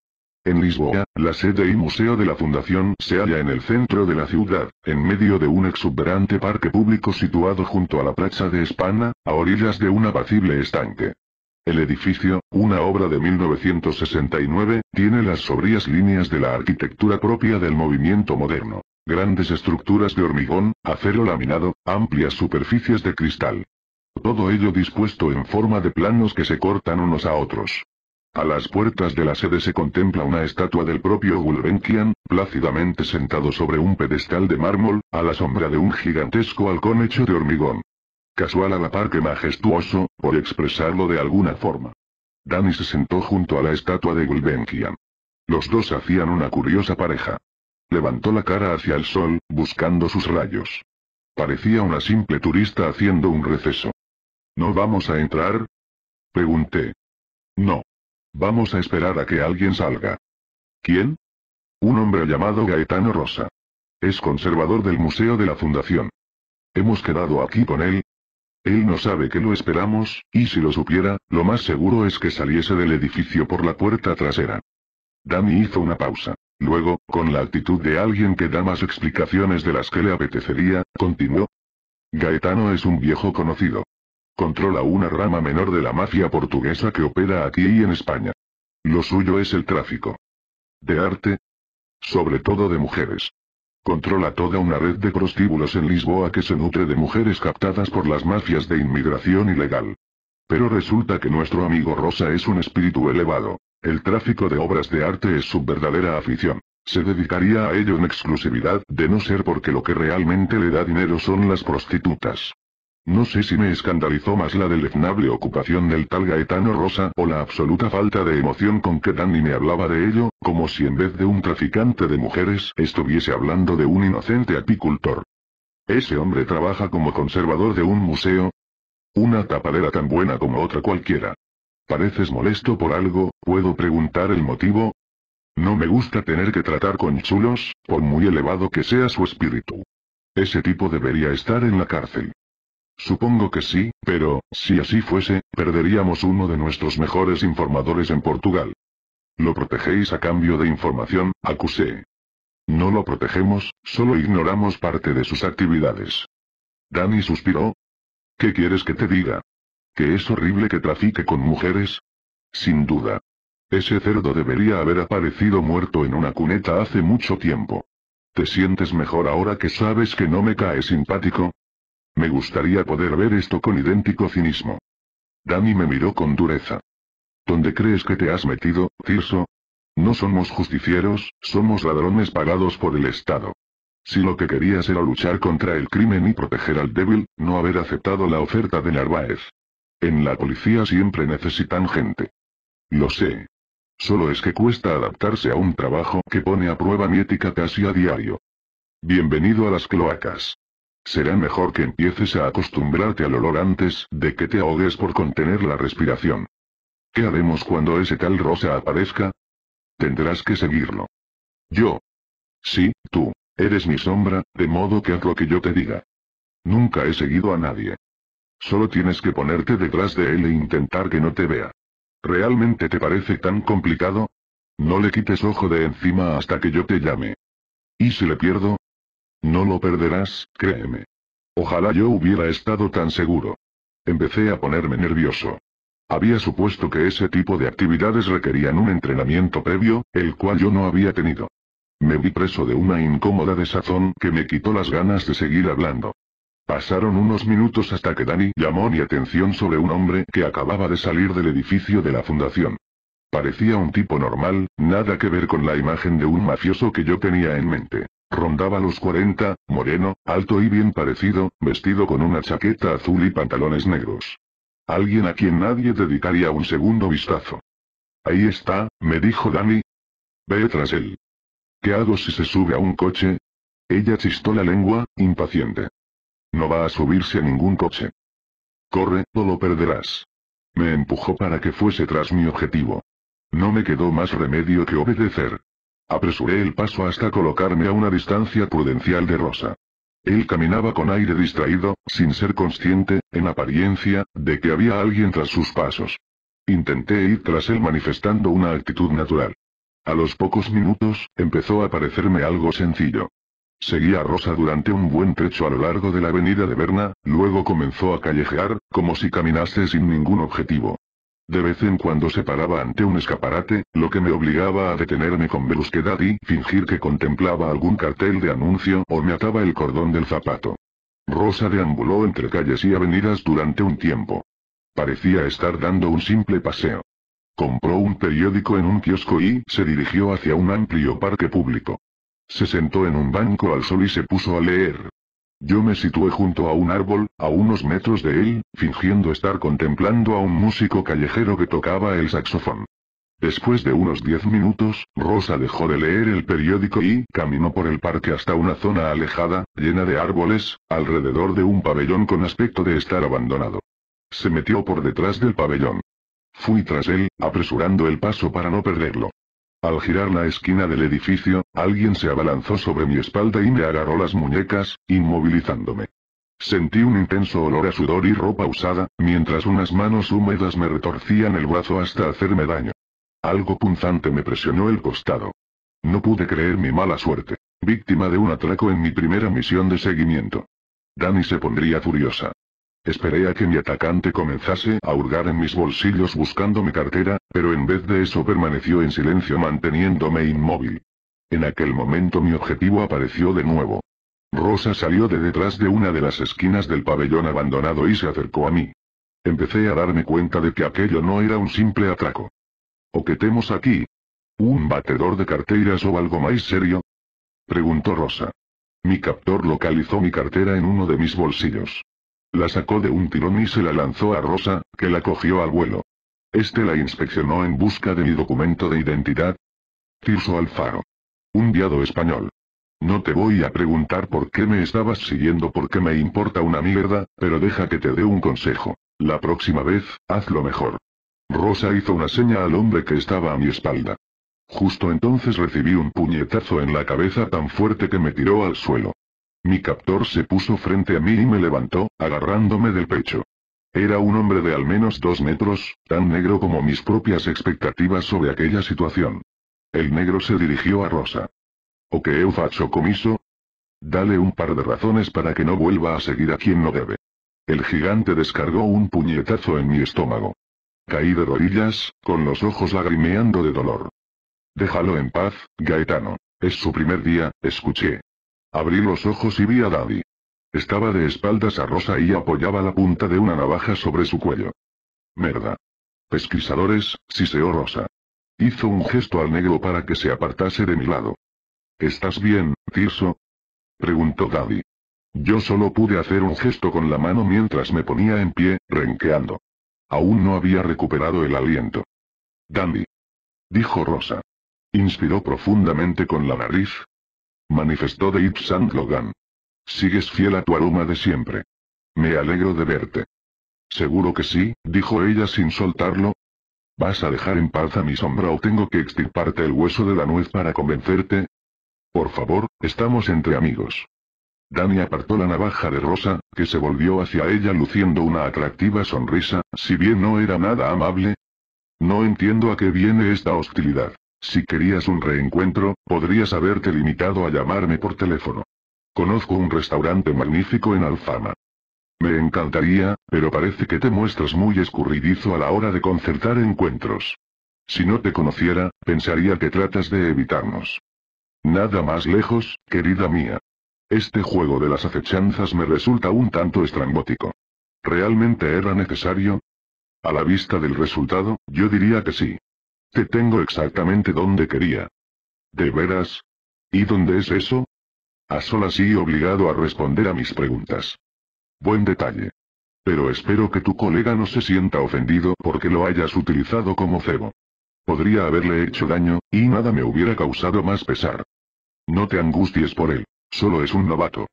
En Lisboa, la sede y museo de la fundación se halla en el centro de la ciudad, en medio de un exuberante parque público situado junto a la Plaza de Espana, a orillas de un apacible estanque. El edificio, una obra de 1969, tiene las sobrias líneas de la arquitectura propia del movimiento moderno. Grandes estructuras de hormigón, acero laminado, amplias superficies de cristal. Todo ello dispuesto en forma de planos que se cortan unos a otros. A las puertas de la sede se contempla una estatua del propio Gulbenkian, plácidamente sentado sobre un pedestal de mármol, a la sombra de un gigantesco halcón hecho de hormigón casual a la par que majestuoso, por expresarlo de alguna forma. Danny se sentó junto a la estatua de Gulbenkian. Los dos hacían una curiosa pareja. Levantó la cara hacia el sol, buscando sus rayos. Parecía una simple turista haciendo un receso. ¿No vamos a entrar? Pregunté. No. Vamos a esperar a que alguien salga. ¿Quién? Un hombre llamado Gaetano Rosa. Es conservador del Museo de la Fundación. Hemos quedado aquí con él, él no sabe que lo esperamos, y si lo supiera, lo más seguro es que saliese del edificio por la puerta trasera. Dami hizo una pausa. Luego, con la actitud de alguien que da más explicaciones de las que le apetecería, continuó. Gaetano es un viejo conocido. Controla una rama menor de la mafia portuguesa que opera aquí y en España. Lo suyo es el tráfico. De arte. Sobre todo de mujeres. Controla toda una red de prostíbulos en Lisboa que se nutre de mujeres captadas por las mafias de inmigración ilegal. Pero resulta que nuestro amigo Rosa es un espíritu elevado. El tráfico de obras de arte es su verdadera afición. Se dedicaría a ello en exclusividad, de no ser porque lo que realmente le da dinero son las prostitutas. No sé si me escandalizó más la deleznable ocupación del tal Gaetano Rosa o la absoluta falta de emoción con que Danny me hablaba de ello, como si en vez de un traficante de mujeres estuviese hablando de un inocente apicultor. Ese hombre trabaja como conservador de un museo. Una tapadera tan buena como otra cualquiera. ¿Pareces molesto por algo? ¿Puedo preguntar el motivo? No me gusta tener que tratar con chulos, por muy elevado que sea su espíritu. Ese tipo debería estar en la cárcel. Supongo que sí, pero, si así fuese, perderíamos uno de nuestros mejores informadores en Portugal. Lo protegéis a cambio de información, acusé. No lo protegemos, solo ignoramos parte de sus actividades. Dani suspiró. ¿Qué quieres que te diga? ¿Que es horrible que trafique con mujeres? Sin duda. Ese cerdo debería haber aparecido muerto en una cuneta hace mucho tiempo. ¿Te sientes mejor ahora que sabes que no me cae simpático? Me gustaría poder ver esto con idéntico cinismo. Dani me miró con dureza. ¿Dónde crees que te has metido, Tirso? No somos justicieros, somos ladrones pagados por el Estado. Si lo que querías era luchar contra el crimen y proteger al débil, no haber aceptado la oferta de Narváez. En la policía siempre necesitan gente. Lo sé. Solo es que cuesta adaptarse a un trabajo que pone a prueba mi ética casi a diario. Bienvenido a las cloacas. Será mejor que empieces a acostumbrarte al olor antes de que te ahogues por contener la respiración. ¿Qué haremos cuando ese tal Rosa aparezca? Tendrás que seguirlo. Yo. Sí, tú. Eres mi sombra, de modo que haz lo que yo te diga. Nunca he seguido a nadie. Solo tienes que ponerte detrás de él e intentar que no te vea. ¿Realmente te parece tan complicado? No le quites ojo de encima hasta que yo te llame. ¿Y si le pierdo? No lo perderás, créeme. Ojalá yo hubiera estado tan seguro. Empecé a ponerme nervioso. Había supuesto que ese tipo de actividades requerían un entrenamiento previo, el cual yo no había tenido. Me vi preso de una incómoda desazón que me quitó las ganas de seguir hablando. Pasaron unos minutos hasta que Dani llamó mi atención sobre un hombre que acababa de salir del edificio de la fundación. Parecía un tipo normal, nada que ver con la imagen de un mafioso que yo tenía en mente. Rondaba los 40, moreno, alto y bien parecido, vestido con una chaqueta azul y pantalones negros. Alguien a quien nadie dedicaría un segundo vistazo. Ahí está, me dijo Dani. Ve tras él. ¿Qué hago si se sube a un coche? Ella chistó la lengua, impaciente. No va a subirse a ningún coche. Corre, o lo perderás. Me empujó para que fuese tras mi objetivo. No me quedó más remedio que obedecer. Apresuré el paso hasta colocarme a una distancia prudencial de Rosa. Él caminaba con aire distraído, sin ser consciente, en apariencia, de que había alguien tras sus pasos. Intenté ir tras él manifestando una actitud natural. A los pocos minutos, empezó a parecerme algo sencillo. Seguía a Rosa durante un buen trecho a lo largo de la avenida de Berna, luego comenzó a callejear, como si caminase sin ningún objetivo. De vez en cuando se paraba ante un escaparate, lo que me obligaba a detenerme con brusquedad y fingir que contemplaba algún cartel de anuncio o me ataba el cordón del zapato. Rosa deambuló entre calles y avenidas durante un tiempo. Parecía estar dando un simple paseo. Compró un periódico en un kiosco y se dirigió hacia un amplio parque público. Se sentó en un banco al sol y se puso a leer. Yo me situé junto a un árbol, a unos metros de él, fingiendo estar contemplando a un músico callejero que tocaba el saxofón. Después de unos diez minutos, Rosa dejó de leer el periódico y caminó por el parque hasta una zona alejada, llena de árboles, alrededor de un pabellón con aspecto de estar abandonado. Se metió por detrás del pabellón. Fui tras él, apresurando el paso para no perderlo. Al girar la esquina del edificio, alguien se abalanzó sobre mi espalda y me agarró las muñecas, inmovilizándome. Sentí un intenso olor a sudor y ropa usada, mientras unas manos húmedas me retorcían el brazo hasta hacerme daño. Algo punzante me presionó el costado. No pude creer mi mala suerte, víctima de un atraco en mi primera misión de seguimiento. Dani se pondría furiosa. Esperé a que mi atacante comenzase a hurgar en mis bolsillos buscando mi cartera, pero en vez de eso permaneció en silencio manteniéndome inmóvil. En aquel momento mi objetivo apareció de nuevo. Rosa salió de detrás de una de las esquinas del pabellón abandonado y se acercó a mí. Empecé a darme cuenta de que aquello no era un simple atraco. ¿O que temos aquí? ¿Un batedor de carteras o algo más serio? Preguntó Rosa. Mi captor localizó mi cartera en uno de mis bolsillos. La sacó de un tirón y se la lanzó a Rosa, que la cogió al vuelo. Este la inspeccionó en busca de mi documento de identidad. Tirso Alfaro. Un diado español. No te voy a preguntar por qué me estabas siguiendo porque me importa una mierda, pero deja que te dé un consejo. La próxima vez, hazlo mejor. Rosa hizo una seña al hombre que estaba a mi espalda. Justo entonces recibí un puñetazo en la cabeza tan fuerte que me tiró al suelo. Mi captor se puso frente a mí y me levantó, agarrándome del pecho. Era un hombre de al menos dos metros, tan negro como mis propias expectativas sobre aquella situación. El negro se dirigió a Rosa. ¿O que eu faccio comiso? Dale un par de razones para que no vuelva a seguir a quien no debe. El gigante descargó un puñetazo en mi estómago. Caí de rodillas, con los ojos lagrimeando de dolor. Déjalo en paz, Gaetano. Es su primer día, escuché. Abrí los ojos y vi a Daddy. Estaba de espaldas a Rosa y apoyaba la punta de una navaja sobre su cuello. Merda. Pesquisadores, siseó Rosa. Hizo un gesto al negro para que se apartase de mi lado. ¿Estás bien, Tirso? Preguntó Daddy. Yo solo pude hacer un gesto con la mano mientras me ponía en pie, renqueando. Aún no había recuperado el aliento. Daddy, Dijo Rosa. Inspiró profundamente con la nariz, manifestó De Sandlogan. Logan. Sigues fiel a tu aroma de siempre. Me alegro de verte. Seguro que sí, dijo ella sin soltarlo. ¿Vas a dejar en paz a mi sombra o tengo que extirparte el hueso de la nuez para convencerte? Por favor, estamos entre amigos. Dani apartó la navaja de Rosa, que se volvió hacia ella luciendo una atractiva sonrisa, si bien no era nada amable. No entiendo a qué viene esta hostilidad. Si querías un reencuentro, podrías haberte limitado a llamarme por teléfono. Conozco un restaurante magnífico en Alfama. Me encantaría, pero parece que te muestras muy escurridizo a la hora de concertar encuentros. Si no te conociera, pensaría que tratas de evitarnos. Nada más lejos, querida mía. Este juego de las acechanzas me resulta un tanto estrambótico. ¿Realmente era necesario? A la vista del resultado, yo diría que sí. Te tengo exactamente donde quería. ¿De veras? ¿Y dónde es eso? A solas y obligado a responder a mis preguntas. Buen detalle. Pero espero que tu colega no se sienta ofendido porque lo hayas utilizado como cebo. Podría haberle hecho daño, y nada me hubiera causado más pesar. No te angusties por él, solo es un novato.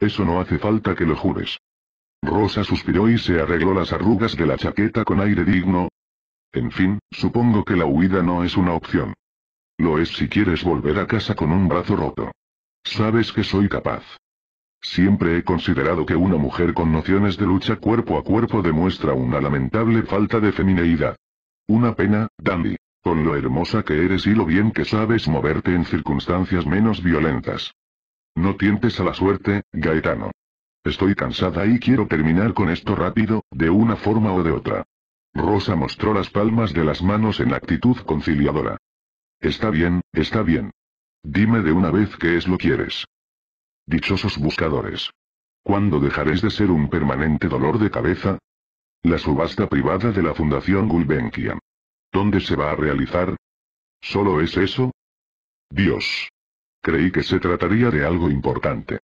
Eso no hace falta que lo jures. Rosa suspiró y se arregló las arrugas de la chaqueta con aire digno, en fin, supongo que la huida no es una opción. Lo es si quieres volver a casa con un brazo roto. Sabes que soy capaz. Siempre he considerado que una mujer con nociones de lucha cuerpo a cuerpo demuestra una lamentable falta de femineidad. Una pena, Dandy. Con lo hermosa que eres y lo bien que sabes moverte en circunstancias menos violentas. No tientes a la suerte, Gaetano. Estoy cansada y quiero terminar con esto rápido, de una forma o de otra. Rosa mostró las palmas de las manos en actitud conciliadora. Está bien, está bien. Dime de una vez qué es lo quieres. Dichosos buscadores. ¿Cuándo dejaréis de ser un permanente dolor de cabeza? La subasta privada de la Fundación Gulbenkian. ¿Dónde se va a realizar? ¿Solo es eso? Dios. Creí que se trataría de algo importante.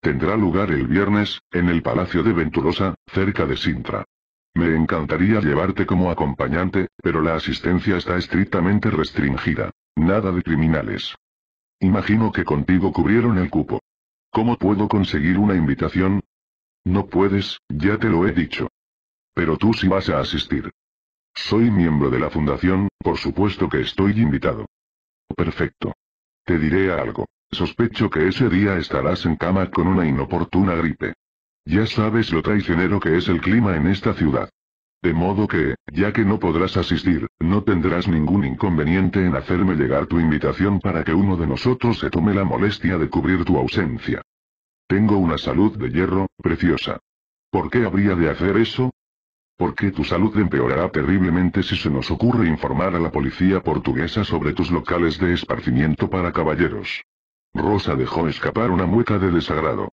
Tendrá lugar el viernes, en el Palacio de Venturosa, cerca de Sintra. Me encantaría llevarte como acompañante, pero la asistencia está estrictamente restringida. Nada de criminales. Imagino que contigo cubrieron el cupo. ¿Cómo puedo conseguir una invitación? No puedes, ya te lo he dicho. Pero tú sí vas a asistir. Soy miembro de la fundación, por supuesto que estoy invitado. Perfecto. Te diré algo. Sospecho que ese día estarás en cama con una inoportuna gripe. Ya sabes lo traicionero que es el clima en esta ciudad. De modo que, ya que no podrás asistir, no tendrás ningún inconveniente en hacerme llegar tu invitación para que uno de nosotros se tome la molestia de cubrir tu ausencia. Tengo una salud de hierro, preciosa. ¿Por qué habría de hacer eso? Porque tu salud empeorará terriblemente si se nos ocurre informar a la policía portuguesa sobre tus locales de esparcimiento para caballeros. Rosa dejó escapar una mueca de desagrado.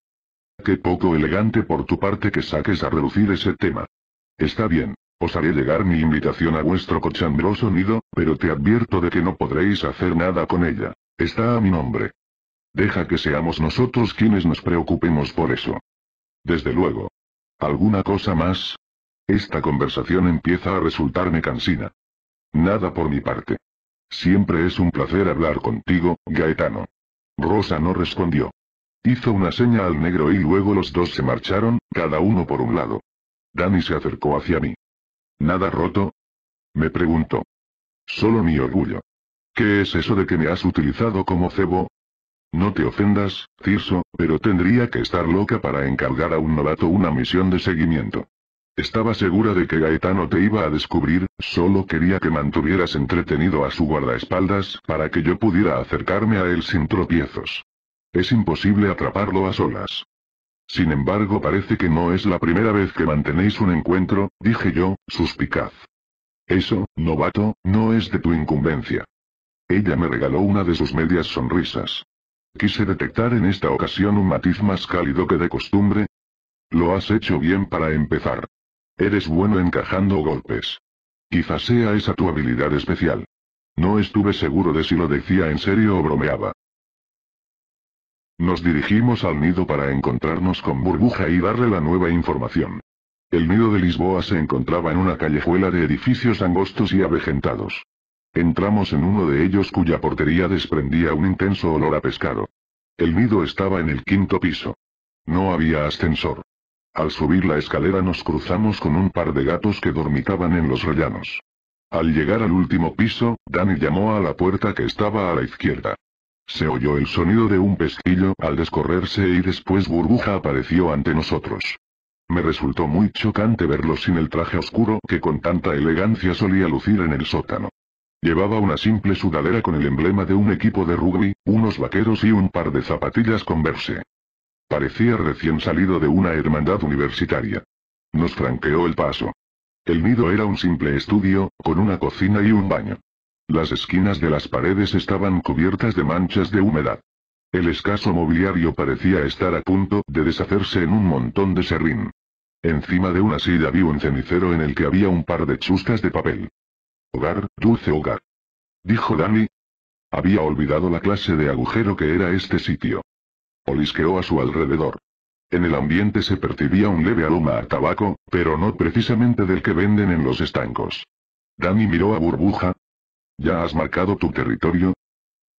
Qué poco elegante por tu parte que saques a reducir ese tema. Está bien, os haré llegar mi invitación a vuestro cochambroso nido, pero te advierto de que no podréis hacer nada con ella. Está a mi nombre. Deja que seamos nosotros quienes nos preocupemos por eso. Desde luego. ¿Alguna cosa más? Esta conversación empieza a resultarme cansina. Nada por mi parte. Siempre es un placer hablar contigo, Gaetano. Rosa no respondió. Hizo una seña al negro y luego los dos se marcharon, cada uno por un lado. Danny se acercó hacia mí. ¿Nada roto? Me preguntó. Solo mi orgullo. ¿Qué es eso de que me has utilizado como cebo? No te ofendas, Cirso, pero tendría que estar loca para encargar a un novato una misión de seguimiento. Estaba segura de que Gaetano te iba a descubrir, solo quería que mantuvieras entretenido a su guardaespaldas para que yo pudiera acercarme a él sin tropiezos. Es imposible atraparlo a solas. Sin embargo parece que no es la primera vez que mantenéis un encuentro, dije yo, suspicaz. Eso, novato, no es de tu incumbencia. Ella me regaló una de sus medias sonrisas. Quise detectar en esta ocasión un matiz más cálido que de costumbre. Lo has hecho bien para empezar. Eres bueno encajando golpes. Quizás sea esa tu habilidad especial. No estuve seguro de si lo decía en serio o bromeaba. Nos dirigimos al nido para encontrarnos con Burbuja y darle la nueva información. El nido de Lisboa se encontraba en una callejuela de edificios angostos y avejentados. Entramos en uno de ellos cuya portería desprendía un intenso olor a pescado. El nido estaba en el quinto piso. No había ascensor. Al subir la escalera nos cruzamos con un par de gatos que dormitaban en los rellanos. Al llegar al último piso, Danny llamó a la puerta que estaba a la izquierda. Se oyó el sonido de un pesquillo al descorrerse y después Burbuja apareció ante nosotros. Me resultó muy chocante verlo sin el traje oscuro que con tanta elegancia solía lucir en el sótano. Llevaba una simple sudadera con el emblema de un equipo de rugby, unos vaqueros y un par de zapatillas con verse. Parecía recién salido de una hermandad universitaria. Nos franqueó el paso. El nido era un simple estudio, con una cocina y un baño. Las esquinas de las paredes estaban cubiertas de manchas de humedad. El escaso mobiliario parecía estar a punto de deshacerse en un montón de serrín. Encima de una silla vi un cenicero en el que había un par de chustas de papel. Hogar, dulce hogar. Dijo Danny. Había olvidado la clase de agujero que era este sitio. Olisqueó a su alrededor. En el ambiente se percibía un leve aroma a tabaco, pero no precisamente del que venden en los estancos. Danny miró a Burbuja, ¿Ya has marcado tu territorio?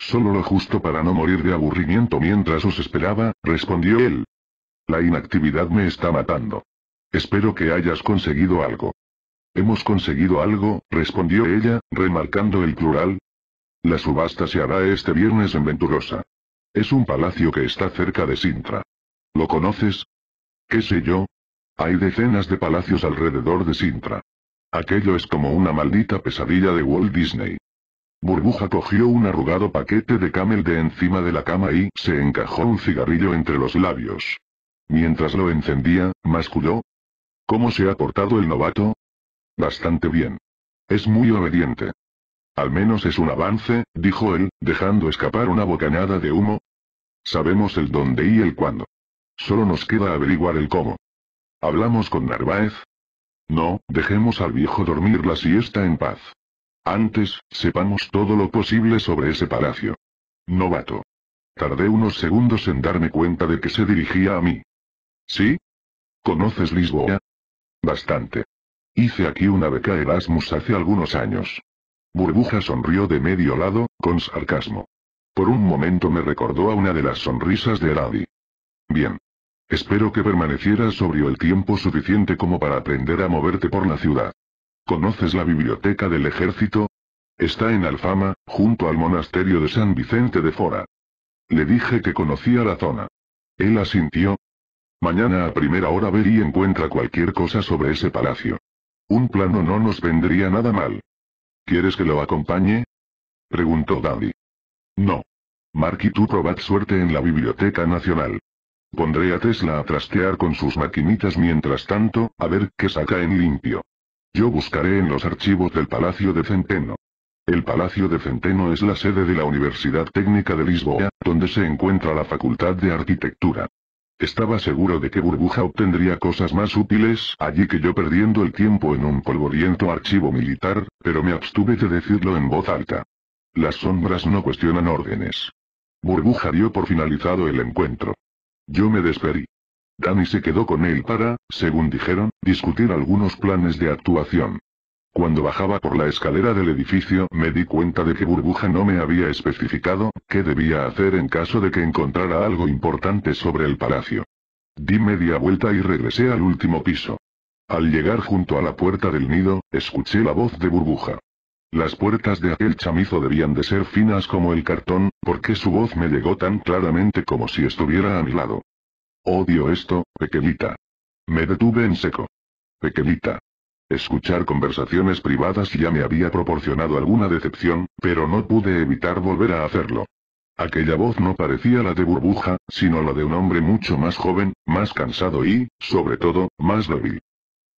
Solo lo justo para no morir de aburrimiento mientras os esperaba, respondió él. La inactividad me está matando. Espero que hayas conseguido algo. Hemos conseguido algo, respondió ella, remarcando el plural. La subasta se hará este viernes en Venturosa. Es un palacio que está cerca de Sintra. ¿Lo conoces? ¿Qué sé yo? Hay decenas de palacios alrededor de Sintra. Aquello es como una maldita pesadilla de Walt Disney. Burbuja cogió un arrugado paquete de camel de encima de la cama y se encajó un cigarrillo entre los labios. Mientras lo encendía, masculó. ¿Cómo se ha portado el novato? Bastante bien. Es muy obediente. Al menos es un avance, dijo él, dejando escapar una bocanada de humo. Sabemos el dónde y el cuándo. Solo nos queda averiguar el cómo. ¿Hablamos con Narváez? No, dejemos al viejo dormir la siesta en paz. Antes, sepamos todo lo posible sobre ese palacio. Novato. Tardé unos segundos en darme cuenta de que se dirigía a mí. ¿Sí? ¿Conoces Lisboa? Bastante. Hice aquí una beca Erasmus hace algunos años. Burbuja sonrió de medio lado, con sarcasmo. Por un momento me recordó a una de las sonrisas de Eradi. Bien. Espero que permanecieras sobrio el tiempo suficiente como para aprender a moverte por la ciudad. ¿Conoces la biblioteca del ejército? Está en Alfama, junto al monasterio de San Vicente de Fora. Le dije que conocía la zona. Él asintió. Mañana a primera hora ver y encuentra cualquier cosa sobre ese palacio. Un plano no nos vendría nada mal. ¿Quieres que lo acompañe? Preguntó Daddy. No. Mark y tú probad suerte en la Biblioteca Nacional. Pondré a Tesla a trastear con sus maquinitas mientras tanto, a ver qué saca en limpio. Yo buscaré en los archivos del Palacio de Centeno. El Palacio de Centeno es la sede de la Universidad Técnica de Lisboa, donde se encuentra la Facultad de Arquitectura. Estaba seguro de que Burbuja obtendría cosas más útiles allí que yo perdiendo el tiempo en un polvoriento archivo militar, pero me abstuve de decirlo en voz alta. Las sombras no cuestionan órdenes. Burbuja dio por finalizado el encuentro. Yo me despedí. Danny se quedó con él para, según dijeron, discutir algunos planes de actuación. Cuando bajaba por la escalera del edificio me di cuenta de que Burbuja no me había especificado qué debía hacer en caso de que encontrara algo importante sobre el palacio. Di media vuelta y regresé al último piso. Al llegar junto a la puerta del nido, escuché la voz de Burbuja. Las puertas de aquel chamizo debían de ser finas como el cartón, porque su voz me llegó tan claramente como si estuviera a mi lado. Odio esto, pequeñita. Me detuve en seco. Pequeñita. Escuchar conversaciones privadas ya me había proporcionado alguna decepción, pero no pude evitar volver a hacerlo. Aquella voz no parecía la de burbuja, sino la de un hombre mucho más joven, más cansado y, sobre todo, más débil.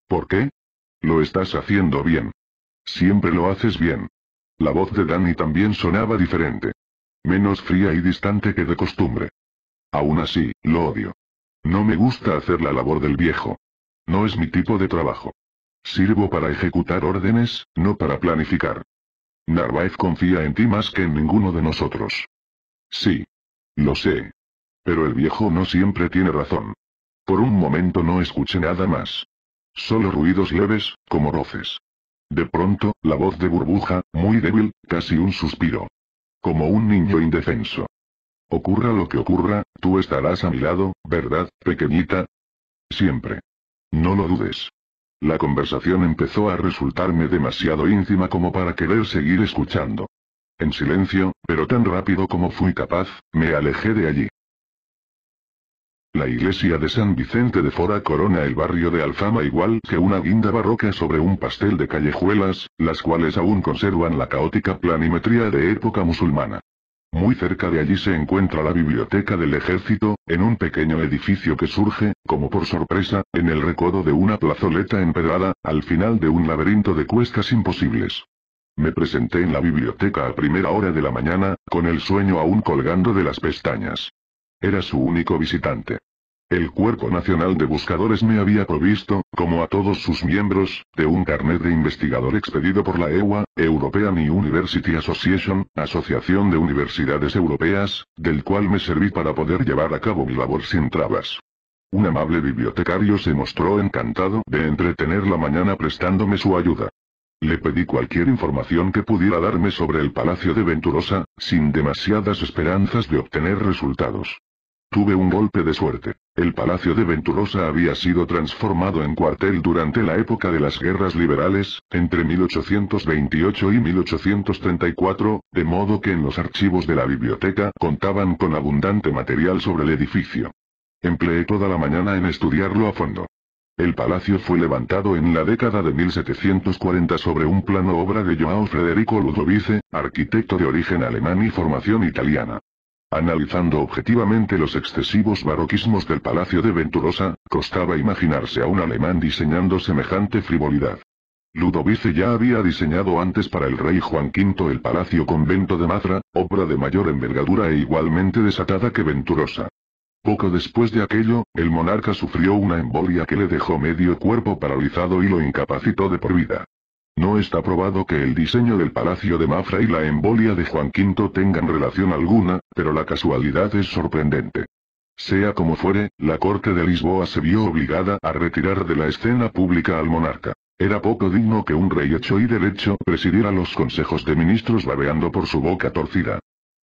¿Por qué? Lo estás haciendo bien. Siempre lo haces bien. La voz de Danny también sonaba diferente. Menos fría y distante que de costumbre. Aún así, lo odio. No me gusta hacer la labor del viejo. No es mi tipo de trabajo. Sirvo para ejecutar órdenes, no para planificar. Narváez confía en ti más que en ninguno de nosotros. Sí. Lo sé. Pero el viejo no siempre tiene razón. Por un momento no escuché nada más. Solo ruidos leves, como roces. De pronto, la voz de burbuja, muy débil, casi un suspiro. Como un niño indefenso. Ocurra lo que ocurra, tú estarás a mi lado, ¿verdad, pequeñita? Siempre. No lo dudes. La conversación empezó a resultarme demasiado íntima como para querer seguir escuchando. En silencio, pero tan rápido como fui capaz, me alejé de allí. La iglesia de San Vicente de Fora corona el barrio de Alfama igual que una guinda barroca sobre un pastel de callejuelas, las cuales aún conservan la caótica planimetría de época musulmana. Muy cerca de allí se encuentra la biblioteca del ejército, en un pequeño edificio que surge, como por sorpresa, en el recodo de una plazoleta empedrada, al final de un laberinto de cuestas imposibles. Me presenté en la biblioteca a primera hora de la mañana, con el sueño aún colgando de las pestañas. Era su único visitante. El Cuerpo Nacional de Buscadores me había provisto, como a todos sus miembros, de un carnet de investigador expedido por la EUA, European University Association, Asociación de Universidades Europeas, del cual me serví para poder llevar a cabo mi labor sin trabas. Un amable bibliotecario se mostró encantado de entretener la mañana prestándome su ayuda. Le pedí cualquier información que pudiera darme sobre el Palacio de Venturosa, sin demasiadas esperanzas de obtener resultados. Tuve un golpe de suerte. El Palacio de Venturosa había sido transformado en cuartel durante la época de las guerras liberales, entre 1828 y 1834, de modo que en los archivos de la biblioteca contaban con abundante material sobre el edificio. Empleé toda la mañana en estudiarlo a fondo. El palacio fue levantado en la década de 1740 sobre un plano obra de Joao Federico Ludovice, arquitecto de origen alemán y formación italiana. Analizando objetivamente los excesivos barroquismos del Palacio de Venturosa, costaba imaginarse a un alemán diseñando semejante frivolidad. Ludovice ya había diseñado antes para el rey Juan V el Palacio Convento de Madra, obra de mayor envergadura e igualmente desatada que Venturosa. Poco después de aquello, el monarca sufrió una embolia que le dejó medio cuerpo paralizado y lo incapacitó de por vida. No está probado que el diseño del palacio de Mafra y la embolia de Juan V tengan relación alguna, pero la casualidad es sorprendente. Sea como fuere, la corte de Lisboa se vio obligada a retirar de la escena pública al monarca. Era poco digno que un rey hecho y derecho presidiera los consejos de ministros babeando por su boca torcida.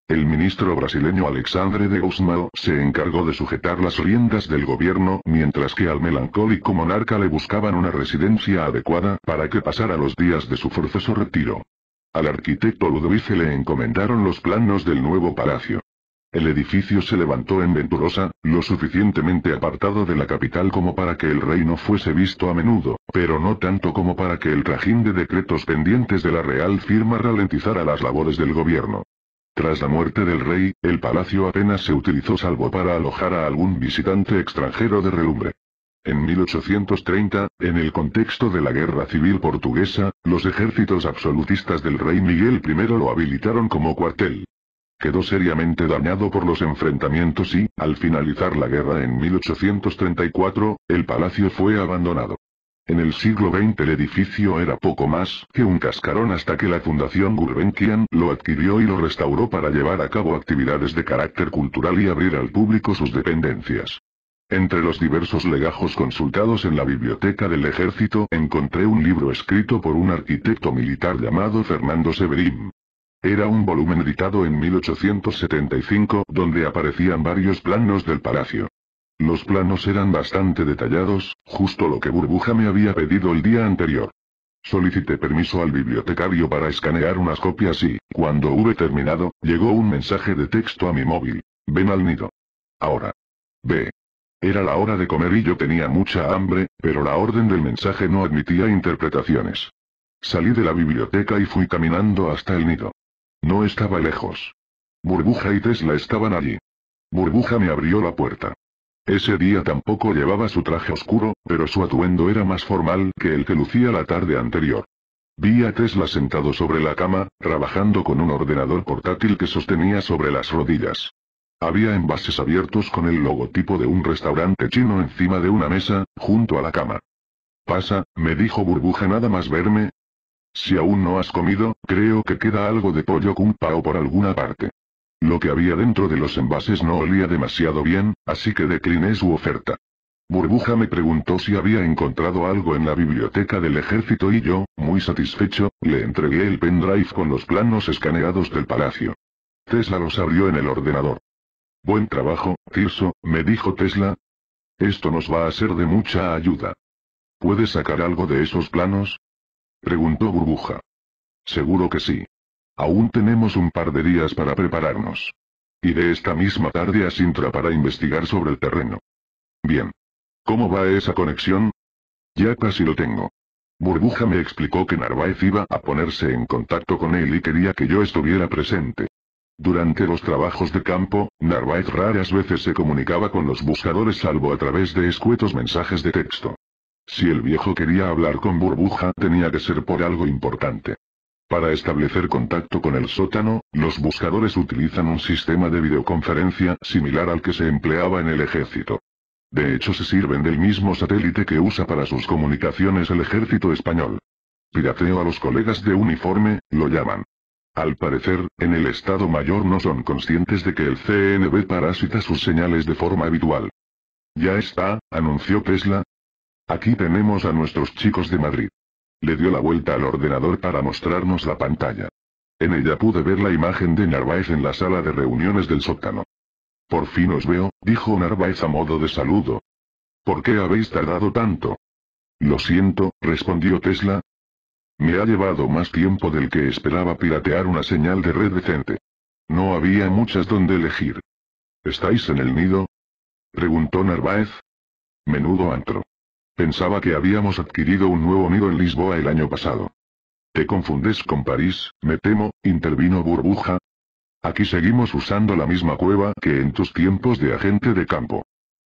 El ministro brasileño Alexandre de Osmao se encargó de sujetar las riendas del gobierno mientras que al melancólico monarca le buscaban una residencia adecuada para que pasara los días de su forzoso retiro. Al arquitecto Ludovice le encomendaron los planos del nuevo palacio. El edificio se levantó en Venturosa, lo suficientemente apartado de la capital como para que el reino fuese visto a menudo, pero no tanto como para que el trajín de decretos pendientes de la real firma ralentizara las labores del gobierno. Tras la muerte del rey, el palacio apenas se utilizó salvo para alojar a algún visitante extranjero de relumbre. En 1830, en el contexto de la Guerra Civil Portuguesa, los ejércitos absolutistas del rey Miguel I lo habilitaron como cuartel. Quedó seriamente dañado por los enfrentamientos y, al finalizar la guerra en 1834, el palacio fue abandonado. En el siglo XX el edificio era poco más que un cascarón hasta que la Fundación Gulbenkian lo adquirió y lo restauró para llevar a cabo actividades de carácter cultural y abrir al público sus dependencias. Entre los diversos legajos consultados en la biblioteca del ejército encontré un libro escrito por un arquitecto militar llamado Fernando Severín. Era un volumen editado en 1875 donde aparecían varios planos del palacio. Los planos eran bastante detallados, justo lo que Burbuja me había pedido el día anterior. Solicité permiso al bibliotecario para escanear unas copias y, cuando hube terminado, llegó un mensaje de texto a mi móvil. Ven al nido. Ahora. Ve. Era la hora de comer y yo tenía mucha hambre, pero la orden del mensaje no admitía interpretaciones. Salí de la biblioteca y fui caminando hasta el nido. No estaba lejos. Burbuja y Tesla estaban allí. Burbuja me abrió la puerta. Ese día tampoco llevaba su traje oscuro, pero su atuendo era más formal que el que lucía la tarde anterior. Vi a Tesla sentado sobre la cama, trabajando con un ordenador portátil que sostenía sobre las rodillas. Había envases abiertos con el logotipo de un restaurante chino encima de una mesa, junto a la cama. Pasa, me dijo Burbuja nada más verme. Si aún no has comido, creo que queda algo de pollo kung pao por alguna parte. Lo que había dentro de los envases no olía demasiado bien, así que decliné su oferta. Burbuja me preguntó si había encontrado algo en la biblioteca del ejército y yo, muy satisfecho, le entregué el pendrive con los planos escaneados del palacio. Tesla los abrió en el ordenador. Buen trabajo, Tirso, me dijo Tesla. Esto nos va a ser de mucha ayuda. ¿Puedes sacar algo de esos planos? Preguntó Burbuja. Seguro que sí. Aún tenemos un par de días para prepararnos. y de esta misma tarde a Sintra para investigar sobre el terreno. Bien. ¿Cómo va esa conexión? Ya casi lo tengo. Burbuja me explicó que Narváez iba a ponerse en contacto con él y quería que yo estuviera presente. Durante los trabajos de campo, Narváez raras veces se comunicaba con los buscadores salvo a través de escuetos mensajes de texto. Si el viejo quería hablar con Burbuja tenía que ser por algo importante. Para establecer contacto con el sótano, los buscadores utilizan un sistema de videoconferencia similar al que se empleaba en el ejército. De hecho se sirven del mismo satélite que usa para sus comunicaciones el ejército español. Pirateo a los colegas de uniforme, lo llaman. Al parecer, en el Estado Mayor no son conscientes de que el CNB parásita sus señales de forma habitual. Ya está, anunció Tesla. Aquí tenemos a nuestros chicos de Madrid. Le dio la vuelta al ordenador para mostrarnos la pantalla. En ella pude ver la imagen de Narváez en la sala de reuniones del sótano. Por fin os veo, dijo Narváez a modo de saludo. ¿Por qué habéis tardado tanto? Lo siento, respondió Tesla. Me ha llevado más tiempo del que esperaba piratear una señal de red decente. No había muchas donde elegir. ¿Estáis en el nido? Preguntó Narváez. Menudo antro. Pensaba que habíamos adquirido un nuevo amigo en Lisboa el año pasado. Te confundes con París, me temo, intervino Burbuja. Aquí seguimos usando la misma cueva que en tus tiempos de agente de campo.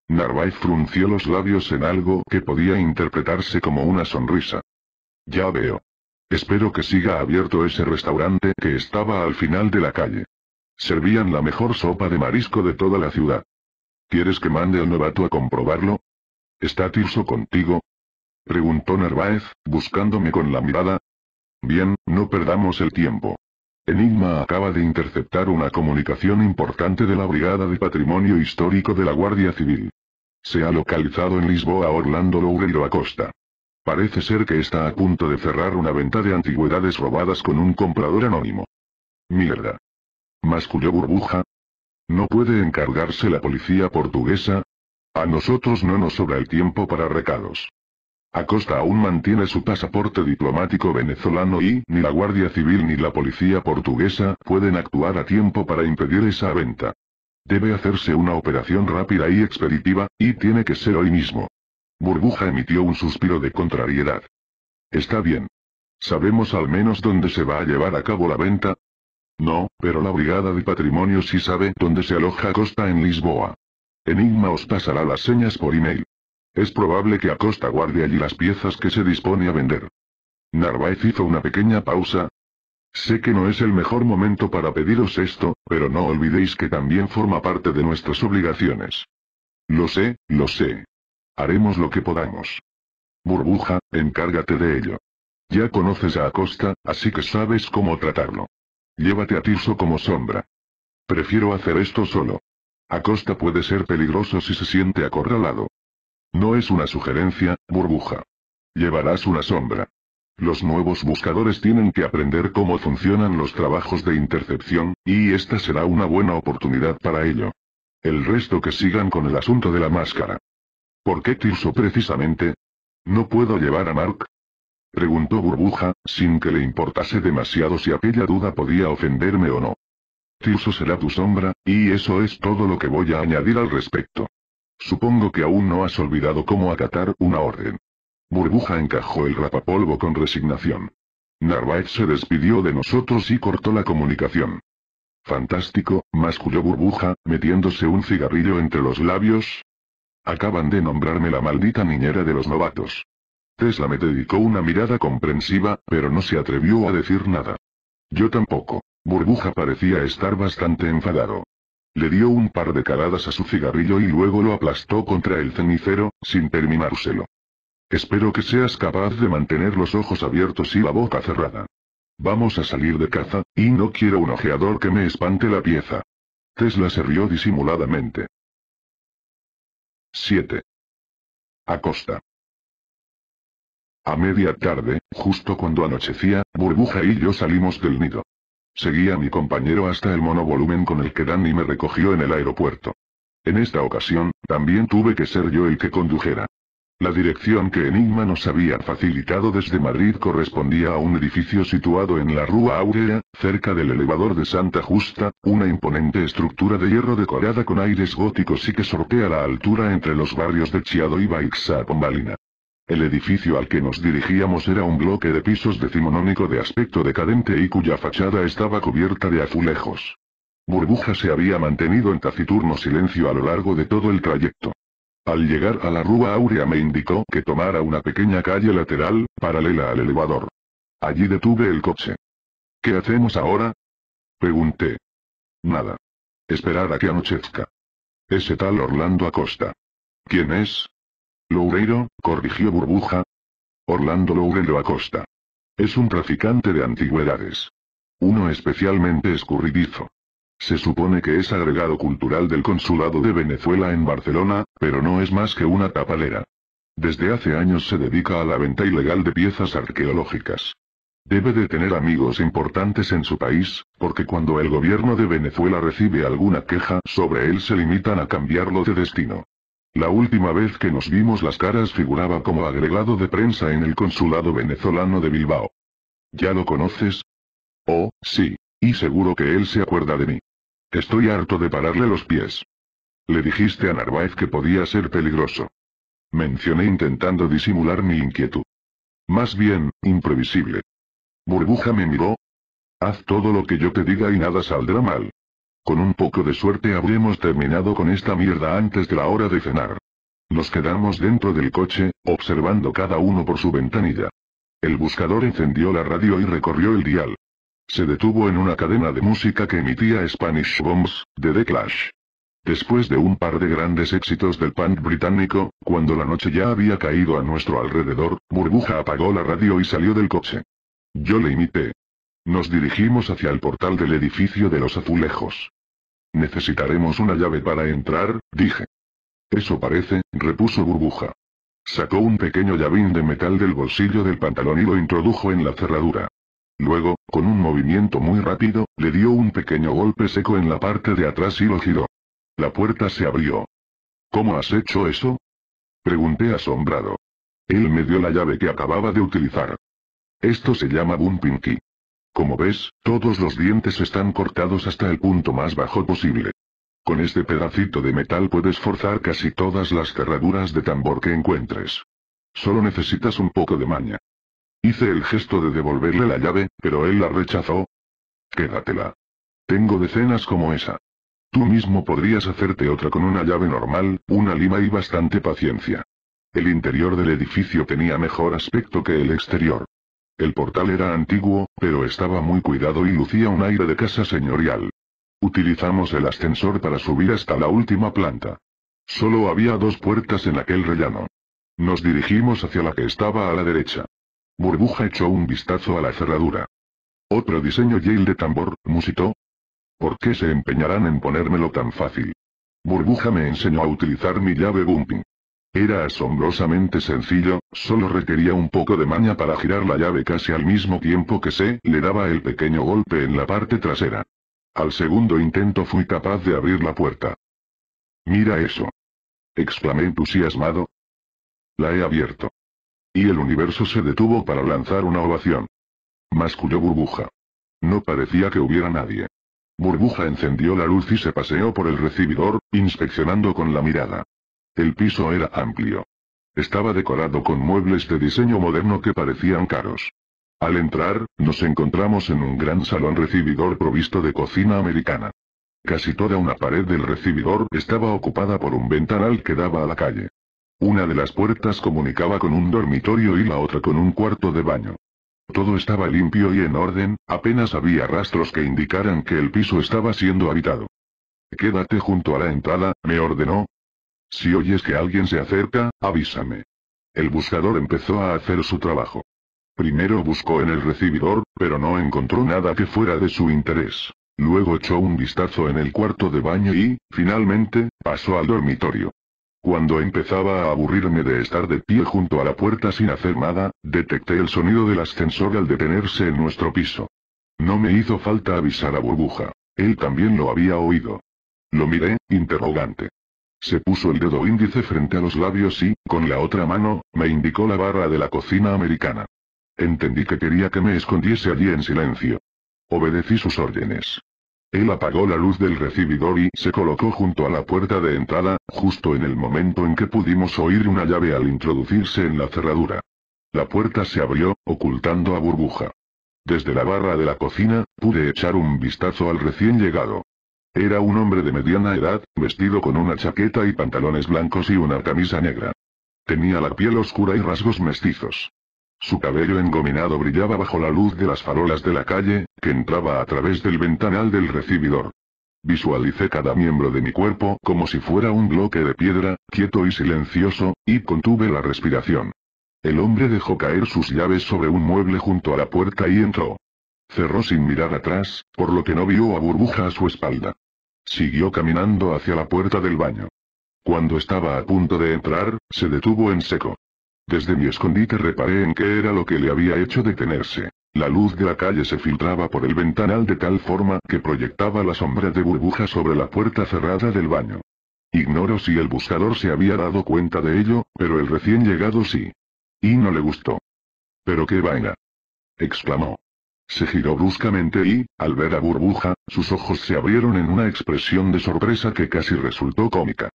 Narváez frunció los labios en algo que podía interpretarse como una sonrisa. Ya veo. Espero que siga abierto ese restaurante que estaba al final de la calle. Servían la mejor sopa de marisco de toda la ciudad. ¿Quieres que mande al novato a comprobarlo? ¿Está Tirso contigo? Preguntó Narváez, buscándome con la mirada. Bien, no perdamos el tiempo. Enigma acaba de interceptar una comunicación importante de la Brigada de Patrimonio Histórico de la Guardia Civil. Se ha localizado en Lisboa Orlando Loureiro Acosta. Parece ser que está a punto de cerrar una venta de antigüedades robadas con un comprador anónimo. Mierda. Masculló burbuja. No puede encargarse la policía portuguesa, a nosotros no nos sobra el tiempo para recados. Acosta aún mantiene su pasaporte diplomático venezolano y ni la Guardia Civil ni la policía portuguesa pueden actuar a tiempo para impedir esa venta. Debe hacerse una operación rápida y expeditiva, y tiene que ser hoy mismo. Burbuja emitió un suspiro de contrariedad. Está bien. ¿Sabemos al menos dónde se va a llevar a cabo la venta? No, pero la Brigada de Patrimonio sí sabe dónde se aloja Acosta en Lisboa. Enigma os pasará las señas por email. Es probable que Acosta guarde allí las piezas que se dispone a vender. Narváez hizo una pequeña pausa. Sé que no es el mejor momento para pediros esto, pero no olvidéis que también forma parte de nuestras obligaciones. Lo sé, lo sé. Haremos lo que podamos. Burbuja, encárgate de ello. Ya conoces a Acosta, así que sabes cómo tratarlo. Llévate a Tirso como sombra. Prefiero hacer esto solo. Acosta puede ser peligroso si se siente acorralado. No es una sugerencia, burbuja. Llevarás una sombra. Los nuevos buscadores tienen que aprender cómo funcionan los trabajos de intercepción, y esta será una buena oportunidad para ello. El resto que sigan con el asunto de la máscara. ¿Por qué Tirso precisamente? ¿No puedo llevar a Mark? Preguntó Burbuja, sin que le importase demasiado si aquella duda podía ofenderme o no. Tirso será tu sombra, y eso es todo lo que voy a añadir al respecto. Supongo que aún no has olvidado cómo acatar una orden. Burbuja encajó el rapapolvo con resignación. Narvaez se despidió de nosotros y cortó la comunicación. Fantástico, masculó Burbuja, metiéndose un cigarrillo entre los labios. Acaban de nombrarme la maldita niñera de los novatos. Tesla me dedicó una mirada comprensiva, pero no se atrevió a decir nada. Yo tampoco. Burbuja parecía estar bastante enfadado. Le dio un par de caladas a su cigarrillo y luego lo aplastó contra el cenicero, sin terminárselo. Espero que seas capaz de mantener los ojos abiertos y la boca cerrada. Vamos a salir de caza, y no quiero un ojeador que me espante la pieza. Tesla se rió disimuladamente. 7. Acosta. A media tarde, justo cuando anochecía, Burbuja y yo salimos del nido. Seguí a mi compañero hasta el monovolumen con el que Danny me recogió en el aeropuerto. En esta ocasión, también tuve que ser yo el que condujera. La dirección que Enigma nos había facilitado desde Madrid correspondía a un edificio situado en la Rúa Áurea, cerca del elevador de Santa Justa, una imponente estructura de hierro decorada con aires góticos y que sortea la altura entre los barrios de Chiado y Baixa Pombalina. El edificio al que nos dirigíamos era un bloque de pisos decimonónico de aspecto decadente y cuya fachada estaba cubierta de azulejos. Burbuja se había mantenido en taciturno silencio a lo largo de todo el trayecto. Al llegar a la Rúa Áurea me indicó que tomara una pequeña calle lateral, paralela al elevador. Allí detuve el coche. ¿Qué hacemos ahora? Pregunté. Nada. Esperar a que anochezca. Ese tal Orlando Acosta. ¿Quién es? Loureiro, corrigió Burbuja. Orlando Loureiro Acosta. Es un traficante de antigüedades. Uno especialmente escurridizo. Se supone que es agregado cultural del Consulado de Venezuela en Barcelona, pero no es más que una tapalera. Desde hace años se dedica a la venta ilegal de piezas arqueológicas. Debe de tener amigos importantes en su país, porque cuando el gobierno de Venezuela recibe alguna queja sobre él se limitan a cambiarlo de destino. La última vez que nos vimos las caras figuraba como agregado de prensa en el consulado venezolano de Bilbao. ¿Ya lo conoces? Oh, sí, y seguro que él se acuerda de mí. Estoy harto de pararle los pies. Le dijiste a Narváez que podía ser peligroso. Mencioné intentando disimular mi inquietud. Más bien, imprevisible. Burbuja me miró. Haz todo lo que yo te diga y nada saldrá mal. Con un poco de suerte habremos terminado con esta mierda antes de la hora de cenar. Nos quedamos dentro del coche, observando cada uno por su ventanilla. El buscador encendió la radio y recorrió el dial. Se detuvo en una cadena de música que emitía Spanish Bombs, de The Clash. Después de un par de grandes éxitos del punk británico, cuando la noche ya había caído a nuestro alrededor, Burbuja apagó la radio y salió del coche. Yo le imité. Nos dirigimos hacia el portal del edificio de los azulejos. Necesitaremos una llave para entrar, dije. Eso parece, repuso Burbuja. Sacó un pequeño llavín de metal del bolsillo del pantalón y lo introdujo en la cerradura. Luego, con un movimiento muy rápido, le dio un pequeño golpe seco en la parte de atrás y lo giró. La puerta se abrió. ¿Cómo has hecho eso? Pregunté asombrado. Él me dio la llave que acababa de utilizar. Esto se llama Bumpinky. Como ves, todos los dientes están cortados hasta el punto más bajo posible. Con este pedacito de metal puedes forzar casi todas las cerraduras de tambor que encuentres. Solo necesitas un poco de maña. Hice el gesto de devolverle la llave, pero él la rechazó. Quédatela. Tengo decenas como esa. Tú mismo podrías hacerte otra con una llave normal, una lima y bastante paciencia. El interior del edificio tenía mejor aspecto que el exterior. El portal era antiguo, pero estaba muy cuidado y lucía un aire de casa señorial. Utilizamos el ascensor para subir hasta la última planta. Solo había dos puertas en aquel rellano. Nos dirigimos hacia la que estaba a la derecha. Burbuja echó un vistazo a la cerradura. Otro diseño Yale de tambor, musitó. ¿Por qué se empeñarán en ponérmelo tan fácil? Burbuja me enseñó a utilizar mi llave bumping. Era asombrosamente sencillo, solo requería un poco de maña para girar la llave casi al mismo tiempo que se le daba el pequeño golpe en la parte trasera. Al segundo intento fui capaz de abrir la puerta. Mira eso. exclamé entusiasmado. La he abierto. Y el universo se detuvo para lanzar una ovación. Masculló burbuja. No parecía que hubiera nadie. Burbuja encendió la luz y se paseó por el recibidor, inspeccionando con la mirada. El piso era amplio. Estaba decorado con muebles de diseño moderno que parecían caros. Al entrar, nos encontramos en un gran salón recibidor provisto de cocina americana. Casi toda una pared del recibidor estaba ocupada por un ventanal que daba a la calle. Una de las puertas comunicaba con un dormitorio y la otra con un cuarto de baño. Todo estaba limpio y en orden, apenas había rastros que indicaran que el piso estaba siendo habitado. Quédate junto a la entrada, me ordenó, si oyes que alguien se acerca, avísame. El buscador empezó a hacer su trabajo. Primero buscó en el recibidor, pero no encontró nada que fuera de su interés. Luego echó un vistazo en el cuarto de baño y, finalmente, pasó al dormitorio. Cuando empezaba a aburrirme de estar de pie junto a la puerta sin hacer nada, detecté el sonido del ascensor al detenerse en nuestro piso. No me hizo falta avisar a Burbuja. Él también lo había oído. Lo miré, interrogante. Se puso el dedo índice frente a los labios y, con la otra mano, me indicó la barra de la cocina americana. Entendí que quería que me escondiese allí en silencio. Obedecí sus órdenes. Él apagó la luz del recibidor y se colocó junto a la puerta de entrada, justo en el momento en que pudimos oír una llave al introducirse en la cerradura. La puerta se abrió, ocultando a burbuja. Desde la barra de la cocina, pude echar un vistazo al recién llegado. Era un hombre de mediana edad, vestido con una chaqueta y pantalones blancos y una camisa negra. Tenía la piel oscura y rasgos mestizos. Su cabello engominado brillaba bajo la luz de las farolas de la calle, que entraba a través del ventanal del recibidor. Visualicé cada miembro de mi cuerpo como si fuera un bloque de piedra, quieto y silencioso, y contuve la respiración. El hombre dejó caer sus llaves sobre un mueble junto a la puerta y entró. Cerró sin mirar atrás, por lo que no vio a Burbuja a su espalda. Siguió caminando hacia la puerta del baño. Cuando estaba a punto de entrar, se detuvo en seco. Desde mi escondite reparé en qué era lo que le había hecho detenerse. La luz de la calle se filtraba por el ventanal de tal forma que proyectaba la sombra de burbuja sobre la puerta cerrada del baño. Ignoro si el buscador se había dado cuenta de ello, pero el recién llegado sí. Y no le gustó. ¿Pero qué vaina? exclamó. Se giró bruscamente y, al ver a Burbuja, sus ojos se abrieron en una expresión de sorpresa que casi resultó cómica.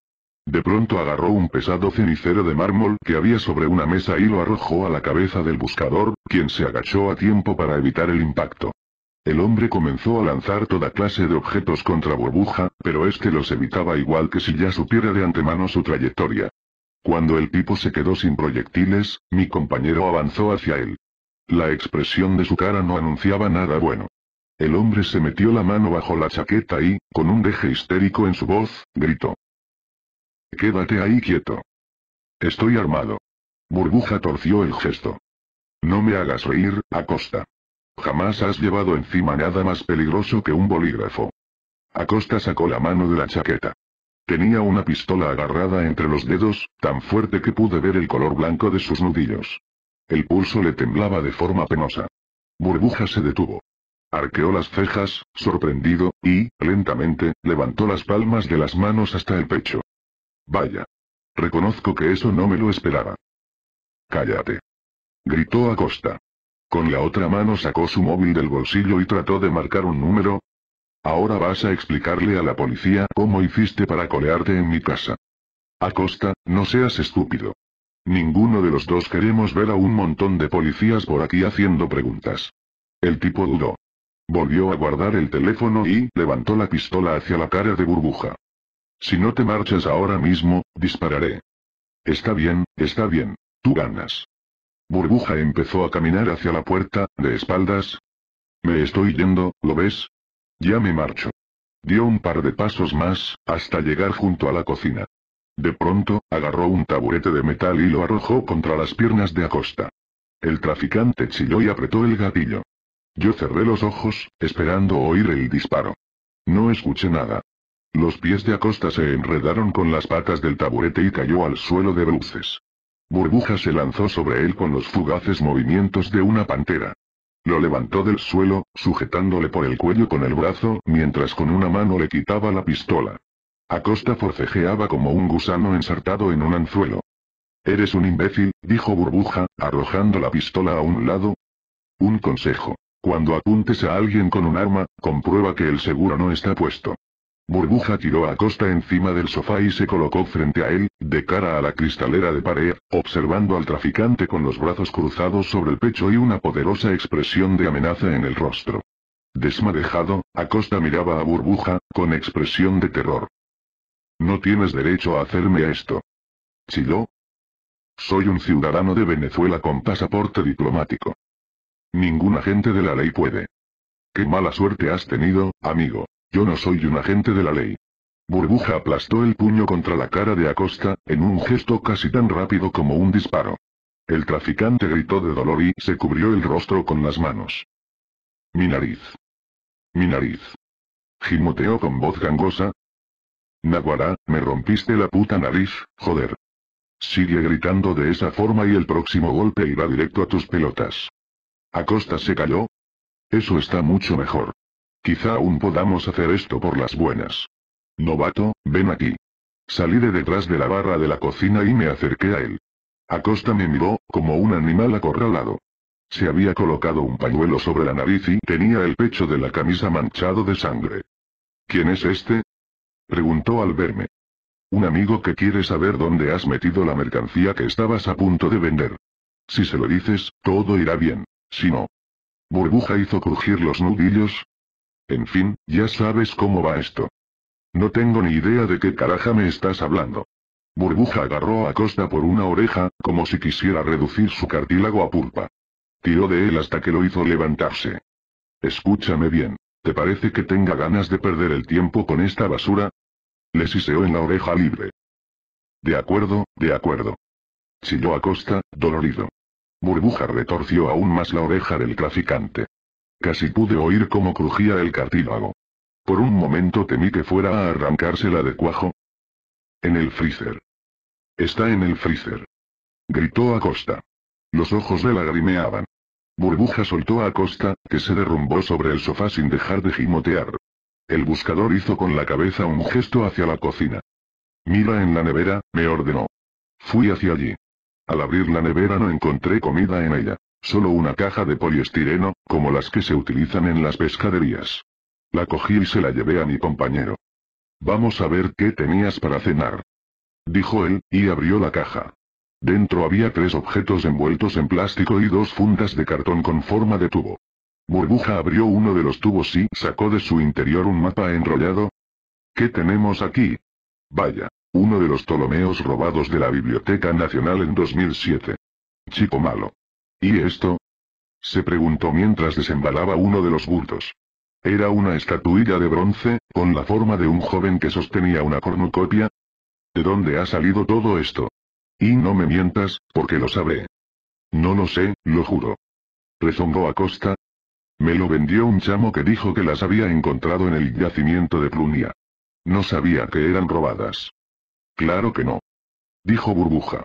De pronto agarró un pesado cenicero de mármol que había sobre una mesa y lo arrojó a la cabeza del buscador, quien se agachó a tiempo para evitar el impacto. El hombre comenzó a lanzar toda clase de objetos contra Burbuja, pero este los evitaba igual que si ya supiera de antemano su trayectoria. Cuando el tipo se quedó sin proyectiles, mi compañero avanzó hacia él. La expresión de su cara no anunciaba nada bueno. El hombre se metió la mano bajo la chaqueta y, con un deje histérico en su voz, gritó. Quédate ahí quieto. Estoy armado. Burbuja torció el gesto. No me hagas reír, Acosta. Jamás has llevado encima nada más peligroso que un bolígrafo. Acosta sacó la mano de la chaqueta. Tenía una pistola agarrada entre los dedos, tan fuerte que pude ver el color blanco de sus nudillos. El pulso le temblaba de forma penosa. Burbuja se detuvo. Arqueó las cejas, sorprendido, y, lentamente, levantó las palmas de las manos hasta el pecho. Vaya. Reconozco que eso no me lo esperaba. Cállate. Gritó Acosta. Con la otra mano sacó su móvil del bolsillo y trató de marcar un número. Ahora vas a explicarle a la policía cómo hiciste para colearte en mi casa. Acosta, no seas estúpido. Ninguno de los dos queremos ver a un montón de policías por aquí haciendo preguntas. El tipo dudó. Volvió a guardar el teléfono y levantó la pistola hacia la cara de burbuja. Si no te marchas ahora mismo, dispararé. Está bien, está bien. Tú ganas. Burbuja empezó a caminar hacia la puerta, de espaldas. Me estoy yendo, ¿lo ves? Ya me marcho. Dio un par de pasos más, hasta llegar junto a la cocina. De pronto, agarró un taburete de metal y lo arrojó contra las piernas de Acosta. El traficante chilló y apretó el gatillo. Yo cerré los ojos, esperando oír el disparo. No escuché nada. Los pies de Acosta se enredaron con las patas del taburete y cayó al suelo de bruces. Burbuja se lanzó sobre él con los fugaces movimientos de una pantera. Lo levantó del suelo, sujetándole por el cuello con el brazo, mientras con una mano le quitaba la pistola. Acosta forcejeaba como un gusano ensartado en un anzuelo. Eres un imbécil, dijo Burbuja, arrojando la pistola a un lado. Un consejo. Cuando apuntes a alguien con un arma, comprueba que el seguro no está puesto. Burbuja tiró a Acosta encima del sofá y se colocó frente a él, de cara a la cristalera de pared, observando al traficante con los brazos cruzados sobre el pecho y una poderosa expresión de amenaza en el rostro. Desmadejado, Acosta miraba a Burbuja, con expresión de terror. No tienes derecho a hacerme esto. chilo Soy un ciudadano de Venezuela con pasaporte diplomático. Ningún agente de la ley puede. Qué mala suerte has tenido, amigo. Yo no soy un agente de la ley. Burbuja aplastó el puño contra la cara de Acosta, en un gesto casi tan rápido como un disparo. El traficante gritó de dolor y se cubrió el rostro con las manos. Mi nariz. Mi nariz. Gimoteó con voz gangosa, Naguará, me rompiste la puta nariz, joder. Sigue gritando de esa forma y el próximo golpe irá directo a tus pelotas. Acosta se cayó? Eso está mucho mejor. Quizá aún podamos hacer esto por las buenas. Novato, ven aquí. Salí de detrás de la barra de la cocina y me acerqué a él. Acosta me miró, como un animal acorralado. Se había colocado un pañuelo sobre la nariz y tenía el pecho de la camisa manchado de sangre. ¿Quién es este? Preguntó al verme. Un amigo que quiere saber dónde has metido la mercancía que estabas a punto de vender. Si se lo dices, todo irá bien. Si no. Burbuja hizo crujir los nudillos. En fin, ya sabes cómo va esto. No tengo ni idea de qué caraja me estás hablando. Burbuja agarró a Costa por una oreja, como si quisiera reducir su cartílago a pulpa. Tiró de él hasta que lo hizo levantarse. Escúchame bien. ¿Te parece que tenga ganas de perder el tiempo con esta basura? Le siseó en la oreja libre. De acuerdo, de acuerdo. Chilló Acosta, dolorido. Burbuja retorció aún más la oreja del traficante. Casi pude oír cómo crujía el cartílago. Por un momento temí que fuera a arrancársela de cuajo. En el freezer. Está en el freezer. Gritó Acosta. Los ojos le lagrimeaban. Burbuja soltó a Costa, que se derrumbó sobre el sofá sin dejar de gimotear. El buscador hizo con la cabeza un gesto hacia la cocina. Mira en la nevera, me ordenó. Fui hacia allí. Al abrir la nevera no encontré comida en ella, solo una caja de poliestireno, como las que se utilizan en las pescaderías. La cogí y se la llevé a mi compañero. Vamos a ver qué tenías para cenar. Dijo él, y abrió la caja. Dentro había tres objetos envueltos en plástico y dos fundas de cartón con forma de tubo. Burbuja abrió uno de los tubos y sacó de su interior un mapa enrollado. ¿Qué tenemos aquí? Vaya, uno de los Ptolomeos robados de la Biblioteca Nacional en 2007. Chico malo. ¿Y esto? Se preguntó mientras desembalaba uno de los bultos. Era una estatuilla de bronce, con la forma de un joven que sostenía una cornucopia. ¿De dónde ha salido todo esto? Y no me mientas, porque lo sabré. No lo sé, lo juro. Rezongó Acosta. Me lo vendió un chamo que dijo que las había encontrado en el yacimiento de Plunia. No sabía que eran robadas. Claro que no. Dijo Burbuja.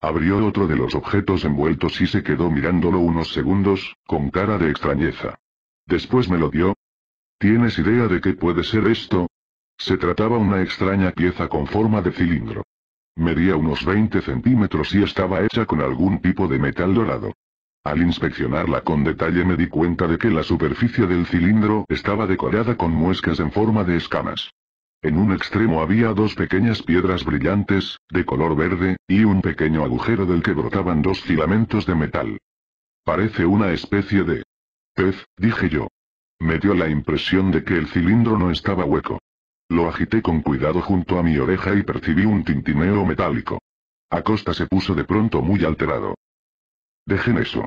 Abrió otro de los objetos envueltos y se quedó mirándolo unos segundos, con cara de extrañeza. Después me lo dio. ¿Tienes idea de qué puede ser esto? Se trataba una extraña pieza con forma de cilindro. Medía unos 20 centímetros y estaba hecha con algún tipo de metal dorado. Al inspeccionarla con detalle me di cuenta de que la superficie del cilindro estaba decorada con muescas en forma de escamas. En un extremo había dos pequeñas piedras brillantes, de color verde, y un pequeño agujero del que brotaban dos filamentos de metal. Parece una especie de pez, dije yo. Me dio la impresión de que el cilindro no estaba hueco. Lo agité con cuidado junto a mi oreja y percibí un tintineo metálico. Acosta se puso de pronto muy alterado. Dejen eso.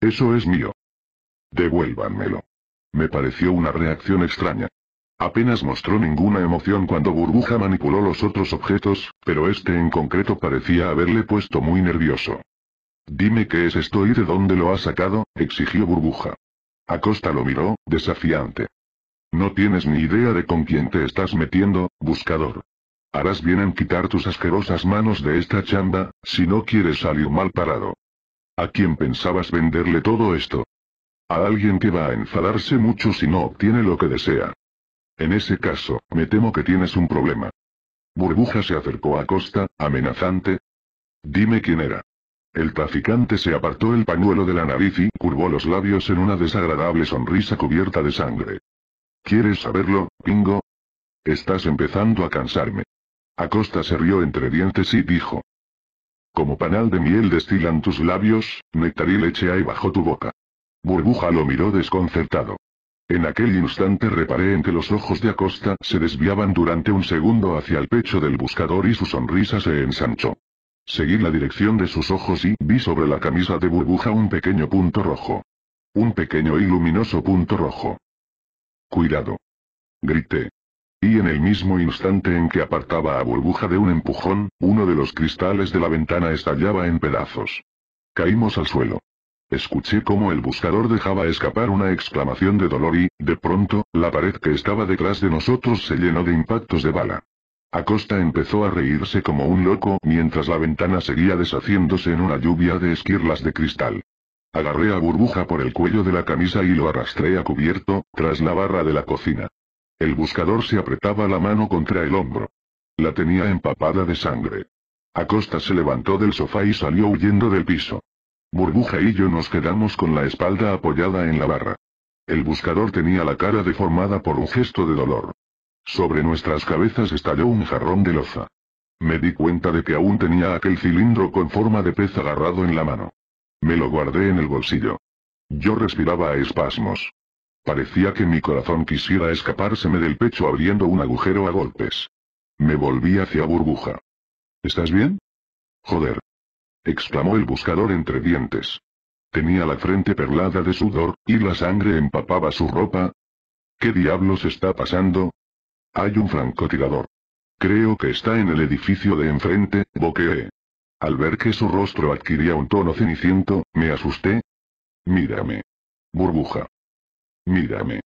Eso es mío. Devuélvanmelo. Me pareció una reacción extraña. Apenas mostró ninguna emoción cuando Burbuja manipuló los otros objetos, pero este en concreto parecía haberle puesto muy nervioso. Dime qué es esto y de dónde lo ha sacado, exigió Burbuja. Acosta lo miró, desafiante. No tienes ni idea de con quién te estás metiendo, buscador. Harás bien en quitar tus asquerosas manos de esta chamba, si no quieres salir mal parado. ¿A quién pensabas venderle todo esto? A alguien que va a enfadarse mucho si no obtiene lo que desea. En ese caso, me temo que tienes un problema. Burbuja se acercó a Costa, amenazante. Dime quién era. El traficante se apartó el pañuelo de la nariz y curvó los labios en una desagradable sonrisa cubierta de sangre. ¿Quieres saberlo, Pingo? Estás empezando a cansarme. Acosta se rió entre dientes y dijo. Como panal de miel destilan tus labios, néctar y leche ahí bajo tu boca. Burbuja lo miró desconcertado. En aquel instante reparé en que los ojos de Acosta se desviaban durante un segundo hacia el pecho del buscador y su sonrisa se ensanchó. Seguí la dirección de sus ojos y vi sobre la camisa de burbuja un pequeño punto rojo. Un pequeño y luminoso punto rojo. Cuidado. Grité. Y en el mismo instante en que apartaba a burbuja de un empujón, uno de los cristales de la ventana estallaba en pedazos. Caímos al suelo. Escuché cómo el buscador dejaba escapar una exclamación de dolor y, de pronto, la pared que estaba detrás de nosotros se llenó de impactos de bala. Acosta empezó a reírse como un loco mientras la ventana seguía deshaciéndose en una lluvia de esquirlas de cristal. Agarré a Burbuja por el cuello de la camisa y lo arrastré a cubierto, tras la barra de la cocina. El buscador se apretaba la mano contra el hombro. La tenía empapada de sangre. Acosta se levantó del sofá y salió huyendo del piso. Burbuja y yo nos quedamos con la espalda apoyada en la barra. El buscador tenía la cara deformada por un gesto de dolor. Sobre nuestras cabezas estalló un jarrón de loza. Me di cuenta de que aún tenía aquel cilindro con forma de pez agarrado en la mano. Me lo guardé en el bolsillo. Yo respiraba a espasmos. Parecía que mi corazón quisiera escapárseme del pecho abriendo un agujero a golpes. Me volví hacia Burbuja. ¿Estás bien? Joder. exclamó el buscador entre dientes. Tenía la frente perlada de sudor, y la sangre empapaba su ropa. ¿Qué diablos está pasando? Hay un francotirador. Creo que está en el edificio de enfrente, Boquee. Al ver que su rostro adquiría un tono ceniciento, me asusté. Mírame. Burbuja. Mírame.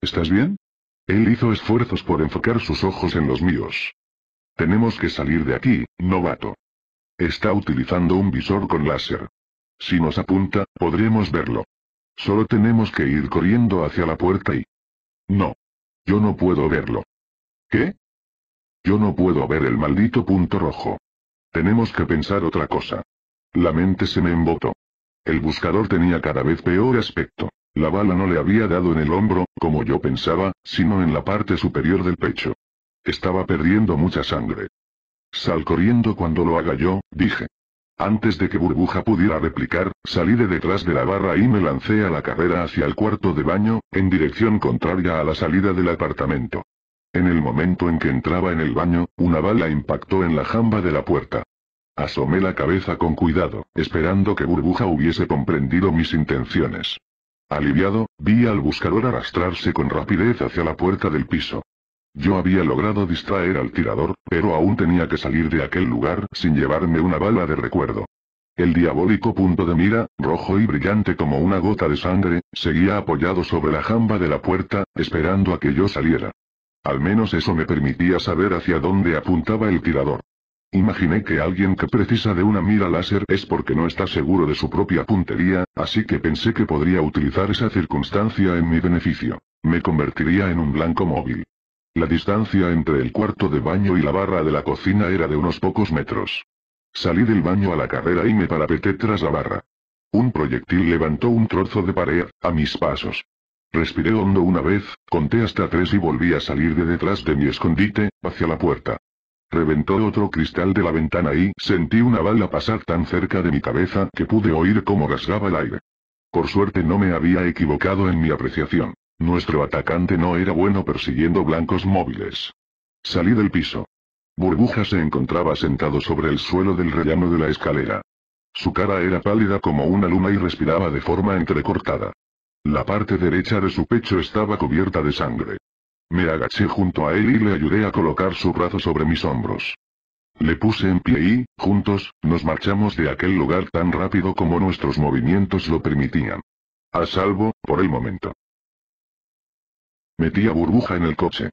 ¿Estás bien? Él hizo esfuerzos por enfocar sus ojos en los míos. Tenemos que salir de aquí, novato. Está utilizando un visor con láser. Si nos apunta, podremos verlo. Solo tenemos que ir corriendo hacia la puerta y... No. Yo no puedo verlo. ¿Qué? Yo no puedo ver el maldito punto rojo. Tenemos que pensar otra cosa. La mente se me embotó. El buscador tenía cada vez peor aspecto. La bala no le había dado en el hombro, como yo pensaba, sino en la parte superior del pecho. Estaba perdiendo mucha sangre. Sal corriendo cuando lo haga yo, dije. Antes de que Burbuja pudiera replicar, salí de detrás de la barra y me lancé a la carrera hacia el cuarto de baño, en dirección contraria a la salida del apartamento. En el momento en que entraba en el baño, una bala impactó en la jamba de la puerta. Asomé la cabeza con cuidado, esperando que Burbuja hubiese comprendido mis intenciones. Aliviado, vi al buscador arrastrarse con rapidez hacia la puerta del piso. Yo había logrado distraer al tirador, pero aún tenía que salir de aquel lugar sin llevarme una bala de recuerdo. El diabólico punto de mira, rojo y brillante como una gota de sangre, seguía apoyado sobre la jamba de la puerta, esperando a que yo saliera. Al menos eso me permitía saber hacia dónde apuntaba el tirador. Imaginé que alguien que precisa de una mira láser es porque no está seguro de su propia puntería, así que pensé que podría utilizar esa circunstancia en mi beneficio. Me convertiría en un blanco móvil. La distancia entre el cuarto de baño y la barra de la cocina era de unos pocos metros. Salí del baño a la carrera y me parapeté tras la barra. Un proyectil levantó un trozo de pared, a mis pasos. Respiré hondo una vez, conté hasta tres y volví a salir de detrás de mi escondite, hacia la puerta. Reventó otro cristal de la ventana y sentí una bala pasar tan cerca de mi cabeza que pude oír cómo rasgaba el aire. Por suerte no me había equivocado en mi apreciación. Nuestro atacante no era bueno persiguiendo blancos móviles. Salí del piso. Burbuja se encontraba sentado sobre el suelo del rellano de la escalera. Su cara era pálida como una luna y respiraba de forma entrecortada. La parte derecha de su pecho estaba cubierta de sangre. Me agaché junto a él y le ayudé a colocar su brazo sobre mis hombros. Le puse en pie y, juntos, nos marchamos de aquel lugar tan rápido como nuestros movimientos lo permitían. A salvo, por el momento. Metí a burbuja en el coche.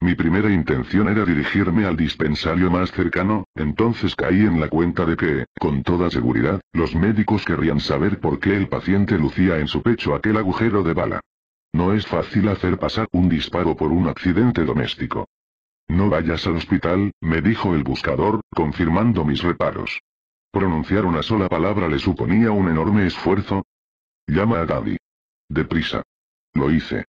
Mi primera intención era dirigirme al dispensario más cercano, entonces caí en la cuenta de que, con toda seguridad, los médicos querrían saber por qué el paciente lucía en su pecho aquel agujero de bala. No es fácil hacer pasar un disparo por un accidente doméstico. No vayas al hospital, me dijo el buscador, confirmando mis reparos. Pronunciar una sola palabra le suponía un enorme esfuerzo. Llama a Daddy. Deprisa. Lo hice.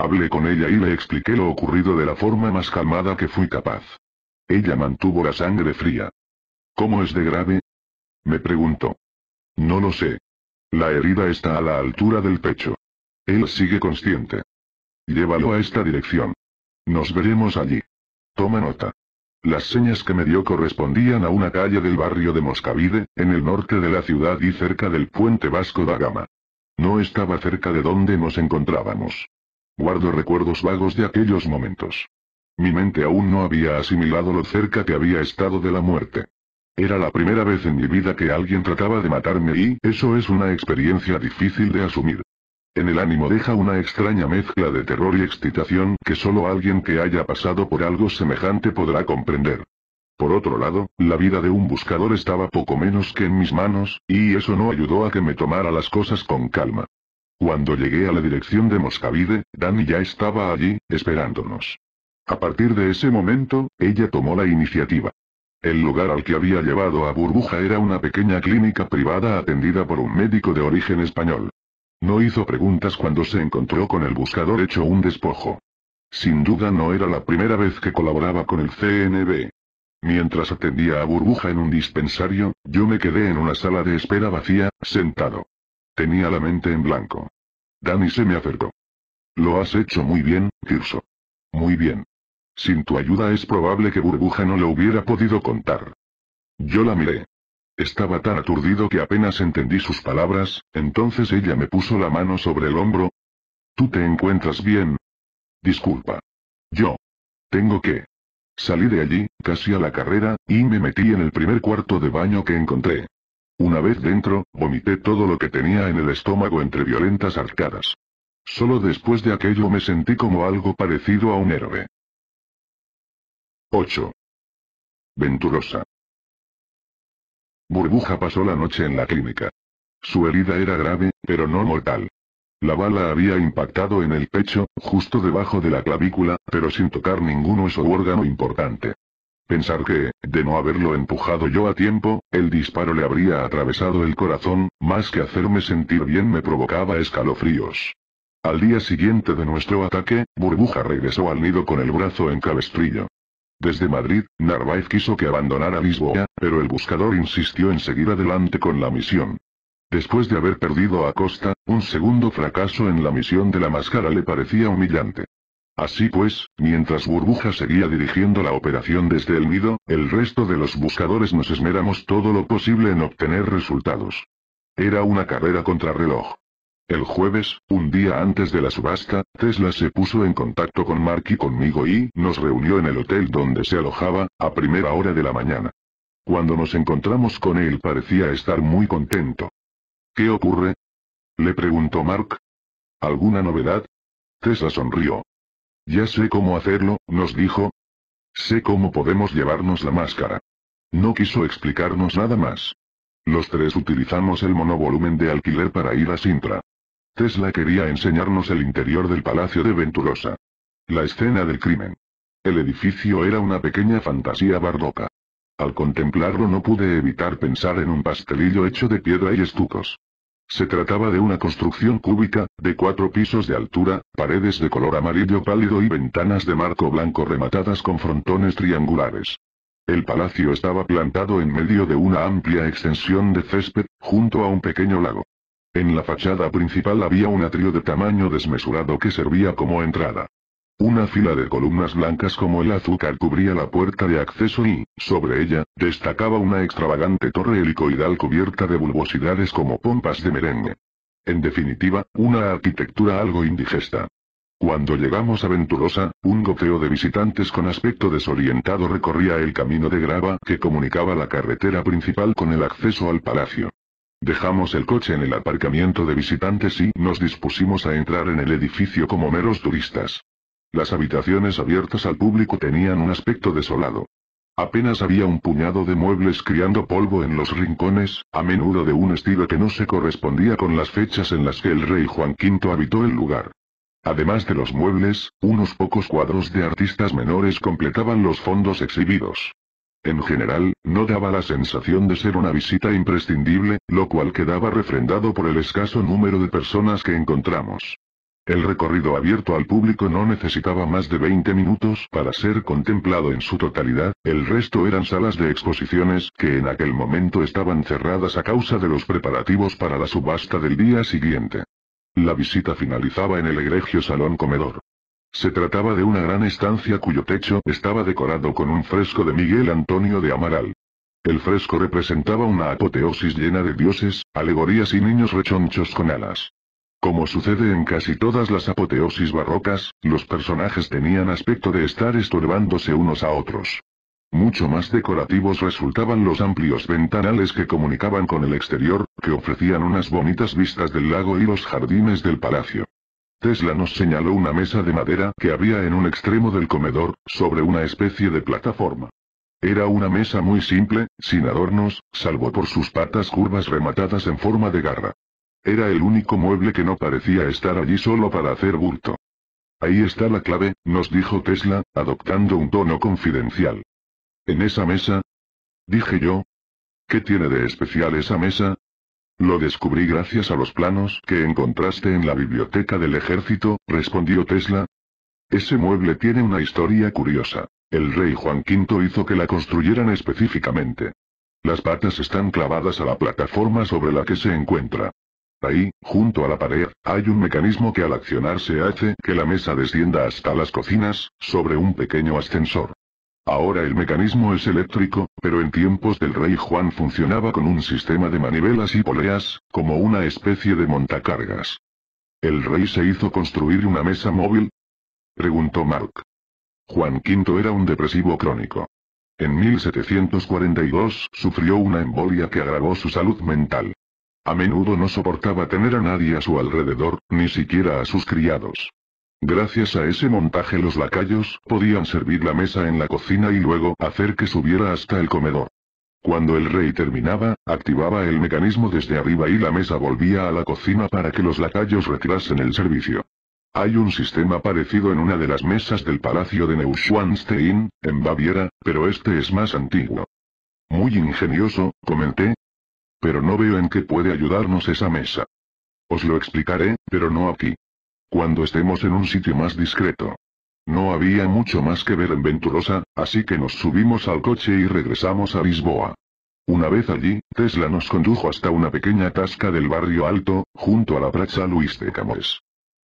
Hablé con ella y le expliqué lo ocurrido de la forma más calmada que fui capaz. Ella mantuvo la sangre fría. ¿Cómo es de grave? Me preguntó. No lo sé. La herida está a la altura del pecho. Él sigue consciente. Llévalo a esta dirección. Nos veremos allí. Toma nota. Las señas que me dio correspondían a una calle del barrio de Moscavide, en el norte de la ciudad y cerca del puente Vasco da Gama. No estaba cerca de donde nos encontrábamos. Guardo recuerdos vagos de aquellos momentos. Mi mente aún no había asimilado lo cerca que había estado de la muerte. Era la primera vez en mi vida que alguien trataba de matarme y eso es una experiencia difícil de asumir. En el ánimo deja una extraña mezcla de terror y excitación que solo alguien que haya pasado por algo semejante podrá comprender. Por otro lado, la vida de un buscador estaba poco menos que en mis manos, y eso no ayudó a que me tomara las cosas con calma. Cuando llegué a la dirección de Moscavide, Dani ya estaba allí, esperándonos. A partir de ese momento, ella tomó la iniciativa. El lugar al que había llevado a Burbuja era una pequeña clínica privada atendida por un médico de origen español. No hizo preguntas cuando se encontró con el buscador hecho un despojo. Sin duda no era la primera vez que colaboraba con el CNB. Mientras atendía a Burbuja en un dispensario, yo me quedé en una sala de espera vacía, sentado. Tenía la mente en blanco. Danny se me acercó. Lo has hecho muy bien, Tirso. Muy bien. Sin tu ayuda es probable que Burbuja no lo hubiera podido contar. Yo la miré. Estaba tan aturdido que apenas entendí sus palabras, entonces ella me puso la mano sobre el hombro. ¿Tú te encuentras bien? Disculpa. Yo. Tengo que. Salí de allí, casi a la carrera, y me metí en el primer cuarto de baño que encontré. Una vez dentro, vomité todo lo que tenía en el estómago entre violentas arcadas. Solo después de aquello me sentí como algo parecido a un héroe. 8. Venturosa. Burbuja pasó la noche en la clínica. Su herida era grave, pero no mortal. La bala había impactado en el pecho, justo debajo de la clavícula, pero sin tocar ningún hueso órgano importante. Pensar que, de no haberlo empujado yo a tiempo, el disparo le habría atravesado el corazón, más que hacerme sentir bien me provocaba escalofríos. Al día siguiente de nuestro ataque, Burbuja regresó al nido con el brazo en cabestrillo. Desde Madrid, Narváez quiso que abandonara Lisboa, pero el buscador insistió en seguir adelante con la misión. Después de haber perdido a Costa, un segundo fracaso en la misión de la máscara le parecía humillante. Así pues, mientras Burbuja seguía dirigiendo la operación desde el nido, el resto de los buscadores nos esmeramos todo lo posible en obtener resultados. Era una carrera contrarreloj. El jueves, un día antes de la subasta, Tesla se puso en contacto con Mark y conmigo y nos reunió en el hotel donde se alojaba, a primera hora de la mañana. Cuando nos encontramos con él parecía estar muy contento. ¿Qué ocurre? Le preguntó Mark. ¿Alguna novedad? Tesla sonrió. Ya sé cómo hacerlo, nos dijo. Sé cómo podemos llevarnos la máscara. No quiso explicarnos nada más. Los tres utilizamos el monovolumen de alquiler para ir a Sintra. Tesla quería enseñarnos el interior del Palacio de Venturosa. La escena del crimen. El edificio era una pequeña fantasía barroca. Al contemplarlo no pude evitar pensar en un pastelillo hecho de piedra y estucos. Se trataba de una construcción cúbica, de cuatro pisos de altura, paredes de color amarillo pálido y ventanas de marco blanco rematadas con frontones triangulares. El palacio estaba plantado en medio de una amplia extensión de césped, junto a un pequeño lago. En la fachada principal había un atrio de tamaño desmesurado que servía como entrada. Una fila de columnas blancas como el azúcar cubría la puerta de acceso y, sobre ella, destacaba una extravagante torre helicoidal cubierta de bulbosidades como pompas de merengue. En definitiva, una arquitectura algo indigesta. Cuando llegamos a Venturosa, un gofeo de visitantes con aspecto desorientado recorría el camino de grava que comunicaba la carretera principal con el acceso al palacio. Dejamos el coche en el aparcamiento de visitantes y nos dispusimos a entrar en el edificio como meros turistas. Las habitaciones abiertas al público tenían un aspecto desolado. Apenas había un puñado de muebles criando polvo en los rincones, a menudo de un estilo que no se correspondía con las fechas en las que el rey Juan V habitó el lugar. Además de los muebles, unos pocos cuadros de artistas menores completaban los fondos exhibidos. En general, no daba la sensación de ser una visita imprescindible, lo cual quedaba refrendado por el escaso número de personas que encontramos. El recorrido abierto al público no necesitaba más de 20 minutos para ser contemplado en su totalidad, el resto eran salas de exposiciones que en aquel momento estaban cerradas a causa de los preparativos para la subasta del día siguiente. La visita finalizaba en el egregio salón comedor. Se trataba de una gran estancia cuyo techo estaba decorado con un fresco de Miguel Antonio de Amaral. El fresco representaba una apoteosis llena de dioses, alegorías y niños rechonchos con alas. Como sucede en casi todas las apoteosis barrocas, los personajes tenían aspecto de estar estorbándose unos a otros. Mucho más decorativos resultaban los amplios ventanales que comunicaban con el exterior, que ofrecían unas bonitas vistas del lago y los jardines del palacio. Tesla nos señaló una mesa de madera que había en un extremo del comedor, sobre una especie de plataforma. Era una mesa muy simple, sin adornos, salvo por sus patas curvas rematadas en forma de garra. Era el único mueble que no parecía estar allí solo para hacer bulto. Ahí está la clave, nos dijo Tesla, adoptando un tono confidencial. ¿En esa mesa? Dije yo. ¿Qué tiene de especial esa mesa? Lo descubrí gracias a los planos que encontraste en la biblioteca del ejército, respondió Tesla. Ese mueble tiene una historia curiosa. El rey Juan V hizo que la construyeran específicamente. Las patas están clavadas a la plataforma sobre la que se encuentra. Ahí, junto a la pared, hay un mecanismo que al accionarse hace que la mesa descienda hasta las cocinas, sobre un pequeño ascensor. Ahora el mecanismo es eléctrico, pero en tiempos del rey Juan funcionaba con un sistema de manivelas y poleas, como una especie de montacargas. ¿El rey se hizo construir una mesa móvil? Preguntó Mark. Juan V era un depresivo crónico. En 1742 sufrió una embolia que agravó su salud mental. A menudo no soportaba tener a nadie a su alrededor, ni siquiera a sus criados. Gracias a ese montaje los lacayos podían servir la mesa en la cocina y luego hacer que subiera hasta el comedor. Cuando el rey terminaba, activaba el mecanismo desde arriba y la mesa volvía a la cocina para que los lacayos retrasen el servicio. Hay un sistema parecido en una de las mesas del palacio de Neuschwanstein, en Baviera, pero este es más antiguo. Muy ingenioso, comenté, pero no veo en qué puede ayudarnos esa mesa. Os lo explicaré, pero no aquí. Cuando estemos en un sitio más discreto. No había mucho más que ver en Venturosa, así que nos subimos al coche y regresamos a Lisboa. Una vez allí, Tesla nos condujo hasta una pequeña tasca del barrio alto, junto a la plaza Luis de Camões.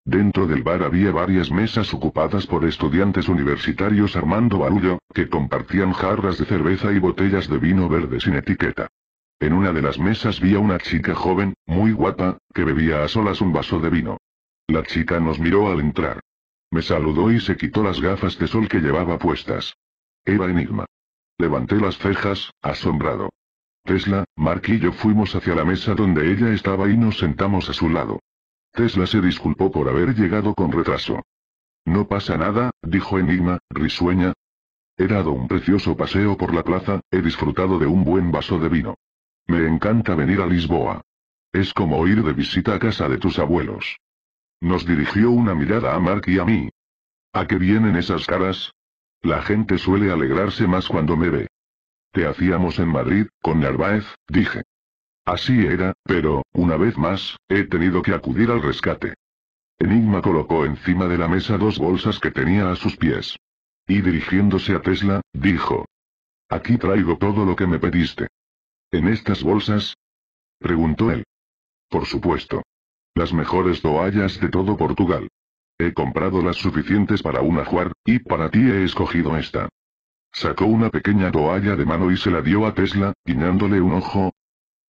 Dentro del bar había varias mesas ocupadas por estudiantes universitarios armando barullo, que compartían jarras de cerveza y botellas de vino verde sin etiqueta. En una de las mesas vi a una chica joven, muy guapa, que bebía a solas un vaso de vino. La chica nos miró al entrar. Me saludó y se quitó las gafas de sol que llevaba puestas. Era Enigma. Levanté las cejas, asombrado. Tesla, Mark y yo fuimos hacia la mesa donde ella estaba y nos sentamos a su lado. Tesla se disculpó por haber llegado con retraso. No pasa nada, dijo Enigma, risueña. He dado un precioso paseo por la plaza, he disfrutado de un buen vaso de vino. Me encanta venir a Lisboa. Es como ir de visita a casa de tus abuelos. Nos dirigió una mirada a Mark y a mí. ¿A qué vienen esas caras? La gente suele alegrarse más cuando me ve. Te hacíamos en Madrid, con Narváez, dije. Así era, pero, una vez más, he tenido que acudir al rescate. Enigma colocó encima de la mesa dos bolsas que tenía a sus pies. Y dirigiéndose a Tesla, dijo. Aquí traigo todo lo que me pediste. ¿En estas bolsas? Preguntó él. Por supuesto. Las mejores toallas de todo Portugal. He comprado las suficientes para una ajuar, y para ti he escogido esta. Sacó una pequeña toalla de mano y se la dio a Tesla, guiñándole un ojo.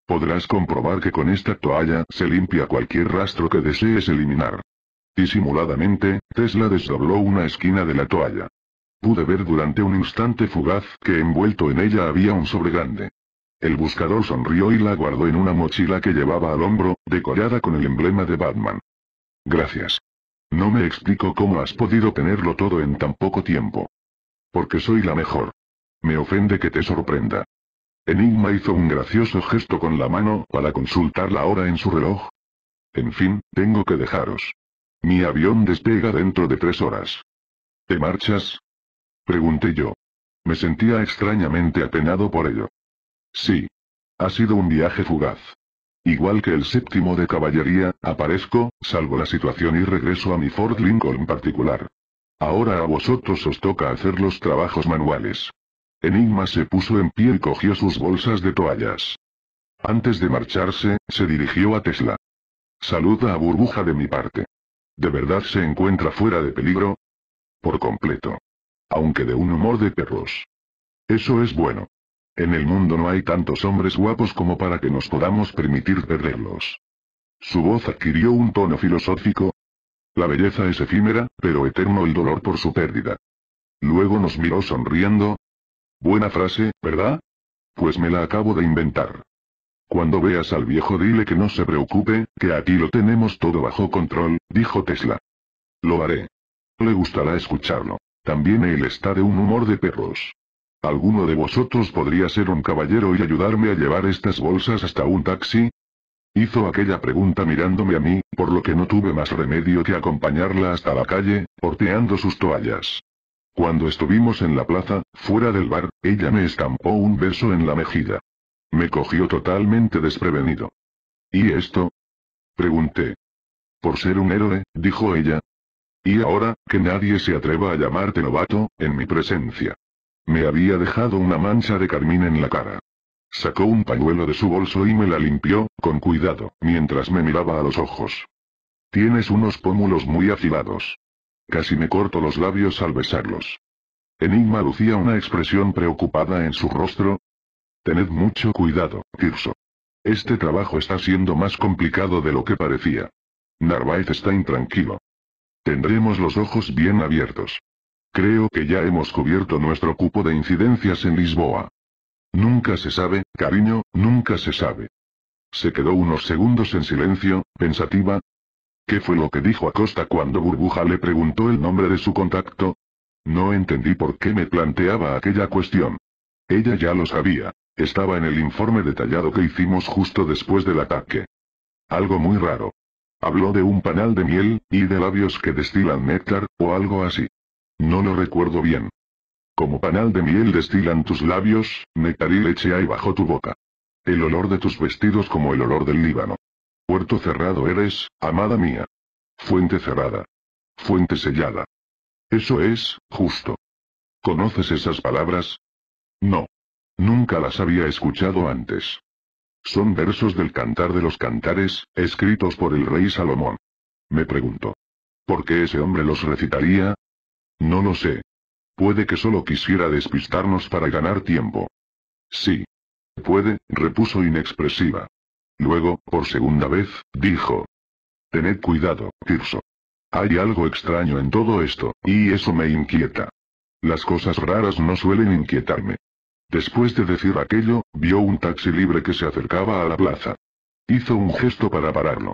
Podrás comprobar que con esta toalla se limpia cualquier rastro que desees eliminar. Disimuladamente, Tesla desdobló una esquina de la toalla. Pude ver durante un instante fugaz que envuelto en ella había un sobre grande. El buscador sonrió y la guardó en una mochila que llevaba al hombro, decorada con el emblema de Batman. Gracias. No me explico cómo has podido tenerlo todo en tan poco tiempo. Porque soy la mejor. Me ofende que te sorprenda. Enigma hizo un gracioso gesto con la mano para consultar la hora en su reloj. En fin, tengo que dejaros. Mi avión despega dentro de tres horas. ¿Te marchas? Pregunté yo. Me sentía extrañamente apenado por ello. Sí. Ha sido un viaje fugaz. Igual que el séptimo de caballería, aparezco, salvo la situación y regreso a mi Ford Lincoln particular. Ahora a vosotros os toca hacer los trabajos manuales. Enigma se puso en pie y cogió sus bolsas de toallas. Antes de marcharse, se dirigió a Tesla. Saluda a Burbuja de mi parte. ¿De verdad se encuentra fuera de peligro? Por completo. Aunque de un humor de perros. Eso es bueno. En el mundo no hay tantos hombres guapos como para que nos podamos permitir perderlos. Su voz adquirió un tono filosófico. La belleza es efímera, pero eterno el dolor por su pérdida. Luego nos miró sonriendo. Buena frase, ¿verdad? Pues me la acabo de inventar. Cuando veas al viejo dile que no se preocupe, que aquí lo tenemos todo bajo control, dijo Tesla. Lo haré. Le gustará escucharlo. También él está de un humor de perros. ¿Alguno de vosotros podría ser un caballero y ayudarme a llevar estas bolsas hasta un taxi? Hizo aquella pregunta mirándome a mí, por lo que no tuve más remedio que acompañarla hasta la calle, porteando sus toallas. Cuando estuvimos en la plaza, fuera del bar, ella me estampó un beso en la mejilla. Me cogió totalmente desprevenido. ¿Y esto? Pregunté. Por ser un héroe, dijo ella. Y ahora, que nadie se atreva a llamarte novato, en mi presencia. Me había dejado una mancha de carmín en la cara. Sacó un pañuelo de su bolso y me la limpió, con cuidado, mientras me miraba a los ojos. Tienes unos pómulos muy afilados. Casi me corto los labios al besarlos. Enigma lucía una expresión preocupada en su rostro. Tened mucho cuidado, Tirso. Este trabajo está siendo más complicado de lo que parecía. Narváez está intranquilo. Tendremos los ojos bien abiertos. Creo que ya hemos cubierto nuestro cupo de incidencias en Lisboa. Nunca se sabe, cariño, nunca se sabe. Se quedó unos segundos en silencio, pensativa. ¿Qué fue lo que dijo Acosta cuando Burbuja le preguntó el nombre de su contacto? No entendí por qué me planteaba aquella cuestión. Ella ya lo sabía. Estaba en el informe detallado que hicimos justo después del ataque. Algo muy raro. Habló de un panal de miel, y de labios que destilan néctar, o algo así. No lo recuerdo bien. Como panal de miel destilan tus labios, nectaril leche hay bajo tu boca. El olor de tus vestidos como el olor del Líbano. Puerto cerrado eres, amada mía. Fuente cerrada. Fuente sellada. Eso es, justo. ¿Conoces esas palabras? No. Nunca las había escuchado antes. Son versos del Cantar de los Cantares, escritos por el rey Salomón. Me pregunto. ¿Por qué ese hombre los recitaría? No lo sé. Puede que solo quisiera despistarnos para ganar tiempo. Sí. Puede, repuso inexpresiva. Luego, por segunda vez, dijo. Tened cuidado, Tirso. Hay algo extraño en todo esto, y eso me inquieta. Las cosas raras no suelen inquietarme. Después de decir aquello, vio un taxi libre que se acercaba a la plaza. Hizo un gesto para pararlo.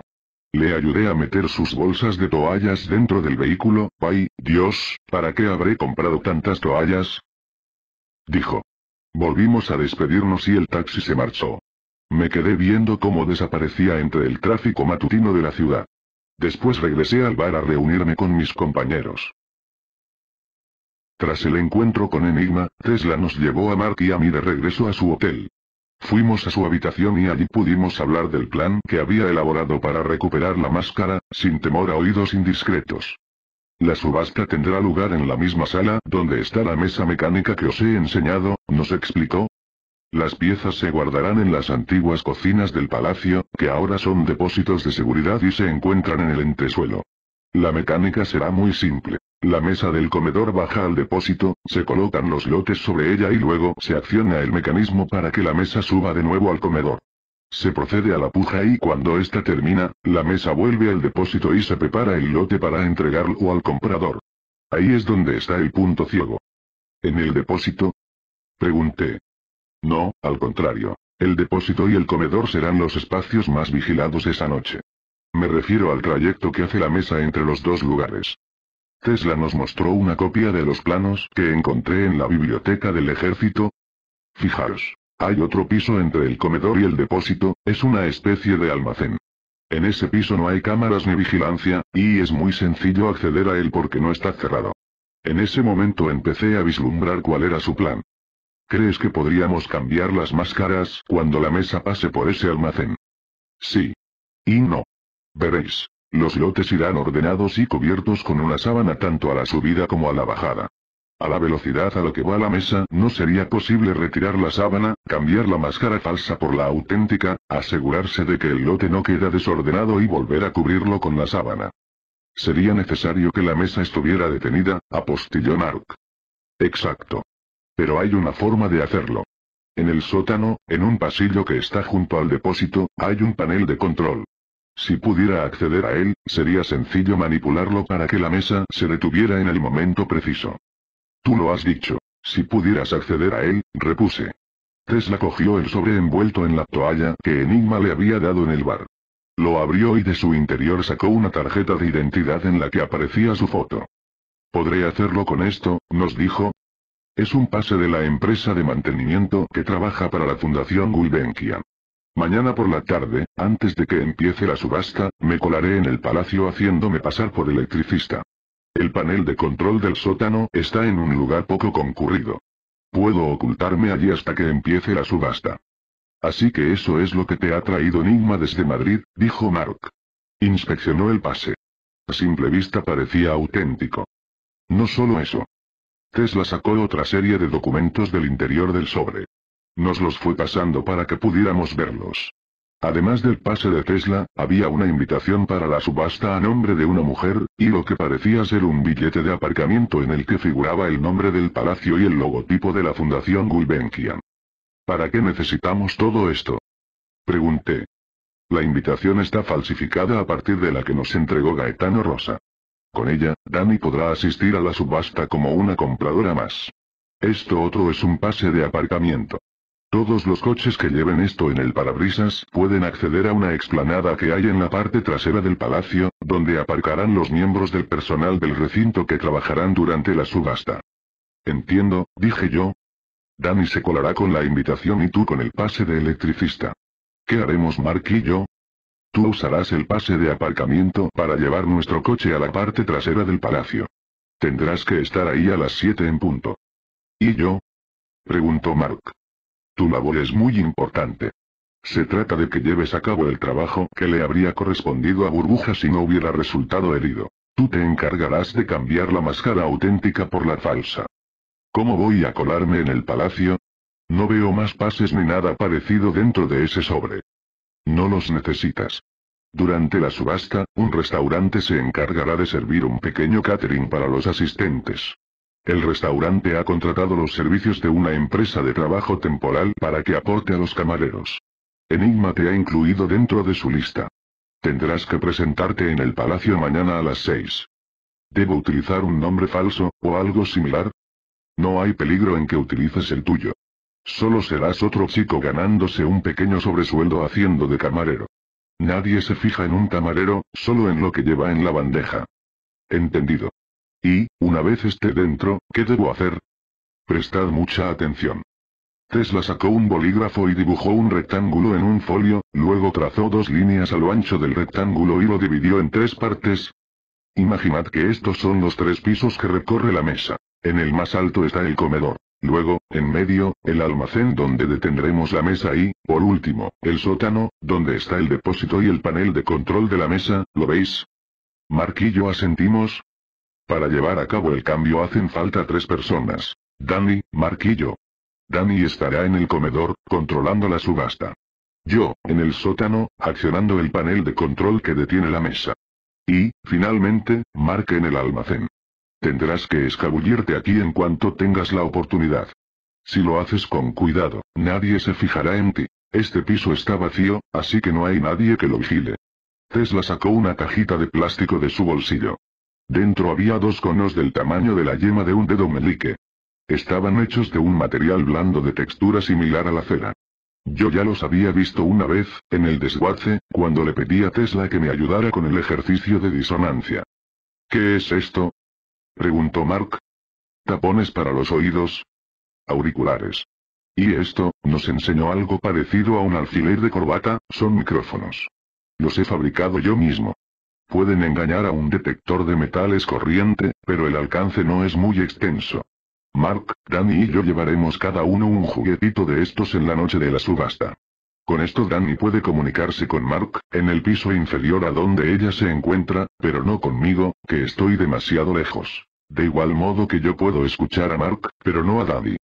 Le ayudé a meter sus bolsas de toallas dentro del vehículo, ¡ay, Dios, ¿para qué habré comprado tantas toallas? Dijo. Volvimos a despedirnos y el taxi se marchó. Me quedé viendo cómo desaparecía entre el tráfico matutino de la ciudad. Después regresé al bar a reunirme con mis compañeros. Tras el encuentro con Enigma, Tesla nos llevó a Mark y a mí de regreso a su hotel. Fuimos a su habitación y allí pudimos hablar del plan que había elaborado para recuperar la máscara, sin temor a oídos indiscretos. La subasta tendrá lugar en la misma sala donde está la mesa mecánica que os he enseñado, nos explicó. Las piezas se guardarán en las antiguas cocinas del palacio, que ahora son depósitos de seguridad y se encuentran en el entresuelo. La mecánica será muy simple. La mesa del comedor baja al depósito, se colocan los lotes sobre ella y luego se acciona el mecanismo para que la mesa suba de nuevo al comedor. Se procede a la puja y cuando ésta termina, la mesa vuelve al depósito y se prepara el lote para entregarlo al comprador. Ahí es donde está el punto ciego. ¿En el depósito? Pregunté. No, al contrario. El depósito y el comedor serán los espacios más vigilados esa noche. Me refiero al trayecto que hace la mesa entre los dos lugares. Tesla nos mostró una copia de los planos que encontré en la biblioteca del ejército. Fijaos. Hay otro piso entre el comedor y el depósito, es una especie de almacén. En ese piso no hay cámaras ni vigilancia, y es muy sencillo acceder a él porque no está cerrado. En ese momento empecé a vislumbrar cuál era su plan. ¿Crees que podríamos cambiar las máscaras cuando la mesa pase por ese almacén? Sí. Y no. Veréis. Los lotes irán ordenados y cubiertos con una sábana tanto a la subida como a la bajada. A la velocidad a lo que va la mesa, no sería posible retirar la sábana, cambiar la máscara falsa por la auténtica, asegurarse de que el lote no queda desordenado y volver a cubrirlo con la sábana. Sería necesario que la mesa estuviera detenida, apostilló Mark. Exacto. Pero hay una forma de hacerlo. En el sótano, en un pasillo que está junto al depósito, hay un panel de control. Si pudiera acceder a él, sería sencillo manipularlo para que la mesa se detuviera en el momento preciso. Tú lo has dicho. Si pudieras acceder a él, repuse. Tesla cogió el sobre envuelto en la toalla que Enigma le había dado en el bar. Lo abrió y de su interior sacó una tarjeta de identidad en la que aparecía su foto. Podré hacerlo con esto, nos dijo. Es un pase de la empresa de mantenimiento que trabaja para la Fundación Gulbenkian. Mañana por la tarde, antes de que empiece la subasta, me colaré en el palacio haciéndome pasar por electricista. El panel de control del sótano está en un lugar poco concurrido. Puedo ocultarme allí hasta que empiece la subasta. Así que eso es lo que te ha traído Enigma desde Madrid, dijo Mark. Inspeccionó el pase. A simple vista parecía auténtico. No solo eso. Tesla sacó otra serie de documentos del interior del sobre. Nos los fue pasando para que pudiéramos verlos. Además del pase de Tesla, había una invitación para la subasta a nombre de una mujer, y lo que parecía ser un billete de aparcamiento en el que figuraba el nombre del palacio y el logotipo de la Fundación Gulbenkian. ¿Para qué necesitamos todo esto? Pregunté. La invitación está falsificada a partir de la que nos entregó Gaetano Rosa. Con ella, Dani podrá asistir a la subasta como una compradora más. Esto otro es un pase de aparcamiento. Todos los coches que lleven esto en el parabrisas pueden acceder a una explanada que hay en la parte trasera del palacio, donde aparcarán los miembros del personal del recinto que trabajarán durante la subasta. Entiendo, dije yo. Danny se colará con la invitación y tú con el pase de electricista. ¿Qué haremos Mark y yo? Tú usarás el pase de aparcamiento para llevar nuestro coche a la parte trasera del palacio. Tendrás que estar ahí a las 7 en punto. ¿Y yo? Preguntó Mark. Tu labor es muy importante. Se trata de que lleves a cabo el trabajo que le habría correspondido a Burbuja si no hubiera resultado herido. Tú te encargarás de cambiar la máscara auténtica por la falsa. ¿Cómo voy a colarme en el palacio? No veo más pases ni nada parecido dentro de ese sobre. No los necesitas. Durante la subasta, un restaurante se encargará de servir un pequeño catering para los asistentes. El restaurante ha contratado los servicios de una empresa de trabajo temporal para que aporte a los camareros. Enigma te ha incluido dentro de su lista. Tendrás que presentarte en el palacio mañana a las 6. ¿Debo utilizar un nombre falso, o algo similar? No hay peligro en que utilices el tuyo. Solo serás otro chico ganándose un pequeño sobresueldo haciendo de camarero. Nadie se fija en un camarero, solo en lo que lleva en la bandeja. Entendido. Y, una vez esté dentro, ¿qué debo hacer? Prestad mucha atención. Tesla sacó un bolígrafo y dibujó un rectángulo en un folio, luego trazó dos líneas a lo ancho del rectángulo y lo dividió en tres partes. Imaginad que estos son los tres pisos que recorre la mesa. En el más alto está el comedor. Luego, en medio, el almacén donde detendremos la mesa y, por último, el sótano, donde está el depósito y el panel de control de la mesa, ¿lo veis? Marquillo asentimos, para llevar a cabo el cambio hacen falta tres personas. Danny, Mark y yo. Danny estará en el comedor, controlando la subasta. Yo, en el sótano, accionando el panel de control que detiene la mesa. Y, finalmente, Mark en el almacén. Tendrás que escabullirte aquí en cuanto tengas la oportunidad. Si lo haces con cuidado, nadie se fijará en ti. Este piso está vacío, así que no hay nadie que lo vigile. Tesla sacó una cajita de plástico de su bolsillo. Dentro había dos conos del tamaño de la yema de un dedo melique. Estaban hechos de un material blando de textura similar a la cera. Yo ya los había visto una vez, en el desguace, cuando le pedí a Tesla que me ayudara con el ejercicio de disonancia. ¿Qué es esto? preguntó Mark. Tapones para los oídos. Auriculares. Y esto, nos enseñó algo parecido a un alfiler de corbata, son micrófonos. Los he fabricado yo mismo. Pueden engañar a un detector de metales corriente, pero el alcance no es muy extenso. Mark, Danny y yo llevaremos cada uno un juguetito de estos en la noche de la subasta. Con esto Danny puede comunicarse con Mark, en el piso inferior a donde ella se encuentra, pero no conmigo, que estoy demasiado lejos. De igual modo que yo puedo escuchar a Mark, pero no a Danny.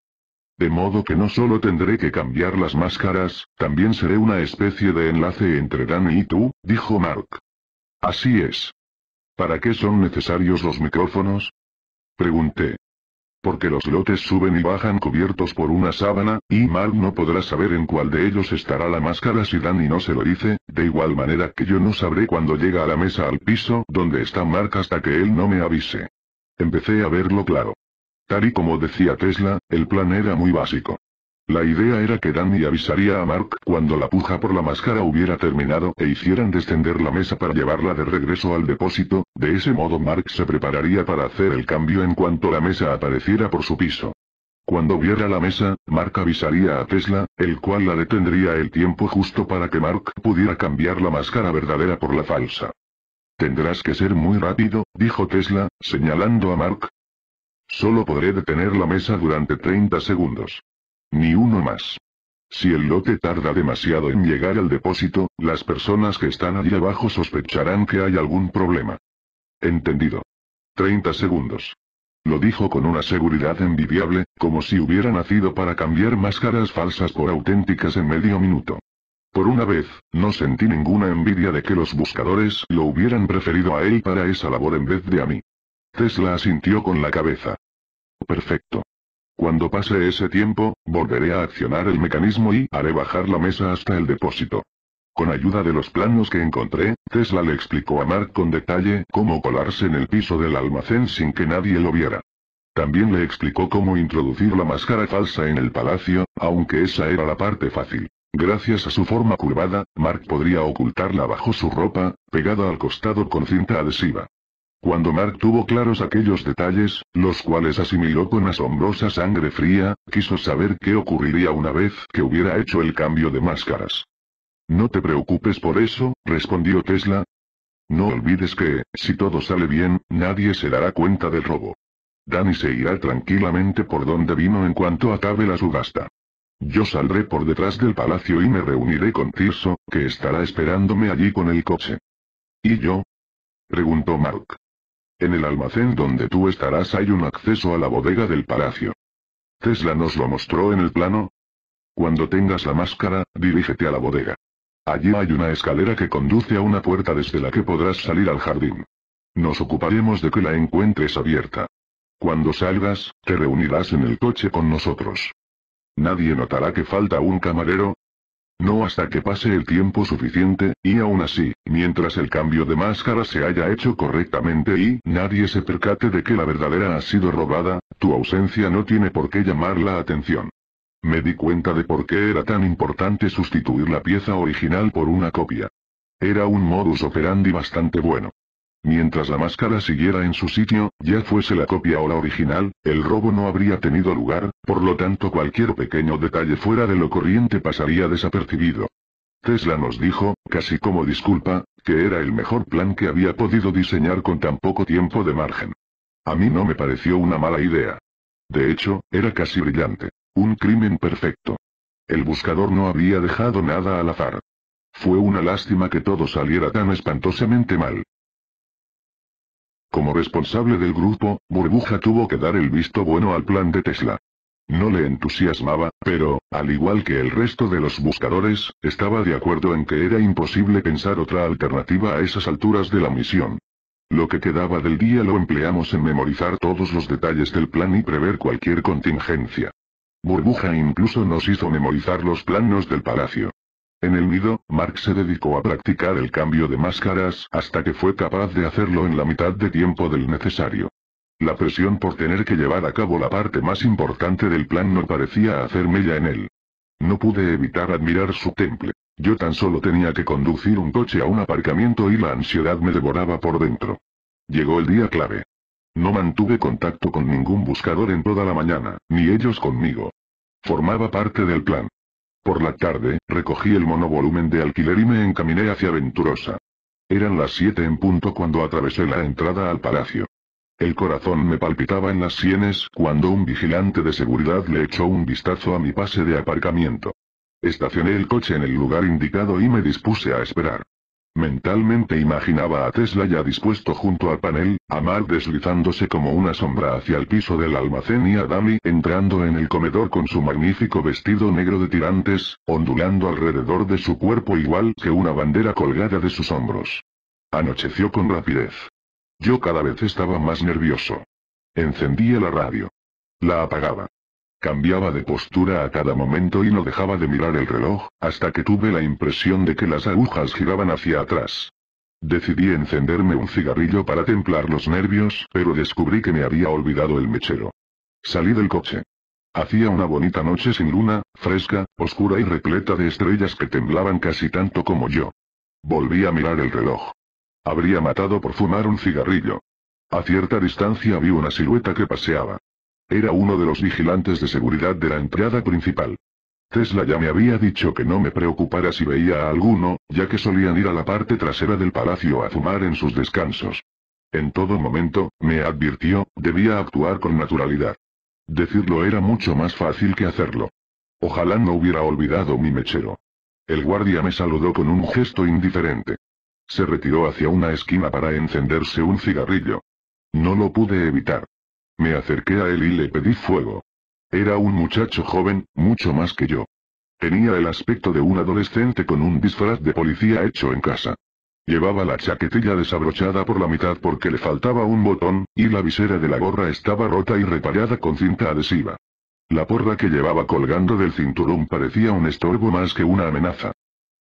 De modo que no solo tendré que cambiar las máscaras, también seré una especie de enlace entre Danny y tú, dijo Mark. Así es. ¿Para qué son necesarios los micrófonos? Pregunté. Porque los lotes suben y bajan cubiertos por una sábana, y Mal no podrá saber en cuál de ellos estará la máscara si Danny no se lo dice, de igual manera que yo no sabré cuando llega a la mesa al piso donde está Mark hasta que él no me avise. Empecé a verlo claro. Tal y como decía Tesla, el plan era muy básico. La idea era que Danny avisaría a Mark cuando la puja por la máscara hubiera terminado e hicieran descender la mesa para llevarla de regreso al depósito, de ese modo Mark se prepararía para hacer el cambio en cuanto la mesa apareciera por su piso. Cuando viera la mesa, Mark avisaría a Tesla, el cual la detendría el tiempo justo para que Mark pudiera cambiar la máscara verdadera por la falsa. Tendrás que ser muy rápido, dijo Tesla, señalando a Mark. Solo podré detener la mesa durante 30 segundos. Ni uno más. Si el lote tarda demasiado en llegar al depósito, las personas que están allí abajo sospecharán que hay algún problema. Entendido. 30 segundos. Lo dijo con una seguridad envidiable, como si hubiera nacido para cambiar máscaras falsas por auténticas en medio minuto. Por una vez, no sentí ninguna envidia de que los buscadores lo hubieran preferido a él para esa labor en vez de a mí. Tesla asintió con la cabeza. Perfecto. Cuando pase ese tiempo, volveré a accionar el mecanismo y haré bajar la mesa hasta el depósito. Con ayuda de los planos que encontré, Tesla le explicó a Mark con detalle cómo colarse en el piso del almacén sin que nadie lo viera. También le explicó cómo introducir la máscara falsa en el palacio, aunque esa era la parte fácil. Gracias a su forma curvada, Mark podría ocultarla bajo su ropa, pegada al costado con cinta adhesiva. Cuando Mark tuvo claros aquellos detalles, los cuales asimiló con asombrosa sangre fría, quiso saber qué ocurriría una vez que hubiera hecho el cambio de máscaras. No te preocupes por eso, respondió Tesla. No olvides que, si todo sale bien, nadie se dará cuenta del robo. Danny se irá tranquilamente por donde vino en cuanto acabe la subasta. Yo saldré por detrás del palacio y me reuniré con Tirso, que estará esperándome allí con el coche. ¿Y yo? preguntó Mark. En el almacén donde tú estarás hay un acceso a la bodega del palacio. Tesla nos lo mostró en el plano. Cuando tengas la máscara, dirígete a la bodega. Allí hay una escalera que conduce a una puerta desde la que podrás salir al jardín. Nos ocuparemos de que la encuentres abierta. Cuando salgas, te reunirás en el coche con nosotros. Nadie notará que falta un camarero, no hasta que pase el tiempo suficiente, y aún así, mientras el cambio de máscara se haya hecho correctamente y nadie se percate de que la verdadera ha sido robada, tu ausencia no tiene por qué llamar la atención. Me di cuenta de por qué era tan importante sustituir la pieza original por una copia. Era un modus operandi bastante bueno. Mientras la máscara siguiera en su sitio, ya fuese la copia o la original, el robo no habría tenido lugar, por lo tanto cualquier pequeño detalle fuera de lo corriente pasaría desapercibido. Tesla nos dijo, casi como disculpa, que era el mejor plan que había podido diseñar con tan poco tiempo de margen. A mí no me pareció una mala idea. De hecho, era casi brillante. Un crimen perfecto. El buscador no había dejado nada al azar. Fue una lástima que todo saliera tan espantosamente mal. Como responsable del grupo, Burbuja tuvo que dar el visto bueno al plan de Tesla. No le entusiasmaba, pero, al igual que el resto de los buscadores, estaba de acuerdo en que era imposible pensar otra alternativa a esas alturas de la misión. Lo que quedaba del día lo empleamos en memorizar todos los detalles del plan y prever cualquier contingencia. Burbuja incluso nos hizo memorizar los planos del palacio. En el nido, Mark se dedicó a practicar el cambio de máscaras hasta que fue capaz de hacerlo en la mitad de tiempo del necesario. La presión por tener que llevar a cabo la parte más importante del plan no parecía hacer mella en él. No pude evitar admirar su temple. Yo tan solo tenía que conducir un coche a un aparcamiento y la ansiedad me devoraba por dentro. Llegó el día clave. No mantuve contacto con ningún buscador en toda la mañana, ni ellos conmigo. Formaba parte del plan. Por la tarde, recogí el monovolumen de alquiler y me encaminé hacia Venturosa. Eran las siete en punto cuando atravesé la entrada al palacio. El corazón me palpitaba en las sienes cuando un vigilante de seguridad le echó un vistazo a mi pase de aparcamiento. Estacioné el coche en el lugar indicado y me dispuse a esperar. Mentalmente imaginaba a Tesla ya dispuesto junto al panel, a Mar deslizándose como una sombra hacia el piso del almacén y a Dami entrando en el comedor con su magnífico vestido negro de tirantes, ondulando alrededor de su cuerpo igual que una bandera colgada de sus hombros. Anocheció con rapidez. Yo cada vez estaba más nervioso. Encendía la radio. La apagaba. Cambiaba de postura a cada momento y no dejaba de mirar el reloj, hasta que tuve la impresión de que las agujas giraban hacia atrás. Decidí encenderme un cigarrillo para templar los nervios, pero descubrí que me había olvidado el mechero. Salí del coche. Hacía una bonita noche sin luna, fresca, oscura y repleta de estrellas que temblaban casi tanto como yo. Volví a mirar el reloj. Habría matado por fumar un cigarrillo. A cierta distancia vi una silueta que paseaba. Era uno de los vigilantes de seguridad de la entrada principal. Tesla ya me había dicho que no me preocupara si veía a alguno, ya que solían ir a la parte trasera del palacio a fumar en sus descansos. En todo momento, me advirtió, debía actuar con naturalidad. Decirlo era mucho más fácil que hacerlo. Ojalá no hubiera olvidado mi mechero. El guardia me saludó con un gesto indiferente. Se retiró hacia una esquina para encenderse un cigarrillo. No lo pude evitar. Me acerqué a él y le pedí fuego. Era un muchacho joven, mucho más que yo. Tenía el aspecto de un adolescente con un disfraz de policía hecho en casa. Llevaba la chaquetilla desabrochada por la mitad porque le faltaba un botón, y la visera de la gorra estaba rota y reparada con cinta adhesiva. La porra que llevaba colgando del cinturón parecía un estorbo más que una amenaza.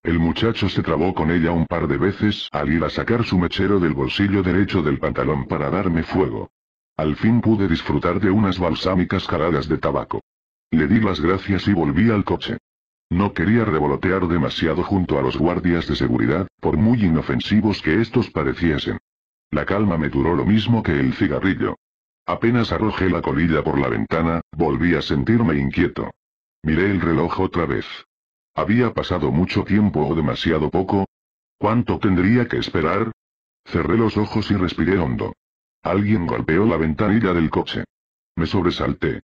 El muchacho se trabó con ella un par de veces al ir a sacar su mechero del bolsillo derecho del pantalón para darme fuego. Al fin pude disfrutar de unas balsámicas caradas de tabaco. Le di las gracias y volví al coche. No quería revolotear demasiado junto a los guardias de seguridad, por muy inofensivos que estos pareciesen. La calma me duró lo mismo que el cigarrillo. Apenas arrojé la colilla por la ventana, volví a sentirme inquieto. Miré el reloj otra vez. ¿Había pasado mucho tiempo o demasiado poco? ¿Cuánto tendría que esperar? Cerré los ojos y respiré hondo. Alguien golpeó la ventanilla del coche. Me sobresalté.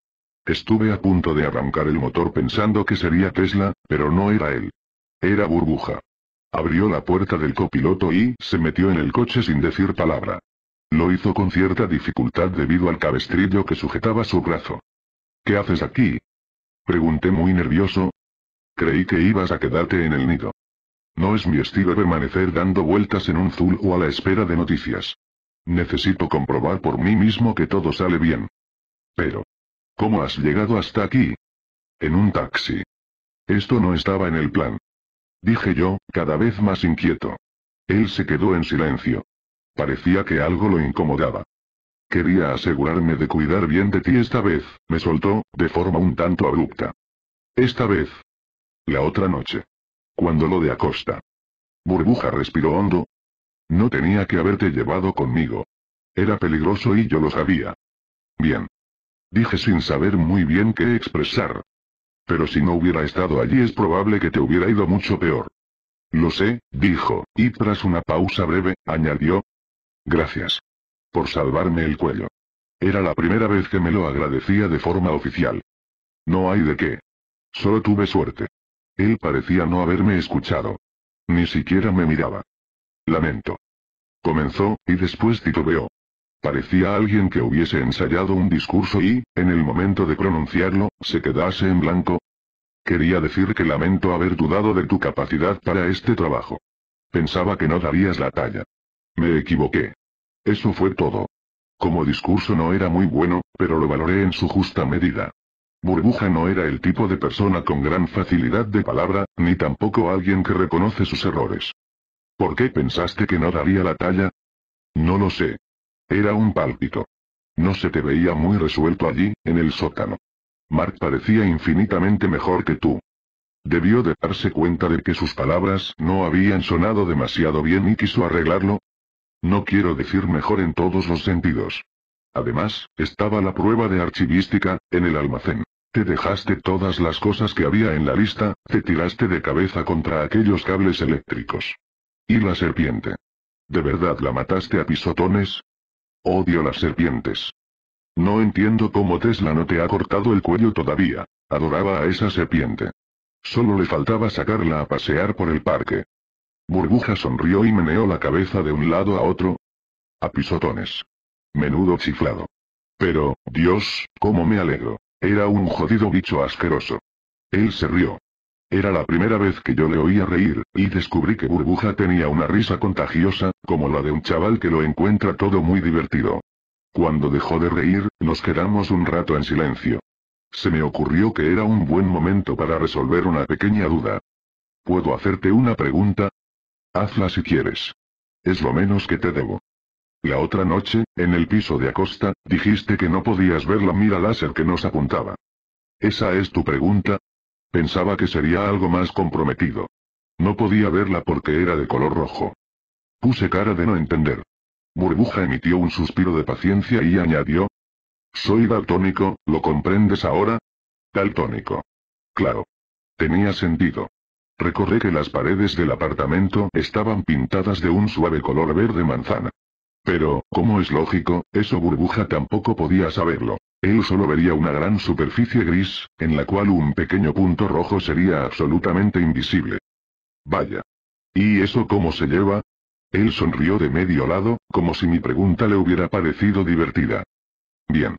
Estuve a punto de arrancar el motor pensando que sería Tesla, pero no era él. Era burbuja. Abrió la puerta del copiloto y se metió en el coche sin decir palabra. Lo hizo con cierta dificultad debido al cabestrillo que sujetaba su brazo. ¿Qué haces aquí? Pregunté muy nervioso. Creí que ibas a quedarte en el nido. No es mi estilo permanecer dando vueltas en un zul o a la espera de noticias. Necesito comprobar por mí mismo que todo sale bien. Pero. ¿Cómo has llegado hasta aquí? En un taxi. Esto no estaba en el plan. Dije yo, cada vez más inquieto. Él se quedó en silencio. Parecía que algo lo incomodaba. Quería asegurarme de cuidar bien de ti esta vez, me soltó, de forma un tanto abrupta. Esta vez. La otra noche. Cuando lo de Acosta. Burbuja respiró hondo, no tenía que haberte llevado conmigo. Era peligroso y yo lo sabía. Bien. Dije sin saber muy bien qué expresar. Pero si no hubiera estado allí es probable que te hubiera ido mucho peor. Lo sé, dijo, y tras una pausa breve, añadió. Gracias. Por salvarme el cuello. Era la primera vez que me lo agradecía de forma oficial. No hay de qué. Solo tuve suerte. Él parecía no haberme escuchado. Ni siquiera me miraba. Lamento. Comenzó, y después titubeó. Parecía alguien que hubiese ensayado un discurso y, en el momento de pronunciarlo, se quedase en blanco. Quería decir que lamento haber dudado de tu capacidad para este trabajo. Pensaba que no darías la talla. Me equivoqué. Eso fue todo. Como discurso no era muy bueno, pero lo valoré en su justa medida. Burbuja no era el tipo de persona con gran facilidad de palabra, ni tampoco alguien que reconoce sus errores. ¿Por qué pensaste que no daría la talla? No lo sé. Era un pálpito. No se te veía muy resuelto allí, en el sótano. Mark parecía infinitamente mejor que tú. Debió de darse cuenta de que sus palabras no habían sonado demasiado bien y quiso arreglarlo. No quiero decir mejor en todos los sentidos. Además, estaba la prueba de archivística, en el almacén. Te dejaste todas las cosas que había en la lista, te tiraste de cabeza contra aquellos cables eléctricos. ¿Y la serpiente? ¿De verdad la mataste a pisotones? Odio las serpientes. No entiendo cómo Tesla no te ha cortado el cuello todavía. Adoraba a esa serpiente. Solo le faltaba sacarla a pasear por el parque. Burbuja sonrió y meneó la cabeza de un lado a otro. A pisotones. Menudo chiflado. Pero, Dios, cómo me alegro. Era un jodido bicho asqueroso. Él se rió. Era la primera vez que yo le oía reír, y descubrí que Burbuja tenía una risa contagiosa, como la de un chaval que lo encuentra todo muy divertido. Cuando dejó de reír, nos quedamos un rato en silencio. Se me ocurrió que era un buen momento para resolver una pequeña duda. ¿Puedo hacerte una pregunta? Hazla si quieres. Es lo menos que te debo. La otra noche, en el piso de Acosta, dijiste que no podías ver la mira láser que nos apuntaba. ¿Esa es tu pregunta? Pensaba que sería algo más comprometido. No podía verla porque era de color rojo. Puse cara de no entender. Burbuja emitió un suspiro de paciencia y añadió. Soy daltónico, ¿lo comprendes ahora? Daltónico. Claro. Tenía sentido. Recorré que las paredes del apartamento estaban pintadas de un suave color verde manzana. Pero, como es lógico, eso burbuja tampoco podía saberlo. Él solo vería una gran superficie gris, en la cual un pequeño punto rojo sería absolutamente invisible. Vaya. ¿Y eso cómo se lleva? Él sonrió de medio lado, como si mi pregunta le hubiera parecido divertida. Bien.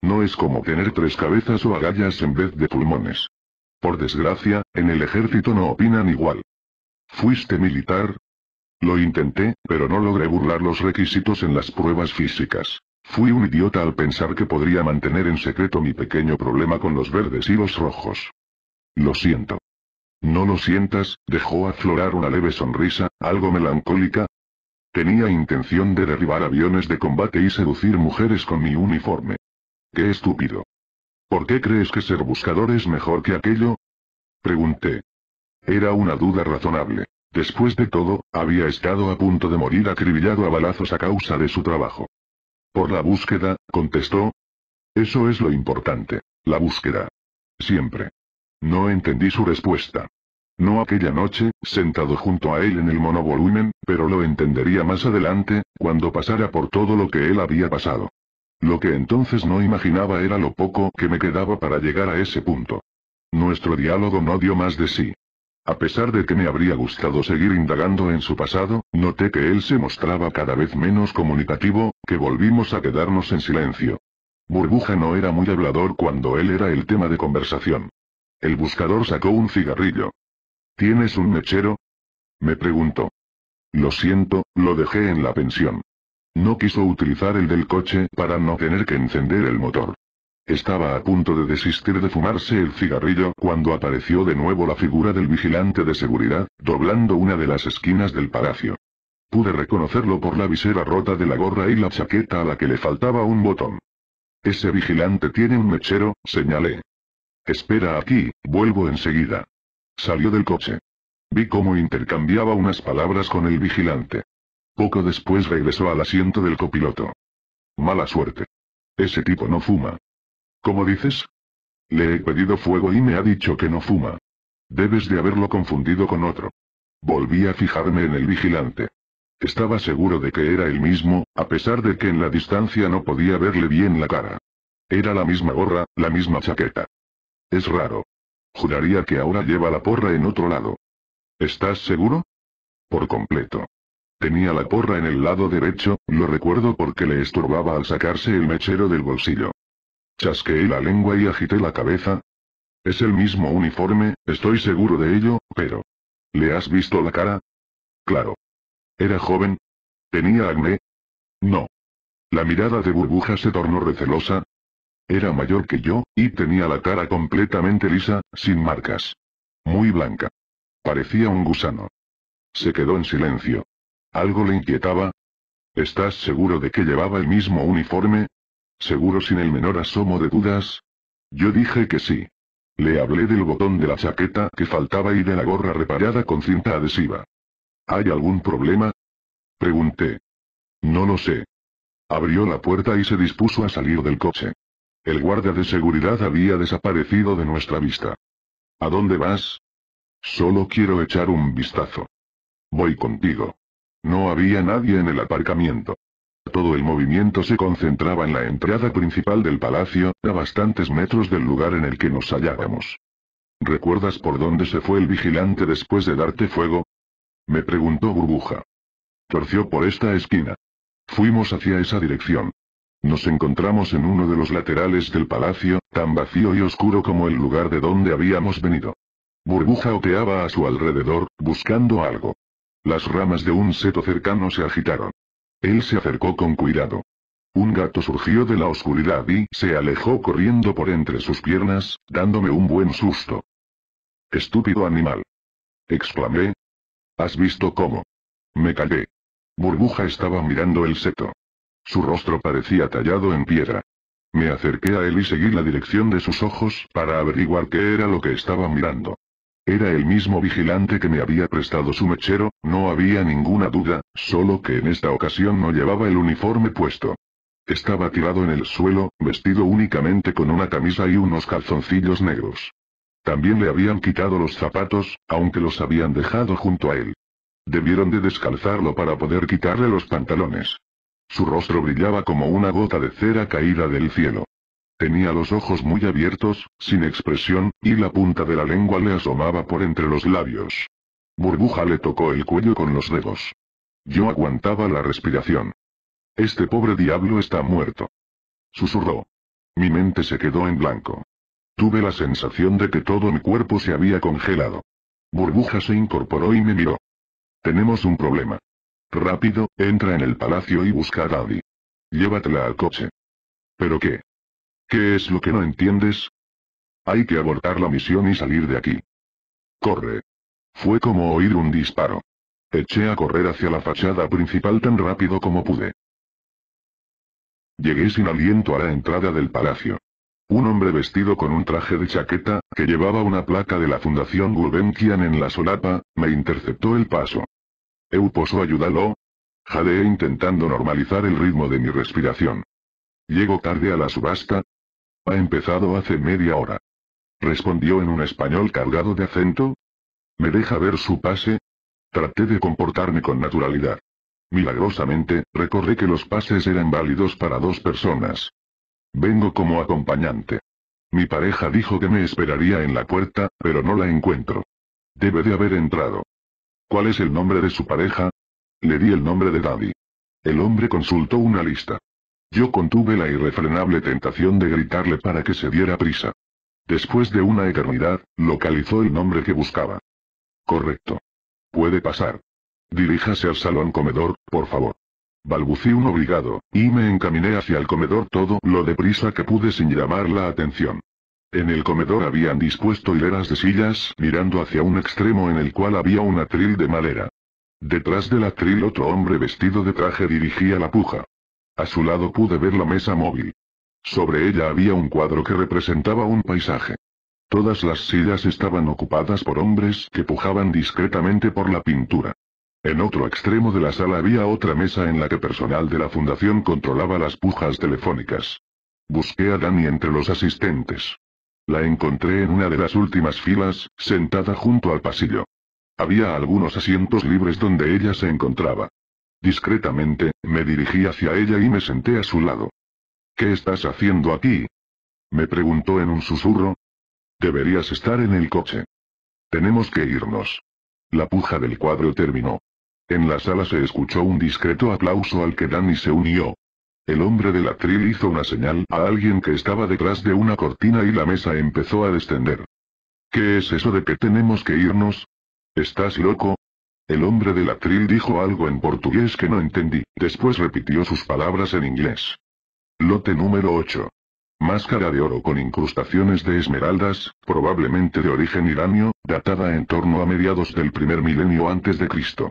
No es como tener tres cabezas o agallas en vez de pulmones. Por desgracia, en el ejército no opinan igual. ¿Fuiste militar? Lo intenté, pero no logré burlar los requisitos en las pruebas físicas. Fui un idiota al pensar que podría mantener en secreto mi pequeño problema con los verdes y los rojos. Lo siento. No lo sientas, dejó aflorar una leve sonrisa, algo melancólica. Tenía intención de derribar aviones de combate y seducir mujeres con mi uniforme. Qué estúpido. ¿Por qué crees que ser buscador es mejor que aquello? Pregunté. Era una duda razonable. Después de todo, había estado a punto de morir acribillado a balazos a causa de su trabajo. Por la búsqueda, contestó. Eso es lo importante, la búsqueda. Siempre. No entendí su respuesta. No aquella noche, sentado junto a él en el monovolumen, pero lo entendería más adelante, cuando pasara por todo lo que él había pasado. Lo que entonces no imaginaba era lo poco que me quedaba para llegar a ese punto. Nuestro diálogo no dio más de sí. A pesar de que me habría gustado seguir indagando en su pasado, noté que él se mostraba cada vez menos comunicativo, que volvimos a quedarnos en silencio. Burbuja no era muy hablador cuando él era el tema de conversación. El buscador sacó un cigarrillo. ¿Tienes un mechero? Me preguntó. Lo siento, lo dejé en la pensión. No quiso utilizar el del coche para no tener que encender el motor. Estaba a punto de desistir de fumarse el cigarrillo cuando apareció de nuevo la figura del vigilante de seguridad, doblando una de las esquinas del palacio. Pude reconocerlo por la visera rota de la gorra y la chaqueta a la que le faltaba un botón. Ese vigilante tiene un mechero, señalé. Espera aquí, vuelvo enseguida. Salió del coche. Vi cómo intercambiaba unas palabras con el vigilante. Poco después regresó al asiento del copiloto. Mala suerte. Ese tipo no fuma, ¿Cómo dices? Le he pedido fuego y me ha dicho que no fuma. Debes de haberlo confundido con otro. Volví a fijarme en el vigilante. Estaba seguro de que era el mismo, a pesar de que en la distancia no podía verle bien la cara. Era la misma gorra, la misma chaqueta. Es raro. Juraría que ahora lleva la porra en otro lado. ¿Estás seguro? Por completo. Tenía la porra en el lado derecho, lo recuerdo porque le estorbaba al sacarse el mechero del bolsillo. Chasqueé la lengua y agité la cabeza. Es el mismo uniforme, estoy seguro de ello, pero... ¿Le has visto la cara? Claro. ¿Era joven? ¿Tenía acné? No. La mirada de burbuja se tornó recelosa. Era mayor que yo, y tenía la cara completamente lisa, sin marcas. Muy blanca. Parecía un gusano. Se quedó en silencio. Algo le inquietaba. ¿Estás seguro de que llevaba el mismo uniforme? ¿Seguro sin el menor asomo de dudas? Yo dije que sí. Le hablé del botón de la chaqueta que faltaba y de la gorra reparada con cinta adhesiva. ¿Hay algún problema? Pregunté. No lo sé. Abrió la puerta y se dispuso a salir del coche. El guarda de seguridad había desaparecido de nuestra vista. ¿A dónde vas? Solo quiero echar un vistazo. Voy contigo. No había nadie en el aparcamiento. Todo el movimiento se concentraba en la entrada principal del palacio, a bastantes metros del lugar en el que nos hallábamos. ¿Recuerdas por dónde se fue el vigilante después de darte fuego? Me preguntó Burbuja. Torció por esta esquina. Fuimos hacia esa dirección. Nos encontramos en uno de los laterales del palacio, tan vacío y oscuro como el lugar de donde habíamos venido. Burbuja oteaba a su alrededor, buscando algo. Las ramas de un seto cercano se agitaron. Él se acercó con cuidado. Un gato surgió de la oscuridad y se alejó corriendo por entre sus piernas, dándome un buen susto. Estúpido animal. Exclamé. ¿Has visto cómo? Me callé. Burbuja estaba mirando el seto. Su rostro parecía tallado en piedra. Me acerqué a él y seguí la dirección de sus ojos para averiguar qué era lo que estaba mirando. Era el mismo vigilante que me había prestado su mechero, no había ninguna duda, solo que en esta ocasión no llevaba el uniforme puesto. Estaba tirado en el suelo, vestido únicamente con una camisa y unos calzoncillos negros. También le habían quitado los zapatos, aunque los habían dejado junto a él. Debieron de descalzarlo para poder quitarle los pantalones. Su rostro brillaba como una gota de cera caída del cielo. Tenía los ojos muy abiertos, sin expresión, y la punta de la lengua le asomaba por entre los labios. Burbuja le tocó el cuello con los dedos. Yo aguantaba la respiración. Este pobre diablo está muerto. Susurró. Mi mente se quedó en blanco. Tuve la sensación de que todo mi cuerpo se había congelado. Burbuja se incorporó y me miró. Tenemos un problema. Rápido, entra en el palacio y busca a Daddy. Llévatela al coche. ¿Pero qué? ¿Qué es lo que no entiendes? Hay que abortar la misión y salir de aquí. Corre. Fue como oír un disparo. Eché a correr hacia la fachada principal tan rápido como pude. Llegué sin aliento a la entrada del palacio. Un hombre vestido con un traje de chaqueta, que llevaba una placa de la Fundación Gulbenkian en la solapa, me interceptó el paso. ¿Eu Euposo ayudarlo? Jadeé intentando normalizar el ritmo de mi respiración. Llego tarde a la subasta, ha empezado hace media hora. Respondió en un español cargado de acento. ¿Me deja ver su pase? Traté de comportarme con naturalidad. Milagrosamente, recordé que los pases eran válidos para dos personas. Vengo como acompañante. Mi pareja dijo que me esperaría en la puerta, pero no la encuentro. Debe de haber entrado. ¿Cuál es el nombre de su pareja? Le di el nombre de Daddy. El hombre consultó una lista. Yo contuve la irrefrenable tentación de gritarle para que se diera prisa. Después de una eternidad, localizó el nombre que buscaba. Correcto. Puede pasar. Diríjase al salón comedor, por favor. Balbucí un obligado, y me encaminé hacia el comedor todo lo deprisa que pude sin llamar la atención. En el comedor habían dispuesto hileras de sillas, mirando hacia un extremo en el cual había un atril de madera. Detrás del atril otro hombre vestido de traje dirigía la puja. A su lado pude ver la mesa móvil. Sobre ella había un cuadro que representaba un paisaje. Todas las sillas estaban ocupadas por hombres que pujaban discretamente por la pintura. En otro extremo de la sala había otra mesa en la que personal de la fundación controlaba las pujas telefónicas. Busqué a Dani entre los asistentes. La encontré en una de las últimas filas, sentada junto al pasillo. Había algunos asientos libres donde ella se encontraba. Discretamente, me dirigí hacia ella y me senté a su lado. ¿Qué estás haciendo aquí? Me preguntó en un susurro. Deberías estar en el coche. Tenemos que irnos. La puja del cuadro terminó. En la sala se escuchó un discreto aplauso al que Danny se unió. El hombre del atril hizo una señal a alguien que estaba detrás de una cortina y la mesa empezó a descender. ¿Qué es eso de que tenemos que irnos? ¿Estás loco? El hombre del atril dijo algo en portugués que no entendí, después repitió sus palabras en inglés. Lote número 8. Máscara de oro con incrustaciones de esmeraldas, probablemente de origen iranio, datada en torno a mediados del primer milenio antes de Cristo.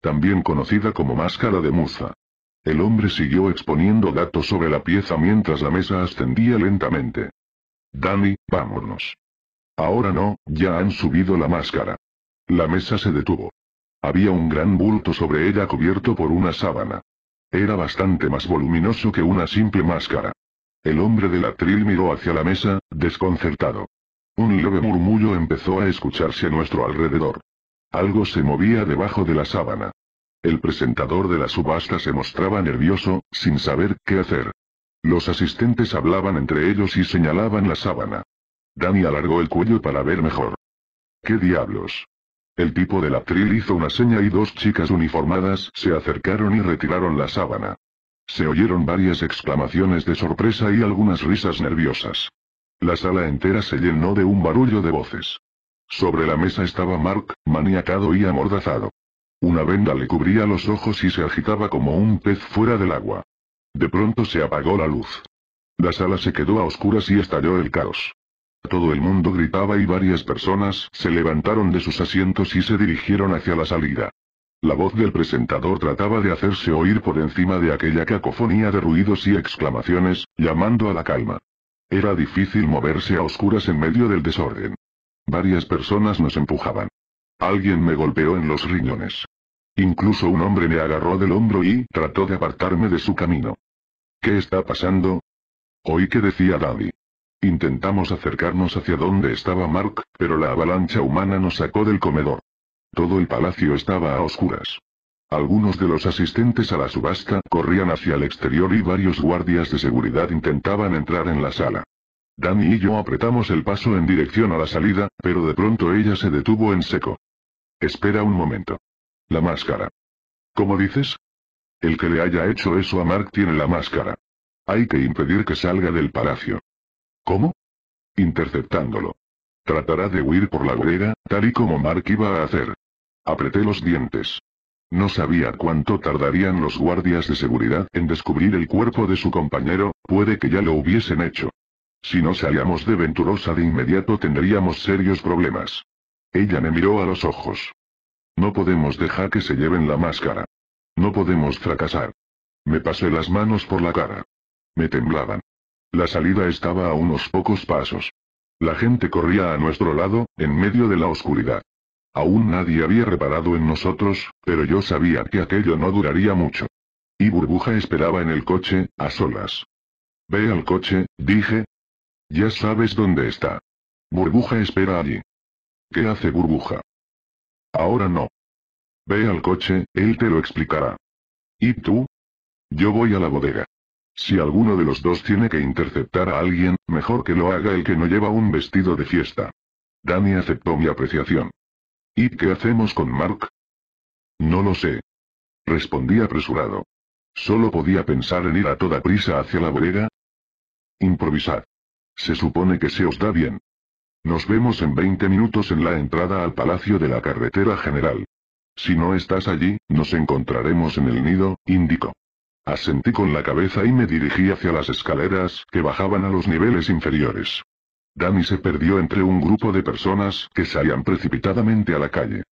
También conocida como máscara de Musa. El hombre siguió exponiendo datos sobre la pieza mientras la mesa ascendía lentamente. Dani, vámonos. Ahora no, ya han subido la máscara. La mesa se detuvo. Había un gran bulto sobre ella cubierto por una sábana. Era bastante más voluminoso que una simple máscara. El hombre del atril miró hacia la mesa, desconcertado. Un leve murmullo empezó a escucharse a nuestro alrededor. Algo se movía debajo de la sábana. El presentador de la subasta se mostraba nervioso, sin saber qué hacer. Los asistentes hablaban entre ellos y señalaban la sábana. Dani alargó el cuello para ver mejor. ¿Qué diablos? El tipo de la tril hizo una seña y dos chicas uniformadas se acercaron y retiraron la sábana. Se oyeron varias exclamaciones de sorpresa y algunas risas nerviosas. La sala entera se llenó de un barullo de voces. Sobre la mesa estaba Mark, maniacado y amordazado. Una venda le cubría los ojos y se agitaba como un pez fuera del agua. De pronto se apagó la luz. La sala se quedó a oscuras y estalló el caos. Todo el mundo gritaba y varias personas se levantaron de sus asientos y se dirigieron hacia la salida. La voz del presentador trataba de hacerse oír por encima de aquella cacofonía de ruidos y exclamaciones, llamando a la calma. Era difícil moverse a oscuras en medio del desorden. Varias personas nos empujaban. Alguien me golpeó en los riñones. Incluso un hombre me agarró del hombro y trató de apartarme de su camino. ¿Qué está pasando? Oí que decía Daddy. Intentamos acercarnos hacia donde estaba Mark, pero la avalancha humana nos sacó del comedor. Todo el palacio estaba a oscuras. Algunos de los asistentes a la subasta corrían hacia el exterior y varios guardias de seguridad intentaban entrar en la sala. Danny y yo apretamos el paso en dirección a la salida, pero de pronto ella se detuvo en seco. Espera un momento. La máscara. ¿Cómo dices? El que le haya hecho eso a Mark tiene la máscara. Hay que impedir que salga del palacio. ¿Cómo? Interceptándolo. Tratará de huir por la brecha, tal y como Mark iba a hacer. Apreté los dientes. No sabía cuánto tardarían los guardias de seguridad en descubrir el cuerpo de su compañero, puede que ya lo hubiesen hecho. Si no salíamos de Venturosa de inmediato tendríamos serios problemas. Ella me miró a los ojos. No podemos dejar que se lleven la máscara. No podemos fracasar. Me pasé las manos por la cara. Me temblaban. La salida estaba a unos pocos pasos. La gente corría a nuestro lado, en medio de la oscuridad. Aún nadie había reparado en nosotros, pero yo sabía que aquello no duraría mucho. Y Burbuja esperaba en el coche, a solas. Ve al coche, dije. Ya sabes dónde está. Burbuja espera allí. ¿Qué hace Burbuja? Ahora no. Ve al coche, él te lo explicará. ¿Y tú? Yo voy a la bodega. Si alguno de los dos tiene que interceptar a alguien, mejor que lo haga el que no lleva un vestido de fiesta. Danny aceptó mi apreciación. ¿Y qué hacemos con Mark? No lo sé. Respondí apresurado. Solo podía pensar en ir a toda prisa hacia la bodega. Improvisad. Se supone que se os da bien. Nos vemos en 20 minutos en la entrada al Palacio de la Carretera General. Si no estás allí, nos encontraremos en el nido, indicó. Asentí con la cabeza y me dirigí hacia las escaleras que bajaban a los niveles inferiores. Dani se perdió entre un grupo de personas que salían precipitadamente a la calle.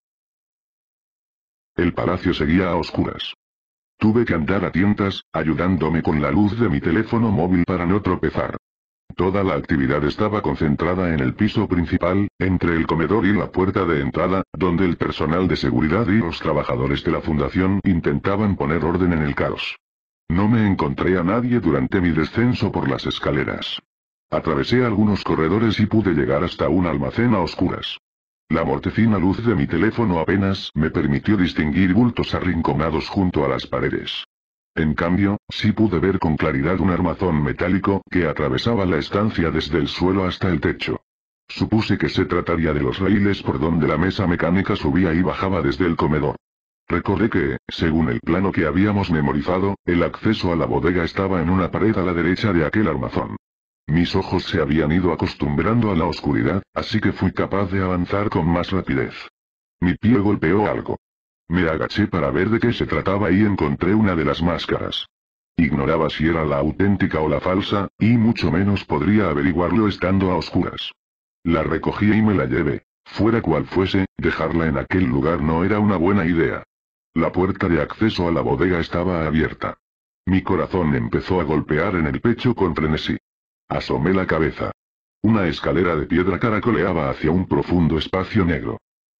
El palacio seguía a oscuras. Tuve que andar a tientas, ayudándome con la luz de mi teléfono móvil para no tropezar. Toda la actividad estaba concentrada en el piso principal, entre el comedor y la puerta de entrada, donde el personal de seguridad y los trabajadores de la fundación intentaban poner orden en el caos. No me encontré a nadie durante mi descenso por las escaleras. Atravesé algunos corredores y pude llegar hasta un almacén a oscuras. La mortecina luz de mi teléfono apenas me permitió distinguir bultos arrinconados junto a las paredes. En cambio, sí pude ver con claridad un armazón metálico que atravesaba la estancia desde el suelo hasta el techo. Supuse que se trataría de los raíles por donde la mesa mecánica subía y bajaba desde el comedor. Recordé que, según el plano que habíamos memorizado, el acceso a la bodega estaba en una pared a la derecha de aquel armazón. Mis ojos se habían ido acostumbrando a la oscuridad, así que fui capaz de avanzar con más rapidez. Mi pie golpeó algo. Me agaché para ver de qué se trataba y encontré una de las máscaras. Ignoraba si era la auténtica o la falsa, y mucho menos podría averiguarlo estando a oscuras. La recogí y me la llevé. Fuera cual fuese, dejarla en aquel lugar no era una buena idea. La puerta de acceso a la bodega estaba abierta. Mi corazón empezó a golpear en el pecho con frenesí. Asomé la cabeza. Una escalera de piedra caracoleaba hacia un profundo espacio negro.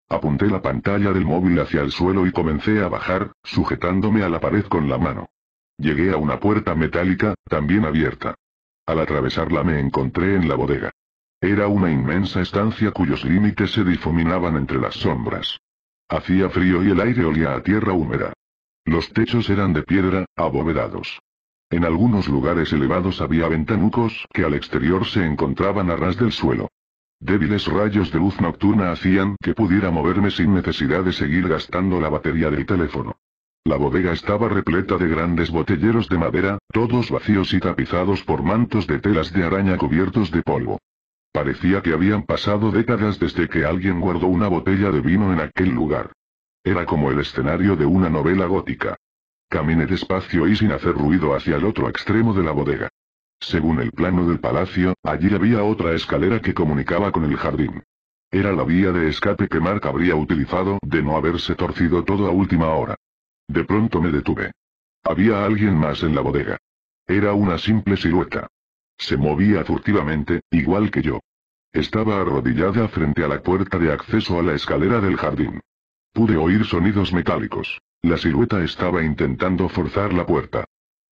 Apunté la pantalla del móvil hacia el suelo y comencé a bajar, sujetándome a la pared con la mano. Llegué a una puerta metálica, también abierta. Al atravesarla me encontré en la bodega. Era una inmensa estancia cuyos límites se difuminaban entre las sombras. Hacía frío y el aire olía a tierra húmeda. Los techos eran de piedra, abovedados. En algunos lugares elevados había ventanucos que al exterior se encontraban a ras del suelo. Débiles rayos de luz nocturna hacían que pudiera moverme sin necesidad de seguir gastando la batería del teléfono. La bodega estaba repleta de grandes botelleros de madera, todos vacíos y tapizados por mantos de telas de araña cubiertos de polvo. Parecía que habían pasado décadas desde que alguien guardó una botella de vino en aquel lugar. Era como el escenario de una novela gótica. Caminé despacio y sin hacer ruido hacia el otro extremo de la bodega. Según el plano del palacio, allí había otra escalera que comunicaba con el jardín. Era la vía de escape que Mark habría utilizado de no haberse torcido todo a última hora. De pronto me detuve. Había alguien más en la bodega. Era una simple silueta. Se movía furtivamente, igual que yo. Estaba arrodillada frente a la puerta de acceso a la escalera del jardín. Pude oír sonidos metálicos. La silueta estaba intentando forzar la puerta.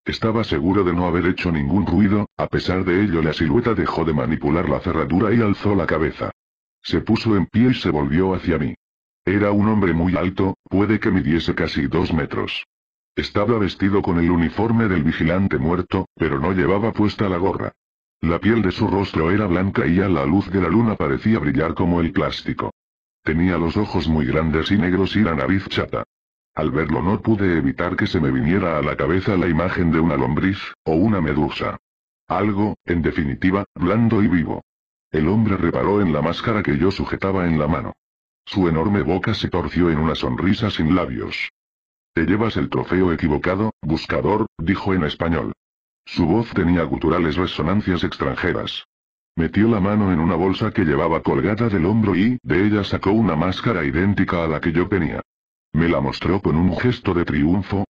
Estaba seguro de no haber hecho ningún ruido, a pesar de ello la silueta dejó de manipular la cerradura y alzó la cabeza. Se puso en pie y se volvió hacia mí. Era un hombre muy alto, puede que midiese casi dos metros. Estaba vestido con el uniforme del vigilante muerto, pero no llevaba puesta la gorra. La piel de su rostro era blanca y a la luz de la luna parecía brillar como el plástico. Tenía los ojos muy grandes y negros y la nariz chata. Al verlo no pude evitar que se me viniera a la cabeza la imagen de una lombriz, o una medusa. Algo, en definitiva, blando y vivo. El hombre reparó en la máscara que yo sujetaba en la mano. Su enorme boca se torció en una sonrisa sin labios. Te llevas el trofeo equivocado, buscador, dijo en español. Su voz tenía guturales resonancias extranjeras. Metió la mano en una bolsa que llevaba colgada del hombro y, de ella sacó una máscara idéntica a la que yo tenía. Me la mostró con un gesto de triunfo.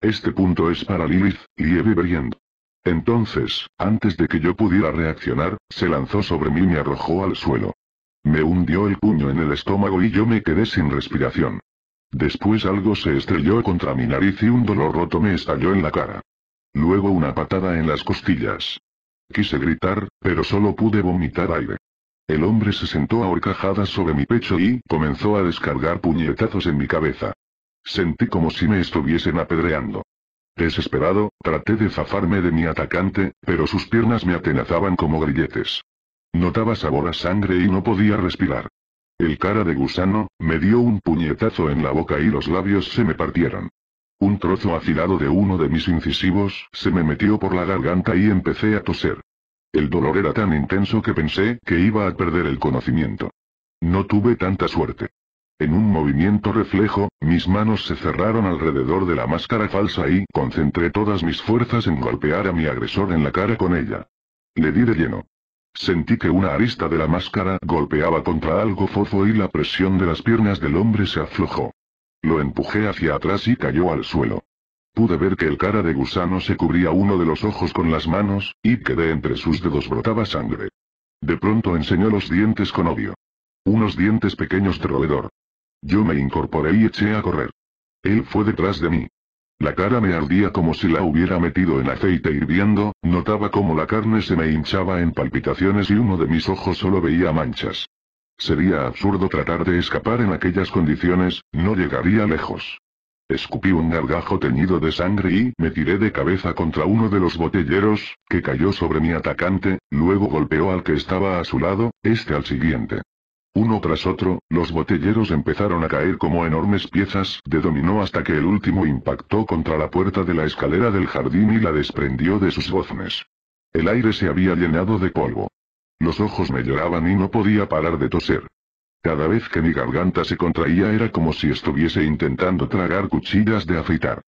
Este punto es para Lilith, Lieve Briand. Entonces, antes de que yo pudiera reaccionar, se lanzó sobre mí y me arrojó al suelo. Me hundió el puño en el estómago y yo me quedé sin respiración. Después algo se estrelló contra mi nariz y un dolor roto me estalló en la cara. Luego una patada en las costillas. Quise gritar, pero solo pude vomitar aire. El hombre se sentó ahorcajada sobre mi pecho y comenzó a descargar puñetazos en mi cabeza. Sentí como si me estuviesen apedreando. Desesperado, traté de zafarme de mi atacante, pero sus piernas me atenazaban como grilletes. Notaba sabor a sangre y no podía respirar. El cara de gusano, me dio un puñetazo en la boca y los labios se me partieron. Un trozo afilado de uno de mis incisivos se me metió por la garganta y empecé a toser. El dolor era tan intenso que pensé que iba a perder el conocimiento. No tuve tanta suerte. En un movimiento reflejo, mis manos se cerraron alrededor de la máscara falsa y concentré todas mis fuerzas en golpear a mi agresor en la cara con ella. Le di de lleno. Sentí que una arista de la máscara golpeaba contra algo fofo y la presión de las piernas del hombre se aflojó. Lo empujé hacia atrás y cayó al suelo. Pude ver que el cara de gusano se cubría uno de los ojos con las manos, y que de entre sus dedos brotaba sangre. De pronto enseñó los dientes con odio. Unos dientes pequeños de roedor. Yo me incorporé y eché a correr. Él fue detrás de mí. La cara me ardía como si la hubiera metido en aceite hirviendo, notaba como la carne se me hinchaba en palpitaciones y uno de mis ojos solo veía manchas. Sería absurdo tratar de escapar en aquellas condiciones, no llegaría lejos. Escupí un gargajo teñido de sangre y me tiré de cabeza contra uno de los botelleros, que cayó sobre mi atacante, luego golpeó al que estaba a su lado, este al siguiente. Uno tras otro, los botelleros empezaron a caer como enormes piezas de dominó hasta que el último impactó contra la puerta de la escalera del jardín y la desprendió de sus goznes. El aire se había llenado de polvo. Los ojos me lloraban y no podía parar de toser. Cada vez que mi garganta se contraía era como si estuviese intentando tragar cuchillas de afeitar.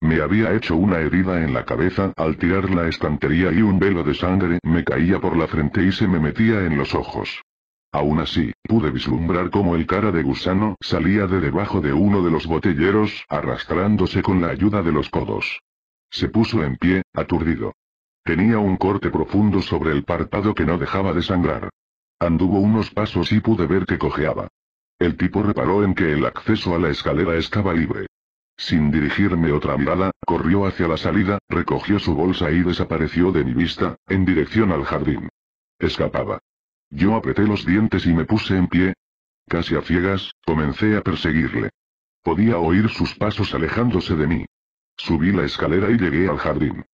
Me había hecho una herida en la cabeza al tirar la estantería y un velo de sangre me caía por la frente y se me metía en los ojos. Aún así, pude vislumbrar cómo el cara de gusano salía de debajo de uno de los botelleros, arrastrándose con la ayuda de los codos. Se puso en pie, aturdido. Tenía un corte profundo sobre el párpado que no dejaba de sangrar. Anduvo unos pasos y pude ver que cojeaba. El tipo reparó en que el acceso a la escalera estaba libre. Sin dirigirme otra mirada, corrió hacia la salida, recogió su bolsa y desapareció de mi vista, en dirección al jardín. Escapaba. Yo apreté los dientes y me puse en pie. Casi a ciegas, comencé a perseguirle. Podía oír sus pasos alejándose de mí. Subí la escalera y llegué al jardín.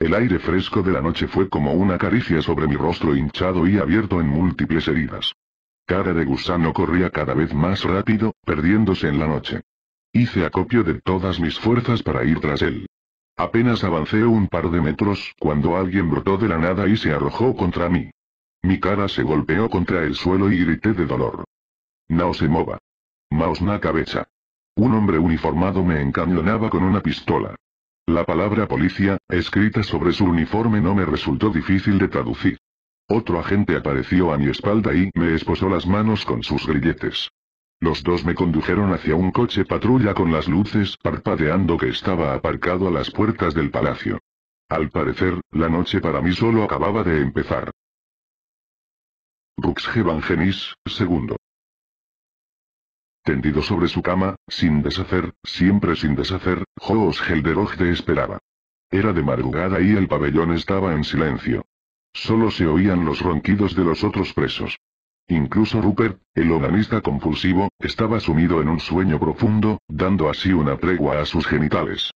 El aire fresco de la noche fue como una caricia sobre mi rostro hinchado y abierto en múltiples heridas. Cara de gusano corría cada vez más rápido, perdiéndose en la noche. Hice acopio de todas mis fuerzas para ir tras él. Apenas avancé un par de metros cuando alguien brotó de la nada y se arrojó contra mí. Mi cara se golpeó contra el suelo y grité de dolor. No se mova. Maos na cabeza. Un hombre uniformado me encañonaba con una pistola. La palabra policía, escrita sobre su uniforme no me resultó difícil de traducir. Otro agente apareció a mi espalda y me esposó las manos con sus grilletes. Los dos me condujeron hacia un coche patrulla con las luces parpadeando que estaba aparcado a las puertas del palacio. Al parecer, la noche para mí solo acababa de empezar. Rux Genis, segundo. Tendido sobre su cama, sin deshacer, siempre sin deshacer, Joos Gelderogde esperaba. Era de madrugada y el pabellón estaba en silencio. Solo se oían los ronquidos de los otros presos. Incluso Rupert, el organista compulsivo, estaba sumido en un sueño profundo, dando así una pregua a sus genitales.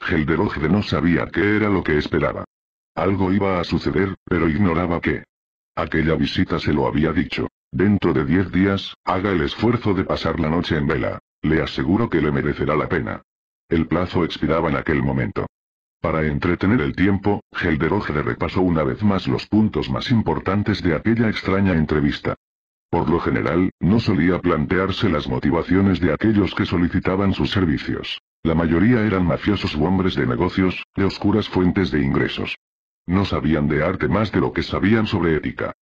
Gelderogde no sabía qué era lo que esperaba. Algo iba a suceder, pero ignoraba qué. Aquella visita se lo había dicho. Dentro de diez días, haga el esfuerzo de pasar la noche en vela. Le aseguro que le merecerá la pena. El plazo expiraba en aquel momento. Para entretener el tiempo, Helderogere repasó una vez más los puntos más importantes de aquella extraña entrevista. Por lo general, no solía plantearse las motivaciones de aquellos que solicitaban sus servicios. La mayoría eran mafiosos u hombres de negocios, de oscuras fuentes de ingresos. No sabían de arte más de lo que sabían sobre ética.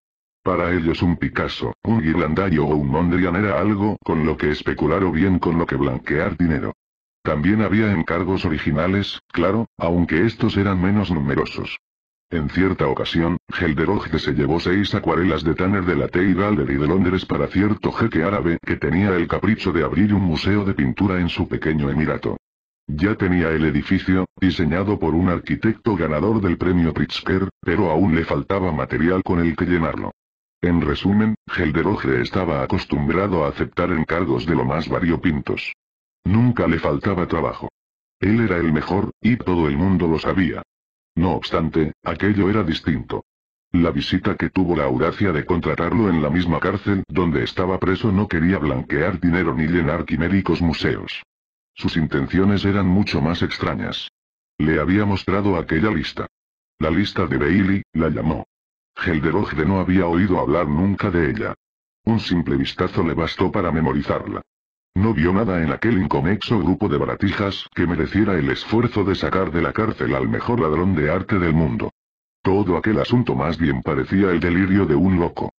Para ellos un Picasso, un irlandario o un Mondrian era algo con lo que especular o bien con lo que blanquear dinero. También había encargos originales, claro, aunque estos eran menos numerosos. En cierta ocasión, Helderogde se llevó seis acuarelas de Tanner de la Tate Gallery de Londres para cierto jeque árabe que tenía el capricho de abrir un museo de pintura en su pequeño emirato. Ya tenía el edificio, diseñado por un arquitecto ganador del premio Pritzker, pero aún le faltaba material con el que llenarlo. En resumen, Gelderoge estaba acostumbrado a aceptar encargos de lo más variopintos. Nunca le faltaba trabajo. Él era el mejor, y todo el mundo lo sabía. No obstante, aquello era distinto. La visita que tuvo la audacia de contratarlo en la misma cárcel donde estaba preso no quería blanquear dinero ni llenar quiméricos museos. Sus intenciones eran mucho más extrañas. Le había mostrado aquella lista. La lista de Bailey, la llamó. de no había oído hablar nunca de ella. Un simple vistazo le bastó para memorizarla. No vio nada en aquel inconexo grupo de baratijas que mereciera el esfuerzo de sacar de la cárcel al mejor ladrón de arte del mundo. Todo aquel asunto más bien parecía el delirio de un loco.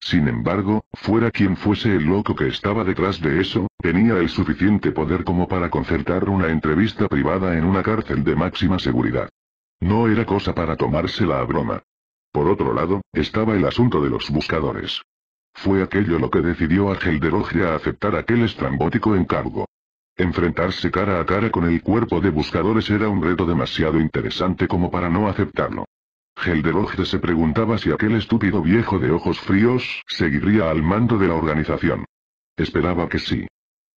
Sin embargo, fuera quien fuese el loco que estaba detrás de eso, tenía el suficiente poder como para concertar una entrevista privada en una cárcel de máxima seguridad. No era cosa para tomársela a broma. Por otro lado, estaba el asunto de los buscadores. Fue aquello lo que decidió a Gelderogia a aceptar aquel estrambótico encargo. Enfrentarse cara a cara con el cuerpo de buscadores era un reto demasiado interesante como para no aceptarlo. Helderogde se preguntaba si aquel estúpido viejo de ojos fríos seguiría al mando de la organización. Esperaba que sí.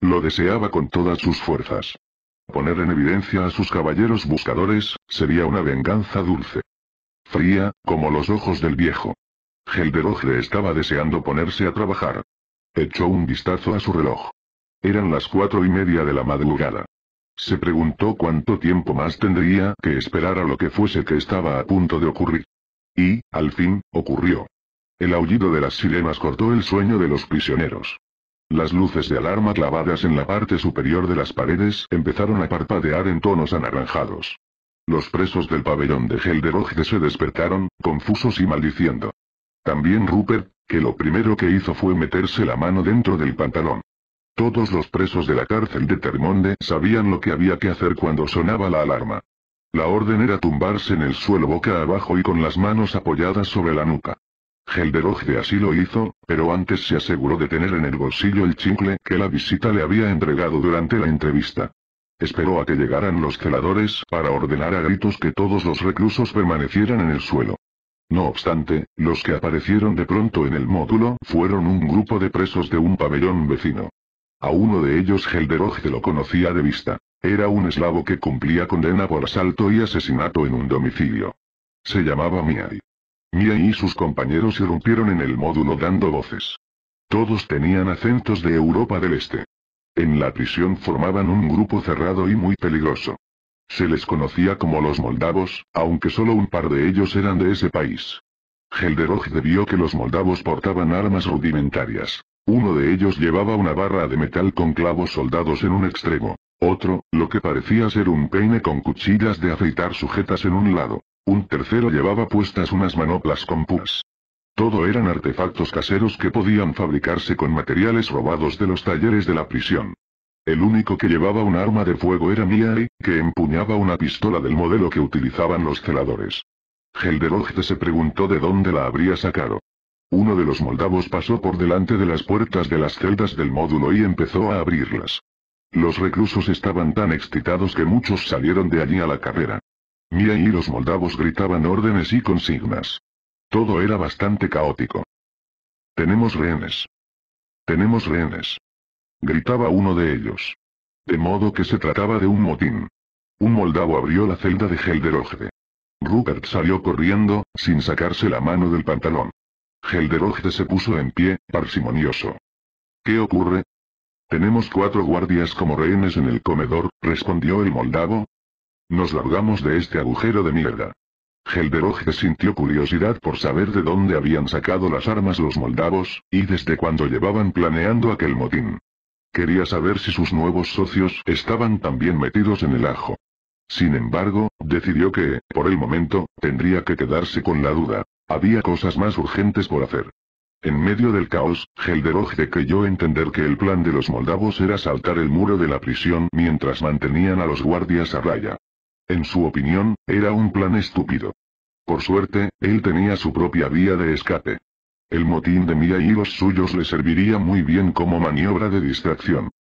Lo deseaba con todas sus fuerzas. Poner en evidencia a sus caballeros buscadores, sería una venganza dulce. Fría, como los ojos del viejo. le estaba deseando ponerse a trabajar. Echó un vistazo a su reloj. Eran las cuatro y media de la madrugada. Se preguntó cuánto tiempo más tendría que esperar a lo que fuese que estaba a punto de ocurrir. Y, al fin, ocurrió. El aullido de las sirenas cortó el sueño de los prisioneros. Las luces de alarma clavadas en la parte superior de las paredes empezaron a parpadear en tonos anaranjados. Los presos del pabellón de Helderoge se despertaron, confusos y maldiciendo. También Rupert, que lo primero que hizo fue meterse la mano dentro del pantalón. Todos los presos de la cárcel de Termonde sabían lo que había que hacer cuando sonaba la alarma. La orden era tumbarse en el suelo boca abajo y con las manos apoyadas sobre la nuca. de así lo hizo, pero antes se aseguró de tener en el bolsillo el chicle que la visita le había entregado durante la entrevista. Esperó a que llegaran los celadores para ordenar a gritos que todos los reclusos permanecieran en el suelo. No obstante, los que aparecieron de pronto en el módulo fueron un grupo de presos de un pabellón vecino. A uno de ellos Helderoj lo conocía de vista. Era un eslavo que cumplía condena por asalto y asesinato en un domicilio. Se llamaba Miai. Miai y sus compañeros irrumpieron en el módulo dando voces. Todos tenían acentos de Europa del Este. En la prisión formaban un grupo cerrado y muy peligroso. Se les conocía como los moldavos, aunque solo un par de ellos eran de ese país. Helderoj debió que los moldavos portaban armas rudimentarias. Uno de ellos llevaba una barra de metal con clavos soldados en un extremo. Otro, lo que parecía ser un peine con cuchillas de afeitar sujetas en un lado. Un tercero llevaba puestas unas manoplas con púas. Todo eran artefactos caseros que podían fabricarse con materiales robados de los talleres de la prisión. El único que llevaba un arma de fuego era Miai, e, que empuñaba una pistola del modelo que utilizaban los celadores. Gelderocht se preguntó de dónde la habría sacado. Uno de los moldavos pasó por delante de las puertas de las celdas del módulo y empezó a abrirlas. Los reclusos estaban tan excitados que muchos salieron de allí a la carrera. Mía y los moldavos gritaban órdenes y consignas. Todo era bastante caótico. Tenemos rehenes. Tenemos rehenes. Gritaba uno de ellos. De modo que se trataba de un motín. Un moldavo abrió la celda de Helderojde. Rupert salió corriendo, sin sacarse la mano del pantalón. Gelderogde se puso en pie, parsimonioso. ¿Qué ocurre? Tenemos cuatro guardias como rehenes en el comedor, respondió el moldavo. Nos largamos de este agujero de mierda. Gelderogde sintió curiosidad por saber de dónde habían sacado las armas los moldavos, y desde cuándo llevaban planeando aquel motín. Quería saber si sus nuevos socios estaban también metidos en el ajo. Sin embargo, decidió que, por el momento, tendría que quedarse con la duda. Había cosas más urgentes por hacer. En medio del caos, gelderoge creyó entender que el plan de los moldavos era saltar el muro de la prisión mientras mantenían a los guardias a raya. En su opinión, era un plan estúpido. Por suerte, él tenía su propia vía de escape. El motín de Mia y los suyos le serviría muy bien como maniobra de distracción.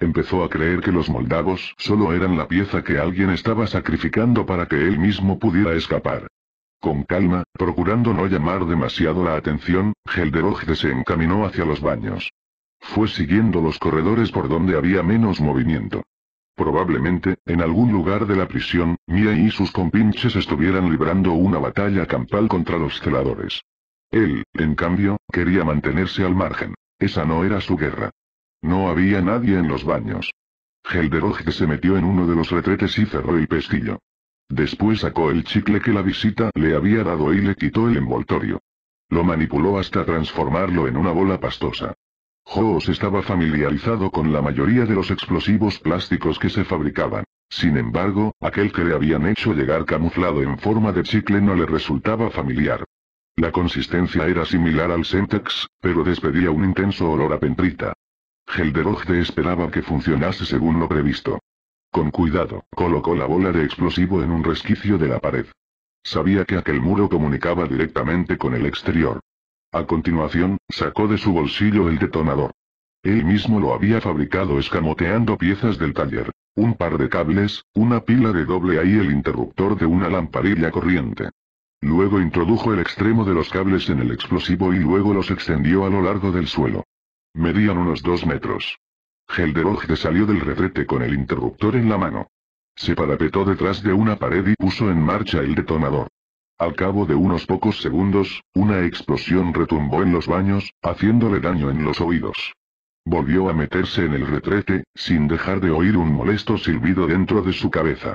Empezó a creer que los moldavos solo eran la pieza que alguien estaba sacrificando para que él mismo pudiera escapar. Con calma, procurando no llamar demasiado la atención, Helderogde se encaminó hacia los baños. Fue siguiendo los corredores por donde había menos movimiento. Probablemente, en algún lugar de la prisión, Mia y sus compinches estuvieran librando una batalla campal contra los celadores. Él, en cambio, quería mantenerse al margen. Esa no era su guerra. No había nadie en los baños. Helderogde se metió en uno de los retretes y cerró el pestillo. Después sacó el chicle que la visita le había dado y le quitó el envoltorio. Lo manipuló hasta transformarlo en una bola pastosa. Joos estaba familiarizado con la mayoría de los explosivos plásticos que se fabricaban. Sin embargo, aquel que le habían hecho llegar camuflado en forma de chicle no le resultaba familiar. La consistencia era similar al Sentex, pero despedía un intenso olor a pentrita. Helderogde esperaba que funcionase según lo previsto. Con cuidado, colocó la bola de explosivo en un resquicio de la pared. Sabía que aquel muro comunicaba directamente con el exterior. A continuación, sacó de su bolsillo el detonador. Él mismo lo había fabricado escamoteando piezas del taller, un par de cables, una pila de doble A y el interruptor de una lamparilla corriente. Luego introdujo el extremo de los cables en el explosivo y luego los extendió a lo largo del suelo. Medían unos dos metros. Helderogde salió del retrete con el interruptor en la mano. Se parapetó detrás de una pared y puso en marcha el detonador. Al cabo de unos pocos segundos, una explosión retumbó en los baños, haciéndole daño en los oídos. Volvió a meterse en el retrete, sin dejar de oír un molesto silbido dentro de su cabeza.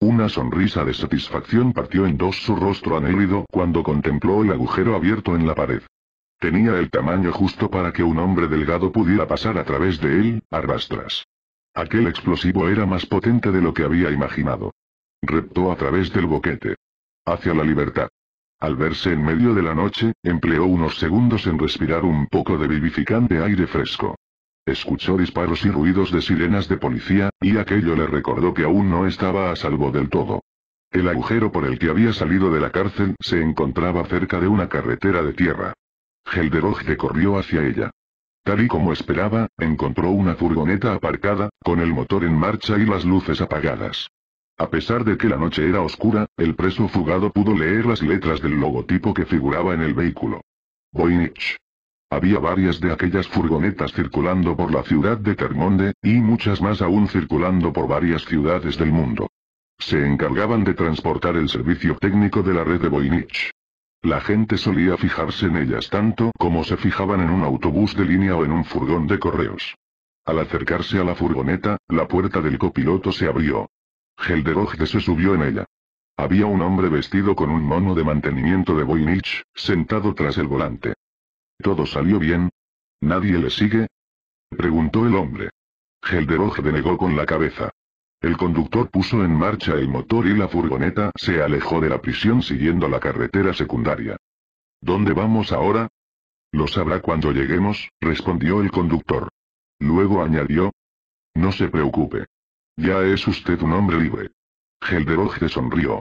Una sonrisa de satisfacción partió en dos su rostro anélido cuando contempló el agujero abierto en la pared. Tenía el tamaño justo para que un hombre delgado pudiera pasar a través de él, arrastras. Aquel explosivo era más potente de lo que había imaginado. Reptó a través del boquete. Hacia la libertad. Al verse en medio de la noche, empleó unos segundos en respirar un poco de vivificante aire fresco. Escuchó disparos y ruidos de sirenas de policía, y aquello le recordó que aún no estaba a salvo del todo. El agujero por el que había salido de la cárcel se encontraba cerca de una carretera de tierra. Helderoj recorrió hacia ella. Tal y como esperaba, encontró una furgoneta aparcada, con el motor en marcha y las luces apagadas. A pesar de que la noche era oscura, el preso fugado pudo leer las letras del logotipo que figuraba en el vehículo. Voynich. Había varias de aquellas furgonetas circulando por la ciudad de Termonde, y muchas más aún circulando por varias ciudades del mundo. Se encargaban de transportar el servicio técnico de la red de Voynich. La gente solía fijarse en ellas tanto como se fijaban en un autobús de línea o en un furgón de correos. Al acercarse a la furgoneta, la puerta del copiloto se abrió. Helderogde se subió en ella. Había un hombre vestido con un mono de mantenimiento de Voynich, sentado tras el volante. ¿Todo salió bien? ¿Nadie le sigue? Preguntó el hombre. Helderogde negó con la cabeza. El conductor puso en marcha el motor y la furgoneta se alejó de la prisión siguiendo la carretera secundaria. ¿Dónde vamos ahora? Lo sabrá cuando lleguemos, respondió el conductor. Luego añadió. No se preocupe. Ya es usted un hombre libre. se sonrió.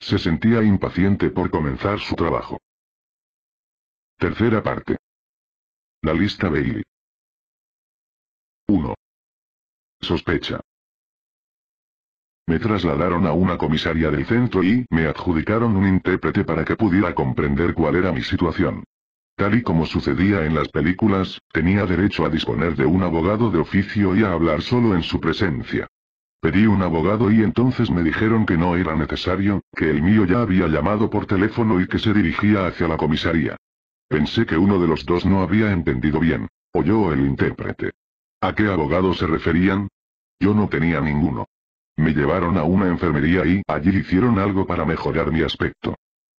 Se sentía impaciente por comenzar su trabajo. Tercera parte. La lista Bailey. 1. Sospecha. Me trasladaron a una comisaría del centro y me adjudicaron un intérprete para que pudiera comprender cuál era mi situación. Tal y como sucedía en las películas, tenía derecho a disponer de un abogado de oficio y a hablar solo en su presencia. Pedí un abogado y entonces me dijeron que no era necesario, que el mío ya había llamado por teléfono y que se dirigía hacia la comisaría. Pensé que uno de los dos no había entendido bien, o yo el intérprete. ¿A qué abogado se referían? Yo no tenía ninguno. Me llevaron a una enfermería y allí hicieron algo para mejorar mi aspecto.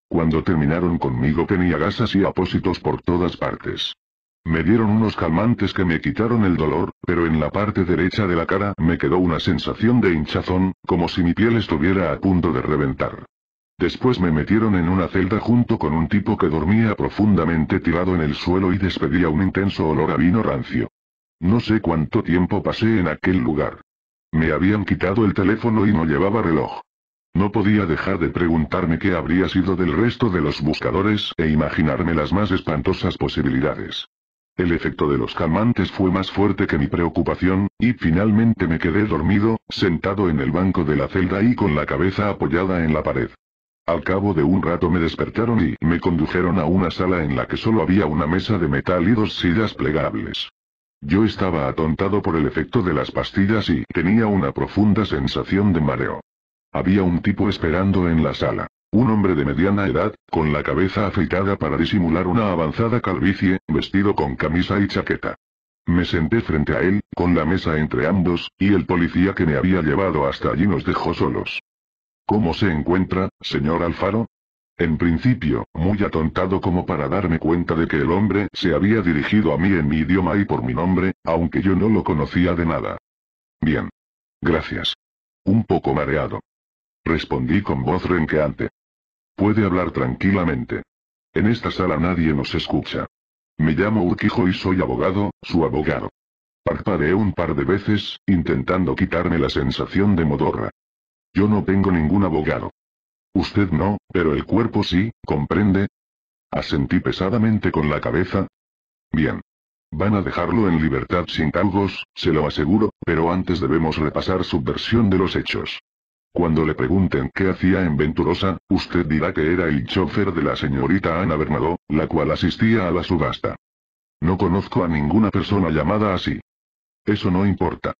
Cuando terminaron conmigo tenía gasas y apósitos por todas partes. Me dieron unos calmantes que me quitaron el dolor, pero en la parte derecha de la cara me quedó una sensación de hinchazón, como si mi piel estuviera a punto de reventar. Después me metieron en una celda junto con un tipo que dormía profundamente tirado en el suelo y despedía un intenso olor a vino rancio. No sé cuánto tiempo pasé en aquel lugar. Me habían quitado el teléfono y no llevaba reloj. No podía dejar de preguntarme qué habría sido del resto de los buscadores e imaginarme las más espantosas posibilidades. El efecto de los calmantes fue más fuerte que mi preocupación, y finalmente me quedé dormido, sentado en el banco de la celda y con la cabeza apoyada en la pared. Al cabo de un rato me despertaron y me condujeron a una sala en la que solo había una mesa de metal y dos sillas plegables. Yo estaba atontado por el efecto de las pastillas y tenía una profunda sensación de mareo. Había un tipo esperando en la sala. Un hombre de mediana edad, con la cabeza afeitada para disimular una avanzada calvicie, vestido con camisa y chaqueta. Me senté frente a él, con la mesa entre ambos, y el policía que me había llevado hasta allí nos dejó solos. ¿Cómo se encuentra, señor Alfaro? En principio, muy atontado como para darme cuenta de que el hombre se había dirigido a mí en mi idioma y por mi nombre, aunque yo no lo conocía de nada. Bien. Gracias. Un poco mareado. Respondí con voz renqueante. Puede hablar tranquilamente. En esta sala nadie nos escucha. Me llamo Urquijo y soy abogado, su abogado. Parpadeé un par de veces, intentando quitarme la sensación de modorra. Yo no tengo ningún abogado. Usted no, pero el cuerpo sí, ¿comprende? Asentí pesadamente con la cabeza. Bien. Van a dejarlo en libertad sin cargos, se lo aseguro, pero antes debemos repasar su versión de los hechos. Cuando le pregunten qué hacía en Venturosa, usted dirá que era el chofer de la señorita Ana Bernadó, la cual asistía a la subasta. No conozco a ninguna persona llamada así. Eso no importa.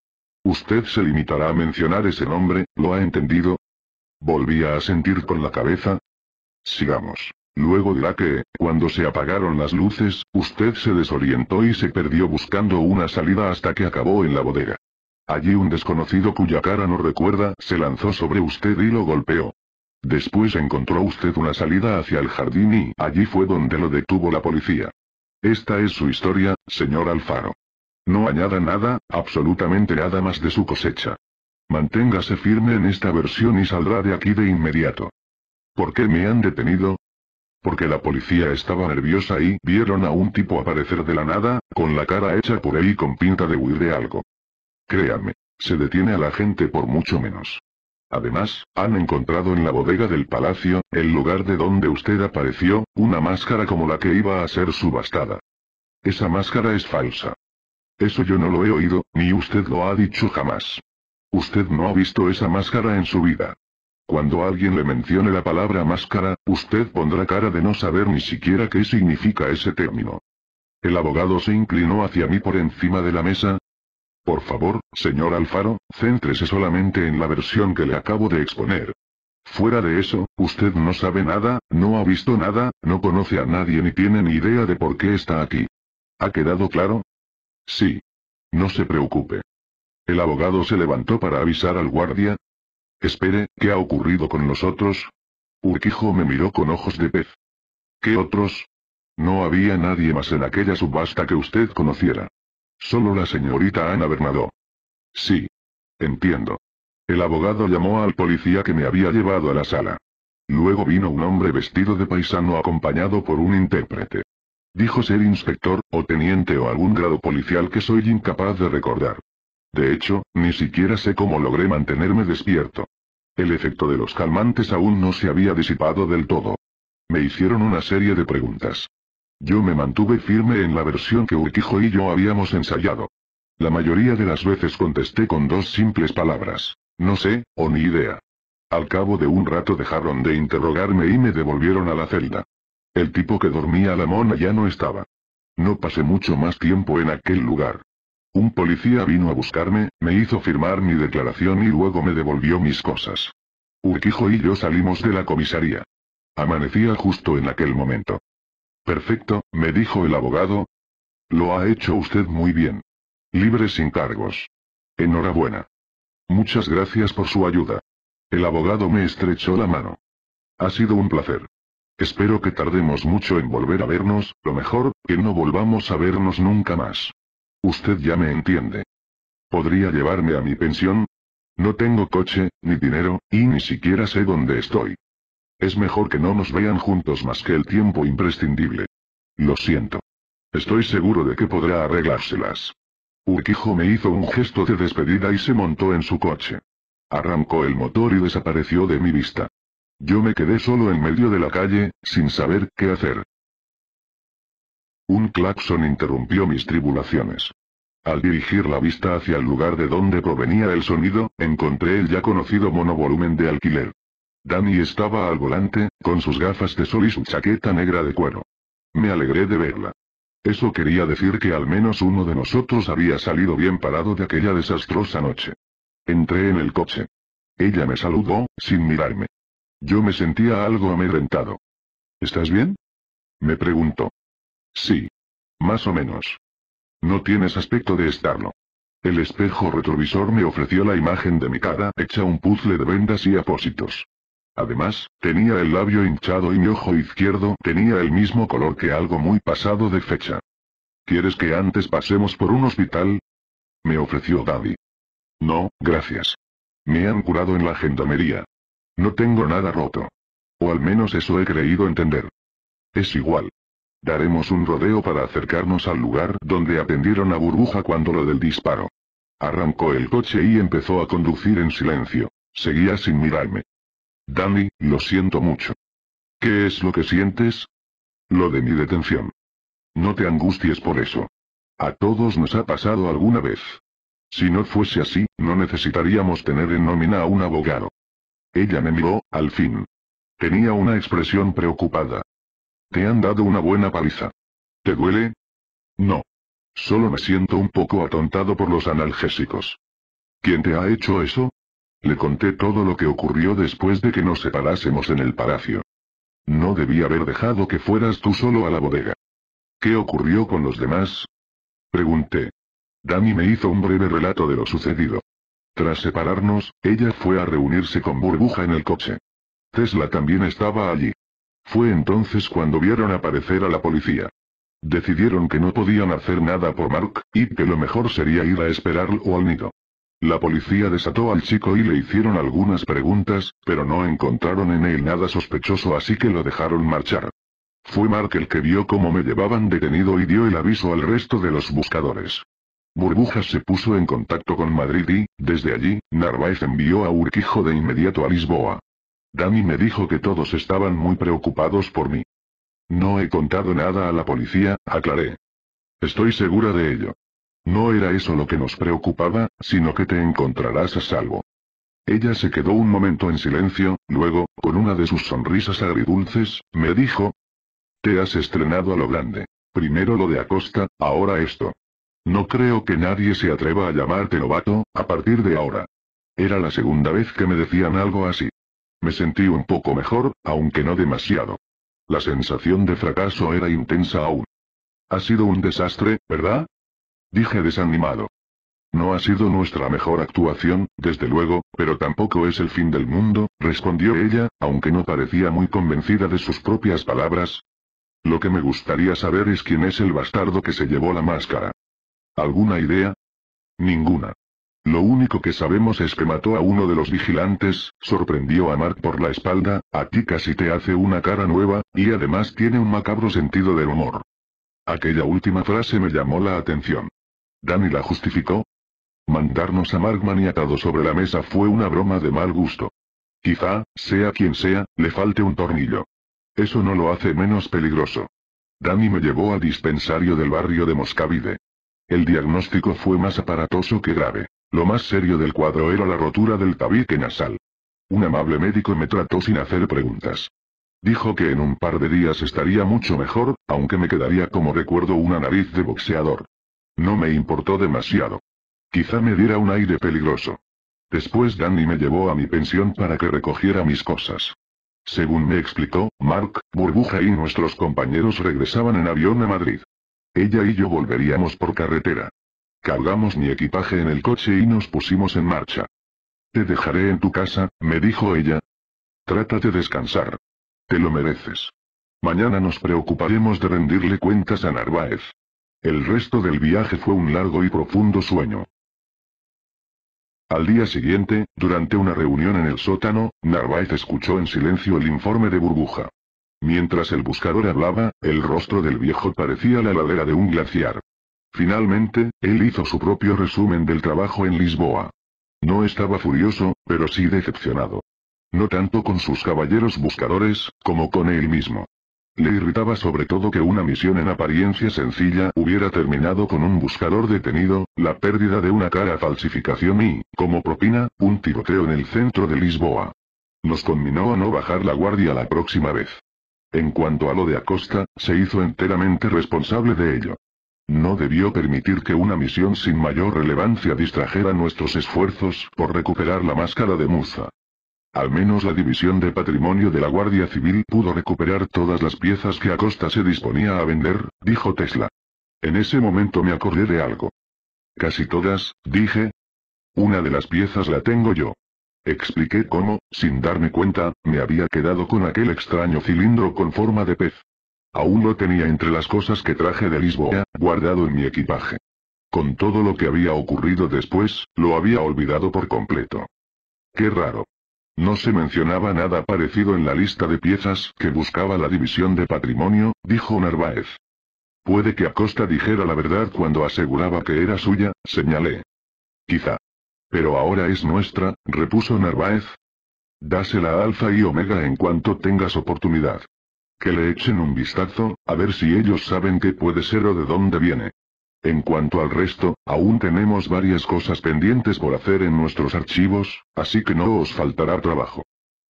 Usted se limitará a mencionar ese nombre, ¿lo ha entendido? ¿Volvía a sentir con la cabeza. Sigamos. Luego dirá que, cuando se apagaron las luces, usted se desorientó y se perdió buscando una salida hasta que acabó en la bodega. Allí un desconocido cuya cara no recuerda se lanzó sobre usted y lo golpeó. Después encontró usted una salida hacia el jardín y allí fue donde lo detuvo la policía. Esta es su historia, señor Alfaro. No añada nada, absolutamente nada más de su cosecha. Manténgase firme en esta versión y saldrá de aquí de inmediato. ¿Por qué me han detenido? Porque la policía estaba nerviosa y vieron a un tipo aparecer de la nada, con la cara hecha por ahí con pinta de huir de algo. Créame, se detiene a la gente por mucho menos. Además, han encontrado en la bodega del palacio, el lugar de donde usted apareció, una máscara como la que iba a ser subastada. Esa máscara es falsa. Eso yo no lo he oído, ni usted lo ha dicho jamás. Usted no ha visto esa máscara en su vida. Cuando alguien le mencione la palabra máscara, usted pondrá cara de no saber ni siquiera qué significa ese término. El abogado se inclinó hacia mí por encima de la mesa. Por favor, señor Alfaro, céntrese solamente en la versión que le acabo de exponer. Fuera de eso, usted no sabe nada, no ha visto nada, no conoce a nadie ni tiene ni idea de por qué está aquí. ¿Ha quedado claro? Sí. No se preocupe. El abogado se levantó para avisar al guardia. Espere, ¿qué ha ocurrido con nosotros? otros? Urquijo me miró con ojos de pez. ¿Qué otros? No había nadie más en aquella subasta que usted conociera. Solo la señorita Ana Bernadó. Sí. Entiendo. El abogado llamó al policía que me había llevado a la sala. Luego vino un hombre vestido de paisano acompañado por un intérprete. Dijo ser inspector, o teniente o algún grado policial que soy incapaz de recordar. De hecho, ni siquiera sé cómo logré mantenerme despierto. El efecto de los calmantes aún no se había disipado del todo. Me hicieron una serie de preguntas. Yo me mantuve firme en la versión que Urquijo y yo habíamos ensayado. La mayoría de las veces contesté con dos simples palabras. No sé, o ni idea. Al cabo de un rato dejaron de interrogarme y me devolvieron a la celda. El tipo que dormía la mona ya no estaba. No pasé mucho más tiempo en aquel lugar. Un policía vino a buscarme, me hizo firmar mi declaración y luego me devolvió mis cosas. Urquijo y yo salimos de la comisaría. Amanecía justo en aquel momento. Perfecto, me dijo el abogado. Lo ha hecho usted muy bien. Libre sin cargos. Enhorabuena. Muchas gracias por su ayuda. El abogado me estrechó la mano. Ha sido un placer. Espero que tardemos mucho en volver a vernos, lo mejor, que no volvamos a vernos nunca más. Usted ya me entiende. ¿Podría llevarme a mi pensión? No tengo coche, ni dinero, y ni siquiera sé dónde estoy. Es mejor que no nos vean juntos más que el tiempo imprescindible. Lo siento. Estoy seguro de que podrá arreglárselas. Urquijo me hizo un gesto de despedida y se montó en su coche. Arrancó el motor y desapareció de mi vista. Yo me quedé solo en medio de la calle, sin saber qué hacer. Un claxon interrumpió mis tribulaciones. Al dirigir la vista hacia el lugar de donde provenía el sonido, encontré el ya conocido monovolumen de alquiler. Danny estaba al volante, con sus gafas de sol y su chaqueta negra de cuero. Me alegré de verla. Eso quería decir que al menos uno de nosotros había salido bien parado de aquella desastrosa noche. Entré en el coche. Ella me saludó, sin mirarme. Yo me sentía algo amedrentado. ¿Estás bien? Me preguntó. Sí. Más o menos. No tienes aspecto de estarlo. El espejo retrovisor me ofreció la imagen de mi cara hecha un puzzle de vendas y apósitos. Además, tenía el labio hinchado y mi ojo izquierdo tenía el mismo color que algo muy pasado de fecha. ¿Quieres que antes pasemos por un hospital? Me ofreció Daddy. No, gracias. Me han curado en la gendarmería. No tengo nada roto. O al menos eso he creído entender. Es igual. Daremos un rodeo para acercarnos al lugar donde atendieron a Burbuja cuando lo del disparo. Arrancó el coche y empezó a conducir en silencio. Seguía sin mirarme. Dani, lo siento mucho. ¿Qué es lo que sientes? Lo de mi detención. No te angusties por eso. A todos nos ha pasado alguna vez. Si no fuese así, no necesitaríamos tener en nómina a un abogado. Ella me miró, al fin. Tenía una expresión preocupada. Te han dado una buena paliza. ¿Te duele? No. Solo me siento un poco atontado por los analgésicos. ¿Quién te ha hecho eso? Le conté todo lo que ocurrió después de que nos separásemos en el palacio. No debí haber dejado que fueras tú solo a la bodega. ¿Qué ocurrió con los demás? Pregunté. Dani me hizo un breve relato de lo sucedido. Tras separarnos, ella fue a reunirse con Burbuja en el coche. Tesla también estaba allí. Fue entonces cuando vieron aparecer a la policía. Decidieron que no podían hacer nada por Mark, y que lo mejor sería ir a esperarlo al nido. La policía desató al chico y le hicieron algunas preguntas, pero no encontraron en él nada sospechoso así que lo dejaron marchar. Fue Mark el que vio cómo me llevaban detenido y dio el aviso al resto de los buscadores. Burbujas se puso en contacto con Madrid y, desde allí, Narváez envió a Urquijo de inmediato a Lisboa. Dami me dijo que todos estaban muy preocupados por mí. No he contado nada a la policía, aclaré. Estoy segura de ello. No era eso lo que nos preocupaba, sino que te encontrarás a salvo. Ella se quedó un momento en silencio, luego, con una de sus sonrisas agridulces, me dijo. Te has estrenado a lo grande. Primero lo de Acosta, ahora esto. No creo que nadie se atreva a llamarte novato, a partir de ahora. Era la segunda vez que me decían algo así. Me sentí un poco mejor, aunque no demasiado. La sensación de fracaso era intensa aún. Ha sido un desastre, ¿verdad? Dije desanimado. No ha sido nuestra mejor actuación, desde luego, pero tampoco es el fin del mundo, respondió ella, aunque no parecía muy convencida de sus propias palabras. Lo que me gustaría saber es quién es el bastardo que se llevó la máscara. ¿Alguna idea? Ninguna. Lo único que sabemos es que mató a uno de los vigilantes, sorprendió a Mark por la espalda, a ti casi te hace una cara nueva, y además tiene un macabro sentido del humor. Aquella última frase me llamó la atención. Danny la justificó. Mandarnos a Mark maniatado sobre la mesa fue una broma de mal gusto. Quizá, sea quien sea, le falte un tornillo. Eso no lo hace menos peligroso. Danny me llevó al dispensario del barrio de Moscavide. El diagnóstico fue más aparatoso que grave. Lo más serio del cuadro era la rotura del tabique nasal. Un amable médico me trató sin hacer preguntas. Dijo que en un par de días estaría mucho mejor, aunque me quedaría como recuerdo una nariz de boxeador. No me importó demasiado. Quizá me diera un aire peligroso. Después Danny me llevó a mi pensión para que recogiera mis cosas. Según me explicó, Mark, Burbuja y nuestros compañeros regresaban en avión a Madrid. Ella y yo volveríamos por carretera. Cargamos mi equipaje en el coche y nos pusimos en marcha. Te dejaré en tu casa, me dijo ella. Trata de descansar. Te lo mereces. Mañana nos preocuparemos de rendirle cuentas a Narváez. El resto del viaje fue un largo y profundo sueño. Al día siguiente, durante una reunión en el sótano, Narváez escuchó en silencio el informe de burbuja. Mientras el buscador hablaba, el rostro del viejo parecía la ladera de un glaciar. Finalmente, él hizo su propio resumen del trabajo en Lisboa. No estaba furioso, pero sí decepcionado. No tanto con sus caballeros buscadores, como con él mismo. Le irritaba sobre todo que una misión en apariencia sencilla hubiera terminado con un buscador detenido, la pérdida de una cara falsificación y, como propina, un tiroteo en el centro de Lisboa. Nos conminó a no bajar la guardia la próxima vez. En cuanto a lo de Acosta, se hizo enteramente responsable de ello. No debió permitir que una misión sin mayor relevancia distrajera nuestros esfuerzos por recuperar la máscara de Muza. Al menos la División de Patrimonio de la Guardia Civil pudo recuperar todas las piezas que Acosta se disponía a vender, dijo Tesla. En ese momento me acordé de algo. Casi todas, dije. Una de las piezas la tengo yo. Expliqué cómo, sin darme cuenta, me había quedado con aquel extraño cilindro con forma de pez. Aún lo tenía entre las cosas que traje de Lisboa, guardado en mi equipaje. Con todo lo que había ocurrido después, lo había olvidado por completo. Qué raro. No se mencionaba nada parecido en la lista de piezas que buscaba la división de patrimonio, dijo Narváez. Puede que Acosta dijera la verdad cuando aseguraba que era suya, señalé. Quizá. Pero ahora es nuestra, repuso Narváez. Dásela la Alfa y Omega en cuanto tengas oportunidad. Que le echen un vistazo, a ver si ellos saben qué puede ser o de dónde viene. En cuanto al resto, aún tenemos varias cosas pendientes por hacer en nuestros archivos, así que no os faltará trabajo.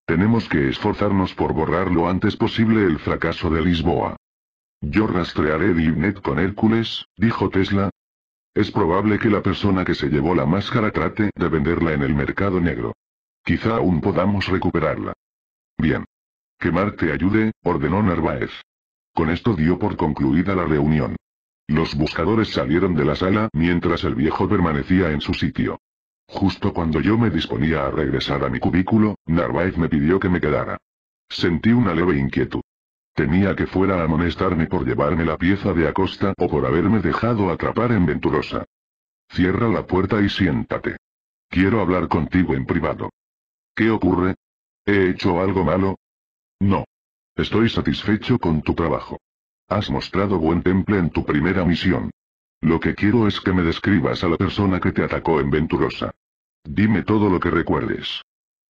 Tenemos que esforzarnos por borrar lo antes posible el fracaso de Lisboa. Yo rastrearé Divnet con Hércules, dijo Tesla. Es probable que la persona que se llevó la máscara trate de venderla en el mercado negro. Quizá aún podamos recuperarla. Bien. Que Marte ayude, ordenó Narváez. Con esto dio por concluida la reunión. Los buscadores salieron de la sala mientras el viejo permanecía en su sitio. Justo cuando yo me disponía a regresar a mi cubículo, Narváez me pidió que me quedara. Sentí una leve inquietud. Tenía que fuera a amonestarme por llevarme la pieza de Acosta o por haberme dejado atrapar en Venturosa. Cierra la puerta y siéntate. Quiero hablar contigo en privado. ¿Qué ocurre? ¿He hecho algo malo? No. Estoy satisfecho con tu trabajo. Has mostrado buen temple en tu primera misión. Lo que quiero es que me describas a la persona que te atacó en Venturosa. Dime todo lo que recuerdes.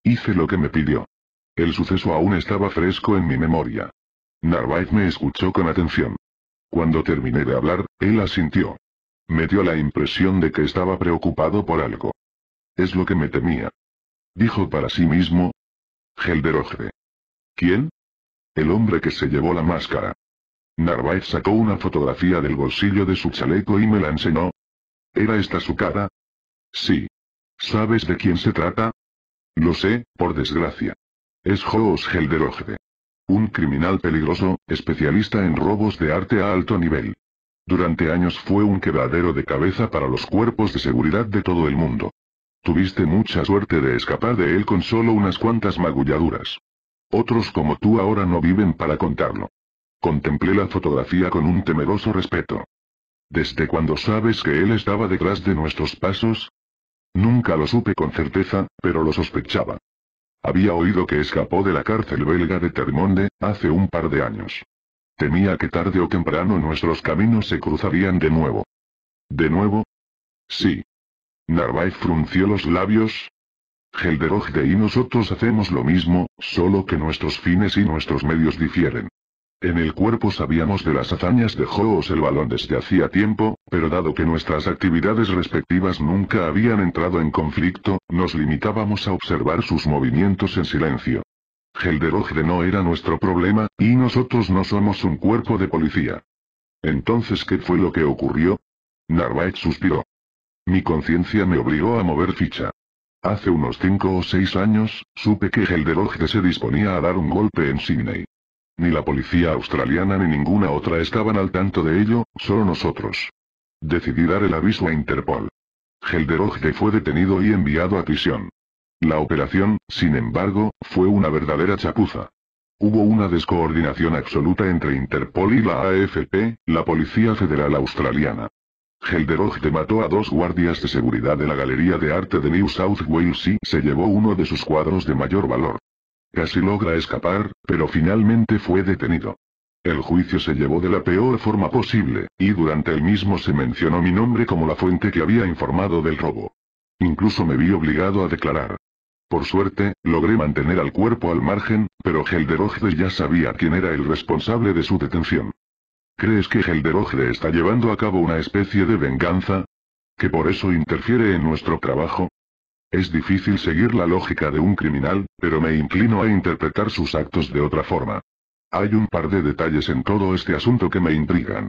Hice lo que me pidió. El suceso aún estaba fresco en mi memoria. Narvaez me escuchó con atención. Cuando terminé de hablar, él asintió. Me dio la impresión de que estaba preocupado por algo. Es lo que me temía. Dijo para sí mismo. Gelderogre. ¿Quién? El hombre que se llevó la máscara. Narvaez sacó una fotografía del bolsillo de su chaleco y me la enseñó. ¿Era esta su cara? Sí. ¿Sabes de quién se trata? Lo sé, por desgracia. Es Joos Gelderogde. Un criminal peligroso, especialista en robos de arte a alto nivel. Durante años fue un quebradero de cabeza para los cuerpos de seguridad de todo el mundo. Tuviste mucha suerte de escapar de él con solo unas cuantas magulladuras. Otros como tú ahora no viven para contarlo. Contemplé la fotografía con un temeroso respeto. ¿Desde cuando sabes que él estaba detrás de nuestros pasos? Nunca lo supe con certeza, pero lo sospechaba. Había oído que escapó de la cárcel belga de Termonde, hace un par de años. Temía que tarde o temprano nuestros caminos se cruzarían de nuevo. ¿De nuevo? Sí. Narváez frunció los labios, Helderogde y nosotros hacemos lo mismo, solo que nuestros fines y nuestros medios difieren. En el cuerpo sabíamos de las hazañas de Joos el balón desde hacía tiempo, pero dado que nuestras actividades respectivas nunca habían entrado en conflicto, nos limitábamos a observar sus movimientos en silencio. Helderogde no era nuestro problema, y nosotros no somos un cuerpo de policía. Entonces, ¿qué fue lo que ocurrió? Narvaez suspiró. Mi conciencia me obligó a mover ficha. Hace unos cinco o seis años, supe que Gelderogde se disponía a dar un golpe en Sydney. Ni la policía australiana ni ninguna otra estaban al tanto de ello, solo nosotros. Decidí dar el aviso a Interpol. Helderoge fue detenido y enviado a prisión. La operación, sin embargo, fue una verdadera chapuza. Hubo una descoordinación absoluta entre Interpol y la AFP, la Policía Federal Australiana. Helderog mató a dos guardias de seguridad de la Galería de Arte de New South Wales y se llevó uno de sus cuadros de mayor valor. Casi logra escapar, pero finalmente fue detenido. El juicio se llevó de la peor forma posible, y durante el mismo se mencionó mi nombre como la fuente que había informado del robo. Incluso me vi obligado a declarar. Por suerte, logré mantener al cuerpo al margen, pero Helderogde ya sabía quién era el responsable de su detención. ¿Crees que Helderogle está llevando a cabo una especie de venganza? ¿Que por eso interfiere en nuestro trabajo? Es difícil seguir la lógica de un criminal, pero me inclino a interpretar sus actos de otra forma. Hay un par de detalles en todo este asunto que me intrigan.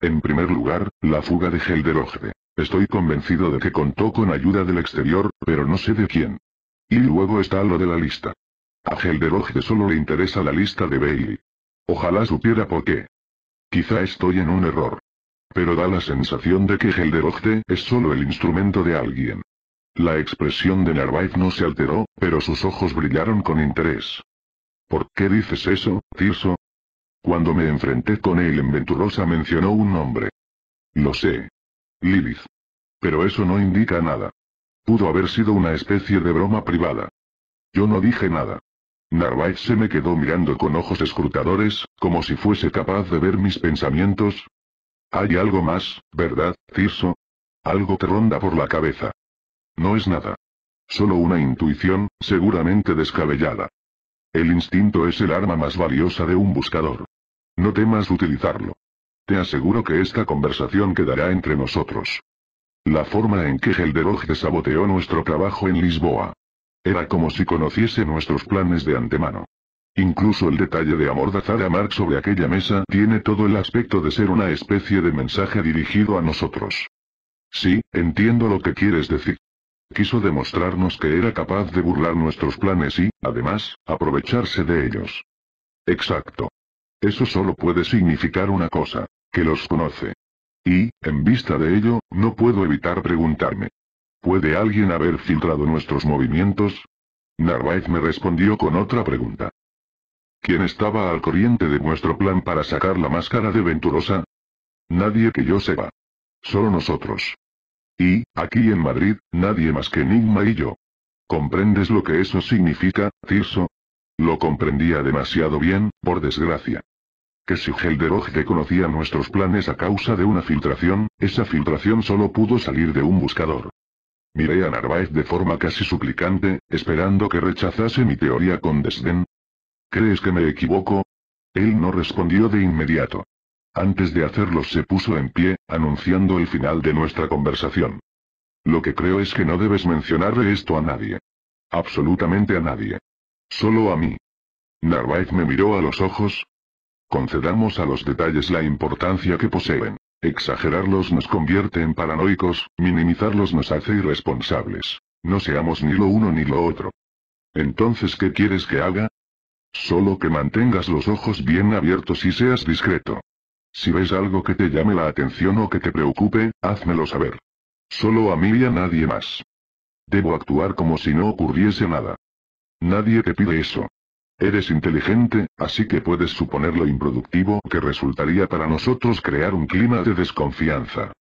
En primer lugar, la fuga de Helderogde. Estoy convencido de que contó con ayuda del exterior, pero no sé de quién. Y luego está lo de la lista. A Helderogde solo le interesa la lista de Bailey. Ojalá supiera por qué. Quizá estoy en un error. Pero da la sensación de que Helderogte es solo el instrumento de alguien. La expresión de Narváez no se alteró, pero sus ojos brillaron con interés. ¿Por qué dices eso, Tirso? Cuando me enfrenté con él en Venturosa mencionó un nombre. Lo sé. Lilith. Pero eso no indica nada. Pudo haber sido una especie de broma privada. Yo no dije nada. Narváez se me quedó mirando con ojos escrutadores, como si fuese capaz de ver mis pensamientos. Hay algo más, ¿verdad, Cirso? Algo te ronda por la cabeza. No es nada. Solo una intuición, seguramente descabellada. El instinto es el arma más valiosa de un buscador. No temas utilizarlo. Te aseguro que esta conversación quedará entre nosotros. La forma en que Helderog saboteó nuestro trabajo en Lisboa. Era como si conociese nuestros planes de antemano. Incluso el detalle de amordazar a Mark sobre aquella mesa tiene todo el aspecto de ser una especie de mensaje dirigido a nosotros. Sí, entiendo lo que quieres decir. Quiso demostrarnos que era capaz de burlar nuestros planes y, además, aprovecharse de ellos. Exacto. Eso solo puede significar una cosa, que los conoce. Y, en vista de ello, no puedo evitar preguntarme, ¿Puede alguien haber filtrado nuestros movimientos? Narvaez me respondió con otra pregunta. ¿Quién estaba al corriente de nuestro plan para sacar la máscara de Venturosa? Nadie que yo sepa. Solo nosotros. Y, aquí en Madrid, nadie más que Enigma y yo. ¿Comprendes lo que eso significa, Tirso? Lo comprendía demasiado bien, por desgracia. Que si que conocía nuestros planes a causa de una filtración, esa filtración solo pudo salir de un buscador. Miré a Narváez de forma casi suplicante, esperando que rechazase mi teoría con desdén. ¿Crees que me equivoco? Él no respondió de inmediato. Antes de hacerlo se puso en pie, anunciando el final de nuestra conversación. Lo que creo es que no debes mencionarle esto a nadie. Absolutamente a nadie. Solo a mí. Narváez me miró a los ojos. Concedamos a los detalles la importancia que poseen. Exagerarlos nos convierte en paranoicos, minimizarlos nos hace irresponsables. No seamos ni lo uno ni lo otro. Entonces, ¿qué quieres que haga? Solo que mantengas los ojos bien abiertos y seas discreto. Si ves algo que te llame la atención o que te preocupe, házmelo saber. Solo a mí y a nadie más. Debo actuar como si no ocurriese nada. Nadie te pide eso. Eres inteligente, así que puedes suponer lo improductivo que resultaría para nosotros crear un clima de desconfianza.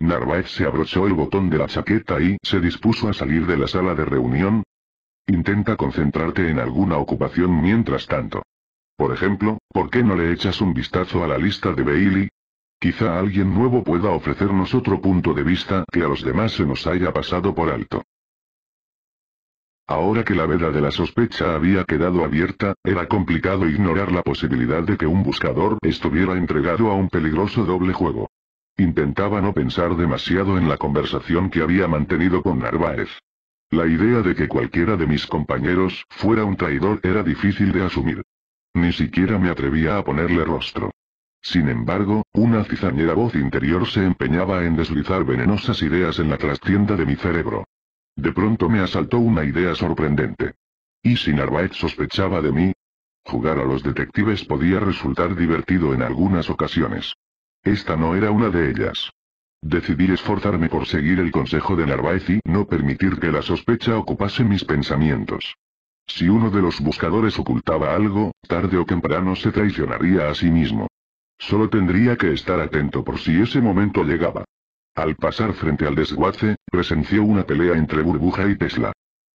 Narváez se abrochó el botón de la chaqueta y se dispuso a salir de la sala de reunión. Intenta concentrarte en alguna ocupación mientras tanto. Por ejemplo, ¿por qué no le echas un vistazo a la lista de Bailey? Quizá alguien nuevo pueda ofrecernos otro punto de vista que a los demás se nos haya pasado por alto. Ahora que la veda de la sospecha había quedado abierta, era complicado ignorar la posibilidad de que un buscador estuviera entregado a un peligroso doble juego. Intentaba no pensar demasiado en la conversación que había mantenido con Narváez. La idea de que cualquiera de mis compañeros fuera un traidor era difícil de asumir. Ni siquiera me atrevía a ponerle rostro. Sin embargo, una cizañera voz interior se empeñaba en deslizar venenosas ideas en la trastienda de mi cerebro. De pronto me asaltó una idea sorprendente. ¿Y si Narvaez sospechaba de mí? Jugar a los detectives podía resultar divertido en algunas ocasiones. Esta no era una de ellas. Decidí esforzarme por seguir el consejo de Narvaez y no permitir que la sospecha ocupase mis pensamientos. Si uno de los buscadores ocultaba algo, tarde o temprano se traicionaría a sí mismo. Solo tendría que estar atento por si ese momento llegaba. Al pasar frente al desguace, presenció una pelea entre Burbuja y Tesla.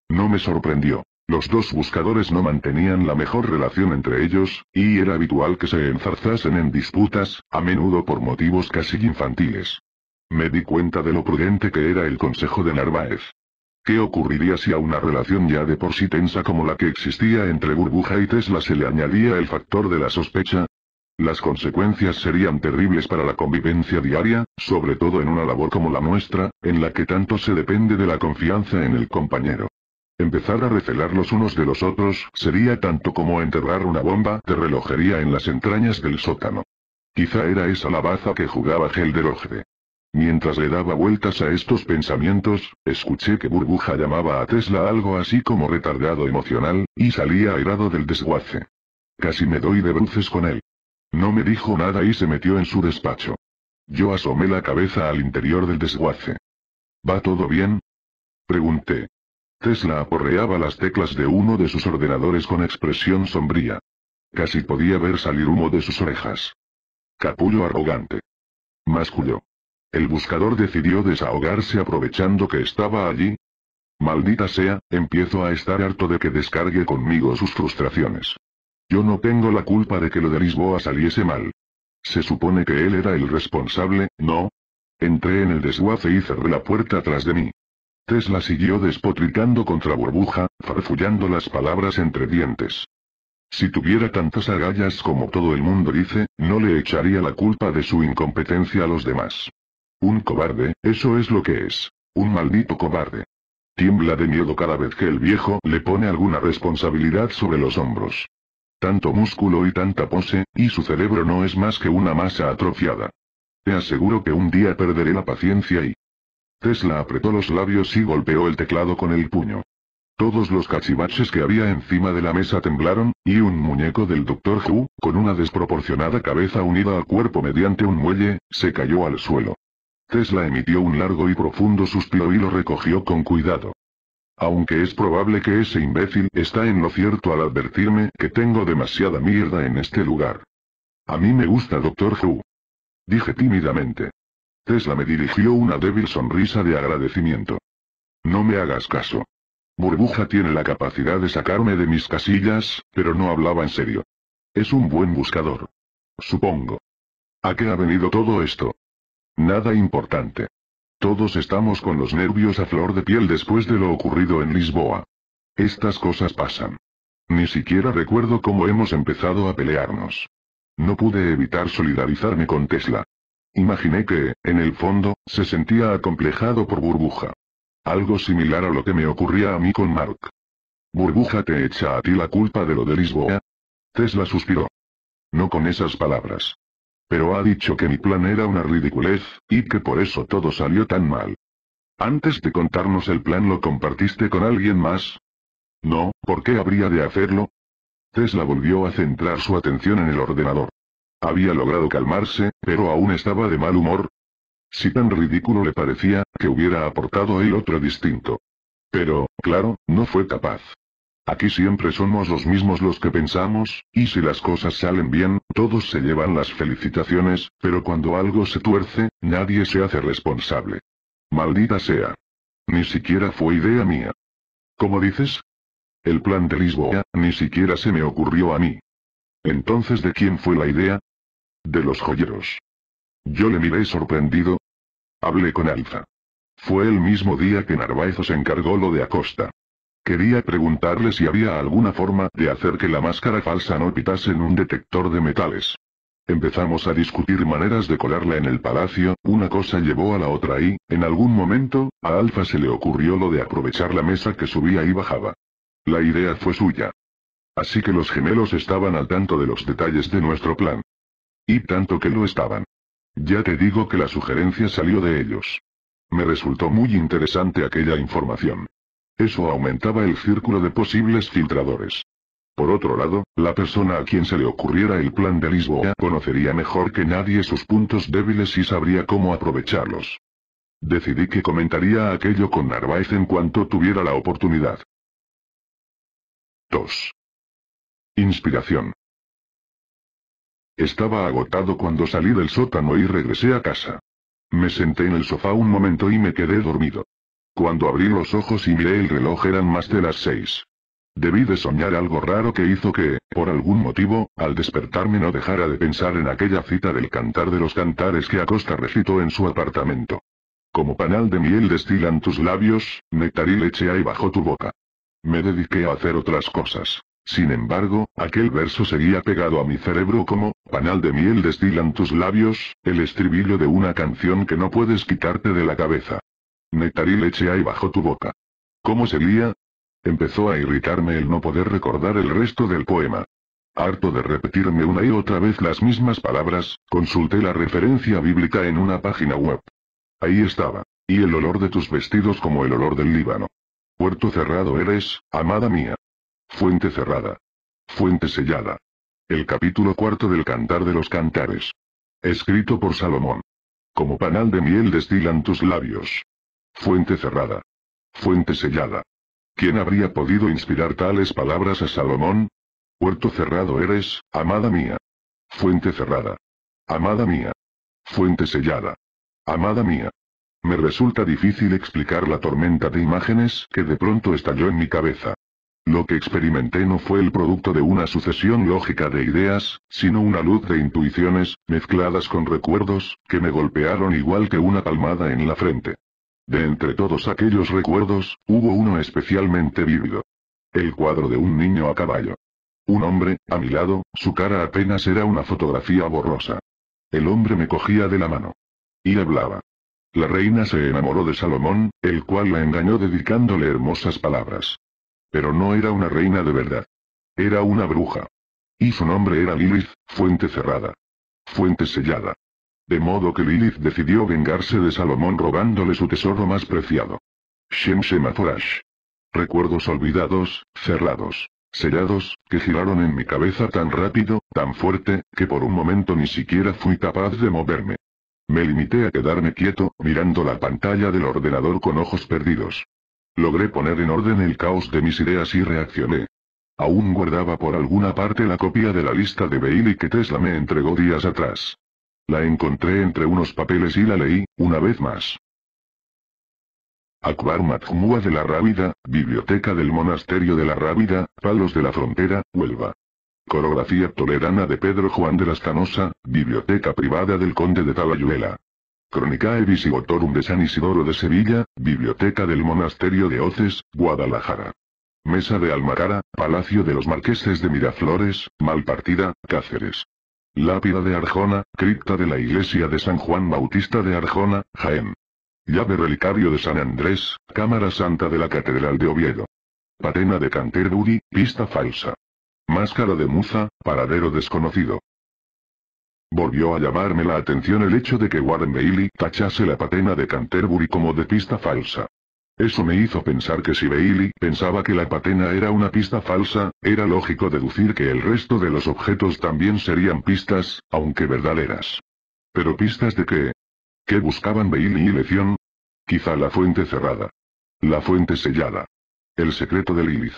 No me sorprendió. Los dos buscadores no mantenían la mejor relación entre ellos, y era habitual que se enzarzasen en disputas, a menudo por motivos casi infantiles. Me di cuenta de lo prudente que era el consejo de Narváez. ¿Qué ocurriría si a una relación ya de por sí tensa como la que existía entre Burbuja y Tesla se le añadía el factor de la sospecha? Las consecuencias serían terribles para la convivencia diaria, sobre todo en una labor como la nuestra, en la que tanto se depende de la confianza en el compañero. Empezar a recelar los unos de los otros sería tanto como enterrar una bomba de relojería en las entrañas del sótano. Quizá era esa la baza que jugaba Helderoge. Mientras le daba vueltas a estos pensamientos, escuché que Burbuja llamaba a Tesla algo así como retardado emocional, y salía airado del desguace. Casi me doy de bruces con él. No me dijo nada y se metió en su despacho. Yo asomé la cabeza al interior del desguace. ¿Va todo bien? Pregunté. Tesla aporreaba las teclas de uno de sus ordenadores con expresión sombría. Casi podía ver salir humo de sus orejas. Capullo arrogante. Masculló. El buscador decidió desahogarse aprovechando que estaba allí. Maldita sea, empiezo a estar harto de que descargue conmigo sus frustraciones. Yo no tengo la culpa de que lo de Lisboa saliese mal. Se supone que él era el responsable, ¿no? Entré en el desguace y cerré la puerta tras de mí. Tesla siguió despotricando contra Burbuja, farfullando las palabras entre dientes. Si tuviera tantas agallas como todo el mundo dice, no le echaría la culpa de su incompetencia a los demás. Un cobarde, eso es lo que es. Un maldito cobarde. Tiembla de miedo cada vez que el viejo le pone alguna responsabilidad sobre los hombros. Tanto músculo y tanta pose, y su cerebro no es más que una masa atrofiada. Te aseguro que un día perderé la paciencia y... Tesla apretó los labios y golpeó el teclado con el puño. Todos los cachivaches que había encima de la mesa temblaron, y un muñeco del Dr. Who, con una desproporcionada cabeza unida al cuerpo mediante un muelle, se cayó al suelo. Tesla emitió un largo y profundo suspiro y lo recogió con cuidado. Aunque es probable que ese imbécil está en lo cierto al advertirme que tengo demasiada mierda en este lugar. A mí me gusta Doctor Who. Dije tímidamente. Tesla me dirigió una débil sonrisa de agradecimiento. No me hagas caso. Burbuja tiene la capacidad de sacarme de mis casillas, pero no hablaba en serio. Es un buen buscador. Supongo. ¿A qué ha venido todo esto? Nada importante. Todos estamos con los nervios a flor de piel después de lo ocurrido en Lisboa. Estas cosas pasan. Ni siquiera recuerdo cómo hemos empezado a pelearnos. No pude evitar solidarizarme con Tesla. Imaginé que, en el fondo, se sentía acomplejado por burbuja. Algo similar a lo que me ocurría a mí con Mark. ¿Burbuja te echa a ti la culpa de lo de Lisboa? Tesla suspiró. No con esas palabras. Pero ha dicho que mi plan era una ridiculez, y que por eso todo salió tan mal. Antes de contarnos el plan lo compartiste con alguien más. No, ¿por qué habría de hacerlo? Tesla volvió a centrar su atención en el ordenador. Había logrado calmarse, pero aún estaba de mal humor. Si tan ridículo le parecía, que hubiera aportado el otro distinto. Pero, claro, no fue capaz. Aquí siempre somos los mismos los que pensamos, y si las cosas salen bien, todos se llevan las felicitaciones, pero cuando algo se tuerce, nadie se hace responsable. Maldita sea. Ni siquiera fue idea mía. ¿Cómo dices? El plan de Lisboa, ni siquiera se me ocurrió a mí. Entonces, ¿de quién fue la idea? De los joyeros. Yo le miré sorprendido. Hablé con Alfa. Fue el mismo día que Narváez se encargó lo de Acosta. Quería preguntarle si había alguna forma de hacer que la máscara falsa no pitase en un detector de metales. Empezamos a discutir maneras de colarla en el palacio, una cosa llevó a la otra y, en algún momento, a Alfa se le ocurrió lo de aprovechar la mesa que subía y bajaba. La idea fue suya. Así que los gemelos estaban al tanto de los detalles de nuestro plan. Y tanto que lo estaban. Ya te digo que la sugerencia salió de ellos. Me resultó muy interesante aquella información. Eso aumentaba el círculo de posibles filtradores. Por otro lado, la persona a quien se le ocurriera el plan de Lisboa conocería mejor que nadie sus puntos débiles y sabría cómo aprovecharlos. Decidí que comentaría aquello con Narváez en cuanto tuviera la oportunidad. 2. Inspiración. Estaba agotado cuando salí del sótano y regresé a casa. Me senté en el sofá un momento y me quedé dormido. Cuando abrí los ojos y miré el reloj eran más de las seis. Debí de soñar algo raro que hizo que, por algún motivo, al despertarme no dejara de pensar en aquella cita del cantar de los cantares que Acosta recitó en su apartamento. Como panal de miel destilan tus labios, nectar y leche ahí bajo tu boca. Me dediqué a hacer otras cosas. Sin embargo, aquel verso seguía pegado a mi cerebro como, panal de miel destilan tus labios, el estribillo de una canción que no puedes quitarte de la cabeza. Netarileche leche hay bajo tu boca. ¿Cómo se lía? Empezó a irritarme el no poder recordar el resto del poema. Harto de repetirme una y otra vez las mismas palabras, consulté la referencia bíblica en una página web. Ahí estaba, y el olor de tus vestidos como el olor del Líbano. Puerto cerrado eres, amada mía. Fuente cerrada. Fuente sellada. El capítulo cuarto del Cantar de los Cantares. Escrito por Salomón. Como panal de miel destilan tus labios. Fuente cerrada. Fuente sellada. ¿Quién habría podido inspirar tales palabras a Salomón? Puerto cerrado eres, amada mía. Fuente cerrada. Amada mía. Fuente sellada. Amada mía. Me resulta difícil explicar la tormenta de imágenes que de pronto estalló en mi cabeza. Lo que experimenté no fue el producto de una sucesión lógica de ideas, sino una luz de intuiciones, mezcladas con recuerdos, que me golpearon igual que una palmada en la frente. De entre todos aquellos recuerdos, hubo uno especialmente vívido. El cuadro de un niño a caballo. Un hombre, a mi lado, su cara apenas era una fotografía borrosa. El hombre me cogía de la mano. Y hablaba. La reina se enamoró de Salomón, el cual la engañó dedicándole hermosas palabras. Pero no era una reina de verdad. Era una bruja. Y su nombre era Lilith, fuente cerrada. Fuente sellada. De modo que Lilith decidió vengarse de Salomón robándole su tesoro más preciado. Shem Shemaforash. Recuerdos olvidados, cerrados, sellados, que giraron en mi cabeza tan rápido, tan fuerte, que por un momento ni siquiera fui capaz de moverme. Me limité a quedarme quieto, mirando la pantalla del ordenador con ojos perdidos. Logré poner en orden el caos de mis ideas y reaccioné. Aún guardaba por alguna parte la copia de la lista de Bailey que Tesla me entregó días atrás. La encontré entre unos papeles y la leí, una vez más. Akbar Majmua de la Rábida, Biblioteca del Monasterio de la Rábida, Palos de la Frontera, Huelva. Coreografía Tolerana de Pedro Juan de la Canosa, Biblioteca Privada del Conde de Talayuela. Cronicae Visigotorum de San Isidoro de Sevilla, Biblioteca del Monasterio de Oces, Guadalajara. Mesa de Almacara, Palacio de los Marqueses de Miraflores, Malpartida, Cáceres. Lápida de Arjona, cripta de la iglesia de San Juan Bautista de Arjona, Jaén. Llave relicario de San Andrés, cámara santa de la Catedral de Oviedo. Patena de Canterbury, pista falsa. Máscara de Muza, paradero desconocido. Volvió a llamarme la atención el hecho de que Warren Bailey tachase la patena de Canterbury como de pista falsa. Eso me hizo pensar que si Bailey pensaba que la patena era una pista falsa, era lógico deducir que el resto de los objetos también serían pistas, aunque verdaderas. ¿Pero pistas de qué? ¿Qué buscaban Bailey y Leción? Quizá la fuente cerrada. La fuente sellada. El secreto de Lilith.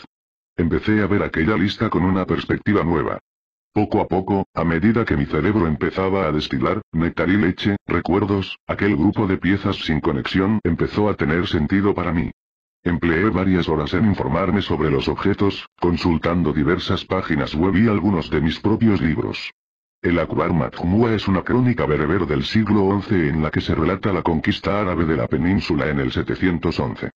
Empecé a ver aquella lista con una perspectiva nueva. Poco a poco, a medida que mi cerebro empezaba a destilar, nectar y leche, recuerdos, aquel grupo de piezas sin conexión empezó a tener sentido para mí. Empleé varias horas en informarme sobre los objetos, consultando diversas páginas web y algunos de mis propios libros. El Akbar Matjumua es una crónica bereber del siglo XI en la que se relata la conquista árabe de la península en el 711.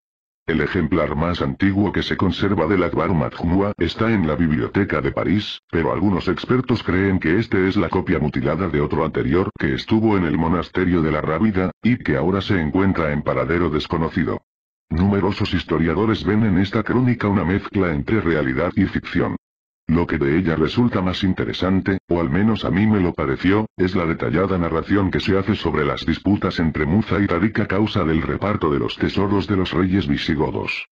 El ejemplar más antiguo que se conserva del Akbar Majmua está en la Biblioteca de París, pero algunos expertos creen que este es la copia mutilada de otro anterior que estuvo en el monasterio de la Rábida, y que ahora se encuentra en paradero desconocido. Numerosos historiadores ven en esta crónica una mezcla entre realidad y ficción. Lo que de ella resulta más interesante, o al menos a mí me lo pareció, es la detallada narración que se hace sobre las disputas entre Muza y Tarik a causa del reparto de los tesoros de los reyes visigodos.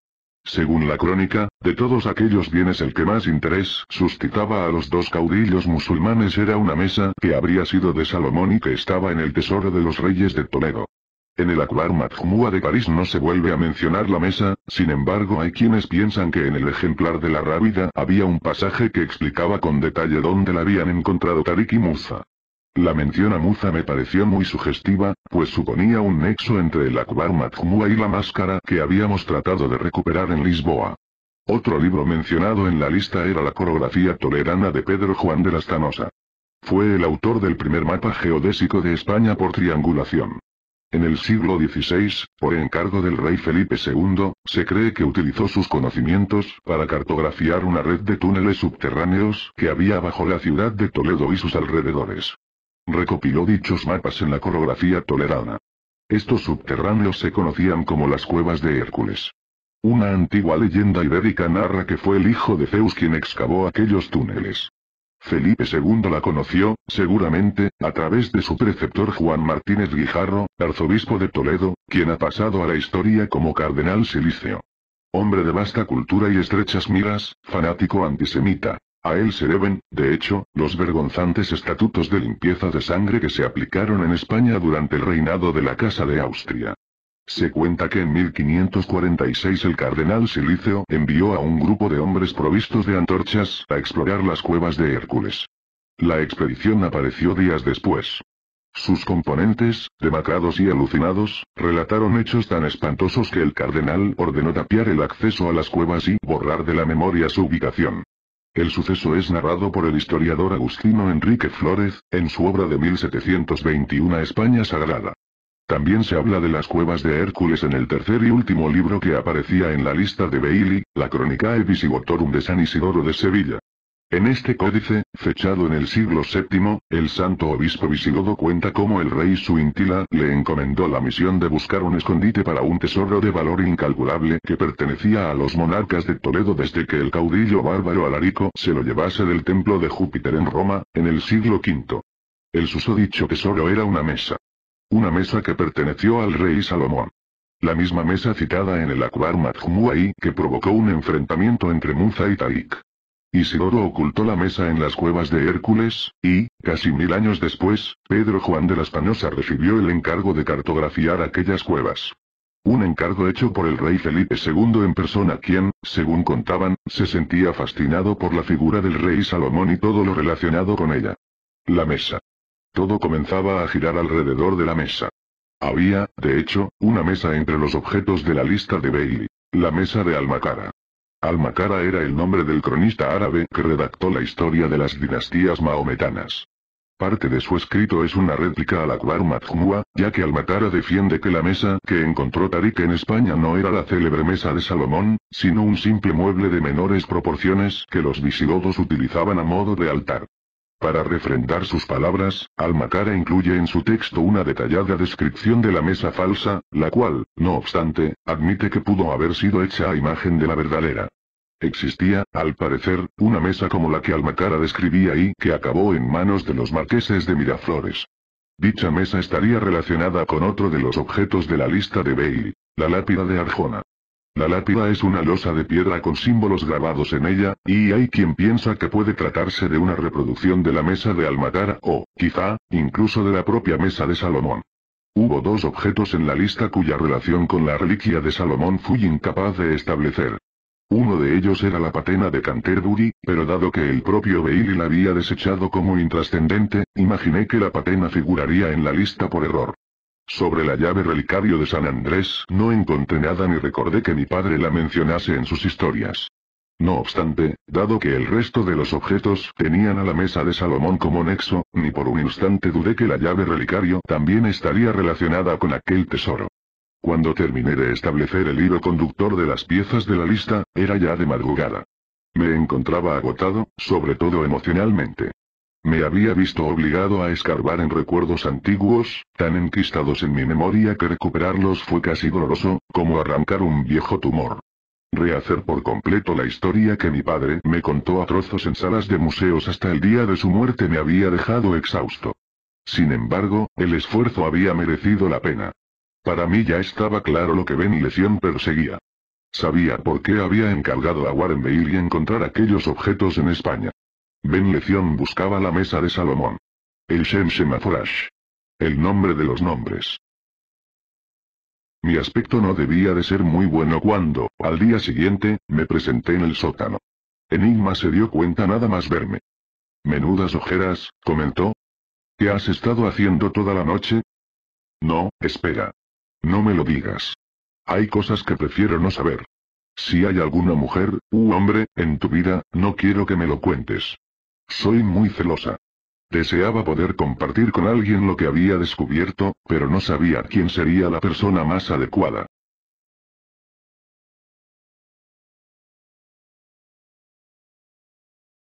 Según la crónica, de todos aquellos bienes el que más interés suscitaba a los dos caudillos musulmanes era una mesa que habría sido de Salomón y que estaba en el tesoro de los reyes de Toledo. En el Akbar Majmua de París no se vuelve a mencionar la mesa, sin embargo hay quienes piensan que en el ejemplar de la Rábida había un pasaje que explicaba con detalle dónde la habían encontrado Tarik y Muza. La mención a Muza me pareció muy sugestiva, pues suponía un nexo entre el Akbar Matjmua y la máscara que habíamos tratado de recuperar en Lisboa. Otro libro mencionado en la lista era la coreografía tolerana de Pedro Juan de la Stanosa. Fue el autor del primer mapa geodésico de España por triangulación. En el siglo XVI, por encargo del rey Felipe II, se cree que utilizó sus conocimientos para cartografiar una red de túneles subterráneos que había bajo la ciudad de Toledo y sus alrededores. Recopiló dichos mapas en la coreografía toledana. Estos subterráneos se conocían como las cuevas de Hércules. Una antigua leyenda ibérica narra que fue el hijo de Zeus quien excavó aquellos túneles. Felipe II la conoció, seguramente, a través de su preceptor Juan Martínez Guijarro, arzobispo de Toledo, quien ha pasado a la historia como cardenal silicio. Hombre de vasta cultura y estrechas miras, fanático antisemita. A él se deben, de hecho, los vergonzantes estatutos de limpieza de sangre que se aplicaron en España durante el reinado de la Casa de Austria. Se cuenta que en 1546 el cardenal Silicio envió a un grupo de hombres provistos de antorchas a explorar las cuevas de Hércules. La expedición apareció días después. Sus componentes, demacrados y alucinados, relataron hechos tan espantosos que el cardenal ordenó tapiar el acceso a las cuevas y borrar de la memoria su ubicación. El suceso es narrado por el historiador Agustino Enrique Flores, en su obra de 1721 España Sagrada. También se habla de las cuevas de Hércules en el tercer y último libro que aparecía en la lista de Bailey, la Crónica Visigotorum de San Isidoro de Sevilla. En este códice, fechado en el siglo VII, el santo obispo visigodo cuenta cómo el rey Suintila le encomendó la misión de buscar un escondite para un tesoro de valor incalculable que pertenecía a los monarcas de Toledo desde que el caudillo bárbaro Alarico se lo llevase del templo de Júpiter en Roma, en el siglo V. El susodicho tesoro era una mesa. Una mesa que perteneció al rey Salomón. La misma mesa citada en el Akbar Majmuai que provocó un enfrentamiento entre Munza y Taik. Isidoro ocultó la mesa en las cuevas de Hércules, y, casi mil años después, Pedro Juan de la Española recibió el encargo de cartografiar aquellas cuevas. Un encargo hecho por el rey Felipe II en persona quien, según contaban, se sentía fascinado por la figura del rey Salomón y todo lo relacionado con ella. La mesa. Todo comenzaba a girar alrededor de la mesa. Había, de hecho, una mesa entre los objetos de la lista de Bailey. La mesa de Almacara. Almacara era el nombre del cronista árabe que redactó la historia de las dinastías maometanas. Parte de su escrito es una réplica al Akbar Majmua, ya que Almacara defiende que la mesa que encontró Tariq en España no era la célebre mesa de Salomón, sino un simple mueble de menores proporciones que los visigodos utilizaban a modo de altar. Para refrendar sus palabras, Almacara incluye en su texto una detallada descripción de la mesa falsa, la cual, no obstante, admite que pudo haber sido hecha a imagen de la verdadera. Existía, al parecer, una mesa como la que Almacara describía y que acabó en manos de los marqueses de Miraflores. Dicha mesa estaría relacionada con otro de los objetos de la lista de Bailey, la lápida de Arjona. La lápida es una losa de piedra con símbolos grabados en ella, y hay quien piensa que puede tratarse de una reproducción de la mesa de Almatara o, quizá, incluso de la propia mesa de Salomón. Hubo dos objetos en la lista cuya relación con la reliquia de Salomón fui incapaz de establecer. Uno de ellos era la patena de Canterbury, pero dado que el propio Bailey la había desechado como intrascendente, imaginé que la patena figuraría en la lista por error. Sobre la llave relicario de San Andrés no encontré nada ni recordé que mi padre la mencionase en sus historias. No obstante, dado que el resto de los objetos tenían a la mesa de Salomón como nexo, ni por un instante dudé que la llave relicario también estaría relacionada con aquel tesoro. Cuando terminé de establecer el hilo conductor de las piezas de la lista, era ya de madrugada. Me encontraba agotado, sobre todo emocionalmente. Me había visto obligado a escarbar en recuerdos antiguos, tan enquistados en mi memoria que recuperarlos fue casi doloroso, como arrancar un viejo tumor. Rehacer por completo la historia que mi padre me contó a trozos en salas de museos hasta el día de su muerte me había dejado exhausto. Sin embargo, el esfuerzo había merecido la pena. Para mí ya estaba claro lo que Ben y Lesión perseguía. Sabía por qué había encargado a Warren de y encontrar aquellos objetos en España. Ben Leción buscaba la mesa de Salomón. El Shem Shemaforash. El nombre de los nombres. Mi aspecto no debía de ser muy bueno cuando, al día siguiente, me presenté en el sótano. Enigma se dio cuenta nada más verme. Menudas ojeras, comentó. ¿Qué has estado haciendo toda la noche? No, espera. No me lo digas. Hay cosas que prefiero no saber. Si hay alguna mujer, u hombre, en tu vida, no quiero que me lo cuentes. Soy muy celosa. Deseaba poder compartir con alguien lo que había descubierto, pero no sabía quién sería la persona más adecuada.